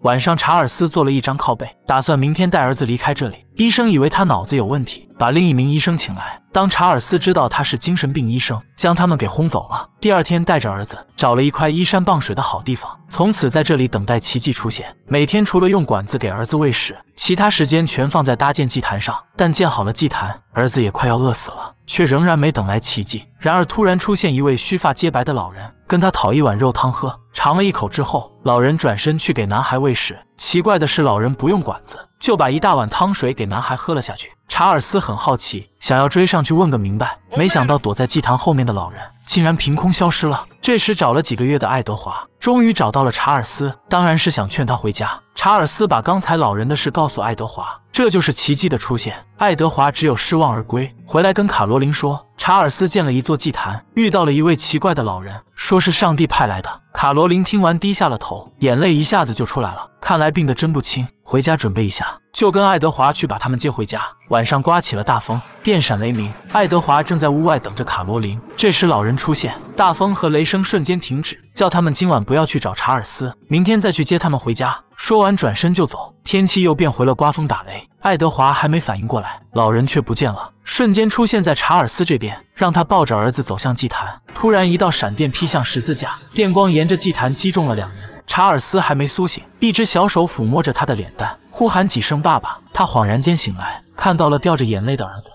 晚上，查尔斯做了一张靠背，打算明天带儿子离开这里。医生以为他脑子有问题，把另一名医生请来。当查尔斯知道他是精神病医生，将他们给轰走了。第二天，带着儿子找了一块依山傍水的好地方，从此在这里等待奇迹出现。每天除了用管子给儿子喂食，其他时间全放在搭建祭坛上。但建好了祭坛，儿子也快要饿死了，却仍然没等来奇迹。然而，突然出现一位须发皆白的老人，跟他讨一碗肉汤喝。尝了一口之后，老人转身去给男孩喂食。奇怪的是，老人不用管子，就把一大碗汤水给男孩喝了下去。查尔斯很好奇，想要追上去问个明白，没想到躲在祭坛后面的老人竟然凭空消失了。这时，找了几个月的爱德华。终于找到了查尔斯，当然是想劝他回家。查尔斯把刚才老人的事告诉爱德华，这就是奇迹的出现。爱德华只有失望而归，回来跟卡罗琳说，查尔斯建了一座祭坛，遇到了一位奇怪的老人，说是上帝派来的。卡罗琳听完低下了头，眼泪一下子就出来了，看来病得真不轻。回家准备一下，就跟爱德华去把他们接回家。晚上刮起了大风，电闪雷鸣，爱德华正在屋外等着卡罗琳，这时老人出现，大风和雷声瞬间停止。叫他们今晚不要去找查尔斯，明天再去接他们回家。说完，转身就走。天气又变回了刮风打雷。爱德华还没反应过来，老人却不见了，瞬间出现在查尔斯这边，让他抱着儿子走向祭坛。突然，一道闪电劈向十字架，电光沿着祭坛击中了两人。查尔斯还没苏醒，一只小手抚摸着他的脸蛋，呼喊几声“爸爸”。他恍然间醒来，看到了掉着眼泪的儿子。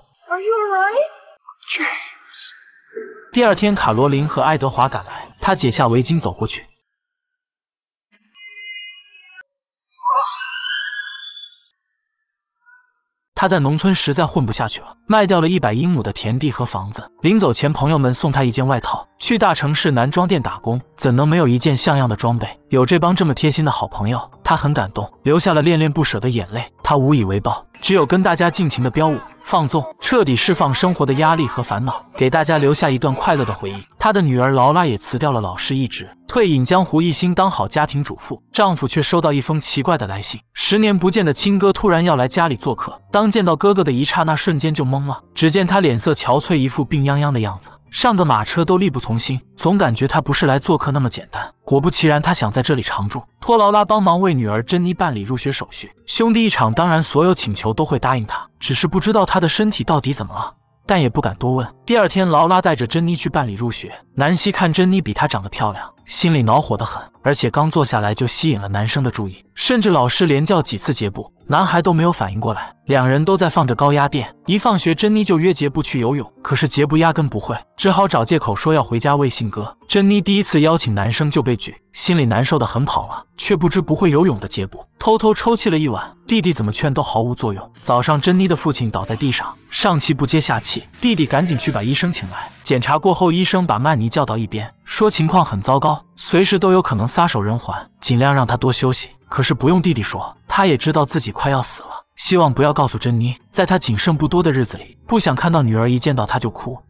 第二天，卡罗琳和爱德华赶来，他解下围巾走过去。他在农村实在混不下去了，卖掉了一百英亩的田地和房子。临走前，朋友们送他一件外套，去大城市男装店打工，怎能没有一件像样的装备？有这帮这么贴心的好朋友，他很感动，留下了恋恋不舍的眼泪。他无以为报，只有跟大家尽情的飙舞。放纵，彻底释放生活的压力和烦恼，给大家留下一段快乐的回忆。她的女儿劳拉也辞掉了老师一职，退隐江湖，一心当好家庭主妇。丈夫却收到一封奇怪的来信，十年不见的亲哥突然要来家里做客。当见到哥哥的一刹那，瞬间就懵了。只见他脸色憔悴，一副病殃殃的样子，上个马车都力不从心，总感觉他不是来做客那么简单。果不其然，他想在这里常住，托劳拉帮忙为女儿珍妮办理入学手续。兄弟一场，当然所有请求都会答应他，只是不知道他。他的身体到底怎么了？但也不敢多问。第二天，劳拉带着珍妮去办理入学。南希看珍妮比她长得漂亮。心里恼火的很，而且刚坐下来就吸引了男生的注意，甚至老师连叫几次杰布，男孩都没有反应过来，两人都在放着高压电。一放学，珍妮就约杰布去游泳，可是杰布压根不会，只好找借口说要回家喂信鸽。珍妮第一次邀请男生就被拒，心里难受的很，跑了，却不知不会游泳的杰布偷偷抽泣了一晚。弟弟怎么劝都毫无作用。早上，珍妮的父亲倒在地上，上气不接下气，弟弟赶紧去把医生请来。检查过后，医生把曼妮叫到一边。说情况很糟糕，随时都有可能撒手人寰，尽量让他多休息。可是不用弟弟说，他也知道自己快要死了，希望不要告诉珍妮，在他仅剩不多的日子里，不想看到女儿一见到他就哭。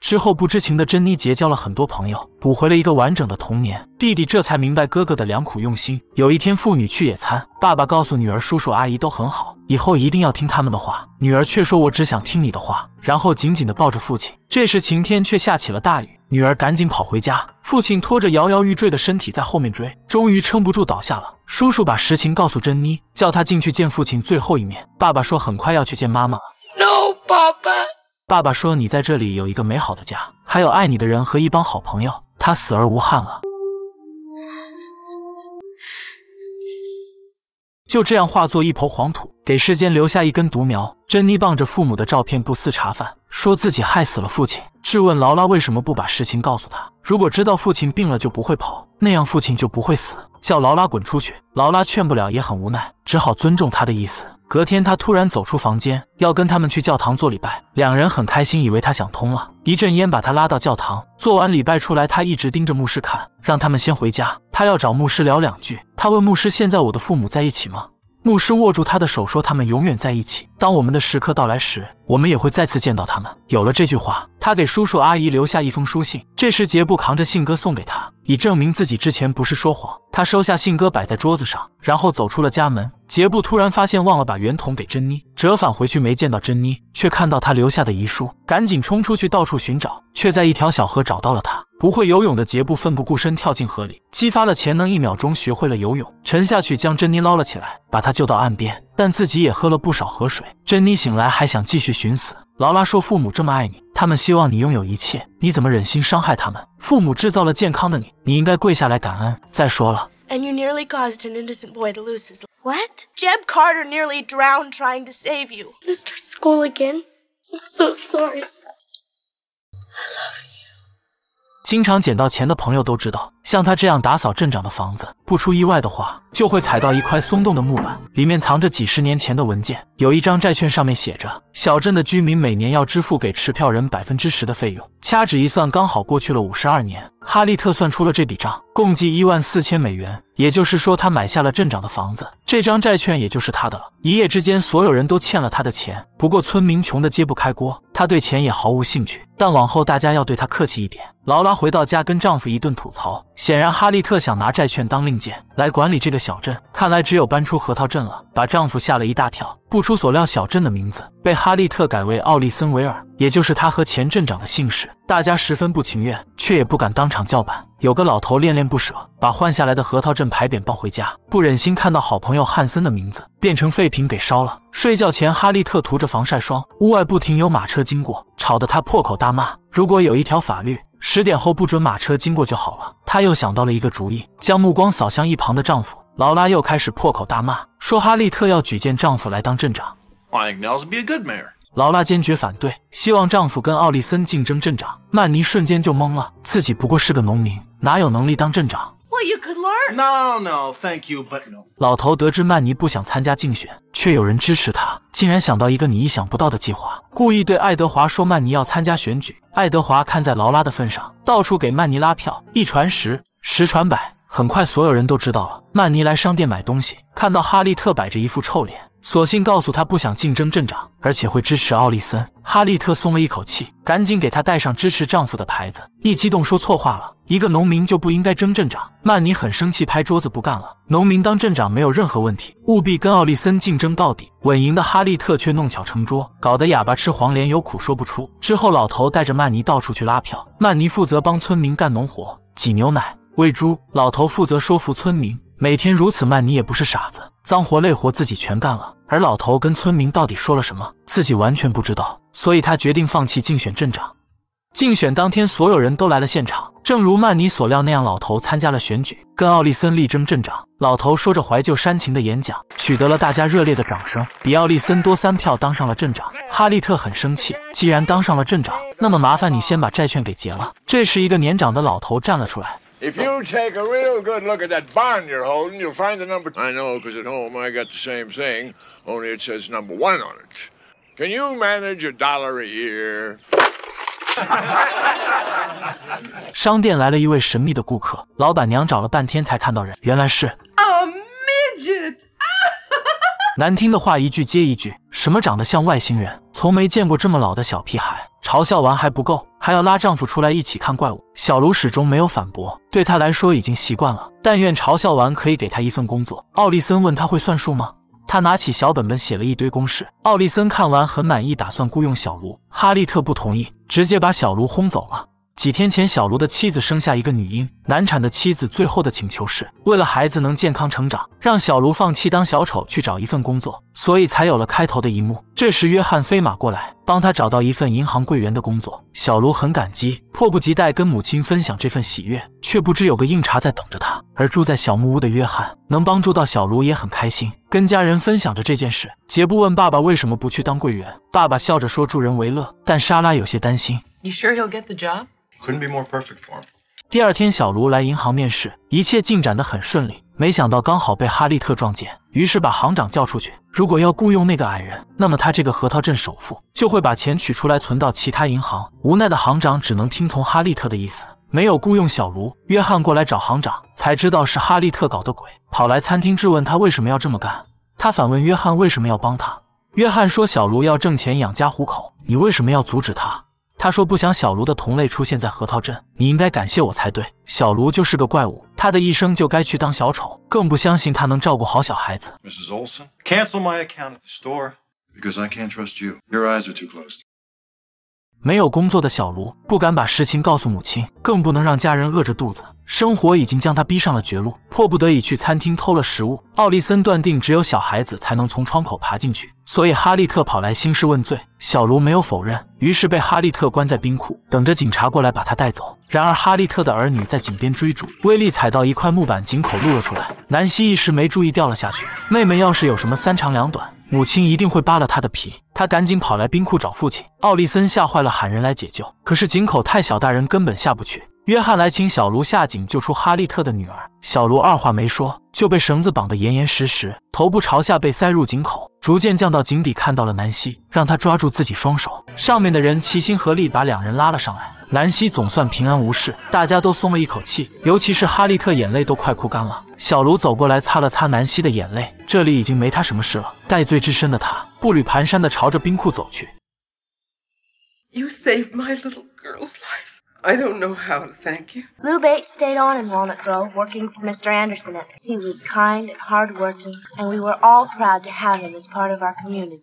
之后不知情的珍妮结交了很多朋友，补回了一个完整的童年。弟弟这才明白哥哥的良苦用心。有一天，父女去野餐，爸爸告诉女儿，叔叔阿姨都很好，以后一定要听他们的话。女儿却说：“我只想听你的话。”然后紧紧地抱着父亲。这时晴天却下起了大雨，女儿赶紧跑回家，父亲拖着摇摇欲坠的身体在后面追，终于撑不住倒下了。叔叔把实情告诉珍妮，叫她进去见父亲最后一面。爸爸说：“很快要去见妈妈了。” No, 爸爸。爸爸说：“你在这里有一个美好的家，还有爱你的人和一帮好朋友。他死而无憾了，就这样化作一抔黄土，给世间留下一根独苗。”珍妮傍着父母的照片不思茶饭，说自己害死了父亲，质问劳拉为什么不把实情告诉他。如果知道父亲病了就不会跑，那样父亲就不会死。叫劳拉滚出去。劳拉劝不了，也很无奈，只好尊重他的意思。隔天，他突然走出房间，要跟他们去教堂做礼拜。两人很开心，以为他想通了。一阵烟把他拉到教堂，做完礼拜出来，他一直盯着牧师看，让他们先回家，他要找牧师聊两句。他问牧师：“现在我的父母在一起吗？”牧师握住他的手，说：“他们永远在一起。”当我们的时刻到来时，我们也会再次见到他们。有了这句话，他给叔叔阿姨留下一封书信。这时，杰布扛着信鸽送给他，以证明自己之前不是说谎。他收下信鸽，摆在桌子上，然后走出了家门。杰布突然发现忘了把圆筒给珍妮，折返回去，没见到珍妮，却看到她留下的遗书，赶紧冲出去到处寻找，却在一条小河找到了她。不会游泳的杰布奋不顾身跳进河里，激发了潜能，一秒钟学会了游泳，沉下去将珍妮捞了起来，把她救到岸边。但自己也喝了不少河水。珍妮醒来还想继续寻死。劳拉说：“父母这么爱你，他们希望你拥有一切，你怎么忍心伤害他们？父母制造了健康的你，你应该跪下来感恩。再说了，And you nearly caused an innocent boy to lose his what? Jeb Carter nearly drowned trying to save you. Mister, school again. I'm so sorry. 经常捡到钱的朋友都知道，像他这样打扫镇长的房子，不出意外的话，就会踩到一块松动的木板，里面藏着几十年前的文件。有一张债券，上面写着小镇的居民每年要支付给持票人百分之十的费用。掐指一算，刚好过去了五十二年。哈利特算出了这笔账，共计一万四千美元。也就是说，他买下了镇长的房子，这张债券也就是他的了。一夜之间，所有人都欠了他的钱。不过，村民穷得揭不开锅。她对钱也毫无兴趣，但往后大家要对她客气一点。劳拉回到家跟丈夫一顿吐槽，显然哈利特想拿债券当令箭来管理这个小镇，看来只有搬出核桃镇了，把丈夫吓了一大跳。不出所料，小镇的名字被哈利特改为奥利森维尔。也就是他和前镇长的姓氏，大家十分不情愿，却也不敢当场叫板。有个老头恋恋不舍，把换下来的核桃镇牌匾抱回家，不忍心看到好朋友汉森的名字变成废品给烧了。睡觉前，哈利特涂着防晒霜，屋外不停有马车经过，吵得她破口大骂：“如果有一条法律，十点后不准马车经过就好了。”她又想到了一个主意，将目光扫向一旁的丈夫劳拉，又开始破口大骂，说哈利特要举荐丈夫来当镇长。劳拉坚决反对，希望丈夫跟奥利森竞争镇长。曼尼瞬间就懵了，自己不过是个农民，哪有能力当镇长？Well, you could learn. No, no, thank you, but no. 老头得知曼尼不想参加竞选，却有人支持他，竟然想到一个你意想不到的计划，故意对爱德华说曼尼要参加选举。爱德华看在劳拉的份上，到处给曼尼拉票，一传十，十传百，很快所有人都知道了。曼尼来商店买东西，看到哈利特摆着一副臭脸。索性告诉他不想竞争镇长，而且会支持奥利森。哈利特松了一口气，赶紧给他戴上支持丈夫的牌子。一激动说错话了，一个农民就不应该争镇长。曼尼很生气，拍桌子不干了。农民当镇长没有任何问题，务必跟奥利森竞争到底，稳赢的。哈利特却弄巧成拙，搞得哑巴吃黄连，有苦说不出。之后，老头带着曼尼到处去拉票，曼尼负责帮村民干农活、挤牛奶、喂猪，老头负责说服村民。每天如此慢，你也不是傻子，脏活累活自己全干了。而老头跟村民到底说了什么，自己完全不知道，所以他决定放弃竞选镇长。竞选当天，所有人都来了现场，正如曼尼所料那样，老头参加了选举，跟奥利森力争镇长。老头说着怀旧煽情的演讲，取得了大家热烈的掌声。比奥利森多三票，当上了镇长。哈利特很生气，既然当上了镇长，那么麻烦你先把债券给结了。这时，一个年长的老头站了出来。if you take a real good look at that barn you're holding you'll find the n u m b e r i know because at home i got the same thing on l y it says number one on it can you manage your dollar a year 商店来了一位神秘的顾客，老板娘找了半天才看到人，原来是 a midget。难听的话一句接一句，什么长得像外星人，从没见过这么老的小屁孩。嘲笑完还不够，还要拉丈夫出来一起看怪物。小卢始终没有反驳，对他来说已经习惯了。但愿嘲笑完可以给他一份工作。奥利森问他会算数吗？他拿起小本本写了一堆公式。奥利森看完很满意，打算雇佣小卢。哈利特不同意，直接把小卢轰走了。几天前，小卢的妻子生下一个女婴，难产的妻子最后的请求是为了孩子能健康成长，让小卢放弃当小丑去找一份工作，所以才有了开头的一幕。这时，约翰飞马过来帮他找到一份银行柜员的工作，小卢很感激，迫不及待跟母亲分享这份喜悦，却不知有个硬茬在等着他。而住在小木屋的约翰能帮助到小卢也很开心，跟家人分享着这件事。杰布问爸爸为什么不去当柜员，爸爸笑着说助人为乐，但莎拉有些担心。You sure he'll get the job? couldn't perfect more for be him. 第二天，小卢来银行面试，一切进展的很顺利。没想到刚好被哈利特撞见，于是把行长叫出去。如果要雇佣那个矮人，那么他这个核桃镇首富就会把钱取出来存到其他银行。无奈的行长只能听从哈利特的意思，没有雇佣小卢。约翰过来找行长，才知道是哈利特搞的鬼，跑来餐厅质问他为什么要这么干。他反问约翰为什么要帮他。约翰说小卢要挣钱养家糊口，你为什么要阻止他？他说：“不想小卢的同类出现在核桃镇，你应该感谢我才对。小卢就是个怪物，他的一生就该去当小丑，更不相信他能照顾好小孩子。” Mrs. Olson, cancel my account at the store because I can't trust you. Your eyes are too closed. 没有工作的小卢不敢把实情告诉母亲，更不能让家人饿着肚子。生活已经将他逼上了绝路，迫不得已去餐厅偷了食物。奥利森断定只有小孩子才能从窗口爬进去，所以哈利特跑来兴师问罪。小卢没有否认，于是被哈利特关在冰库，等着警察过来把他带走。然而哈利特的儿女在井边追逐，威力踩到一块木板，井口露了出来。南希一时没注意掉了下去。妹妹要是有什么三长两短，母亲一定会扒了他的皮。他赶紧跑来冰库找父亲。奥利森吓坏了，喊人来解救，可是井口太小，大人根本下不去。约翰来请小卢下井救出哈利特的女儿。小卢二话没说，就被绳子绑得严严实实，头部朝下被塞入井口，逐渐降到井底，看到了南希，让他抓住自己双手。上面的人齐心合力把两人拉了上来。南希总算平安无事，大家都松了一口气，尤其是哈利特，眼泪都快哭干了。小卢走过来，擦了擦南希的眼泪。这里已经没他什么事了，戴罪之身的他步履蹒跚地朝着冰库走去。I don't know how to thank you. Lou Bates stayed on in Walnut Grove, working for Mr. Anderson. He was kind and hardworking, and we were all proud to have him as part of our community.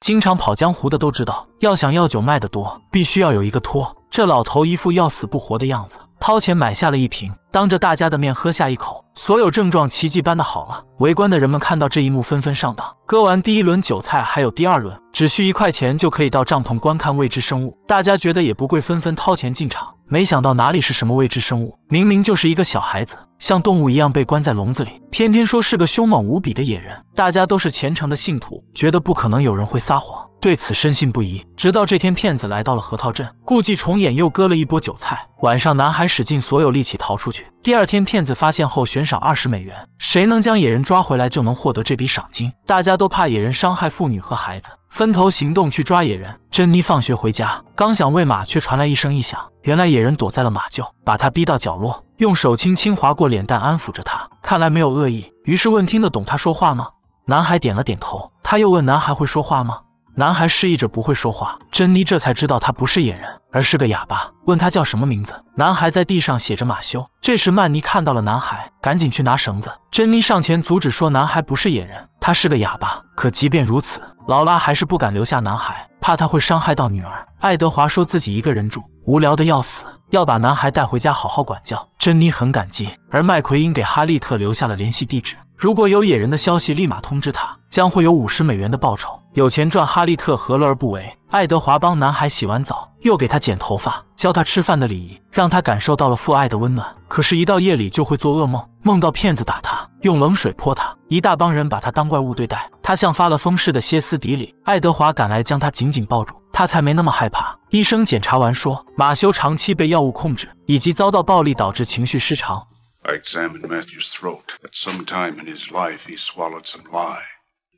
经常跑江湖的都知道，要想药酒卖得多，必须要有一个托。这老头一副要死不活的样子。掏钱买下了一瓶，当着大家的面喝下一口，所有症状奇迹般的好了。围观的人们看到这一幕，纷纷上当。割完第一轮韭菜，还有第二轮，只需一块钱就可以到帐篷观看未知生物。大家觉得也不贵，纷纷掏钱进场。没想到哪里是什么未知生物，明明就是一个小孩子。像动物一样被关在笼子里，偏偏说是个凶猛无比的野人。大家都是虔诚的信徒，觉得不可能有人会撒谎，对此深信不疑。直到这天，骗子来到了核桃镇，故技重演，又割了一波韭菜。晚上，男孩使尽所有力气逃出去。第二天，骗子发现后悬赏二十美元，谁能将野人抓回来就能获得这笔赏金。大家都怕野人伤害妇女和孩子。分头行动去抓野人。珍妮放学回家，刚想喂马，却传来一声异响。原来野人躲在了马厩，把他逼到角落，用手轻轻划过脸蛋，安抚着他。看来没有恶意，于是问听得懂他说话吗？男孩点了点头。他又问男孩会说话吗？男孩示意着不会说话。珍妮这才知道他不是野人。而是个哑巴，问他叫什么名字。男孩在地上写着“马修”。这时曼妮看到了男孩，赶紧去拿绳子。珍妮上前阻止，说：“男孩不是野人，他是个哑巴。”可即便如此，劳拉还是不敢留下男孩，怕他会伤害到女儿。爱德华说自己一个人住，无聊的要死，要把男孩带回家好好管教。珍妮很感激，而麦奎因给哈利特留下了联系地址。如果有野人的消息，立马通知他，将会有五十美元的报酬。有钱赚，哈利特何乐而不为？爱德华帮男孩洗完澡，又给他剪头发，教他吃饭的礼仪，让他感受到了父爱的温暖。可是，一到夜里就会做噩梦，梦到骗子打他，用冷水泼他，一大帮人把他当怪物对待。他像发了疯似的歇斯底里。爱德华赶来，将他紧紧抱住，他才没那么害怕。医生检查完说，马修长期被药物控制，以及遭到暴力导致情绪失常。I examined Matthew's throat. At some time in his life, he swallowed some l i e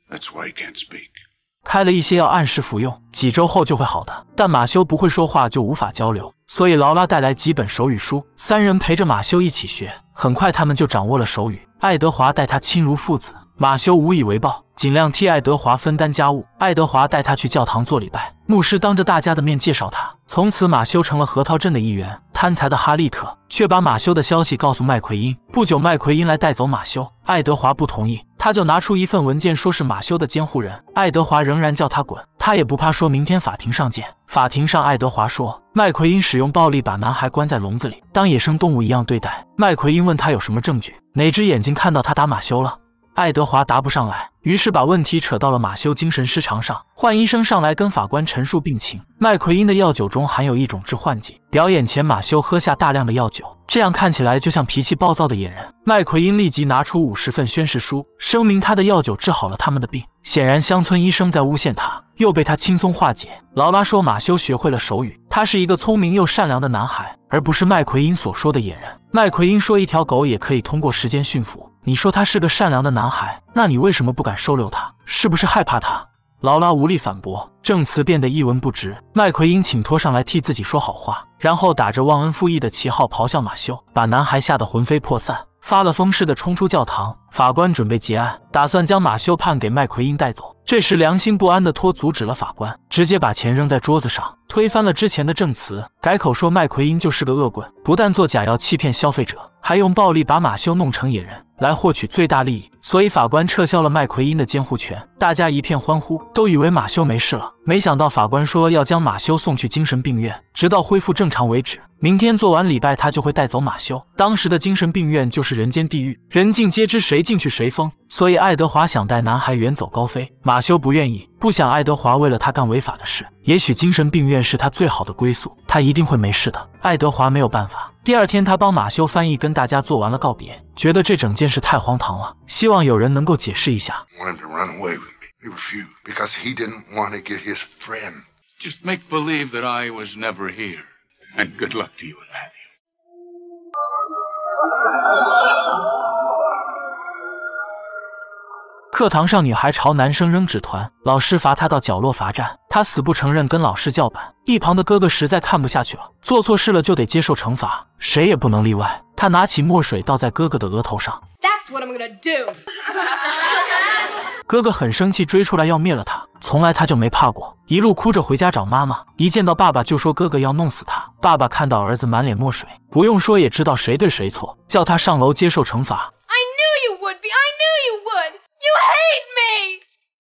That's why he can't speak. 开了一些药，按时服用，几周后就会好的。但马修不会说话，就无法交流，所以劳拉带来几本手语书，三人陪着马修一起学。很快，他们就掌握了手语。爱德华待他亲如父子，马修无以为报。尽量替爱德华分担家务。爱德华带他去教堂做礼拜。牧师当着大家的面介绍他。从此，马修成了核桃镇的一员。贪财的哈利特却把马修的消息告诉麦奎因。不久，麦奎因来带走马修。爱德华不同意，他就拿出一份文件，说是马修的监护人。爱德华仍然叫他滚，他也不怕，说明天法庭上见。法庭上，爱德华说麦奎因使用暴力把男孩关在笼子里，当野生动物一样对待。麦奎因问他有什么证据，哪只眼睛看到他打马修了？爱德华答不上来。于是把问题扯到了马修精神失常上，换医生上来跟法官陈述病情。麦奎因的药酒中含有一种致幻剂。表演前，马修喝下大量的药酒，这样看起来就像脾气暴躁的野人。麦奎因立即拿出五十份宣誓书，声明他的药酒治好了他们的病。显然，乡村医生在诬陷他，又被他轻松化解。劳拉说，马修学会了手语，他是一个聪明又善良的男孩，而不是麦奎因所说的野人。麦奎因说，一条狗也可以通过时间驯服。你说他是个善良的男孩，那你为什么不敢收留他？是不是害怕他？劳拉无力反驳，证词变得一文不值。麦奎因请托上来替自己说好话，然后打着忘恩负义的旗号咆哮马修，把男孩吓得魂飞魄散，发了疯似的冲出教堂。法官准备结案，打算将马修判给麦奎因带走。这时良心不安的托阻止了法官，直接把钱扔在桌子上，推翻了之前的证词，改口说麦奎因就是个恶棍，不但做假药欺骗消费者，还用暴力把马修弄成野人。来获取最大利益，所以法官撤销了麦奎因的监护权，大家一片欢呼，都以为马修没事了。没想到法官说要将马修送去精神病院，直到恢复正常为止。明天做完礼拜，他就会带走马修。当时的精神病院就是人间地狱，人尽皆知，谁进去谁疯。所以爱德华想带男孩远走高飞，马修不愿意，不想爱德华为了他干违法的事。也许精神病院是他最好的归宿，他一定会没事的。爱德华没有办法。第二天，他帮马修翻译，跟大家做完了告别，觉得这整件事太荒唐了，希望有人能够解释一下。课堂上，女孩朝男生扔纸团，老师罚她到角落罚站，她死不承认跟老师叫板。一旁的哥哥实在看不下去了，做错事了就得接受惩罚，谁也不能例外。他拿起墨水倒在哥哥的额头上，That's what I'm gonna do. 哥哥很生气，追出来要灭了他。从来他就没怕过，一路哭着回家找妈妈。一见到爸爸就说哥哥要弄死他。爸爸看到儿子满脸墨水，不用说也知道谁对谁错，叫他上楼接受惩罚。I I knew knew be. would would. you you You hate me.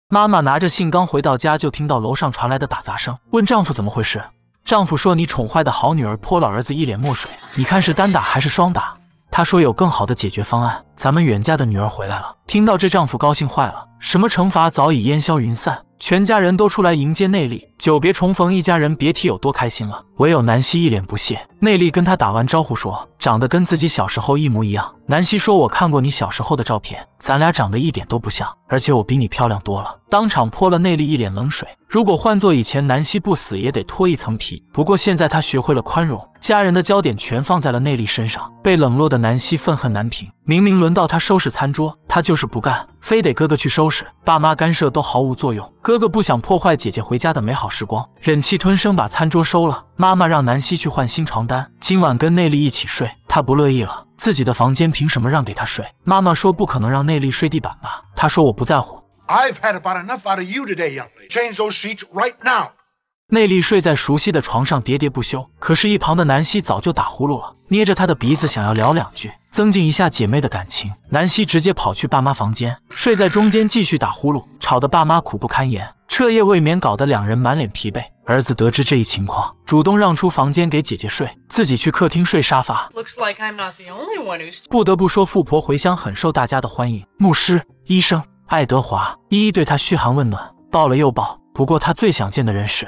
妈妈拿着信刚回到家，就听到楼上传来的打砸声，问丈夫怎么回事。丈夫说：“你宠坏的好女儿泼了儿子一脸墨水，你看是单打还是双打？”他说：“有更好的解决方案，咱们远嫁的女儿回来了。”听到这，丈夫高兴坏了。什么惩罚早已烟消云散，全家人都出来迎接内力。久别重逢，一家人别提有多开心了。唯有南希一脸不屑。内力跟他打完招呼说：“长得跟自己小时候一模一样。”南希说：“我看过你小时候的照片，咱俩长得一点都不像，而且我比你漂亮多了。”当场泼了内力一脸冷水。如果换做以前，南希不死也得脱一层皮。不过现在他学会了宽容，家人的焦点全放在了内力身上，被冷落的南希愤恨难平。明明轮到他收拾餐桌，他就是不干，非得哥哥去收拾。爸妈干涉都毫无作用。哥哥不想破坏姐姐回家的美好时光，忍气吞声把餐桌收了。妈妈让南希去换新床单，今晚跟内力一起睡。他不乐意了，自己的房间凭什么让给他睡？妈妈说不可能让内力睡地板吧？他说我不在乎。内力睡在熟悉的床上，喋喋不休。可是，一旁的南希早就打呼噜了，捏着他的鼻子想要聊两句，增进一下姐妹的感情。南希直接跑去爸妈房间，睡在中间继续打呼噜，吵得爸妈苦不堪言，彻夜未眠，搞得两人满脸疲惫。儿子得知这一情况，主动让出房间给姐姐睡，自己去客厅睡沙发。不得不说，富婆回乡很受大家的欢迎。牧师、医生、爱德华一一对他嘘寒问暖，抱了又抱。不过，他最想见的人是。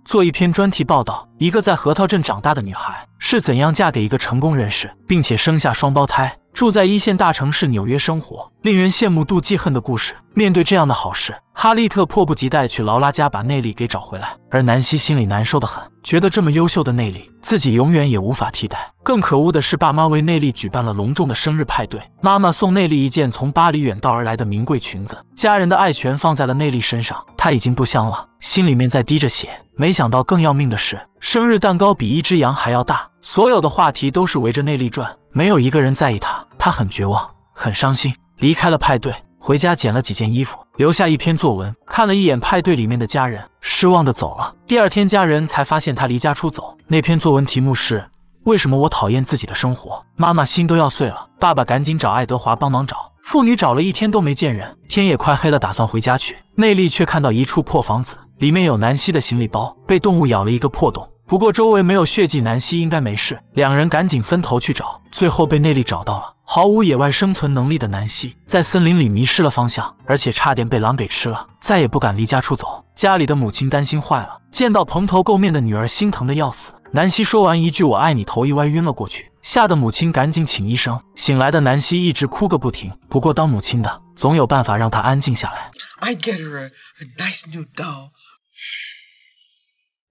做一篇专题报道，一个在核桃镇长大的女孩是怎样嫁给一个成功人士，并且生下双胞胎，住在一线大城市纽约生活，令人羡慕妒忌恨的故事。面对这样的好事，哈利特迫不及待去劳拉家把内力给找回来，而南希心里难受的很，觉得这么优秀的内力自己永远也无法替代。更可恶的是，爸妈为内力举办了隆重的生日派对，妈妈送内力一件从巴黎远道而来的名贵裙子，家人的爱全放在了内力身上，他已经不香了。心里面在滴着血，没想到更要命的是，生日蛋糕比一只羊还要大，所有的话题都是围着内力转，没有一个人在意他，他很绝望，很伤心，离开了派对，回家捡了几件衣服，留下一篇作文，看了一眼派对里面的家人，失望的走了。第二天，家人才发现他离家出走，那篇作文题目是为什么我讨厌自己的生活，妈妈心都要碎了，爸爸赶紧找爱德华帮忙找。妇女找了一天都没见人，天也快黑了，打算回家去。内力却看到一处破房子，里面有南希的行李包，被动物咬了一个破洞。不过周围没有血迹，南希应该没事。两人赶紧分头去找，最后被内力找到了。毫无野外生存能力的南希在森林里迷失了方向，而且差点被狼给吃了，再也不敢离家出走。家里的母亲担心坏了，见到蓬头垢面的女儿，心疼的要死。南希说完一句“我爱你”，头一歪晕了过去，吓得母亲赶紧请医生。醒来的南希一直哭个不停，不过当母亲的总有办法让她安静下来。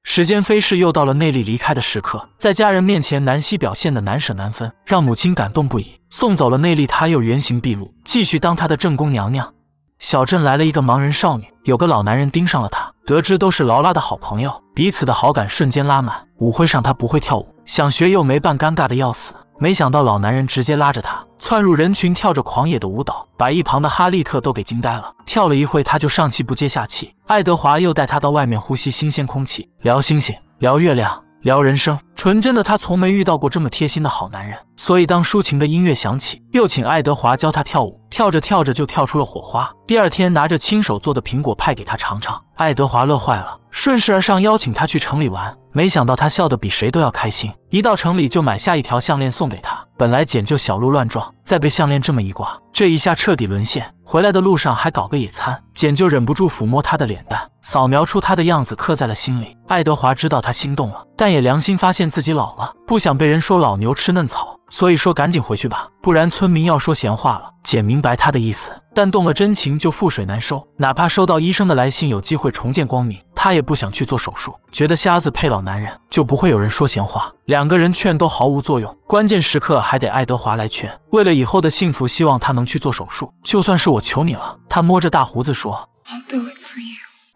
时间飞逝，又到了内力离开的时刻。在家人面前，南希表现得难舍难分，让母亲感动不已。送走了内力，她又原形毕露，继续当她的正宫娘娘。小镇来了一个盲人少女，有个老男人盯上了她。得知都是劳拉的好朋友，彼此的好感瞬间拉满。舞会上她不会跳舞，想学又没伴，尴尬的要死。没想到老男人直接拉着她，窜入人群，跳着狂野的舞蹈，把一旁的哈利特都给惊呆了。跳了一会，他就上气不接下气。爱德华又带他到外面呼吸新鲜空气，聊星星，聊月亮，聊人生。纯真的他从没遇到过这么贴心的好男人，所以当抒情的音乐响起，又请爱德华教他跳舞。跳着跳着就跳出了火花。第二天，拿着亲手做的苹果派给他尝尝，爱德华乐坏了，顺势而上邀请他去城里玩。没想到他笑得比谁都要开心。一到城里就买下一条项链送给他。本来简就小鹿乱撞，再被项链这么一挂，这一下彻底沦陷。回来的路上还搞个野餐，简就忍不住抚摸他的脸蛋，扫描出他的样子刻在了心里。爱德华知道他心动了，但也良心发现自己老了，不想被人说老牛吃嫩草，所以说赶紧回去吧，不然村民要说闲话了。简明白他的意思，但动了真情就覆水难收，哪怕收到医生的来信，有机会重见光明。他也不想去做手术，觉得瞎子配老男人就不会有人说闲话。两个人劝都毫无作用，关键时刻还得爱德华来劝。为了以后的幸福，希望他能去做手术，就算是我求你了。他摸着大胡子说：“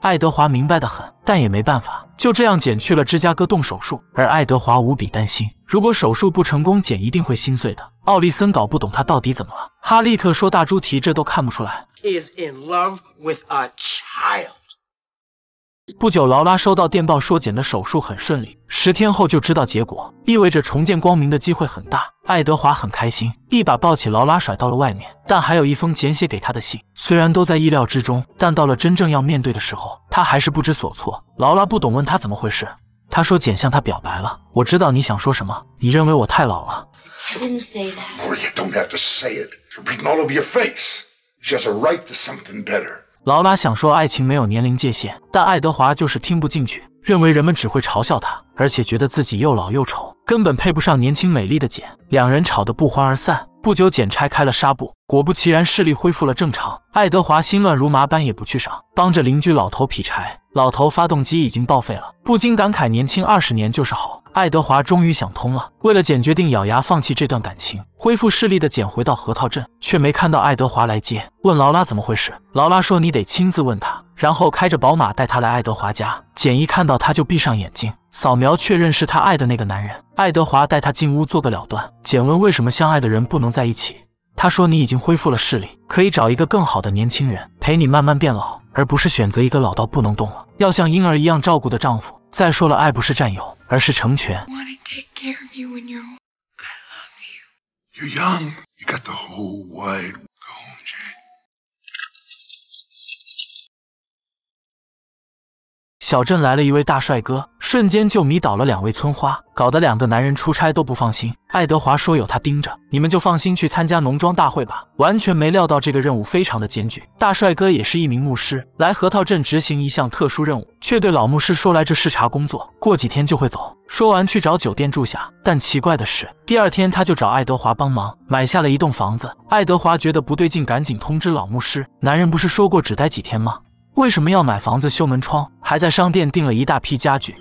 爱德华明白的很，但也没办法，就这样简去了芝加哥动手术。而爱德华无比担心，如果手术不成功，简一定会心碎的。奥利森搞不懂他到底怎么了。哈利特说：大猪蹄，这都看不出来。”不久，劳拉收到电报说简的手术很顺利，十天后就知道结果，意味着重见光明的机会很大。爱德华很开心，一把抱起劳拉甩到了外面，但还有一封简写给他的信。虽然都在意料之中，但到了真正要面对的时候，他还是不知所措。劳拉不懂，问他怎么回事。他说简向他表白了。我知道你想说什么，你认为我太老了。劳拉想说爱情没有年龄界限，但爱德华就是听不进去，认为人们只会嘲笑他，而且觉得自己又老又丑，根本配不上年轻美丽的简。两人吵得不欢而散。不久，简拆开了纱布，果不其然，视力恢复了正常。爱德华心乱如麻般，也不去上，帮着邻居老头劈柴。老头发动机已经报废了，不禁感慨年轻二十年就是好。爱德华终于想通了，为了简决定咬牙放弃这段感情。恢复视力的简回到核桃镇，却没看到爱德华来接，问劳拉怎么回事。劳拉说你得亲自问他，然后开着宝马带他来爱德华家。简一看到他就闭上眼睛扫描确认是他爱的那个男人。爱德华带他进屋做个了断。简问为什么相爱的人不能在一起。她说：“你已经恢复了视力，可以找一个更好的年轻人陪你慢慢变老，而不是选择一个老到不能动了、要像婴儿一样照顾的丈夫。再说了，爱不是占有，而是成全。”小镇来了一位大帅哥，瞬间就迷倒了两位村花，搞得两个男人出差都不放心。爱德华说：“有他盯着，你们就放心去参加农庄大会吧。”完全没料到这个任务非常的艰巨。大帅哥也是一名牧师，来核桃镇执行一项特殊任务，却对老牧师说：“来这视察工作，过几天就会走。”说完去找酒店住下。但奇怪的是，第二天他就找爱德华帮忙买下了一栋房子。爱德华觉得不对劲，赶紧通知老牧师：“男人不是说过只待几天吗？”为什么要买房子、修门窗，还在商店订了一大批家具？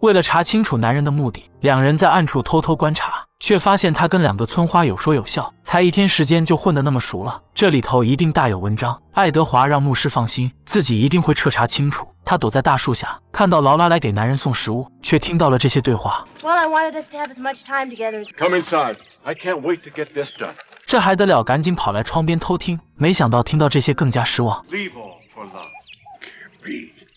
为了查清楚男人的目的，两人在暗处偷偷观察，却发现他跟两个村花有说有笑，才一天时间就混得那么熟了，这里头一定大有文章。爱德华让牧师放心，自己一定会彻查清楚。他躲在大树下，看到劳拉来给男人送食物，却听到了这些对话。这还得了！赶紧跑来窗边偷听，没想到听到这些更加失望。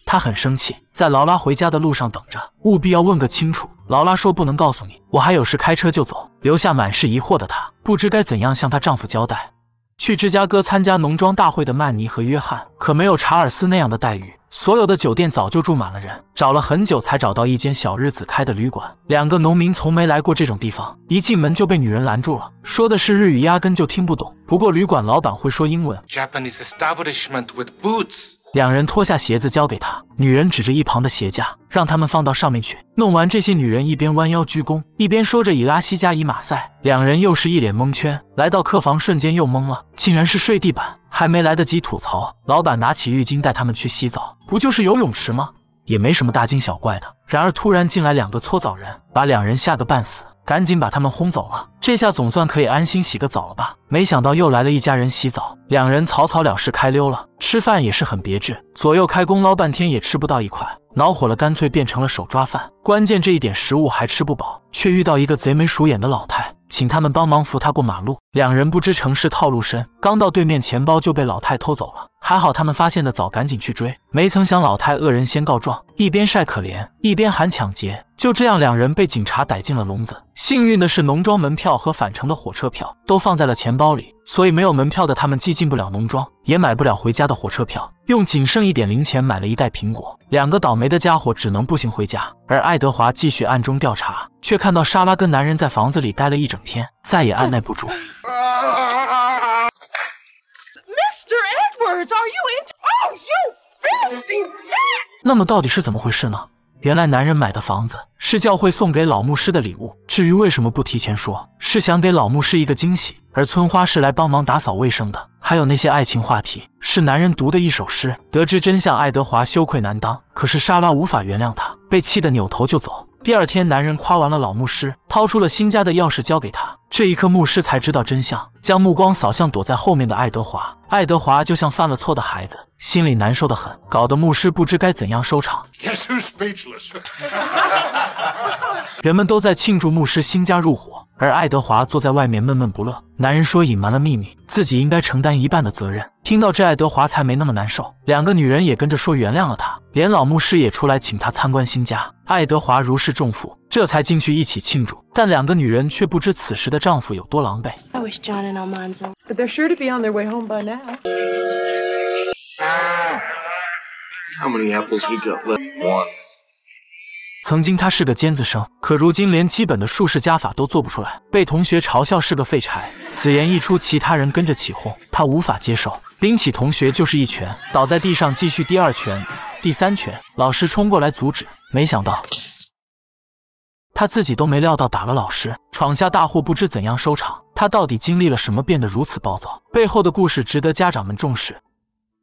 他很生气，在劳拉回家的路上等着，务必要问个清楚。劳拉说：“不能告诉你，我还有事，开车就走。”留下满是疑惑的她，不知该怎样向她丈夫交代。去芝加哥参加农庄大会的曼尼和约翰，可没有查尔斯那样的待遇。所有的酒店早就住满了人，找了很久才找到一间小日子开的旅馆。两个农民从没来过这种地方，一进门就被女人拦住了，说的是日语，压根就听不懂。不过旅馆老板会说英文。两人脱下鞋子交给他，女人指着一旁的鞋架，让他们放到上面去。弄完这些，女人一边弯腰鞠躬，一边说着以拉西加以马赛。两人又是一脸蒙圈，来到客房瞬间又懵了，竟然是睡地板。还没来得及吐槽，老板拿起浴巾带他们去洗澡，不就是游泳池吗？也没什么大惊小怪的。然而突然进来两个搓澡人，把两人吓个半死，赶紧把他们轰走了。这下总算可以安心洗个澡了吧？没想到又来了一家人洗澡，两人草草了事开溜了。吃饭也是很别致，左右开弓捞半天也吃不到一块。恼火了，干脆变成了手抓饭。关键这一点食物还吃不饱，却遇到一个贼眉鼠眼的老太，请他们帮忙扶她过马路。两人不知城市套路深，刚到对面，钱包就被老太偷走了。还好他们发现的早，赶紧去追。没曾想老太恶人先告状，一边晒可怜，一边喊抢劫。就这样，两人被警察逮进了笼子。幸运的是，农庄门票和返程的火车票都放在了钱包里。所以没有门票的他们既进不了农庄，也买不了回家的火车票。用仅剩一点零钱买了一袋苹果，两个倒霉的家伙只能步行回家。而爱德华继续暗中调查，却看到莎拉跟男人在房子里待了一整天，再也按耐不住。Mr. Edwards, are you you filthy! into? Oh, 那么到底是怎么回事呢？原来男人买的房子是教会送给老牧师的礼物。至于为什么不提前说，是想给老牧师一个惊喜。而村花是来帮忙打扫卫生的。还有那些爱情话题，是男人读的一首诗。得知真相，爱德华羞愧难当。可是莎拉无法原谅他，被气得扭头就走。第二天，男人夸完了老牧师，掏出了新家的钥匙交给他。这一刻，牧师才知道真相，将目光扫向躲在后面的爱德华。爱德华就像犯了错的孩子，心里难受的很，搞得牧师不知该怎样收场。人们都在庆祝牧师新家入伙。而爱德华坐在外面闷闷不乐。男人说隐瞒了秘密，自己应该承担一半的责任。听到这，爱德华才没那么难受。两个女人也跟着说原谅了他，连老牧师也出来请他参观新家。爱德华如释重负，这才进去一起庆祝。但两个女人却不知此时的丈夫有多狼狈。曾经他是个尖子生，可如今连基本的术式加法都做不出来，被同学嘲笑是个废柴。此言一出，其他人跟着起哄，他无法接受，拎起同学就是一拳，倒在地上，继续第二拳、第三拳。老师冲过来阻止，没想到他自己都没料到打了老师，闯下大祸，不知怎样收场。他到底经历了什么，变得如此暴躁？背后的故事值得家长们重视。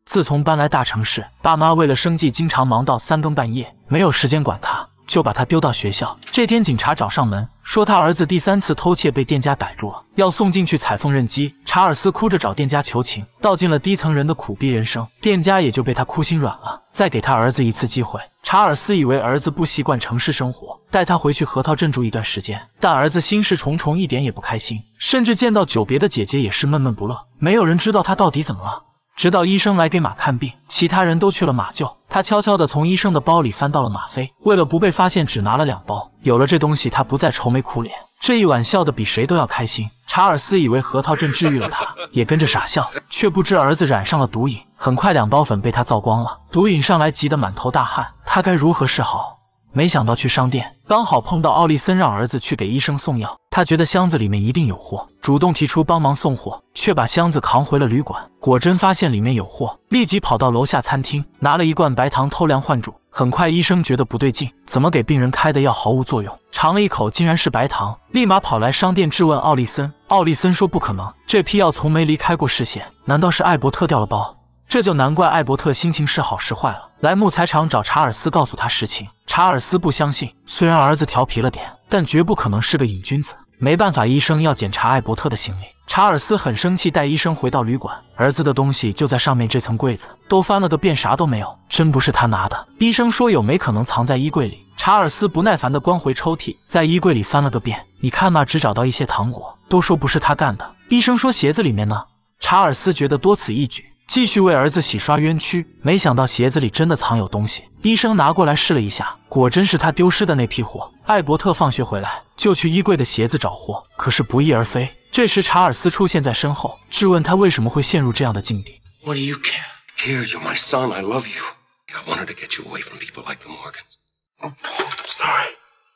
自从搬来大城市，爸妈为了生计经常忙到三更半夜，没有时间管他。就把他丢到学校。这天，警察找上门，说他儿子第三次偷窃被店家逮住了，要送进去采缝纫机。查尔斯哭着找店家求情，道尽了低层人的苦逼人生，店家也就被他哭心软了，再给他儿子一次机会。查尔斯以为儿子不习惯城市生活，带他回去核桃镇住一段时间。但儿子心事重重，一点也不开心，甚至见到久别的姐姐也是闷闷不乐。没有人知道他到底怎么了。直到医生来给马看病，其他人都去了马厩。他悄悄地从医生的包里翻到了吗啡，为了不被发现，只拿了两包。有了这东西，他不再愁眉苦脸，这一晚笑得比谁都要开心。查尔斯以为核桃镇治愈了他，也跟着傻笑，却不知儿子染上了毒瘾。很快，两包粉被他造光了，毒瘾上来，急得满头大汗。他该如何是好？没想到去商店，刚好碰到奥利森让儿子去给医生送药。他觉得箱子里面一定有货，主动提出帮忙送货，却把箱子扛回了旅馆。果真发现里面有货，立即跑到楼下餐厅拿了一罐白糖偷梁换柱。很快，医生觉得不对劲，怎么给病人开的药毫无作用？尝了一口竟然是白糖，立马跑来商店质问奥利森。奥利森说不可能，这批药从没离开过视线。难道是艾伯特掉了包？这就难怪艾伯特心情时好时坏了。来木材厂找查尔斯，告诉他实情。查尔斯不相信，虽然儿子调皮了点，但绝不可能是个瘾君子。没办法，医生要检查艾伯特的行李。查尔斯很生气，带医生回到旅馆，儿子的东西就在上面这层柜子，都翻了个遍，啥都没有，真不是他拿的。医生说有没可能藏在衣柜里？查尔斯不耐烦地关回抽屉，在衣柜里翻了个遍，你看嘛，只找到一些糖果，都说不是他干的。医生说鞋子里面呢？查尔斯觉得多此一举，继续为儿子洗刷冤屈。没想到鞋子里真的藏有东西。医生拿过来试了一下，果真是他丢失的那批货。艾伯特放学回来就去衣柜的鞋子找货，可是不翼而飞。这时查尔斯出现在身后，质问他为什么会陷入这样的境地。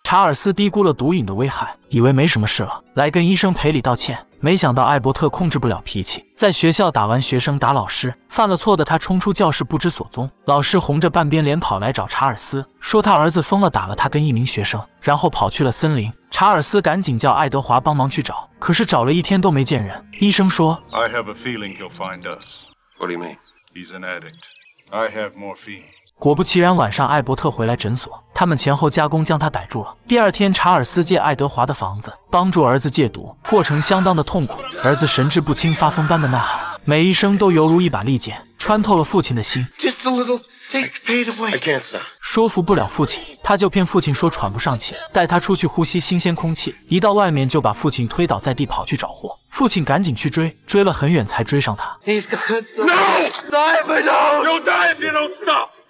查尔斯低估了毒瘾的危害以为没什么事了来跟医生赔礼道歉没想到艾伯特控制不了脾气在学校打完学生打老师犯了错的他冲出教室不知所踪老师红着半边脸跑来找查尔斯说他儿子疯了打了他跟一名学生然后跑去了森林查尔斯赶紧叫爱德华帮忙去找可是找了一天都没见人医生说 i have a feeling you'll find us what do you mean he's an addict i have more free 果不其然，晚上艾伯特回来诊所，他们前后夹攻，将他逮住了。第二天，查尔斯借爱德华的房子，帮助儿子戒毒，过程相当的痛苦。儿子神志不清，发疯般的呐喊，每一声都犹如一把利剑，穿透了父亲的心。Just little... a 说服不了父亲，他就骗父亲说喘不上气，带他出去呼吸新鲜空气。一到外面，就把父亲推倒在地，跑去找货。父亲赶紧去追，追了很远才追上他。die Simon, don't stop. No, no, you'll you if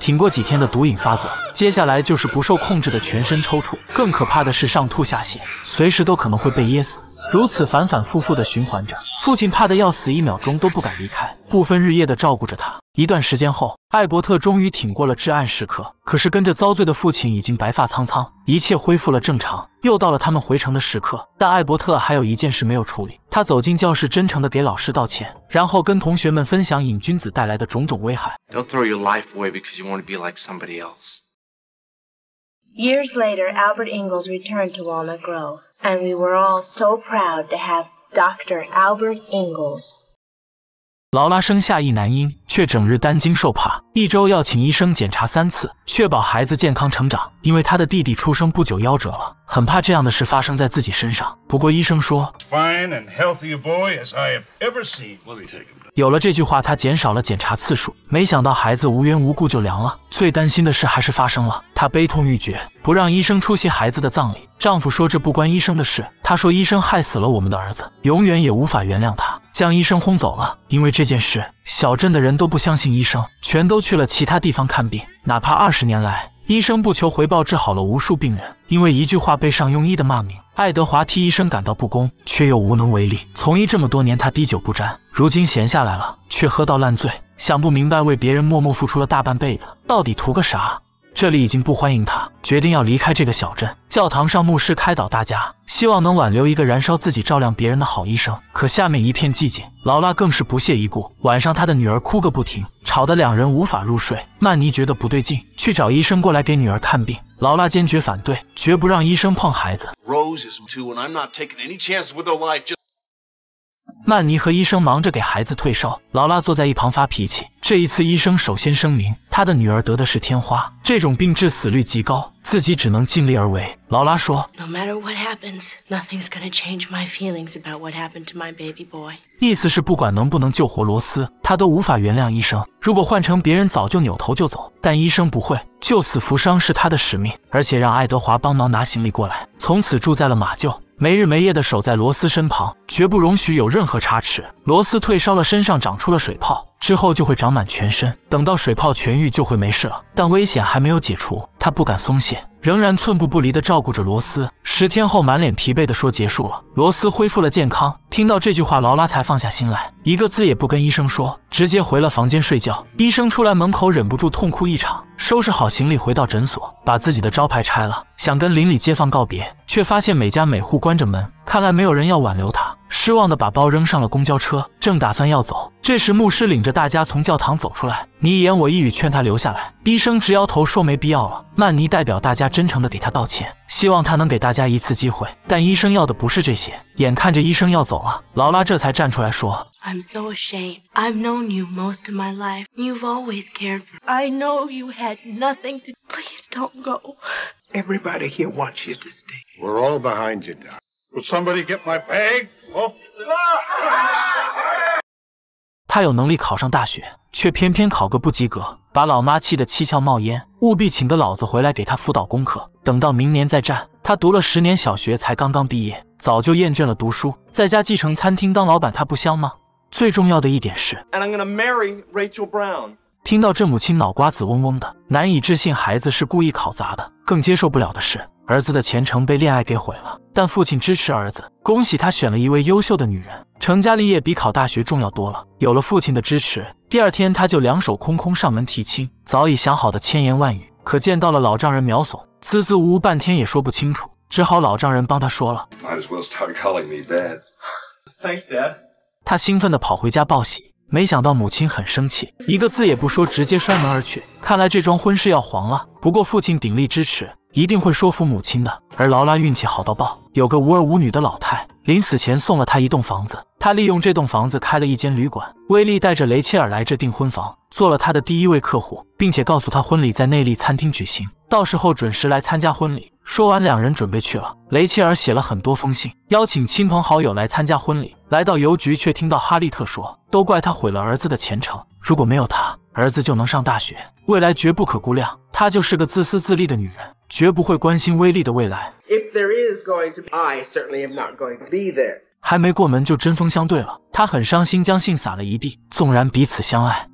挺过几天的毒瘾发作，接下来就是不受控制的全身抽搐，更可怕的是上吐下泻，随时都可能会被噎死。如此反反复复的循环着，父亲怕得要死，一秒钟都不敢离开，不分日夜的照顾着他。一段时间后，艾伯特终于挺过了至暗时刻，可是跟着遭罪的父亲已经白发苍苍，一切恢复了正常。又到了他们回城的时刻，但艾伯特还有一件事没有处理。他走进教室，真诚的给老师道歉，然后跟同学们分享瘾君子带来的种种危害。and we were all so proud to have Dr. Albert Ingalls. 劳拉生下一男婴，却整日担惊受怕，一周要请医生检查三次，确保孩子健康成长。因为他的弟弟出生不久夭折了，很怕这样的事发生在自己身上。不过医生说，Fine and healthy boy as I have ever seen. Let e take h 有了这句话，他减少了检查次数。没想到孩子无缘无故就凉了。最担心的事还是发生了，她悲痛欲绝，不让医生出席孩子的葬礼。丈夫说这不关医生的事，他说医生害死了我们的儿子，永远也无法原谅他，将医生轰走了。因为这件事，小镇的人都不相信医生，全都去了其他地方看病。哪怕二十年来，医生不求回报治好了无数病人，因为一句话背上庸医的骂名。爱德华替医生感到不公，却又无能为力。从医这么多年，他滴酒不沾，如今闲下来了，却喝到烂醉，想不明白为别人默默付出了大半辈子，到底图个啥？这里已经不欢迎他，决定要离开这个小镇。教堂上，牧师开导大家，希望能挽留一个燃烧自己照亮别人的好医生。可下面一片寂静，劳拉更是不屑一顾。晚上，她的女儿哭个不停，吵得两人无法入睡。曼尼觉得不对劲，去找医生过来给女儿看病。劳拉坚决反对，绝不让医生碰孩子。曼尼和医生忙着给孩子退烧，劳拉坐在一旁发脾气。这一次，医生首先声明，他的女儿得的是天花，这种病致死率极高，自己只能尽力而为。劳拉说：“No matter what happens, nothing's gonna change my feelings about what happened to my baby boy。”意思是不管能不能救活罗斯，他都无法原谅医生。如果换成别人，早就扭头就走，但医生不会。救死扶伤是他的使命，而且让爱德华帮忙拿行李过来，从此住在了马厩。没日没夜的守在罗斯身旁，绝不容许有任何差池。罗斯退烧了，身上长出了水泡，之后就会长满全身。等到水泡痊愈，就会没事了。但危险还没有解除，他不敢松懈，仍然寸步不离地照顾着罗斯。十天后，满脸疲惫地说：“结束了，罗斯恢复了健康。”听到这句话，劳拉才放下心来，一个字也不跟医生说，直接回了房间睡觉。医生出来门口，忍不住痛哭一场。收拾好行李，回到诊所，把自己的招牌拆了，想跟邻里街坊告别，却发现每家每户关着门，看来没有人要挽留他。失望的把包扔上了公交车，正打算要走，这时牧师领着大家从教堂走出来，你一言我一语劝他留下来。医生直摇头说没必要了。曼尼代表大家真诚的给他道歉，希望他能给大家一次机会。但医生要的不是这些。眼看着医生要走了，劳拉这才站出来说。I'm so ashamed. I've known you most of my life. You've always cared for I know you had nothing to Please don't go. Everybody here wants you to stay. We're all behind you, Doc. Will somebody get my bag? Oh. he 他有能力考上大学，却偏偏考个不及格，把老妈气得七窍冒烟。务必请个老子回来给他辅导功课，等到明年再战。他读了十年小学才刚刚毕业，早就厌倦了读书，在家继承餐厅当老板，他不香吗？最重要的一点是，听到这，母亲脑瓜子嗡嗡的，难以置信孩子是故意考砸的。更接受不了的是，儿子的前程被恋爱给毁了。但父亲支持儿子，恭喜他选了一位优秀的女人，成家立业比考大学重要多了。有了父亲的支持，第二天他就两手空空上门提亲。早已想好的千言万语，可见到了老丈人秒怂，支支吾吾半天也说不清楚，只好老丈人帮他说了。他兴奋地跑回家报喜，没想到母亲很生气，一个字也不说，直接摔门而去。看来这桩婚事要黄了。不过父亲鼎力支持，一定会说服母亲的。而劳拉运气好到爆，有个无儿无女的老太，临死前送了她一栋房子。她利用这栋房子开了一间旅馆。威利带着雷切尔来这订婚房，做了他的第一位客户，并且告诉他婚礼在内利餐厅举行，到时候准时来参加婚礼。说完，两人准备去了。雷切尔写了很多封信，邀请亲朋好友来参加婚礼。来到邮局，却听到哈利特说：“都怪他毁了儿子的前程，如果没有他，儿子就能上大学，未来绝不可估量。她就是个自私自利的女人，绝不会关心威利的未来。”还没过门就针锋相对了，她很伤心，将信撒了一地。纵然彼此相爱。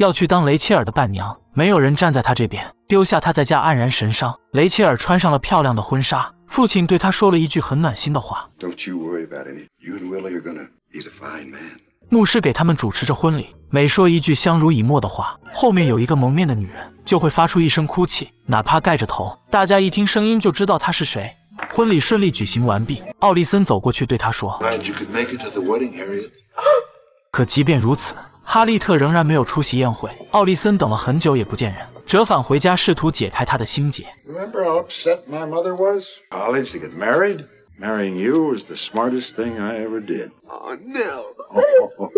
要去当雷切尔的伴娘，没有人站在他这边，丢下他在家黯然神伤。雷切尔穿上了漂亮的婚纱，父亲对他说了一句很暖心的话。牧师给他们主持着婚礼，每说一句相濡以沫的话，后面有一个蒙面的女人就会发出一声哭泣，哪怕盖着头，大家一听声音就知道她是谁。婚礼顺利举行完毕，奥利森走过去对他说。可即便如此。哈利特仍然没有出席宴会，奥利森等了很久也不见人，折返回家试图解开他的心结。Remember how upset my mother was? College to get married? Marrying you was the smartest thing I ever did. nailed Oh no!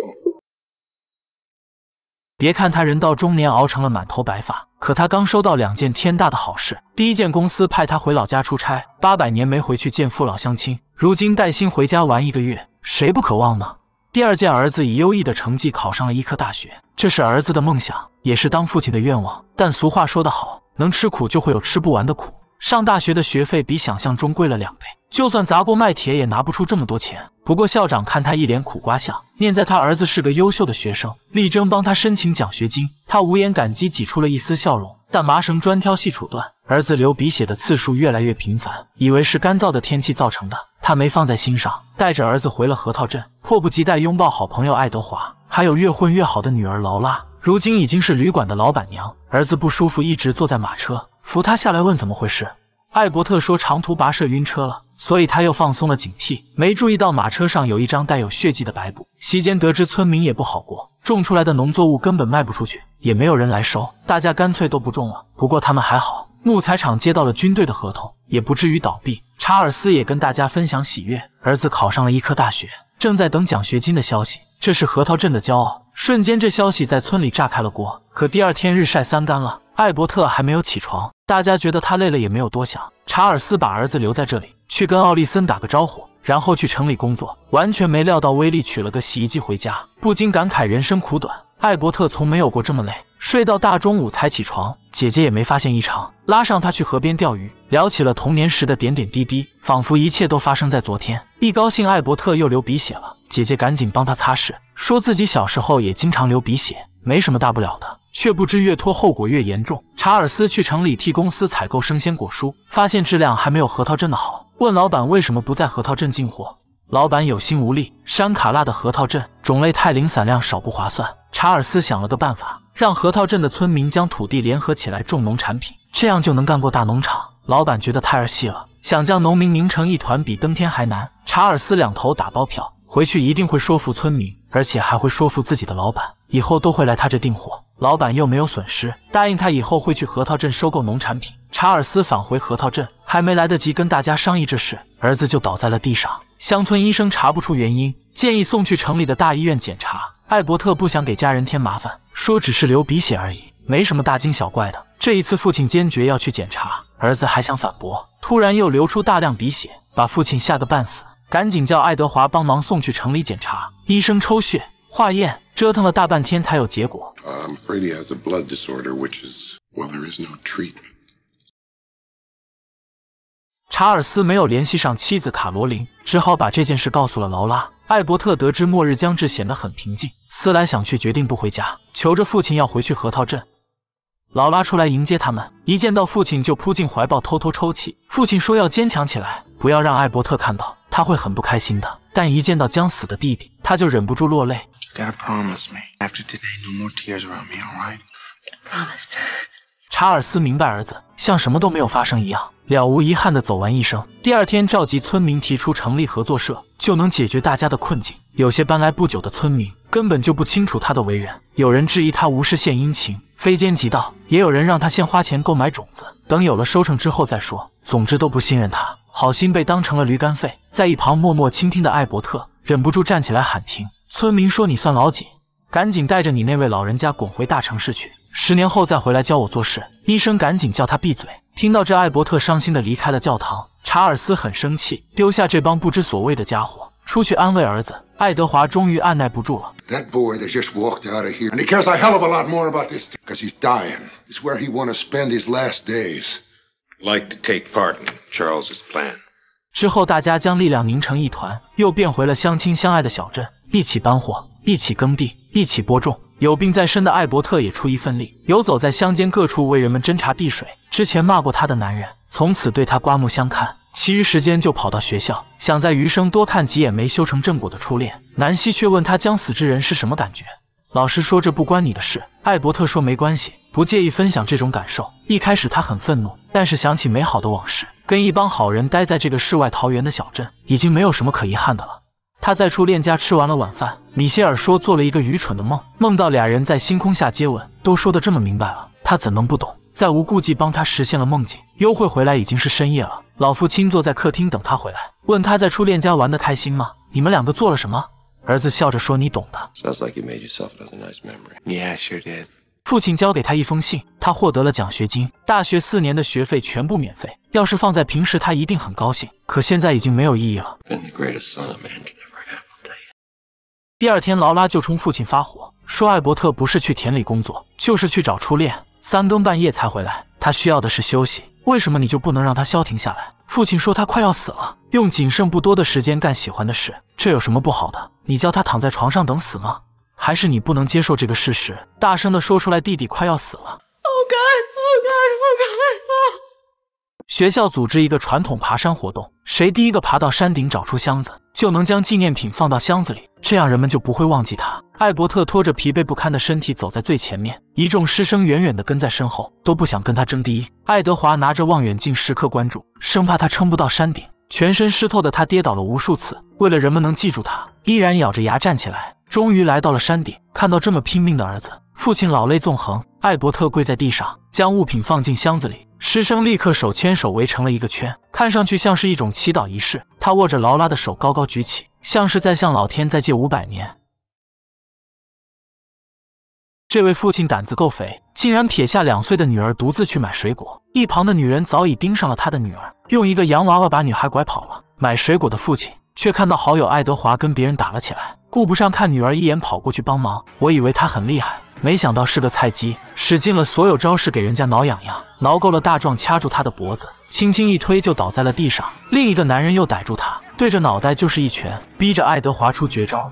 别看他人到中年熬成了满头白发，可他刚收到两件天大的好事：第一件，公司派他回老家出差，八百年没回去见父老乡亲，如今带薪回家玩一个月，谁不渴望呢？第二件，儿子以优异的成绩考上了医科大学，这是儿子的梦想，也是当父亲的愿望。但俗话说得好，能吃苦就会有吃不完的苦。上大学的学费比想象中贵了两倍，就算砸锅卖铁也拿不出这么多钱。不过校长看他一脸苦瓜相，念在他儿子是个优秀的学生，力争帮他申请奖学金。他无言感激，挤出了一丝笑容。但麻绳专挑细处断，儿子流鼻血的次数越来越频繁，以为是干燥的天气造成的，他没放在心上，带着儿子回了核桃镇，迫不及待拥抱好朋友爱德华，还有越混越好的女儿劳拉，如今已经是旅馆的老板娘。儿子不舒服，一直坐在马车，扶他下来问怎么回事，艾伯特说长途跋涉晕车了，所以他又放松了警惕，没注意到马车上有一张带有血迹的白布。席间得知村民也不好过。种出来的农作物根本卖不出去，也没有人来收，大家干脆都不种了。不过他们还好，木材厂接到了军队的合同，也不至于倒闭。查尔斯也跟大家分享喜悦，儿子考上了医科大学，正在等奖学金的消息，这是核桃镇的骄傲。瞬间，这消息在村里炸开了锅。可第二天日晒三竿了，艾伯特还没有起床，大家觉得他累了，也没有多想。查尔斯把儿子留在这里，去跟奥利森打个招呼。然后去城里工作，完全没料到威力娶了个洗衣机回家，不禁感慨人生苦短。艾伯特从没有过这么累，睡到大中午才起床。姐姐也没发现异常，拉上他去河边钓鱼，聊起了童年时的点点滴滴，仿佛一切都发生在昨天。一高兴，艾伯特又流鼻血了，姐姐赶紧帮他擦拭，说自己小时候也经常流鼻血，没什么大不了的，却不知越拖后果越严重。查尔斯去城里替公司采购生鲜果蔬，发现质量还没有核桃镇的好。问老板为什么不在核桃镇进货？老板有心无力。山卡拉的核桃镇种类太零散，量少不划算。查尔斯想了个办法，让核桃镇的村民将土地联合起来种农产品，这样就能干过大农场。老板觉得太儿戏了，想将农民拧成一团比登天还难。查尔斯两头打包票，回去一定会说服村民，而且还会说服自己的老板，以后都会来他这订货。老板又没有损失，答应他以后会去核桃镇收购农产品。查尔斯返回核桃镇，还没来得及跟大家商议这事，儿子就倒在了地上。乡村医生查不出原因，建议送去城里的大医院检查。艾伯特不想给家人添麻烦，说只是流鼻血而已，没什么大惊小怪的。这一次，父亲坚决要去检查，儿子还想反驳，突然又流出大量鼻血，把父亲吓得半死，赶紧叫爱德华帮忙送去城里检查。医生抽血化验。折腾了大半天才有结果。查尔斯没有联系上妻子卡罗琳，只好把这件事告诉了劳拉。艾伯特得知末日将至，显得很平静。思来想去，决定不回家，求着父亲要回去核桃镇。劳拉出来迎接他们，一见到父亲就扑进怀抱，偷偷抽泣。父亲说要坚强起来，不要让艾伯特看到，他会很不开心的。但一见到将死的弟弟，他就忍不住落泪。gotta promise today, no more around Promise. After tears me. me, right? 查尔斯明白，儿子像什么都没有发生一样，了无遗憾的走完一生。第二天，召集村民提出成立合作社，就能解决大家的困境。有些搬来不久的村民根本就不清楚他的为人，有人质疑他无事献殷勤，非奸即盗；也有人让他先花钱购买种子，等有了收成之后再说。总之都不信任他，好心被当成了驴肝肺。在一旁默默倾听的艾伯特忍不住站起来喊停。村民说：“你算老几？赶紧带着你那位老人家滚回大城市去，十年后再回来教我做事。”医生赶紧叫他闭嘴。听到这，艾伯特伤心的离开了教堂。查尔斯很生气，丢下这帮不知所谓的家伙，出去安慰儿子。爱德华终于按耐不住了。之后，大家将力量凝成一团，又变回了相亲相爱的小镇。一起搬货，一起耕地，一起播种。有病在身的艾伯特也出一份力，游走在乡间各处为人们斟茶递水。之前骂过他的男人，从此对他刮目相看。其余时间就跑到学校，想在余生多看几眼没修成正果的初恋。南希却问他将死之人是什么感觉。老师说这不关你的事。艾伯特说没关系，不介意分享这种感受。一开始他很愤怒，但是想起美好的往事，跟一帮好人待在这个世外桃源的小镇，已经没有什么可遗憾的了。他在初恋家吃完了晚饭，米歇尔说做了一个愚蠢的梦，梦到俩人在星空下接吻。都说的这么明白了，他怎能不懂？再无顾忌帮他实现了梦境。幽会回来已经是深夜了，老父亲坐在客厅等他回来，问他在初恋家玩的开心吗？你们两个做了什么？儿子笑着说：“你懂的。”父亲交给他一封信，他获得了奖学金，大学四年的学费全部免费。要是放在平时，他一定很高兴，可现在已经没有意义了。第二天，劳拉就冲父亲发火，说：“艾伯特不是去田里工作，就是去找初恋，三更半夜才回来。他需要的是休息，为什么你就不能让他消停下来？”父亲说：“他快要死了，用仅剩不多的时间干喜欢的事，这有什么不好的？你叫他躺在床上等死吗？还是你不能接受这个事实，大声的说出来，弟弟快要死了。” Oh o 学校组织一个传统爬山活动，谁第一个爬到山顶找出箱子，就能将纪念品放到箱子里，这样人们就不会忘记他。艾伯特拖着疲惫不堪的身体走在最前面，一众师生远远地跟在身后，都不想跟他争第一。爱德华拿着望远镜时刻关注，生怕他撑不到山顶。全身湿透的他跌倒了无数次，为了人们能记住他，依然咬着牙站起来。终于来到了山顶，看到这么拼命的儿子，父亲老泪纵横。艾伯特跪在地上，将物品放进箱子里。师生立刻手牵手围成了一个圈，看上去像是一种祈祷仪式。他握着劳拉的手高高举起，像是在向老天再借五百年。这位父亲胆子够肥，竟然撇下两岁的女儿独自去买水果。一旁的女人早已盯上了他的女儿，用一个洋娃娃把女孩拐跑了。买水果的父亲。却看到好友爱德华跟别人打了起来，顾不上看女儿一眼，跑过去帮忙。我以为他很厉害，没想到是个菜鸡，使尽了所有招式给人家挠痒痒，挠够了，大壮掐住他的脖子，轻轻一推就倒在了地上。另一个男人又逮住他，对着脑袋就是一拳，逼着爱德华出绝招。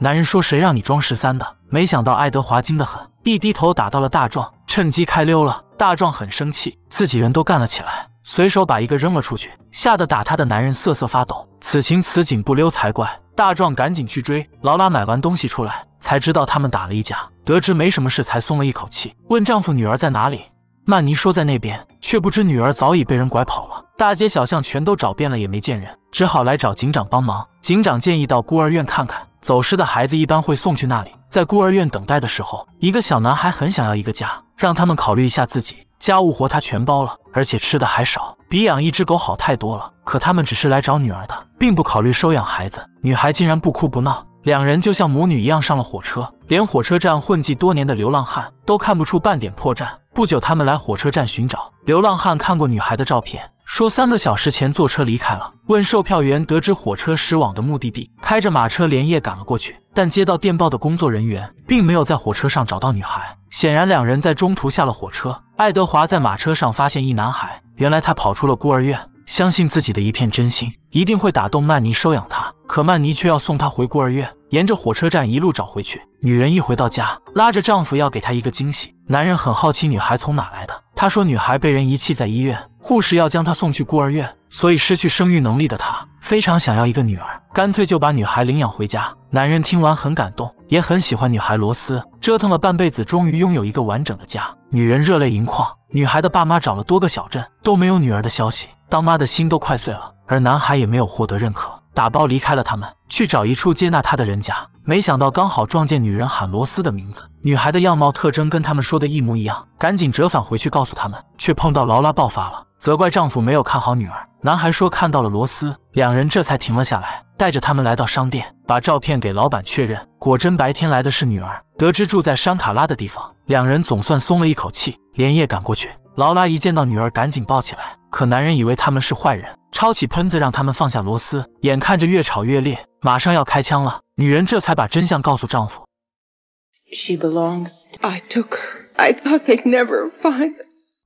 男人说：“谁让你装十三的？”没想到爱德华精的很，一低头打到了大壮，趁机开溜了。大壮很生气，自己人都干了起来。随手把一个扔了出去，吓得打他的男人瑟瑟发抖。此情此景不溜才怪！大壮赶紧去追。劳拉买完东西出来，才知道他们打了一架，得知没什么事才松了一口气，问丈夫女儿在哪里。曼妮说在那边，却不知女儿早已被人拐跑了。大街小巷全都找遍了也没见人，只好来找警长帮忙。警长建议到孤儿院看看，走失的孩子一般会送去那里。在孤儿院等待的时候，一个小男孩很想要一个家，让他们考虑一下自己。家务活他全包了，而且吃的还少，比养一只狗好太多了。可他们只是来找女儿的，并不考虑收养孩子。女孩竟然不哭不闹，两人就像母女一样上了火车。连火车站混迹多年的流浪汉都看不出半点破绽。不久，他们来火车站寻找流浪汉，看过女孩的照片。说三个小时前坐车离开了。问售票员得知火车驶往的目的地，开着马车连夜赶了过去。但接到电报的工作人员并没有在火车上找到女孩，显然两人在中途下了火车。爱德华在马车上发现一男孩，原来他跑出了孤儿院，相信自己的一片真心一定会打动曼妮收养他。可曼妮却要送他回孤儿院，沿着火车站一路找回去。女人一回到家，拉着丈夫要给他一个惊喜。男人很好奇女孩从哪来的。他说：“女孩被人遗弃在医院，护士要将她送去孤儿院，所以失去生育能力的他非常想要一个女儿，干脆就把女孩领养回家。”男人听完很感动，也很喜欢女孩罗斯。折腾了半辈子，终于拥有一个完整的家。女人热泪盈眶。女孩的爸妈找了多个小镇，都没有女儿的消息，当妈的心都快碎了。而男孩也没有获得认可。打包离开了，他们去找一处接纳他的人家。没想到刚好撞见女人喊罗斯的名字，女孩的样貌特征跟他们说的一模一样，赶紧折返回去告诉他们，却碰到劳拉爆发了，责怪丈夫没有看好女儿。男孩说看到了罗斯，两人这才停了下来，带着他们来到商店，把照片给老板确认，果真白天来的是女儿。得知住在山卡拉的地方，两人总算松了一口气，连夜赶过去。劳拉一见到女儿，赶紧抱起来。可男人以为他们是坏人，抄起喷子让他们放下螺丝。眼看着越吵越烈，马上要开枪了，女人这才把真相告诉丈夫。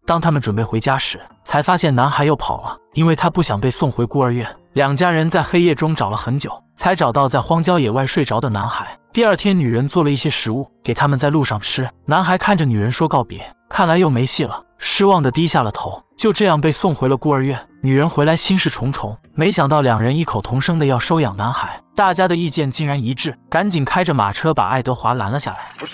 当他们准备回家时，才发现男孩又跑了，因为他不想被送回孤儿院。两家人在黑夜中找了很久。才找到在荒郊野外睡着的男孩。第二天，女人做了一些食物给他们在路上吃。男孩看着女人说告别，看来又没戏了，失望的低下了头，就这样被送回了孤儿院。女人回来心事重重，没想到两人异口同声的要收养男孩，大家的意见竟然一致，赶紧开着马车把爱德华拦了下来。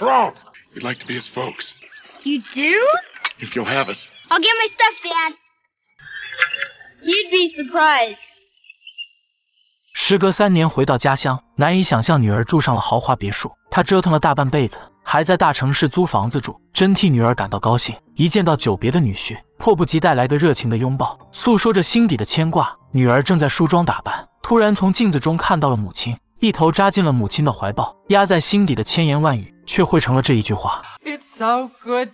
时隔三年回到家乡，难以想象女儿住上了豪华别墅。他折腾了大半辈子，还在大城市租房子住，真替女儿感到高兴。一见到久别的女婿，迫不及待来个热情的拥抱，诉说着心底的牵挂。女儿正在梳妆打扮，突然从镜子中看到了母亲，一头扎进了母亲的怀抱，压在心底的千言万语却汇成了这一句话。i t to s so good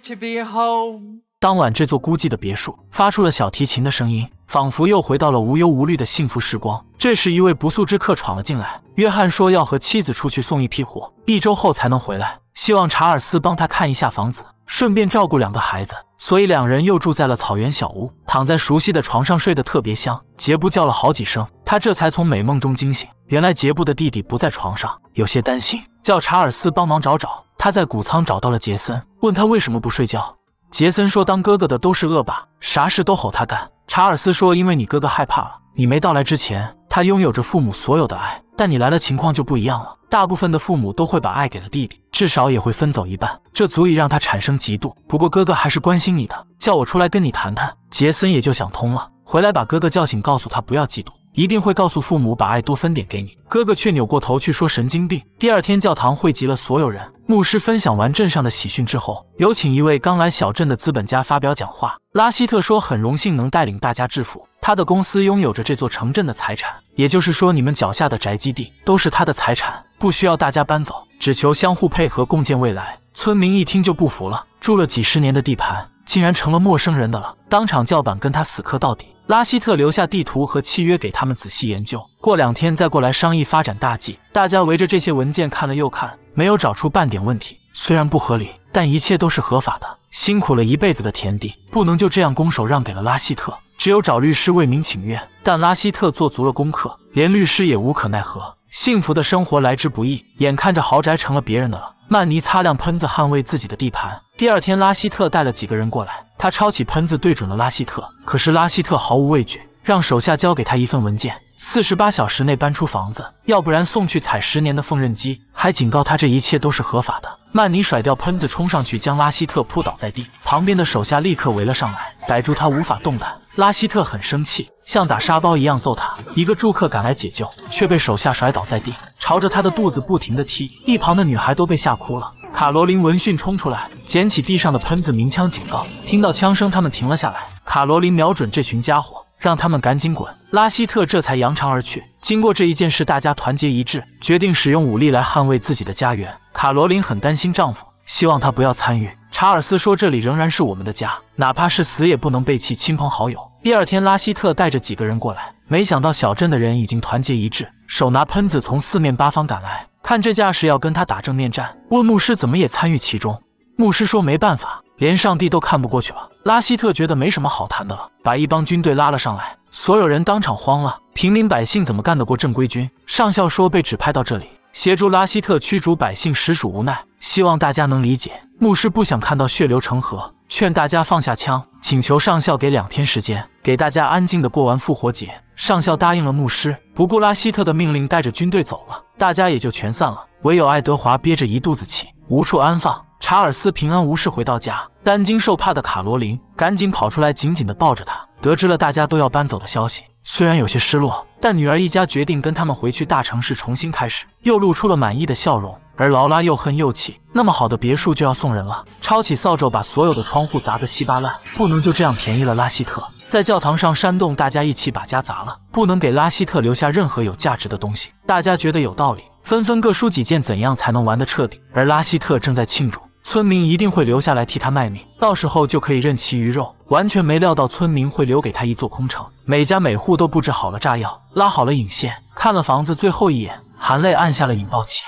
home be。当晚，这座孤寂的别墅发出了小提琴的声音。仿佛又回到了无忧无虑的幸福时光。这时，一位不速之客闯了进来。约翰说要和妻子出去送一批货，一周后才能回来，希望查尔斯帮他看一下房子，顺便照顾两个孩子。所以，两人又住在了草原小屋，躺在熟悉的床上，睡得特别香。杰布叫了好几声，他这才从美梦中惊醒。原来，杰布的弟弟不在床上，有些担心，叫查尔斯帮忙找找。他在谷仓找到了杰森，问他为什么不睡觉。杰森说：“当哥哥的都是恶霸，啥事都吼他干。”查尔斯说：“因为你哥哥害怕了，你没到来之前，他拥有着父母所有的爱。但你来了，情况就不一样了。大部分的父母都会把爱给了弟弟，至少也会分走一半，这足以让他产生嫉妒。不过哥哥还是关心你的，叫我出来跟你谈谈。”杰森也就想通了，回来把哥哥叫醒，告诉他不要嫉妒。一定会告诉父母把爱多分点给你。哥哥却扭过头去说：“神经病。”第二天教堂汇集了所有人，牧师分享完镇上的喜讯之后，有请一位刚来小镇的资本家发表讲话。拉希特说：“很荣幸能带领大家致富，他的公司拥有着这座城镇的财产，也就是说你们脚下的宅基地都是他的财产，不需要大家搬走，只求相互配合共建未来。”村民一听就不服了，住了几十年的地盘竟然成了陌生人的了，当场叫板跟他死磕到底。拉希特留下地图和契约给他们仔细研究，过两天再过来商议发展大计。大家围着这些文件看了又看，没有找出半点问题。虽然不合理，但一切都是合法的。辛苦了一辈子的田地，不能就这样拱手让给了拉希特。只有找律师为民请愿。但拉希特做足了功课，连律师也无可奈何。幸福的生活来之不易，眼看着豪宅成了别人的了，曼尼擦亮喷子捍卫自己的地盘。第二天，拉希特带了几个人过来，他抄起喷子对准了拉希特。可是拉希特毫无畏惧，让手下交给他一份文件，四十八小时内搬出房子，要不然送去踩十年的缝纫机。还警告他这一切都是合法的。曼尼甩掉喷子，冲上去将拉希特扑倒在地，旁边的手下立刻围了上来，逮住他无法动弹。拉希特很生气，像打沙包一样揍他。一个住客赶来解救，却被手下甩倒在地，朝着他的肚子不停的踢。一旁的女孩都被吓哭了。卡罗琳闻讯冲出来，捡起地上的喷子，鸣枪警告。听到枪声，他们停了下来。卡罗琳瞄准这群家伙，让他们赶紧滚。拉希特这才扬长而去。经过这一件事，大家团结一致，决定使用武力来捍卫自己的家园。卡罗琳很担心丈夫，希望他不要参与。查尔斯说：“这里仍然是我们的家，哪怕是死也不能背弃亲朋好友。”第二天，拉希特带着几个人过来，没想到小镇的人已经团结一致，手拿喷子从四面八方赶来。看这架势，要跟他打正面战。问牧师怎么也参与其中。牧师说没办法，连上帝都看不过去了。拉希特觉得没什么好谈的了，把一帮军队拉了上来。所有人当场慌了，平民百姓怎么干得过正规军？上校说被指派到这里协助拉希特驱逐百姓，实属无奈，希望大家能理解。牧师不想看到血流成河，劝大家放下枪，请求上校给两天时间，给大家安静的过完复活节。上校答应了牧师，不顾拉希特的命令，带着军队走了。大家也就全散了，唯有爱德华憋着一肚子气，无处安放。查尔斯平安无事回到家，担惊受怕的卡罗琳赶紧跑出来，紧紧的抱着他。得知了大家都要搬走的消息，虽然有些失落，但女儿一家决定跟他们回去大城市重新开始，又露出了满意的笑容。而劳拉又恨又气，那么好的别墅就要送人了，抄起扫帚把所有的窗户砸个稀巴烂，不能就这样便宜了拉希特。在教堂上煽动大家一起把家砸了，不能给拉希特留下任何有价值的东西。大家觉得有道理，纷纷各抒己见，怎样才能玩得彻底？而拉希特正在庆祝，村民一定会留下来替他卖命，到时候就可以任其鱼肉。完全没料到村民会留给他一座空城，每家每户都布置好了炸药，拉好了引线，看了房子最后一眼，含泪按下了引爆器。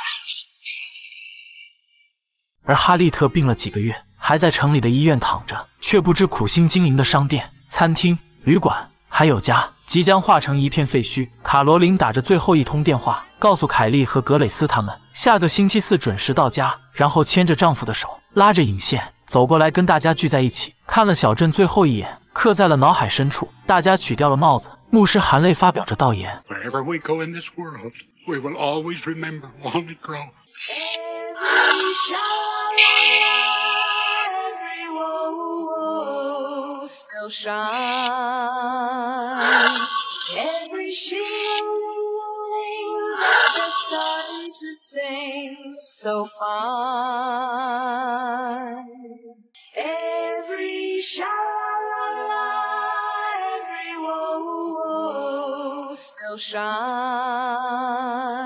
而哈利特病了几个月，还在城里的医院躺着，却不知苦心经营的商店。餐厅、旅馆，还有家，即将化成一片废墟。卡罗琳打着最后一通电话，告诉凯莉和格蕾斯，他们下个星期四准时到家。然后牵着丈夫的手，拉着引线走过来，跟大家聚在一起，看了小镇最后一眼，刻在了脑海深处。大家取掉了帽子，牧师含泪发表着道言。shall shine. Every shilling has started to sing so fine. Every shall, every woe, still shine.